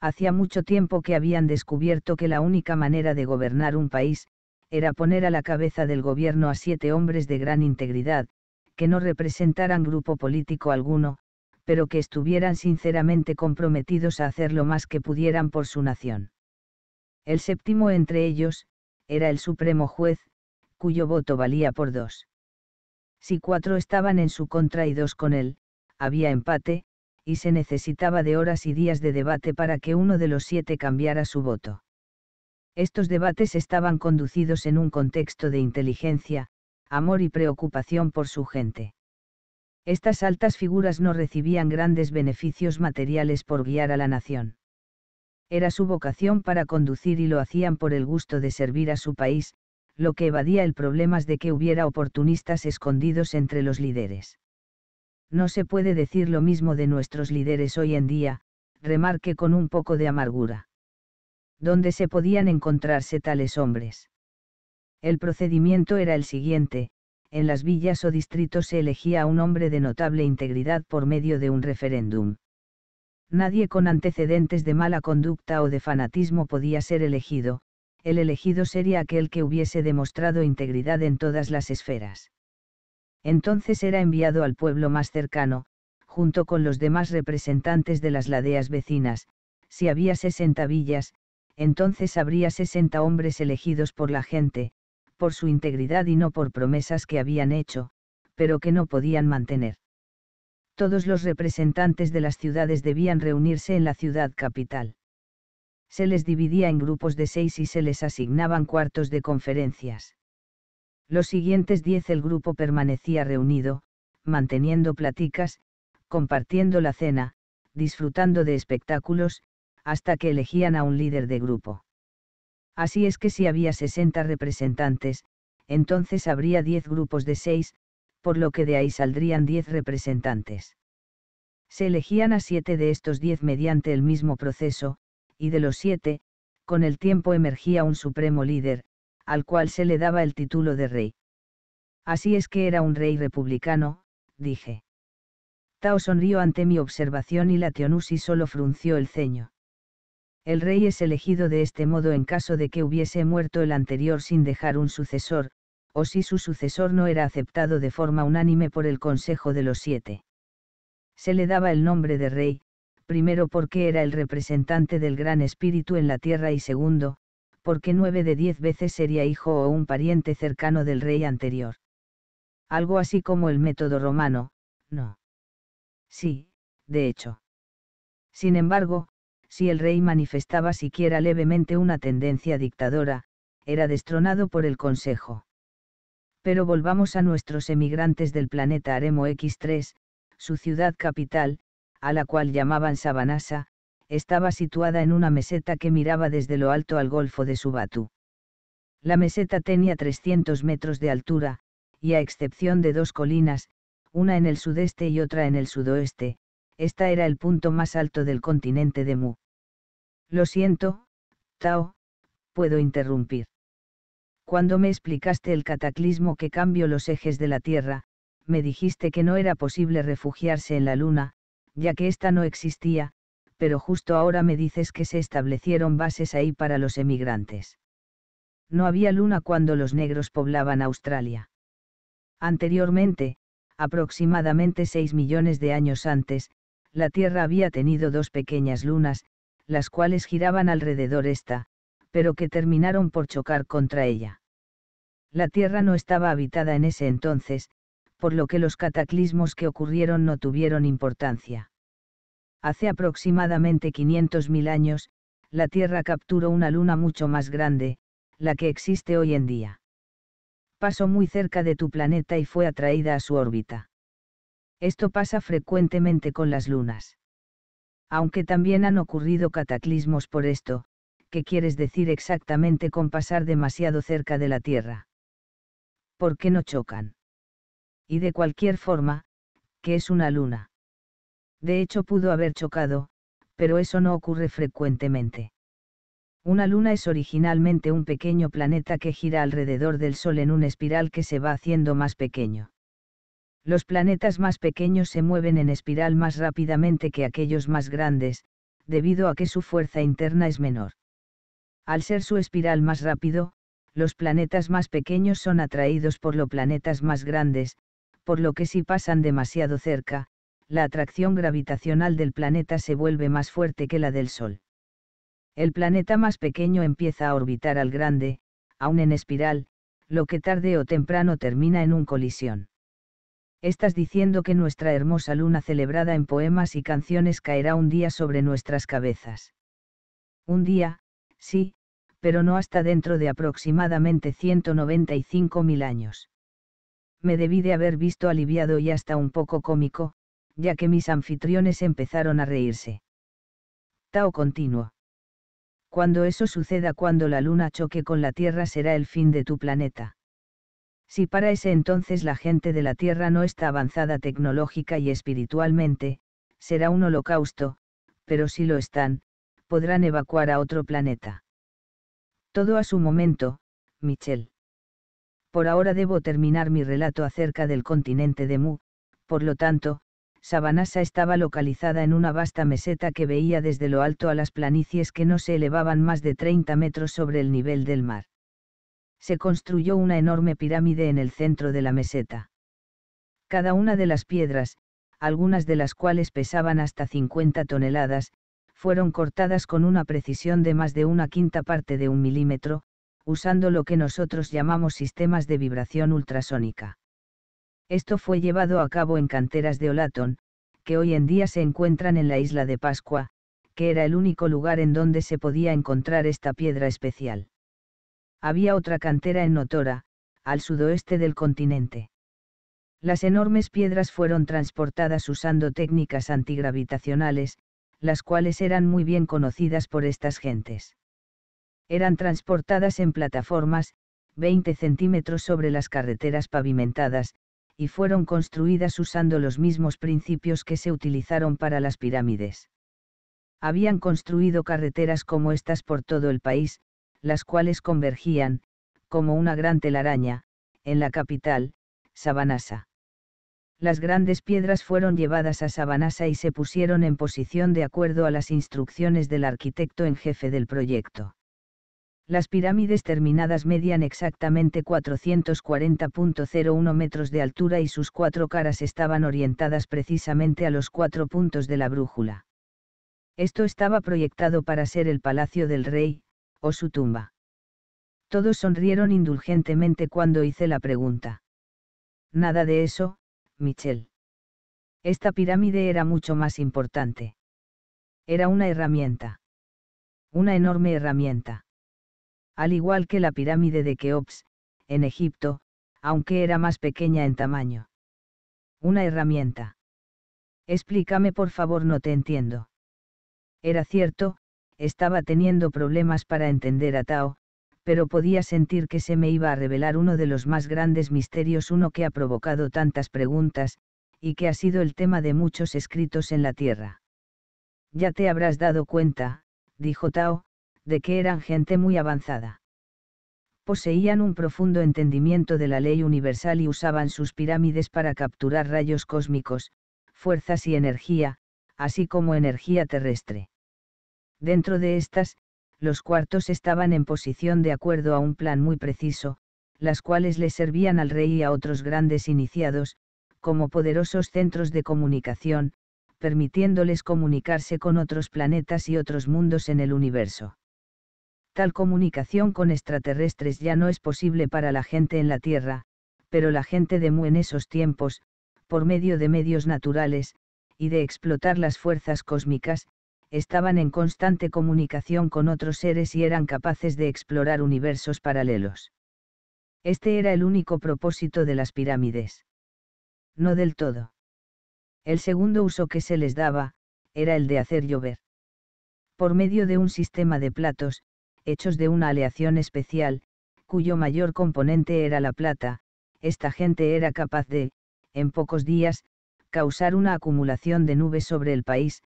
Hacía mucho tiempo que habían descubierto que la única manera de gobernar un país, era poner a la cabeza del gobierno a siete hombres de gran integridad, que no representaran grupo político alguno, pero que estuvieran sinceramente comprometidos a hacer lo más que pudieran por su nación. El séptimo entre ellos, era el Supremo Juez, cuyo voto valía por dos. Si cuatro estaban en su contra y dos con él, había empate, y se necesitaba de horas y días de debate para que uno de los siete cambiara su voto. Estos debates estaban conducidos en un contexto de inteligencia, amor y preocupación por su gente. Estas altas figuras no recibían grandes beneficios materiales por guiar a la nación. Era su vocación para conducir y lo hacían por el gusto de servir a su país, lo que evadía el problema de que hubiera oportunistas escondidos entre los líderes. No se puede decir lo mismo de nuestros líderes hoy en día, remarque con un poco de amargura. ¿Dónde se podían encontrarse tales hombres? El procedimiento era el siguiente, en las villas o distritos se elegía a un hombre de notable integridad por medio de un referéndum. Nadie con antecedentes de mala conducta o de fanatismo podía ser elegido, el elegido sería aquel que hubiese demostrado integridad en todas las esferas. Entonces era enviado al pueblo más cercano, junto con los demás representantes de las ladeas vecinas, si había 60 villas, entonces habría 60 hombres elegidos por la gente, por su integridad y no por promesas que habían hecho, pero que no podían mantener. Todos los representantes de las ciudades debían reunirse en la ciudad capital. Se les dividía en grupos de seis y se les asignaban cuartos de conferencias. Los siguientes diez el grupo permanecía reunido, manteniendo platicas, compartiendo la cena, disfrutando de espectáculos, hasta que elegían a un líder de grupo. Así es que si había 60 representantes, entonces habría 10 grupos de 6, por lo que de ahí saldrían 10 representantes. Se elegían a 7 de estos 10 mediante el mismo proceso, y de los 7, con el tiempo emergía un supremo líder, al cual se le daba el título de rey. Así es que era un rey republicano, dije. Tao sonrió ante mi observación y la Tionusi solo frunció el ceño. El rey es elegido de este modo en caso de que hubiese muerto el anterior sin dejar un sucesor, o si su sucesor no era aceptado de forma unánime por el Consejo de los Siete. Se le daba el nombre de rey, primero porque era el representante del Gran Espíritu en la tierra y segundo, porque nueve de diez veces sería hijo o un pariente cercano del rey anterior. Algo así como el método romano, no. Sí, de hecho. Sin embargo, si el rey manifestaba siquiera levemente una tendencia dictadora, era destronado por el Consejo. Pero volvamos a nuestros emigrantes del planeta Aremo X3, su ciudad capital, a la cual llamaban Sabanasa, estaba situada en una meseta que miraba desde lo alto al golfo de Subatu. La meseta tenía 300 metros de altura, y a excepción de dos colinas, una en el sudeste y otra en el sudoeste, esta era el punto más alto del continente de Mu. Lo siento, Tao, puedo interrumpir. Cuando me explicaste el cataclismo que cambió los ejes de la Tierra, me dijiste que no era posible refugiarse en la Luna, ya que ésta no existía, pero justo ahora me dices que se establecieron bases ahí para los emigrantes. No había luna cuando los negros poblaban Australia. Anteriormente, aproximadamente 6 millones de años antes, la Tierra había tenido dos pequeñas lunas, las cuales giraban alrededor esta, pero que terminaron por chocar contra ella. La Tierra no estaba habitada en ese entonces, por lo que los cataclismos que ocurrieron no tuvieron importancia. Hace aproximadamente 500.000 años, la Tierra capturó una luna mucho más grande, la que existe hoy en día. Pasó muy cerca de tu planeta y fue atraída a su órbita. Esto pasa frecuentemente con las lunas. Aunque también han ocurrido cataclismos por esto, ¿qué quieres decir exactamente con pasar demasiado cerca de la Tierra? ¿Por qué no chocan? Y de cualquier forma, ¿qué es una luna? De hecho pudo haber chocado, pero eso no ocurre frecuentemente. Una luna es originalmente un pequeño planeta que gira alrededor del Sol en una espiral que se va haciendo más pequeño. Los planetas más pequeños se mueven en espiral más rápidamente que aquellos más grandes, debido a que su fuerza interna es menor. Al ser su espiral más rápido, los planetas más pequeños son atraídos por los planetas más grandes, por lo que si pasan demasiado cerca, la atracción gravitacional del planeta se vuelve más fuerte que la del Sol. El planeta más pequeño empieza a orbitar al grande, aún en espiral, lo que tarde o temprano termina en un colisión estás diciendo que nuestra hermosa luna celebrada en poemas y canciones caerá un día sobre nuestras cabezas. Un día, sí, pero no hasta dentro de aproximadamente 195.000 años. Me debí de haber visto aliviado y hasta un poco cómico, ya que mis anfitriones empezaron a reírse. Tao continuó. Cuando eso suceda, cuando la luna choque con la Tierra, será el fin de tu planeta. Si para ese entonces la gente de la Tierra no está avanzada tecnológica y espiritualmente, será un holocausto, pero si lo están, podrán evacuar a otro planeta. Todo a su momento, Michel. Por ahora debo terminar mi relato acerca del continente de Mu, por lo tanto, Sabanasa estaba localizada en una vasta meseta que veía desde lo alto a las planicies que no se elevaban más de 30 metros sobre el nivel del mar se construyó una enorme pirámide en el centro de la meseta. Cada una de las piedras, algunas de las cuales pesaban hasta 50 toneladas, fueron cortadas con una precisión de más de una quinta parte de un milímetro, usando lo que nosotros llamamos sistemas de vibración ultrasónica. Esto fue llevado a cabo en canteras de Olatón, que hoy en día se encuentran en la isla de Pascua, que era el único lugar en donde se podía encontrar esta piedra especial había otra cantera en Notora, al sudoeste del continente. Las enormes piedras fueron transportadas usando técnicas antigravitacionales, las cuales eran muy bien conocidas por estas gentes. Eran transportadas en plataformas, 20 centímetros sobre las carreteras pavimentadas, y fueron construidas usando los mismos principios que se utilizaron para las pirámides. Habían construido carreteras como estas por todo el país, las cuales convergían, como una gran telaraña, en la capital, Sabanasa. Las grandes piedras fueron llevadas a Sabanasa y se pusieron en posición de acuerdo a las instrucciones del arquitecto en jefe del proyecto. Las pirámides terminadas medían exactamente 440.01 metros de altura y sus cuatro caras estaban orientadas precisamente a los cuatro puntos de la brújula. Esto estaba proyectado para ser el palacio del rey, o su tumba. Todos sonrieron indulgentemente cuando hice la pregunta. Nada de eso, Michel. Esta pirámide era mucho más importante. Era una herramienta. Una enorme herramienta. Al igual que la pirámide de Keops, en Egipto, aunque era más pequeña en tamaño. Una herramienta. Explícame por favor, no te entiendo. Era cierto, estaba teniendo problemas para entender a Tao, pero podía sentir que se me iba a revelar uno de los más grandes misterios, uno que ha provocado tantas preguntas, y que ha sido el tema de muchos escritos en la Tierra. Ya te habrás dado cuenta, dijo Tao, de que eran gente muy avanzada. Poseían un profundo entendimiento de la ley universal y usaban sus pirámides para capturar rayos cósmicos, fuerzas y energía, así como energía terrestre. Dentro de estas, los cuartos estaban en posición de acuerdo a un plan muy preciso, las cuales le servían al rey y a otros grandes iniciados, como poderosos centros de comunicación, permitiéndoles comunicarse con otros planetas y otros mundos en el universo. Tal comunicación con extraterrestres ya no es posible para la gente en la Tierra, pero la gente de Mu en esos tiempos, por medio de medios naturales, y de explotar las fuerzas cósmicas, estaban en constante comunicación con otros seres y eran capaces de explorar universos paralelos. Este era el único propósito de las pirámides. No del todo. El segundo uso que se les daba, era el de hacer llover. Por medio de un sistema de platos, hechos de una aleación especial, cuyo mayor componente era la plata, esta gente era capaz de, en pocos días, causar una acumulación de nubes sobre el país,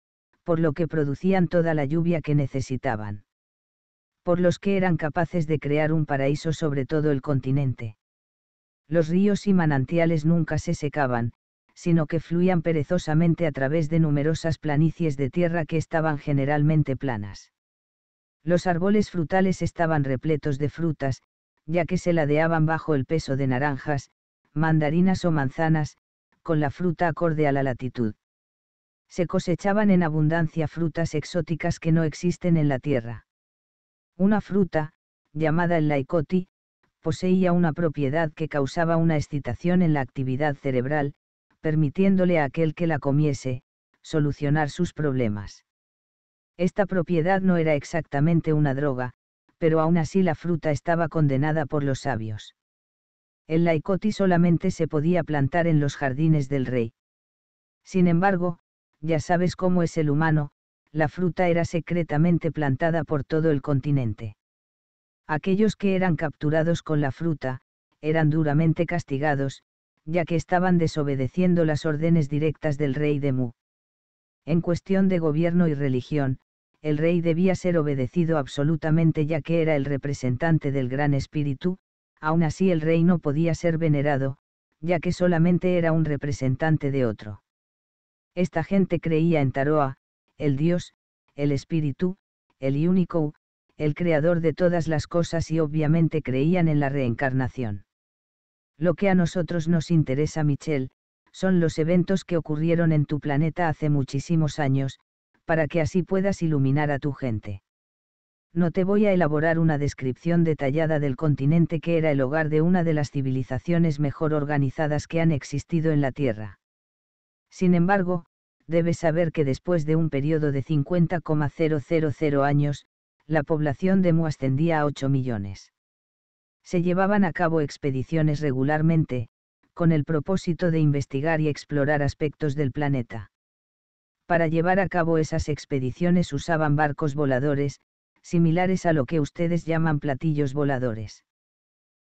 por lo que producían toda la lluvia que necesitaban. Por los que eran capaces de crear un paraíso sobre todo el continente. Los ríos y manantiales nunca se secaban, sino que fluían perezosamente a través de numerosas planicies de tierra que estaban generalmente planas. Los árboles frutales estaban repletos de frutas, ya que se ladeaban bajo el peso de naranjas, mandarinas o manzanas, con la fruta acorde a la latitud se cosechaban en abundancia frutas exóticas que no existen en la tierra. Una fruta, llamada el laicoti, poseía una propiedad que causaba una excitación en la actividad cerebral, permitiéndole a aquel que la comiese, solucionar sus problemas. Esta propiedad no era exactamente una droga, pero aún así la fruta estaba condenada por los sabios. El laicoti solamente se podía plantar en los jardines del rey. Sin embargo, ya sabes cómo es el humano, la fruta era secretamente plantada por todo el continente. Aquellos que eran capturados con la fruta, eran duramente castigados, ya que estaban desobedeciendo las órdenes directas del rey de Mu. En cuestión de gobierno y religión, el rey debía ser obedecido absolutamente ya que era el representante del Gran Espíritu, aún así el rey no podía ser venerado, ya que solamente era un representante de otro. Esta gente creía en Taroa, el Dios, el Espíritu, el único, el creador de todas las cosas y obviamente creían en la reencarnación. Lo que a nosotros nos interesa, Michel, son los eventos que ocurrieron en tu planeta hace muchísimos años, para que así puedas iluminar a tu gente. No te voy a elaborar una descripción detallada del continente que era el hogar de una de las civilizaciones mejor organizadas que han existido en la Tierra. Sin embargo, debes saber que después de un periodo de 50,000 años, la población de Mu ascendía a 8 millones. Se llevaban a cabo expediciones regularmente, con el propósito de investigar y explorar aspectos del planeta. Para llevar a cabo esas expediciones usaban barcos voladores, similares a lo que ustedes llaman platillos voladores.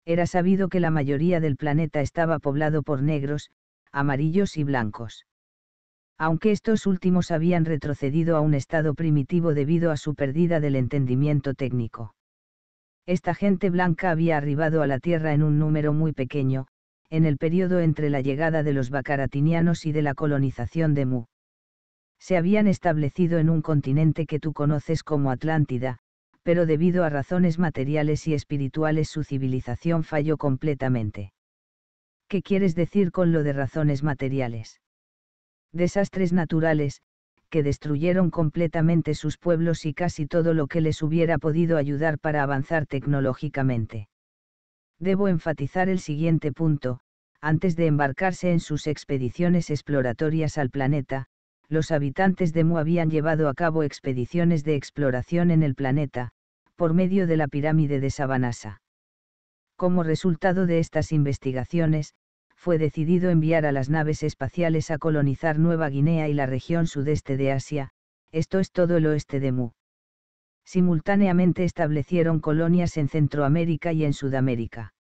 Era sabido que la mayoría del planeta estaba poblado por negros, amarillos y blancos aunque estos últimos habían retrocedido a un estado primitivo debido a su pérdida del entendimiento técnico. Esta gente blanca había arribado a la Tierra en un número muy pequeño, en el periodo entre la llegada de los bacaratinianos y de la colonización de Mu. Se habían establecido en un continente que tú conoces como Atlántida, pero debido a razones materiales y espirituales su civilización falló completamente. ¿Qué quieres decir con lo de razones materiales? desastres naturales, que destruyeron completamente sus pueblos y casi todo lo que les hubiera podido ayudar para avanzar tecnológicamente. Debo enfatizar el siguiente punto, antes de embarcarse en sus expediciones exploratorias al planeta, los habitantes de Mu habían llevado a cabo expediciones de exploración en el planeta, por medio de la pirámide de Sabanasa. Como resultado de estas investigaciones, fue decidido enviar a las naves espaciales a colonizar Nueva Guinea y la región sudeste de Asia, esto es todo el oeste de Mu. Simultáneamente establecieron colonias en Centroamérica y en Sudamérica.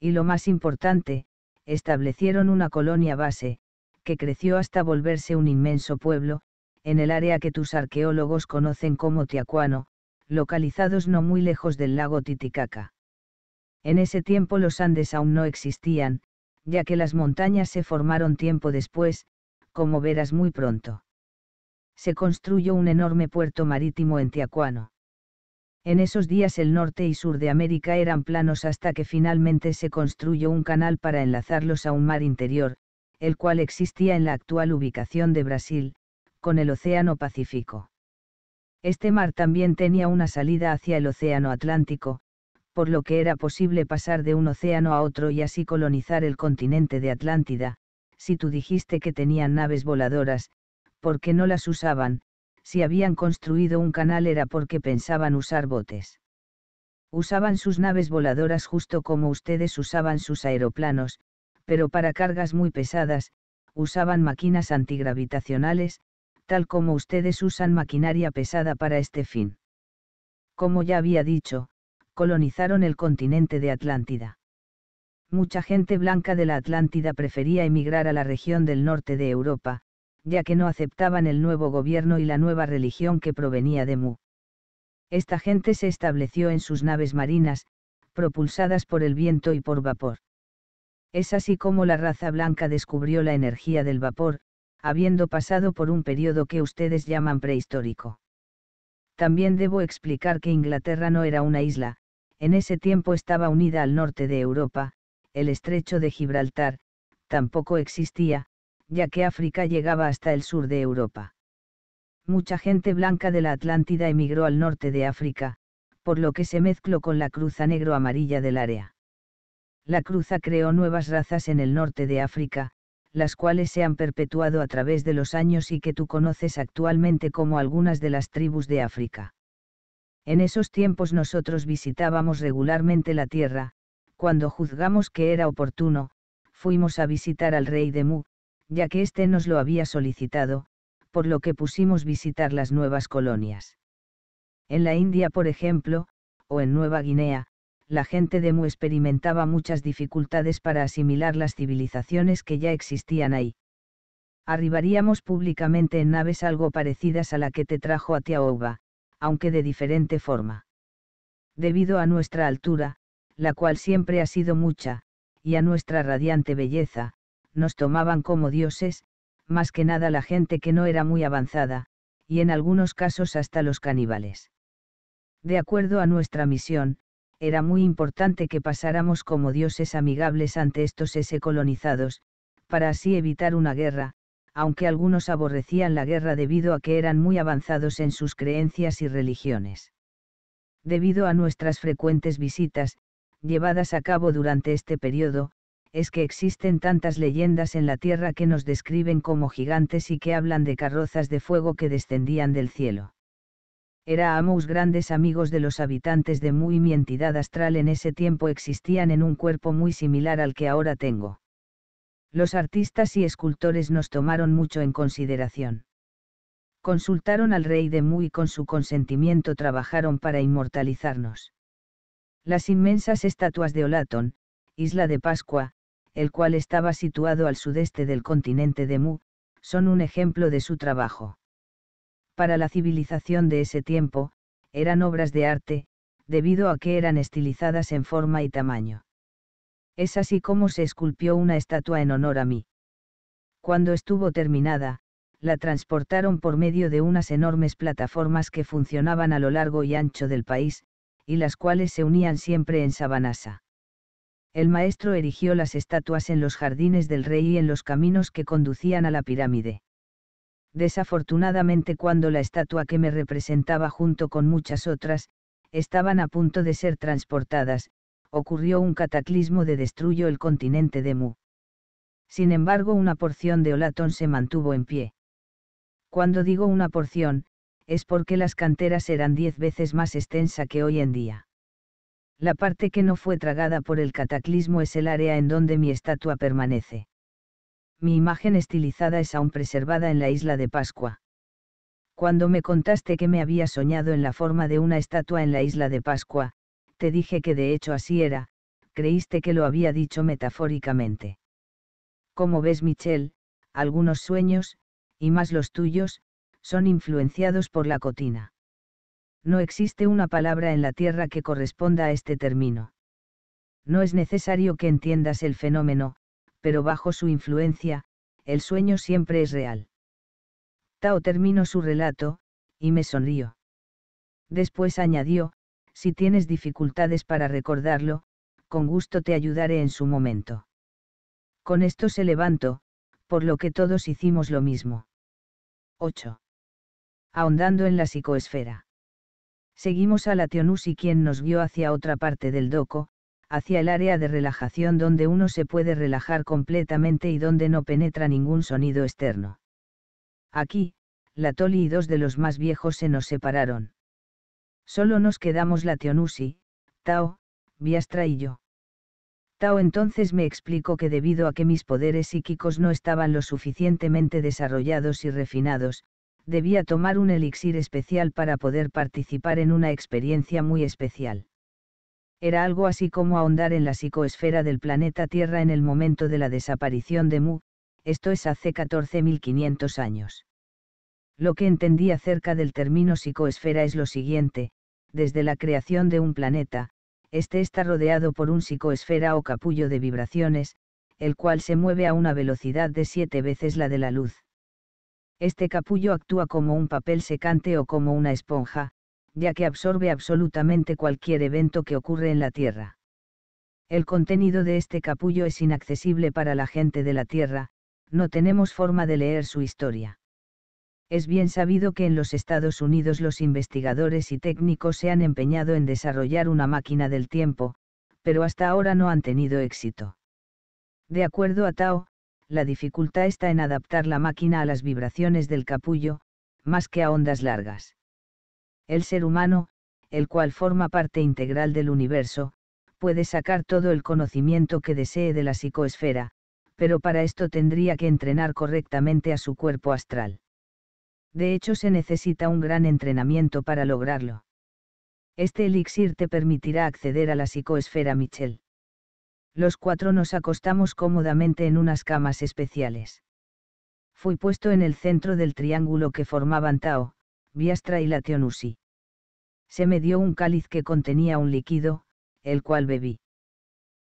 Y lo más importante, establecieron una colonia base, que creció hasta volverse un inmenso pueblo, en el área que tus arqueólogos conocen como Tiacuano, localizados no muy lejos del lago Titicaca. En ese tiempo los Andes aún no existían, ya que las montañas se formaron tiempo después, como verás muy pronto. Se construyó un enorme puerto marítimo en Tiacuano. En esos días el norte y sur de América eran planos hasta que finalmente se construyó un canal para enlazarlos a un mar interior, el cual existía en la actual ubicación de Brasil, con el Océano Pacífico. Este mar también tenía una salida hacia el Océano Atlántico, por lo que era posible pasar de un océano a otro y así colonizar el continente de Atlántida, si tú dijiste que tenían naves voladoras, ¿por qué no las usaban? Si habían construido un canal era porque pensaban usar botes. Usaban sus naves voladoras justo como ustedes usaban sus aeroplanos, pero para cargas muy pesadas, usaban máquinas antigravitacionales, tal como ustedes usan maquinaria pesada para este fin. Como ya había dicho, colonizaron el continente de Atlántida. Mucha gente blanca de la Atlántida prefería emigrar a la región del norte de Europa, ya que no aceptaban el nuevo gobierno y la nueva religión que provenía de Mu. Esta gente se estableció en sus naves marinas, propulsadas por el viento y por vapor. Es así como la raza blanca descubrió la energía del vapor, habiendo pasado por un periodo que ustedes llaman prehistórico. También debo explicar que Inglaterra no era una isla, en ese tiempo estaba unida al norte de Europa, el estrecho de Gibraltar, tampoco existía, ya que África llegaba hasta el sur de Europa. Mucha gente blanca de la Atlántida emigró al norte de África, por lo que se mezcló con la cruza negro-amarilla del área. La cruza creó nuevas razas en el norte de África, las cuales se han perpetuado a través de los años y que tú conoces actualmente como algunas de las tribus de África. En esos tiempos nosotros visitábamos regularmente la tierra, cuando juzgamos que era oportuno, fuimos a visitar al rey de Mu, ya que éste nos lo había solicitado, por lo que pusimos visitar las nuevas colonias. En la India, por ejemplo, o en Nueva Guinea, la gente de Mu experimentaba muchas dificultades para asimilar las civilizaciones que ya existían ahí. Arribaríamos públicamente en naves algo parecidas a la que te trajo a Tiaoba, aunque de diferente forma. Debido a nuestra altura, la cual siempre ha sido mucha, y a nuestra radiante belleza, nos tomaban como dioses, más que nada la gente que no era muy avanzada, y en algunos casos hasta los caníbales. De acuerdo a nuestra misión, era muy importante que pasáramos como dioses amigables ante estos ese colonizados, para así evitar una guerra, aunque algunos aborrecían la guerra debido a que eran muy avanzados en sus creencias y religiones. Debido a nuestras frecuentes visitas, llevadas a cabo durante este periodo, es que existen tantas leyendas en la tierra que nos describen como gigantes y que hablan de carrozas de fuego que descendían del cielo. Amos grandes amigos de los habitantes de Mu y mi entidad astral en ese tiempo existían en un cuerpo muy similar al que ahora tengo. Los artistas y escultores nos tomaron mucho en consideración. Consultaron al rey de Mu y con su consentimiento trabajaron para inmortalizarnos. Las inmensas estatuas de Olatón, isla de Pascua, el cual estaba situado al sudeste del continente de Mu, son un ejemplo de su trabajo para la civilización de ese tiempo, eran obras de arte, debido a que eran estilizadas en forma y tamaño. Es así como se esculpió una estatua en honor a mí. Cuando estuvo terminada, la transportaron por medio de unas enormes plataformas que funcionaban a lo largo y ancho del país, y las cuales se unían siempre en Sabanasa. El maestro erigió las estatuas en los jardines del rey y en los caminos que conducían a la pirámide. Desafortunadamente cuando la estatua que me representaba junto con muchas otras, estaban a punto de ser transportadas, ocurrió un cataclismo de destruyo el continente de Mu. Sin embargo, una porción de Olatón se mantuvo en pie. Cuando digo una porción, es porque las canteras eran diez veces más extensa que hoy en día. La parte que no fue tragada por el cataclismo es el área en donde mi estatua permanece mi imagen estilizada es aún preservada en la isla de Pascua. Cuando me contaste que me había soñado en la forma de una estatua en la isla de Pascua, te dije que de hecho así era, creíste que lo había dicho metafóricamente. Como ves, Michelle, algunos sueños, y más los tuyos, son influenciados por la cotina. No existe una palabra en la Tierra que corresponda a este término. No es necesario que entiendas el fenómeno, pero bajo su influencia, el sueño siempre es real. Tao terminó su relato, y me sonrió. Después añadió, si tienes dificultades para recordarlo, con gusto te ayudaré en su momento. Con esto se levantó, por lo que todos hicimos lo mismo. 8. Ahondando en la psicoesfera. Seguimos a la y quien nos guió hacia otra parte del doco, hacia el área de relajación donde uno se puede relajar completamente y donde no penetra ningún sonido externo. Aquí, la Toli y dos de los más viejos se nos separaron. Solo nos quedamos la Tionusi, Tao, Biastra y yo. Tao entonces me explicó que debido a que mis poderes psíquicos no estaban lo suficientemente desarrollados y refinados, debía tomar un elixir especial para poder participar en una experiencia muy especial era algo así como ahondar en la psicoesfera del planeta Tierra en el momento de la desaparición de Mu, esto es hace 14.500 años. Lo que entendí acerca del término psicoesfera es lo siguiente, desde la creación de un planeta, este está rodeado por un psicoesfera o capullo de vibraciones, el cual se mueve a una velocidad de siete veces la de la luz. Este capullo actúa como un papel secante o como una esponja, ya que absorbe absolutamente cualquier evento que ocurre en la Tierra. El contenido de este capullo es inaccesible para la gente de la Tierra, no tenemos forma de leer su historia. Es bien sabido que en los Estados Unidos los investigadores y técnicos se han empeñado en desarrollar una máquina del tiempo, pero hasta ahora no han tenido éxito. De acuerdo a Tao, la dificultad está en adaptar la máquina a las vibraciones del capullo, más que a ondas largas. El ser humano, el cual forma parte integral del universo, puede sacar todo el conocimiento que desee de la psicoesfera, pero para esto tendría que entrenar correctamente a su cuerpo astral. De hecho, se necesita un gran entrenamiento para lograrlo. Este elixir te permitirá acceder a la psicoesfera Michel. Los cuatro nos acostamos cómodamente en unas camas especiales. Fui puesto en el centro del triángulo que formaban Tao, Viastra y Lationusi. Se me dio un cáliz que contenía un líquido, el cual bebí.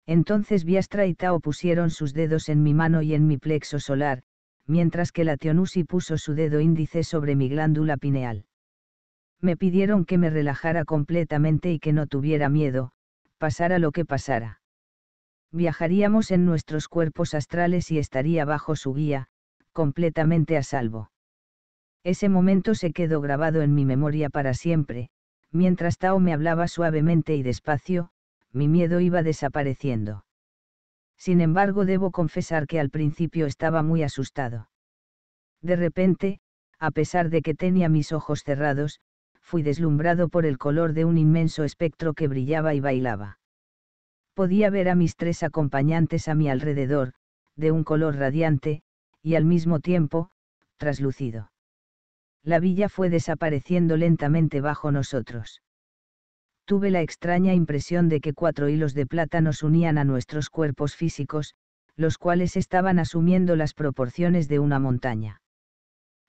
Entonces Viastra y Tao pusieron sus dedos en mi mano y en mi plexo solar, mientras que Lationusi puso su dedo índice sobre mi glándula pineal. Me pidieron que me relajara completamente y que no tuviera miedo, pasara lo que pasara. Viajaríamos en nuestros cuerpos astrales y estaría bajo su guía, completamente a salvo. Ese momento se quedó grabado en mi memoria para siempre, mientras Tao me hablaba suavemente y despacio, mi miedo iba desapareciendo. Sin embargo, debo confesar que al principio estaba muy asustado. De repente, a pesar de que tenía mis ojos cerrados, fui deslumbrado por el color de un inmenso espectro que brillaba y bailaba. Podía ver a mis tres acompañantes a mi alrededor, de un color radiante, y al mismo tiempo, traslucido la villa fue desapareciendo lentamente bajo nosotros. Tuve la extraña impresión de que cuatro hilos de plata nos unían a nuestros cuerpos físicos, los cuales estaban asumiendo las proporciones de una montaña.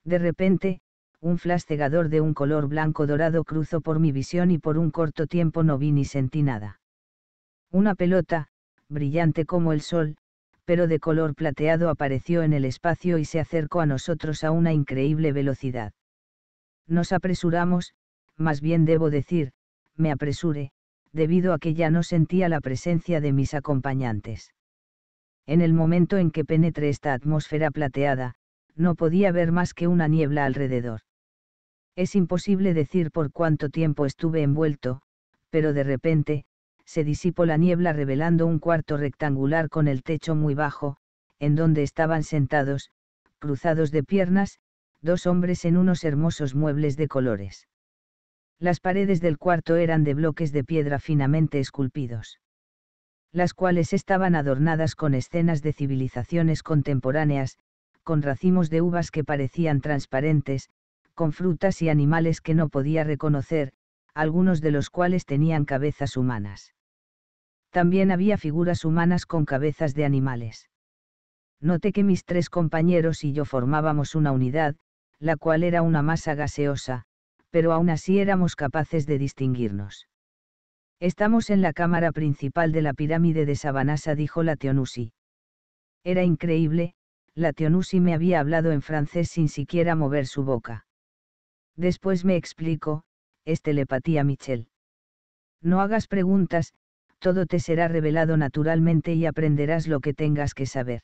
De repente, un flash cegador de un color blanco dorado cruzó por mi visión y por un corto tiempo no vi ni sentí nada. Una pelota, brillante como el sol, pero de color plateado apareció en el espacio y se acercó a nosotros a una increíble velocidad. Nos apresuramos, más bien debo decir, me apresuré, debido a que ya no sentía la presencia de mis acompañantes. En el momento en que penetré esta atmósfera plateada, no podía ver más que una niebla alrededor. Es imposible decir por cuánto tiempo estuve envuelto, pero de repente, se disipó la niebla revelando un cuarto rectangular con el techo muy bajo, en donde estaban sentados, cruzados de piernas, dos hombres en unos hermosos muebles de colores. Las paredes del cuarto eran de bloques de piedra finamente esculpidos. Las cuales estaban adornadas con escenas de civilizaciones contemporáneas, con racimos de uvas que parecían transparentes, con frutas y animales que no podía reconocer, algunos de los cuales tenían cabezas humanas. También había figuras humanas con cabezas de animales. Noté que mis tres compañeros y yo formábamos una unidad, la cual era una masa gaseosa, pero aún así éramos capaces de distinguirnos. Estamos en la cámara principal de la pirámide de Sabanasa, dijo la Teonusi. Era increíble, la Teonusi me había hablado en francés sin siquiera mover su boca. Después me explicó, es telepatía Michel. No hagas preguntas, todo te será revelado naturalmente y aprenderás lo que tengas que saber.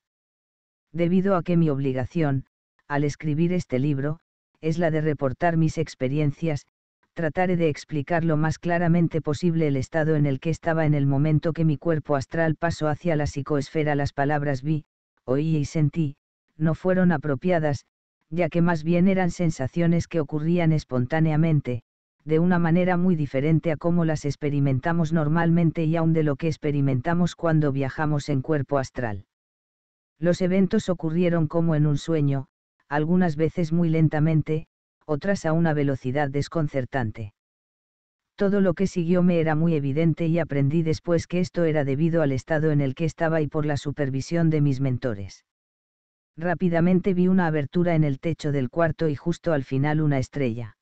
Debido a que mi obligación, al escribir este libro, es la de reportar mis experiencias, trataré de explicar lo más claramente posible el estado en el que estaba en el momento que mi cuerpo astral pasó hacia la psicoesfera. Las palabras vi, oí y sentí, no fueron apropiadas, ya que más bien eran sensaciones que ocurrían espontáneamente, de una manera muy diferente a cómo las experimentamos normalmente y aún de lo que experimentamos cuando viajamos en cuerpo astral. Los eventos ocurrieron como en un sueño, algunas veces muy lentamente, otras a una velocidad desconcertante. Todo lo que siguió me era muy evidente y aprendí después que esto era debido al estado en el que estaba y por la supervisión de mis mentores. Rápidamente vi una abertura en el techo del cuarto y justo al final una estrella.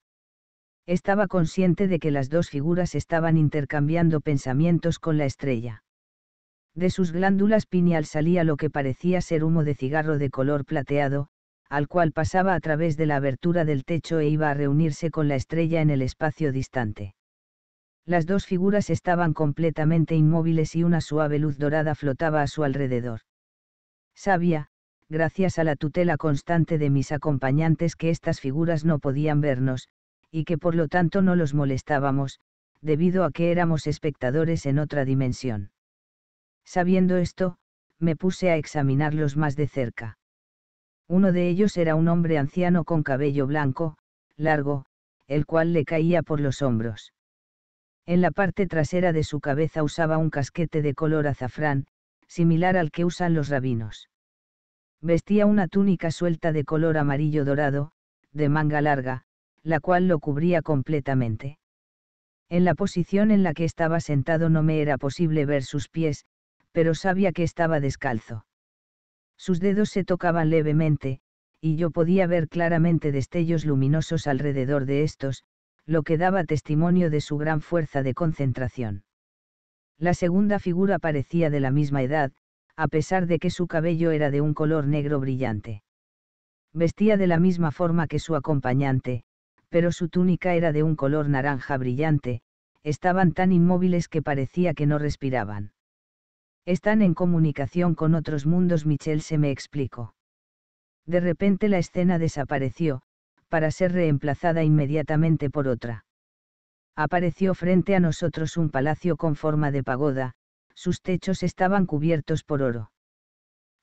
Estaba consciente de que las dos figuras estaban intercambiando pensamientos con la estrella. De sus glándulas pineal salía lo que parecía ser humo de cigarro de color plateado, al cual pasaba a través de la abertura del techo e iba a reunirse con la estrella en el espacio distante. Las dos figuras estaban completamente inmóviles y una suave luz dorada flotaba a su alrededor. Sabía, gracias a la tutela constante de mis acompañantes, que estas figuras no podían vernos, y que por lo tanto no los molestábamos, debido a que éramos espectadores en otra dimensión. Sabiendo esto, me puse a examinarlos más de cerca. Uno de ellos era un hombre anciano con cabello blanco, largo, el cual le caía por los hombros. En la parte trasera de su cabeza usaba un casquete de color azafrán, similar al que usan los rabinos. Vestía una túnica suelta de color amarillo dorado, de manga larga, la cual lo cubría completamente. En la posición en la que estaba sentado no me era posible ver sus pies, pero sabía que estaba descalzo. Sus dedos se tocaban levemente, y yo podía ver claramente destellos luminosos alrededor de estos, lo que daba testimonio de su gran fuerza de concentración. La segunda figura parecía de la misma edad, a pesar de que su cabello era de un color negro brillante. Vestía de la misma forma que su acompañante, pero su túnica era de un color naranja brillante, estaban tan inmóviles que parecía que no respiraban. Están en comunicación con otros mundos, Michel se me explicó. De repente la escena desapareció, para ser reemplazada inmediatamente por otra. Apareció frente a nosotros un palacio con forma de pagoda, sus techos estaban cubiertos por oro.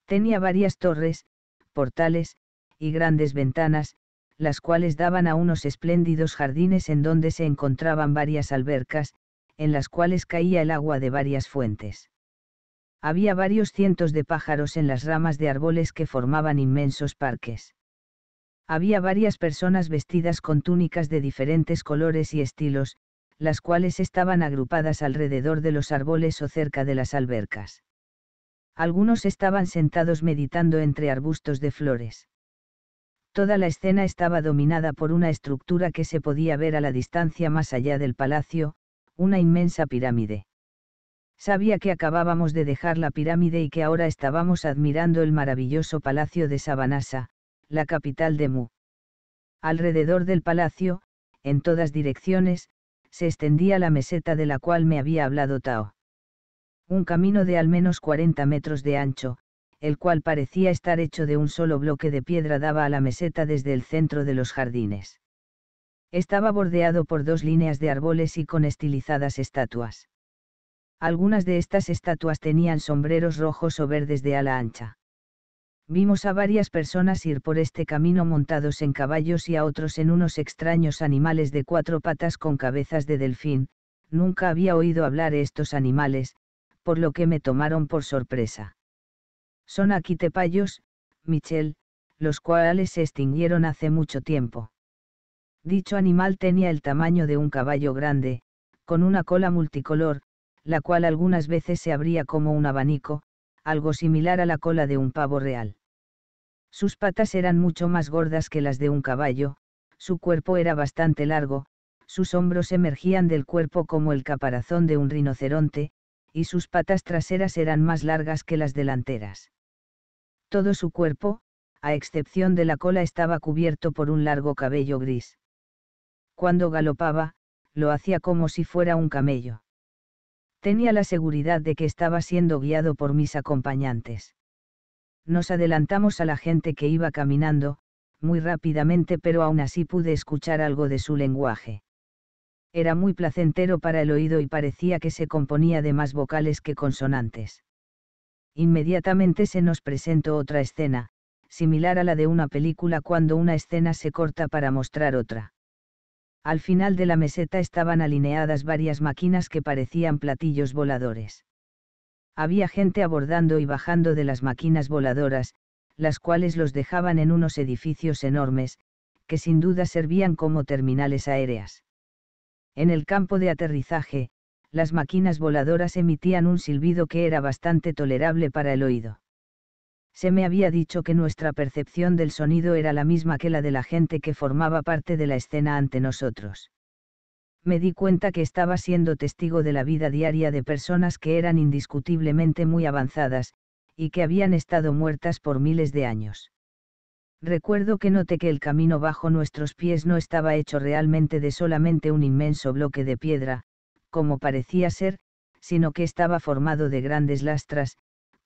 Tenía varias torres, portales, y grandes ventanas, las cuales daban a unos espléndidos jardines en donde se encontraban varias albercas, en las cuales caía el agua de varias fuentes había varios cientos de pájaros en las ramas de árboles que formaban inmensos parques. Había varias personas vestidas con túnicas de diferentes colores y estilos, las cuales estaban agrupadas alrededor de los árboles o cerca de las albercas. Algunos estaban sentados meditando entre arbustos de flores. Toda la escena estaba dominada por una estructura que se podía ver a la distancia más allá del palacio, una inmensa pirámide. Sabía que acabábamos de dejar la pirámide y que ahora estábamos admirando el maravilloso palacio de Sabanasa, la capital de Mu. Alrededor del palacio, en todas direcciones, se extendía la meseta de la cual me había hablado Tao. Un camino de al menos 40 metros de ancho, el cual parecía estar hecho de un solo bloque de piedra daba a la meseta desde el centro de los jardines. Estaba bordeado por dos líneas de árboles y con estilizadas estatuas. Algunas de estas estatuas tenían sombreros rojos o verdes de ala ancha. Vimos a varias personas ir por este camino montados en caballos y a otros en unos extraños animales de cuatro patas con cabezas de delfín, nunca había oído hablar estos animales, por lo que me tomaron por sorpresa. Son aquí tepayos, Michel, los cuales se extinguieron hace mucho tiempo. Dicho animal tenía el tamaño de un caballo grande, con una cola multicolor, la cual algunas veces se abría como un abanico, algo similar a la cola de un pavo real. Sus patas eran mucho más gordas que las de un caballo, su cuerpo era bastante largo, sus hombros emergían del cuerpo como el caparazón de un rinoceronte, y sus patas traseras eran más largas que las delanteras. Todo su cuerpo, a excepción de la cola, estaba cubierto por un largo cabello gris. Cuando galopaba, lo hacía como si fuera un camello tenía la seguridad de que estaba siendo guiado por mis acompañantes. Nos adelantamos a la gente que iba caminando, muy rápidamente pero aún así pude escuchar algo de su lenguaje. Era muy placentero para el oído y parecía que se componía de más vocales que consonantes. Inmediatamente se nos presentó otra escena, similar a la de una película cuando una escena se corta para mostrar otra al final de la meseta estaban alineadas varias máquinas que parecían platillos voladores. Había gente abordando y bajando de las máquinas voladoras, las cuales los dejaban en unos edificios enormes, que sin duda servían como terminales aéreas. En el campo de aterrizaje, las máquinas voladoras emitían un silbido que era bastante tolerable para el oído se me había dicho que nuestra percepción del sonido era la misma que la de la gente que formaba parte de la escena ante nosotros. Me di cuenta que estaba siendo testigo de la vida diaria de personas que eran indiscutiblemente muy avanzadas, y que habían estado muertas por miles de años. Recuerdo que noté que el camino bajo nuestros pies no estaba hecho realmente de solamente un inmenso bloque de piedra, como parecía ser, sino que estaba formado de grandes lastras,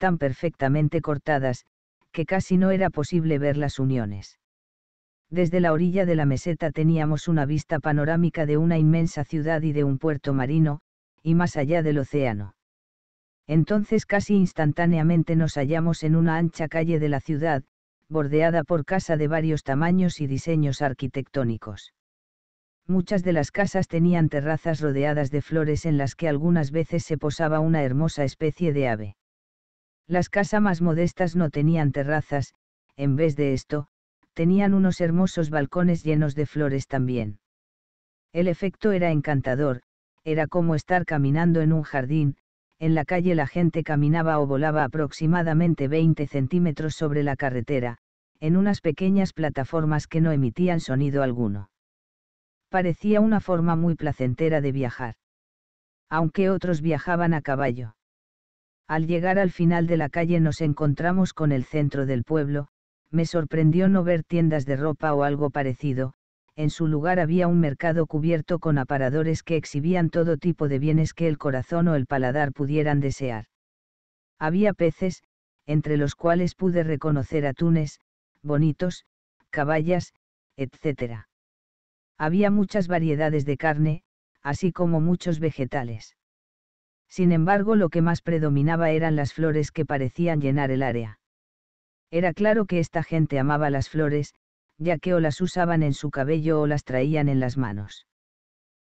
tan perfectamente cortadas, que casi no era posible ver las uniones. Desde la orilla de la meseta teníamos una vista panorámica de una inmensa ciudad y de un puerto marino, y más allá del océano. Entonces casi instantáneamente nos hallamos en una ancha calle de la ciudad, bordeada por casa de varios tamaños y diseños arquitectónicos. Muchas de las casas tenían terrazas rodeadas de flores en las que algunas veces se posaba una hermosa especie de ave. Las casas más modestas no tenían terrazas, en vez de esto, tenían unos hermosos balcones llenos de flores también. El efecto era encantador, era como estar caminando en un jardín, en la calle la gente caminaba o volaba aproximadamente 20 centímetros sobre la carretera, en unas pequeñas plataformas que no emitían sonido alguno. Parecía una forma muy placentera de viajar. Aunque otros viajaban a caballo. Al llegar al final de la calle nos encontramos con el centro del pueblo, me sorprendió no ver tiendas de ropa o algo parecido, en su lugar había un mercado cubierto con aparadores que exhibían todo tipo de bienes que el corazón o el paladar pudieran desear. Había peces, entre los cuales pude reconocer atunes, bonitos, caballas, etc. Había muchas variedades de carne, así como muchos vegetales. Sin embargo, lo que más predominaba eran las flores que parecían llenar el área. Era claro que esta gente amaba las flores, ya que o las usaban en su cabello o las traían en las manos.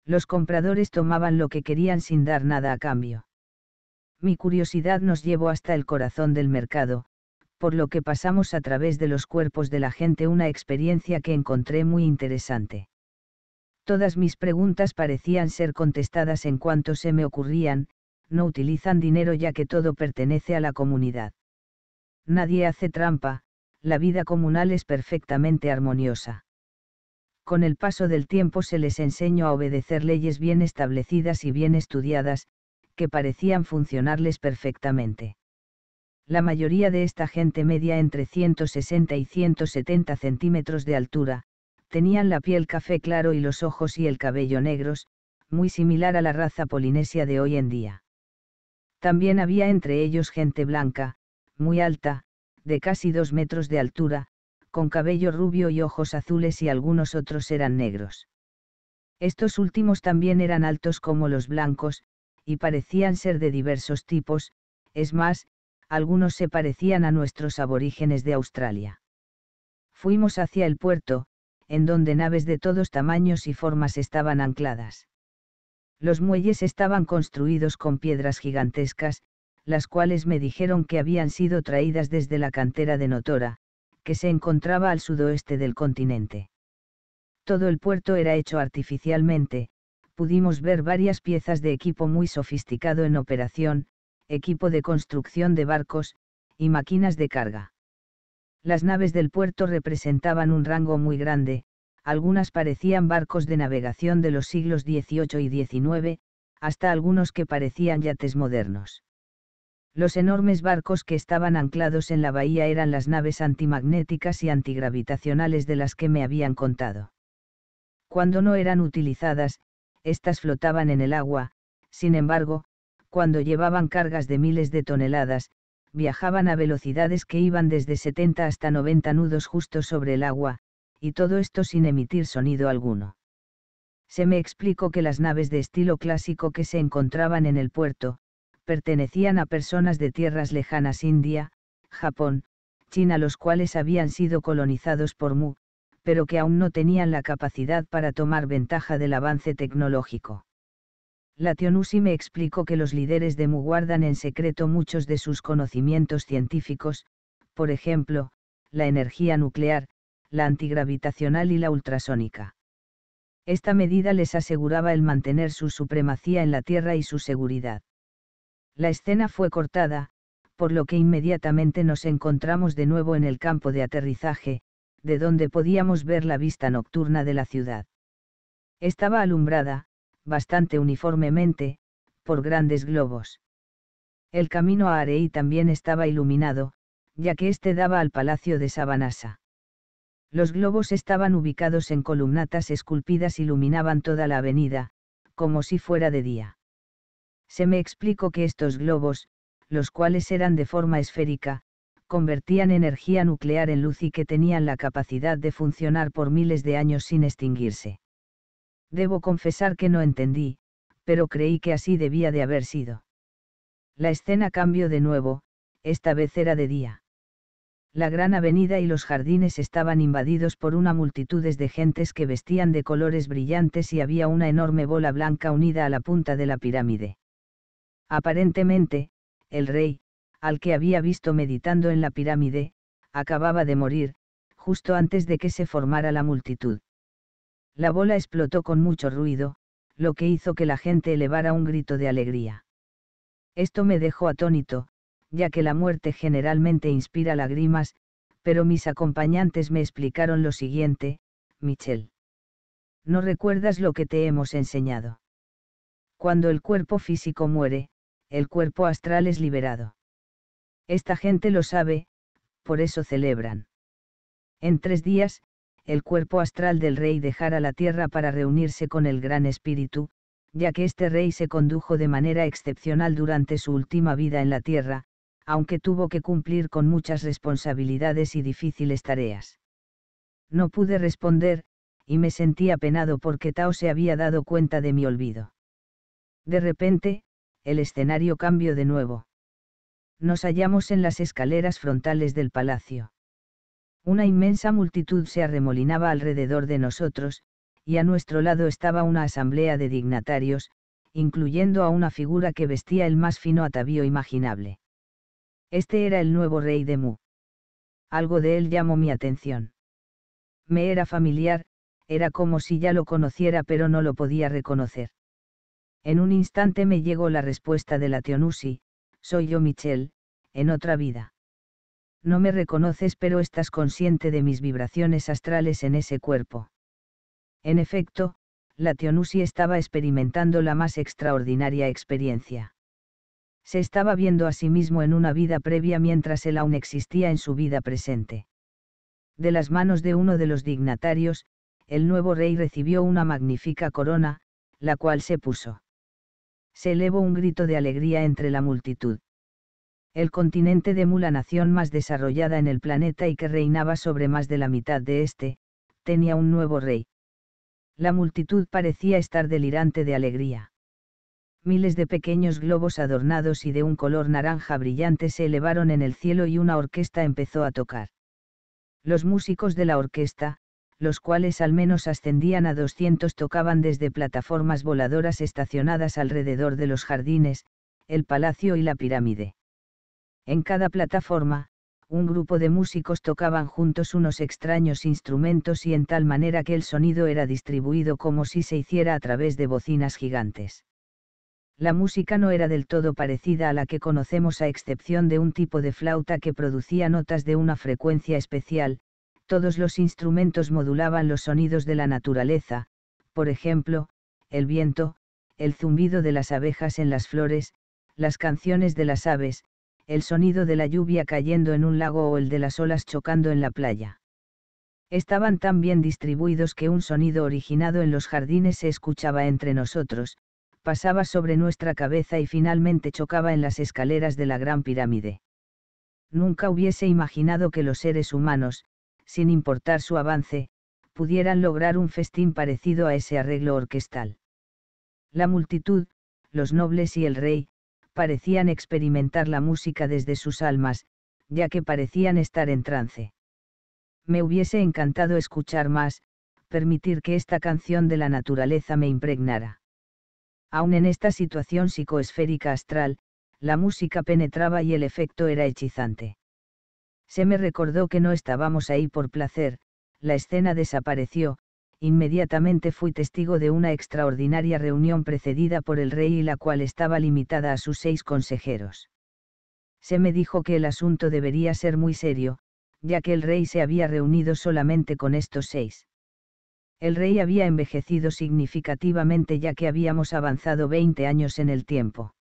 Los compradores tomaban lo que querían sin dar nada a cambio. Mi curiosidad nos llevó hasta el corazón del mercado, por lo que pasamos a través de los cuerpos de la gente una experiencia que encontré muy interesante. Todas mis preguntas parecían ser contestadas en cuanto se me ocurrían, no utilizan dinero ya que todo pertenece a la comunidad. Nadie hace trampa, la vida comunal es perfectamente armoniosa. Con el paso del tiempo se les enseñó a obedecer leyes bien establecidas y bien estudiadas, que parecían funcionarles perfectamente. La mayoría de esta gente media entre 160 y 170 centímetros de altura, tenían la piel café claro y los ojos y el cabello negros, muy similar a la raza polinesia de hoy en día. También había entre ellos gente blanca, muy alta, de casi dos metros de altura, con cabello rubio y ojos azules y algunos otros eran negros. Estos últimos también eran altos como los blancos, y parecían ser de diversos tipos, es más, algunos se parecían a nuestros aborígenes de Australia. Fuimos hacia el puerto, en donde naves de todos tamaños y formas estaban ancladas. Los muelles estaban construidos con piedras gigantescas, las cuales me dijeron que habían sido traídas desde la cantera de Notora, que se encontraba al sudoeste del continente. Todo el puerto era hecho artificialmente, pudimos ver varias piezas de equipo muy sofisticado en operación, equipo de construcción de barcos, y máquinas de carga. Las naves del puerto representaban un rango muy grande, algunas parecían barcos de navegación de los siglos XVIII y XIX, hasta algunos que parecían yates modernos. Los enormes barcos que estaban anclados en la bahía eran las naves antimagnéticas y antigravitacionales de las que me habían contado. Cuando no eran utilizadas, éstas flotaban en el agua, sin embargo, cuando llevaban cargas de miles de toneladas, viajaban a velocidades que iban desde 70 hasta 90 nudos justo sobre el agua, y todo esto sin emitir sonido alguno. Se me explicó que las naves de estilo clásico que se encontraban en el puerto, pertenecían a personas de tierras lejanas India, Japón, China los cuales habían sido colonizados por Mu, pero que aún no tenían la capacidad para tomar ventaja del avance tecnológico. La Tionusi me explicó que los líderes de Mu guardan en secreto muchos de sus conocimientos científicos, por ejemplo, la energía nuclear, la antigravitacional y la ultrasónica. Esta medida les aseguraba el mantener su supremacía en la Tierra y su seguridad. La escena fue cortada, por lo que inmediatamente nos encontramos de nuevo en el campo de aterrizaje, de donde podíamos ver la vista nocturna de la ciudad. Estaba alumbrada, bastante uniformemente, por grandes globos. El camino a Arei también estaba iluminado, ya que éste daba al palacio de Sabanasa. Los globos estaban ubicados en columnatas esculpidas iluminaban toda la avenida, como si fuera de día. Se me explicó que estos globos, los cuales eran de forma esférica, convertían energía nuclear en luz y que tenían la capacidad de funcionar por miles de años sin extinguirse. Debo confesar que no entendí, pero creí que así debía de haber sido. La escena cambió de nuevo, esta vez era de día la gran avenida y los jardines estaban invadidos por una multitud de gentes que vestían de colores brillantes y había una enorme bola blanca unida a la punta de la pirámide. Aparentemente, el rey, al que había visto meditando en la pirámide, acababa de morir, justo antes de que se formara la multitud. La bola explotó con mucho ruido, lo que hizo que la gente elevara un grito de alegría. Esto me dejó atónito, ya que la muerte generalmente inspira lágrimas, pero mis acompañantes me explicaron lo siguiente, Michel. No recuerdas lo que te hemos enseñado. Cuando el cuerpo físico muere, el cuerpo astral es liberado. Esta gente lo sabe, por eso celebran. En tres días, el cuerpo astral del rey dejará la tierra para reunirse con el Gran Espíritu, ya que este rey se condujo de manera excepcional durante su última vida en la tierra, aunque tuvo que cumplir con muchas responsabilidades y difíciles tareas. No pude responder, y me sentí apenado porque Tao se había dado cuenta de mi olvido. De repente, el escenario cambió de nuevo. Nos hallamos en las escaleras frontales del palacio. Una inmensa multitud se arremolinaba alrededor de nosotros, y a nuestro lado estaba una asamblea de dignatarios, incluyendo a una figura que vestía el más fino atavío imaginable. Este era el nuevo rey de Mu. Algo de él llamó mi atención. Me era familiar, era como si ya lo conociera pero no lo podía reconocer. En un instante me llegó la respuesta de la Tionusi, soy yo Michel, en otra vida. No me reconoces pero estás consciente de mis vibraciones astrales en ese cuerpo. En efecto, la Tionusi estaba experimentando la más extraordinaria experiencia se estaba viendo a sí mismo en una vida previa mientras él aún existía en su vida presente. De las manos de uno de los dignatarios, el nuevo rey recibió una magnífica corona, la cual se puso. Se elevó un grito de alegría entre la multitud. El continente de Mu, la nación más desarrollada en el planeta y que reinaba sobre más de la mitad de este, tenía un nuevo rey. La multitud parecía estar delirante de alegría miles de pequeños globos adornados y de un color naranja brillante se elevaron en el cielo y una orquesta empezó a tocar. Los músicos de la orquesta, los cuales al menos ascendían a 200 tocaban desde plataformas voladoras estacionadas alrededor de los jardines, el palacio y la pirámide. En cada plataforma, un grupo de músicos tocaban juntos unos extraños instrumentos y en tal manera que el sonido era distribuido como si se hiciera a través de bocinas gigantes. La música no era del todo parecida a la que conocemos a excepción de un tipo de flauta que producía notas de una frecuencia especial, todos los instrumentos modulaban los sonidos de la naturaleza, por ejemplo, el viento, el zumbido de las abejas en las flores, las canciones de las aves, el sonido de la lluvia cayendo en un lago o el de las olas chocando en la playa. Estaban tan bien distribuidos que un sonido originado en los jardines se escuchaba entre nosotros, pasaba sobre nuestra cabeza y finalmente chocaba en las escaleras de la Gran Pirámide. Nunca hubiese imaginado que los seres humanos, sin importar su avance, pudieran lograr un festín parecido a ese arreglo orquestal. La multitud, los nobles y el rey, parecían experimentar la música desde sus almas, ya que parecían estar en trance. Me hubiese encantado escuchar más, permitir que esta canción de la naturaleza me impregnara. Aún en esta situación psicoesférica astral, la música penetraba y el efecto era hechizante. Se me recordó que no estábamos ahí por placer, la escena desapareció, inmediatamente fui testigo de una extraordinaria reunión precedida por el rey y la cual estaba limitada a sus seis consejeros. Se me dijo que el asunto debería ser muy serio, ya que el rey se había reunido solamente con estos seis el rey había envejecido significativamente ya que habíamos avanzado 20 años en el tiempo.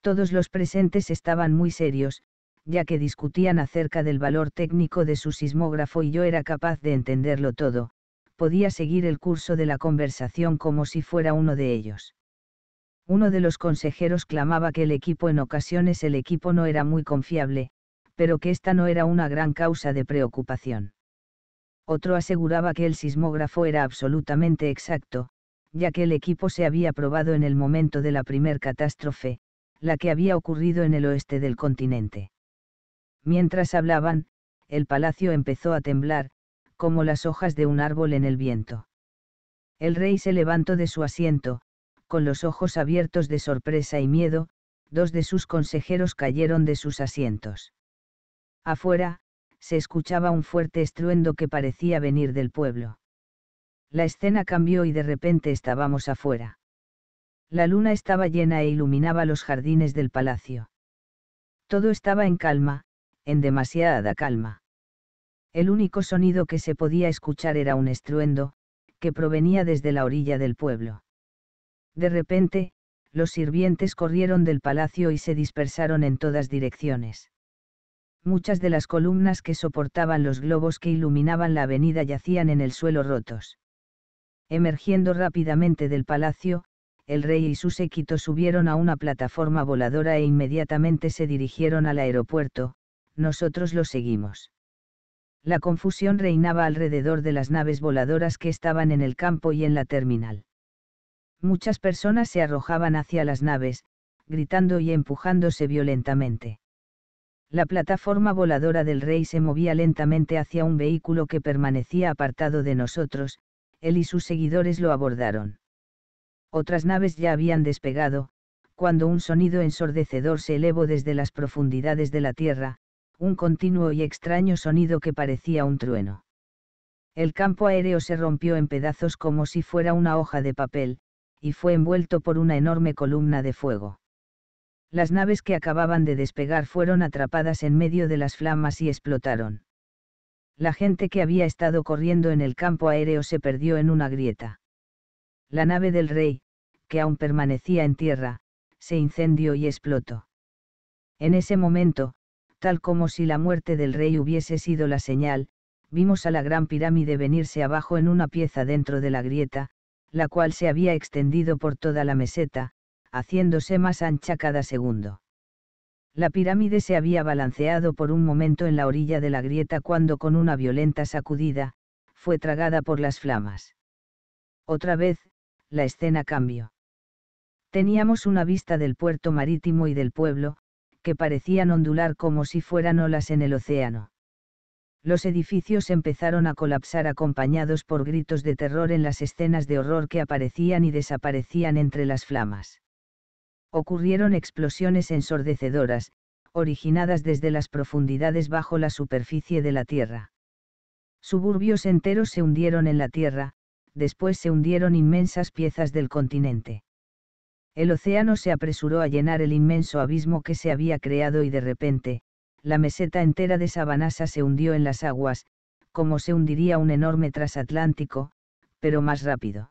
Todos los presentes estaban muy serios, ya que discutían acerca del valor técnico de su sismógrafo y yo era capaz de entenderlo todo, podía seguir el curso de la conversación como si fuera uno de ellos. Uno de los consejeros clamaba que el equipo en ocasiones el equipo no era muy confiable, pero que esta no era una gran causa de preocupación. Otro aseguraba que el sismógrafo era absolutamente exacto, ya que el equipo se había probado en el momento de la primer catástrofe, la que había ocurrido en el oeste del continente. Mientras hablaban, el palacio empezó a temblar, como las hojas de un árbol en el viento. El rey se levantó de su asiento, con los ojos abiertos de sorpresa y miedo, dos de sus consejeros cayeron de sus asientos. Afuera, se escuchaba un fuerte estruendo que parecía venir del pueblo. La escena cambió y de repente estábamos afuera. La luna estaba llena e iluminaba los jardines del palacio. Todo estaba en calma, en demasiada calma. El único sonido que se podía escuchar era un estruendo, que provenía desde la orilla del pueblo. De repente, los sirvientes corrieron del palacio y se dispersaron en todas direcciones muchas de las columnas que soportaban los globos que iluminaban la avenida yacían en el suelo rotos. Emergiendo rápidamente del palacio, el rey y su séquito subieron a una plataforma voladora e inmediatamente se dirigieron al aeropuerto, nosotros lo seguimos. La confusión reinaba alrededor de las naves voladoras que estaban en el campo y en la terminal. Muchas personas se arrojaban hacia las naves, gritando y empujándose violentamente. La plataforma voladora del rey se movía lentamente hacia un vehículo que permanecía apartado de nosotros, él y sus seguidores lo abordaron. Otras naves ya habían despegado, cuando un sonido ensordecedor se elevó desde las profundidades de la tierra, un continuo y extraño sonido que parecía un trueno. El campo aéreo se rompió en pedazos como si fuera una hoja de papel, y fue envuelto por una enorme columna de fuego las naves que acababan de despegar fueron atrapadas en medio de las flamas y explotaron. La gente que había estado corriendo en el campo aéreo se perdió en una grieta. La nave del rey, que aún permanecía en tierra, se incendió y explotó. En ese momento, tal como si la muerte del rey hubiese sido la señal, vimos a la gran pirámide venirse abajo en una pieza dentro de la grieta, la cual se había extendido por toda la meseta, haciéndose más ancha cada segundo. La pirámide se había balanceado por un momento en la orilla de la grieta cuando con una violenta sacudida, fue tragada por las flamas. Otra vez, la escena cambió. Teníamos una vista del puerto marítimo y del pueblo, que parecían ondular como si fueran olas en el océano. Los edificios empezaron a colapsar acompañados por gritos de terror en las escenas de horror que aparecían y desaparecían entre las flamas ocurrieron explosiones ensordecedoras, originadas desde las profundidades bajo la superficie de la Tierra. Suburbios enteros se hundieron en la Tierra, después se hundieron inmensas piezas del continente. El océano se apresuró a llenar el inmenso abismo que se había creado y de repente, la meseta entera de Sabanasa se hundió en las aguas, como se hundiría un enorme trasatlántico, pero más rápido.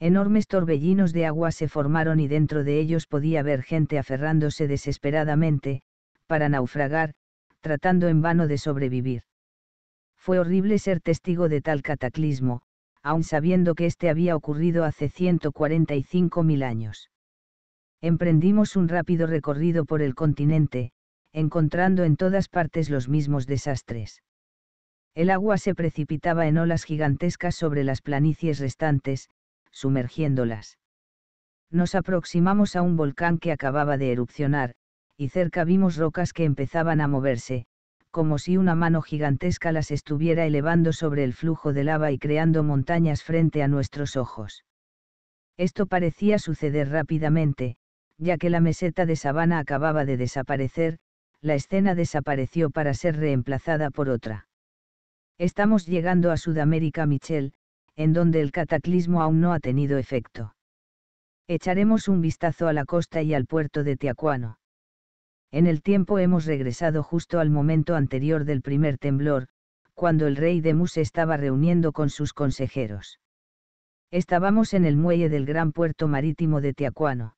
Enormes torbellinos de agua se formaron y dentro de ellos podía ver gente aferrándose desesperadamente, para naufragar, tratando en vano de sobrevivir. Fue horrible ser testigo de tal cataclismo, aun sabiendo que este había ocurrido hace 145.000 años. Emprendimos un rápido recorrido por el continente, encontrando en todas partes los mismos desastres. El agua se precipitaba en olas gigantescas sobre las planicies restantes, sumergiéndolas. Nos aproximamos a un volcán que acababa de erupcionar, y cerca vimos rocas que empezaban a moverse, como si una mano gigantesca las estuviera elevando sobre el flujo de lava y creando montañas frente a nuestros ojos. Esto parecía suceder rápidamente, ya que la meseta de sabana acababa de desaparecer, la escena desapareció para ser reemplazada por otra. Estamos llegando a Sudamérica, «Michelle» en donde el cataclismo aún no ha tenido efecto. Echaremos un vistazo a la costa y al puerto de Tiacuano. En el tiempo hemos regresado justo al momento anterior del primer temblor, cuando el rey de Mus estaba reuniendo con sus consejeros. Estábamos en el muelle del gran puerto marítimo de Tiacuano.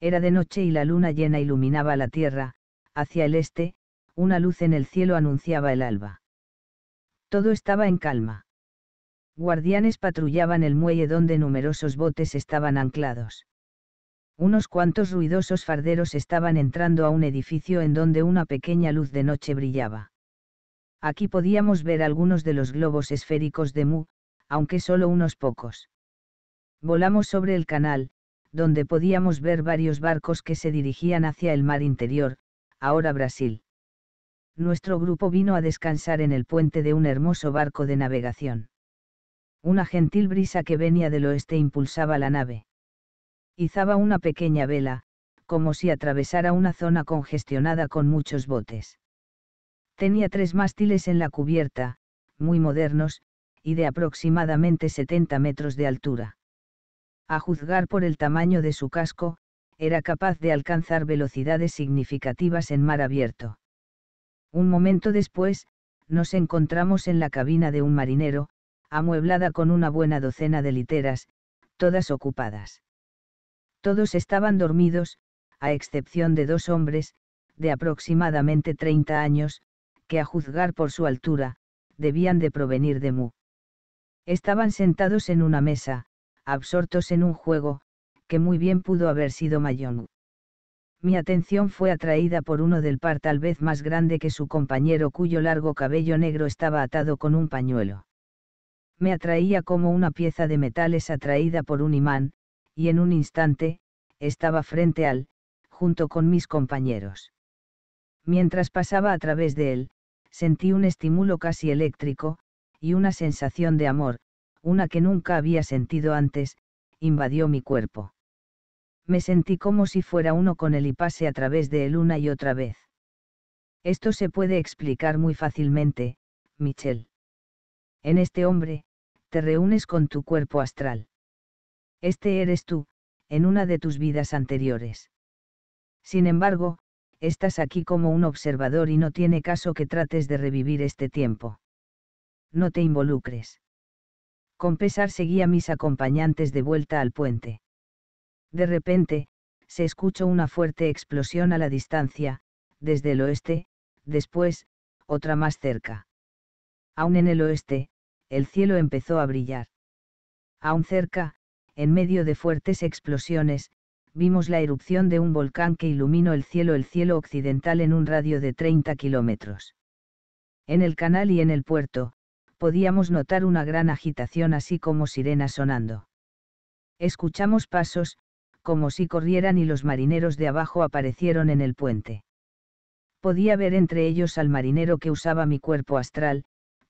Era de noche y la luna llena iluminaba la tierra, hacia el este, una luz en el cielo anunciaba el alba. Todo estaba en calma. Guardianes patrullaban el muelle donde numerosos botes estaban anclados. Unos cuantos ruidosos farderos estaban entrando a un edificio en donde una pequeña luz de noche brillaba. Aquí podíamos ver algunos de los globos esféricos de Mu, aunque solo unos pocos. Volamos sobre el canal, donde podíamos ver varios barcos que se dirigían hacia el mar interior, ahora Brasil. Nuestro grupo vino a descansar en el puente de un hermoso barco de navegación. Una gentil brisa que venía del oeste impulsaba la nave. Izaba una pequeña vela, como si atravesara una zona congestionada con muchos botes. Tenía tres mástiles en la cubierta, muy modernos, y de aproximadamente 70 metros de altura. A juzgar por el tamaño de su casco, era capaz de alcanzar velocidades significativas en mar abierto. Un momento después, nos encontramos en la cabina de un marinero, amueblada con una buena docena de literas, todas ocupadas. Todos estaban dormidos, a excepción de dos hombres, de aproximadamente 30 años, que a juzgar por su altura, debían de provenir de Mu. Estaban sentados en una mesa, absortos en un juego, que muy bien pudo haber sido Mayong. Mi atención fue atraída por uno del par tal vez más grande que su compañero cuyo largo cabello negro estaba atado con un pañuelo me atraía como una pieza de metales atraída por un imán, y en un instante, estaba frente al, junto con mis compañeros. Mientras pasaba a través de él, sentí un estímulo casi eléctrico, y una sensación de amor, una que nunca había sentido antes, invadió mi cuerpo. Me sentí como si fuera uno con él y pase a través de él una y otra vez. Esto se puede explicar muy fácilmente, Michel. En este hombre, te reúnes con tu cuerpo astral. Este eres tú, en una de tus vidas anteriores. Sin embargo, estás aquí como un observador y no tiene caso que trates de revivir este tiempo. No te involucres. Con pesar seguí a mis acompañantes de vuelta al puente. De repente, se escuchó una fuerte explosión a la distancia, desde el oeste, después, otra más cerca. Aún en el oeste, el cielo empezó a brillar. Aún cerca, en medio de fuertes explosiones, vimos la erupción de un volcán que iluminó el cielo el cielo occidental en un radio de 30 kilómetros. En el canal y en el puerto, podíamos notar una gran agitación así como sirenas sonando. Escuchamos pasos, como si corrieran y los marineros de abajo aparecieron en el puente. Podía ver entre ellos al marinero que usaba mi cuerpo astral,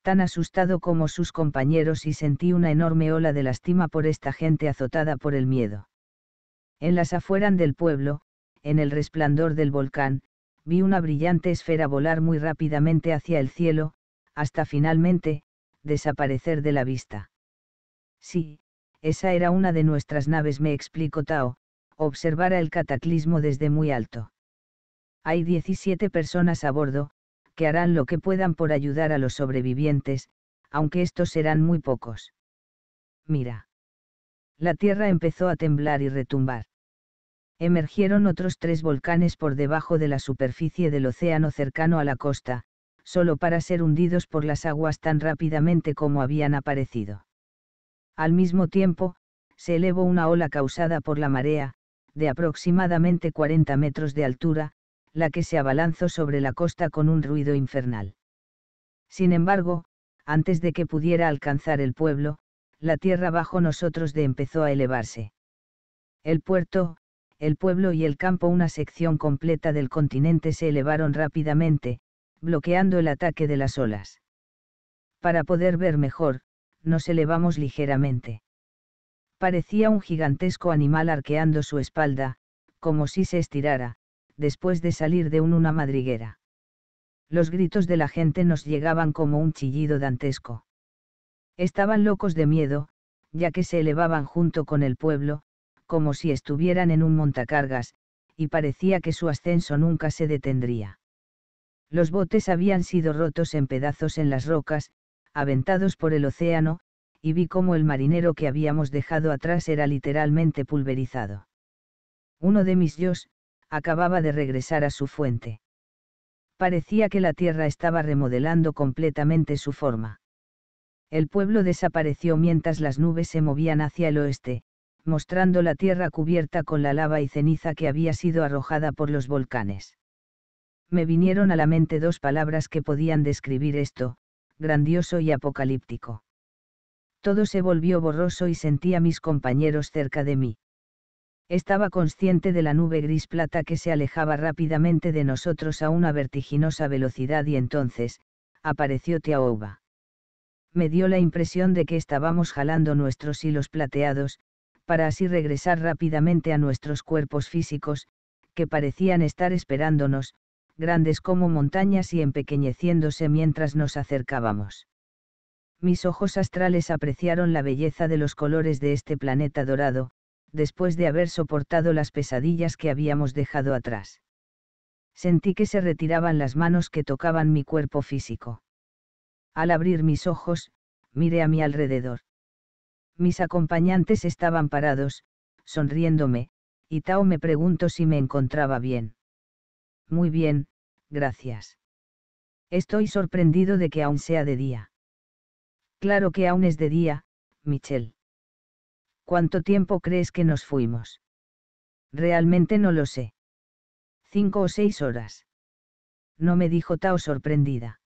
tan asustado como sus compañeros y sentí una enorme ola de lástima por esta gente azotada por el miedo. En las afueras del pueblo, en el resplandor del volcán, vi una brillante esfera volar muy rápidamente hacia el cielo, hasta finalmente, desaparecer de la vista. Sí, esa era una de nuestras naves, me explicó Tao, observara el cataclismo desde muy alto. Hay 17 personas a bordo, que harán lo que puedan por ayudar a los sobrevivientes, aunque estos serán muy pocos. Mira. La tierra empezó a temblar y retumbar. Emergieron otros tres volcanes por debajo de la superficie del océano cercano a la costa, solo para ser hundidos por las aguas tan rápidamente como habían aparecido. Al mismo tiempo, se elevó una ola causada por la marea, de aproximadamente 40 metros de altura, la que se abalanzó sobre la costa con un ruido infernal. Sin embargo, antes de que pudiera alcanzar el pueblo, la tierra bajo nosotros de empezó a elevarse. El puerto, el pueblo y el campo, una sección completa del continente, se elevaron rápidamente, bloqueando el ataque de las olas. Para poder ver mejor, nos elevamos ligeramente. Parecía un gigantesco animal arqueando su espalda, como si se estirara, después de salir de una madriguera. Los gritos de la gente nos llegaban como un chillido dantesco. Estaban locos de miedo, ya que se elevaban junto con el pueblo, como si estuvieran en un montacargas, y parecía que su ascenso nunca se detendría. Los botes habían sido rotos en pedazos en las rocas, aventados por el océano, y vi cómo el marinero que habíamos dejado atrás era literalmente pulverizado. Uno de mis yos, acababa de regresar a su fuente. Parecía que la tierra estaba remodelando completamente su forma. El pueblo desapareció mientras las nubes se movían hacia el oeste, mostrando la tierra cubierta con la lava y ceniza que había sido arrojada por los volcanes. Me vinieron a la mente dos palabras que podían describir esto, grandioso y apocalíptico. Todo se volvió borroso y sentí a mis compañeros cerca de mí. Estaba consciente de la nube gris plata que se alejaba rápidamente de nosotros a una vertiginosa velocidad y entonces, apareció Tiaouba. Me dio la impresión de que estábamos jalando nuestros hilos plateados, para así regresar rápidamente a nuestros cuerpos físicos, que parecían estar esperándonos, grandes como montañas y empequeñeciéndose mientras nos acercábamos. Mis ojos astrales apreciaron la belleza de los colores de este planeta dorado, después de haber soportado las pesadillas que habíamos dejado atrás. Sentí que se retiraban las manos que tocaban mi cuerpo físico. Al abrir mis ojos, miré a mi alrededor. Mis acompañantes estaban parados, sonriéndome, y Tao me preguntó si me encontraba bien. Muy bien, gracias. Estoy sorprendido de que aún sea de día. Claro que aún es de día, Michelle. ¿Cuánto tiempo crees que nos fuimos? Realmente no lo sé. Cinco o seis horas. No me dijo Tao sorprendida.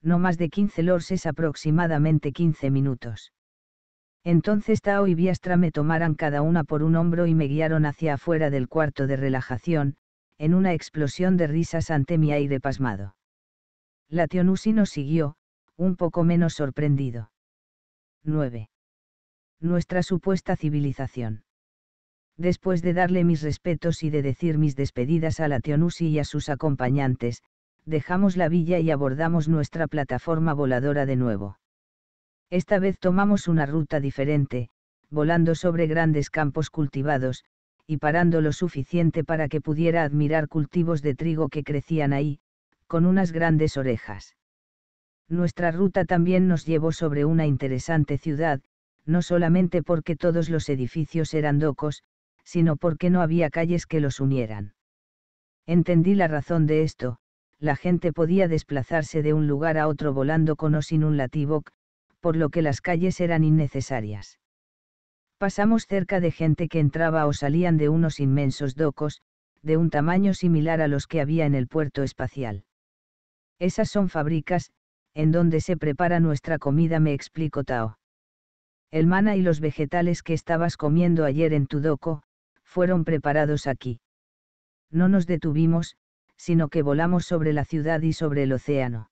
No más de quince lors aproximadamente quince minutos. Entonces Tao y Biastra me tomaron cada una por un hombro y me guiaron hacia afuera del cuarto de relajación, en una explosión de risas ante mi aire pasmado. La tionusi nos siguió, un poco menos sorprendido. 9 nuestra supuesta civilización. Después de darle mis respetos y de decir mis despedidas a la Teonusi y a sus acompañantes, dejamos la villa y abordamos nuestra plataforma voladora de nuevo. Esta vez tomamos una ruta diferente, volando sobre grandes campos cultivados, y parando lo suficiente para que pudiera admirar cultivos de trigo que crecían ahí, con unas grandes orejas. Nuestra ruta también nos llevó sobre una interesante ciudad, no solamente porque todos los edificios eran docos, sino porque no había calles que los unieran. Entendí la razón de esto, la gente podía desplazarse de un lugar a otro volando con o sin un latibok, por lo que las calles eran innecesarias. Pasamos cerca de gente que entraba o salían de unos inmensos docos, de un tamaño similar a los que había en el puerto espacial. Esas son fábricas, en donde se prepara nuestra comida, me explico Tao. El mana y los vegetales que estabas comiendo ayer en tu doco, fueron preparados aquí. No nos detuvimos, sino que volamos sobre la ciudad y sobre el océano.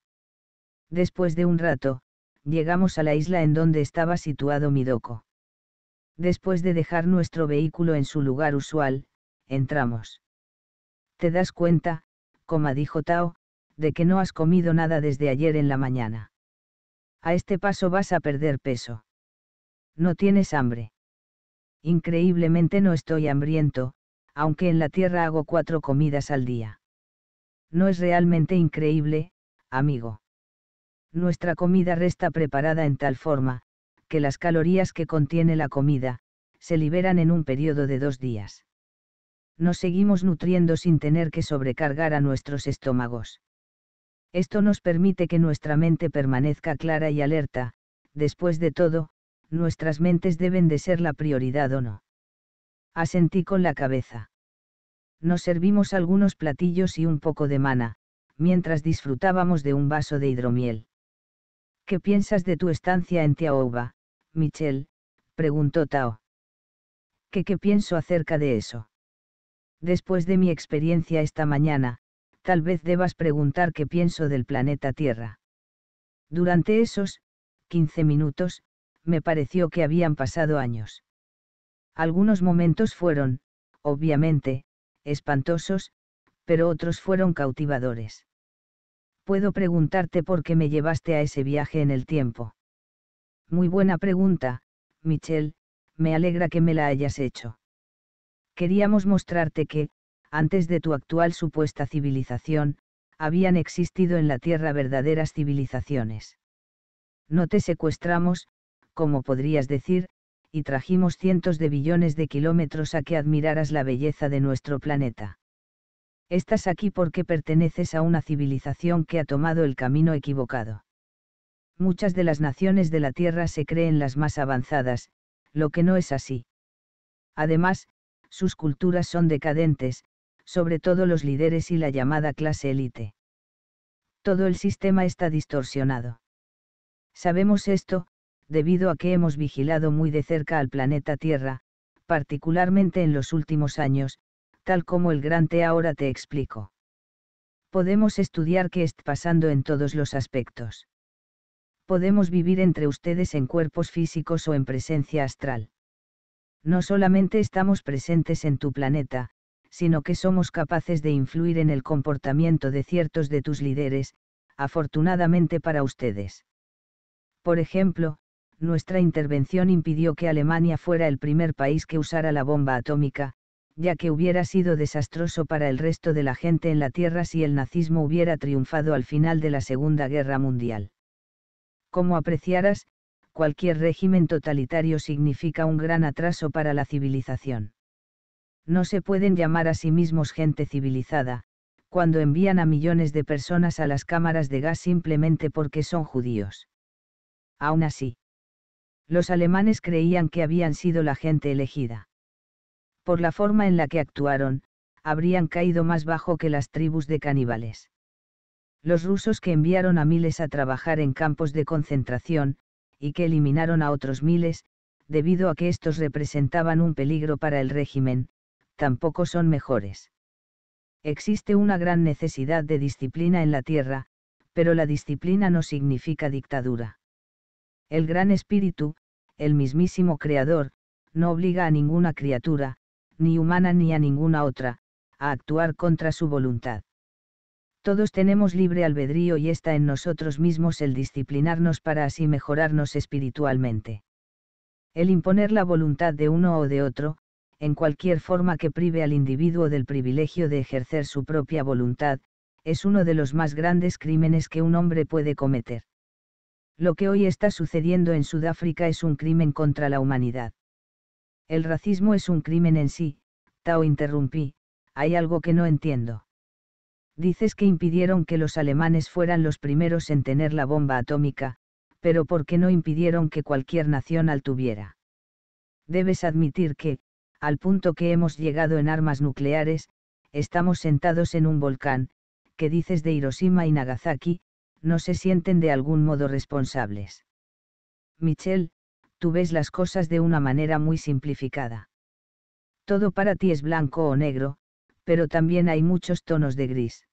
Después de un rato, llegamos a la isla en donde estaba situado mi doco. Después de dejar nuestro vehículo en su lugar usual, entramos. Te das cuenta, como dijo Tao, de que no has comido nada desde ayer en la mañana. A este paso vas a perder peso. No tienes hambre. Increíblemente no estoy hambriento, aunque en la tierra hago cuatro comidas al día. No es realmente increíble, amigo. Nuestra comida resta preparada en tal forma, que las calorías que contiene la comida, se liberan en un periodo de dos días. Nos seguimos nutriendo sin tener que sobrecargar a nuestros estómagos. Esto nos permite que nuestra mente permanezca clara y alerta, después de todo, nuestras mentes deben de ser la prioridad o no. Asentí con la cabeza. Nos servimos algunos platillos y un poco de mana, mientras disfrutábamos de un vaso de hidromiel. ¿Qué piensas de tu estancia en Tiaouba, Michelle? preguntó Tao. ¿Qué qué pienso acerca de eso? Después de mi experiencia esta mañana, tal vez debas preguntar qué pienso del planeta Tierra. Durante esos, 15 minutos, me pareció que habían pasado años. Algunos momentos fueron, obviamente, espantosos, pero otros fueron cautivadores. Puedo preguntarte por qué me llevaste a ese viaje en el tiempo. Muy buena pregunta, Michelle, me alegra que me la hayas hecho. Queríamos mostrarte que, antes de tu actual supuesta civilización, habían existido en la Tierra verdaderas civilizaciones. No te secuestramos, como podrías decir, y trajimos cientos de billones de kilómetros a que admiraras la belleza de nuestro planeta. Estás aquí porque perteneces a una civilización que ha tomado el camino equivocado. Muchas de las naciones de la Tierra se creen las más avanzadas, lo que no es así. Además, sus culturas son decadentes, sobre todo los líderes y la llamada clase élite. Todo el sistema está distorsionado. Sabemos esto, debido a que hemos vigilado muy de cerca al planeta Tierra, particularmente en los últimos años, tal como el gran T ahora te explico. Podemos estudiar qué está pasando en todos los aspectos. Podemos vivir entre ustedes en cuerpos físicos o en presencia astral. No solamente estamos presentes en tu planeta, sino que somos capaces de influir en el comportamiento de ciertos de tus líderes, afortunadamente para ustedes. Por ejemplo, nuestra intervención impidió que Alemania fuera el primer país que usara la bomba atómica, ya que hubiera sido desastroso para el resto de la gente en la Tierra si el nazismo hubiera triunfado al final de la Segunda Guerra Mundial. Como apreciarás, cualquier régimen totalitario significa un gran atraso para la civilización. No se pueden llamar a sí mismos gente civilizada, cuando envían a millones de personas a las cámaras de gas simplemente porque son judíos. Aún así, los alemanes creían que habían sido la gente elegida. Por la forma en la que actuaron, habrían caído más bajo que las tribus de caníbales. Los rusos que enviaron a miles a trabajar en campos de concentración, y que eliminaron a otros miles, debido a que estos representaban un peligro para el régimen, tampoco son mejores. Existe una gran necesidad de disciplina en la tierra, pero la disciplina no significa dictadura. El gran espíritu, el mismísimo Creador, no obliga a ninguna criatura, ni humana ni a ninguna otra, a actuar contra su voluntad. Todos tenemos libre albedrío y está en nosotros mismos el disciplinarnos para así mejorarnos espiritualmente. El imponer la voluntad de uno o de otro, en cualquier forma que prive al individuo del privilegio de ejercer su propia voluntad, es uno de los más grandes crímenes que un hombre puede cometer. Lo que hoy está sucediendo en Sudáfrica es un crimen contra la humanidad. El racismo es un crimen en sí, Tao interrumpí, hay algo que no entiendo. Dices que impidieron que los alemanes fueran los primeros en tener la bomba atómica, pero ¿por qué no impidieron que cualquier nación la tuviera? Debes admitir que, al punto que hemos llegado en armas nucleares, estamos sentados en un volcán, que dices de Hiroshima y Nagasaki, no se sienten de algún modo responsables. Michelle, tú ves las cosas de una manera muy simplificada. Todo para ti es blanco o negro, pero también hay muchos tonos de gris.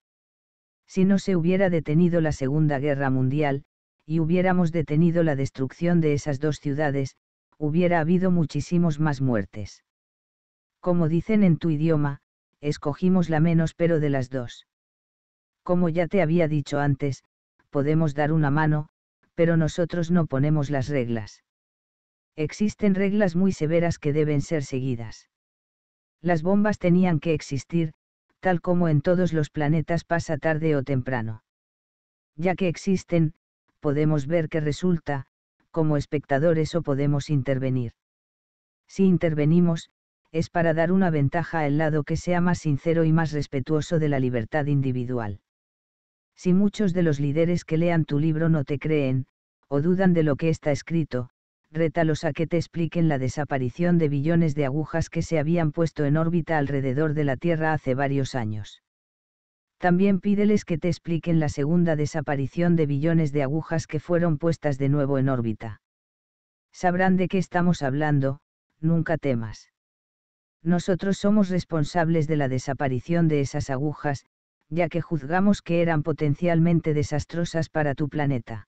Si no se hubiera detenido la Segunda Guerra Mundial, y hubiéramos detenido la destrucción de esas dos ciudades, hubiera habido muchísimos más muertes. Como dicen en tu idioma, escogimos la menos pero de las dos. Como ya te había dicho antes, podemos dar una mano, pero nosotros no ponemos las reglas. Existen reglas muy severas que deben ser seguidas. Las bombas tenían que existir, tal como en todos los planetas pasa tarde o temprano. Ya que existen, podemos ver qué resulta, como espectadores o podemos intervenir. Si intervenimos, es para dar una ventaja al lado que sea más sincero y más respetuoso de la libertad individual. Si muchos de los líderes que lean tu libro no te creen, o dudan de lo que está escrito, rétalos a que te expliquen la desaparición de billones de agujas que se habían puesto en órbita alrededor de la Tierra hace varios años. También pídeles que te expliquen la segunda desaparición de billones de agujas que fueron puestas de nuevo en órbita. Sabrán de qué estamos hablando, nunca temas. Nosotros somos responsables de la desaparición de esas agujas, ya que juzgamos que eran potencialmente desastrosas para tu planeta.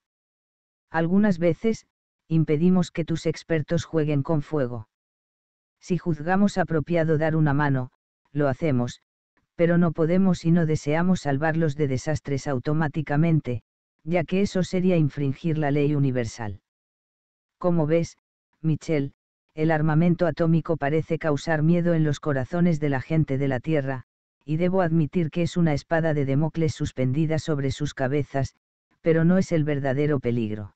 Algunas veces, impedimos que tus expertos jueguen con fuego. Si juzgamos apropiado dar una mano, lo hacemos, pero no podemos y no deseamos salvarlos de desastres automáticamente, ya que eso sería infringir la ley universal. Como ves, Michelle, el armamento atómico parece causar miedo en los corazones de la gente de la Tierra, y debo admitir que es una espada de democles suspendida sobre sus cabezas, pero no es el verdadero peligro.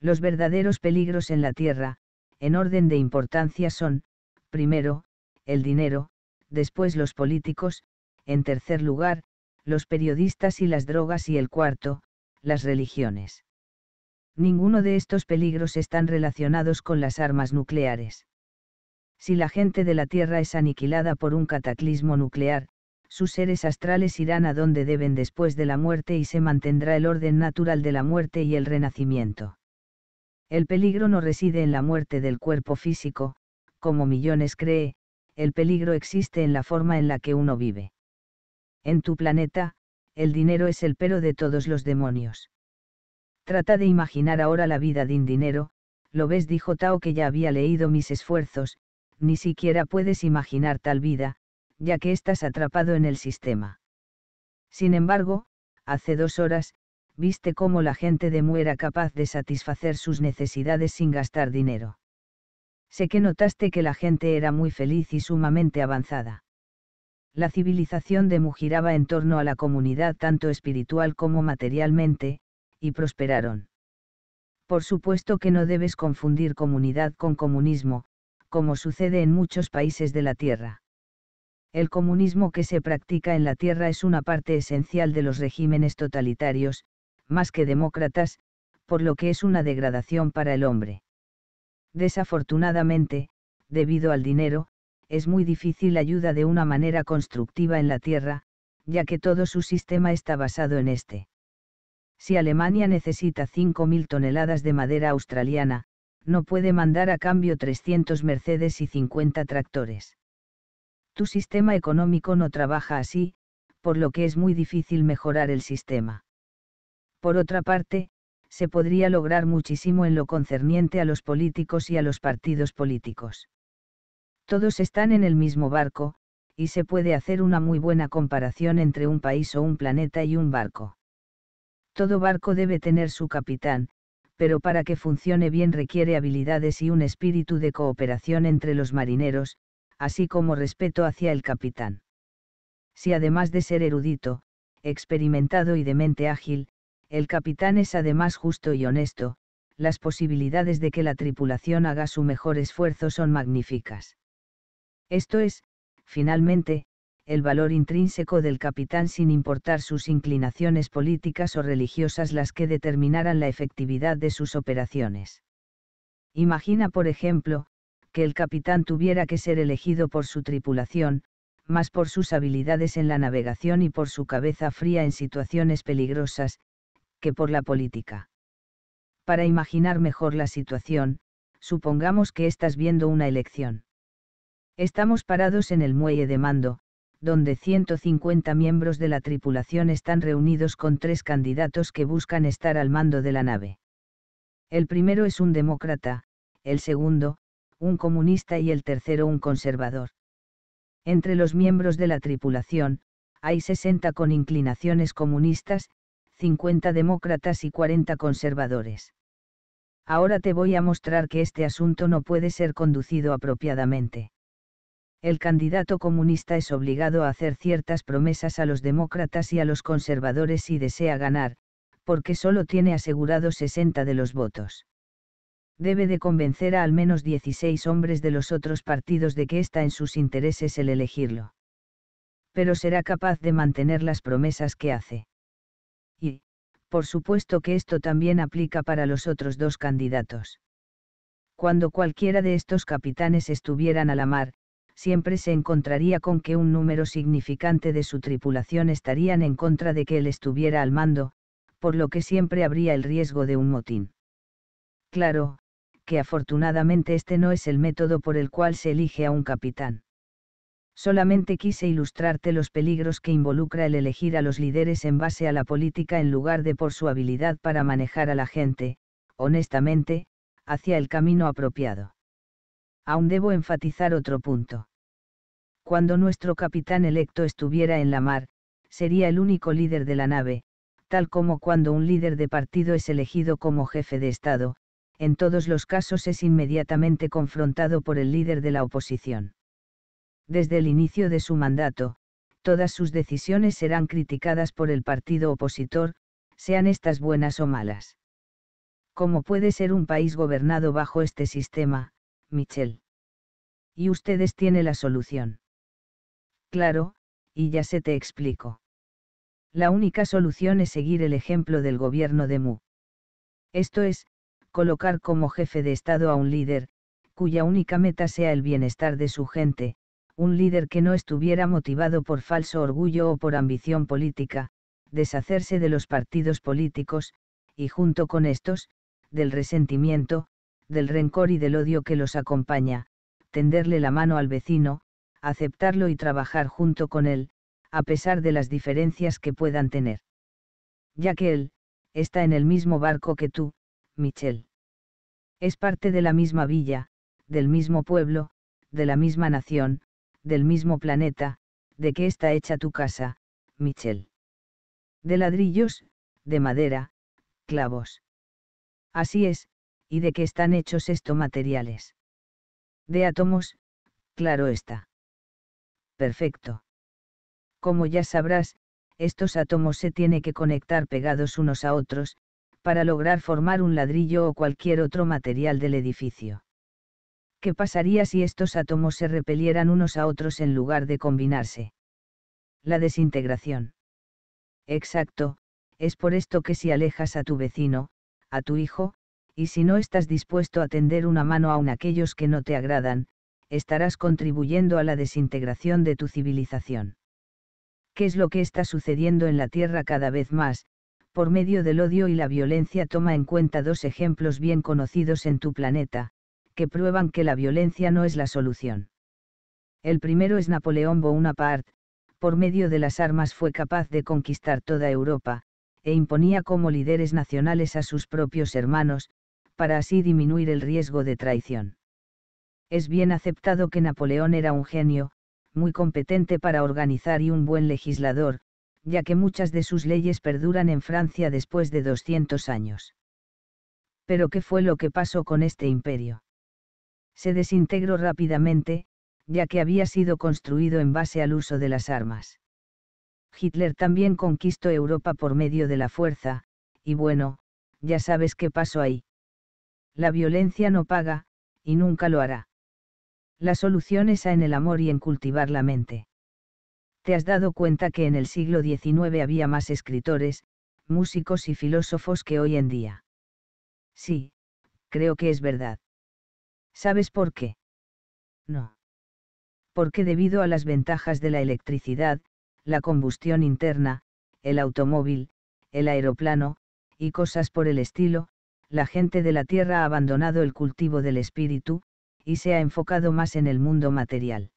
Los verdaderos peligros en la Tierra, en orden de importancia son, primero, el dinero, después los políticos, en tercer lugar, los periodistas y las drogas y el cuarto, las religiones. Ninguno de estos peligros están relacionados con las armas nucleares. Si la gente de la Tierra es aniquilada por un cataclismo nuclear, sus seres astrales irán a donde deben después de la muerte y se mantendrá el orden natural de la muerte y el renacimiento. El peligro no reside en la muerte del cuerpo físico, como Millones cree, el peligro existe en la forma en la que uno vive. En tu planeta, el dinero es el pero de todos los demonios. Trata de imaginar ahora la vida sin dinero, lo ves dijo Tao que ya había leído mis esfuerzos, ni siquiera puedes imaginar tal vida, ya que estás atrapado en el sistema. Sin embargo, hace dos horas, viste cómo la gente de Mu era capaz de satisfacer sus necesidades sin gastar dinero. Sé que notaste que la gente era muy feliz y sumamente avanzada. La civilización de Mu giraba en torno a la comunidad tanto espiritual como materialmente, y prosperaron. Por supuesto que no debes confundir comunidad con comunismo, como sucede en muchos países de la Tierra. El comunismo que se practica en la Tierra es una parte esencial de los regímenes totalitarios, más que demócratas, por lo que es una degradación para el hombre. Desafortunadamente, debido al dinero, es muy difícil ayuda de una manera constructiva en la Tierra, ya que todo su sistema está basado en este. Si Alemania necesita 5.000 toneladas de madera australiana, no puede mandar a cambio 300 Mercedes y 50 tractores. Tu sistema económico no trabaja así, por lo que es muy difícil mejorar el sistema. Por otra parte, se podría lograr muchísimo en lo concerniente a los políticos y a los partidos políticos. Todos están en el mismo barco, y se puede hacer una muy buena comparación entre un país o un planeta y un barco. Todo barco debe tener su capitán, pero para que funcione bien requiere habilidades y un espíritu de cooperación entre los marineros, así como respeto hacia el capitán. Si además de ser erudito, experimentado y de mente ágil, el capitán es además justo y honesto, las posibilidades de que la tripulación haga su mejor esfuerzo son magníficas. Esto es, finalmente, el valor intrínseco del capitán sin importar sus inclinaciones políticas o religiosas las que determinaran la efectividad de sus operaciones. Imagina, por ejemplo, que el capitán tuviera que ser elegido por su tripulación, más por sus habilidades en la navegación y por su cabeza fría en situaciones peligrosas, que por la política. Para imaginar mejor la situación, supongamos que estás viendo una elección. Estamos parados en el muelle de mando, donde 150 miembros de la tripulación están reunidos con tres candidatos que buscan estar al mando de la nave. El primero es un demócrata, el segundo, un comunista y el tercero un conservador. Entre los miembros de la tripulación, hay 60 con inclinaciones comunistas, 50 demócratas y 40 conservadores. Ahora te voy a mostrar que este asunto no puede ser conducido apropiadamente. El candidato comunista es obligado a hacer ciertas promesas a los demócratas y a los conservadores si desea ganar, porque solo tiene asegurado 60 de los votos debe de convencer a al menos 16 hombres de los otros partidos de que está en sus intereses el elegirlo. Pero será capaz de mantener las promesas que hace. Y, por supuesto que esto también aplica para los otros dos candidatos. Cuando cualquiera de estos capitanes estuvieran a la mar, siempre se encontraría con que un número significante de su tripulación estarían en contra de que él estuviera al mando, por lo que siempre habría el riesgo de un motín. Claro, que afortunadamente este no es el método por el cual se elige a un capitán. Solamente quise ilustrarte los peligros que involucra el elegir a los líderes en base a la política en lugar de por su habilidad para manejar a la gente, honestamente, hacia el camino apropiado. Aún debo enfatizar otro punto. Cuando nuestro capitán electo estuviera en la mar, sería el único líder de la nave, tal como cuando un líder de partido es elegido como jefe de Estado, en todos los casos es inmediatamente confrontado por el líder de la oposición. Desde el inicio de su mandato, todas sus decisiones serán criticadas por el partido opositor, sean estas buenas o malas. ¿Cómo puede ser un país gobernado bajo este sistema, Michel? Y ustedes tienen la solución. Claro, y ya se te explico. La única solución es seguir el ejemplo del gobierno de Mu. Esto es, colocar como jefe de Estado a un líder, cuya única meta sea el bienestar de su gente, un líder que no estuviera motivado por falso orgullo o por ambición política, deshacerse de los partidos políticos, y junto con estos, del resentimiento, del rencor y del odio que los acompaña, tenderle la mano al vecino, aceptarlo y trabajar junto con él, a pesar de las diferencias que puedan tener. Ya que él, está en el mismo barco que tú, Michel. Es parte de la misma villa, del mismo pueblo, de la misma nación, del mismo planeta, de que está hecha tu casa, Michel. De ladrillos, de madera, clavos. Así es, y de qué están hechos estos materiales. De átomos, claro está. Perfecto. Como ya sabrás, estos átomos se tienen que conectar pegados unos a otros, para lograr formar un ladrillo o cualquier otro material del edificio. ¿Qué pasaría si estos átomos se repelieran unos a otros en lugar de combinarse? La desintegración. Exacto, es por esto que si alejas a tu vecino, a tu hijo, y si no estás dispuesto a tender una mano aun a aquellos que no te agradan, estarás contribuyendo a la desintegración de tu civilización. ¿Qué es lo que está sucediendo en la Tierra cada vez más? por medio del odio y la violencia toma en cuenta dos ejemplos bien conocidos en tu planeta, que prueban que la violencia no es la solución. El primero es Napoleón Bonaparte, por medio de las armas fue capaz de conquistar toda Europa, e imponía como líderes nacionales a sus propios hermanos, para así disminuir el riesgo de traición. Es bien aceptado que Napoleón era un genio, muy competente para organizar y un buen legislador, ya que muchas de sus leyes perduran en Francia después de 200 años. Pero ¿qué fue lo que pasó con este imperio? Se desintegró rápidamente, ya que había sido construido en base al uso de las armas. Hitler también conquistó Europa por medio de la fuerza, y bueno, ya sabes qué pasó ahí. La violencia no paga, y nunca lo hará. La solución está en el amor y en cultivar la mente. ¿Te has dado cuenta que en el siglo XIX había más escritores, músicos y filósofos que hoy en día? Sí, creo que es verdad. ¿Sabes por qué? No. Porque debido a las ventajas de la electricidad, la combustión interna, el automóvil, el aeroplano, y cosas por el estilo, la gente de la Tierra ha abandonado el cultivo del espíritu, y se ha enfocado más en el mundo material.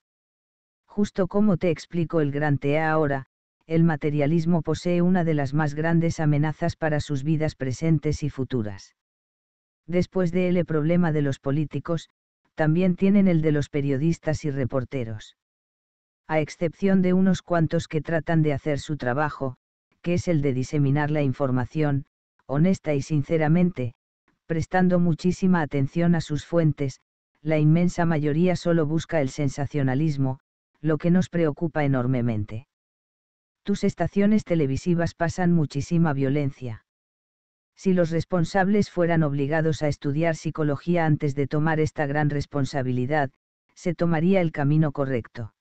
Justo como te explico el gran TEA ahora, el materialismo posee una de las más grandes amenazas para sus vidas presentes y futuras. Después de él el problema de los políticos, también tienen el de los periodistas y reporteros. A excepción de unos cuantos que tratan de hacer su trabajo, que es el de diseminar la información, honesta y sinceramente, prestando muchísima atención a sus fuentes, la inmensa mayoría solo busca el sensacionalismo, lo que nos preocupa enormemente. Tus estaciones televisivas pasan muchísima violencia. Si los responsables fueran obligados a estudiar psicología antes de tomar esta gran responsabilidad, se tomaría el camino correcto.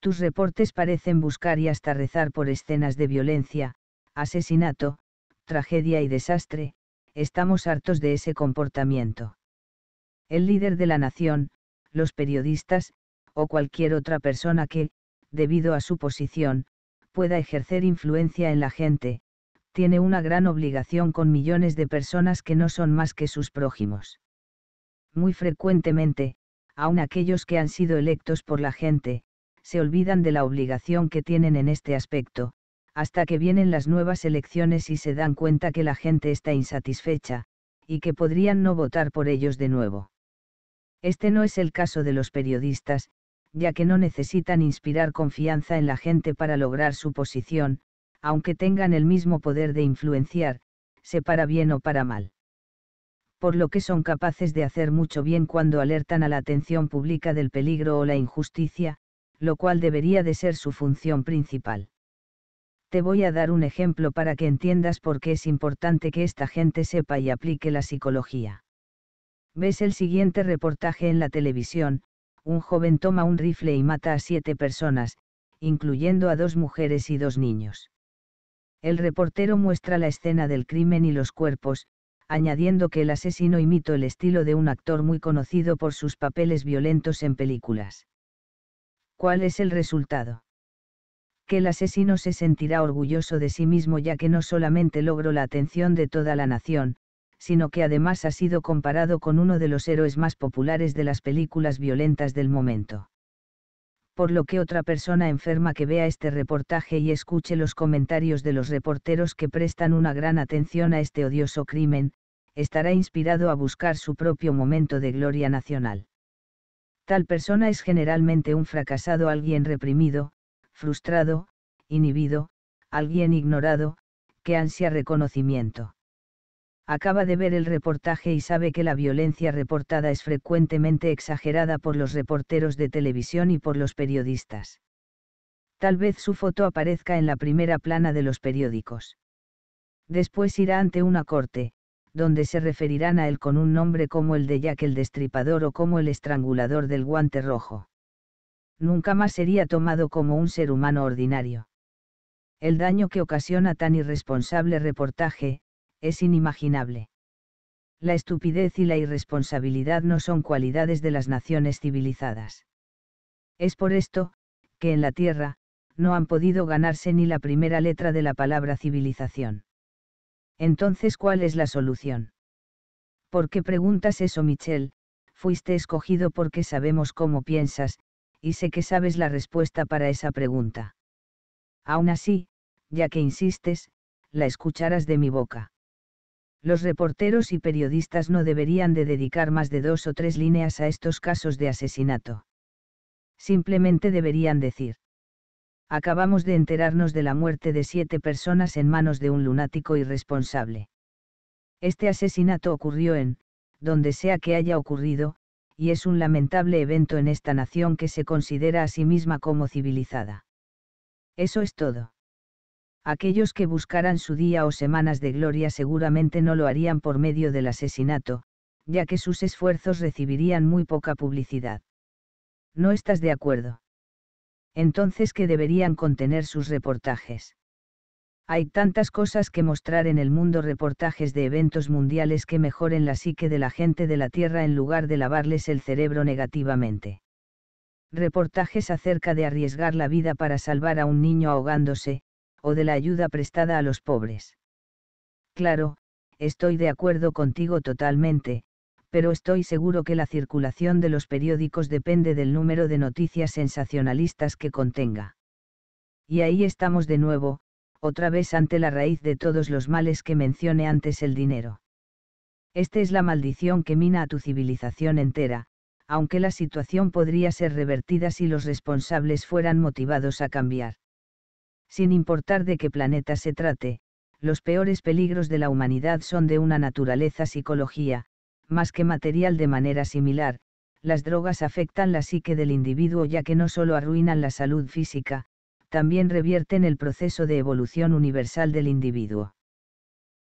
Tus reportes parecen buscar y hasta rezar por escenas de violencia, asesinato, tragedia y desastre, estamos hartos de ese comportamiento. El líder de la nación, los periodistas, o cualquier otra persona que, debido a su posición, pueda ejercer influencia en la gente, tiene una gran obligación con millones de personas que no son más que sus prójimos. Muy frecuentemente, aun aquellos que han sido electos por la gente, se olvidan de la obligación que tienen en este aspecto, hasta que vienen las nuevas elecciones y se dan cuenta que la gente está insatisfecha, y que podrían no votar por ellos de nuevo. Este no es el caso de los periodistas, ya que no necesitan inspirar confianza en la gente para lograr su posición, aunque tengan el mismo poder de influenciar, se para bien o para mal. Por lo que son capaces de hacer mucho bien cuando alertan a la atención pública del peligro o la injusticia, lo cual debería de ser su función principal. Te voy a dar un ejemplo para que entiendas por qué es importante que esta gente sepa y aplique la psicología. Ves el siguiente reportaje en la televisión, un joven toma un rifle y mata a siete personas, incluyendo a dos mujeres y dos niños. El reportero muestra la escena del crimen y los cuerpos, añadiendo que el asesino imitó el estilo de un actor muy conocido por sus papeles violentos en películas. ¿Cuál es el resultado? Que el asesino se sentirá orgulloso de sí mismo ya que no solamente logró la atención de toda la nación, sino que además ha sido comparado con uno de los héroes más populares de las películas violentas del momento. Por lo que otra persona enferma que vea este reportaje y escuche los comentarios de los reporteros que prestan una gran atención a este odioso crimen, estará inspirado a buscar su propio momento de gloria nacional. Tal persona es generalmente un fracasado, alguien reprimido, frustrado, inhibido, alguien ignorado, que ansia reconocimiento acaba de ver el reportaje y sabe que la violencia reportada es frecuentemente exagerada por los reporteros de televisión y por los periodistas. Tal vez su foto aparezca en la primera plana de los periódicos. Después irá ante una corte, donde se referirán a él con un nombre como el de Jack el Destripador o como el estrangulador del guante rojo. Nunca más sería tomado como un ser humano ordinario. El daño que ocasiona tan irresponsable reportaje, es inimaginable. La estupidez y la irresponsabilidad no son cualidades de las naciones civilizadas. Es por esto, que en la Tierra, no han podido ganarse ni la primera letra de la palabra civilización. Entonces, ¿cuál es la solución? ¿Por qué preguntas eso, Michel? Fuiste escogido porque sabemos cómo piensas, y sé que sabes la respuesta para esa pregunta. Aún así, ya que insistes, la escucharás de mi boca los reporteros y periodistas no deberían de dedicar más de dos o tres líneas a estos casos de asesinato. Simplemente deberían decir. Acabamos de enterarnos de la muerte de siete personas en manos de un lunático irresponsable. Este asesinato ocurrió en, donde sea que haya ocurrido, y es un lamentable evento en esta nación que se considera a sí misma como civilizada. Eso es todo aquellos que buscaran su día o semanas de gloria seguramente no lo harían por medio del asesinato, ya que sus esfuerzos recibirían muy poca publicidad. ¿No estás de acuerdo? Entonces, ¿qué deberían contener sus reportajes? Hay tantas cosas que mostrar en el mundo reportajes de eventos mundiales que mejoren la psique de la gente de la Tierra en lugar de lavarles el cerebro negativamente. Reportajes acerca de arriesgar la vida para salvar a un niño ahogándose, o de la ayuda prestada a los pobres. Claro, estoy de acuerdo contigo totalmente, pero estoy seguro que la circulación de los periódicos depende del número de noticias sensacionalistas que contenga. Y ahí estamos de nuevo, otra vez ante la raíz de todos los males que mencioné antes el dinero. Esta es la maldición que mina a tu civilización entera, aunque la situación podría ser revertida si los responsables fueran motivados a cambiar sin importar de qué planeta se trate, los peores peligros de la humanidad son de una naturaleza psicología, más que material de manera similar, las drogas afectan la psique del individuo ya que no solo arruinan la salud física, también revierten el proceso de evolución universal del individuo.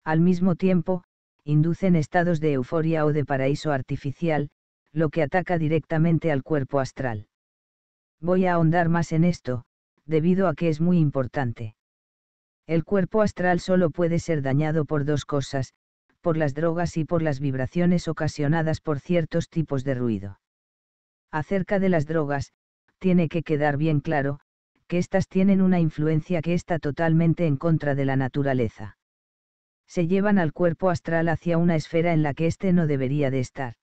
Al mismo tiempo, inducen estados de euforia o de paraíso artificial, lo que ataca directamente al cuerpo astral. Voy a ahondar más en esto, debido a que es muy importante. El cuerpo astral solo puede ser dañado por dos cosas, por las drogas y por las vibraciones ocasionadas por ciertos tipos de ruido. Acerca de las drogas, tiene que quedar bien claro, que éstas tienen una influencia que está totalmente en contra de la naturaleza. Se llevan al cuerpo astral hacia una esfera en la que éste no debería de estar.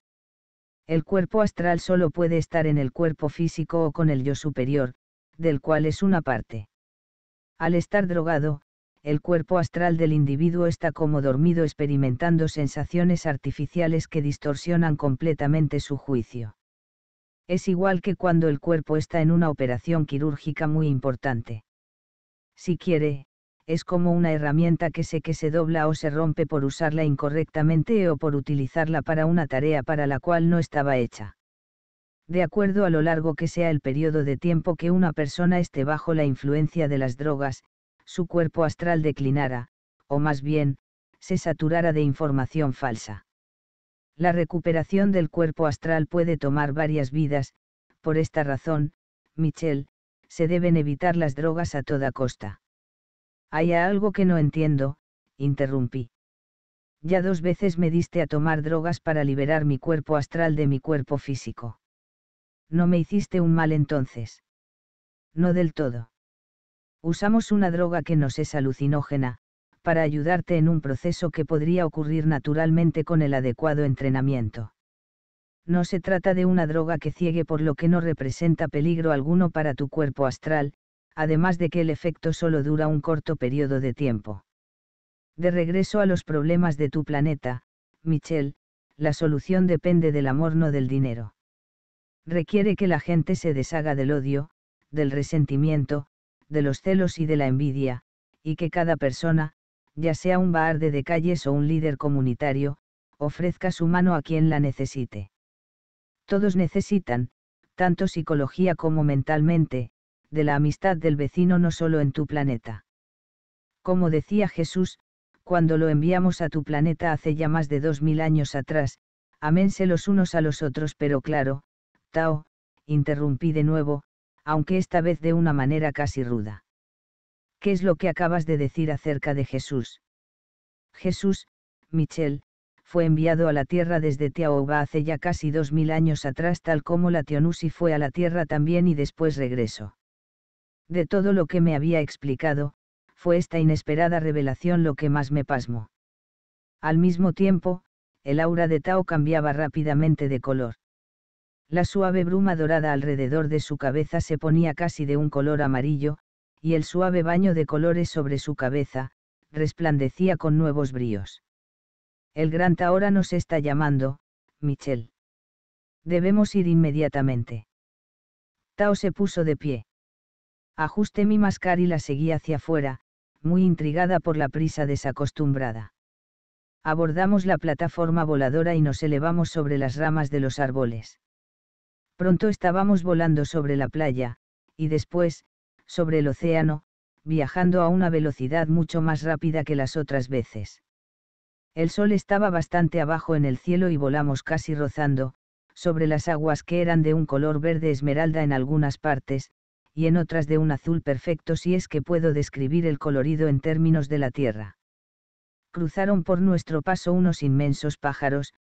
El cuerpo astral solo puede estar en el cuerpo físico o con el yo superior, del cual es una parte. Al estar drogado, el cuerpo astral del individuo está como dormido experimentando sensaciones artificiales que distorsionan completamente su juicio. Es igual que cuando el cuerpo está en una operación quirúrgica muy importante. Si quiere, es como una herramienta que sé que se dobla o se rompe por usarla incorrectamente o por utilizarla para una tarea para la cual no estaba hecha de acuerdo a lo largo que sea el periodo de tiempo que una persona esté bajo la influencia de las drogas, su cuerpo astral declinara, o más bien, se saturara de información falsa. La recuperación del cuerpo astral puede tomar varias vidas, por esta razón, Michelle, se deben evitar las drogas a toda costa. Hay algo que no entiendo, interrumpí. Ya dos veces me diste a tomar drogas para liberar mi cuerpo astral de mi cuerpo físico. No me hiciste un mal entonces. No del todo. Usamos una droga que nos es alucinógena, para ayudarte en un proceso que podría ocurrir naturalmente con el adecuado entrenamiento. No se trata de una droga que ciegue por lo que no representa peligro alguno para tu cuerpo astral, además de que el efecto solo dura un corto periodo de tiempo. De regreso a los problemas de tu planeta, Michelle, la solución depende del amor no del dinero requiere que la gente se deshaga del odio, del resentimiento, de los celos y de la envidia, y que cada persona, ya sea un baarde de calles o un líder comunitario, ofrezca su mano a quien la necesite. Todos necesitan, tanto psicología como mentalmente, de la amistad del vecino no solo en tu planeta. Como decía Jesús, cuando lo enviamos a tu planeta hace ya más de dos mil años atrás, aménse los unos a los otros, pero claro, Tao, interrumpí de nuevo, aunque esta vez de una manera casi ruda. ¿Qué es lo que acabas de decir acerca de Jesús? Jesús, Michel, fue enviado a la Tierra desde Tiaoba hace ya casi dos mil años atrás tal como la Tionusi fue a la Tierra también y después regresó. De todo lo que me había explicado, fue esta inesperada revelación lo que más me pasmó. Al mismo tiempo, el aura de Tao cambiaba rápidamente de color. La suave bruma dorada alrededor de su cabeza se ponía casi de un color amarillo, y el suave baño de colores sobre su cabeza, resplandecía con nuevos bríos. El gran Taora nos está llamando, Michel. Debemos ir inmediatamente. Tao se puso de pie. Ajusté mi mascar y la seguí hacia afuera, muy intrigada por la prisa desacostumbrada. Abordamos la plataforma voladora y nos elevamos sobre las ramas de los árboles. Pronto estábamos volando sobre la playa, y después, sobre el océano, viajando a una velocidad mucho más rápida que las otras veces. El sol estaba bastante abajo en el cielo y volamos casi rozando, sobre las aguas que eran de un color verde esmeralda en algunas partes, y en otras de un azul perfecto si es que puedo describir el colorido en términos de la tierra. Cruzaron por nuestro paso unos inmensos pájaros,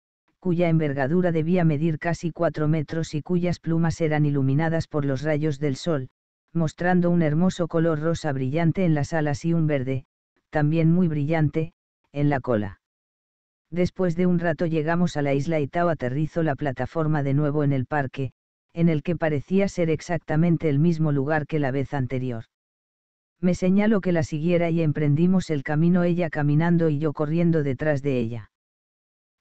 cuya envergadura debía medir casi cuatro metros y cuyas plumas eran iluminadas por los rayos del sol, mostrando un hermoso color rosa brillante en las alas y un verde, también muy brillante, en la cola. Después de un rato llegamos a la isla y Tao aterrizó la plataforma de nuevo en el parque, en el que parecía ser exactamente el mismo lugar que la vez anterior. Me señaló que la siguiera y emprendimos el camino ella caminando y yo corriendo detrás de ella.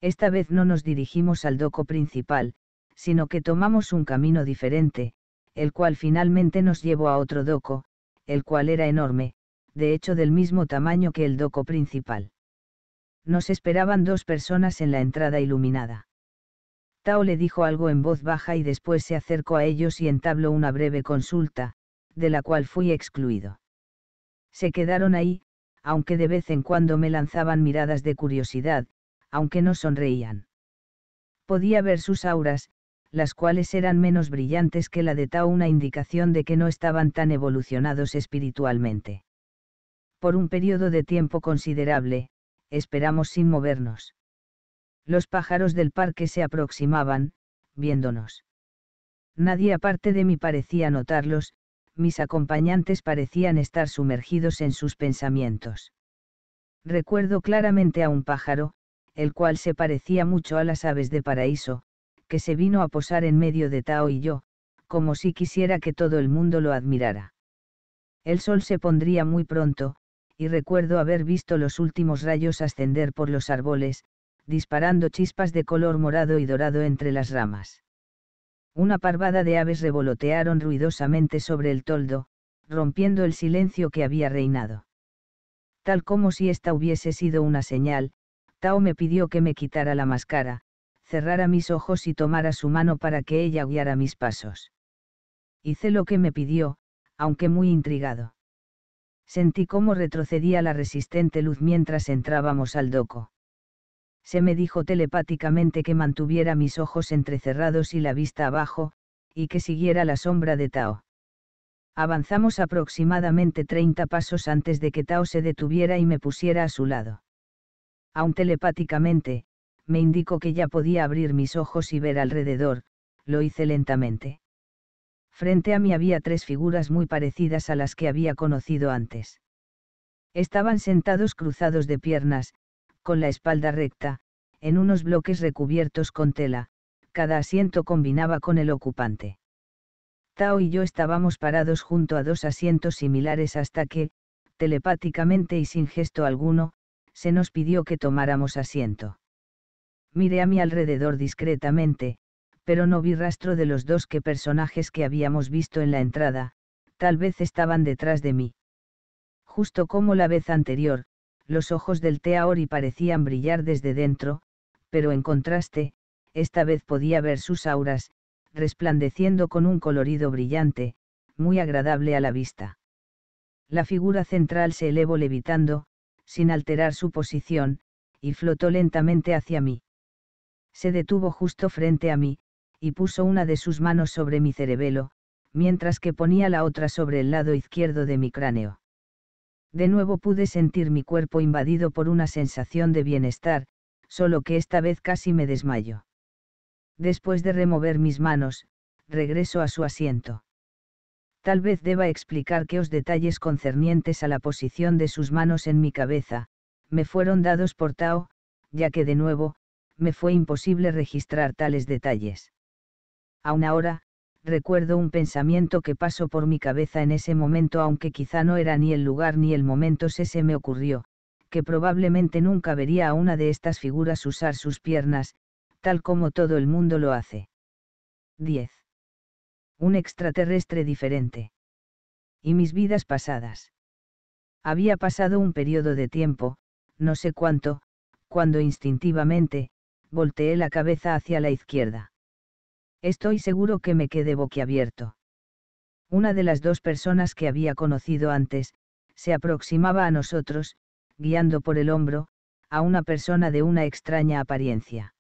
Esta vez no nos dirigimos al doco principal, sino que tomamos un camino diferente, el cual finalmente nos llevó a otro doco, el cual era enorme, de hecho del mismo tamaño que el doco principal. Nos esperaban dos personas en la entrada iluminada. Tao le dijo algo en voz baja y después se acercó a ellos y entabló una breve consulta, de la cual fui excluido. Se quedaron ahí, aunque de vez en cuando me lanzaban miradas de curiosidad, aunque no sonreían. Podía ver sus auras, las cuales eran menos brillantes que la de Tao, una indicación de que no estaban tan evolucionados espiritualmente. Por un periodo de tiempo considerable, esperamos sin movernos. Los pájaros del parque se aproximaban, viéndonos. Nadie aparte de mí parecía notarlos, mis acompañantes parecían estar sumergidos en sus pensamientos. Recuerdo claramente a un pájaro, el cual se parecía mucho a las aves de paraíso, que se vino a posar en medio de Tao y yo, como si quisiera que todo el mundo lo admirara. El sol se pondría muy pronto, y recuerdo haber visto los últimos rayos ascender por los árboles, disparando chispas de color morado y dorado entre las ramas. Una parvada de aves revolotearon ruidosamente sobre el toldo, rompiendo el silencio que había reinado. Tal como si esta hubiese sido una señal, Tao me pidió que me quitara la máscara, cerrara mis ojos y tomara su mano para que ella guiara mis pasos. Hice lo que me pidió, aunque muy intrigado. Sentí cómo retrocedía la resistente luz mientras entrábamos al doco. Se me dijo telepáticamente que mantuviera mis ojos entrecerrados y la vista abajo, y que siguiera la sombra de Tao. Avanzamos aproximadamente 30 pasos antes de que Tao se detuviera y me pusiera a su lado. Aún telepáticamente, me indicó que ya podía abrir mis ojos y ver alrededor, lo hice lentamente. Frente a mí había tres figuras muy parecidas a las que había conocido antes. Estaban sentados cruzados de piernas, con la espalda recta, en unos bloques recubiertos con tela, cada asiento combinaba con el ocupante. Tao y yo estábamos parados junto a dos asientos similares hasta que, telepáticamente y sin gesto alguno, se nos pidió que tomáramos asiento. Miré a mi alrededor discretamente, pero no vi rastro de los dos que personajes que habíamos visto en la entrada, tal vez estaban detrás de mí. Justo como la vez anterior, los ojos del Teaori parecían brillar desde dentro, pero en contraste, esta vez podía ver sus auras, resplandeciendo con un colorido brillante, muy agradable a la vista. La figura central se elevó levitando, sin alterar su posición, y flotó lentamente hacia mí. Se detuvo justo frente a mí, y puso una de sus manos sobre mi cerebelo, mientras que ponía la otra sobre el lado izquierdo de mi cráneo. De nuevo pude sentir mi cuerpo invadido por una sensación de bienestar, solo que esta vez casi me desmayo. Después de remover mis manos, regreso a su asiento tal vez deba explicar que os detalles concernientes a la posición de sus manos en mi cabeza, me fueron dados por Tao, ya que de nuevo, me fue imposible registrar tales detalles. Aún ahora, recuerdo un pensamiento que pasó por mi cabeza en ese momento, aunque quizá no era ni el lugar ni el momento, se, se me ocurrió, que probablemente nunca vería a una de estas figuras usar sus piernas, tal como todo el mundo lo hace. 10. Un extraterrestre diferente. Y mis vidas pasadas. Había pasado un periodo de tiempo, no sé cuánto, cuando instintivamente, volteé la cabeza hacia la izquierda. Estoy seguro que me quedé boquiabierto. Una de las dos personas que había conocido antes, se aproximaba a nosotros, guiando por el hombro, a una persona de una extraña apariencia.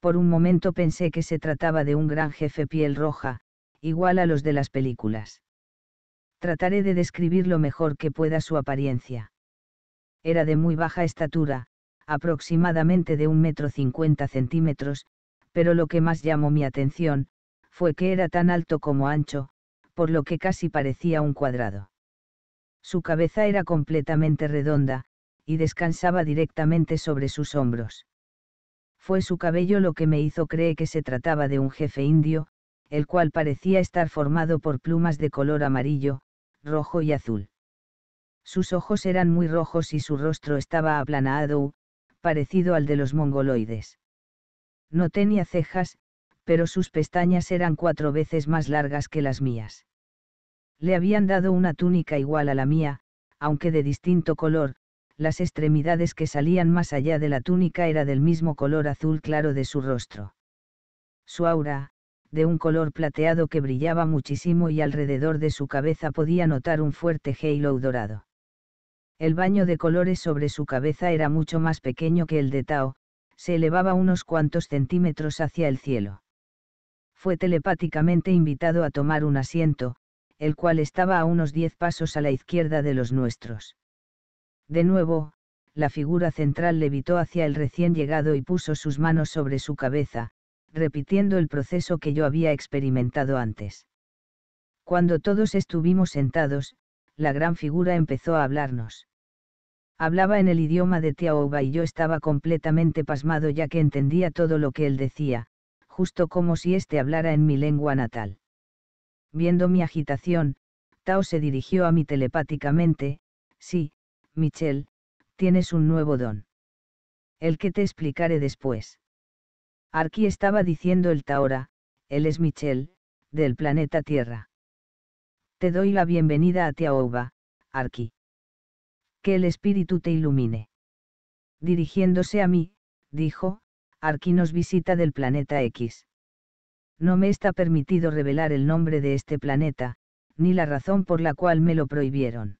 Por un momento pensé que se trataba de un gran jefe piel roja, igual a los de las películas. Trataré de describir lo mejor que pueda su apariencia. Era de muy baja estatura, aproximadamente de un metro cincuenta centímetros, pero lo que más llamó mi atención, fue que era tan alto como ancho, por lo que casi parecía un cuadrado. Su cabeza era completamente redonda, y descansaba directamente sobre sus hombros. Fue su cabello lo que me hizo creer que se trataba de un jefe indio, el cual parecía estar formado por plumas de color amarillo, rojo y azul. Sus ojos eran muy rojos y su rostro estaba aplanado, parecido al de los mongoloides. No tenía cejas, pero sus pestañas eran cuatro veces más largas que las mías. Le habían dado una túnica igual a la mía, aunque de distinto color, las extremidades que salían más allá de la túnica era del mismo color azul claro de su rostro. Su aura, de un color plateado que brillaba muchísimo y alrededor de su cabeza podía notar un fuerte halo dorado. El baño de colores sobre su cabeza era mucho más pequeño que el de Tao, se elevaba unos cuantos centímetros hacia el cielo. Fue telepáticamente invitado a tomar un asiento, el cual estaba a unos diez pasos a la izquierda de los nuestros. De nuevo, la figura central levitó hacia el recién llegado y puso sus manos sobre su cabeza, repitiendo el proceso que yo había experimentado antes. Cuando todos estuvimos sentados, la gran figura empezó a hablarnos. Hablaba en el idioma de Tiaoba y yo estaba completamente pasmado ya que entendía todo lo que él decía, justo como si éste hablara en mi lengua natal. Viendo mi agitación, Tao se dirigió a mí telepáticamente, sí, Michelle, tienes un nuevo don. El que te explicaré después. Arki estaba diciendo el Taora, él es Michel, del planeta Tierra. Te doy la bienvenida a Tiaouba, Arki. Que el espíritu te ilumine. Dirigiéndose a mí, dijo, Arki nos visita del planeta X. No me está permitido revelar el nombre de este planeta, ni la razón por la cual me lo prohibieron.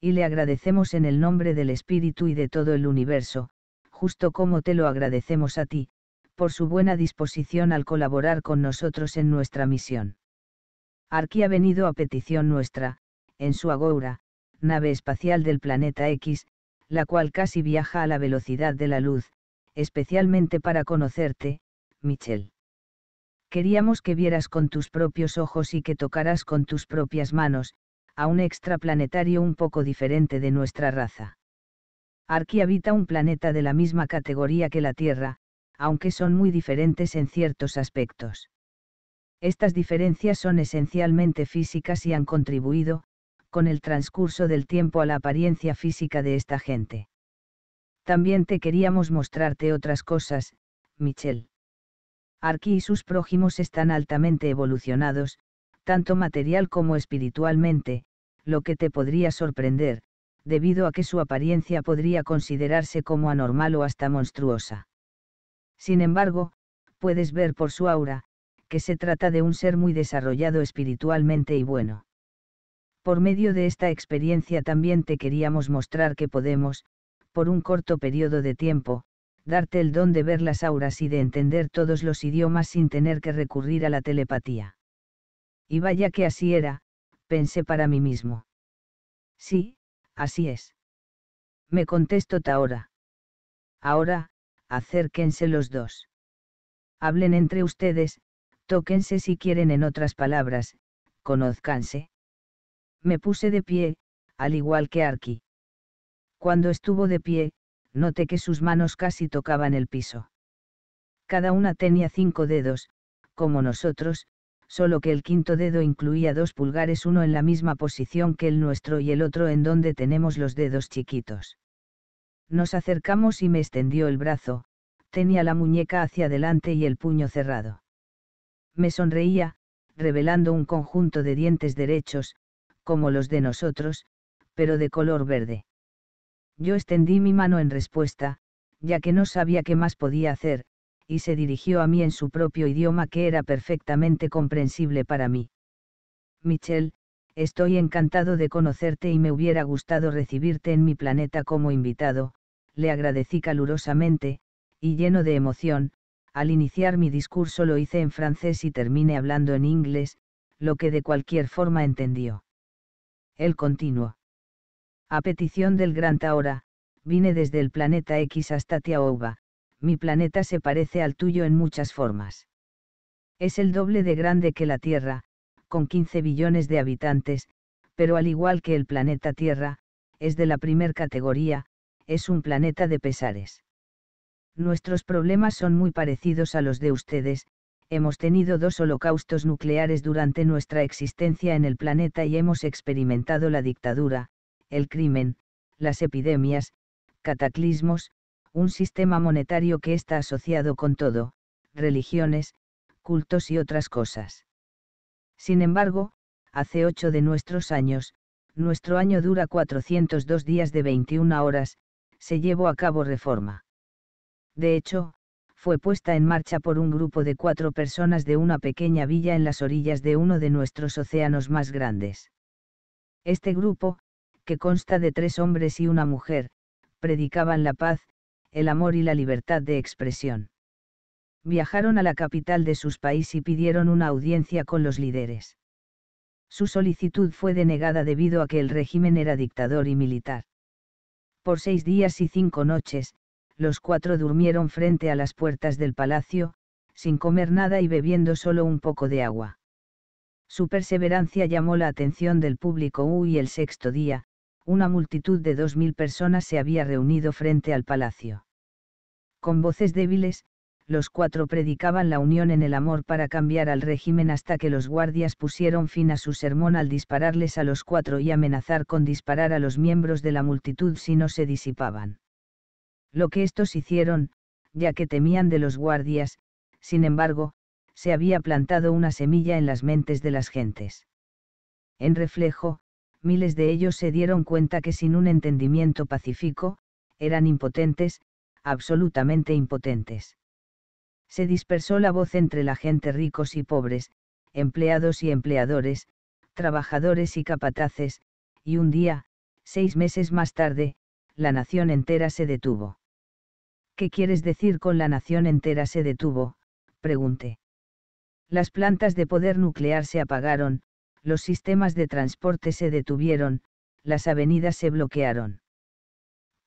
Y le agradecemos en el nombre del Espíritu y de todo el universo, justo como te lo agradecemos a ti, por su buena disposición al colaborar con nosotros en nuestra misión. Arqui ha venido a petición nuestra, en su Agoura, nave espacial del planeta X, la cual casi viaja a la velocidad de la luz, especialmente para conocerte, Michel. Queríamos que vieras con tus propios ojos y que tocaras con tus propias manos, a un extraplanetario un poco diferente de nuestra raza. Arqui habita un planeta de la misma categoría que la Tierra, aunque son muy diferentes en ciertos aspectos. Estas diferencias son esencialmente físicas y han contribuido, con el transcurso del tiempo, a la apariencia física de esta gente. También te queríamos mostrarte otras cosas, Michelle. Arki y sus prójimos están altamente evolucionados, tanto material como espiritualmente, lo que te podría sorprender, debido a que su apariencia podría considerarse como anormal o hasta monstruosa. Sin embargo, puedes ver por su aura, que se trata de un ser muy desarrollado espiritualmente y bueno. Por medio de esta experiencia también te queríamos mostrar que podemos, por un corto periodo de tiempo, darte el don de ver las auras y de entender todos los idiomas sin tener que recurrir a la telepatía. Y vaya que así era, pensé para mí mismo. Sí, así es. Me contestó Taora. Ahora, acérquense los dos. Hablen entre ustedes, tóquense si quieren en otras palabras, conózcanse. Me puse de pie, al igual que Arki. Cuando estuvo de pie, noté que sus manos casi tocaban el piso. Cada una tenía cinco dedos, como nosotros, solo que el quinto dedo incluía dos pulgares, uno en la misma posición que el nuestro y el otro en donde tenemos los dedos chiquitos. Nos acercamos y me extendió el brazo, tenía la muñeca hacia adelante y el puño cerrado. Me sonreía, revelando un conjunto de dientes derechos, como los de nosotros, pero de color verde. Yo extendí mi mano en respuesta, ya que no sabía qué más podía hacer, y se dirigió a mí en su propio idioma que era perfectamente comprensible para mí. Michelle, estoy encantado de conocerte y me hubiera gustado recibirte en mi planeta como invitado, le agradecí calurosamente, y lleno de emoción, al iniciar mi discurso lo hice en francés y terminé hablando en inglés, lo que de cualquier forma entendió. Él continuó. A petición del gran Taora, vine desde el planeta X hasta Tiaouba, mi planeta se parece al tuyo en muchas formas. Es el doble de grande que la Tierra, con 15 billones de habitantes, pero al igual que el planeta Tierra, es de la primer categoría, es un planeta de pesares. Nuestros problemas son muy parecidos a los de ustedes, hemos tenido dos holocaustos nucleares durante nuestra existencia en el planeta y hemos experimentado la dictadura, el crimen, las epidemias, cataclismos, un sistema monetario que está asociado con todo, religiones, cultos y otras cosas. Sin embargo, hace ocho de nuestros años, nuestro año dura 402 días de 21 horas, se llevó a cabo reforma. De hecho, fue puesta en marcha por un grupo de cuatro personas de una pequeña villa en las orillas de uno de nuestros océanos más grandes. Este grupo, que consta de tres hombres y una mujer, predicaban la paz, el amor y la libertad de expresión. Viajaron a la capital de sus países y pidieron una audiencia con los líderes. Su solicitud fue denegada debido a que el régimen era dictador y militar. Por seis días y cinco noches, los cuatro durmieron frente a las puertas del palacio, sin comer nada y bebiendo solo un poco de agua. Su perseverancia llamó la atención del público y el sexto día, una multitud de dos mil personas se había reunido frente al palacio. Con voces débiles, los cuatro predicaban la unión en el amor para cambiar al régimen hasta que los guardias pusieron fin a su sermón al dispararles a los cuatro y amenazar con disparar a los miembros de la multitud si no se disipaban. Lo que estos hicieron, ya que temían de los guardias, sin embargo, se había plantado una semilla en las mentes de las gentes. En reflejo, miles de ellos se dieron cuenta que sin un entendimiento pacífico, eran impotentes, absolutamente impotentes se dispersó la voz entre la gente ricos y pobres, empleados y empleadores, trabajadores y capataces, y un día, seis meses más tarde, la nación entera se detuvo. ¿Qué quieres decir con la nación entera se detuvo? pregunté. Las plantas de poder nuclear se apagaron, los sistemas de transporte se detuvieron, las avenidas se bloquearon.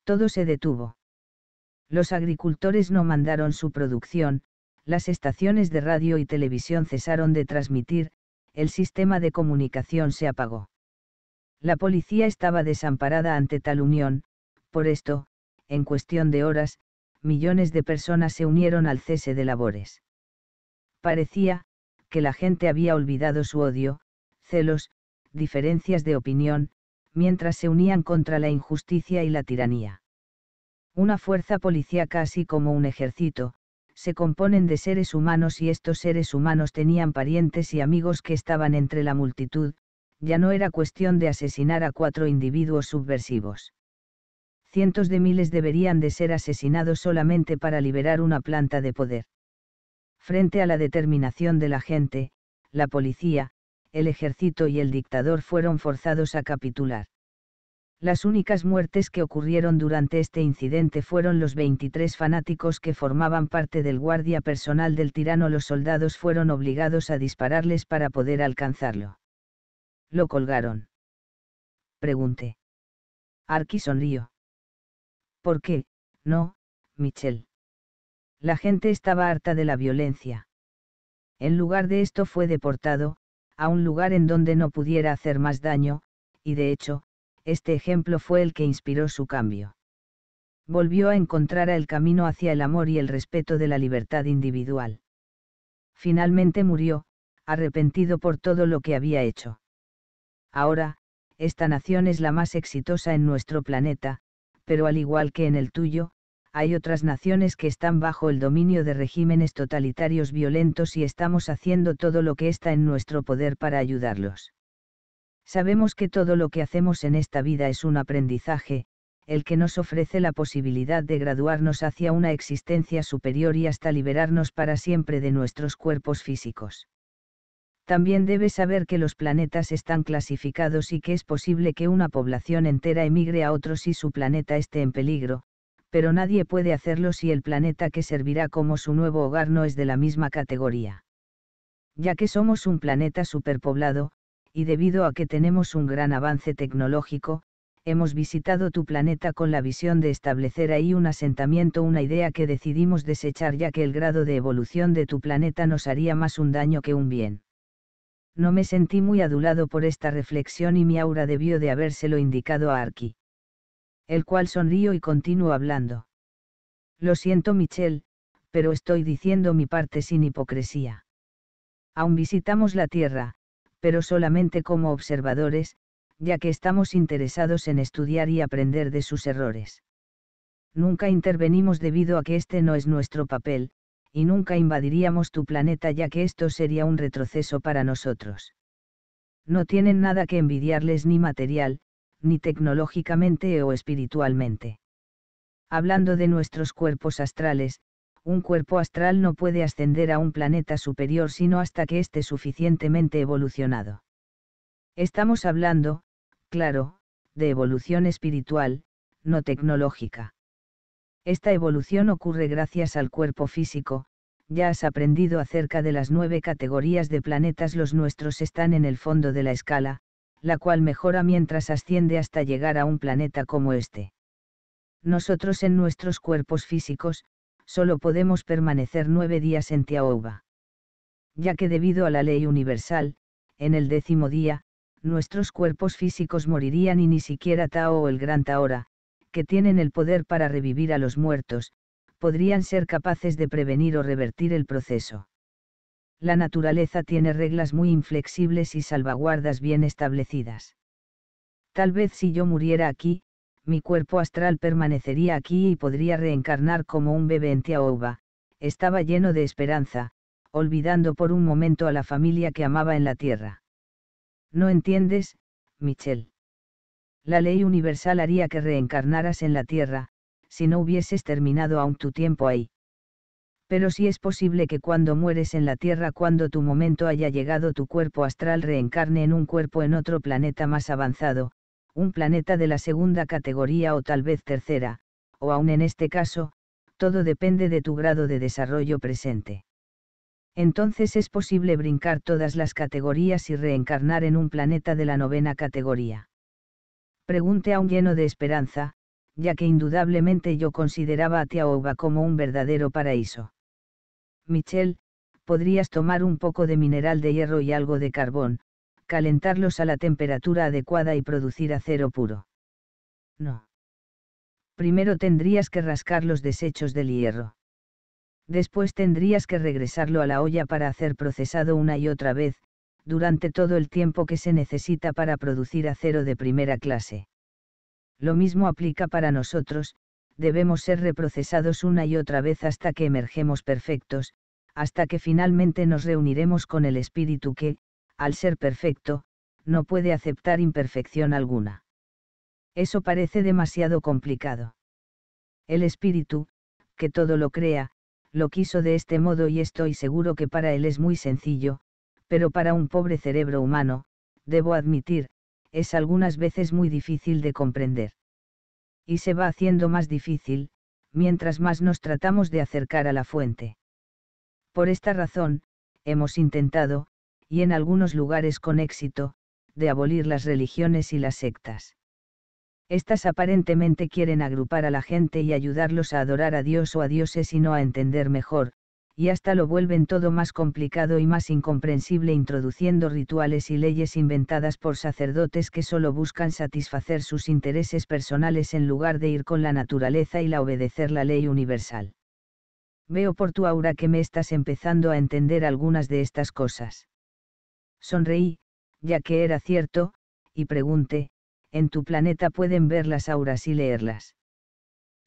Todo se detuvo. Los agricultores no mandaron su producción, las estaciones de radio y televisión cesaron de transmitir, el sistema de comunicación se apagó. La policía estaba desamparada ante tal unión, por esto, en cuestión de horas, millones de personas se unieron al cese de labores. Parecía, que la gente había olvidado su odio, celos, diferencias de opinión, mientras se unían contra la injusticia y la tiranía. Una fuerza policía casi como un ejército, se componen de seres humanos y estos seres humanos tenían parientes y amigos que estaban entre la multitud, ya no era cuestión de asesinar a cuatro individuos subversivos. Cientos de miles deberían de ser asesinados solamente para liberar una planta de poder. Frente a la determinación de la gente, la policía, el ejército y el dictador fueron forzados a capitular. Las únicas muertes que ocurrieron durante este incidente fueron los 23 fanáticos que formaban parte del guardia personal del tirano. Los soldados fueron obligados a dispararles para poder alcanzarlo. ¿Lo colgaron? Pregunté. Arki sonrió. ¿Por qué? No, Michel. La gente estaba harta de la violencia. En lugar de esto fue deportado, a un lugar en donde no pudiera hacer más daño, y de hecho, este ejemplo fue el que inspiró su cambio. Volvió a encontrar el camino hacia el amor y el respeto de la libertad individual. Finalmente murió, arrepentido por todo lo que había hecho. Ahora, esta nación es la más exitosa en nuestro planeta, pero al igual que en el tuyo, hay otras naciones que están bajo el dominio de regímenes totalitarios violentos y estamos haciendo todo lo que está en nuestro poder para ayudarlos. Sabemos que todo lo que hacemos en esta vida es un aprendizaje, el que nos ofrece la posibilidad de graduarnos hacia una existencia superior y hasta liberarnos para siempre de nuestros cuerpos físicos. También debe saber que los planetas están clasificados y que es posible que una población entera emigre a otro si su planeta esté en peligro, pero nadie puede hacerlo si el planeta que servirá como su nuevo hogar no es de la misma categoría. Ya que somos un planeta superpoblado, y debido a que tenemos un gran avance tecnológico, hemos visitado tu planeta con la visión de establecer ahí un asentamiento, una idea que decidimos desechar ya que el grado de evolución de tu planeta nos haría más un daño que un bien. No me sentí muy adulado por esta reflexión y mi aura debió de habérselo indicado a Arki. El cual sonrió y continuó hablando. Lo siento Michelle, pero estoy diciendo mi parte sin hipocresía. Aún visitamos la Tierra, pero solamente como observadores, ya que estamos interesados en estudiar y aprender de sus errores. Nunca intervenimos debido a que este no es nuestro papel, y nunca invadiríamos tu planeta ya que esto sería un retroceso para nosotros. No tienen nada que envidiarles ni material, ni tecnológicamente o espiritualmente. Hablando de nuestros cuerpos astrales, un cuerpo astral no puede ascender a un planeta superior sino hasta que esté suficientemente evolucionado. Estamos hablando, claro, de evolución espiritual, no tecnológica. Esta evolución ocurre gracias al cuerpo físico, ya has aprendido acerca de las nueve categorías de planetas, los nuestros están en el fondo de la escala, la cual mejora mientras asciende hasta llegar a un planeta como este. Nosotros en nuestros cuerpos físicos, solo podemos permanecer nueve días en Tiaouba. Ya que debido a la ley universal, en el décimo día, nuestros cuerpos físicos morirían y ni siquiera Tao o el Gran Taora, que tienen el poder para revivir a los muertos, podrían ser capaces de prevenir o revertir el proceso. La naturaleza tiene reglas muy inflexibles y salvaguardas bien establecidas. Tal vez si yo muriera aquí, mi cuerpo astral permanecería aquí y podría reencarnar como un bebé en Tiaouba, estaba lleno de esperanza, olvidando por un momento a la familia que amaba en la tierra. No entiendes, Michel. La ley universal haría que reencarnaras en la tierra, si no hubieses terminado aún tu tiempo ahí. Pero si es posible que cuando mueres en la tierra, cuando tu momento haya llegado, tu cuerpo astral reencarne en un cuerpo en otro planeta más avanzado, un planeta de la segunda categoría o tal vez tercera, o aún en este caso, todo depende de tu grado de desarrollo presente. Entonces es posible brincar todas las categorías y reencarnar en un planeta de la novena categoría. Pregunté un lleno de esperanza, ya que indudablemente yo consideraba a Tiaoba como un verdadero paraíso. Michel, podrías tomar un poco de mineral de hierro y algo de carbón, calentarlos a la temperatura adecuada y producir acero puro. No. Primero tendrías que rascar los desechos del hierro. Después tendrías que regresarlo a la olla para hacer procesado una y otra vez, durante todo el tiempo que se necesita para producir acero de primera clase. Lo mismo aplica para nosotros, debemos ser reprocesados una y otra vez hasta que emergemos perfectos, hasta que finalmente nos reuniremos con el espíritu que, al ser perfecto, no puede aceptar imperfección alguna. Eso parece demasiado complicado. El espíritu, que todo lo crea, lo quiso de este modo y estoy seguro que para él es muy sencillo, pero para un pobre cerebro humano, debo admitir, es algunas veces muy difícil de comprender. Y se va haciendo más difícil, mientras más nos tratamos de acercar a la fuente. Por esta razón, hemos intentado, y en algunos lugares con éxito, de abolir las religiones y las sectas. Estas aparentemente quieren agrupar a la gente y ayudarlos a adorar a Dios o a dioses y no a entender mejor, y hasta lo vuelven todo más complicado y más incomprensible introduciendo rituales y leyes inventadas por sacerdotes que solo buscan satisfacer sus intereses personales en lugar de ir con la naturaleza y la obedecer la ley universal. Veo por tu aura que me estás empezando a entender algunas de estas cosas. Sonreí, ya que era cierto, y pregunté, en tu planeta pueden ver las auras y leerlas.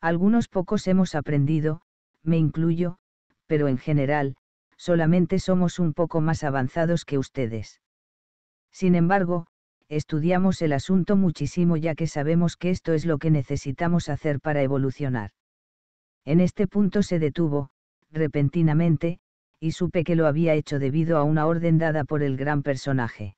Algunos pocos hemos aprendido, me incluyo, pero en general, solamente somos un poco más avanzados que ustedes. Sin embargo, estudiamos el asunto muchísimo ya que sabemos que esto es lo que necesitamos hacer para evolucionar. En este punto se detuvo, repentinamente, y supe que lo había hecho debido a una orden dada por el gran personaje.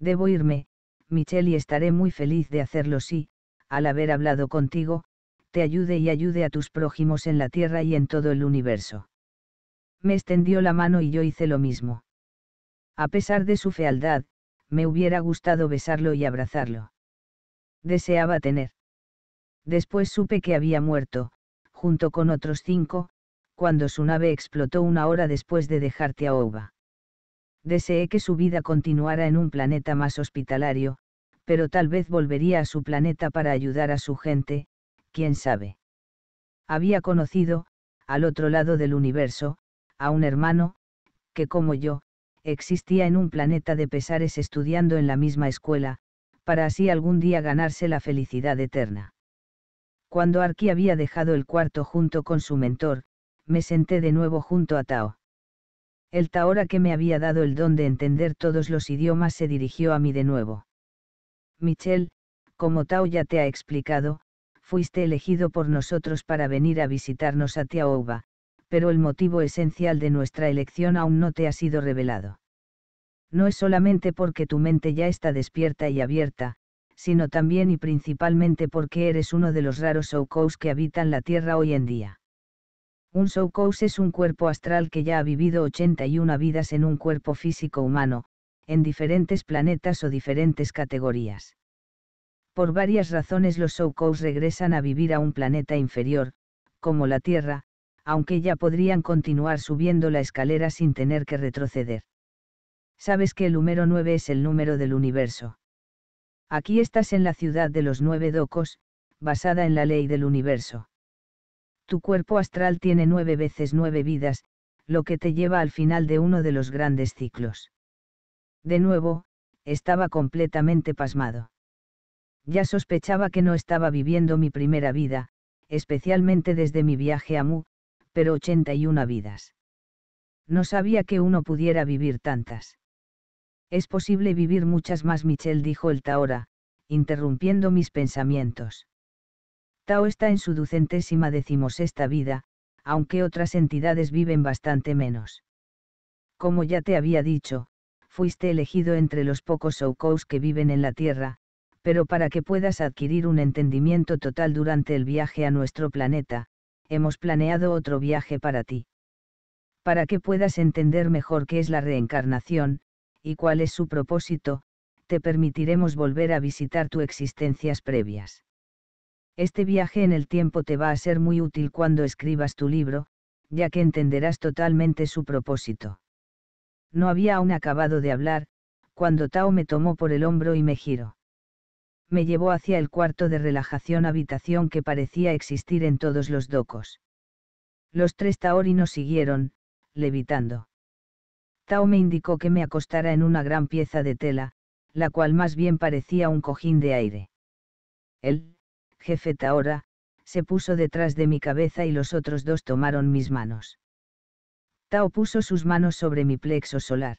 Debo irme, Michelle, y estaré muy feliz de hacerlo si, al haber hablado contigo, te ayude y ayude a tus prójimos en la tierra y en todo el universo. Me extendió la mano y yo hice lo mismo. A pesar de su fealdad, me hubiera gustado besarlo y abrazarlo. Deseaba tener. Después supe que había muerto, junto con otros cinco, cuando su nave explotó una hora después de dejarte a Ova. Deseé que su vida continuara en un planeta más hospitalario, pero tal vez volvería a su planeta para ayudar a su gente, quién sabe. Había conocido, al otro lado del universo, a un hermano, que como yo, existía en un planeta de pesares estudiando en la misma escuela, para así algún día ganarse la felicidad eterna. Cuando Arki había dejado el cuarto junto con su mentor, me senté de nuevo junto a Tao. El Taora que me había dado el don de entender todos los idiomas se dirigió a mí de nuevo. Michel, como Tao ya te ha explicado, fuiste elegido por nosotros para venir a visitarnos a Tiaouba, pero el motivo esencial de nuestra elección aún no te ha sido revelado. No es solamente porque tu mente ya está despierta y abierta, sino también y principalmente porque eres uno de los raros Soukous que habitan la Tierra hoy en día. Un soukous es un cuerpo astral que ya ha vivido 81 vidas en un cuerpo físico humano, en diferentes planetas o diferentes categorías. Por varias razones los soukous regresan a vivir a un planeta inferior, como la Tierra, aunque ya podrían continuar subiendo la escalera sin tener que retroceder. Sabes que el número 9 es el número del universo. Aquí estás en la ciudad de los nueve docos, basada en la ley del universo. Tu cuerpo astral tiene nueve veces nueve vidas, lo que te lleva al final de uno de los grandes ciclos. De nuevo, estaba completamente pasmado. Ya sospechaba que no estaba viviendo mi primera vida, especialmente desde mi viaje a Mu, pero 81 vidas. No sabía que uno pudiera vivir tantas. Es posible vivir muchas más, Michelle dijo el Taora, interrumpiendo mis pensamientos. Tao está en su ducentésima decimosexta vida, aunque otras entidades viven bastante menos. Como ya te había dicho, fuiste elegido entre los pocos Soukous que viven en la Tierra, pero para que puedas adquirir un entendimiento total durante el viaje a nuestro planeta, hemos planeado otro viaje para ti. Para que puedas entender mejor qué es la reencarnación, y cuál es su propósito, te permitiremos volver a visitar tus existencias previas. Este viaje en el tiempo te va a ser muy útil cuando escribas tu libro, ya que entenderás totalmente su propósito. No había aún acabado de hablar, cuando Tao me tomó por el hombro y me giró. Me llevó hacia el cuarto de relajación habitación que parecía existir en todos los docos. Los tres taorinos siguieron, levitando. Tao me indicó que me acostara en una gran pieza de tela, la cual más bien parecía un cojín de aire. Él, jefe Taora, se puso detrás de mi cabeza y los otros dos tomaron mis manos. Tao puso sus manos sobre mi plexo solar.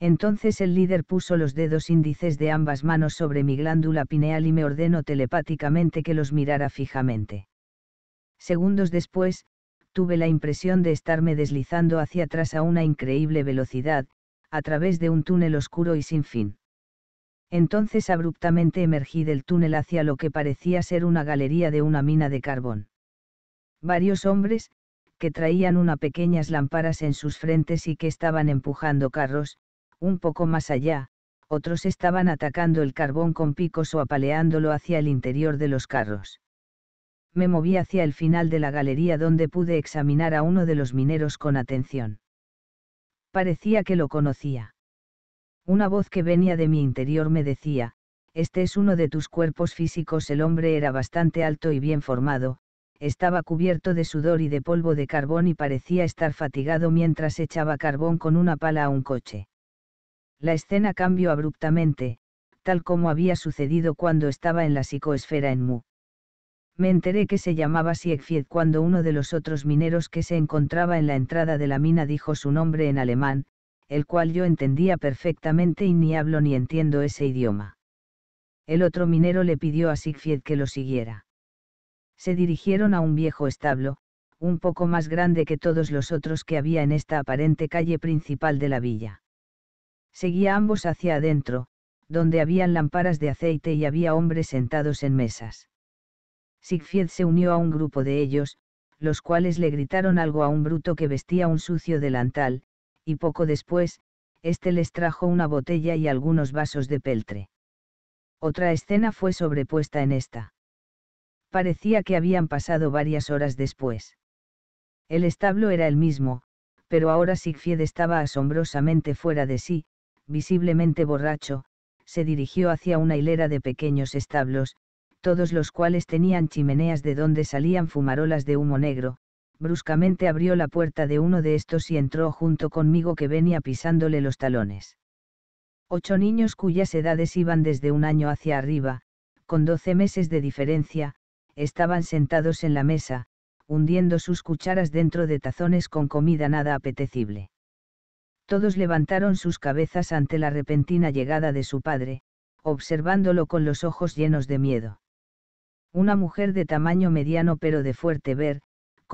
Entonces el líder puso los dedos índices de ambas manos sobre mi glándula pineal y me ordenó telepáticamente que los mirara fijamente. Segundos después, tuve la impresión de estarme deslizando hacia atrás a una increíble velocidad, a través de un túnel oscuro y sin fin. Entonces abruptamente emergí del túnel hacia lo que parecía ser una galería de una mina de carbón. Varios hombres, que traían unas pequeñas lámparas en sus frentes y que estaban empujando carros, un poco más allá, otros estaban atacando el carbón con picos o apaleándolo hacia el interior de los carros. Me moví hacia el final de la galería donde pude examinar a uno de los mineros con atención. Parecía que lo conocía. Una voz que venía de mi interior me decía, este es uno de tus cuerpos físicos. El hombre era bastante alto y bien formado, estaba cubierto de sudor y de polvo de carbón y parecía estar fatigado mientras echaba carbón con una pala a un coche. La escena cambió abruptamente, tal como había sucedido cuando estaba en la psicoesfera en Mu. Me enteré que se llamaba Siegfried cuando uno de los otros mineros que se encontraba en la entrada de la mina dijo su nombre en alemán, el cual yo entendía perfectamente y ni hablo ni entiendo ese idioma. El otro minero le pidió a Siegfried que lo siguiera. Se dirigieron a un viejo establo, un poco más grande que todos los otros que había en esta aparente calle principal de la villa. Seguía ambos hacia adentro, donde habían lámparas de aceite y había hombres sentados en mesas. Siegfried se unió a un grupo de ellos, los cuales le gritaron algo a un bruto que vestía un sucio delantal, y poco después, éste les trajo una botella y algunos vasos de peltre. Otra escena fue sobrepuesta en esta. Parecía que habían pasado varias horas después. El establo era el mismo, pero ahora Sigfied estaba asombrosamente fuera de sí, visiblemente borracho, se dirigió hacia una hilera de pequeños establos, todos los cuales tenían chimeneas de donde salían fumarolas de humo negro, bruscamente abrió la puerta de uno de estos y entró junto conmigo que venía pisándole los talones. Ocho niños cuyas edades iban desde un año hacia arriba, con doce meses de diferencia, estaban sentados en la mesa, hundiendo sus cucharas dentro de tazones con comida nada apetecible. Todos levantaron sus cabezas ante la repentina llegada de su padre, observándolo con los ojos llenos de miedo. Una mujer de tamaño mediano pero de fuerte ver,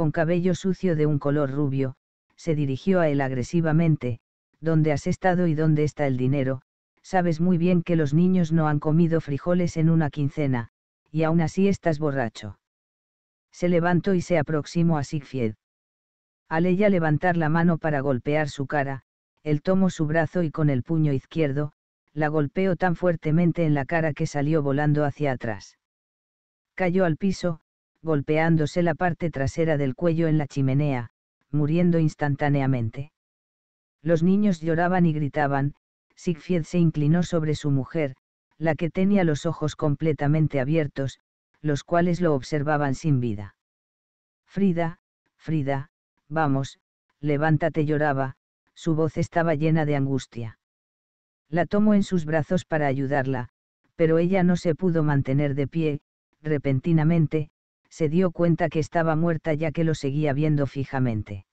con cabello sucio de un color rubio, se dirigió a él agresivamente, ¿dónde has estado y dónde está el dinero? Sabes muy bien que los niños no han comido frijoles en una quincena, y aún así estás borracho. Se levantó y se aproximó a Siegfried. Al ella levantar la mano para golpear su cara, él tomó su brazo y con el puño izquierdo, la golpeó tan fuertemente en la cara que salió volando hacia atrás. Cayó al piso, golpeándose la parte trasera del cuello en la chimenea, muriendo instantáneamente. Los niños lloraban y gritaban, Sigfried se inclinó sobre su mujer, la que tenía los ojos completamente abiertos, los cuales lo observaban sin vida. Frida, Frida, vamos, levántate lloraba, su voz estaba llena de angustia. La tomó en sus brazos para ayudarla, pero ella no se pudo mantener de pie, repentinamente, se dio cuenta que estaba muerta ya que lo seguía viendo fijamente.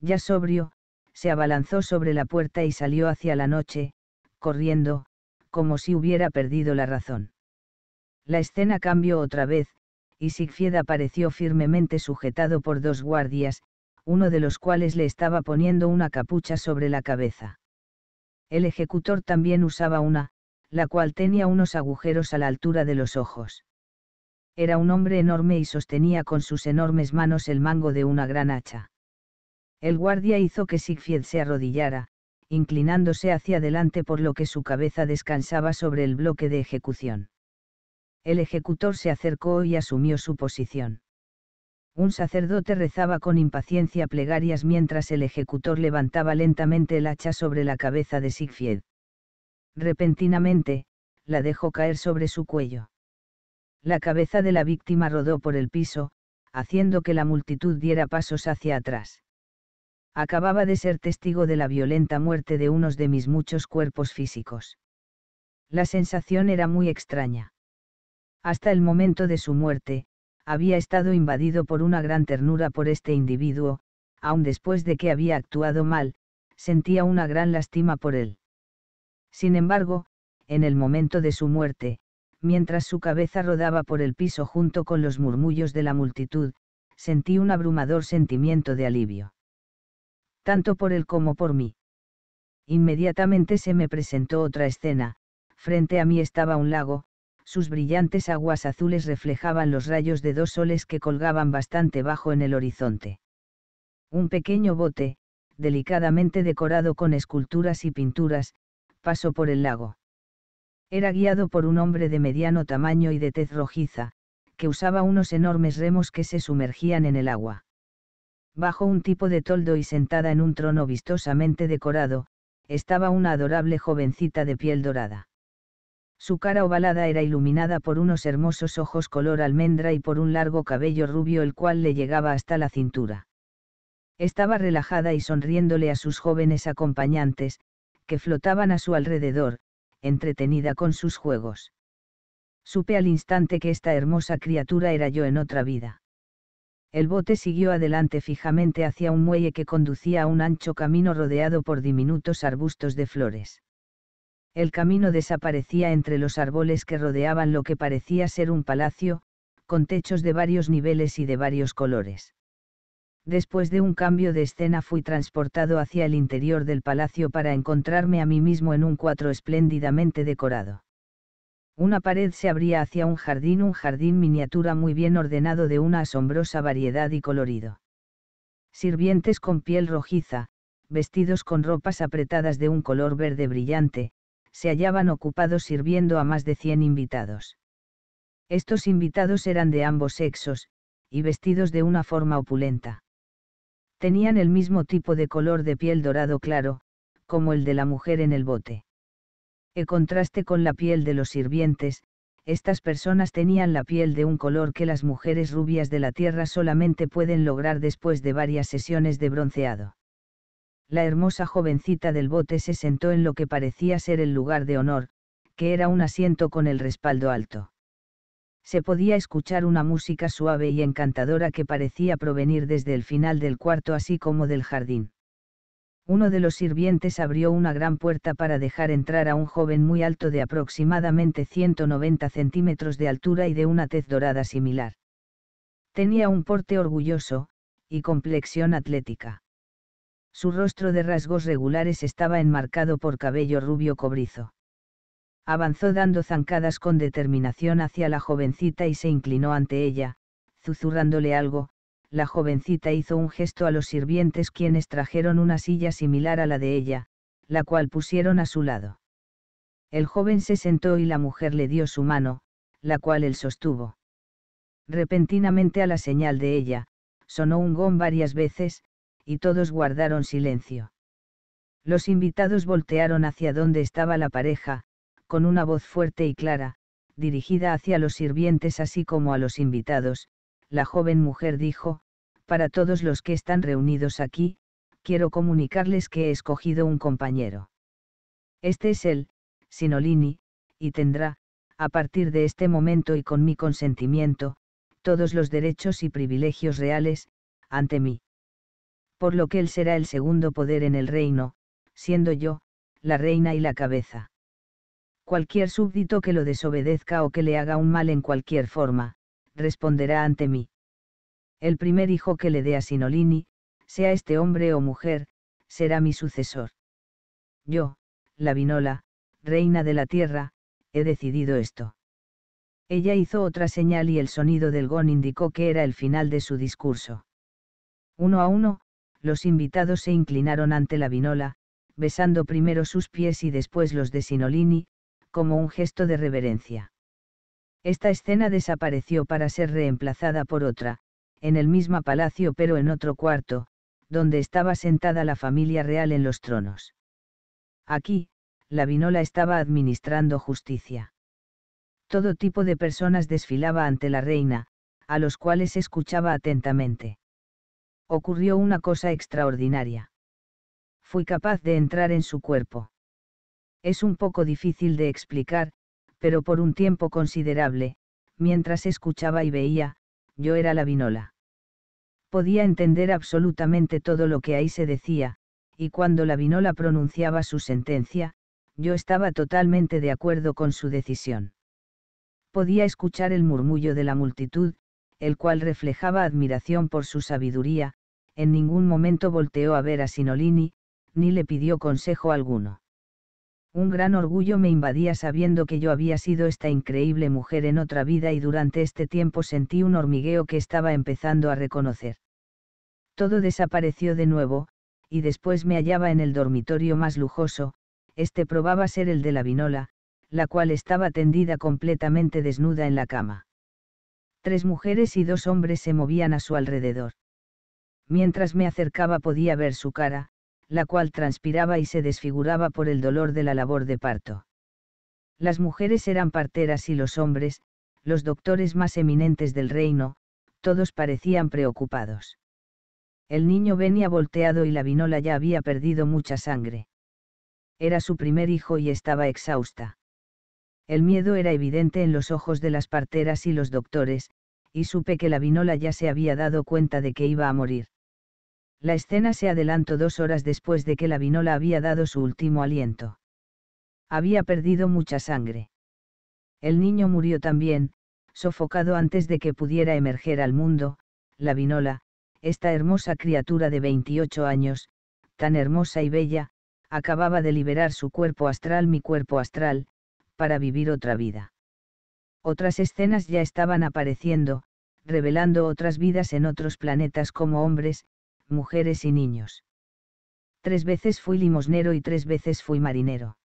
Ya sobrio, se abalanzó sobre la puerta y salió hacia la noche, corriendo, como si hubiera perdido la razón. La escena cambió otra vez, y Sigfied apareció firmemente sujetado por dos guardias, uno de los cuales le estaba poniendo una capucha sobre la cabeza. El ejecutor también usaba una, la cual tenía unos agujeros a la altura de los ojos. Era un hombre enorme y sostenía con sus enormes manos el mango de una gran hacha. El guardia hizo que Siegfried se arrodillara, inclinándose hacia adelante por lo que su cabeza descansaba sobre el bloque de ejecución. El ejecutor se acercó y asumió su posición. Un sacerdote rezaba con impaciencia plegarias mientras el ejecutor levantaba lentamente el hacha sobre la cabeza de Siegfried. Repentinamente, la dejó caer sobre su cuello. La cabeza de la víctima rodó por el piso, haciendo que la multitud diera pasos hacia atrás. Acababa de ser testigo de la violenta muerte de unos de mis muchos cuerpos físicos. La sensación era muy extraña. Hasta el momento de su muerte, había estado invadido por una gran ternura por este individuo, aun después de que había actuado mal, sentía una gran lástima por él. Sin embargo, en el momento de su muerte, mientras su cabeza rodaba por el piso junto con los murmullos de la multitud, sentí un abrumador sentimiento de alivio. Tanto por él como por mí. Inmediatamente se me presentó otra escena, frente a mí estaba un lago, sus brillantes aguas azules reflejaban los rayos de dos soles que colgaban bastante bajo en el horizonte. Un pequeño bote, delicadamente decorado con esculturas y pinturas, pasó por el lago. Era guiado por un hombre de mediano tamaño y de tez rojiza, que usaba unos enormes remos que se sumergían en el agua. Bajo un tipo de toldo y sentada en un trono vistosamente decorado, estaba una adorable jovencita de piel dorada. Su cara ovalada era iluminada por unos hermosos ojos color almendra y por un largo cabello rubio el cual le llegaba hasta la cintura. Estaba relajada y sonriéndole a sus jóvenes acompañantes, que flotaban a su alrededor, entretenida con sus juegos. Supe al instante que esta hermosa criatura era yo en otra vida. El bote siguió adelante fijamente hacia un muelle que conducía a un ancho camino rodeado por diminutos arbustos de flores. El camino desaparecía entre los árboles que rodeaban lo que parecía ser un palacio, con techos de varios niveles y de varios colores. Después de un cambio de escena fui transportado hacia el interior del palacio para encontrarme a mí mismo en un cuatro espléndidamente decorado. Una pared se abría hacia un jardín, un jardín miniatura muy bien ordenado de una asombrosa variedad y colorido. Sirvientes con piel rojiza, vestidos con ropas apretadas de un color verde brillante, se hallaban ocupados sirviendo a más de cien invitados. Estos invitados eran de ambos sexos, y vestidos de una forma opulenta tenían el mismo tipo de color de piel dorado claro, como el de la mujer en el bote. En contraste con la piel de los sirvientes, estas personas tenían la piel de un color que las mujeres rubias de la tierra solamente pueden lograr después de varias sesiones de bronceado. La hermosa jovencita del bote se sentó en lo que parecía ser el lugar de honor, que era un asiento con el respaldo alto se podía escuchar una música suave y encantadora que parecía provenir desde el final del cuarto así como del jardín. Uno de los sirvientes abrió una gran puerta para dejar entrar a un joven muy alto de aproximadamente 190 centímetros de altura y de una tez dorada similar. Tenía un porte orgulloso, y complexión atlética. Su rostro de rasgos regulares estaba enmarcado por cabello rubio cobrizo avanzó dando zancadas con determinación hacia la jovencita y se inclinó ante ella, zuzurrándole algo, la jovencita hizo un gesto a los sirvientes quienes trajeron una silla similar a la de ella, la cual pusieron a su lado. El joven se sentó y la mujer le dio su mano, la cual él sostuvo. Repentinamente a la señal de ella, sonó un gong varias veces, y todos guardaron silencio. Los invitados voltearon hacia donde estaba la pareja, con una voz fuerte y clara, dirigida hacia los sirvientes así como a los invitados, la joven mujer dijo, para todos los que están reunidos aquí, quiero comunicarles que he escogido un compañero. Este es él, Sinolini, y tendrá, a partir de este momento y con mi consentimiento, todos los derechos y privilegios reales, ante mí. Por lo que él será el segundo poder en el reino, siendo yo, la reina y la cabeza. Cualquier súbdito que lo desobedezca o que le haga un mal en cualquier forma, responderá ante mí. El primer hijo que le dé a Sinolini, sea este hombre o mujer, será mi sucesor. Yo, la vinola, reina de la tierra, he decidido esto. Ella hizo otra señal y el sonido del gong indicó que era el final de su discurso. Uno a uno, los invitados se inclinaron ante la vinola, besando primero sus pies y después los de Sinolini, como un gesto de reverencia. Esta escena desapareció para ser reemplazada por otra, en el mismo palacio pero en otro cuarto, donde estaba sentada la familia real en los tronos. Aquí, la vinola estaba administrando justicia. Todo tipo de personas desfilaba ante la reina, a los cuales escuchaba atentamente. Ocurrió una cosa extraordinaria. Fui capaz de entrar en su cuerpo. Es un poco difícil de explicar, pero por un tiempo considerable, mientras escuchaba y veía, yo era la vinola. Podía entender absolutamente todo lo que ahí se decía, y cuando la vinola pronunciaba su sentencia, yo estaba totalmente de acuerdo con su decisión. Podía escuchar el murmullo de la multitud, el cual reflejaba admiración por su sabiduría, en ningún momento volteó a ver a Sinolini, ni le pidió consejo alguno. Un gran orgullo me invadía sabiendo que yo había sido esta increíble mujer en otra vida y durante este tiempo sentí un hormigueo que estaba empezando a reconocer. Todo desapareció de nuevo, y después me hallaba en el dormitorio más lujoso, este probaba ser el de la vinola, la cual estaba tendida completamente desnuda en la cama. Tres mujeres y dos hombres se movían a su alrededor. Mientras me acercaba podía ver su cara, la cual transpiraba y se desfiguraba por el dolor de la labor de parto. Las mujeres eran parteras y los hombres, los doctores más eminentes del reino, todos parecían preocupados. El niño venía volteado y la vinola ya había perdido mucha sangre. Era su primer hijo y estaba exhausta. El miedo era evidente en los ojos de las parteras y los doctores, y supe que la vinola ya se había dado cuenta de que iba a morir. La escena se adelantó dos horas después de que la vinola había dado su último aliento. Había perdido mucha sangre. El niño murió también, sofocado antes de que pudiera emerger al mundo, la vinola, esta hermosa criatura de 28 años, tan hermosa y bella, acababa de liberar su cuerpo astral, mi cuerpo astral, para vivir otra vida. Otras escenas ya estaban apareciendo, revelando otras vidas en otros planetas como hombres, mujeres y niños. Tres veces fui limosnero y tres veces fui marinero.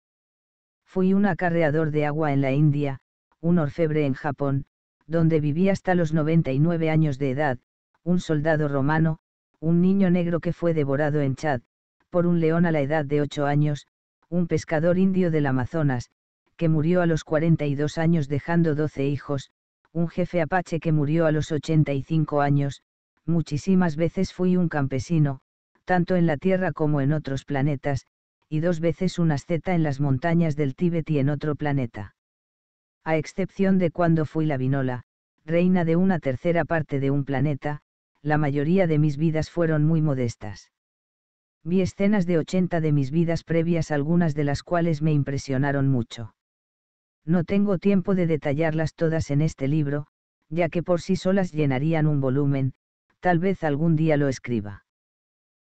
Fui un acarreador de agua en la India, un orfebre en Japón, donde viví hasta los 99 años de edad, un soldado romano, un niño negro que fue devorado en Chad, por un león a la edad de 8 años, un pescador indio del Amazonas, que murió a los 42 años dejando 12 hijos, un jefe apache que murió a los 85 años, muchísimas veces fui un campesino, tanto en la Tierra como en otros planetas, y dos veces un asceta en las montañas del Tíbet y en otro planeta. A excepción de cuando fui la vinola, reina de una tercera parte de un planeta, la mayoría de mis vidas fueron muy modestas. Vi escenas de 80 de mis vidas previas, algunas de las cuales me impresionaron mucho. No tengo tiempo de detallarlas todas en este libro, ya que por sí solas llenarían un volumen, tal vez algún día lo escriba.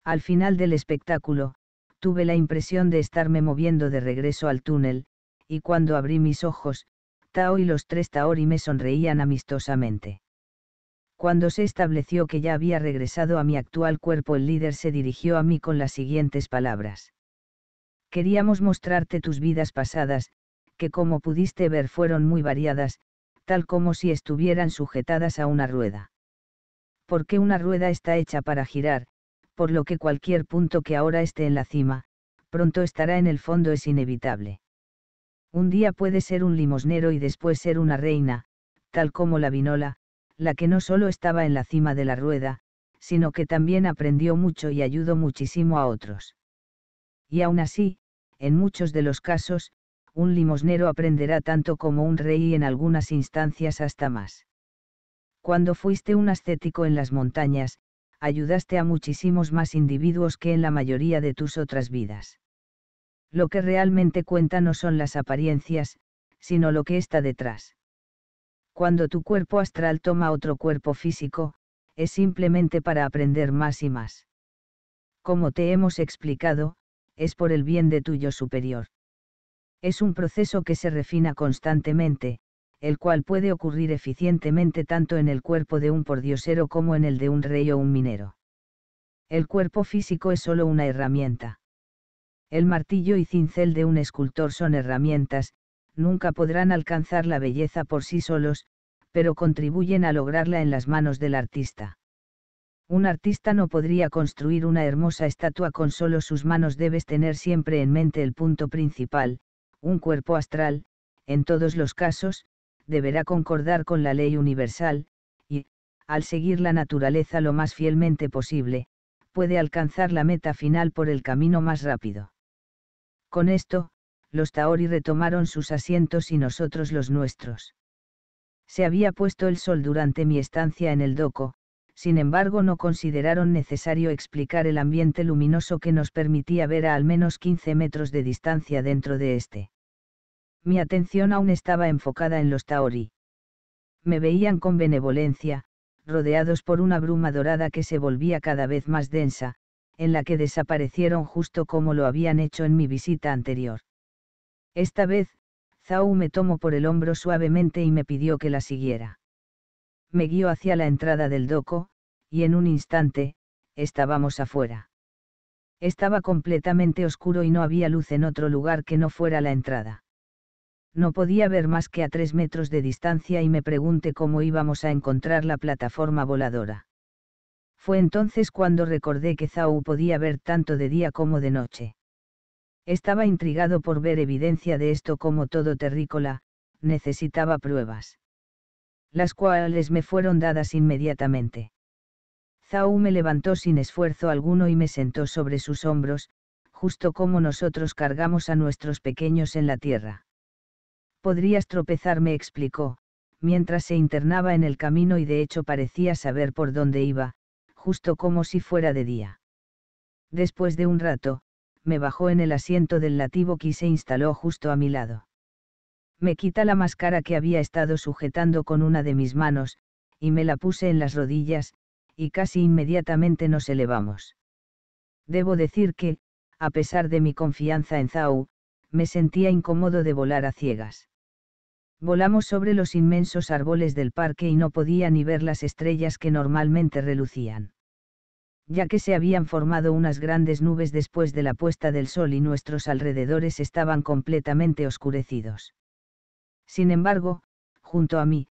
Al final del espectáculo, tuve la impresión de estarme moviendo de regreso al túnel, y cuando abrí mis ojos, Tao y los tres Taori me sonreían amistosamente. Cuando se estableció que ya había regresado a mi actual cuerpo, el líder se dirigió a mí con las siguientes palabras. Queríamos mostrarte tus vidas pasadas, que como pudiste ver fueron muy variadas, tal como si estuvieran sujetadas a una rueda porque una rueda está hecha para girar, por lo que cualquier punto que ahora esté en la cima, pronto estará en el fondo es inevitable. Un día puede ser un limosnero y después ser una reina, tal como la vinola, la que no solo estaba en la cima de la rueda, sino que también aprendió mucho y ayudó muchísimo a otros. Y aún así, en muchos de los casos, un limosnero aprenderá tanto como un rey y en algunas instancias hasta más. Cuando fuiste un ascético en las montañas, ayudaste a muchísimos más individuos que en la mayoría de tus otras vidas. Lo que realmente cuenta no son las apariencias, sino lo que está detrás. Cuando tu cuerpo astral toma otro cuerpo físico, es simplemente para aprender más y más. Como te hemos explicado, es por el bien de tuyo superior. Es un proceso que se refina constantemente, el cual puede ocurrir eficientemente tanto en el cuerpo de un pordiosero como en el de un rey o un minero. El cuerpo físico es solo una herramienta. El martillo y cincel de un escultor son herramientas, nunca podrán alcanzar la belleza por sí solos, pero contribuyen a lograrla en las manos del artista. Un artista no podría construir una hermosa estatua con solo sus manos, debes tener siempre en mente el punto principal, un cuerpo astral, en todos los casos, deberá concordar con la ley universal, y, al seguir la naturaleza lo más fielmente posible, puede alcanzar la meta final por el camino más rápido. Con esto, los taori retomaron sus asientos y nosotros los nuestros. Se había puesto el sol durante mi estancia en el doco, sin embargo no consideraron necesario explicar el ambiente luminoso que nos permitía ver a al menos 15 metros de distancia dentro de este mi atención aún estaba enfocada en los taori. Me veían con benevolencia, rodeados por una bruma dorada que se volvía cada vez más densa, en la que desaparecieron justo como lo habían hecho en mi visita anterior. Esta vez, Zhao me tomó por el hombro suavemente y me pidió que la siguiera. Me guió hacia la entrada del doco, y en un instante, estábamos afuera. Estaba completamente oscuro y no había luz en otro lugar que no fuera la entrada. No podía ver más que a tres metros de distancia y me pregunté cómo íbamos a encontrar la plataforma voladora. Fue entonces cuando recordé que Zau podía ver tanto de día como de noche. Estaba intrigado por ver evidencia de esto como todo terrícola, necesitaba pruebas. Las cuales me fueron dadas inmediatamente. Zau me levantó sin esfuerzo alguno y me sentó sobre sus hombros, justo como nosotros cargamos a nuestros pequeños en la tierra. Podrías tropezar, me explicó, mientras se internaba en el camino y de hecho parecía saber por dónde iba, justo como si fuera de día. Después de un rato, me bajó en el asiento del lativo que se instaló justo a mi lado. Me quita la máscara que había estado sujetando con una de mis manos, y me la puse en las rodillas, y casi inmediatamente nos elevamos. Debo decir que, a pesar de mi confianza en Zhao, me sentía incómodo de volar a ciegas. Volamos sobre los inmensos árboles del parque y no podía ni ver las estrellas que normalmente relucían. Ya que se habían formado unas grandes nubes después de la puesta del sol y nuestros alrededores estaban completamente oscurecidos. Sin embargo, junto a mí,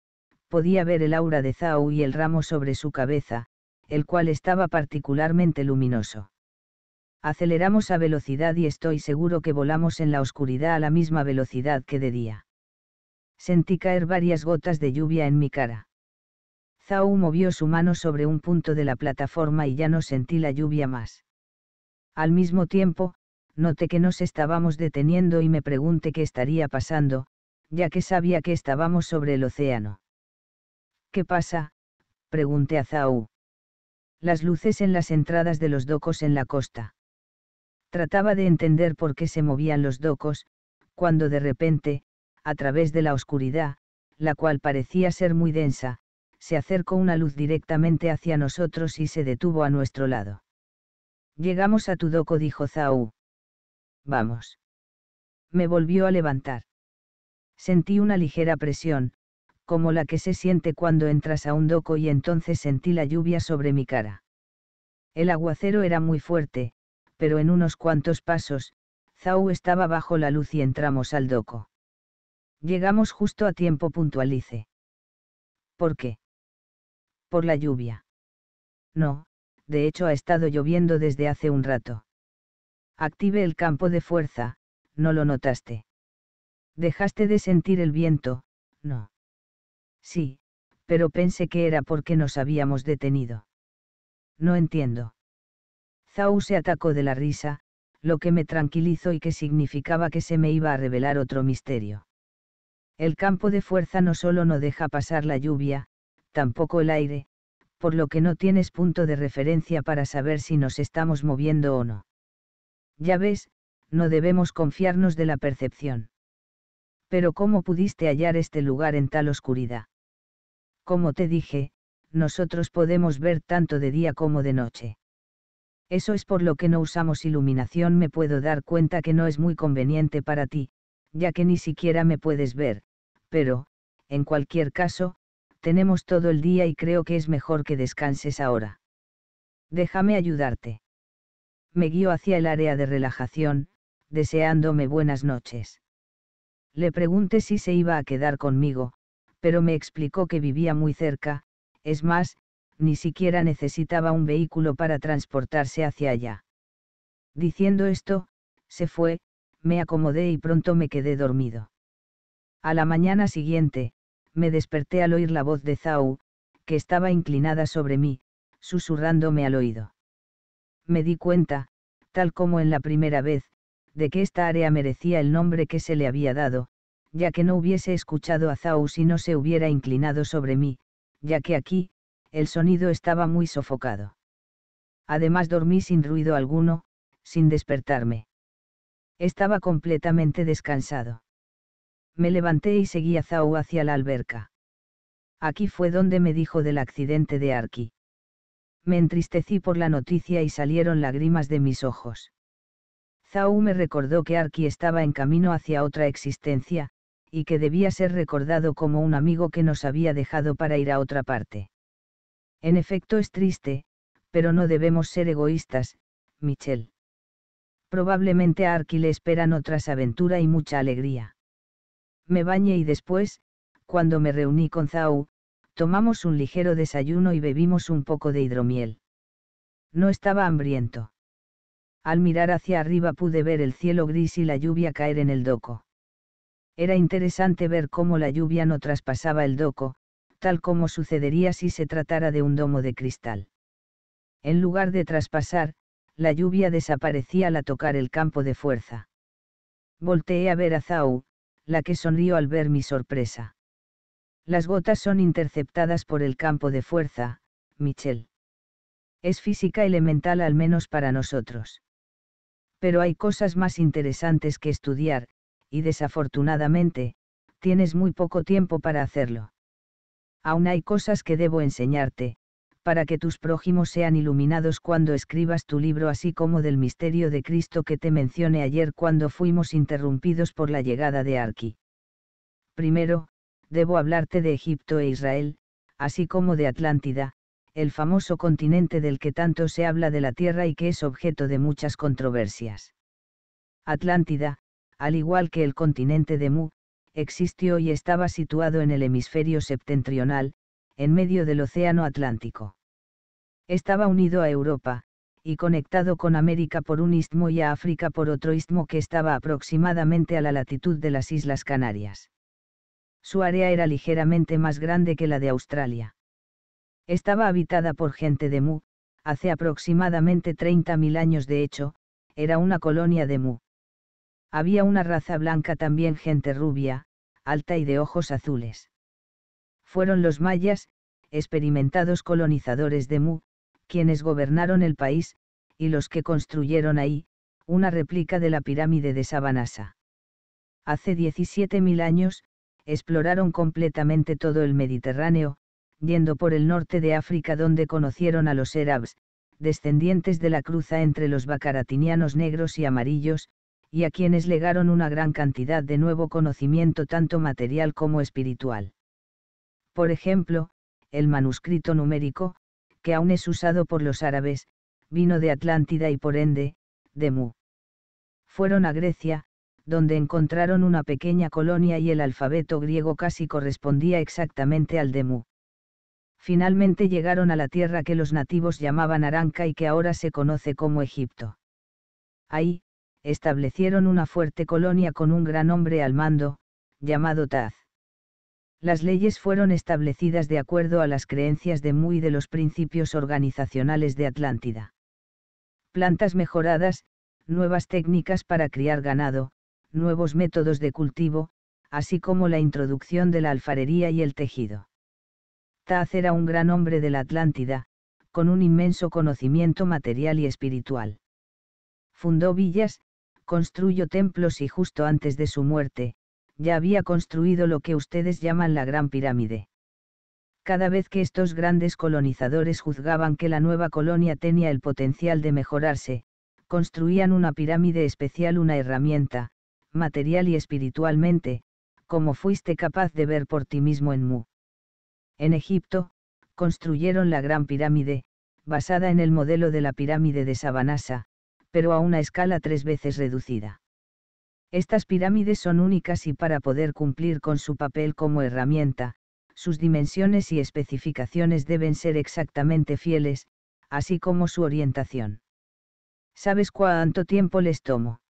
podía ver el aura de Zhao y el ramo sobre su cabeza, el cual estaba particularmente luminoso aceleramos a velocidad y estoy seguro que volamos en la oscuridad a la misma velocidad que de día. Sentí caer varias gotas de lluvia en mi cara. Zhao movió su mano sobre un punto de la plataforma y ya no sentí la lluvia más. Al mismo tiempo, noté que nos estábamos deteniendo y me pregunté qué estaría pasando, ya que sabía que estábamos sobre el océano. ¿Qué pasa? pregunté a Zhao. Las luces en las entradas de los docos en la costa. Trataba de entender por qué se movían los docos, cuando de repente, a través de la oscuridad, la cual parecía ser muy densa, se acercó una luz directamente hacia nosotros y se detuvo a nuestro lado. Llegamos a tu doco, dijo Zaú. Vamos. Me volvió a levantar. Sentí una ligera presión, como la que se siente cuando entras a un doco y entonces sentí la lluvia sobre mi cara. El aguacero era muy fuerte, pero en unos cuantos pasos, Zau estaba bajo la luz y entramos al doco. Llegamos justo a tiempo, puntualice. ¿Por qué? Por la lluvia. No, de hecho ha estado lloviendo desde hace un rato. Active el campo de fuerza, no lo notaste. Dejaste de sentir el viento, no. Sí, pero pensé que era porque nos habíamos detenido. No entiendo. Zhao se atacó de la risa, lo que me tranquilizó y que significaba que se me iba a revelar otro misterio. El campo de fuerza no solo no deja pasar la lluvia, tampoco el aire, por lo que no tienes punto de referencia para saber si nos estamos moviendo o no. Ya ves, no debemos confiarnos de la percepción. Pero ¿cómo pudiste hallar este lugar en tal oscuridad? Como te dije, nosotros podemos ver tanto de día como de noche. Eso es por lo que no usamos iluminación. Me puedo dar cuenta que no es muy conveniente para ti, ya que ni siquiera me puedes ver, pero, en cualquier caso, tenemos todo el día y creo que es mejor que descanses ahora. Déjame ayudarte. Me guió hacia el área de relajación, deseándome buenas noches. Le pregunté si se iba a quedar conmigo, pero me explicó que vivía muy cerca, es más, ni siquiera necesitaba un vehículo para transportarse hacia allá. Diciendo esto, se fue, me acomodé y pronto me quedé dormido. A la mañana siguiente, me desperté al oír la voz de Zau, que estaba inclinada sobre mí, susurrándome al oído. Me di cuenta, tal como en la primera vez, de que esta área merecía el nombre que se le había dado, ya que no hubiese escuchado a Zau si no se hubiera inclinado sobre mí, ya que aquí, el sonido estaba muy sofocado. Además dormí sin ruido alguno, sin despertarme. Estaba completamente descansado. Me levanté y seguí a Zhao hacia la alberca. Aquí fue donde me dijo del accidente de Arki. Me entristecí por la noticia y salieron lágrimas de mis ojos. Zhao me recordó que Arki estaba en camino hacia otra existencia, y que debía ser recordado como un amigo que nos había dejado para ir a otra parte. En efecto es triste, pero no debemos ser egoístas, Michelle. Probablemente a Arki le esperan otras aventuras y mucha alegría. Me bañé y después, cuando me reuní con Zau, tomamos un ligero desayuno y bebimos un poco de hidromiel. No estaba hambriento. Al mirar hacia arriba pude ver el cielo gris y la lluvia caer en el doco. Era interesante ver cómo la lluvia no traspasaba el doco, tal como sucedería si se tratara de un domo de cristal. En lugar de traspasar, la lluvia desaparecía al tocar el campo de fuerza. Volteé a ver a Zau, la que sonrió al ver mi sorpresa. Las gotas son interceptadas por el campo de fuerza, Michel. Es física elemental al menos para nosotros. Pero hay cosas más interesantes que estudiar, y desafortunadamente, tienes muy poco tiempo para hacerlo aún hay cosas que debo enseñarte, para que tus prójimos sean iluminados cuando escribas tu libro, así como del misterio de Cristo que te mencioné ayer cuando fuimos interrumpidos por la llegada de Arqui. Primero, debo hablarte de Egipto e Israel, así como de Atlántida, el famoso continente del que tanto se habla de la Tierra y que es objeto de muchas controversias. Atlántida, al igual que el continente de Mu, existió y estaba situado en el hemisferio septentrional, en medio del Océano Atlántico. Estaba unido a Europa, y conectado con América por un istmo y a África por otro istmo que estaba aproximadamente a la latitud de las Islas Canarias. Su área era ligeramente más grande que la de Australia. Estaba habitada por gente de Mu, hace aproximadamente 30.000 años de hecho, era una colonia de Mu. Había una raza blanca también gente rubia, alta y de ojos azules. Fueron los mayas, experimentados colonizadores de Mu, quienes gobernaron el país, y los que construyeron ahí, una réplica de la pirámide de Sabanasa. Hace 17.000 años, exploraron completamente todo el Mediterráneo, yendo por el norte de África donde conocieron a los Erabs, descendientes de la cruza entre los bacaratinianos negros y amarillos, y a quienes legaron una gran cantidad de nuevo conocimiento tanto material como espiritual. Por ejemplo, el manuscrito numérico, que aún es usado por los árabes, vino de Atlántida y por ende, de Mu. Fueron a Grecia, donde encontraron una pequeña colonia y el alfabeto griego casi correspondía exactamente al de Mu. Finalmente llegaron a la tierra que los nativos llamaban Aranca y que ahora se conoce como Egipto. Ahí, establecieron una fuerte colonia con un gran hombre al mando, llamado Taz. Las leyes fueron establecidas de acuerdo a las creencias de muy de los principios organizacionales de Atlántida. Plantas mejoradas, nuevas técnicas para criar ganado, nuevos métodos de cultivo, así como la introducción de la alfarería y el tejido. Taz era un gran hombre de la Atlántida, con un inmenso conocimiento material y espiritual. Fundó villas, construyó templos y justo antes de su muerte, ya había construido lo que ustedes llaman la Gran Pirámide. Cada vez que estos grandes colonizadores juzgaban que la nueva colonia tenía el potencial de mejorarse, construían una pirámide especial, una herramienta, material y espiritualmente, como fuiste capaz de ver por ti mismo en Mu. En Egipto, construyeron la Gran Pirámide, basada en el modelo de la pirámide de Sabanasa, pero a una escala tres veces reducida. Estas pirámides son únicas y para poder cumplir con su papel como herramienta, sus dimensiones y especificaciones deben ser exactamente fieles, así como su orientación. ¿Sabes cuánto tiempo les tomo?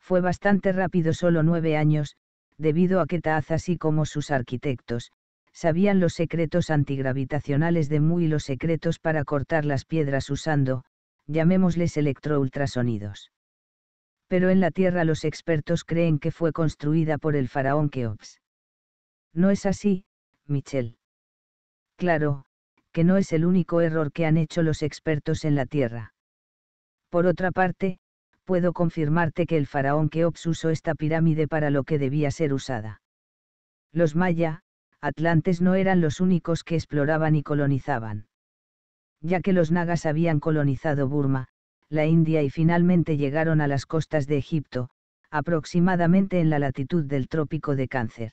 Fue bastante rápido, solo nueve años, debido a que Taaz así como sus arquitectos, sabían los secretos antigravitacionales de Mu y los secretos para cortar las piedras usando, llamémosles electroultrasonidos. Pero en la Tierra los expertos creen que fue construida por el faraón Keops. No es así, Michel. Claro, que no es el único error que han hecho los expertos en la Tierra. Por otra parte, puedo confirmarte que el faraón Keops usó esta pirámide para lo que debía ser usada. Los maya, atlantes no eran los únicos que exploraban y colonizaban ya que los nagas habían colonizado Burma, la India y finalmente llegaron a las costas de Egipto, aproximadamente en la latitud del trópico de Cáncer.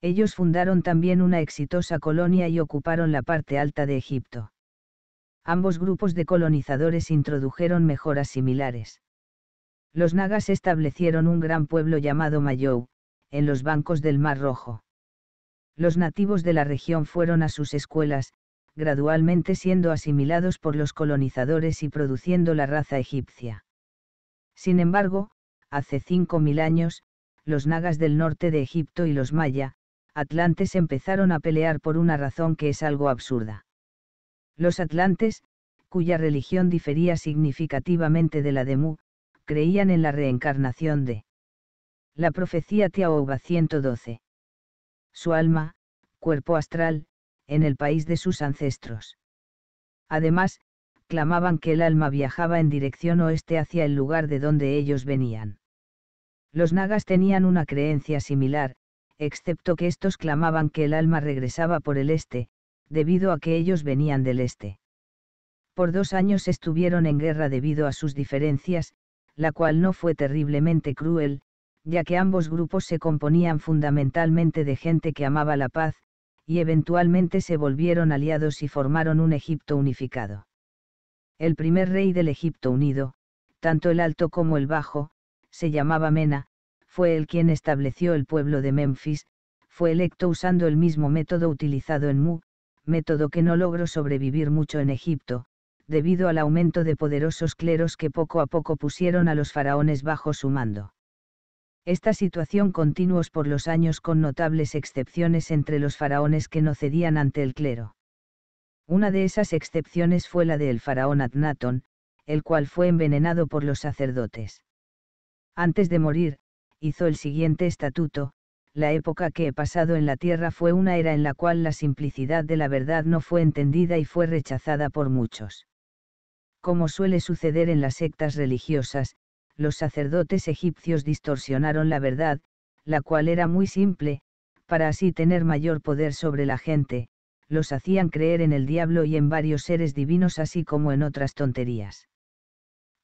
Ellos fundaron también una exitosa colonia y ocuparon la parte alta de Egipto. Ambos grupos de colonizadores introdujeron mejoras similares. Los nagas establecieron un gran pueblo llamado Mayou, en los bancos del Mar Rojo. Los nativos de la región fueron a sus escuelas, gradualmente siendo asimilados por los colonizadores y produciendo la raza egipcia. Sin embargo, hace 5.000 años, los nagas del norte de Egipto y los maya, atlantes empezaron a pelear por una razón que es algo absurda. Los atlantes, cuya religión difería significativamente de la de Mu, creían en la reencarnación de la profecía Tiaoba 112. Su alma, cuerpo astral, en el país de sus ancestros. Además, clamaban que el alma viajaba en dirección oeste hacia el lugar de donde ellos venían. Los nagas tenían una creencia similar, excepto que estos clamaban que el alma regresaba por el este, debido a que ellos venían del este. Por dos años estuvieron en guerra debido a sus diferencias, la cual no fue terriblemente cruel, ya que ambos grupos se componían fundamentalmente de gente que amaba la paz, y eventualmente se volvieron aliados y formaron un Egipto unificado. El primer rey del Egipto unido, tanto el alto como el bajo, se llamaba Mena, fue el quien estableció el pueblo de Memphis, fue electo usando el mismo método utilizado en Mu, método que no logró sobrevivir mucho en Egipto, debido al aumento de poderosos cleros que poco a poco pusieron a los faraones bajo su mando. Esta situación continuos por los años con notables excepciones entre los faraones que no cedían ante el clero. Una de esas excepciones fue la del faraón Adnatón, el cual fue envenenado por los sacerdotes. Antes de morir, hizo el siguiente estatuto, la época que he pasado en la tierra fue una era en la cual la simplicidad de la verdad no fue entendida y fue rechazada por muchos. Como suele suceder en las sectas religiosas, los sacerdotes egipcios distorsionaron la verdad, la cual era muy simple, para así tener mayor poder sobre la gente, los hacían creer en el diablo y en varios seres divinos así como en otras tonterías.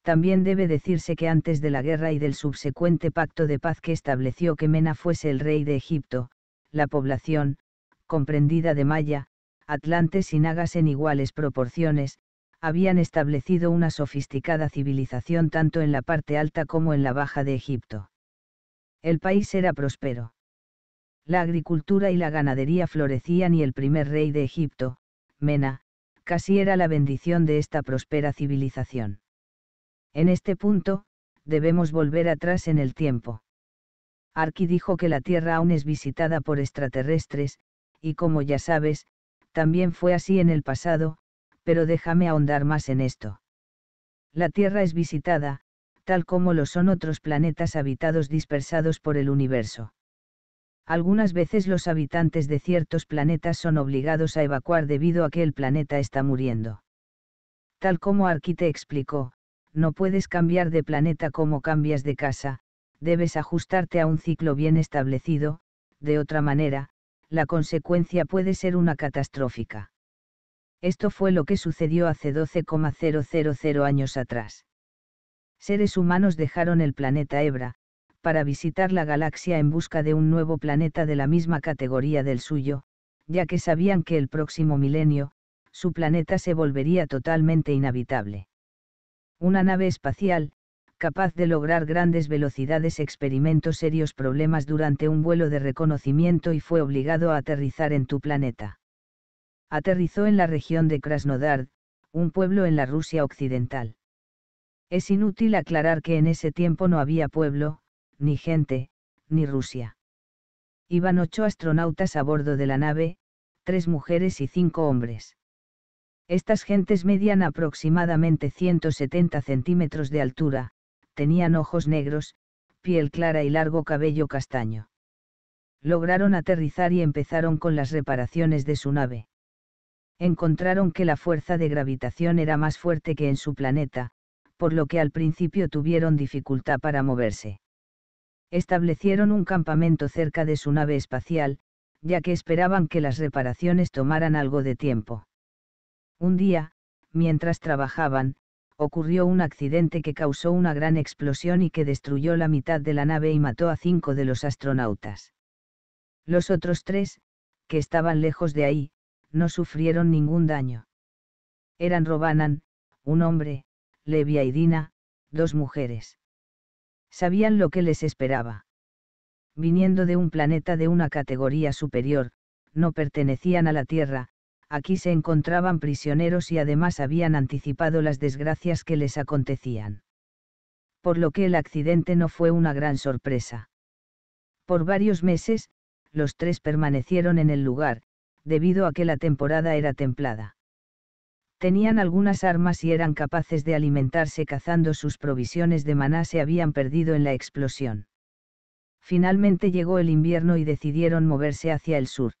También debe decirse que antes de la guerra y del subsecuente pacto de paz que estableció que Mena fuese el rey de Egipto, la población, comprendida de Maya, atlantes y nagas en iguales proporciones, habían establecido una sofisticada civilización tanto en la parte alta como en la baja de Egipto. El país era próspero. La agricultura y la ganadería florecían y el primer rey de Egipto, Mena, casi era la bendición de esta próspera civilización. En este punto, debemos volver atrás en el tiempo. Arki dijo que la Tierra aún es visitada por extraterrestres, y como ya sabes, también fue así en el pasado, pero déjame ahondar más en esto. La Tierra es visitada, tal como lo son otros planetas habitados dispersados por el universo. Algunas veces los habitantes de ciertos planetas son obligados a evacuar debido a que el planeta está muriendo. Tal como Arquite explicó, no puedes cambiar de planeta como cambias de casa, debes ajustarte a un ciclo bien establecido, de otra manera, la consecuencia puede ser una catastrófica. Esto fue lo que sucedió hace 12,000 años atrás. Seres humanos dejaron el planeta Hebra, para visitar la galaxia en busca de un nuevo planeta de la misma categoría del suyo, ya que sabían que el próximo milenio, su planeta se volvería totalmente inhabitable. Una nave espacial, capaz de lograr grandes velocidades, experimentó serios problemas durante un vuelo de reconocimiento y fue obligado a aterrizar en tu planeta aterrizó en la región de Krasnodar, un pueblo en la Rusia occidental. Es inútil aclarar que en ese tiempo no había pueblo, ni gente, ni Rusia. Iban ocho astronautas a bordo de la nave, tres mujeres y cinco hombres. Estas gentes medían aproximadamente 170 centímetros de altura, tenían ojos negros, piel clara y largo cabello castaño. Lograron aterrizar y empezaron con las reparaciones de su nave encontraron que la fuerza de gravitación era más fuerte que en su planeta, por lo que al principio tuvieron dificultad para moverse. Establecieron un campamento cerca de su nave espacial, ya que esperaban que las reparaciones tomaran algo de tiempo. Un día, mientras trabajaban, ocurrió un accidente que causó una gran explosión y que destruyó la mitad de la nave y mató a cinco de los astronautas. Los otros tres, que estaban lejos de ahí, no sufrieron ningún daño. Eran Robanan, un hombre, Levia y Dina, dos mujeres. Sabían lo que les esperaba. Viniendo de un planeta de una categoría superior, no pertenecían a la Tierra, aquí se encontraban prisioneros y además habían anticipado las desgracias que les acontecían. Por lo que el accidente no fue una gran sorpresa. Por varios meses, los tres permanecieron en el lugar, debido a que la temporada era templada. Tenían algunas armas y eran capaces de alimentarse cazando sus provisiones de maná se habían perdido en la explosión. Finalmente llegó el invierno y decidieron moverse hacia el sur.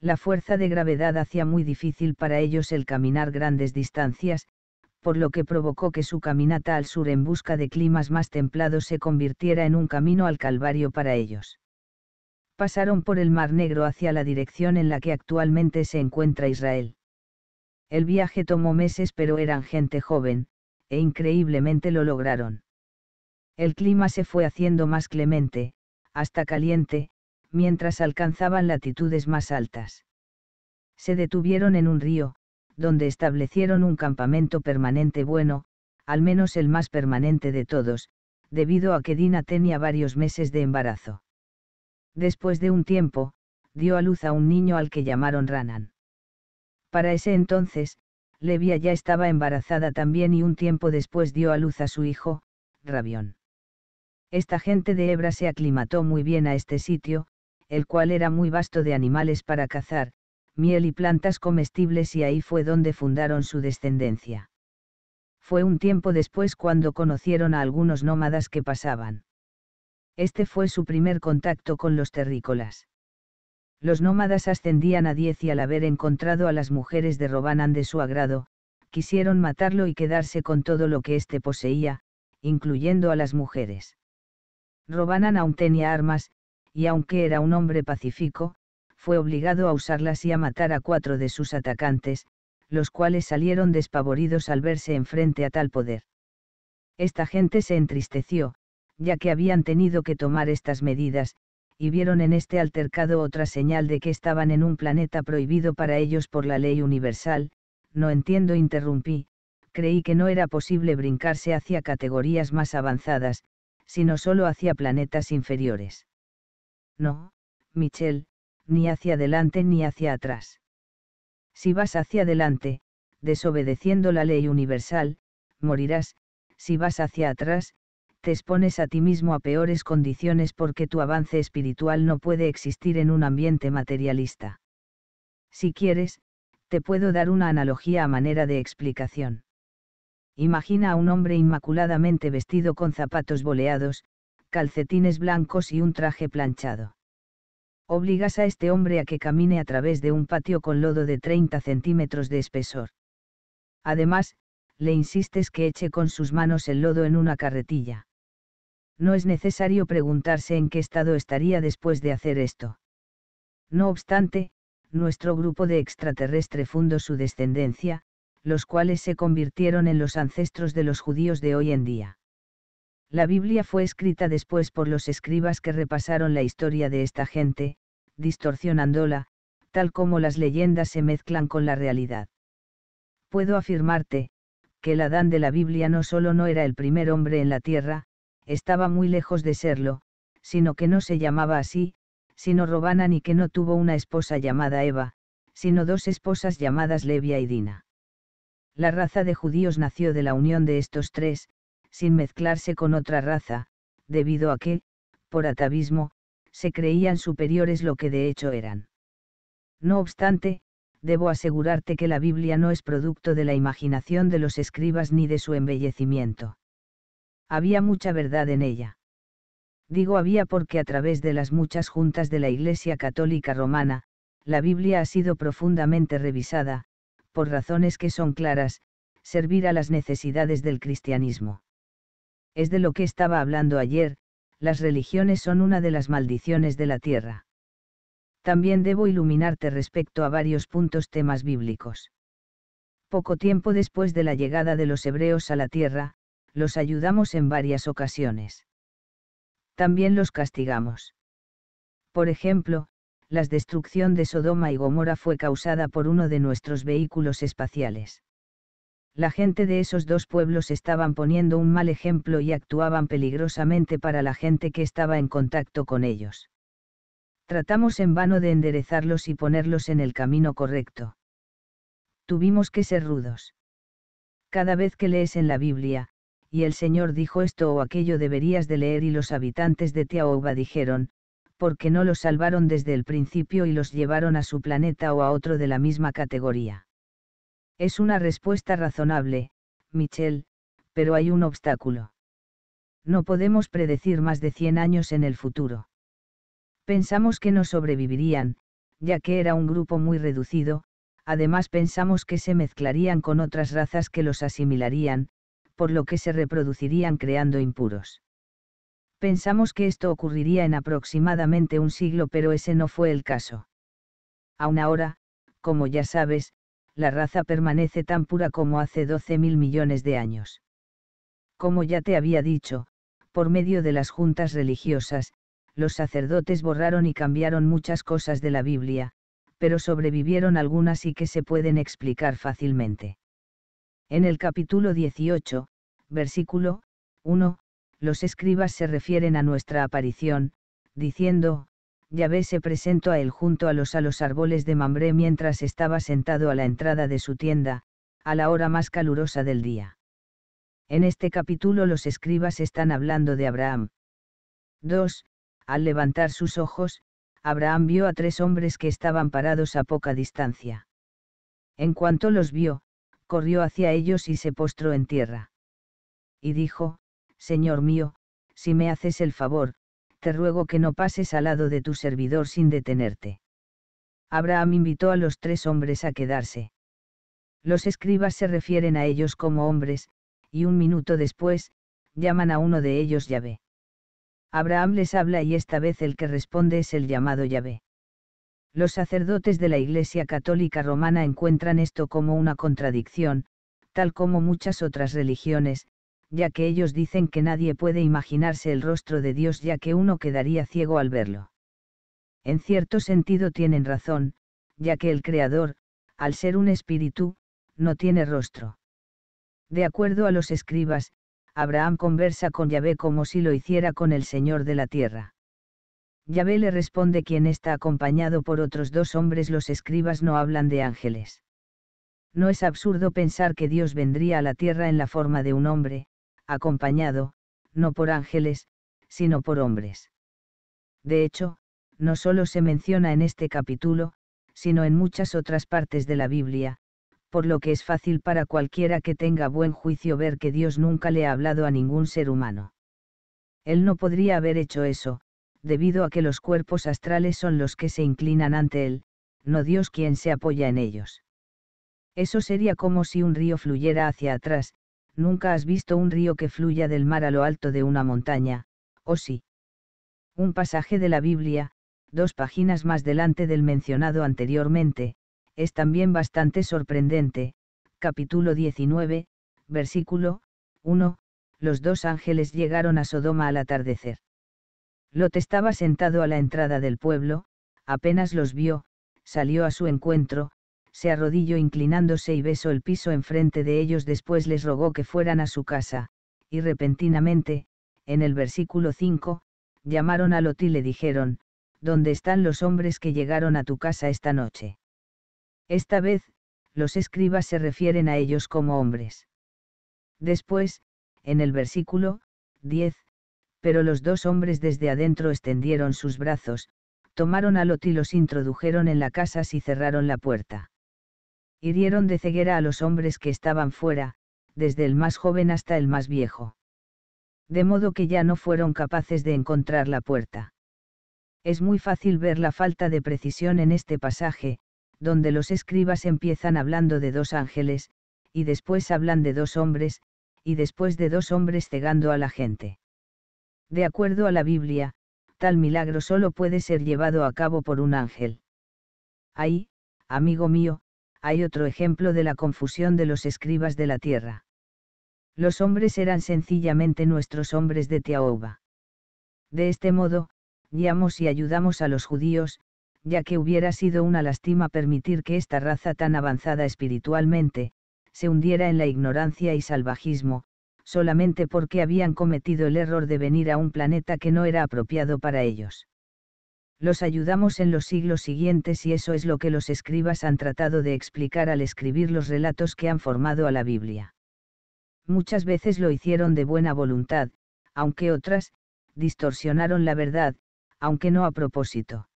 La fuerza de gravedad hacía muy difícil para ellos el caminar grandes distancias, por lo que provocó que su caminata al sur en busca de climas más templados se convirtiera en un camino al Calvario para ellos pasaron por el Mar Negro hacia la dirección en la que actualmente se encuentra Israel. El viaje tomó meses pero eran gente joven, e increíblemente lo lograron. El clima se fue haciendo más clemente, hasta caliente, mientras alcanzaban latitudes más altas. Se detuvieron en un río, donde establecieron un campamento permanente bueno, al menos el más permanente de todos, debido a que Dina tenía varios meses de embarazo. Después de un tiempo, dio a luz a un niño al que llamaron Ranan. Para ese entonces, Levia ya estaba embarazada también y un tiempo después dio a luz a su hijo, Rabión. Esta gente de Hebra se aclimató muy bien a este sitio, el cual era muy vasto de animales para cazar, miel y plantas comestibles y ahí fue donde fundaron su descendencia. Fue un tiempo después cuando conocieron a algunos nómadas que pasaban. Este fue su primer contacto con los terrícolas. Los nómadas ascendían a diez y al haber encontrado a las mujeres de Robanan de su agrado, quisieron matarlo y quedarse con todo lo que éste poseía, incluyendo a las mujeres. Robanan aún tenía armas, y aunque era un hombre pacífico, fue obligado a usarlas y a matar a cuatro de sus atacantes, los cuales salieron despavoridos al verse enfrente a tal poder. Esta gente se entristeció, ya que habían tenido que tomar estas medidas, y vieron en este altercado otra señal de que estaban en un planeta prohibido para ellos por la ley universal, no entiendo interrumpí, creí que no era posible brincarse hacia categorías más avanzadas, sino solo hacia planetas inferiores. No, Michel, ni hacia adelante ni hacia atrás. Si vas hacia adelante, desobedeciendo la ley universal, morirás, si vas hacia atrás, expones a ti mismo a peores condiciones porque tu avance espiritual no puede existir en un ambiente materialista. Si quieres, te puedo dar una analogía a manera de explicación. Imagina a un hombre inmaculadamente vestido con zapatos boleados, calcetines blancos y un traje planchado. Obligas a este hombre a que camine a través de un patio con lodo de 30 centímetros de espesor. Además, le insistes que eche con sus manos el lodo en una carretilla no es necesario preguntarse en qué estado estaría después de hacer esto. No obstante, nuestro grupo de extraterrestre fundó su descendencia, los cuales se convirtieron en los ancestros de los judíos de hoy en día. La Biblia fue escrita después por los escribas que repasaron la historia de esta gente, distorsionándola, tal como las leyendas se mezclan con la realidad. Puedo afirmarte, que el Adán de la Biblia no solo no era el primer hombre en la tierra, estaba muy lejos de serlo, sino que no se llamaba así, sino Robana ni que no tuvo una esposa llamada Eva, sino dos esposas llamadas Levia y Dina. La raza de judíos nació de la unión de estos tres, sin mezclarse con otra raza, debido a que, por atavismo, se creían superiores lo que de hecho eran. No obstante, debo asegurarte que la Biblia no es producto de la imaginación de los escribas ni de su embellecimiento había mucha verdad en ella. Digo había porque a través de las muchas juntas de la Iglesia Católica Romana, la Biblia ha sido profundamente revisada, por razones que son claras, servir a las necesidades del cristianismo. Es de lo que estaba hablando ayer, las religiones son una de las maldiciones de la tierra. También debo iluminarte respecto a varios puntos temas bíblicos. Poco tiempo después de la llegada de los hebreos a la tierra, los ayudamos en varias ocasiones. También los castigamos. Por ejemplo, la destrucción de Sodoma y Gomorra fue causada por uno de nuestros vehículos espaciales. La gente de esos dos pueblos estaban poniendo un mal ejemplo y actuaban peligrosamente para la gente que estaba en contacto con ellos. Tratamos en vano de enderezarlos y ponerlos en el camino correcto. Tuvimos que ser rudos. Cada vez que lees en la Biblia, y el Señor dijo esto o aquello deberías de leer y los habitantes de Tiaoba dijeron, porque no los salvaron desde el principio y los llevaron a su planeta o a otro de la misma categoría. Es una respuesta razonable, Michel, pero hay un obstáculo. No podemos predecir más de 100 años en el futuro. Pensamos que no sobrevivirían, ya que era un grupo muy reducido, además pensamos que se mezclarían con otras razas que los asimilarían, por lo que se reproducirían creando impuros. Pensamos que esto ocurriría en aproximadamente un siglo, pero ese no fue el caso. Aún ahora, como ya sabes, la raza permanece tan pura como hace mil millones de años. Como ya te había dicho, por medio de las juntas religiosas, los sacerdotes borraron y cambiaron muchas cosas de la Biblia, pero sobrevivieron algunas y que se pueden explicar fácilmente. En el capítulo 18, versículo 1, los escribas se refieren a nuestra aparición, diciendo, Yahvé se presentó a él junto a los a los árboles de Mambré mientras estaba sentado a la entrada de su tienda, a la hora más calurosa del día. En este capítulo los escribas están hablando de Abraham. 2. Al levantar sus ojos, Abraham vio a tres hombres que estaban parados a poca distancia. En cuanto los vio, corrió hacia ellos y se postró en tierra. Y dijo, Señor mío, si me haces el favor, te ruego que no pases al lado de tu servidor sin detenerte. Abraham invitó a los tres hombres a quedarse. Los escribas se refieren a ellos como hombres, y un minuto después, llaman a uno de ellos Yahvé. Abraham les habla y esta vez el que responde es el llamado Yahvé. Los sacerdotes de la Iglesia Católica Romana encuentran esto como una contradicción, tal como muchas otras religiones, ya que ellos dicen que nadie puede imaginarse el rostro de Dios ya que uno quedaría ciego al verlo. En cierto sentido tienen razón, ya que el Creador, al ser un espíritu, no tiene rostro. De acuerdo a los escribas, Abraham conversa con Yahvé como si lo hiciera con el Señor de la tierra. Yahvé le responde quien está acompañado por otros dos hombres los escribas no hablan de ángeles. No es absurdo pensar que Dios vendría a la tierra en la forma de un hombre, acompañado, no por ángeles, sino por hombres. De hecho, no solo se menciona en este capítulo, sino en muchas otras partes de la Biblia, por lo que es fácil para cualquiera que tenga buen juicio ver que Dios nunca le ha hablado a ningún ser humano. Él no podría haber hecho eso, debido a que los cuerpos astrales son los que se inclinan ante él, no Dios quien se apoya en ellos. Eso sería como si un río fluyera hacia atrás, nunca has visto un río que fluya del mar a lo alto de una montaña, ¿o sí? Un pasaje de la Biblia, dos páginas más delante del mencionado anteriormente, es también bastante sorprendente, capítulo 19, versículo 1, los dos ángeles llegaron a Sodoma al atardecer. Lot estaba sentado a la entrada del pueblo, apenas los vio, salió a su encuentro, se arrodilló inclinándose y besó el piso enfrente de ellos, después les rogó que fueran a su casa, y repentinamente, en el versículo 5, llamaron a Lot y le dijeron, ¿Dónde están los hombres que llegaron a tu casa esta noche? Esta vez, los escribas se refieren a ellos como hombres. Después, en el versículo 10, pero los dos hombres desde adentro extendieron sus brazos, tomaron a Lot y los introdujeron en la casa y cerraron la puerta. Hirieron de ceguera a los hombres que estaban fuera, desde el más joven hasta el más viejo. De modo que ya no fueron capaces de encontrar la puerta. Es muy fácil ver la falta de precisión en este pasaje, donde los escribas empiezan hablando de dos ángeles, y después hablan de dos hombres, y después de dos hombres cegando a la gente. De acuerdo a la Biblia, tal milagro solo puede ser llevado a cabo por un ángel. Ahí, amigo mío, hay otro ejemplo de la confusión de los escribas de la tierra. Los hombres eran sencillamente nuestros hombres de Tiaoba. De este modo, guiamos y ayudamos a los judíos, ya que hubiera sido una lástima permitir que esta raza tan avanzada espiritualmente, se hundiera en la ignorancia y salvajismo, solamente porque habían cometido el error de venir a un planeta que no era apropiado para ellos. Los ayudamos en los siglos siguientes y eso es lo que los escribas han tratado de explicar al escribir los relatos que han formado a la Biblia. Muchas veces lo hicieron de buena voluntad, aunque otras, distorsionaron la verdad, aunque no a propósito.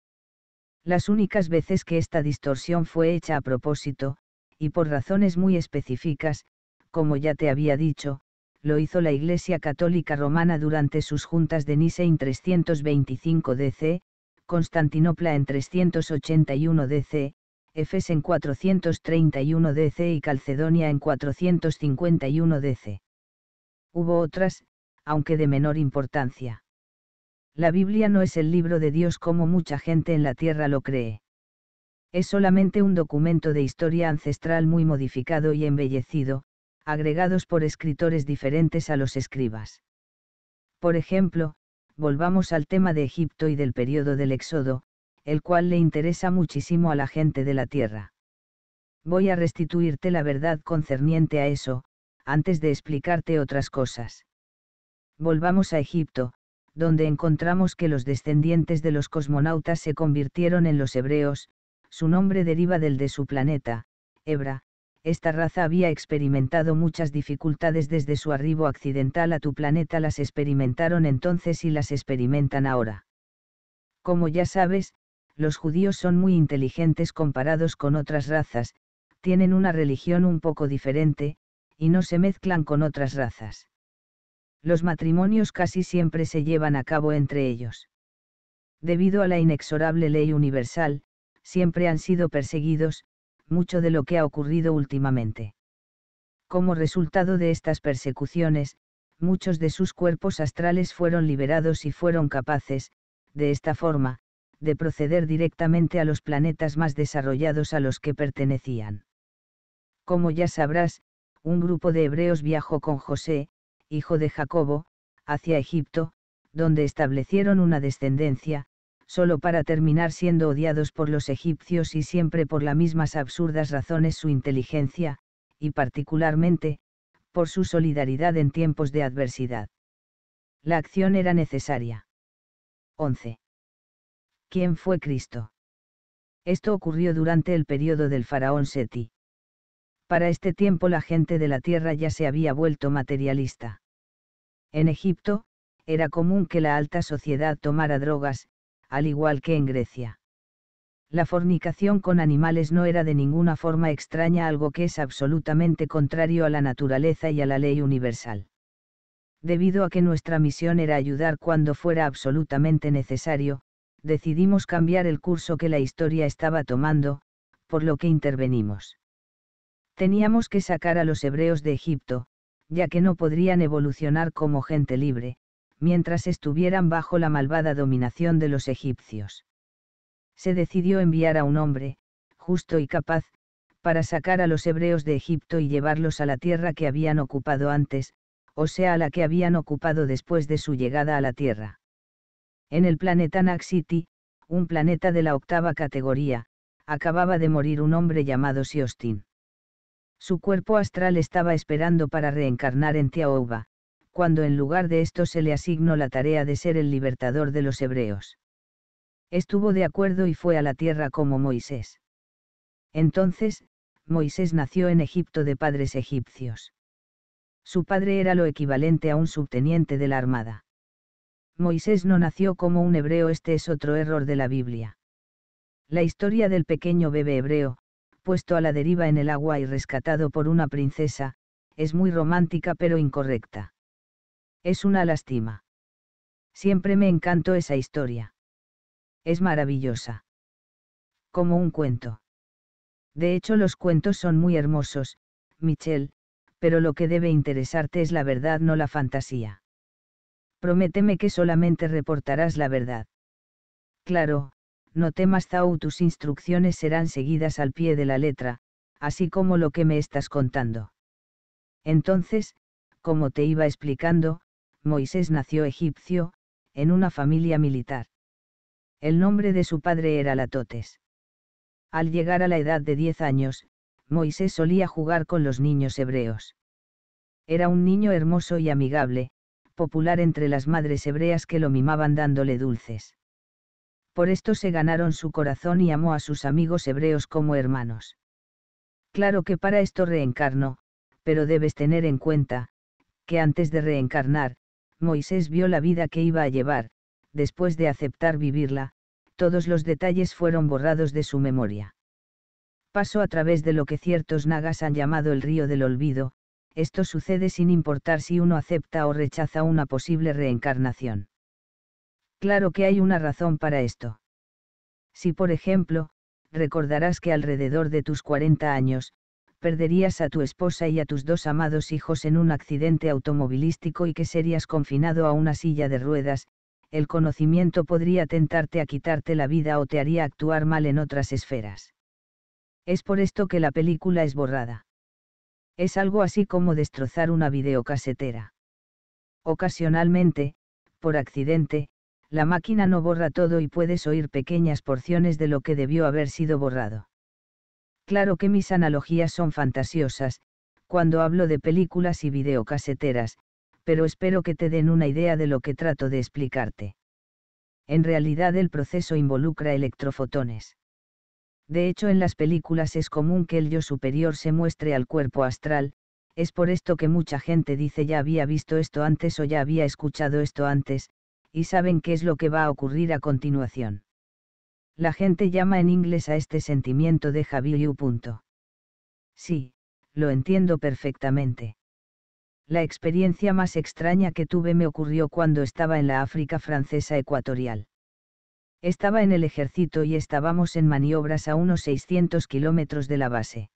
Las únicas veces que esta distorsión fue hecha a propósito, y por razones muy específicas, como ya te había dicho, lo hizo la Iglesia Católica Romana durante sus juntas de Nice en 325 DC, Constantinopla en 381 DC, Efes en 431 DC y Calcedonia en 451 DC. Hubo otras, aunque de menor importancia. La Biblia no es el libro de Dios como mucha gente en la tierra lo cree. Es solamente un documento de historia ancestral muy modificado y embellecido, agregados por escritores diferentes a los escribas. Por ejemplo, volvamos al tema de Egipto y del periodo del Éxodo, el cual le interesa muchísimo a la gente de la tierra. Voy a restituirte la verdad concerniente a eso, antes de explicarte otras cosas. Volvamos a Egipto, donde encontramos que los descendientes de los cosmonautas se convirtieron en los hebreos, su nombre deriva del de su planeta, Hebra, esta raza había experimentado muchas dificultades desde su arribo accidental a tu planeta, las experimentaron entonces y las experimentan ahora. Como ya sabes, los judíos son muy inteligentes comparados con otras razas, tienen una religión un poco diferente, y no se mezclan con otras razas. Los matrimonios casi siempre se llevan a cabo entre ellos. Debido a la inexorable ley universal, siempre han sido perseguidos, mucho de lo que ha ocurrido últimamente. Como resultado de estas persecuciones, muchos de sus cuerpos astrales fueron liberados y fueron capaces, de esta forma, de proceder directamente a los planetas más desarrollados a los que pertenecían. Como ya sabrás, un grupo de hebreos viajó con José, hijo de Jacobo, hacia Egipto, donde establecieron una descendencia, solo para terminar siendo odiados por los egipcios y siempre por las mismas absurdas razones su inteligencia, y particularmente, por su solidaridad en tiempos de adversidad. La acción era necesaria. 11. ¿Quién fue Cristo? Esto ocurrió durante el periodo del faraón Seti. Para este tiempo la gente de la tierra ya se había vuelto materialista. En Egipto, era común que la alta sociedad tomara drogas, al igual que en Grecia. La fornicación con animales no era de ninguna forma extraña algo que es absolutamente contrario a la naturaleza y a la ley universal. Debido a que nuestra misión era ayudar cuando fuera absolutamente necesario, decidimos cambiar el curso que la historia estaba tomando, por lo que intervenimos. Teníamos que sacar a los hebreos de Egipto, ya que no podrían evolucionar como gente libre, mientras estuvieran bajo la malvada dominación de los egipcios. Se decidió enviar a un hombre, justo y capaz, para sacar a los hebreos de Egipto y llevarlos a la tierra que habían ocupado antes, o sea, a la que habían ocupado después de su llegada a la tierra. En el planeta Naxiti, un planeta de la octava categoría, acababa de morir un hombre llamado Siostin. Su cuerpo astral estaba esperando para reencarnar en Tiaouba, cuando en lugar de esto se le asignó la tarea de ser el libertador de los hebreos. Estuvo de acuerdo y fue a la tierra como Moisés. Entonces, Moisés nació en Egipto de padres egipcios. Su padre era lo equivalente a un subteniente de la Armada. Moisés no nació como un hebreo, este es otro error de la Biblia. La historia del pequeño bebé hebreo, puesto a la deriva en el agua y rescatado por una princesa, es muy romántica pero incorrecta. Es una lástima. Siempre me encantó esa historia. Es maravillosa. Como un cuento. De hecho los cuentos son muy hermosos, Michelle, pero lo que debe interesarte es la verdad no la fantasía. Prométeme que solamente reportarás la verdad. Claro, no temas Zau, tus instrucciones serán seguidas al pie de la letra, así como lo que me estás contando. Entonces, como te iba explicando, Moisés nació egipcio, en una familia militar. El nombre de su padre era Latotes. Al llegar a la edad de 10 años, Moisés solía jugar con los niños hebreos. Era un niño hermoso y amigable, popular entre las madres hebreas que lo mimaban dándole dulces. Por esto se ganaron su corazón y amó a sus amigos hebreos como hermanos. Claro que para esto reencarnó, pero debes tener en cuenta, que antes de reencarnar, Moisés vio la vida que iba a llevar, después de aceptar vivirla, todos los detalles fueron borrados de su memoria. Pasó a través de lo que ciertos nagas han llamado el río del olvido, esto sucede sin importar si uno acepta o rechaza una posible reencarnación. Claro que hay una razón para esto. Si por ejemplo, recordarás que alrededor de tus 40 años, perderías a tu esposa y a tus dos amados hijos en un accidente automovilístico y que serías confinado a una silla de ruedas, el conocimiento podría tentarte a quitarte la vida o te haría actuar mal en otras esferas. Es por esto que la película es borrada. Es algo así como destrozar una videocasetera. Ocasionalmente, por accidente, la máquina no borra todo y puedes oír pequeñas porciones de lo que debió haber sido borrado. Claro que mis analogías son fantasiosas, cuando hablo de películas y videocaseteras, pero espero que te den una idea de lo que trato de explicarte. En realidad el proceso involucra electrofotones. De hecho en las películas es común que el yo superior se muestre al cuerpo astral, es por esto que mucha gente dice ya había visto esto antes o ya había escuchado esto antes, y saben qué es lo que va a ocurrir a continuación. La gente llama en inglés a este sentimiento de Javiu. Sí, lo entiendo perfectamente. La experiencia más extraña que tuve me ocurrió cuando estaba en la África francesa ecuatorial. Estaba en el ejército y estábamos en maniobras a unos 600 kilómetros de la base.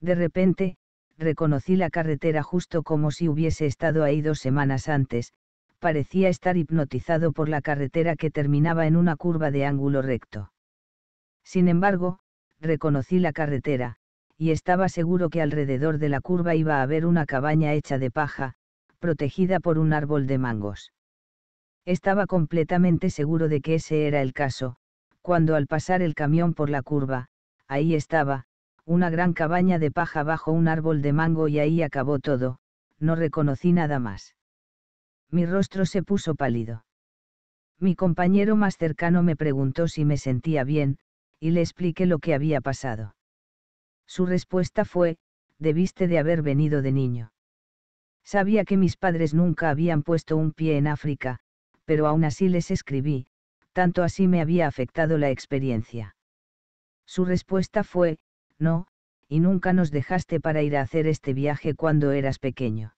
De repente, reconocí la carretera justo como si hubiese estado ahí dos semanas antes, parecía estar hipnotizado por la carretera que terminaba en una curva de ángulo recto. Sin embargo, reconocí la carretera, y estaba seguro que alrededor de la curva iba a haber una cabaña hecha de paja, protegida por un árbol de mangos. Estaba completamente seguro de que ese era el caso, cuando al pasar el camión por la curva, ahí estaba, una gran cabaña de paja bajo un árbol de mango y ahí acabó todo, no reconocí nada más. Mi rostro se puso pálido. Mi compañero más cercano me preguntó si me sentía bien, y le expliqué lo que había pasado. Su respuesta fue, debiste de haber venido de niño. Sabía que mis padres nunca habían puesto un pie en África, pero aún así les escribí, tanto así me había afectado la experiencia. Su respuesta fue, no, y nunca nos dejaste para ir a hacer este viaje cuando eras pequeño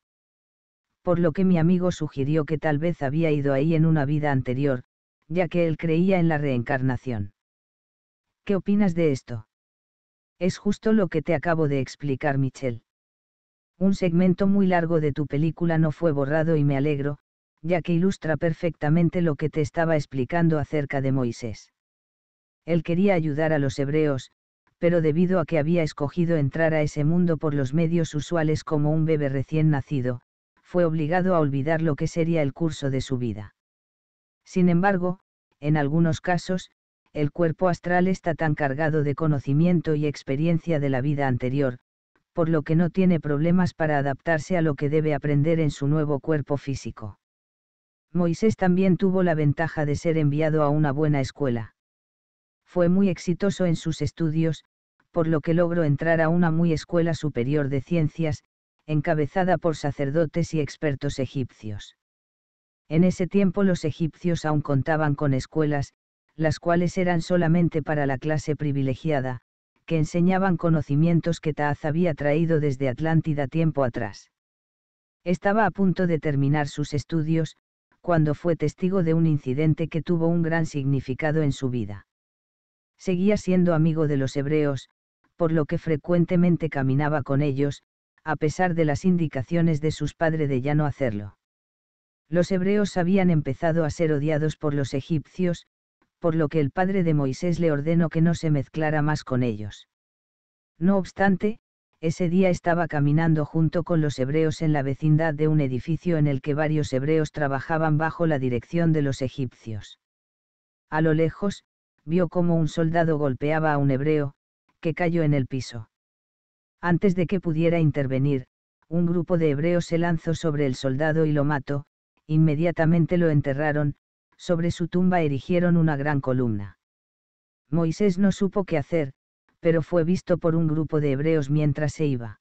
por lo que mi amigo sugirió que tal vez había ido ahí en una vida anterior, ya que él creía en la reencarnación. ¿Qué opinas de esto? Es justo lo que te acabo de explicar, Michelle. Un segmento muy largo de tu película no fue borrado y me alegro, ya que ilustra perfectamente lo que te estaba explicando acerca de Moisés. Él quería ayudar a los hebreos, pero debido a que había escogido entrar a ese mundo por los medios usuales como un bebé recién nacido, fue obligado a olvidar lo que sería el curso de su vida. Sin embargo, en algunos casos, el cuerpo astral está tan cargado de conocimiento y experiencia de la vida anterior, por lo que no tiene problemas para adaptarse a lo que debe aprender en su nuevo cuerpo físico. Moisés también tuvo la ventaja de ser enviado a una buena escuela. Fue muy exitoso en sus estudios, por lo que logró entrar a una muy escuela superior de ciencias, encabezada por sacerdotes y expertos egipcios. En ese tiempo los egipcios aún contaban con escuelas, las cuales eran solamente para la clase privilegiada, que enseñaban conocimientos que Taaz había traído desde Atlántida tiempo atrás. Estaba a punto de terminar sus estudios, cuando fue testigo de un incidente que tuvo un gran significado en su vida. Seguía siendo amigo de los hebreos, por lo que frecuentemente caminaba con ellos, a pesar de las indicaciones de sus padres de ya no hacerlo. Los hebreos habían empezado a ser odiados por los egipcios, por lo que el padre de Moisés le ordenó que no se mezclara más con ellos. No obstante, ese día estaba caminando junto con los hebreos en la vecindad de un edificio en el que varios hebreos trabajaban bajo la dirección de los egipcios. A lo lejos, vio como un soldado golpeaba a un hebreo, que cayó en el piso. Antes de que pudiera intervenir, un grupo de hebreos se lanzó sobre el soldado y lo mató, inmediatamente lo enterraron, sobre su tumba erigieron una gran columna. Moisés no supo qué hacer, pero fue visto por un grupo de hebreos mientras se iba.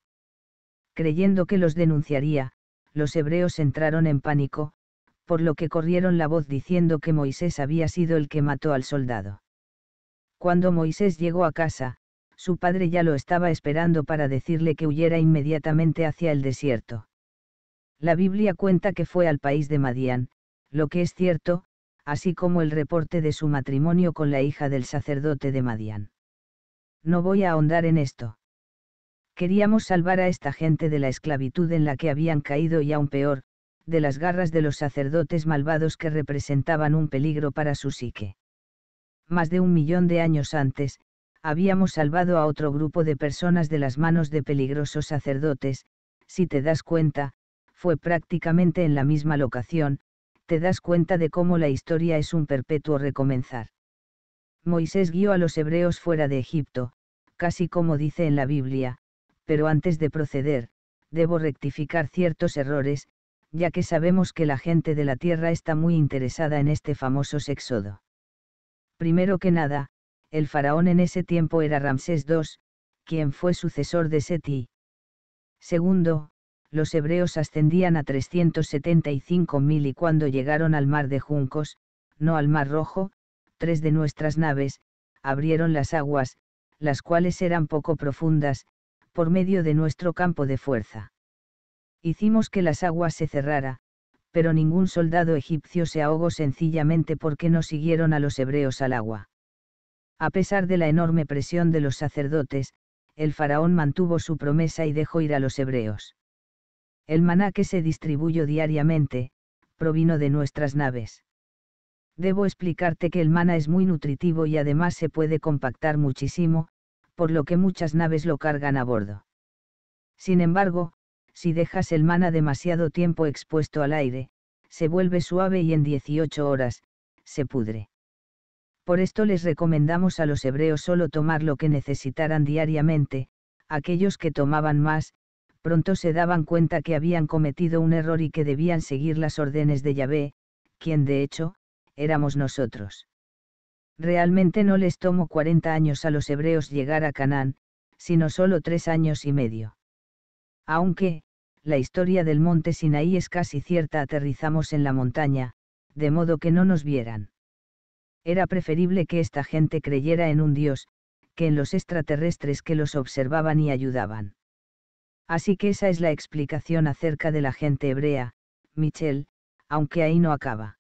Creyendo que los denunciaría, los hebreos entraron en pánico, por lo que corrieron la voz diciendo que Moisés había sido el que mató al soldado. Cuando Moisés llegó a casa, su padre ya lo estaba esperando para decirle que huyera inmediatamente hacia el desierto. La Biblia cuenta que fue al país de Madián, lo que es cierto, así como el reporte de su matrimonio con la hija del sacerdote de Madián. No voy a ahondar en esto. Queríamos salvar a esta gente de la esclavitud en la que habían caído y aún peor, de las garras de los sacerdotes malvados que representaban un peligro para su psique. Más de un millón de años antes, habíamos salvado a otro grupo de personas de las manos de peligrosos sacerdotes, si te das cuenta, fue prácticamente en la misma locación, te das cuenta de cómo la historia es un perpetuo recomenzar. Moisés guió a los hebreos fuera de Egipto, casi como dice en la Biblia, pero antes de proceder, debo rectificar ciertos errores, ya que sabemos que la gente de la tierra está muy interesada en este famoso sexodo. Primero que nada, el faraón en ese tiempo era Ramsés II, quien fue sucesor de Seti. Segundo, los hebreos ascendían a 375.000 y cuando llegaron al mar de Juncos, no al mar Rojo, tres de nuestras naves, abrieron las aguas, las cuales eran poco profundas, por medio de nuestro campo de fuerza. Hicimos que las aguas se cerrara, pero ningún soldado egipcio se ahogó sencillamente porque no siguieron a los hebreos al agua. A pesar de la enorme presión de los sacerdotes, el faraón mantuvo su promesa y dejó ir a los hebreos. El maná que se distribuyó diariamente, provino de nuestras naves. Debo explicarte que el maná es muy nutritivo y además se puede compactar muchísimo, por lo que muchas naves lo cargan a bordo. Sin embargo, si dejas el mana demasiado tiempo expuesto al aire, se vuelve suave y en 18 horas, se pudre. Por esto les recomendamos a los hebreos solo tomar lo que necesitaran diariamente, aquellos que tomaban más, pronto se daban cuenta que habían cometido un error y que debían seguir las órdenes de Yahvé, quien de hecho, éramos nosotros. Realmente no les tomó 40 años a los hebreos llegar a Canaán, sino solo tres años y medio. Aunque, la historia del monte Sinaí es casi cierta, aterrizamos en la montaña, de modo que no nos vieran. Era preferible que esta gente creyera en un Dios, que en los extraterrestres que los observaban y ayudaban. Así que esa es la explicación acerca de la gente hebrea, Michel, aunque ahí no acaba.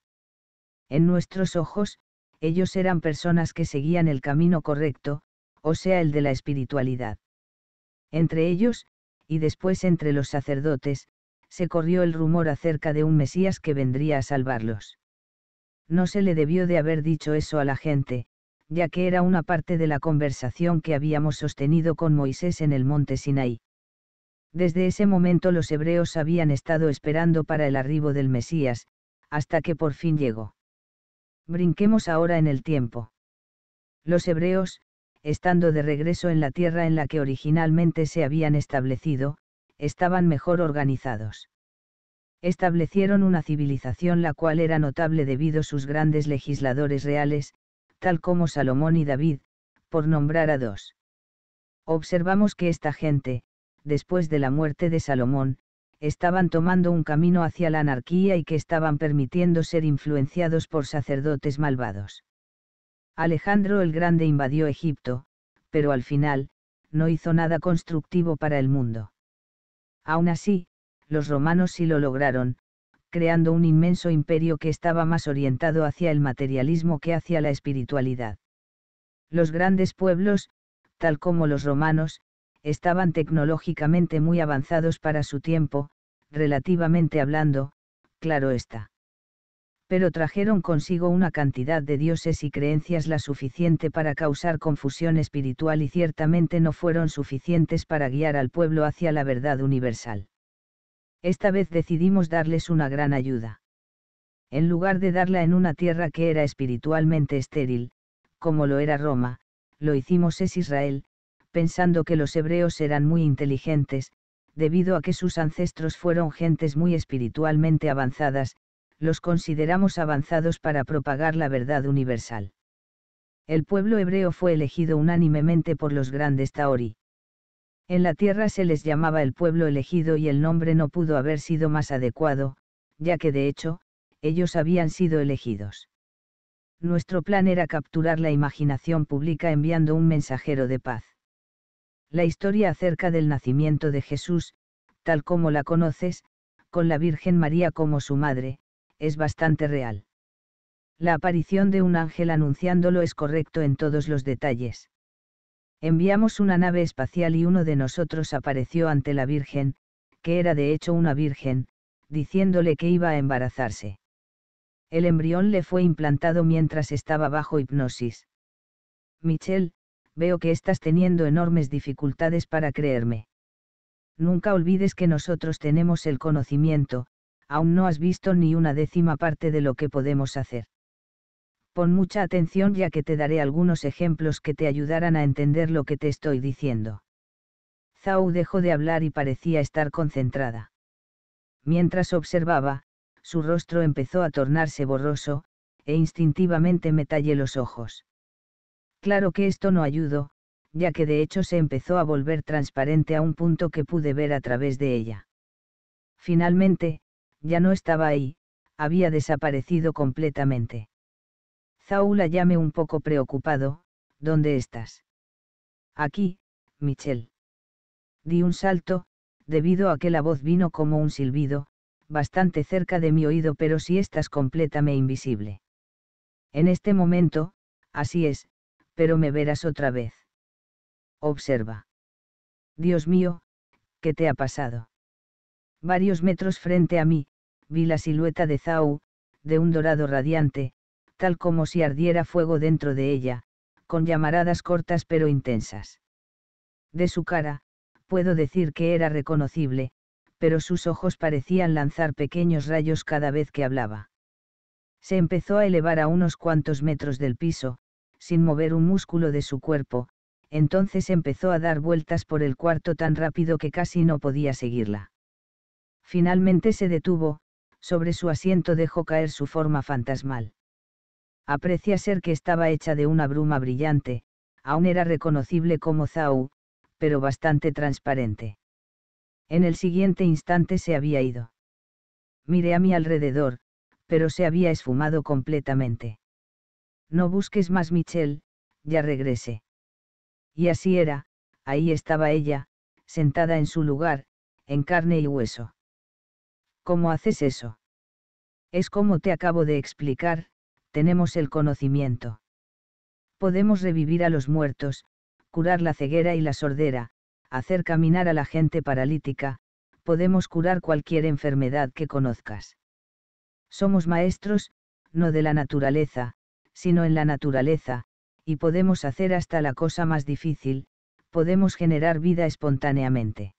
En nuestros ojos, ellos eran personas que seguían el camino correcto, o sea el de la espiritualidad. Entre ellos, y después entre los sacerdotes, se corrió el rumor acerca de un Mesías que vendría a salvarlos. No se le debió de haber dicho eso a la gente, ya que era una parte de la conversación que habíamos sostenido con Moisés en el monte Sinaí. Desde ese momento los hebreos habían estado esperando para el arribo del Mesías, hasta que por fin llegó. Brinquemos ahora en el tiempo. Los hebreos, estando de regreso en la tierra en la que originalmente se habían establecido, estaban mejor organizados establecieron una civilización la cual era notable debido a sus grandes legisladores reales, tal como Salomón y David, por nombrar a dos. Observamos que esta gente, después de la muerte de Salomón, estaban tomando un camino hacia la anarquía y que estaban permitiendo ser influenciados por sacerdotes malvados. Alejandro el Grande invadió Egipto, pero al final, no hizo nada constructivo para el mundo. Aún así, los romanos sí lo lograron, creando un inmenso imperio que estaba más orientado hacia el materialismo que hacia la espiritualidad. Los grandes pueblos, tal como los romanos, estaban tecnológicamente muy avanzados para su tiempo, relativamente hablando, claro está. Pero trajeron consigo una cantidad de dioses y creencias la suficiente para causar confusión espiritual y ciertamente no fueron suficientes para guiar al pueblo hacia la verdad universal esta vez decidimos darles una gran ayuda. En lugar de darla en una tierra que era espiritualmente estéril, como lo era Roma, lo hicimos es Israel, pensando que los hebreos eran muy inteligentes, debido a que sus ancestros fueron gentes muy espiritualmente avanzadas, los consideramos avanzados para propagar la verdad universal. El pueblo hebreo fue elegido unánimemente por los grandes taori. En la tierra se les llamaba el pueblo elegido y el nombre no pudo haber sido más adecuado, ya que de hecho, ellos habían sido elegidos. Nuestro plan era capturar la imaginación pública enviando un mensajero de paz. La historia acerca del nacimiento de Jesús, tal como la conoces, con la Virgen María como su madre, es bastante real. La aparición de un ángel anunciándolo es correcto en todos los detalles enviamos una nave espacial y uno de nosotros apareció ante la Virgen, que era de hecho una Virgen, diciéndole que iba a embarazarse. El embrión le fue implantado mientras estaba bajo hipnosis. Michelle, veo que estás teniendo enormes dificultades para creerme. Nunca olvides que nosotros tenemos el conocimiento, aún no has visto ni una décima parte de lo que podemos hacer. Pon mucha atención ya que te daré algunos ejemplos que te ayudarán a entender lo que te estoy diciendo. Zhao dejó de hablar y parecía estar concentrada. Mientras observaba, su rostro empezó a tornarse borroso, e instintivamente me tallé los ojos. Claro que esto no ayudó, ya que de hecho se empezó a volver transparente a un punto que pude ver a través de ella. Finalmente, ya no estaba ahí, había desaparecido completamente. Zau la llame un poco preocupado, ¿dónde estás? Aquí, Michel. Di un salto, debido a que la voz vino como un silbido, bastante cerca de mi oído pero si estás completa me invisible. En este momento, así es, pero me verás otra vez. Observa. Dios mío, ¿qué te ha pasado? Varios metros frente a mí, vi la silueta de Zau, de un dorado radiante, tal como si ardiera fuego dentro de ella, con llamaradas cortas pero intensas. De su cara, puedo decir que era reconocible, pero sus ojos parecían lanzar pequeños rayos cada vez que hablaba. Se empezó a elevar a unos cuantos metros del piso, sin mover un músculo de su cuerpo, entonces empezó a dar vueltas por el cuarto tan rápido que casi no podía seguirla. Finalmente se detuvo, sobre su asiento dejó caer su forma fantasmal aprecia ser que estaba hecha de una bruma brillante, aún era reconocible como Zau, pero bastante transparente. En el siguiente instante se había ido. Miré a mi alrededor, pero se había esfumado completamente. No busques más Michelle, ya regrese». Y así era, ahí estaba ella, sentada en su lugar, en carne y hueso. ¿Cómo haces eso? Es como te acabo de explicar, tenemos el conocimiento. Podemos revivir a los muertos, curar la ceguera y la sordera, hacer caminar a la gente paralítica, podemos curar cualquier enfermedad que conozcas. Somos maestros, no de la naturaleza, sino en la naturaleza, y podemos hacer hasta la cosa más difícil, podemos generar vida espontáneamente.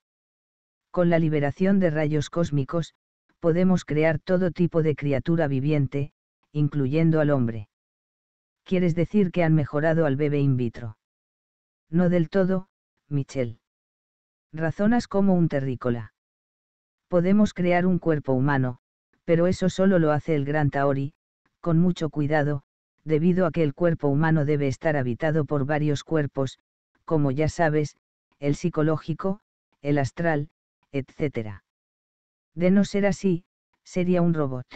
Con la liberación de rayos cósmicos, podemos crear todo tipo de criatura viviente, incluyendo al hombre. ¿Quieres decir que han mejorado al bebé in vitro? No del todo, Michelle. Razonas como un terrícola. Podemos crear un cuerpo humano, pero eso solo lo hace el gran Taori, con mucho cuidado, debido a que el cuerpo humano debe estar habitado por varios cuerpos, como ya sabes, el psicológico, el astral, etc. De no ser así, sería un robot.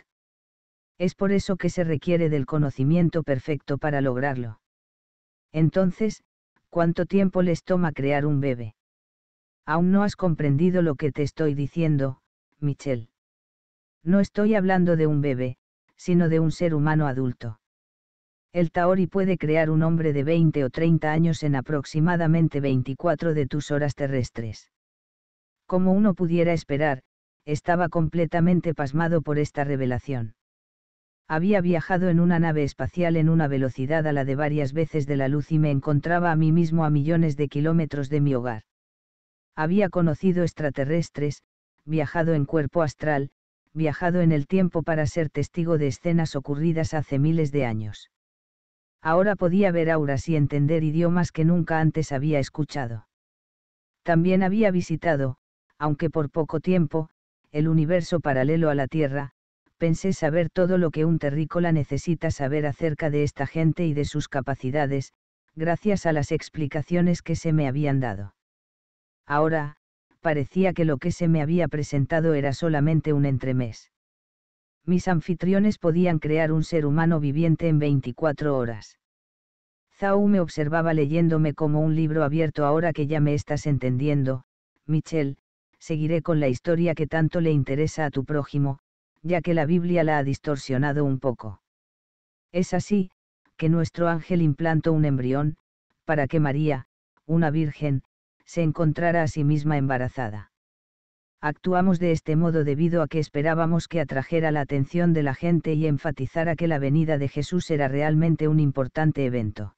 Es por eso que se requiere del conocimiento perfecto para lograrlo. Entonces, ¿cuánto tiempo les toma crear un bebé? Aún no has comprendido lo que te estoy diciendo, Michelle. No estoy hablando de un bebé, sino de un ser humano adulto. El Taori puede crear un hombre de 20 o 30 años en aproximadamente 24 de tus horas terrestres. Como uno pudiera esperar, estaba completamente pasmado por esta revelación había viajado en una nave espacial en una velocidad a la de varias veces de la luz y me encontraba a mí mismo a millones de kilómetros de mi hogar. Había conocido extraterrestres, viajado en cuerpo astral, viajado en el tiempo para ser testigo de escenas ocurridas hace miles de años. Ahora podía ver auras y entender idiomas que nunca antes había escuchado. También había visitado, aunque por poco tiempo, el universo paralelo a la Tierra, pensé saber todo lo que un terrícola necesita saber acerca de esta gente y de sus capacidades, gracias a las explicaciones que se me habían dado. Ahora, parecía que lo que se me había presentado era solamente un entremés. Mis anfitriones podían crear un ser humano viviente en 24 horas. Zhao me observaba leyéndome como un libro abierto ahora que ya me estás entendiendo, Michelle, seguiré con la historia que tanto le interesa a tu prójimo, ya que la Biblia la ha distorsionado un poco. Es así, que nuestro ángel implantó un embrión, para que María, una virgen, se encontrara a sí misma embarazada. Actuamos de este modo debido a que esperábamos que atrajera la atención de la gente y enfatizara que la venida de Jesús era realmente un importante evento.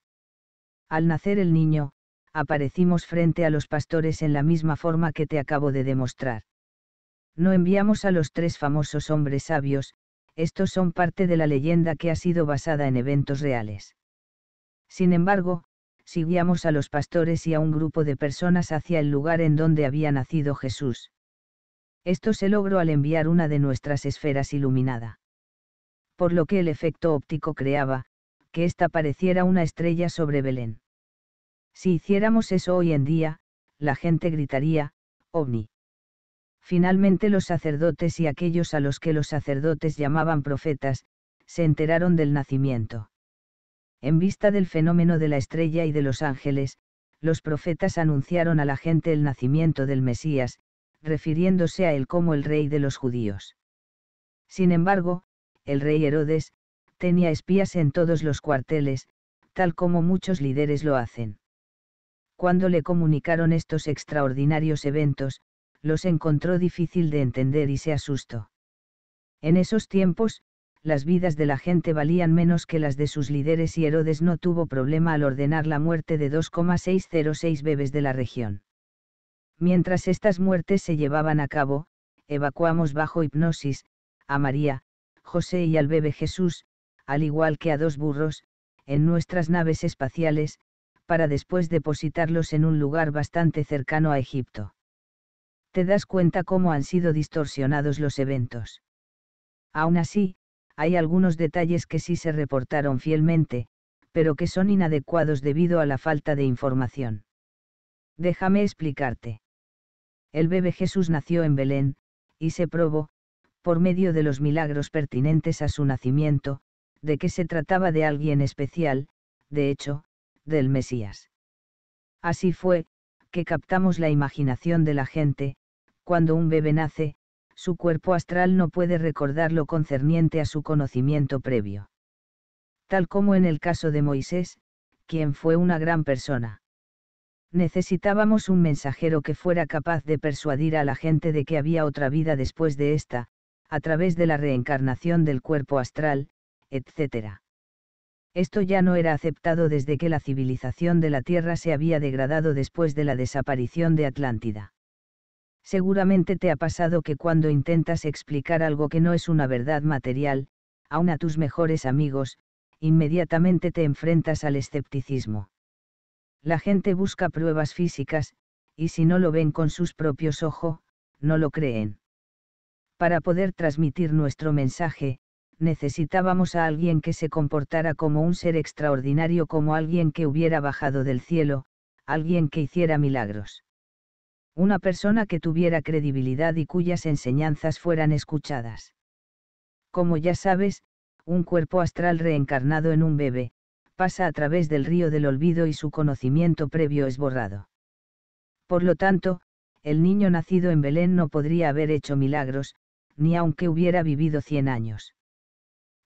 Al nacer el niño, aparecimos frente a los pastores en la misma forma que te acabo de demostrar. No enviamos a los tres famosos hombres sabios, estos son parte de la leyenda que ha sido basada en eventos reales. Sin embargo, si a los pastores y a un grupo de personas hacia el lugar en donde había nacido Jesús. Esto se logró al enviar una de nuestras esferas iluminada. Por lo que el efecto óptico creaba, que ésta pareciera una estrella sobre Belén. Si hiciéramos eso hoy en día, la gente gritaría, ovni. Finalmente los sacerdotes y aquellos a los que los sacerdotes llamaban profetas, se enteraron del nacimiento. En vista del fenómeno de la estrella y de los ángeles, los profetas anunciaron a la gente el nacimiento del Mesías, refiriéndose a él como el rey de los judíos. Sin embargo, el rey Herodes, tenía espías en todos los cuarteles, tal como muchos líderes lo hacen. Cuando le comunicaron estos extraordinarios eventos, los encontró difícil de entender y se asustó. En esos tiempos, las vidas de la gente valían menos que las de sus líderes y Herodes no tuvo problema al ordenar la muerte de 2,606 bebés de la región. Mientras estas muertes se llevaban a cabo, evacuamos bajo hipnosis, a María, José y al bebé Jesús, al igual que a dos burros, en nuestras naves espaciales, para después depositarlos en un lugar bastante cercano a Egipto te das cuenta cómo han sido distorsionados los eventos. Aún así, hay algunos detalles que sí se reportaron fielmente, pero que son inadecuados debido a la falta de información. Déjame explicarte. El bebé Jesús nació en Belén, y se probó, por medio de los milagros pertinentes a su nacimiento, de que se trataba de alguien especial, de hecho, del Mesías. Así fue, que captamos la imaginación de la gente, cuando un bebé nace, su cuerpo astral no puede recordar lo concerniente a su conocimiento previo. Tal como en el caso de Moisés, quien fue una gran persona. Necesitábamos un mensajero que fuera capaz de persuadir a la gente de que había otra vida después de esta, a través de la reencarnación del cuerpo astral, etc. Esto ya no era aceptado desde que la civilización de la Tierra se había degradado después de la desaparición de Atlántida. Seguramente te ha pasado que cuando intentas explicar algo que no es una verdad material, aun a tus mejores amigos, inmediatamente te enfrentas al escepticismo. La gente busca pruebas físicas, y si no lo ven con sus propios ojos, no lo creen. Para poder transmitir nuestro mensaje, necesitábamos a alguien que se comportara como un ser extraordinario, como alguien que hubiera bajado del cielo, alguien que hiciera milagros. Una persona que tuviera credibilidad y cuyas enseñanzas fueran escuchadas. Como ya sabes, un cuerpo astral reencarnado en un bebé, pasa a través del río del olvido y su conocimiento previo es borrado. Por lo tanto, el niño nacido en Belén no podría haber hecho milagros, ni aunque hubiera vivido cien años.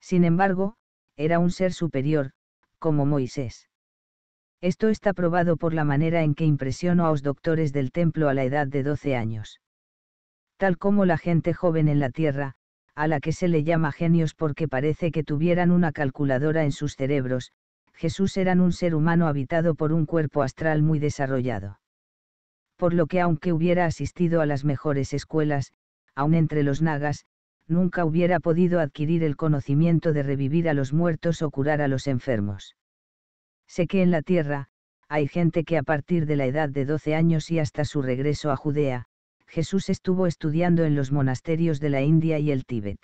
Sin embargo, era un ser superior, como Moisés. Esto está probado por la manera en que impresionó a los doctores del templo a la edad de 12 años. Tal como la gente joven en la tierra, a la que se le llama genios porque parece que tuvieran una calculadora en sus cerebros, Jesús era un ser humano habitado por un cuerpo astral muy desarrollado. Por lo que aunque hubiera asistido a las mejores escuelas, aun entre los nagas, nunca hubiera podido adquirir el conocimiento de revivir a los muertos o curar a los enfermos. Sé que en la tierra, hay gente que a partir de la edad de 12 años y hasta su regreso a Judea, Jesús estuvo estudiando en los monasterios de la India y el Tíbet.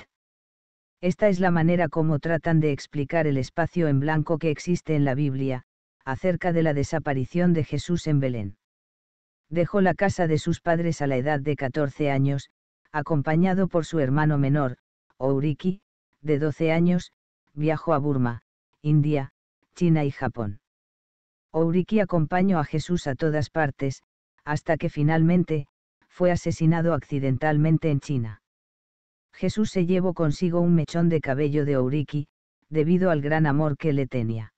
Esta es la manera como tratan de explicar el espacio en blanco que existe en la Biblia, acerca de la desaparición de Jesús en Belén. Dejó la casa de sus padres a la edad de 14 años, acompañado por su hermano menor, Ouriki, de 12 años, viajó a Burma, India, China y Japón. Ouriki acompañó a Jesús a todas partes, hasta que finalmente, fue asesinado accidentalmente en China. Jesús se llevó consigo un mechón de cabello de Ouriki, debido al gran amor que le tenía.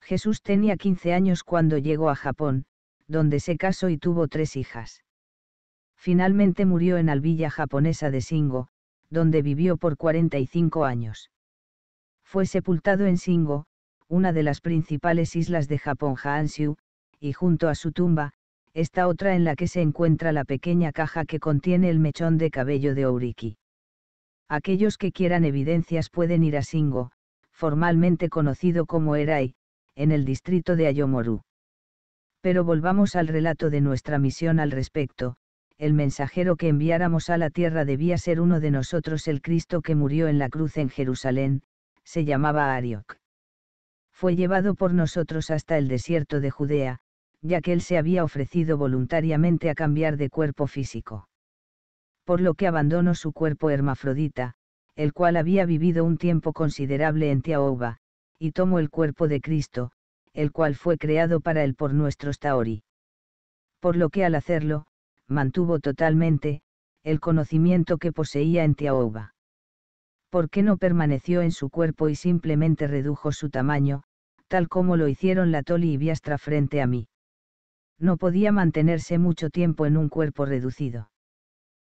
Jesús tenía 15 años cuando llegó a Japón, donde se casó y tuvo tres hijas. Finalmente murió en Alvilla japonesa de Singo, donde vivió por 45 años. Fue sepultado en Singo, una de las principales islas de Japón Haanshu, y junto a su tumba, está otra en la que se encuentra la pequeña caja que contiene el mechón de cabello de Ouriki. Aquellos que quieran evidencias pueden ir a Singo, formalmente conocido como Erai, en el distrito de Ayomoru. Pero volvamos al relato de nuestra misión al respecto, el mensajero que enviáramos a la tierra debía ser uno de nosotros el Cristo que murió en la cruz en Jerusalén, se llamaba Arioc. Fue llevado por nosotros hasta el desierto de Judea, ya que él se había ofrecido voluntariamente a cambiar de cuerpo físico. Por lo que abandonó su cuerpo hermafrodita, el cual había vivido un tiempo considerable en Tiaoba, y tomó el cuerpo de Cristo, el cual fue creado para él por nuestros Taori. Por lo que al hacerlo, mantuvo totalmente, el conocimiento que poseía en Tiaoba. ¿Por qué no permaneció en su cuerpo y simplemente redujo su tamaño, tal como lo hicieron la Toli y viastra frente a mí? No podía mantenerse mucho tiempo en un cuerpo reducido.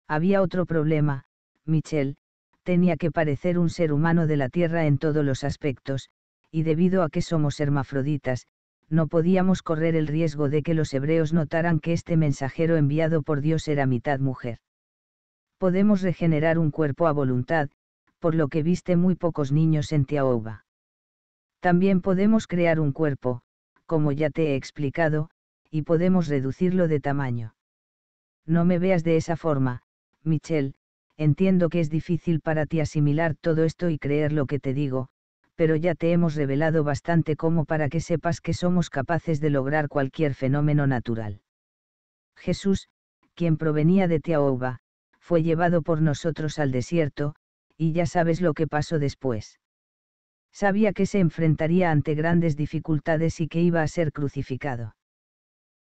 Había otro problema, Michel, tenía que parecer un ser humano de la Tierra en todos los aspectos, y debido a que somos hermafroditas, no podíamos correr el riesgo de que los hebreos notaran que este mensajero enviado por Dios era mitad mujer. Podemos regenerar un cuerpo a voluntad, por lo que viste muy pocos niños en Tiaouba. También podemos crear un cuerpo, como ya te he explicado, y podemos reducirlo de tamaño. No me veas de esa forma, Michelle, entiendo que es difícil para ti asimilar todo esto y creer lo que te digo, pero ya te hemos revelado bastante como para que sepas que somos capaces de lograr cualquier fenómeno natural. Jesús, quien provenía de Teaoba, fue llevado por nosotros al desierto, y ya sabes lo que pasó después. Sabía que se enfrentaría ante grandes dificultades y que iba a ser crucificado.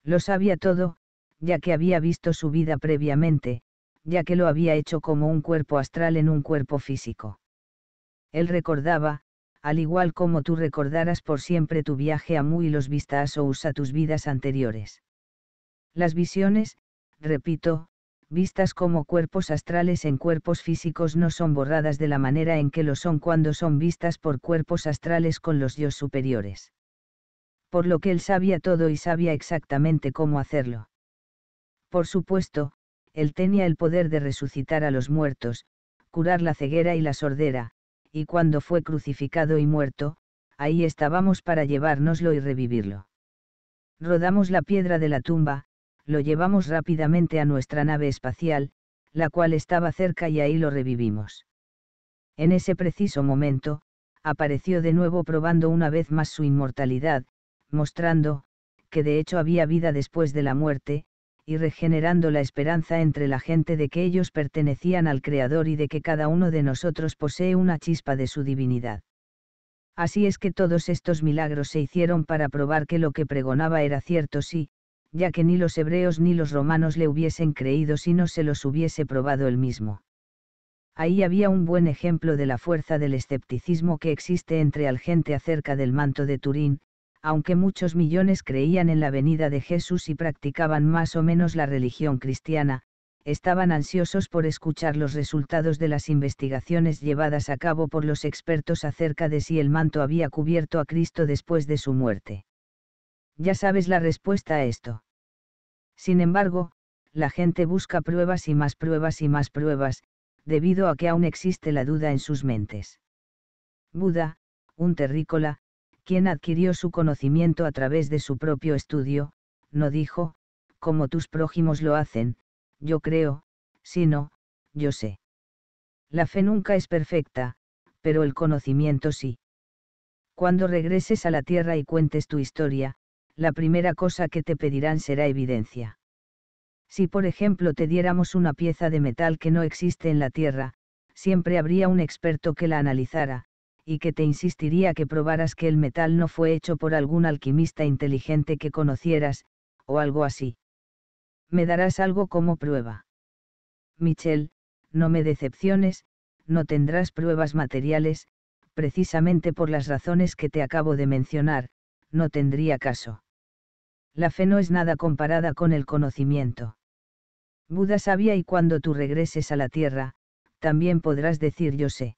Lo sabía todo, ya que había visto su vida previamente, ya que lo había hecho como un cuerpo astral en un cuerpo físico. Él recordaba, al igual como tú recordarás por siempre tu viaje a Mu y los vistas o a tus vidas anteriores. Las visiones, repito, vistas como cuerpos astrales en cuerpos físicos no son borradas de la manera en que lo son cuando son vistas por cuerpos astrales con los dios superiores. Por lo que él sabía todo y sabía exactamente cómo hacerlo. Por supuesto, él tenía el poder de resucitar a los muertos, curar la ceguera y la sordera, y cuando fue crucificado y muerto, ahí estábamos para llevárnoslo y revivirlo. Rodamos la piedra de la tumba, lo llevamos rápidamente a nuestra nave espacial, la cual estaba cerca y ahí lo revivimos. En ese preciso momento, apareció de nuevo probando una vez más su inmortalidad, mostrando, que de hecho había vida después de la muerte, y regenerando la esperanza entre la gente de que ellos pertenecían al Creador y de que cada uno de nosotros posee una chispa de su divinidad. Así es que todos estos milagros se hicieron para probar que lo que pregonaba era cierto sí, ya que ni los hebreos ni los romanos le hubiesen creído si no se los hubiese probado él mismo. Ahí había un buen ejemplo de la fuerza del escepticismo que existe entre la gente acerca del manto de Turín, aunque muchos millones creían en la venida de Jesús y practicaban más o menos la religión cristiana, estaban ansiosos por escuchar los resultados de las investigaciones llevadas a cabo por los expertos acerca de si el manto había cubierto a Cristo después de su muerte. Ya sabes la respuesta a esto. Sin embargo, la gente busca pruebas y más pruebas y más pruebas, debido a que aún existe la duda en sus mentes. Buda, un terrícola, quien adquirió su conocimiento a través de su propio estudio, no dijo, como tus prójimos lo hacen, yo creo, sino, yo sé. La fe nunca es perfecta, pero el conocimiento sí. Cuando regreses a la tierra y cuentes tu historia, la primera cosa que te pedirán será evidencia. Si por ejemplo te diéramos una pieza de metal que no existe en la tierra, siempre habría un experto que la analizara, y que te insistiría que probaras que el metal no fue hecho por algún alquimista inteligente que conocieras, o algo así. Me darás algo como prueba. Michel, no me decepciones, no tendrás pruebas materiales, precisamente por las razones que te acabo de mencionar, no tendría caso. La fe no es nada comparada con el conocimiento. Buda sabía y cuando tú regreses a la tierra, también podrás decir yo sé.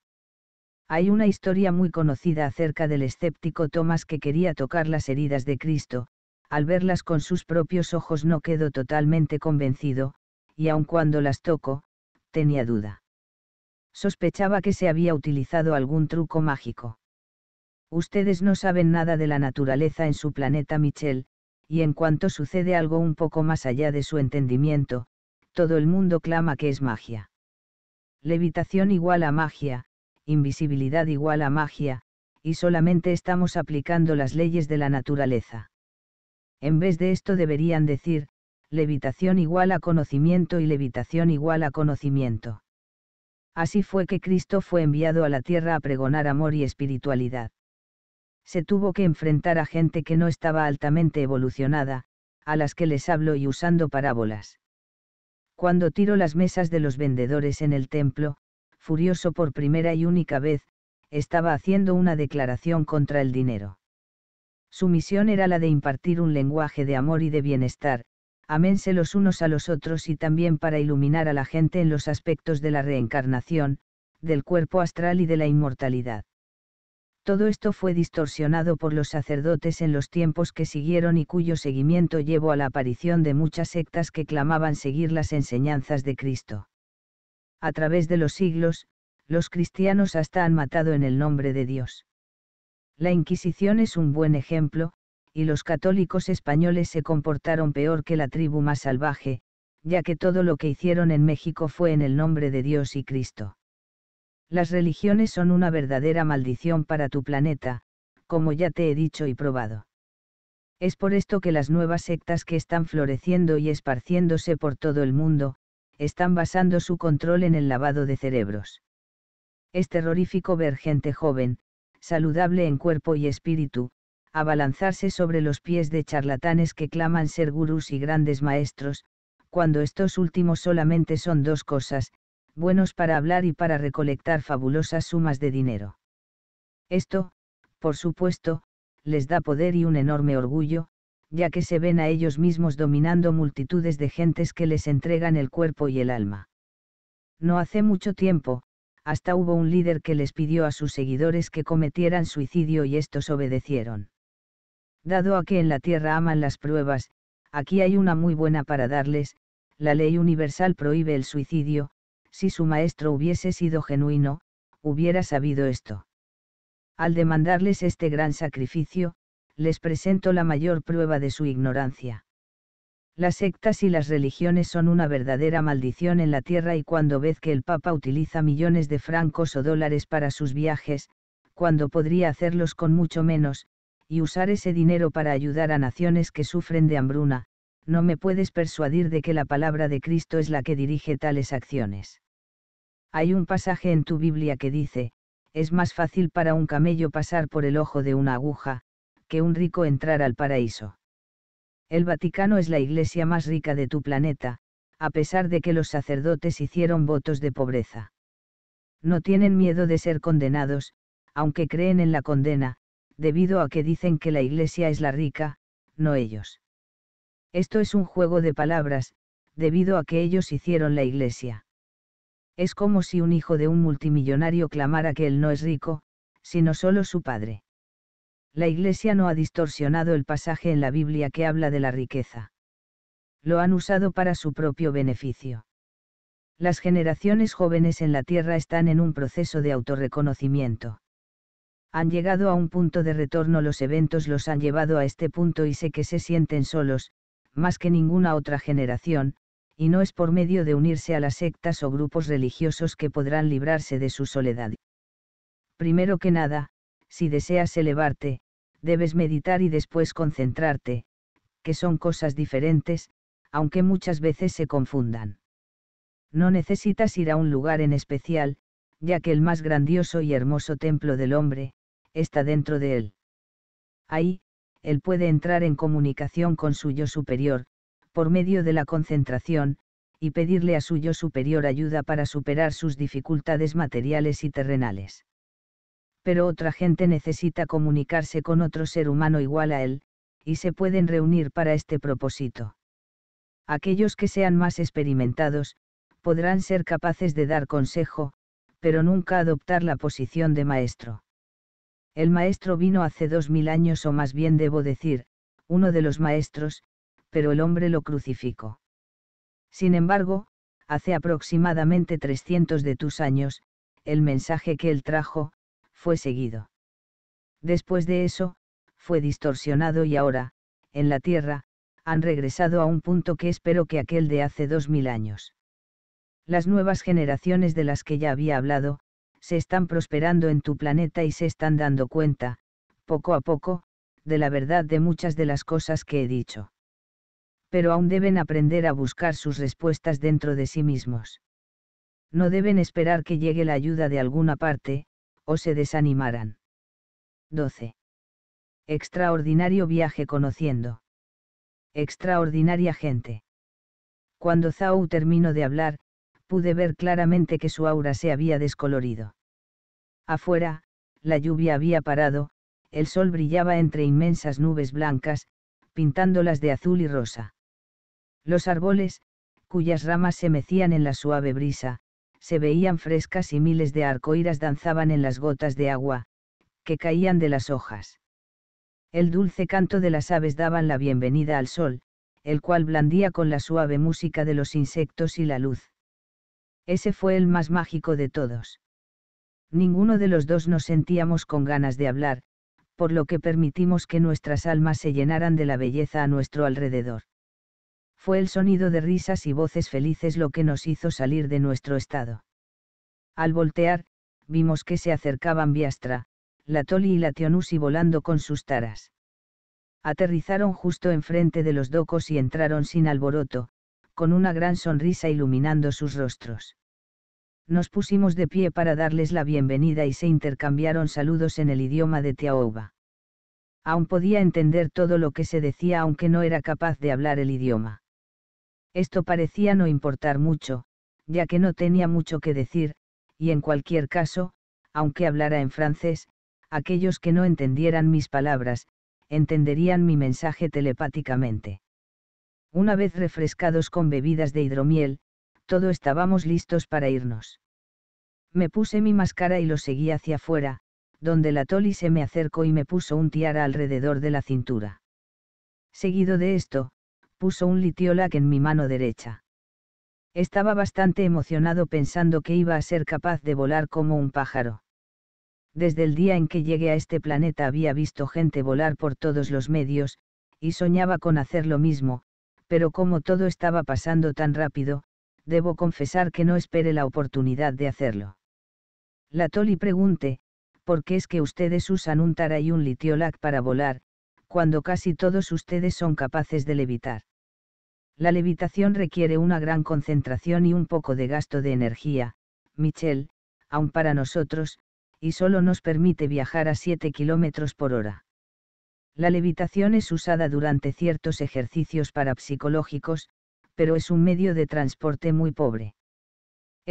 Hay una historia muy conocida acerca del escéptico Tomás que quería tocar las heridas de Cristo, al verlas con sus propios ojos no quedó totalmente convencido, y aun cuando las tocó, tenía duda. Sospechaba que se había utilizado algún truco mágico. Ustedes no saben nada de la naturaleza en su planeta Michel, y en cuanto sucede algo un poco más allá de su entendimiento, todo el mundo clama que es magia. Levitación igual a magia, invisibilidad igual a magia, y solamente estamos aplicando las leyes de la naturaleza. En vez de esto deberían decir, levitación igual a conocimiento y levitación igual a conocimiento. Así fue que Cristo fue enviado a la tierra a pregonar amor y espiritualidad. Se tuvo que enfrentar a gente que no estaba altamente evolucionada, a las que les hablo y usando parábolas. Cuando tiro las mesas de los vendedores en el templo, furioso por primera y única vez, estaba haciendo una declaración contra el dinero. Su misión era la de impartir un lenguaje de amor y de bienestar, amense los unos a los otros y también para iluminar a la gente en los aspectos de la reencarnación, del cuerpo astral y de la inmortalidad. Todo esto fue distorsionado por los sacerdotes en los tiempos que siguieron y cuyo seguimiento llevó a la aparición de muchas sectas que clamaban seguir las enseñanzas de Cristo a través de los siglos, los cristianos hasta han matado en el nombre de Dios. La Inquisición es un buen ejemplo, y los católicos españoles se comportaron peor que la tribu más salvaje, ya que todo lo que hicieron en México fue en el nombre de Dios y Cristo. Las religiones son una verdadera maldición para tu planeta, como ya te he dicho y probado. Es por esto que las nuevas sectas que están floreciendo y esparciéndose por todo el mundo, están basando su control en el lavado de cerebros. Es terrorífico ver gente joven, saludable en cuerpo y espíritu, abalanzarse sobre los pies de charlatanes que claman ser gurús y grandes maestros, cuando estos últimos solamente son dos cosas, buenos para hablar y para recolectar fabulosas sumas de dinero. Esto, por supuesto, les da poder y un enorme orgullo, ya que se ven a ellos mismos dominando multitudes de gentes que les entregan el cuerpo y el alma. No hace mucho tiempo, hasta hubo un líder que les pidió a sus seguidores que cometieran suicidio y estos obedecieron. Dado a que en la tierra aman las pruebas, aquí hay una muy buena para darles, la ley universal prohíbe el suicidio, si su maestro hubiese sido genuino, hubiera sabido esto. Al demandarles este gran sacrificio, les presento la mayor prueba de su ignorancia. Las sectas y las religiones son una verdadera maldición en la tierra y cuando ves que el Papa utiliza millones de francos o dólares para sus viajes, cuando podría hacerlos con mucho menos, y usar ese dinero para ayudar a naciones que sufren de hambruna, no me puedes persuadir de que la palabra de Cristo es la que dirige tales acciones. Hay un pasaje en tu Biblia que dice, es más fácil para un camello pasar por el ojo de una aguja, que un rico entrara al paraíso. El Vaticano es la iglesia más rica de tu planeta, a pesar de que los sacerdotes hicieron votos de pobreza. No tienen miedo de ser condenados, aunque creen en la condena, debido a que dicen que la iglesia es la rica, no ellos. Esto es un juego de palabras, debido a que ellos hicieron la iglesia. Es como si un hijo de un multimillonario clamara que él no es rico, sino solo su padre la Iglesia no ha distorsionado el pasaje en la Biblia que habla de la riqueza. Lo han usado para su propio beneficio. Las generaciones jóvenes en la Tierra están en un proceso de autorreconocimiento. Han llegado a un punto de retorno, los eventos los han llevado a este punto y sé que se sienten solos, más que ninguna otra generación, y no es por medio de unirse a las sectas o grupos religiosos que podrán librarse de su soledad. Primero que nada, si deseas elevarte, debes meditar y después concentrarte, que son cosas diferentes, aunque muchas veces se confundan. No necesitas ir a un lugar en especial, ya que el más grandioso y hermoso templo del hombre, está dentro de él. Ahí, él puede entrar en comunicación con su yo superior, por medio de la concentración, y pedirle a su yo superior ayuda para superar sus dificultades materiales y terrenales pero otra gente necesita comunicarse con otro ser humano igual a él, y se pueden reunir para este propósito. Aquellos que sean más experimentados, podrán ser capaces de dar consejo, pero nunca adoptar la posición de maestro. El maestro vino hace dos mil años o más bien debo decir, uno de los maestros, pero el hombre lo crucificó. Sin embargo, hace aproximadamente 300 de tus años, el mensaje que él trajo, fue seguido. Después de eso, fue distorsionado y ahora, en la Tierra, han regresado a un punto que espero que aquel de hace dos mil años. Las nuevas generaciones de las que ya había hablado, se están prosperando en tu planeta y se están dando cuenta, poco a poco, de la verdad de muchas de las cosas que he dicho. Pero aún deben aprender a buscar sus respuestas dentro de sí mismos. No deben esperar que llegue la ayuda de alguna parte, o se desanimaran. 12. Extraordinario viaje conociendo. Extraordinaria gente. Cuando Zhao terminó de hablar, pude ver claramente que su aura se había descolorido. Afuera, la lluvia había parado, el sol brillaba entre inmensas nubes blancas, pintándolas de azul y rosa. Los árboles, cuyas ramas se mecían en la suave brisa, se veían frescas y miles de arcoíras danzaban en las gotas de agua, que caían de las hojas. El dulce canto de las aves daban la bienvenida al sol, el cual blandía con la suave música de los insectos y la luz. Ese fue el más mágico de todos. Ninguno de los dos nos sentíamos con ganas de hablar, por lo que permitimos que nuestras almas se llenaran de la belleza a nuestro alrededor fue el sonido de risas y voces felices lo que nos hizo salir de nuestro estado. Al voltear, vimos que se acercaban Biastra, la Toli y la Tionusi volando con sus taras. Aterrizaron justo enfrente de los docos y entraron sin alboroto, con una gran sonrisa iluminando sus rostros. Nos pusimos de pie para darles la bienvenida y se intercambiaron saludos en el idioma de Tiaouba. Aún podía entender todo lo que se decía aunque no era capaz de hablar el idioma. Esto parecía no importar mucho, ya que no tenía mucho que decir, y en cualquier caso, aunque hablara en francés, aquellos que no entendieran mis palabras, entenderían mi mensaje telepáticamente. Una vez refrescados con bebidas de hidromiel, todo estábamos listos para irnos. Me puse mi máscara y lo seguí hacia afuera, donde la Toli se me acercó y me puso un tiara alrededor de la cintura. Seguido de esto, puso un litiolac en mi mano derecha. Estaba bastante emocionado pensando que iba a ser capaz de volar como un pájaro. Desde el día en que llegué a este planeta había visto gente volar por todos los medios, y soñaba con hacer lo mismo, pero como todo estaba pasando tan rápido, debo confesar que no espere la oportunidad de hacerlo. La Toli pregunté, ¿por qué es que ustedes usan un tara y un litiolac para volar, cuando casi todos ustedes son capaces de levitar. La levitación requiere una gran concentración y un poco de gasto de energía, Michel, aun para nosotros, y solo nos permite viajar a 7 km por hora. La levitación es usada durante ciertos ejercicios parapsicológicos, pero es un medio de transporte muy pobre.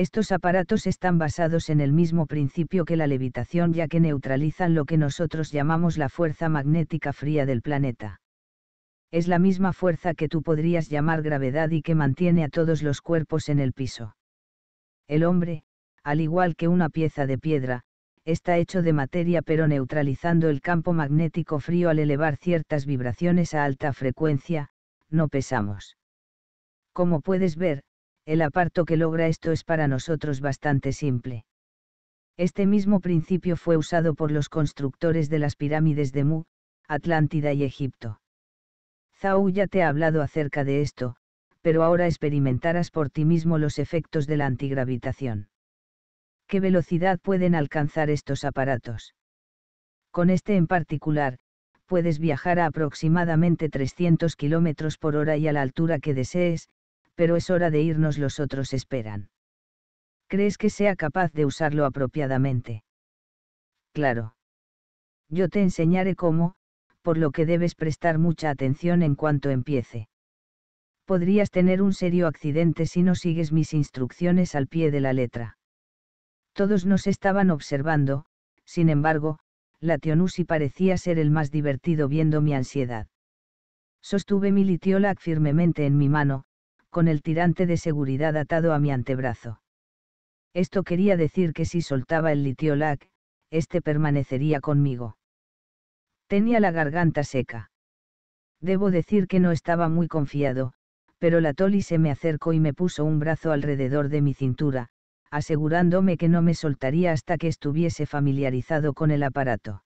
Estos aparatos están basados en el mismo principio que la levitación ya que neutralizan lo que nosotros llamamos la fuerza magnética fría del planeta. Es la misma fuerza que tú podrías llamar gravedad y que mantiene a todos los cuerpos en el piso. El hombre, al igual que una pieza de piedra, está hecho de materia pero neutralizando el campo magnético frío al elevar ciertas vibraciones a alta frecuencia, no pesamos. Como puedes ver, el aparto que logra esto es para nosotros bastante simple. Este mismo principio fue usado por los constructores de las pirámides de Mu, Atlántida y Egipto. Zhao ya te ha hablado acerca de esto, pero ahora experimentarás por ti mismo los efectos de la antigravitación. ¿Qué velocidad pueden alcanzar estos aparatos? Con este en particular, puedes viajar a aproximadamente 300 km por hora y a la altura que desees, pero es hora de irnos los otros esperan. ¿Crees que sea capaz de usarlo apropiadamente? Claro. Yo te enseñaré cómo, por lo que debes prestar mucha atención en cuanto empiece. Podrías tener un serio accidente si no sigues mis instrucciones al pie de la letra. Todos nos estaban observando, sin embargo, Lationusi parecía ser el más divertido viendo mi ansiedad. Sostuve mi litiolac firmemente en mi mano, con el tirante de seguridad atado a mi antebrazo. Esto quería decir que si soltaba el litiolac, éste permanecería conmigo. Tenía la garganta seca. Debo decir que no estaba muy confiado, pero la Toli se me acercó y me puso un brazo alrededor de mi cintura, asegurándome que no me soltaría hasta que estuviese familiarizado con el aparato.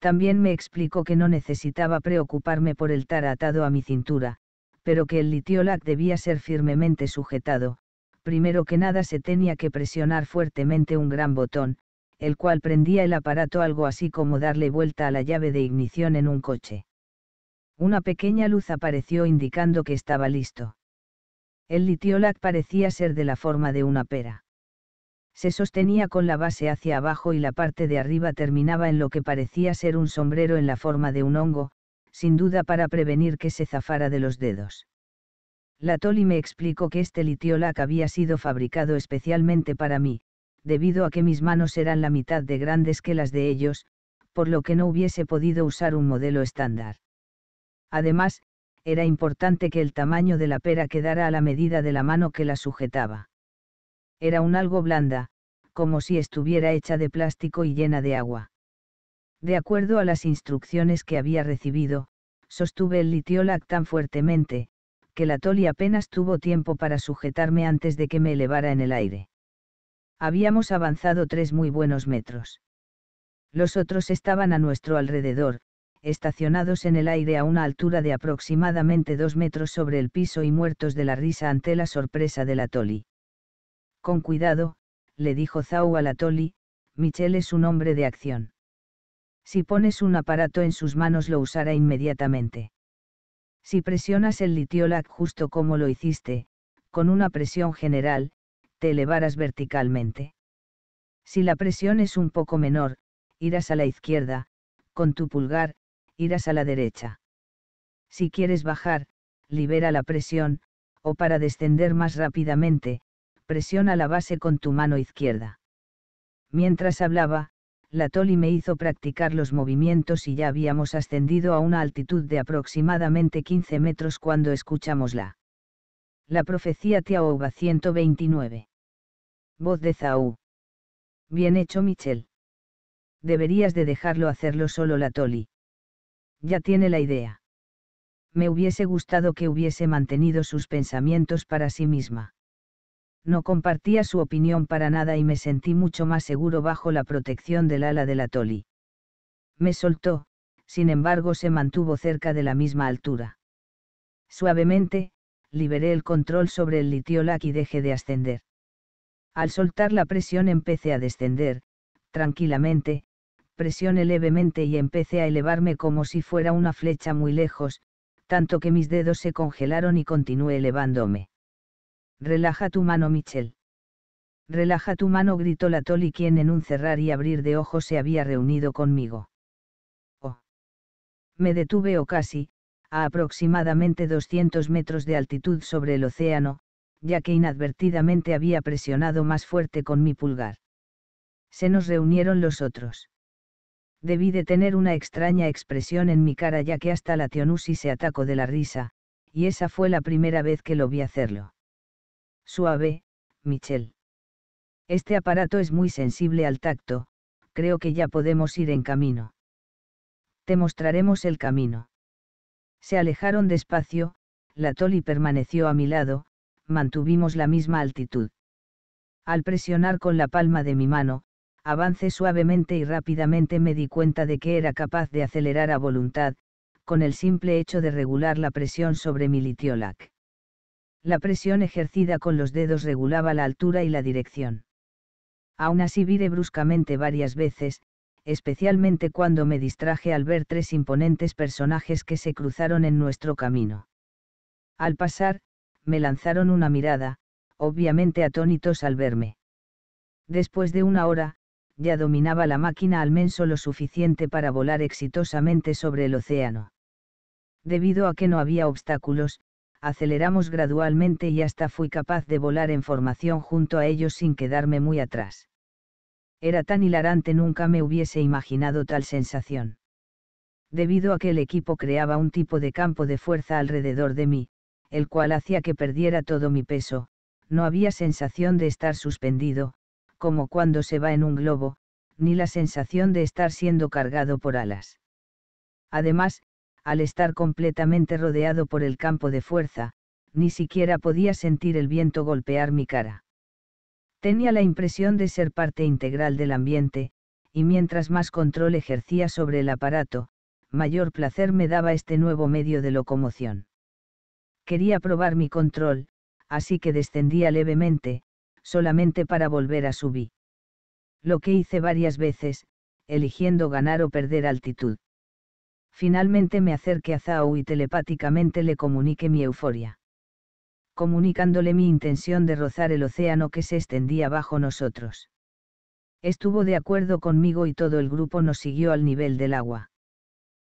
También me explicó que no necesitaba preocuparme por el tar atado a mi cintura, pero que el litiolac debía ser firmemente sujetado, primero que nada se tenía que presionar fuertemente un gran botón, el cual prendía el aparato algo así como darle vuelta a la llave de ignición en un coche. Una pequeña luz apareció indicando que estaba listo. El litiolac parecía ser de la forma de una pera. Se sostenía con la base hacia abajo y la parte de arriba terminaba en lo que parecía ser un sombrero en la forma de un hongo, sin duda para prevenir que se zafara de los dedos. La Latoli me explicó que este litiolac había sido fabricado especialmente para mí, debido a que mis manos eran la mitad de grandes que las de ellos, por lo que no hubiese podido usar un modelo estándar. Además, era importante que el tamaño de la pera quedara a la medida de la mano que la sujetaba. Era un algo blanda, como si estuviera hecha de plástico y llena de agua. De acuerdo a las instrucciones que había recibido, sostuve el litiolac tan fuertemente, que la toli apenas tuvo tiempo para sujetarme antes de que me elevara en el aire. Habíamos avanzado tres muy buenos metros. Los otros estaban a nuestro alrededor, estacionados en el aire a una altura de aproximadamente dos metros sobre el piso y muertos de la risa ante la sorpresa de la toli. Con cuidado, le dijo Zau a la toli, Michel es un hombre de acción. Si pones un aparato en sus manos lo usará inmediatamente. Si presionas el litiolac justo como lo hiciste, con una presión general, te elevarás verticalmente. Si la presión es un poco menor, irás a la izquierda, con tu pulgar, irás a la derecha. Si quieres bajar, libera la presión, o para descender más rápidamente, presiona la base con tu mano izquierda. Mientras hablaba, la Toli me hizo practicar los movimientos y ya habíamos ascendido a una altitud de aproximadamente 15 metros cuando escuchamos la. La profecía Tiaouba 129. Voz de Zaú. Bien hecho, Michel. Deberías de dejarlo hacerlo solo la Toli. Ya tiene la idea. Me hubiese gustado que hubiese mantenido sus pensamientos para sí misma no compartía su opinión para nada y me sentí mucho más seguro bajo la protección del ala de la Toli. Me soltó, sin embargo se mantuvo cerca de la misma altura. Suavemente, liberé el control sobre el litiolac y dejé de ascender. Al soltar la presión empecé a descender, tranquilamente, presioné levemente y empecé a elevarme como si fuera una flecha muy lejos, tanto que mis dedos se congelaron y continué elevándome. Relaja tu mano, Michelle. Relaja tu mano, gritó la Toli, quien en un cerrar y abrir de ojos se había reunido conmigo. Oh. Me detuve o oh, casi, a aproximadamente 200 metros de altitud sobre el océano, ya que inadvertidamente había presionado más fuerte con mi pulgar. Se nos reunieron los otros. Debí de tener una extraña expresión en mi cara ya que hasta la Tionusi se atacó de la risa, y esa fue la primera vez que lo vi hacerlo. Suave, Michel. Este aparato es muy sensible al tacto, creo que ya podemos ir en camino. Te mostraremos el camino. Se alejaron despacio, la Toli permaneció a mi lado, mantuvimos la misma altitud. Al presionar con la palma de mi mano, avancé suavemente y rápidamente me di cuenta de que era capaz de acelerar a voluntad, con el simple hecho de regular la presión sobre mi litiolac la presión ejercida con los dedos regulaba la altura y la dirección. Aún así vire bruscamente varias veces, especialmente cuando me distraje al ver tres imponentes personajes que se cruzaron en nuestro camino. Al pasar, me lanzaron una mirada, obviamente atónitos al verme. Después de una hora, ya dominaba la máquina al lo suficiente para volar exitosamente sobre el océano. Debido a que no había obstáculos, aceleramos gradualmente y hasta fui capaz de volar en formación junto a ellos sin quedarme muy atrás. Era tan hilarante nunca me hubiese imaginado tal sensación. Debido a que el equipo creaba un tipo de campo de fuerza alrededor de mí, el cual hacía que perdiera todo mi peso, no había sensación de estar suspendido, como cuando se va en un globo, ni la sensación de estar siendo cargado por alas. Además, al estar completamente rodeado por el campo de fuerza, ni siquiera podía sentir el viento golpear mi cara. Tenía la impresión de ser parte integral del ambiente, y mientras más control ejercía sobre el aparato, mayor placer me daba este nuevo medio de locomoción. Quería probar mi control, así que descendía levemente, solamente para volver a subir. Lo que hice varias veces, eligiendo ganar o perder altitud finalmente me acerqué a Zhao y telepáticamente le comuniqué mi euforia. Comunicándole mi intención de rozar el océano que se extendía bajo nosotros. Estuvo de acuerdo conmigo y todo el grupo nos siguió al nivel del agua.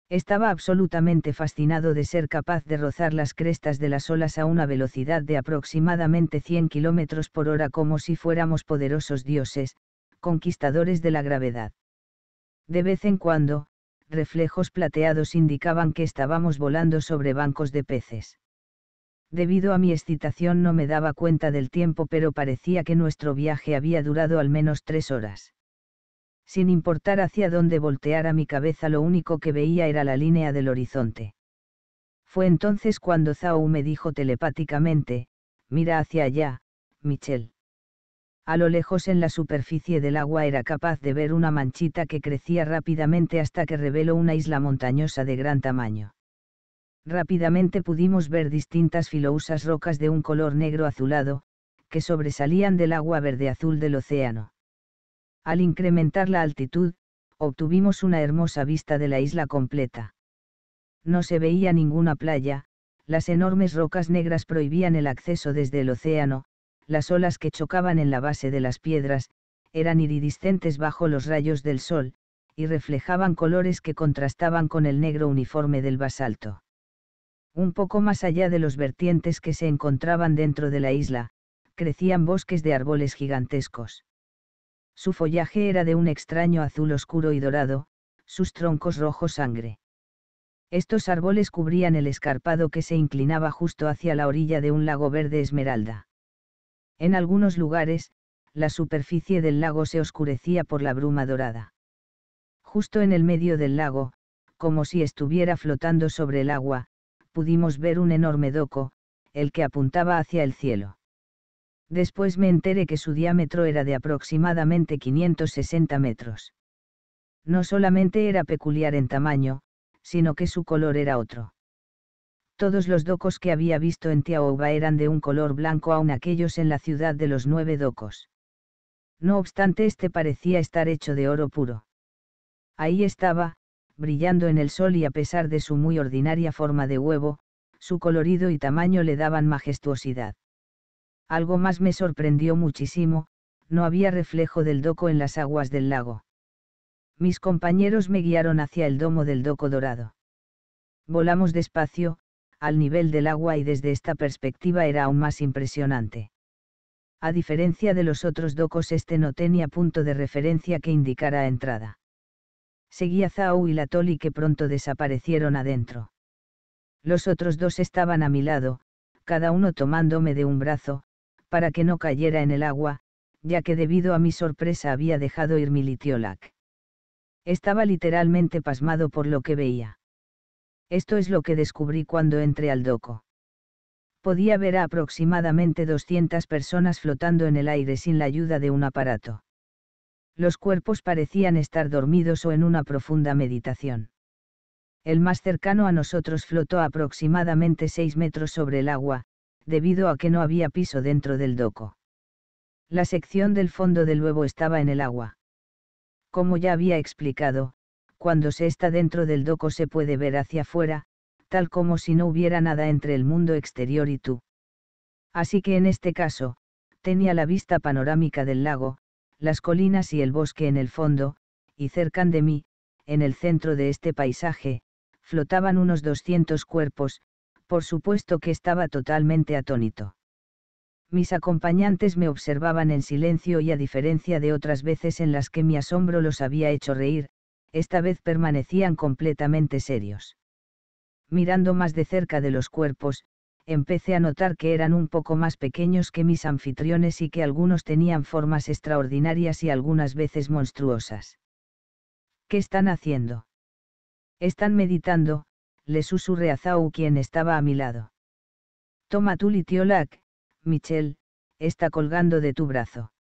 Estaba absolutamente fascinado de ser capaz de rozar las crestas de las olas a una velocidad de aproximadamente 100 kilómetros por hora como si fuéramos poderosos dioses, conquistadores de la gravedad. De vez en cuando, reflejos plateados indicaban que estábamos volando sobre bancos de peces. Debido a mi excitación no me daba cuenta del tiempo, pero parecía que nuestro viaje había durado al menos tres horas. Sin importar hacia dónde volteara mi cabeza, lo único que veía era la línea del horizonte. Fue entonces cuando Zhao me dijo telepáticamente, mira hacia allá, Michelle» a lo lejos en la superficie del agua era capaz de ver una manchita que crecía rápidamente hasta que reveló una isla montañosa de gran tamaño. Rápidamente pudimos ver distintas filousas rocas de un color negro azulado, que sobresalían del agua verde-azul del océano. Al incrementar la altitud, obtuvimos una hermosa vista de la isla completa. No se veía ninguna playa, las enormes rocas negras prohibían el acceso desde el océano, las olas que chocaban en la base de las piedras, eran iridiscentes bajo los rayos del sol, y reflejaban colores que contrastaban con el negro uniforme del basalto. Un poco más allá de los vertientes que se encontraban dentro de la isla, crecían bosques de árboles gigantescos. Su follaje era de un extraño azul oscuro y dorado, sus troncos rojo sangre. Estos árboles cubrían el escarpado que se inclinaba justo hacia la orilla de un lago verde esmeralda. En algunos lugares, la superficie del lago se oscurecía por la bruma dorada. Justo en el medio del lago, como si estuviera flotando sobre el agua, pudimos ver un enorme doco, el que apuntaba hacia el cielo. Después me enteré que su diámetro era de aproximadamente 560 metros. No solamente era peculiar en tamaño, sino que su color era otro. Todos los docos que había visto en Tiaoba eran de un color blanco aun aquellos en la ciudad de los nueve docos. No obstante este parecía estar hecho de oro puro. Ahí estaba, brillando en el sol y a pesar de su muy ordinaria forma de huevo, su colorido y tamaño le daban majestuosidad. Algo más me sorprendió muchísimo, no había reflejo del doco en las aguas del lago. Mis compañeros me guiaron hacia el domo del doco dorado. Volamos despacio, al nivel del agua y desde esta perspectiva era aún más impresionante. A diferencia de los otros docos este no tenía punto de referencia que indicara entrada. Seguía Zhao y la Toli que pronto desaparecieron adentro. Los otros dos estaban a mi lado, cada uno tomándome de un brazo, para que no cayera en el agua, ya que debido a mi sorpresa había dejado ir mi litiolac. Estaba literalmente pasmado por lo que veía. Esto es lo que descubrí cuando entré al doco. Podía ver a aproximadamente 200 personas flotando en el aire sin la ayuda de un aparato. Los cuerpos parecían estar dormidos o en una profunda meditación. El más cercano a nosotros flotó aproximadamente 6 metros sobre el agua, debido a que no había piso dentro del doco. La sección del fondo del huevo estaba en el agua. Como ya había explicado, cuando se está dentro del doco se puede ver hacia afuera, tal como si no hubiera nada entre el mundo exterior y tú. Así que en este caso, tenía la vista panorámica del lago, las colinas y el bosque en el fondo, y cercan de mí, en el centro de este paisaje, flotaban unos 200 cuerpos, por supuesto que estaba totalmente atónito. Mis acompañantes me observaban en silencio y a diferencia de otras veces en las que mi asombro los había hecho reír, esta vez permanecían completamente serios. Mirando más de cerca de los cuerpos, empecé a notar que eran un poco más pequeños que mis anfitriones y que algunos tenían formas extraordinarias y algunas veces monstruosas. ¿Qué están haciendo? Están meditando, le susurré a Zau quien estaba a mi lado. Toma tu litiolac, Michel, está colgando de tu brazo.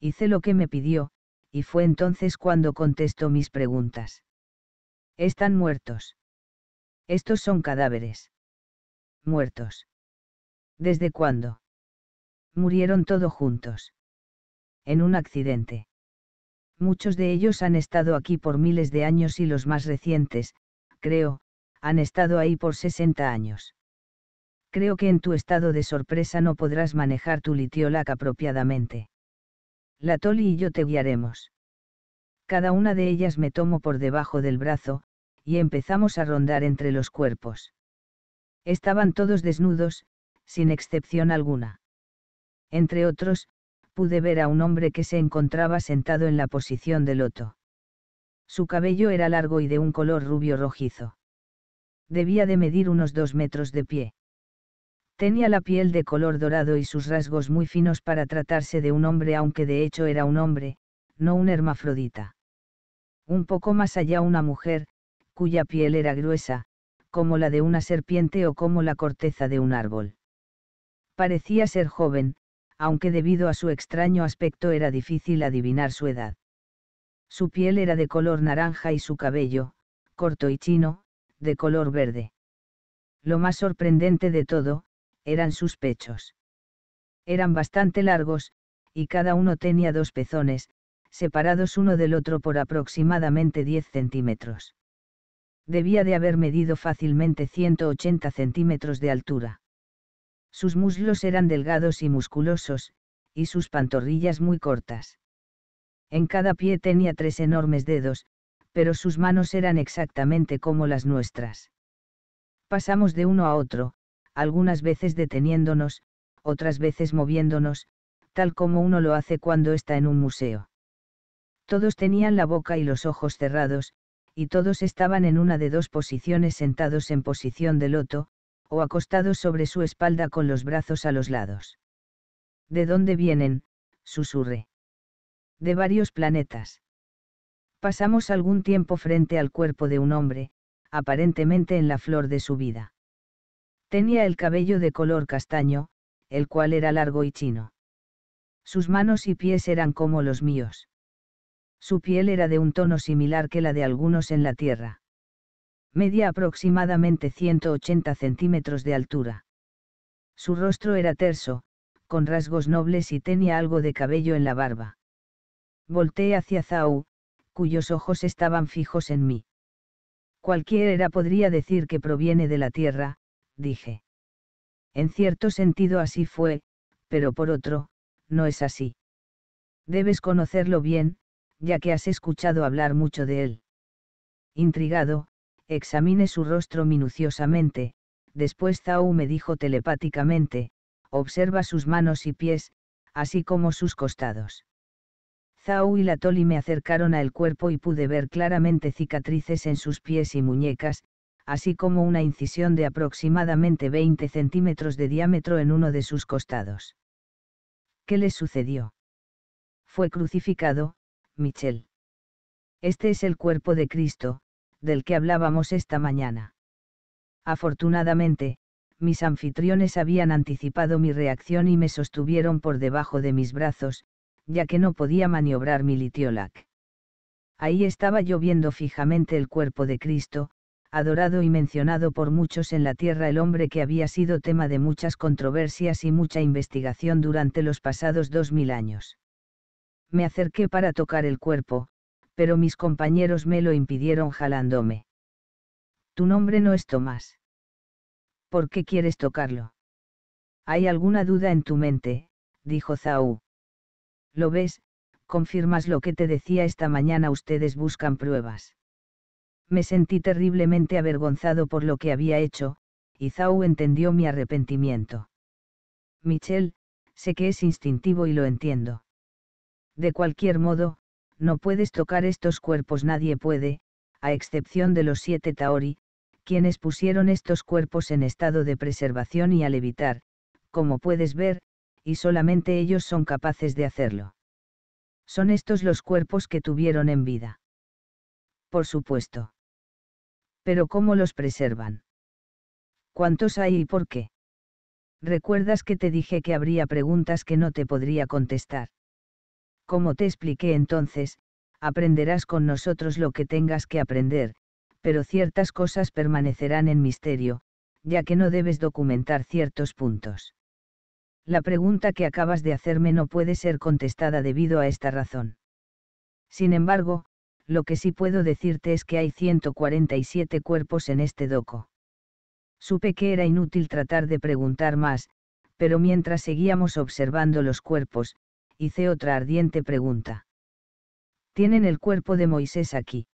Hice lo que me pidió, y fue entonces cuando contestó mis preguntas. Están muertos. Estos son cadáveres. Muertos. ¿Desde cuándo? Murieron todos juntos. En un accidente. Muchos de ellos han estado aquí por miles de años y los más recientes, creo, han estado ahí por 60 años. Creo que en tu estado de sorpresa no podrás manejar tu litiolac apropiadamente. La Toli y yo te guiaremos. Cada una de ellas me tomo por debajo del brazo, y empezamos a rondar entre los cuerpos. Estaban todos desnudos, sin excepción alguna. Entre otros, pude ver a un hombre que se encontraba sentado en la posición de loto. Su cabello era largo y de un color rubio rojizo. Debía de medir unos dos metros de pie. Tenía la piel de color dorado y sus rasgos muy finos para tratarse de un hombre aunque de hecho era un hombre, no un hermafrodita. Un poco más allá una mujer, cuya piel era gruesa, como la de una serpiente o como la corteza de un árbol. Parecía ser joven, aunque debido a su extraño aspecto era difícil adivinar su edad. Su piel era de color naranja y su cabello, corto y chino, de color verde. Lo más sorprendente de todo, eran sus pechos. Eran bastante largos, y cada uno tenía dos pezones, separados uno del otro por aproximadamente 10 centímetros. Debía de haber medido fácilmente 180 centímetros de altura. Sus muslos eran delgados y musculosos, y sus pantorrillas muy cortas. En cada pie tenía tres enormes dedos, pero sus manos eran exactamente como las nuestras. Pasamos de uno a otro, algunas veces deteniéndonos, otras veces moviéndonos, tal como uno lo hace cuando está en un museo. Todos tenían la boca y los ojos cerrados, y todos estaban en una de dos posiciones sentados en posición de loto, o acostados sobre su espalda con los brazos a los lados. ¿De dónde vienen? susurré. De varios planetas. Pasamos algún tiempo frente al cuerpo de un hombre, aparentemente en la flor de su vida. Tenía el cabello de color castaño, el cual era largo y chino. Sus manos y pies eran como los míos. Su piel era de un tono similar que la de algunos en la Tierra. Media aproximadamente 180 centímetros de altura. Su rostro era terso, con rasgos nobles y tenía algo de cabello en la barba. Volté hacia Zau, cuyos ojos estaban fijos en mí. Cualquiera podría decir que proviene de la Tierra, dije. En cierto sentido así fue, pero por otro, no es así. Debes conocerlo bien, ya que has escuchado hablar mucho de él. Intrigado, examiné su rostro minuciosamente, después Zhao me dijo telepáticamente, observa sus manos y pies, así como sus costados. Zhao y la Toli me acercaron al cuerpo y pude ver claramente cicatrices en sus pies y muñecas, así como una incisión de aproximadamente 20 centímetros de diámetro en uno de sus costados. ¿Qué le sucedió? Fue crucificado, Michel. Este es el cuerpo de Cristo, del que hablábamos esta mañana. Afortunadamente, mis anfitriones habían anticipado mi reacción y me sostuvieron por debajo de mis brazos, ya que no podía maniobrar mi litiolac. Ahí estaba yo viendo fijamente el cuerpo de Cristo, adorado y mencionado por muchos en la tierra el hombre que había sido tema de muchas controversias y mucha investigación durante los pasados dos mil años. Me acerqué para tocar el cuerpo, pero mis compañeros me lo impidieron jalándome. Tu nombre no es Tomás. ¿Por qué quieres tocarlo? ¿Hay alguna duda en tu mente? dijo Zaú. Lo ves, confirmas lo que te decía esta mañana, ustedes buscan pruebas. Me sentí terriblemente avergonzado por lo que había hecho, y Zhao entendió mi arrepentimiento. «Michelle, sé que es instintivo y lo entiendo. De cualquier modo, no puedes tocar estos cuerpos, nadie puede, a excepción de los siete Taori, quienes pusieron estos cuerpos en estado de preservación y a levitar, como puedes ver, y solamente ellos son capaces de hacerlo. Son estos los cuerpos que tuvieron en vida. Por supuesto. Pero ¿cómo los preservan? ¿Cuántos hay y por qué? ¿Recuerdas que te dije que habría preguntas que no te podría contestar? Como te expliqué entonces, aprenderás con nosotros lo que tengas que aprender, pero ciertas cosas permanecerán en misterio, ya que no debes documentar ciertos puntos. La pregunta que acabas de hacerme no puede ser contestada debido a esta razón. Sin embargo, lo que sí puedo decirte es que hay 147 cuerpos en este doco. Supe que era inútil tratar de preguntar más, pero mientras seguíamos observando los cuerpos, hice otra ardiente pregunta. Tienen el cuerpo de Moisés aquí.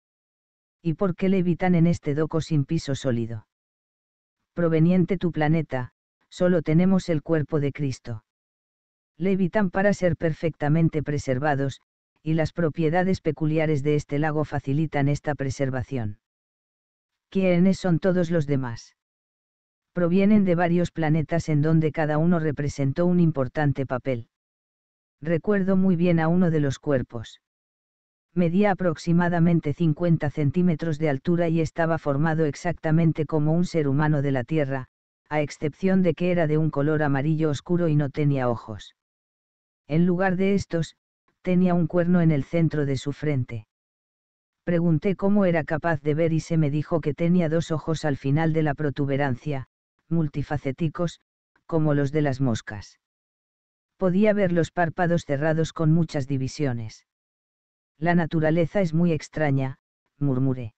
¿Y por qué levitan en este doco sin piso sólido? Proveniente tu planeta, solo tenemos el cuerpo de Cristo. Levitan para ser perfectamente preservados, y las propiedades peculiares de este lago facilitan esta preservación. ¿Quiénes son todos los demás? Provienen de varios planetas en donde cada uno representó un importante papel. Recuerdo muy bien a uno de los cuerpos. Medía aproximadamente 50 centímetros de altura y estaba formado exactamente como un ser humano de la Tierra, a excepción de que era de un color amarillo oscuro y no tenía ojos. En lugar de estos, tenía un cuerno en el centro de su frente. Pregunté cómo era capaz de ver y se me dijo que tenía dos ojos al final de la protuberancia, multifacéticos, como los de las moscas. Podía ver los párpados cerrados con muchas divisiones. La naturaleza es muy extraña, murmuré.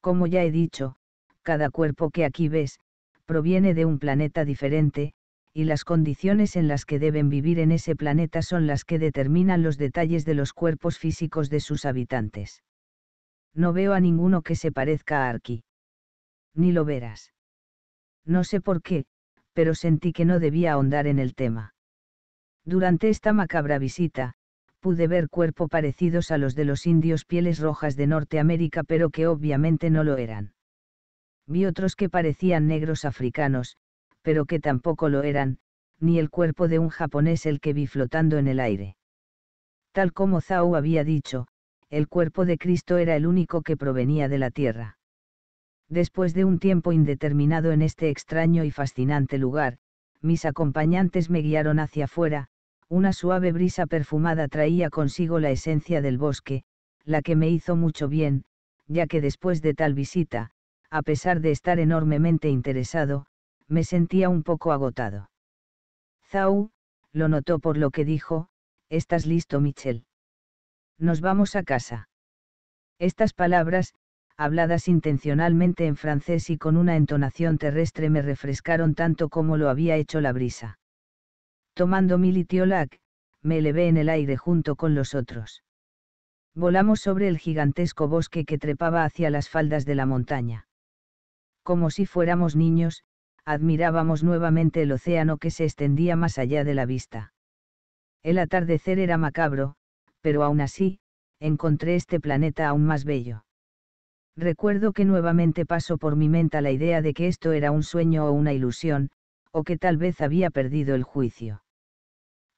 Como ya he dicho, cada cuerpo que aquí ves, proviene de un planeta diferente, y las condiciones en las que deben vivir en ese planeta son las que determinan los detalles de los cuerpos físicos de sus habitantes. No veo a ninguno que se parezca a Arki. Ni lo verás. No sé por qué, pero sentí que no debía ahondar en el tema. Durante esta macabra visita, pude ver cuerpos parecidos a los de los indios pieles rojas de Norteamérica pero que obviamente no lo eran. Vi otros que parecían negros africanos, pero que tampoco lo eran, ni el cuerpo de un japonés el que vi flotando en el aire. Tal como Zhao había dicho, el cuerpo de Cristo era el único que provenía de la tierra. Después de un tiempo indeterminado en este extraño y fascinante lugar, mis acompañantes me guiaron hacia afuera, una suave brisa perfumada traía consigo la esencia del bosque, la que me hizo mucho bien, ya que después de tal visita, a pesar de estar enormemente interesado, me sentía un poco agotado. Zau lo notó por lo que dijo, ¿estás listo Michel? Nos vamos a casa. Estas palabras, habladas intencionalmente en francés y con una entonación terrestre me refrescaron tanto como lo había hecho la brisa. Tomando mi litiolac, me elevé en el aire junto con los otros. Volamos sobre el gigantesco bosque que trepaba hacia las faldas de la montaña. Como si fuéramos niños, admirábamos nuevamente el océano que se extendía más allá de la vista. El atardecer era macabro, pero aún así, encontré este planeta aún más bello. Recuerdo que nuevamente pasó por mi mente la idea de que esto era un sueño o una ilusión, o que tal vez había perdido el juicio.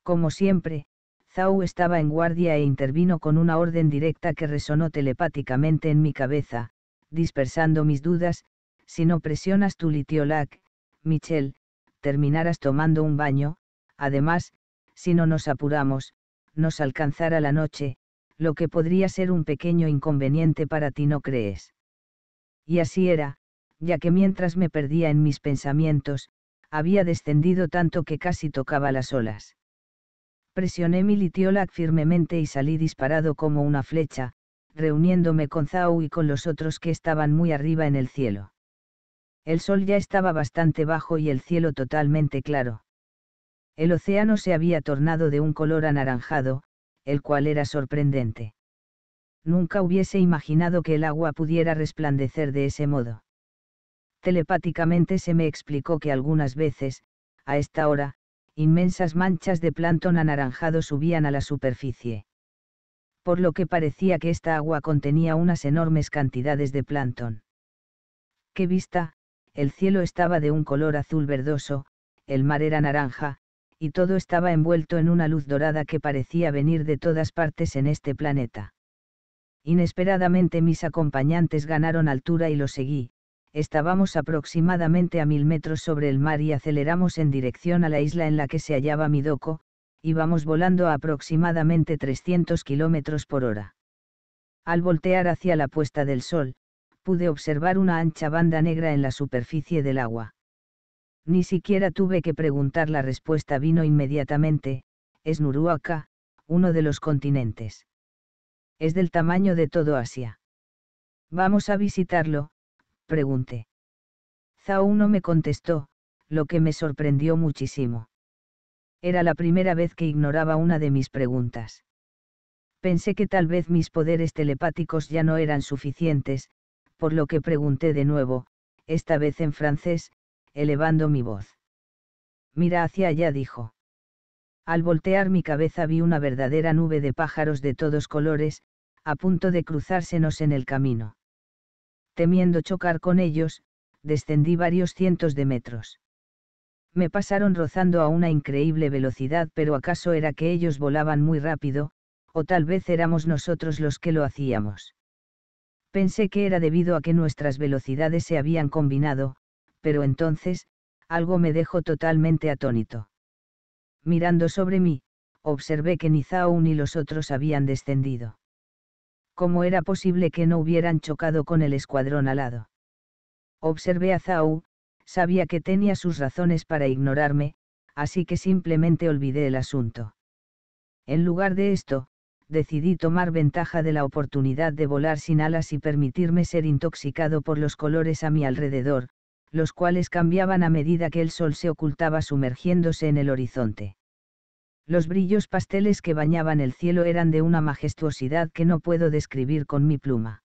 Como siempre, Zhao estaba en guardia e intervino con una orden directa que resonó telepáticamente en mi cabeza, dispersando mis dudas, si no presionas tu litiolac, Michelle, terminarás tomando un baño, además, si no nos apuramos, nos alcanzará la noche, lo que podría ser un pequeño inconveniente para ti, ¿no crees? Y así era, ya que mientras me perdía en mis pensamientos, había descendido tanto que casi tocaba las olas. Presioné mi litiolac firmemente y salí disparado como una flecha, reuniéndome con Zhao y con los otros que estaban muy arriba en el cielo. El sol ya estaba bastante bajo y el cielo totalmente claro. El océano se había tornado de un color anaranjado, el cual era sorprendente. Nunca hubiese imaginado que el agua pudiera resplandecer de ese modo. Telepáticamente se me explicó que algunas veces, a esta hora, inmensas manchas de plancton anaranjado subían a la superficie. Por lo que parecía que esta agua contenía unas enormes cantidades de plancton. ¡Qué vista! el cielo estaba de un color azul verdoso, el mar era naranja, y todo estaba envuelto en una luz dorada que parecía venir de todas partes en este planeta. Inesperadamente mis acompañantes ganaron altura y lo seguí, estábamos aproximadamente a mil metros sobre el mar y aceleramos en dirección a la isla en la que se hallaba Midoko, íbamos volando a aproximadamente 300 kilómetros por hora. Al voltear hacia la puesta del sol, pude observar una ancha banda negra en la superficie del agua. Ni siquiera tuve que preguntar la respuesta vino inmediatamente, es Nuruaka, uno de los continentes. Es del tamaño de todo Asia. ¿Vamos a visitarlo? pregunté. Zhao no me contestó, lo que me sorprendió muchísimo. Era la primera vez que ignoraba una de mis preguntas. Pensé que tal vez mis poderes telepáticos ya no eran suficientes, por lo que pregunté de nuevo, esta vez en francés, elevando mi voz. Mira hacia allá, dijo. Al voltear mi cabeza vi una verdadera nube de pájaros de todos colores, a punto de cruzársenos en el camino. Temiendo chocar con ellos, descendí varios cientos de metros. Me pasaron rozando a una increíble velocidad, pero acaso era que ellos volaban muy rápido, o tal vez éramos nosotros los que lo hacíamos. Pensé que era debido a que nuestras velocidades se habían combinado, pero entonces, algo me dejó totalmente atónito. Mirando sobre mí, observé que ni Zhao ni los otros habían descendido. ¿Cómo era posible que no hubieran chocado con el escuadrón alado? Observé a Zau, sabía que tenía sus razones para ignorarme, así que simplemente olvidé el asunto. En lugar de esto, decidí tomar ventaja de la oportunidad de volar sin alas y permitirme ser intoxicado por los colores a mi alrededor, los cuales cambiaban a medida que el sol se ocultaba sumergiéndose en el horizonte. Los brillos pasteles que bañaban el cielo eran de una majestuosidad que no puedo describir con mi pluma.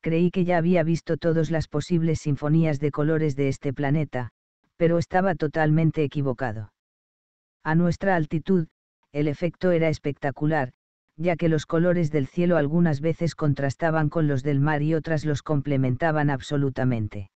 Creí que ya había visto todas las posibles sinfonías de colores de este planeta, pero estaba totalmente equivocado. A nuestra altitud, el efecto era espectacular, ya que los colores del cielo algunas veces contrastaban con los del mar y otras los complementaban absolutamente.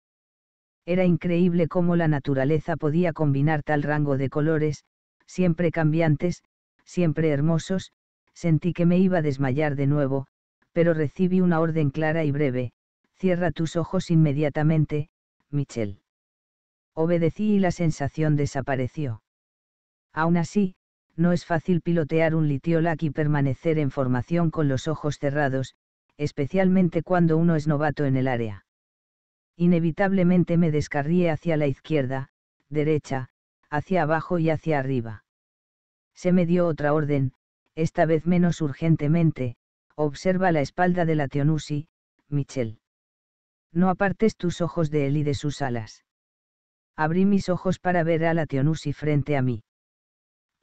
Era increíble cómo la naturaleza podía combinar tal rango de colores, siempre cambiantes, siempre hermosos, sentí que me iba a desmayar de nuevo, pero recibí una orden clara y breve, cierra tus ojos inmediatamente, Michel. Obedecí y la sensación desapareció. Aún así, no es fácil pilotear un litiolac y permanecer en formación con los ojos cerrados, especialmente cuando uno es novato en el área. Inevitablemente me descarrié hacia la izquierda, derecha, hacia abajo y hacia arriba. Se me dio otra orden, esta vez menos urgentemente, observa la espalda de la Tionusi, Michel. No apartes tus ojos de él y de sus alas. Abrí mis ojos para ver a la Tionusi frente a mí.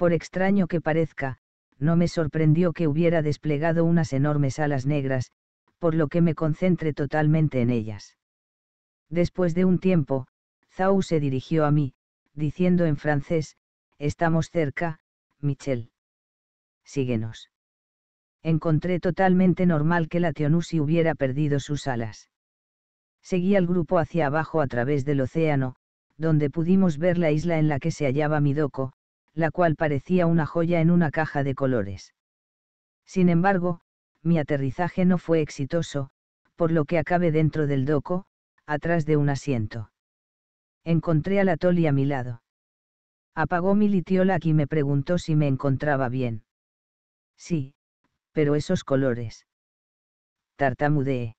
Por extraño que parezca, no me sorprendió que hubiera desplegado unas enormes alas negras, por lo que me concentré totalmente en ellas. Después de un tiempo, Zhao se dirigió a mí, diciendo en francés, Estamos cerca, Michel. Síguenos. Encontré totalmente normal que la Tionusi hubiera perdido sus alas. Seguí al grupo hacia abajo a través del océano, donde pudimos ver la isla en la que se hallaba Midoko, la cual parecía una joya en una caja de colores. Sin embargo, mi aterrizaje no fue exitoso, por lo que acabé dentro del doco, atrás de un asiento. Encontré a la Toli a mi lado. Apagó mi litiola y me preguntó si me encontraba bien. Sí, pero esos colores. Tartamudeé.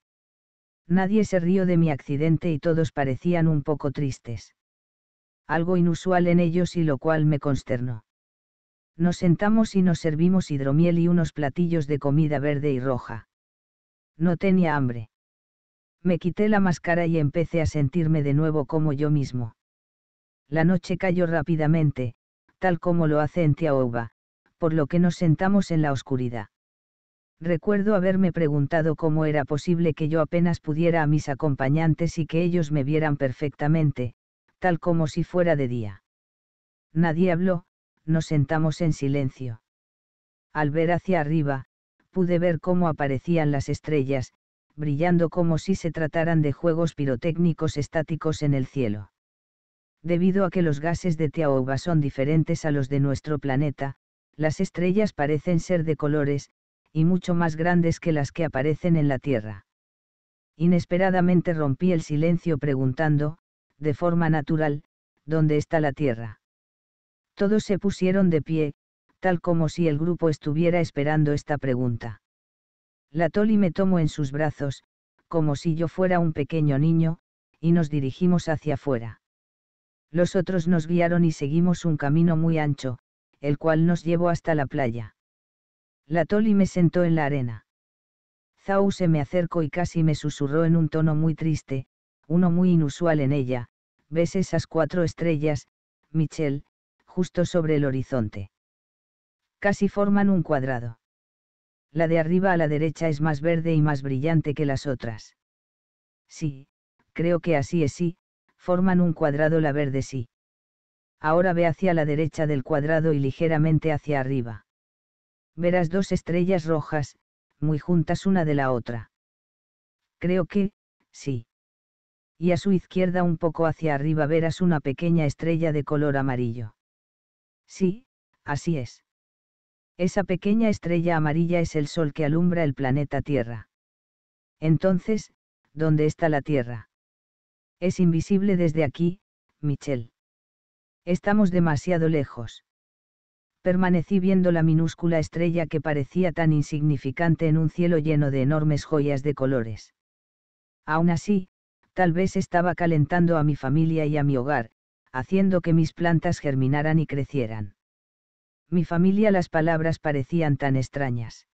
Nadie se rió de mi accidente y todos parecían un poco tristes algo inusual en ellos y lo cual me consternó. Nos sentamos y nos servimos hidromiel y unos platillos de comida verde y roja. No tenía hambre. Me quité la máscara y empecé a sentirme de nuevo como yo mismo. La noche cayó rápidamente, tal como lo hace en Tiaouba, por lo que nos sentamos en la oscuridad. Recuerdo haberme preguntado cómo era posible que yo apenas pudiera a mis acompañantes y que ellos me vieran perfectamente, tal como si fuera de día. Nadie habló, nos sentamos en silencio. Al ver hacia arriba, pude ver cómo aparecían las estrellas, brillando como si se trataran de juegos pirotécnicos estáticos en el cielo. Debido a que los gases de Tiaoba son diferentes a los de nuestro planeta, las estrellas parecen ser de colores, y mucho más grandes que las que aparecen en la Tierra. Inesperadamente rompí el silencio preguntando, de forma natural, donde está la tierra. Todos se pusieron de pie, tal como si el grupo estuviera esperando esta pregunta. La Toli me tomó en sus brazos, como si yo fuera un pequeño niño, y nos dirigimos hacia afuera. Los otros nos guiaron y seguimos un camino muy ancho, el cual nos llevó hasta la playa. La Toli me sentó en la arena. Zau se me acercó y casi me susurró en un tono muy triste, uno muy inusual en ella, ves esas cuatro estrellas, Michel, justo sobre el horizonte. Casi forman un cuadrado. La de arriba a la derecha es más verde y más brillante que las otras. Sí, creo que así es sí, forman un cuadrado la verde sí. Ahora ve hacia la derecha del cuadrado y ligeramente hacia arriba. Verás dos estrellas rojas, muy juntas una de la otra. Creo que, sí y a su izquierda un poco hacia arriba verás una pequeña estrella de color amarillo. Sí, así es. Esa pequeña estrella amarilla es el Sol que alumbra el planeta Tierra. Entonces, ¿dónde está la Tierra? Es invisible desde aquí, Michelle. Estamos demasiado lejos. Permanecí viendo la minúscula estrella que parecía tan insignificante en un cielo lleno de enormes joyas de colores. Aún así, Tal vez estaba calentando a mi familia y a mi hogar, haciendo que mis plantas germinaran y crecieran. Mi familia las palabras parecían tan extrañas.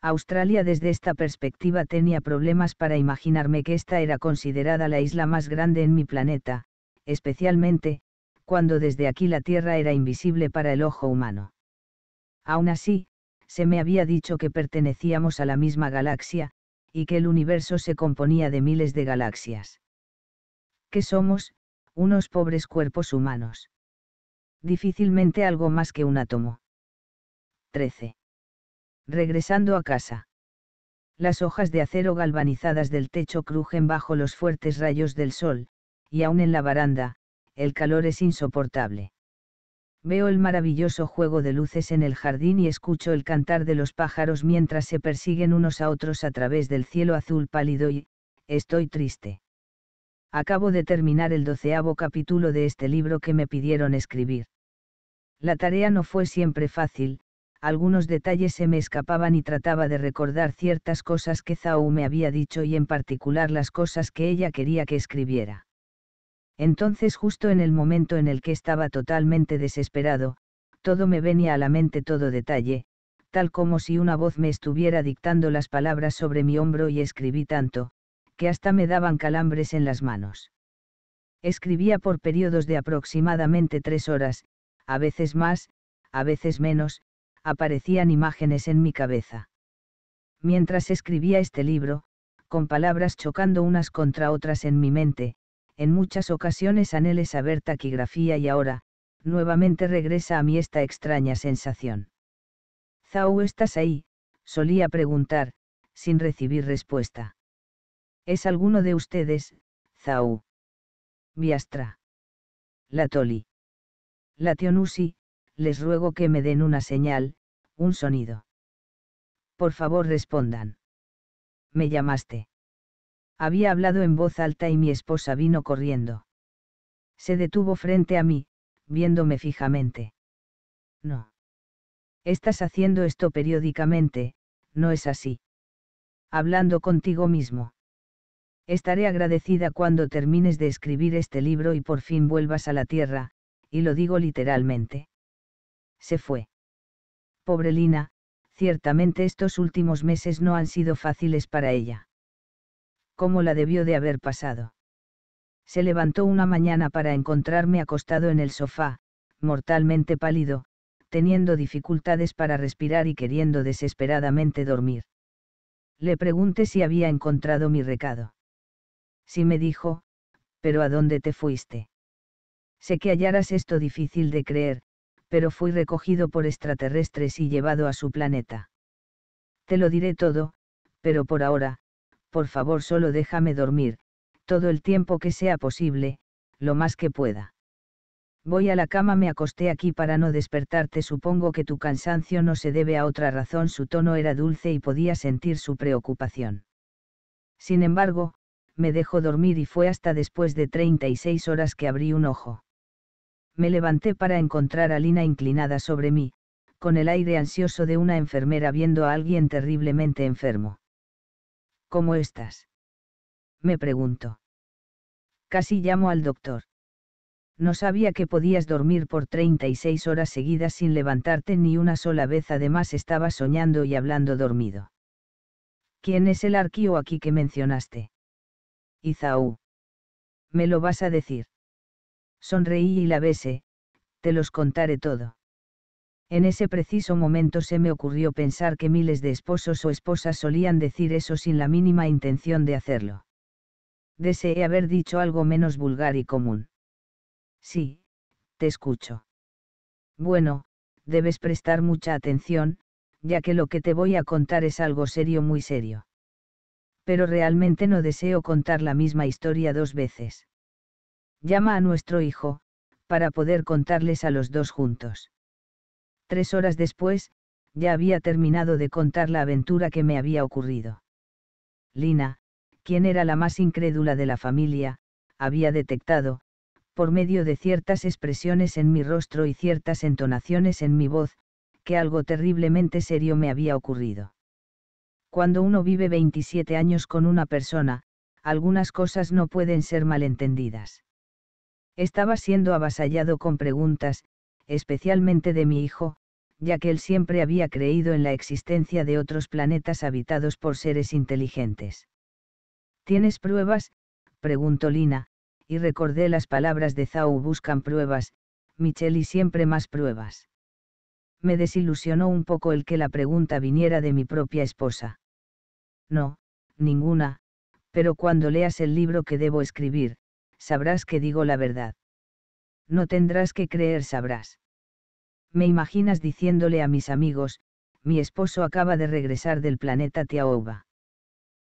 Australia desde esta perspectiva tenía problemas para imaginarme que esta era considerada la isla más grande en mi planeta, especialmente, cuando desde aquí la Tierra era invisible para el ojo humano. Aún así, se me había dicho que pertenecíamos a la misma galaxia, y que el universo se componía de miles de galaxias. ¿Qué somos, unos pobres cuerpos humanos. Difícilmente algo más que un átomo. 13. Regresando a casa. Las hojas de acero galvanizadas del techo crujen bajo los fuertes rayos del sol, y aún en la baranda, el calor es insoportable. Veo el maravilloso juego de luces en el jardín y escucho el cantar de los pájaros mientras se persiguen unos a otros a través del cielo azul pálido y, estoy triste. Acabo de terminar el doceavo capítulo de este libro que me pidieron escribir. La tarea no fue siempre fácil, algunos detalles se me escapaban y trataba de recordar ciertas cosas que Zhao me había dicho y en particular las cosas que ella quería que escribiera. Entonces justo en el momento en el que estaba totalmente desesperado, todo me venía a la mente todo detalle, tal como si una voz me estuviera dictando las palabras sobre mi hombro y escribí tanto, que hasta me daban calambres en las manos. Escribía por periodos de aproximadamente tres horas, a veces más, a veces menos, aparecían imágenes en mi cabeza. Mientras escribía este libro, con palabras chocando unas contra otras en mi mente, en muchas ocasiones anhelé saber taquigrafía y ahora, nuevamente regresa a mí esta extraña sensación. Zau, ¿estás ahí? solía preguntar, sin recibir respuesta. ¿Es alguno de ustedes, Zau? Biastra. Latoli. Lationusi, les ruego que me den una señal, un sonido. Por favor respondan. Me llamaste. Había hablado en voz alta y mi esposa vino corriendo. Se detuvo frente a mí, viéndome fijamente. No. Estás haciendo esto periódicamente, no es así. Hablando contigo mismo. Estaré agradecida cuando termines de escribir este libro y por fin vuelvas a la tierra, y lo digo literalmente. Se fue. Pobre Lina, ciertamente estos últimos meses no han sido fáciles para ella cómo la debió de haber pasado. Se levantó una mañana para encontrarme acostado en el sofá, mortalmente pálido, teniendo dificultades para respirar y queriendo desesperadamente dormir. Le pregunté si había encontrado mi recado. Sí me dijo, pero ¿a dónde te fuiste? Sé que hallarás esto difícil de creer, pero fui recogido por extraterrestres y llevado a su planeta. Te lo diré todo, pero por ahora, por favor solo déjame dormir, todo el tiempo que sea posible, lo más que pueda. Voy a la cama, me acosté aquí para no despertarte, supongo que tu cansancio no se debe a otra razón, su tono era dulce y podía sentir su preocupación. Sin embargo, me dejó dormir y fue hasta después de 36 horas que abrí un ojo. Me levanté para encontrar a Lina inclinada sobre mí, con el aire ansioso de una enfermera viendo a alguien terriblemente enfermo. ¿Cómo estás? Me pregunto. Casi llamo al doctor. No sabía que podías dormir por 36 horas seguidas sin levantarte ni una sola vez, además estaba soñando y hablando dormido. ¿Quién es el arquío aquí que mencionaste? Izaú. Me lo vas a decir. Sonreí y la besé, te los contaré todo. En ese preciso momento se me ocurrió pensar que miles de esposos o esposas solían decir eso sin la mínima intención de hacerlo. Deseé haber dicho algo menos vulgar y común. Sí, te escucho. Bueno, debes prestar mucha atención, ya que lo que te voy a contar es algo serio muy serio. Pero realmente no deseo contar la misma historia dos veces. Llama a nuestro hijo, para poder contarles a los dos juntos. Tres horas después, ya había terminado de contar la aventura que me había ocurrido. Lina, quien era la más incrédula de la familia, había detectado, por medio de ciertas expresiones en mi rostro y ciertas entonaciones en mi voz, que algo terriblemente serio me había ocurrido. Cuando uno vive 27 años con una persona, algunas cosas no pueden ser malentendidas. Estaba siendo avasallado con preguntas, especialmente de mi hijo, ya que él siempre había creído en la existencia de otros planetas habitados por seres inteligentes. ¿Tienes pruebas? preguntó Lina, y recordé las palabras de Zhao buscan pruebas, y siempre más pruebas. Me desilusionó un poco el que la pregunta viniera de mi propia esposa. No, ninguna, pero cuando leas el libro que debo escribir, sabrás que digo la verdad. No tendrás que creer, sabrás me imaginas diciéndole a mis amigos, mi esposo acaba de regresar del planeta Tiaoba.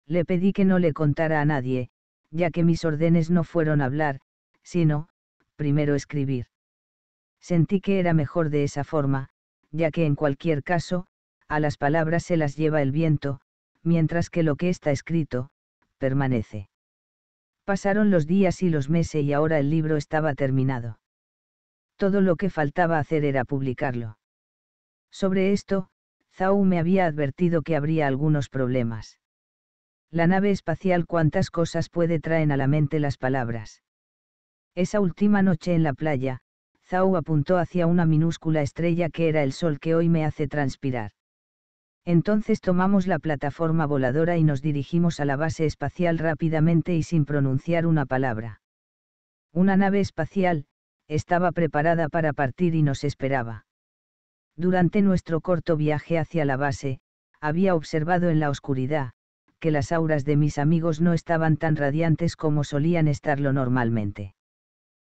Le pedí que no le contara a nadie, ya que mis órdenes no fueron hablar, sino, primero escribir. Sentí que era mejor de esa forma, ya que en cualquier caso, a las palabras se las lleva el viento, mientras que lo que está escrito, permanece. Pasaron los días y los meses y ahora el libro estaba terminado todo lo que faltaba hacer era publicarlo. Sobre esto, Zhao me había advertido que habría algunos problemas. La nave espacial cuántas cosas puede traer a la mente las palabras. Esa última noche en la playa, Zhao apuntó hacia una minúscula estrella que era el sol que hoy me hace transpirar. Entonces tomamos la plataforma voladora y nos dirigimos a la base espacial rápidamente y sin pronunciar una palabra. Una nave espacial, estaba preparada para partir y nos esperaba. Durante nuestro corto viaje hacia la base, había observado en la oscuridad, que las auras de mis amigos no estaban tan radiantes como solían estarlo normalmente.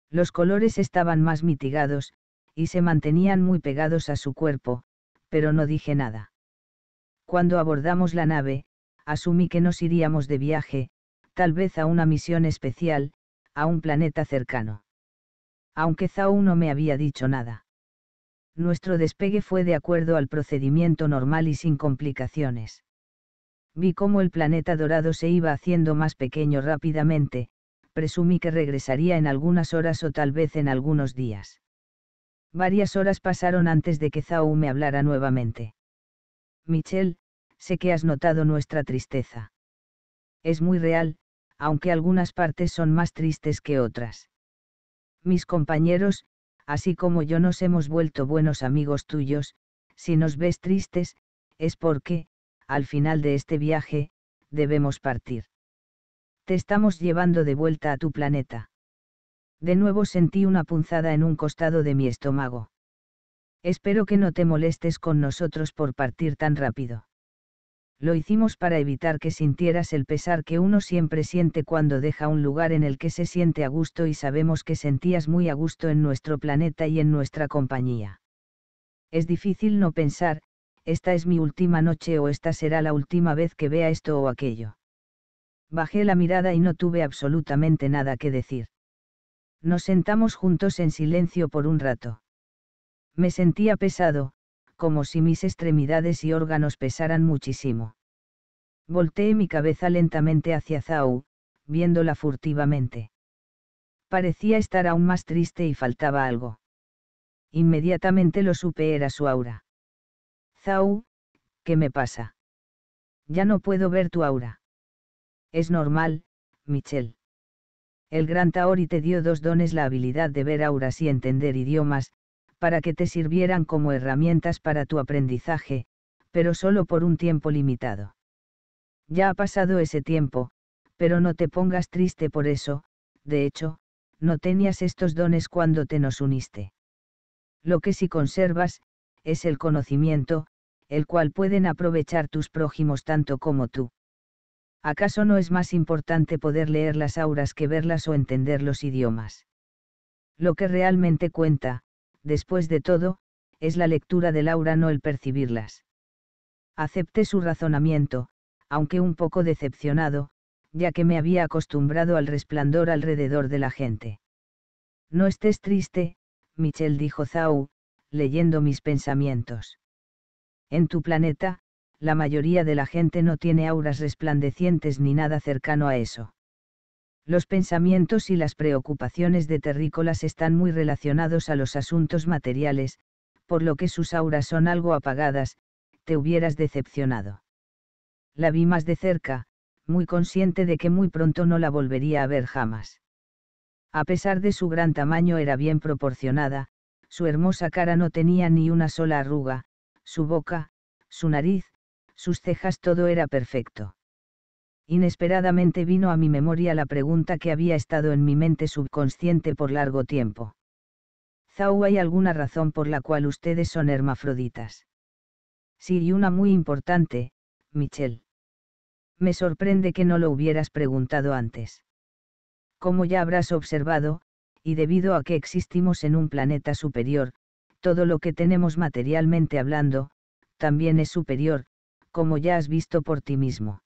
Los colores estaban más mitigados, y se mantenían muy pegados a su cuerpo, pero no dije nada. Cuando abordamos la nave, asumí que nos iríamos de viaje, tal vez a una misión especial, a un planeta cercano aunque Zhao no me había dicho nada. Nuestro despegue fue de acuerdo al procedimiento normal y sin complicaciones. Vi cómo el planeta dorado se iba haciendo más pequeño rápidamente, presumí que regresaría en algunas horas o tal vez en algunos días. Varias horas pasaron antes de que Zhao me hablara nuevamente. Michelle, sé que has notado nuestra tristeza. Es muy real, aunque algunas partes son más tristes que otras mis compañeros, así como yo nos hemos vuelto buenos amigos tuyos, si nos ves tristes, es porque, al final de este viaje, debemos partir. Te estamos llevando de vuelta a tu planeta. De nuevo sentí una punzada en un costado de mi estómago. Espero que no te molestes con nosotros por partir tan rápido lo hicimos para evitar que sintieras el pesar que uno siempre siente cuando deja un lugar en el que se siente a gusto y sabemos que sentías muy a gusto en nuestro planeta y en nuestra compañía. Es difícil no pensar, esta es mi última noche o esta será la última vez que vea esto o aquello. Bajé la mirada y no tuve absolutamente nada que decir. Nos sentamos juntos en silencio por un rato. Me sentía pesado, como si mis extremidades y órganos pesaran muchísimo. Volteé mi cabeza lentamente hacia Zhao, viéndola furtivamente. Parecía estar aún más triste y faltaba algo. Inmediatamente lo supe era su aura. Zhao, ¿qué me pasa? Ya no puedo ver tu aura. Es normal, Michelle. El gran Taori te dio dos dones la habilidad de ver auras y entender idiomas, para que te sirvieran como herramientas para tu aprendizaje, pero solo por un tiempo limitado. Ya ha pasado ese tiempo, pero no te pongas triste por eso, de hecho, no tenías estos dones cuando te nos uniste. Lo que sí conservas, es el conocimiento, el cual pueden aprovechar tus prójimos tanto como tú. ¿Acaso no es más importante poder leer las auras que verlas o entender los idiomas? Lo que realmente cuenta, después de todo, es la lectura del aura no el percibirlas. Acepté su razonamiento, aunque un poco decepcionado, ya que me había acostumbrado al resplandor alrededor de la gente. No estés triste, Michel dijo Zau, leyendo mis pensamientos. En tu planeta, la mayoría de la gente no tiene auras resplandecientes ni nada cercano a eso. Los pensamientos y las preocupaciones de terrícolas están muy relacionados a los asuntos materiales, por lo que sus auras son algo apagadas, te hubieras decepcionado. La vi más de cerca, muy consciente de que muy pronto no la volvería a ver jamás. A pesar de su gran tamaño era bien proporcionada, su hermosa cara no tenía ni una sola arruga, su boca, su nariz, sus cejas todo era perfecto inesperadamente vino a mi memoria la pregunta que había estado en mi mente subconsciente por largo tiempo. Zau, ¿hay alguna razón por la cual ustedes son hermafroditas? Sí, y una muy importante, Michelle. Me sorprende que no lo hubieras preguntado antes. Como ya habrás observado, y debido a que existimos en un planeta superior, todo lo que tenemos materialmente hablando, también es superior, como ya has visto por ti mismo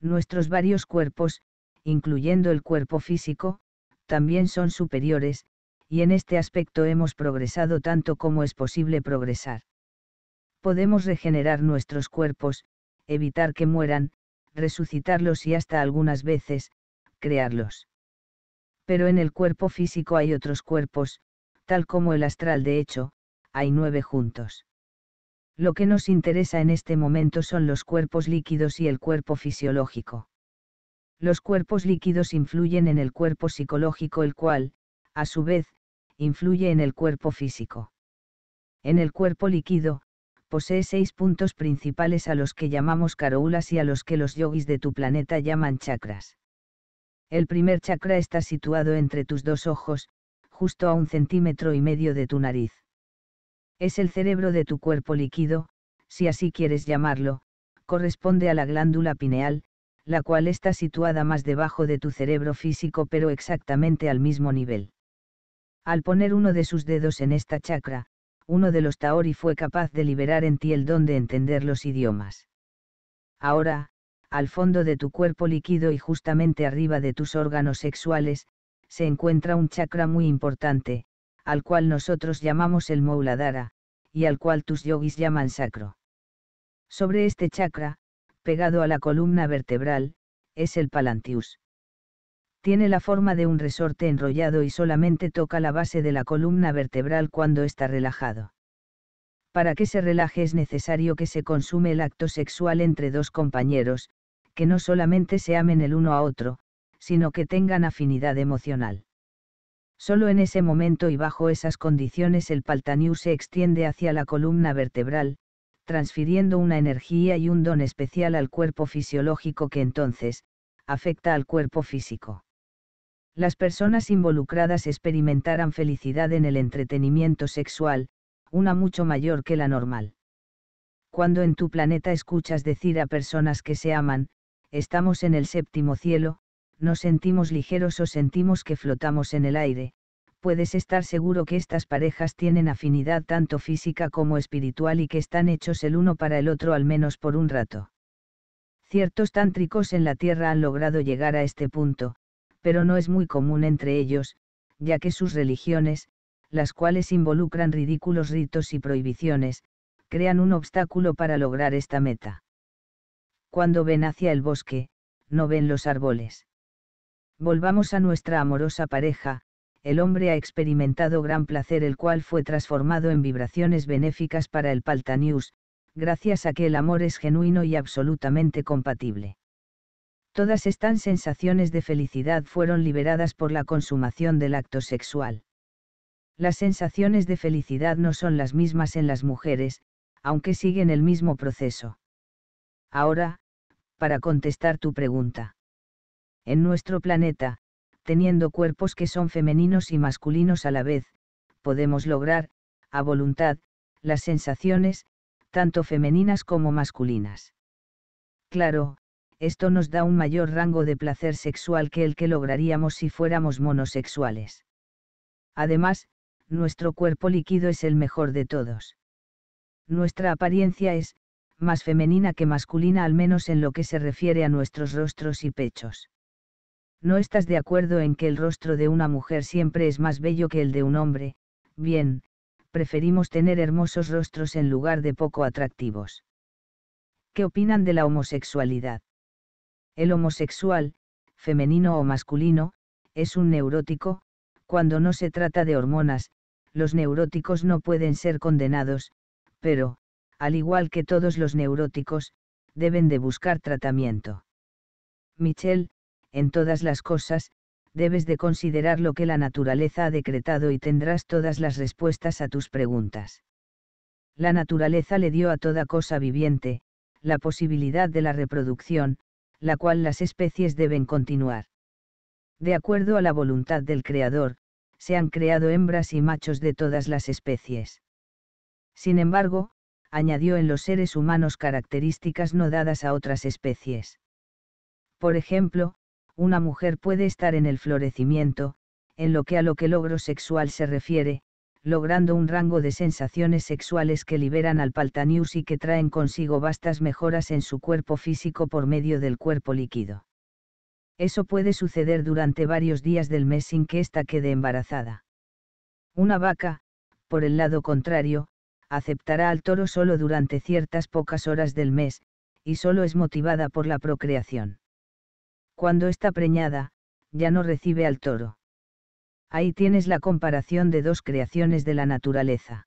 nuestros varios cuerpos, incluyendo el cuerpo físico, también son superiores, y en este aspecto hemos progresado tanto como es posible progresar. Podemos regenerar nuestros cuerpos, evitar que mueran, resucitarlos y hasta algunas veces, crearlos. Pero en el cuerpo físico hay otros cuerpos, tal como el astral de hecho, hay nueve juntos. Lo que nos interesa en este momento son los cuerpos líquidos y el cuerpo fisiológico. Los cuerpos líquidos influyen en el cuerpo psicológico, el cual, a su vez, influye en el cuerpo físico. En el cuerpo líquido, posee seis puntos principales a los que llamamos caroulas y a los que los yogis de tu planeta llaman chakras. El primer chakra está situado entre tus dos ojos, justo a un centímetro y medio de tu nariz. Es el cerebro de tu cuerpo líquido, si así quieres llamarlo, corresponde a la glándula pineal, la cual está situada más debajo de tu cerebro físico pero exactamente al mismo nivel. Al poner uno de sus dedos en esta chakra, uno de los taori fue capaz de liberar en ti el don de entender los idiomas. Ahora, al fondo de tu cuerpo líquido y justamente arriba de tus órganos sexuales, se encuentra un chakra muy importante, al cual nosotros llamamos el Mouladhara, y al cual tus yogis llaman sacro. Sobre este chakra, pegado a la columna vertebral, es el Palantius. Tiene la forma de un resorte enrollado y solamente toca la base de la columna vertebral cuando está relajado. Para que se relaje es necesario que se consume el acto sexual entre dos compañeros, que no solamente se amen el uno a otro, sino que tengan afinidad emocional. Solo en ese momento y bajo esas condiciones el Paltaniu se extiende hacia la columna vertebral, transfiriendo una energía y un don especial al cuerpo fisiológico que entonces, afecta al cuerpo físico. Las personas involucradas experimentarán felicidad en el entretenimiento sexual, una mucho mayor que la normal. Cuando en tu planeta escuchas decir a personas que se aman, estamos en el séptimo cielo, nos sentimos ligeros o sentimos que flotamos en el aire, puedes estar seguro que estas parejas tienen afinidad tanto física como espiritual y que están hechos el uno para el otro al menos por un rato. Ciertos tántricos en la Tierra han logrado llegar a este punto, pero no es muy común entre ellos, ya que sus religiones, las cuales involucran ridículos ritos y prohibiciones, crean un obstáculo para lograr esta meta. Cuando ven hacia el bosque, no ven los árboles. Volvamos a nuestra amorosa pareja, el hombre ha experimentado gran placer el cual fue transformado en vibraciones benéficas para el Paltanius, gracias a que el amor es genuino y absolutamente compatible. Todas estas sensaciones de felicidad fueron liberadas por la consumación del acto sexual. Las sensaciones de felicidad no son las mismas en las mujeres, aunque siguen el mismo proceso. Ahora, para contestar tu pregunta en nuestro planeta, teniendo cuerpos que son femeninos y masculinos a la vez, podemos lograr, a voluntad, las sensaciones, tanto femeninas como masculinas. Claro, esto nos da un mayor rango de placer sexual que el que lograríamos si fuéramos monosexuales. Además, nuestro cuerpo líquido es el mejor de todos. Nuestra apariencia es, más femenina que masculina al menos en lo que se refiere a nuestros rostros y pechos no estás de acuerdo en que el rostro de una mujer siempre es más bello que el de un hombre, bien, preferimos tener hermosos rostros en lugar de poco atractivos. ¿Qué opinan de la homosexualidad? El homosexual, femenino o masculino, es un neurótico, cuando no se trata de hormonas, los neuróticos no pueden ser condenados, pero, al igual que todos los neuróticos, deben de buscar tratamiento. Michel, en todas las cosas, debes de considerar lo que la naturaleza ha decretado y tendrás todas las respuestas a tus preguntas. La naturaleza le dio a toda cosa viviente, la posibilidad de la reproducción, la cual las especies deben continuar. De acuerdo a la voluntad del Creador, se han creado hembras y machos de todas las especies. Sin embargo, añadió en los seres humanos características no dadas a otras especies. Por ejemplo, una mujer puede estar en el florecimiento, en lo que a lo que logro sexual se refiere, logrando un rango de sensaciones sexuales que liberan al Paltanius y que traen consigo vastas mejoras en su cuerpo físico por medio del cuerpo líquido. Eso puede suceder durante varios días del mes sin que ésta quede embarazada. Una vaca, por el lado contrario, aceptará al toro solo durante ciertas pocas horas del mes, y solo es motivada por la procreación. Cuando está preñada, ya no recibe al toro. Ahí tienes la comparación de dos creaciones de la naturaleza.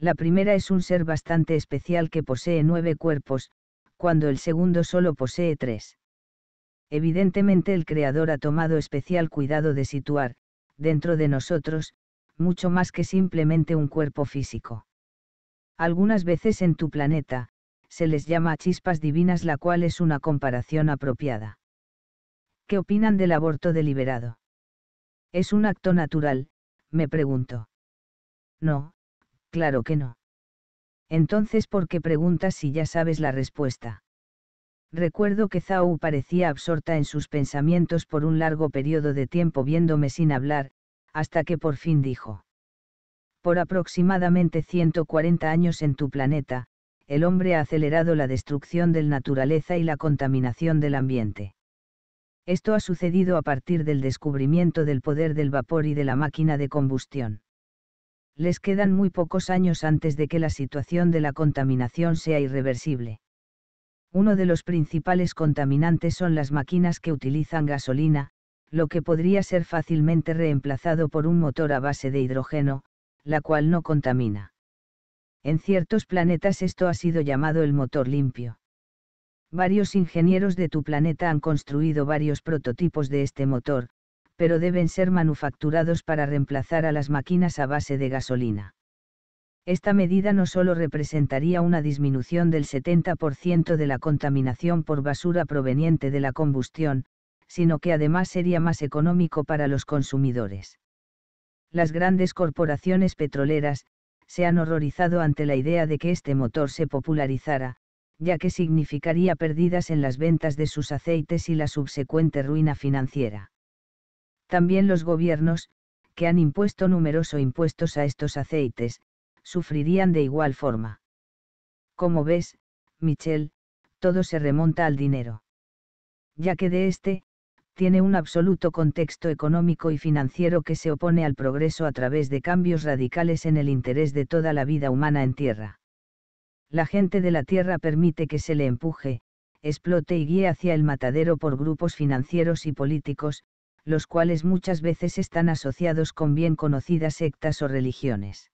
La primera es un ser bastante especial que posee nueve cuerpos, cuando el segundo solo posee tres. Evidentemente el Creador ha tomado especial cuidado de situar, dentro de nosotros, mucho más que simplemente un cuerpo físico. Algunas veces en tu planeta, se les llama chispas divinas la cual es una comparación apropiada. ¿Qué opinan del aborto deliberado? ¿Es un acto natural? me pregunto. No, claro que no. Entonces, ¿por qué preguntas si ya sabes la respuesta? Recuerdo que Zhao parecía absorta en sus pensamientos por un largo periodo de tiempo viéndome sin hablar, hasta que por fin dijo. Por aproximadamente 140 años en tu planeta, el hombre ha acelerado la destrucción del naturaleza y la contaminación del ambiente. Esto ha sucedido a partir del descubrimiento del poder del vapor y de la máquina de combustión. Les quedan muy pocos años antes de que la situación de la contaminación sea irreversible. Uno de los principales contaminantes son las máquinas que utilizan gasolina, lo que podría ser fácilmente reemplazado por un motor a base de hidrógeno, la cual no contamina. En ciertos planetas esto ha sido llamado el motor limpio. Varios ingenieros de tu planeta han construido varios prototipos de este motor, pero deben ser manufacturados para reemplazar a las máquinas a base de gasolina. Esta medida no solo representaría una disminución del 70% de la contaminación por basura proveniente de la combustión, sino que además sería más económico para los consumidores. Las grandes corporaciones petroleras, se han horrorizado ante la idea de que este motor se popularizara, ya que significaría pérdidas en las ventas de sus aceites y la subsecuente ruina financiera. También los gobiernos, que han impuesto numerosos impuestos a estos aceites, sufrirían de igual forma. Como ves, Michel, todo se remonta al dinero. Ya que de este, tiene un absoluto contexto económico y financiero que se opone al progreso a través de cambios radicales en el interés de toda la vida humana en tierra la gente de la tierra permite que se le empuje, explote y guíe hacia el matadero por grupos financieros y políticos, los cuales muchas veces están asociados con bien conocidas sectas o religiones.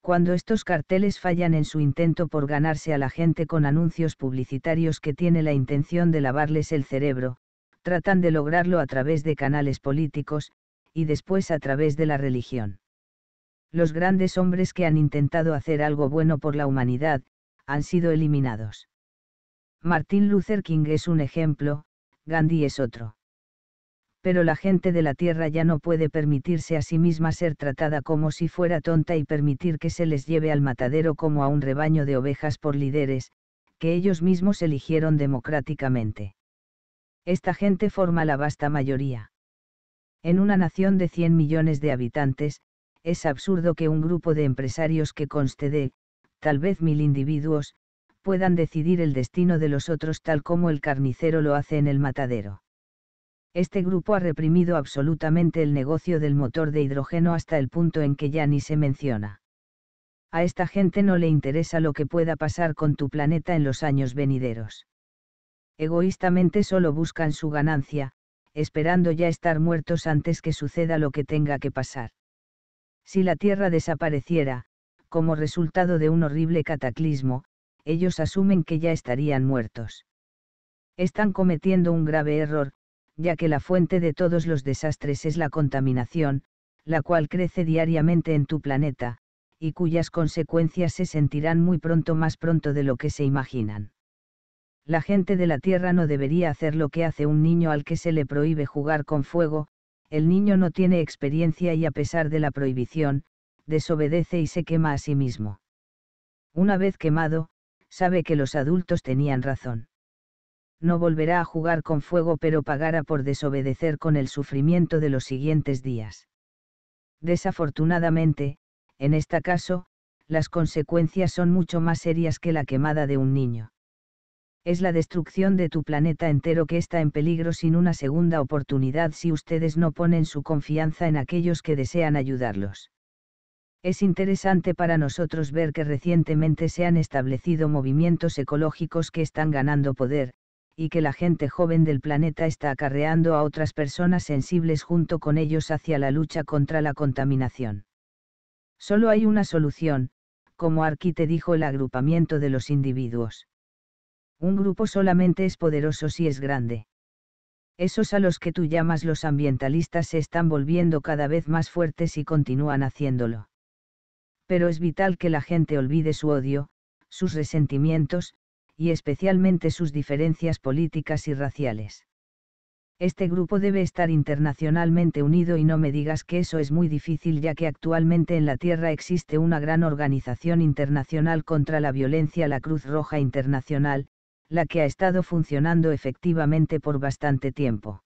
Cuando estos carteles fallan en su intento por ganarse a la gente con anuncios publicitarios que tiene la intención de lavarles el cerebro, tratan de lograrlo a través de canales políticos, y después a través de la religión los grandes hombres que han intentado hacer algo bueno por la humanidad, han sido eliminados. Martin Luther King es un ejemplo, Gandhi es otro. Pero la gente de la Tierra ya no puede permitirse a sí misma ser tratada como si fuera tonta y permitir que se les lleve al matadero como a un rebaño de ovejas por líderes, que ellos mismos eligieron democráticamente. Esta gente forma la vasta mayoría. En una nación de 100 millones de habitantes, es absurdo que un grupo de empresarios que conste de, tal vez mil individuos, puedan decidir el destino de los otros tal como el carnicero lo hace en el matadero. Este grupo ha reprimido absolutamente el negocio del motor de hidrógeno hasta el punto en que ya ni se menciona. A esta gente no le interesa lo que pueda pasar con tu planeta en los años venideros. Egoístamente solo buscan su ganancia, esperando ya estar muertos antes que suceda lo que tenga que pasar. Si la Tierra desapareciera, como resultado de un horrible cataclismo, ellos asumen que ya estarían muertos. Están cometiendo un grave error, ya que la fuente de todos los desastres es la contaminación, la cual crece diariamente en tu planeta, y cuyas consecuencias se sentirán muy pronto más pronto de lo que se imaginan. La gente de la Tierra no debería hacer lo que hace un niño al que se le prohíbe jugar con fuego, el niño no tiene experiencia y a pesar de la prohibición, desobedece y se quema a sí mismo. Una vez quemado, sabe que los adultos tenían razón. No volverá a jugar con fuego pero pagará por desobedecer con el sufrimiento de los siguientes días. Desafortunadamente, en este caso, las consecuencias son mucho más serias que la quemada de un niño es la destrucción de tu planeta entero que está en peligro sin una segunda oportunidad si ustedes no ponen su confianza en aquellos que desean ayudarlos. Es interesante para nosotros ver que recientemente se han establecido movimientos ecológicos que están ganando poder, y que la gente joven del planeta está acarreando a otras personas sensibles junto con ellos hacia la lucha contra la contaminación. Solo hay una solución, como Arquite dijo el agrupamiento de los individuos. Un grupo solamente es poderoso si es grande. Esos a los que tú llamas los ambientalistas se están volviendo cada vez más fuertes y continúan haciéndolo. Pero es vital que la gente olvide su odio, sus resentimientos, y especialmente sus diferencias políticas y raciales. Este grupo debe estar internacionalmente unido y no me digas que eso es muy difícil ya que actualmente en la Tierra existe una gran organización internacional contra la violencia, la Cruz Roja Internacional, la que ha estado funcionando efectivamente por bastante tiempo.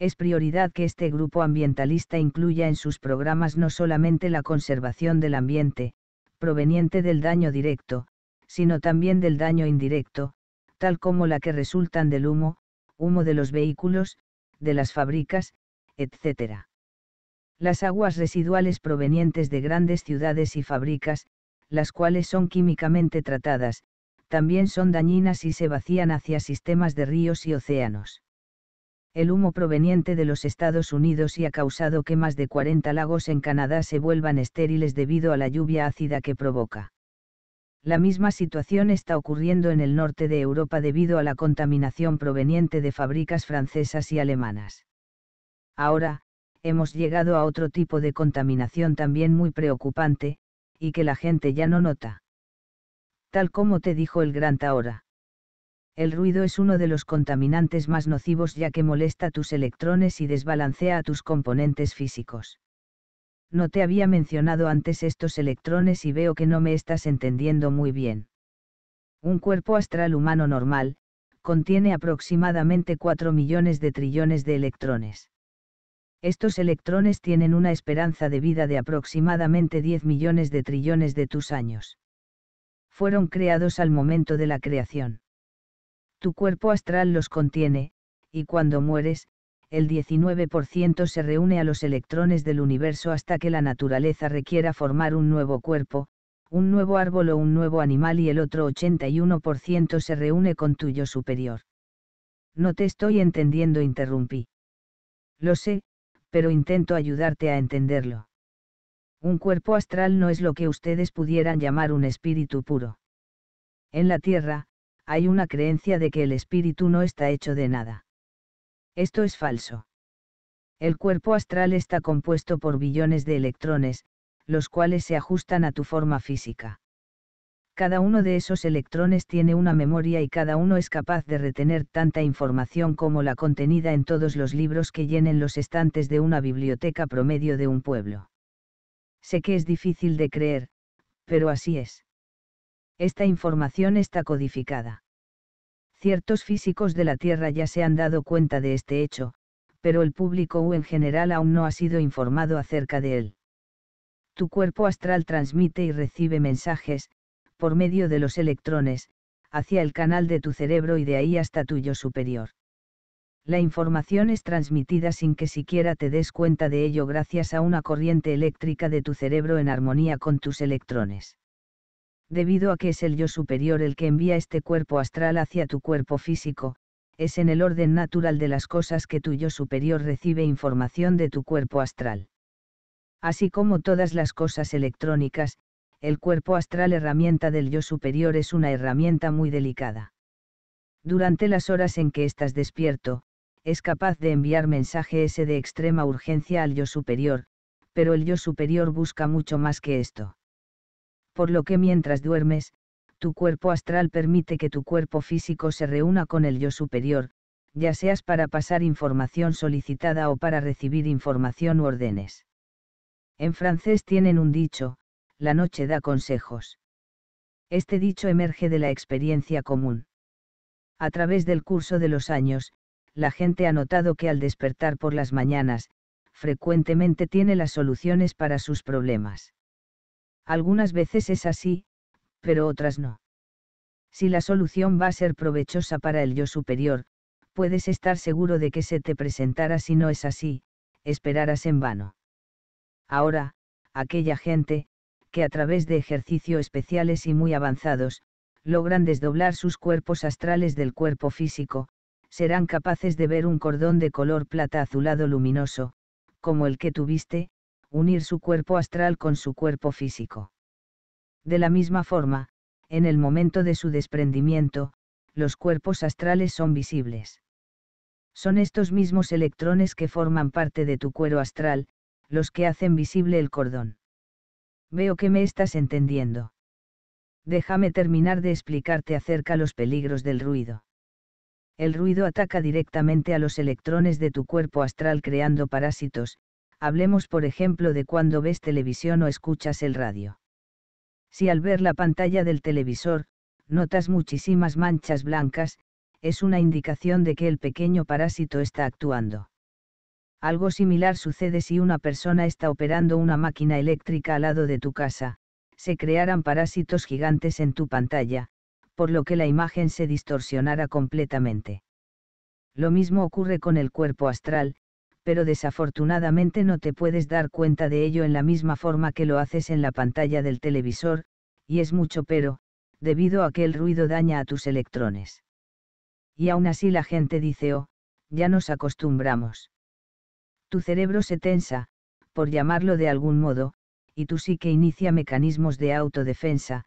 Es prioridad que este grupo ambientalista incluya en sus programas no solamente la conservación del ambiente, proveniente del daño directo, sino también del daño indirecto, tal como la que resultan del humo, humo de los vehículos, de las fábricas, etc. Las aguas residuales provenientes de grandes ciudades y fábricas, las cuales son químicamente tratadas, también son dañinas y se vacían hacia sistemas de ríos y océanos. El humo proveniente de los Estados Unidos y ha causado que más de 40 lagos en Canadá se vuelvan estériles debido a la lluvia ácida que provoca. La misma situación está ocurriendo en el norte de Europa debido a la contaminación proveniente de fábricas francesas y alemanas. Ahora, hemos llegado a otro tipo de contaminación también muy preocupante, y que la gente ya no nota tal como te dijo el gran Taora. El ruido es uno de los contaminantes más nocivos ya que molesta tus electrones y desbalancea a tus componentes físicos. No te había mencionado antes estos electrones y veo que no me estás entendiendo muy bien. Un cuerpo astral humano normal, contiene aproximadamente 4 millones de trillones de electrones. Estos electrones tienen una esperanza de vida de aproximadamente 10 millones de trillones de tus años fueron creados al momento de la creación. Tu cuerpo astral los contiene, y cuando mueres, el 19% se reúne a los electrones del universo hasta que la naturaleza requiera formar un nuevo cuerpo, un nuevo árbol o un nuevo animal y el otro 81% se reúne con tuyo superior. No te estoy entendiendo, interrumpí. Lo sé, pero intento ayudarte a entenderlo. Un cuerpo astral no es lo que ustedes pudieran llamar un espíritu puro. En la Tierra, hay una creencia de que el espíritu no está hecho de nada. Esto es falso. El cuerpo astral está compuesto por billones de electrones, los cuales se ajustan a tu forma física. Cada uno de esos electrones tiene una memoria y cada uno es capaz de retener tanta información como la contenida en todos los libros que llenen los estantes de una biblioteca promedio de un pueblo. Sé que es difícil de creer, pero así es. Esta información está codificada. Ciertos físicos de la Tierra ya se han dado cuenta de este hecho, pero el público o en general aún no ha sido informado acerca de él. Tu cuerpo astral transmite y recibe mensajes, por medio de los electrones, hacia el canal de tu cerebro y de ahí hasta tuyo superior la información es transmitida sin que siquiera te des cuenta de ello gracias a una corriente eléctrica de tu cerebro en armonía con tus electrones. Debido a que es el yo superior el que envía este cuerpo astral hacia tu cuerpo físico, es en el orden natural de las cosas que tu yo superior recibe información de tu cuerpo astral. Así como todas las cosas electrónicas, el cuerpo astral herramienta del yo superior es una herramienta muy delicada. Durante las horas en que estás despierto, es capaz de enviar mensaje ese de extrema urgencia al yo superior, pero el yo superior busca mucho más que esto. Por lo que mientras duermes, tu cuerpo astral permite que tu cuerpo físico se reúna con el yo superior, ya seas para pasar información solicitada o para recibir información u órdenes. En francés tienen un dicho, la noche da consejos. Este dicho emerge de la experiencia común. A través del curso de los años, la gente ha notado que al despertar por las mañanas, frecuentemente tiene las soluciones para sus problemas. Algunas veces es así, pero otras no. Si la solución va a ser provechosa para el yo superior, puedes estar seguro de que se te presentará si no es así, esperarás en vano. Ahora, aquella gente, que a través de ejercicios especiales y muy avanzados, logran desdoblar sus cuerpos astrales del cuerpo físico, serán capaces de ver un cordón de color plata azulado luminoso, como el que tuviste, unir su cuerpo astral con su cuerpo físico. De la misma forma, en el momento de su desprendimiento, los cuerpos astrales son visibles. Son estos mismos electrones que forman parte de tu cuero astral, los que hacen visible el cordón. Veo que me estás entendiendo. Déjame terminar de explicarte acerca los peligros del ruido. El ruido ataca directamente a los electrones de tu cuerpo astral creando parásitos, hablemos por ejemplo de cuando ves televisión o escuchas el radio. Si al ver la pantalla del televisor, notas muchísimas manchas blancas, es una indicación de que el pequeño parásito está actuando. Algo similar sucede si una persona está operando una máquina eléctrica al lado de tu casa, se crearán parásitos gigantes en tu pantalla, por lo que la imagen se distorsionara completamente. Lo mismo ocurre con el cuerpo astral, pero desafortunadamente no te puedes dar cuenta de ello en la misma forma que lo haces en la pantalla del televisor, y es mucho pero, debido a que el ruido daña a tus electrones. Y aún así la gente dice, oh, ya nos acostumbramos. Tu cerebro se tensa, por llamarlo de algún modo, y tú sí que inicia mecanismos de autodefensa,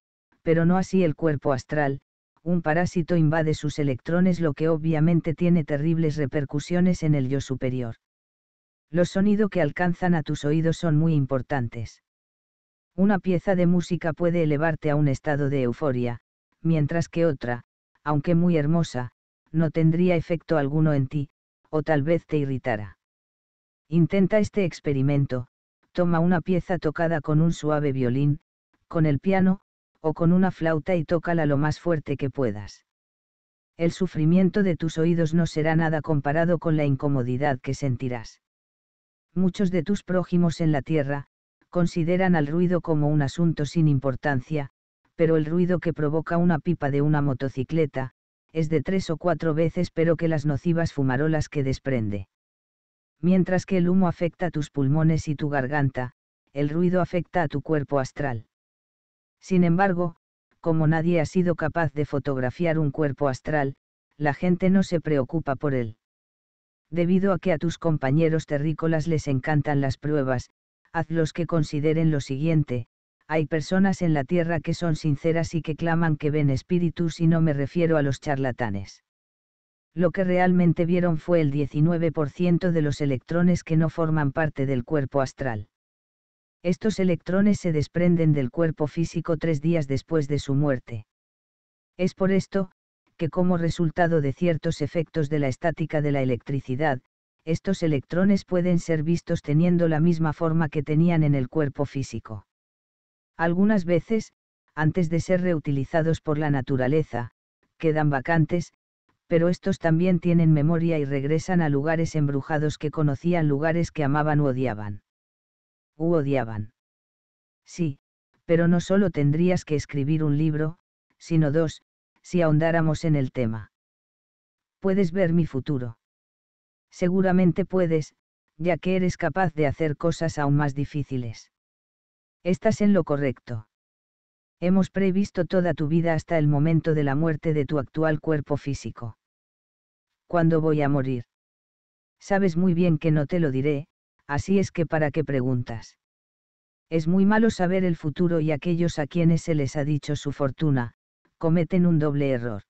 pero no así el cuerpo astral, un parásito invade sus electrones lo que obviamente tiene terribles repercusiones en el yo superior. Los sonidos que alcanzan a tus oídos son muy importantes. Una pieza de música puede elevarte a un estado de euforia, mientras que otra, aunque muy hermosa, no tendría efecto alguno en ti, o tal vez te irritara. Intenta este experimento, toma una pieza tocada con un suave violín, con el piano, con una flauta y tócala lo más fuerte que puedas. El sufrimiento de tus oídos no será nada comparado con la incomodidad que sentirás. Muchos de tus prójimos en la tierra, consideran al ruido como un asunto sin importancia, pero el ruido que provoca una pipa de una motocicleta, es de tres o cuatro veces pero que las nocivas fumarolas que desprende. Mientras que el humo afecta tus pulmones y tu garganta, el ruido afecta a tu cuerpo astral. Sin embargo, como nadie ha sido capaz de fotografiar un cuerpo astral, la gente no se preocupa por él. Debido a que a tus compañeros terrícolas les encantan las pruebas, hazlos que consideren lo siguiente, hay personas en la Tierra que son sinceras y que claman que ven espíritus y no me refiero a los charlatanes. Lo que realmente vieron fue el 19% de los electrones que no forman parte del cuerpo astral. Estos electrones se desprenden del cuerpo físico tres días después de su muerte. Es por esto, que como resultado de ciertos efectos de la estática de la electricidad, estos electrones pueden ser vistos teniendo la misma forma que tenían en el cuerpo físico. Algunas veces, antes de ser reutilizados por la naturaleza, quedan vacantes, pero estos también tienen memoria y regresan a lugares embrujados que conocían lugares que amaban u odiaban u odiaban. Sí, pero no solo tendrías que escribir un libro, sino dos, si ahondáramos en el tema. Puedes ver mi futuro. Seguramente puedes, ya que eres capaz de hacer cosas aún más difíciles. Estás en lo correcto. Hemos previsto toda tu vida hasta el momento de la muerte de tu actual cuerpo físico. ¿Cuándo voy a morir? Sabes muy bien que no te lo diré, así es que para qué preguntas. Es muy malo saber el futuro y aquellos a quienes se les ha dicho su fortuna, cometen un doble error.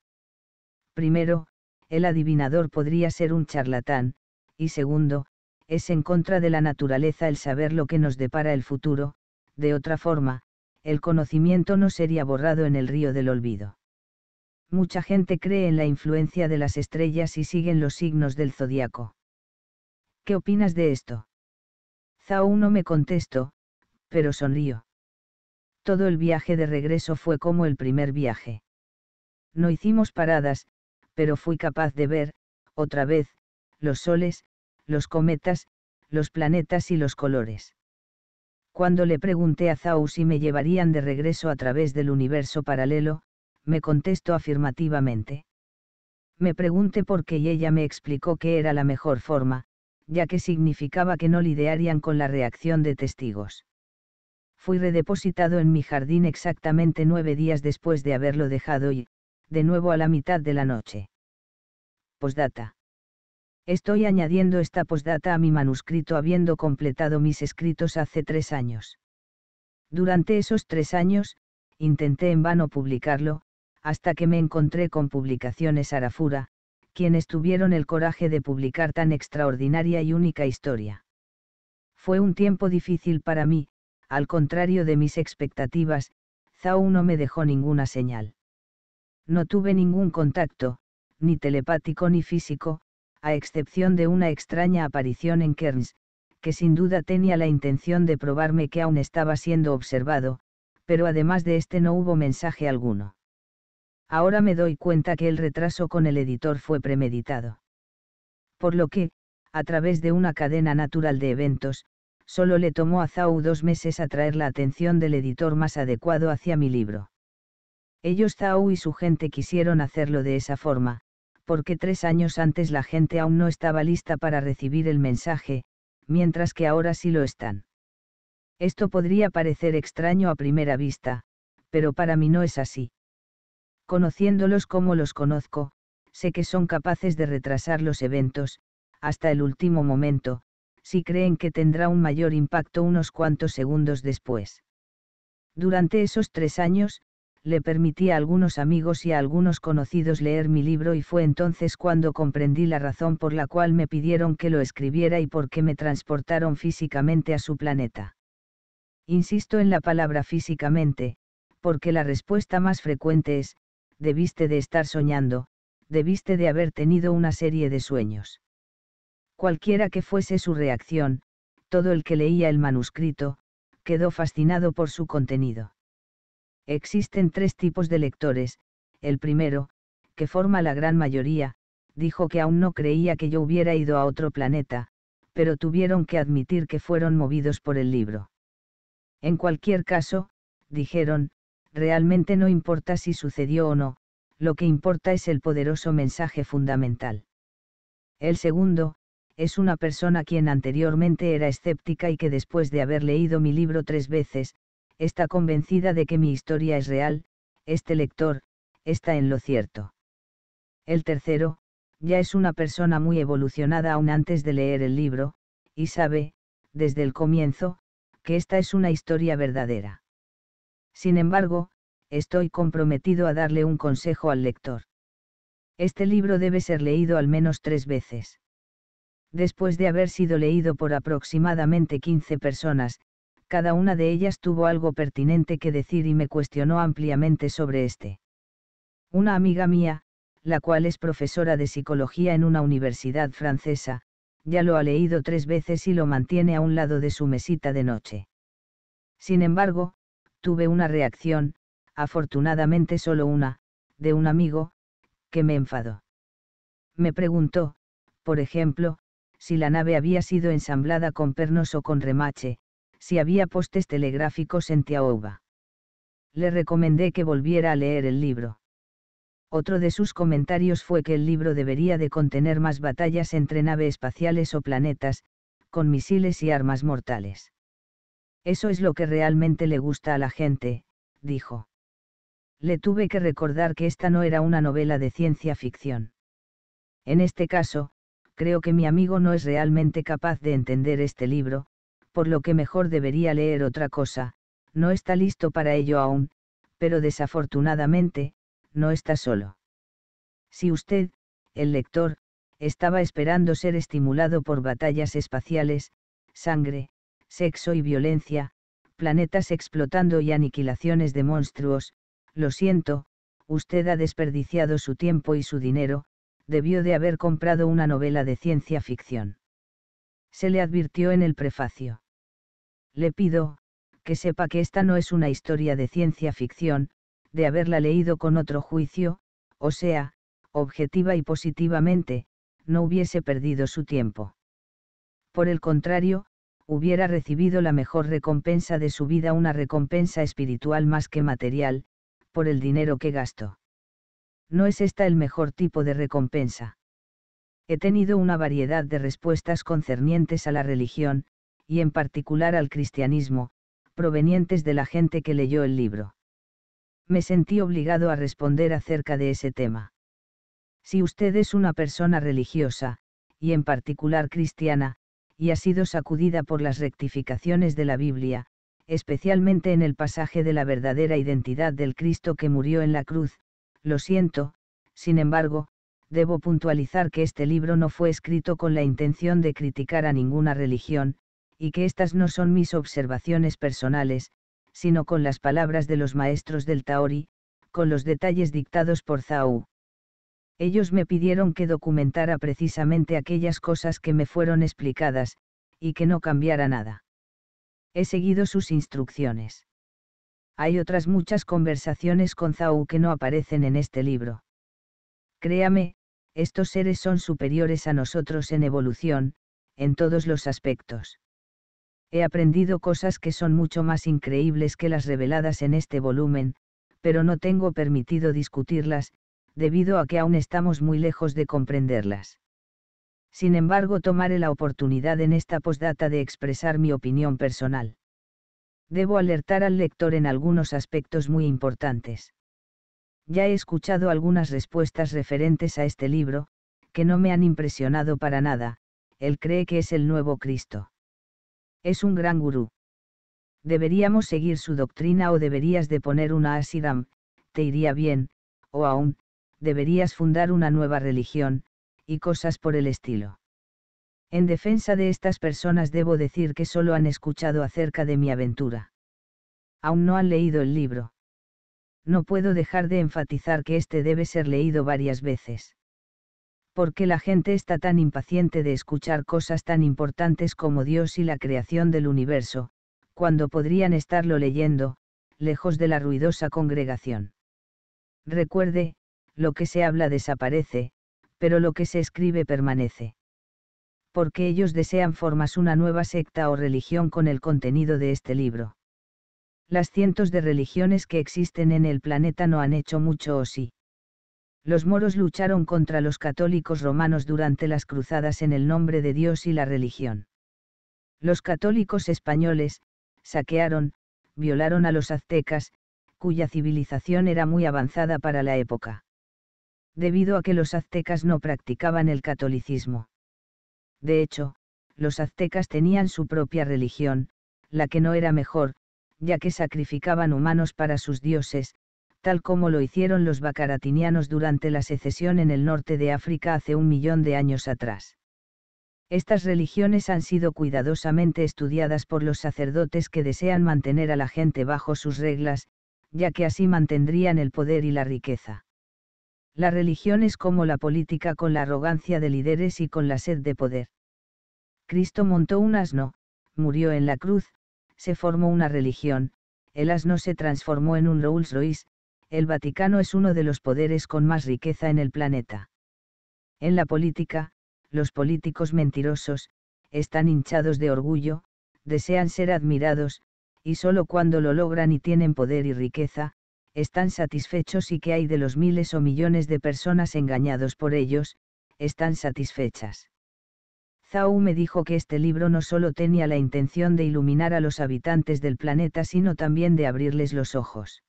Primero, el adivinador podría ser un charlatán, y segundo, es en contra de la naturaleza el saber lo que nos depara el futuro, de otra forma, el conocimiento no sería borrado en el río del olvido. Mucha gente cree en la influencia de las estrellas y siguen los signos del zodiaco. ¿Qué opinas de esto? Zhao no me contestó, pero sonrió. Todo el viaje de regreso fue como el primer viaje. No hicimos paradas, pero fui capaz de ver, otra vez, los soles, los cometas, los planetas y los colores. Cuando le pregunté a Zhao si me llevarían de regreso a través del universo paralelo, me contestó afirmativamente. Me pregunté por qué y ella me explicó que era la mejor forma, ya que significaba que no lidiarían con la reacción de testigos. Fui redepositado en mi jardín exactamente nueve días después de haberlo dejado y, de nuevo a la mitad de la noche. Postdata. Estoy añadiendo esta postdata a mi manuscrito habiendo completado mis escritos hace tres años. Durante esos tres años, intenté en vano publicarlo, hasta que me encontré con Publicaciones Arafura, quienes tuvieron el coraje de publicar tan extraordinaria y única historia. Fue un tiempo difícil para mí, al contrario de mis expectativas, Zhao no me dejó ninguna señal. No tuve ningún contacto, ni telepático ni físico, a excepción de una extraña aparición en Kerns, que sin duda tenía la intención de probarme que aún estaba siendo observado, pero además de este no hubo mensaje alguno ahora me doy cuenta que el retraso con el editor fue premeditado. Por lo que, a través de una cadena natural de eventos, solo le tomó a Zhao dos meses atraer la atención del editor más adecuado hacia mi libro. Ellos Zhao y su gente quisieron hacerlo de esa forma, porque tres años antes la gente aún no estaba lista para recibir el mensaje, mientras que ahora sí lo están. Esto podría parecer extraño a primera vista, pero para mí no es así conociéndolos como los conozco, sé que son capaces de retrasar los eventos, hasta el último momento, si creen que tendrá un mayor impacto unos cuantos segundos después. Durante esos tres años, le permití a algunos amigos y a algunos conocidos leer mi libro y fue entonces cuando comprendí la razón por la cual me pidieron que lo escribiera y por qué me transportaron físicamente a su planeta. Insisto en la palabra físicamente, porque la respuesta más frecuente es, debiste de estar soñando, debiste de haber tenido una serie de sueños. Cualquiera que fuese su reacción, todo el que leía el manuscrito, quedó fascinado por su contenido. Existen tres tipos de lectores, el primero, que forma la gran mayoría, dijo que aún no creía que yo hubiera ido a otro planeta, pero tuvieron que admitir que fueron movidos por el libro. En cualquier caso, dijeron, realmente no importa si sucedió o no, lo que importa es el poderoso mensaje fundamental. El segundo, es una persona quien anteriormente era escéptica y que después de haber leído mi libro tres veces, está convencida de que mi historia es real, este lector, está en lo cierto. El tercero, ya es una persona muy evolucionada aún antes de leer el libro, y sabe, desde el comienzo, que esta es una historia verdadera. Sin embargo, estoy comprometido a darle un consejo al lector. Este libro debe ser leído al menos tres veces. Después de haber sido leído por aproximadamente 15 personas, cada una de ellas tuvo algo pertinente que decir y me cuestionó ampliamente sobre este. Una amiga mía, la cual es profesora de psicología en una universidad francesa, ya lo ha leído tres veces y lo mantiene a un lado de su mesita de noche. Sin embargo, tuve una reacción, afortunadamente solo una, de un amigo, que me enfadó. Me preguntó, por ejemplo, si la nave había sido ensamblada con pernos o con remache, si había postes telegráficos en Tiaouba. Le recomendé que volviera a leer el libro. Otro de sus comentarios fue que el libro debería de contener más batallas entre naves espaciales o planetas, con misiles y armas mortales. Eso es lo que realmente le gusta a la gente, dijo. Le tuve que recordar que esta no era una novela de ciencia ficción. En este caso, creo que mi amigo no es realmente capaz de entender este libro, por lo que mejor debería leer otra cosa, no está listo para ello aún, pero desafortunadamente, no está solo. Si usted, el lector, estaba esperando ser estimulado por batallas espaciales, sangre, sexo y violencia, planetas explotando y aniquilaciones de monstruos, lo siento, usted ha desperdiciado su tiempo y su dinero, debió de haber comprado una novela de ciencia ficción. Se le advirtió en el prefacio. Le pido, que sepa que esta no es una historia de ciencia ficción, de haberla leído con otro juicio, o sea, objetiva y positivamente, no hubiese perdido su tiempo. Por el contrario, hubiera recibido la mejor recompensa de su vida, una recompensa espiritual más que material, por el dinero que gastó. No es esta el mejor tipo de recompensa. He tenido una variedad de respuestas concernientes a la religión, y en particular al cristianismo, provenientes de la gente que leyó el libro. Me sentí obligado a responder acerca de ese tema. Si usted es una persona religiosa, y en particular cristiana, y ha sido sacudida por las rectificaciones de la Biblia, especialmente en el pasaje de la verdadera identidad del Cristo que murió en la cruz, lo siento, sin embargo, debo puntualizar que este libro no fue escrito con la intención de criticar a ninguna religión, y que estas no son mis observaciones personales, sino con las palabras de los maestros del Taori, con los detalles dictados por Zhao. Ellos me pidieron que documentara precisamente aquellas cosas que me fueron explicadas, y que no cambiara nada. He seguido sus instrucciones. Hay otras muchas conversaciones con Zau que no aparecen en este libro. Créame, estos seres son superiores a nosotros en evolución, en todos los aspectos. He aprendido cosas que son mucho más increíbles que las reveladas en este volumen, pero no tengo permitido discutirlas, debido a que aún estamos muy lejos de comprenderlas. Sin embargo, tomaré la oportunidad en esta posdata de expresar mi opinión personal. Debo alertar al lector en algunos aspectos muy importantes. Ya he escuchado algunas respuestas referentes a este libro, que no me han impresionado para nada, él cree que es el nuevo Cristo. Es un gran gurú. Deberíamos seguir su doctrina o deberías de poner una asiram, te iría bien, o aún, deberías fundar una nueva religión, y cosas por el estilo. En defensa de estas personas debo decir que solo han escuchado acerca de mi aventura. Aún no han leído el libro. No puedo dejar de enfatizar que este debe ser leído varias veces. Porque la gente está tan impaciente de escuchar cosas tan importantes como Dios y la creación del universo, cuando podrían estarlo leyendo, lejos de la ruidosa congregación. Recuerde, lo que se habla desaparece, pero lo que se escribe permanece. Porque ellos desean formas una nueva secta o religión con el contenido de este libro. Las cientos de religiones que existen en el planeta no han hecho mucho o sí. Los moros lucharon contra los católicos romanos durante las cruzadas en el nombre de Dios y la religión. Los católicos españoles, saquearon, violaron a los aztecas, cuya civilización era muy avanzada para la época debido a que los aztecas no practicaban el catolicismo. De hecho, los aztecas tenían su propia religión, la que no era mejor, ya que sacrificaban humanos para sus dioses, tal como lo hicieron los bacaratinianos durante la secesión en el norte de África hace un millón de años atrás. Estas religiones han sido cuidadosamente estudiadas por los sacerdotes que desean mantener a la gente bajo sus reglas, ya que así mantendrían el poder y la riqueza. La religión es como la política con la arrogancia de líderes y con la sed de poder. Cristo montó un asno, murió en la cruz, se formó una religión, el asno se transformó en un Rolls Royce, el Vaticano es uno de los poderes con más riqueza en el planeta. En la política, los políticos mentirosos, están hinchados de orgullo, desean ser admirados, y solo cuando lo logran y tienen poder y riqueza, están satisfechos y que hay de los miles o millones de personas engañados por ellos, están satisfechas. Zhao me dijo que este libro no solo tenía la intención de iluminar a los habitantes del planeta, sino también de abrirles los ojos.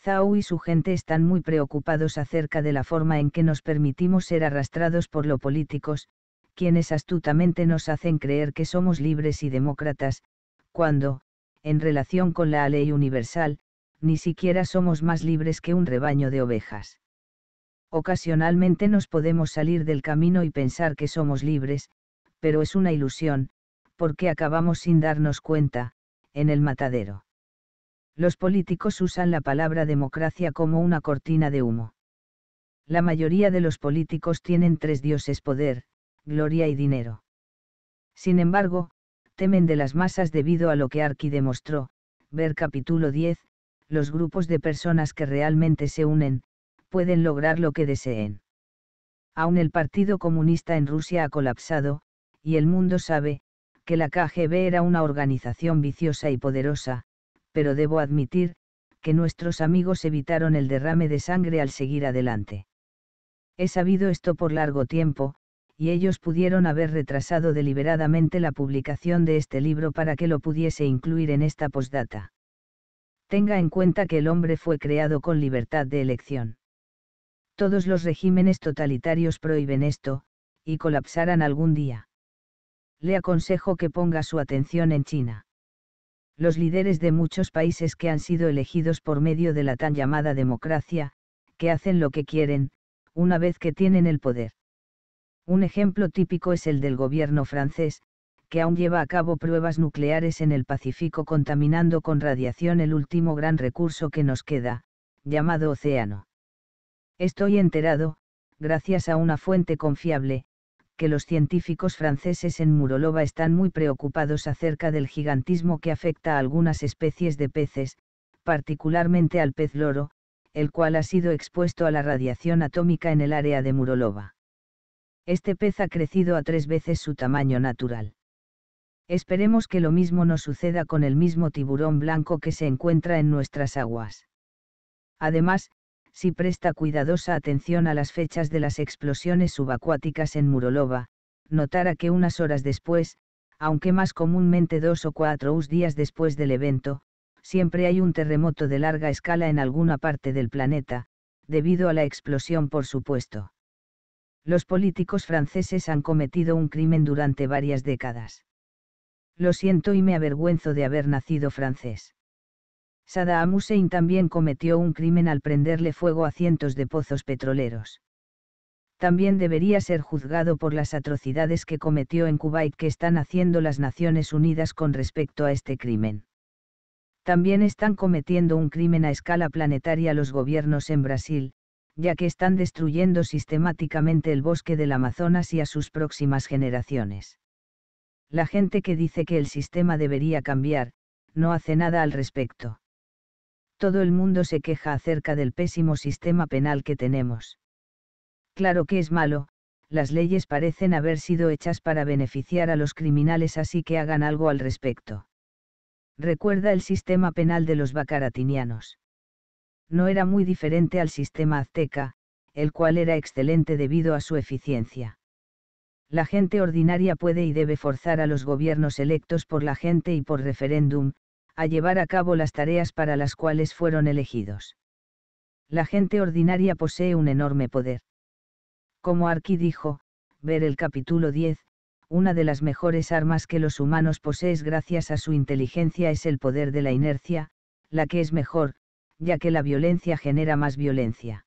Zhao y su gente están muy preocupados acerca de la forma en que nos permitimos ser arrastrados por los políticos, quienes astutamente nos hacen creer que somos libres y demócratas, cuando, en relación con la ley universal, ni siquiera somos más libres que un rebaño de ovejas. Ocasionalmente nos podemos salir del camino y pensar que somos libres, pero es una ilusión, porque acabamos sin darnos cuenta, en el matadero. Los políticos usan la palabra democracia como una cortina de humo. La mayoría de los políticos tienen tres dioses poder, gloria y dinero. Sin embargo, temen de las masas debido a lo que Arki demostró, ver capítulo 10, los grupos de personas que realmente se unen, pueden lograr lo que deseen. Aún el Partido Comunista en Rusia ha colapsado, y el mundo sabe, que la KGB era una organización viciosa y poderosa, pero debo admitir, que nuestros amigos evitaron el derrame de sangre al seguir adelante. He sabido esto por largo tiempo, y ellos pudieron haber retrasado deliberadamente la publicación de este libro para que lo pudiese incluir en esta postdata tenga en cuenta que el hombre fue creado con libertad de elección. Todos los regímenes totalitarios prohíben esto, y colapsarán algún día. Le aconsejo que ponga su atención en China. Los líderes de muchos países que han sido elegidos por medio de la tan llamada democracia, que hacen lo que quieren, una vez que tienen el poder. Un ejemplo típico es el del gobierno francés, que aún lleva a cabo pruebas nucleares en el Pacífico contaminando con radiación el último gran recurso que nos queda, llamado océano. Estoy enterado, gracias a una fuente confiable, que los científicos franceses en Murolova están muy preocupados acerca del gigantismo que afecta a algunas especies de peces, particularmente al pez loro, el cual ha sido expuesto a la radiación atómica en el área de Murolova. Este pez ha crecido a tres veces su tamaño natural. Esperemos que lo mismo no suceda con el mismo tiburón blanco que se encuentra en nuestras aguas. Además, si presta cuidadosa atención a las fechas de las explosiones subacuáticas en Murolova, notará que unas horas después, aunque más comúnmente dos o cuatro días después del evento, siempre hay un terremoto de larga escala en alguna parte del planeta, debido a la explosión por supuesto. Los políticos franceses han cometido un crimen durante varias décadas. Lo siento y me avergüenzo de haber nacido francés. Saddam Hussein también cometió un crimen al prenderle fuego a cientos de pozos petroleros. También debería ser juzgado por las atrocidades que cometió en Kuwait que están haciendo las Naciones Unidas con respecto a este crimen. También están cometiendo un crimen a escala planetaria los gobiernos en Brasil, ya que están destruyendo sistemáticamente el bosque del Amazonas y a sus próximas generaciones la gente que dice que el sistema debería cambiar, no hace nada al respecto. Todo el mundo se queja acerca del pésimo sistema penal que tenemos. Claro que es malo, las leyes parecen haber sido hechas para beneficiar a los criminales así que hagan algo al respecto. Recuerda el sistema penal de los bacaratinianos. No era muy diferente al sistema azteca, el cual era excelente debido a su eficiencia la gente ordinaria puede y debe forzar a los gobiernos electos por la gente y por referéndum, a llevar a cabo las tareas para las cuales fueron elegidos. La gente ordinaria posee un enorme poder. Como Arki dijo, ver el capítulo 10, una de las mejores armas que los humanos posees gracias a su inteligencia es el poder de la inercia, la que es mejor, ya que la violencia genera más violencia.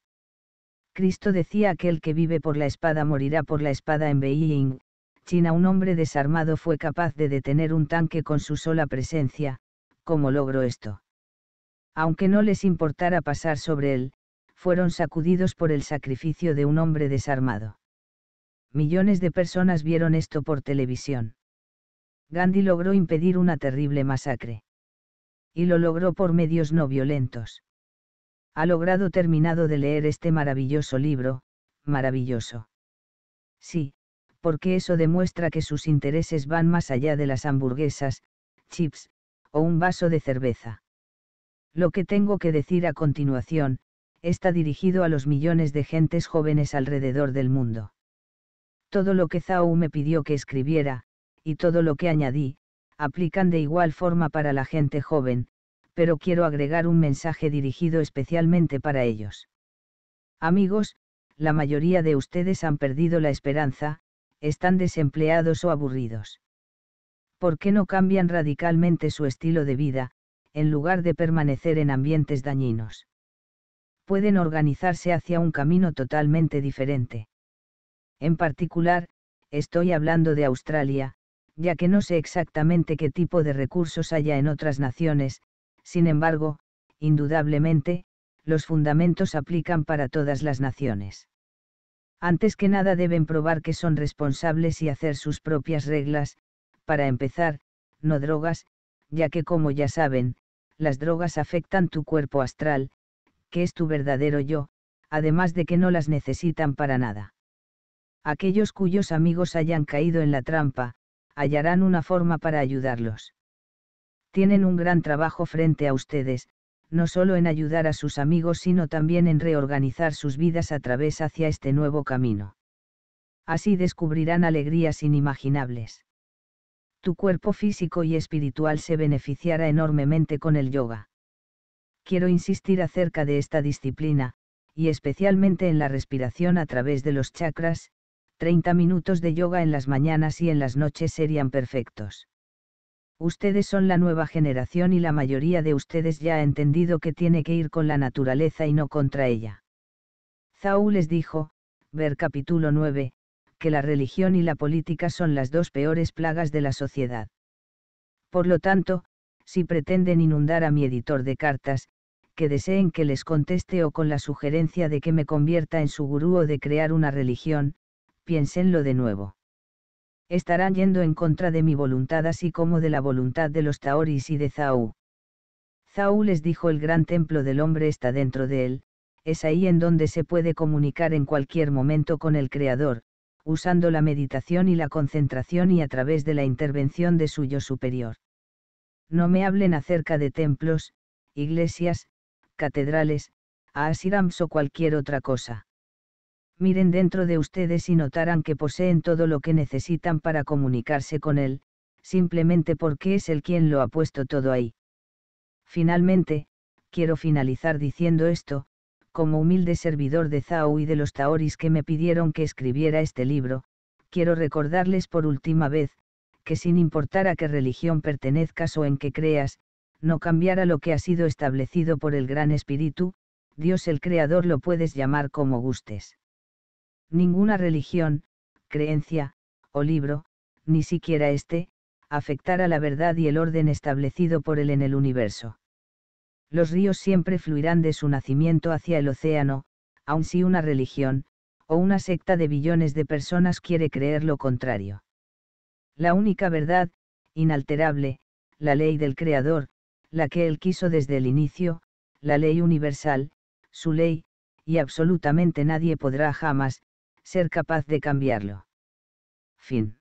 Cristo decía aquel que vive por la espada morirá por la espada en Beijing, China un hombre desarmado fue capaz de detener un tanque con su sola presencia, ¿cómo logró esto? Aunque no les importara pasar sobre él, fueron sacudidos por el sacrificio de un hombre desarmado. Millones de personas vieron esto por televisión. Gandhi logró impedir una terrible masacre. Y lo logró por medios no violentos ha logrado terminado de leer este maravilloso libro, maravilloso. Sí, porque eso demuestra que sus intereses van más allá de las hamburguesas, chips, o un vaso de cerveza. Lo que tengo que decir a continuación, está dirigido a los millones de gentes jóvenes alrededor del mundo. Todo lo que Zhao me pidió que escribiera, y todo lo que añadí, aplican de igual forma para la gente joven, pero quiero agregar un mensaje dirigido especialmente para ellos. Amigos, la mayoría de ustedes han perdido la esperanza, están desempleados o aburridos. ¿Por qué no cambian radicalmente su estilo de vida, en lugar de permanecer en ambientes dañinos? Pueden organizarse hacia un camino totalmente diferente. En particular, estoy hablando de Australia, ya que no sé exactamente qué tipo de recursos haya en otras naciones, sin embargo, indudablemente, los fundamentos aplican para todas las naciones. Antes que nada deben probar que son responsables y hacer sus propias reglas, para empezar, no drogas, ya que como ya saben, las drogas afectan tu cuerpo astral, que es tu verdadero yo, además de que no las necesitan para nada. Aquellos cuyos amigos hayan caído en la trampa, hallarán una forma para ayudarlos tienen un gran trabajo frente a ustedes, no solo en ayudar a sus amigos, sino también en reorganizar sus vidas a través hacia este nuevo camino. Así descubrirán alegrías inimaginables. Tu cuerpo físico y espiritual se beneficiará enormemente con el yoga. Quiero insistir acerca de esta disciplina, y especialmente en la respiración a través de los chakras, 30 minutos de yoga en las mañanas y en las noches serían perfectos ustedes son la nueva generación y la mayoría de ustedes ya ha entendido que tiene que ir con la naturaleza y no contra ella. Zhao les dijo, ver capítulo 9, que la religión y la política son las dos peores plagas de la sociedad. Por lo tanto, si pretenden inundar a mi editor de cartas, que deseen que les conteste o con la sugerencia de que me convierta en su gurú o de crear una religión, piénsenlo de nuevo estarán yendo en contra de mi voluntad así como de la voluntad de los taoris y de Zau. Zau les dijo el gran templo del hombre está dentro de él, es ahí en donde se puede comunicar en cualquier momento con el Creador, usando la meditación y la concentración y a través de la intervención de suyo superior. No me hablen acerca de templos, iglesias, catedrales, asirams o cualquier otra cosa miren dentro de ustedes y notarán que poseen todo lo que necesitan para comunicarse con él, simplemente porque es el quien lo ha puesto todo ahí. Finalmente, quiero finalizar diciendo esto, como humilde servidor de Zhao y de los Taoris que me pidieron que escribiera este libro, quiero recordarles por última vez, que sin importar a qué religión pertenezcas o en qué creas, no cambiará lo que ha sido establecido por el Gran Espíritu, Dios el Creador lo puedes llamar como gustes. Ninguna religión, creencia, o libro, ni siquiera este, afectará la verdad y el orden establecido por él en el universo. Los ríos siempre fluirán de su nacimiento hacia el océano, aun si una religión, o una secta de billones de personas quiere creer lo contrario. La única verdad, inalterable, la ley del Creador, la que Él quiso desde el inicio, la ley universal, su ley, y absolutamente nadie podrá jamás, ser capaz de cambiarlo. Fin.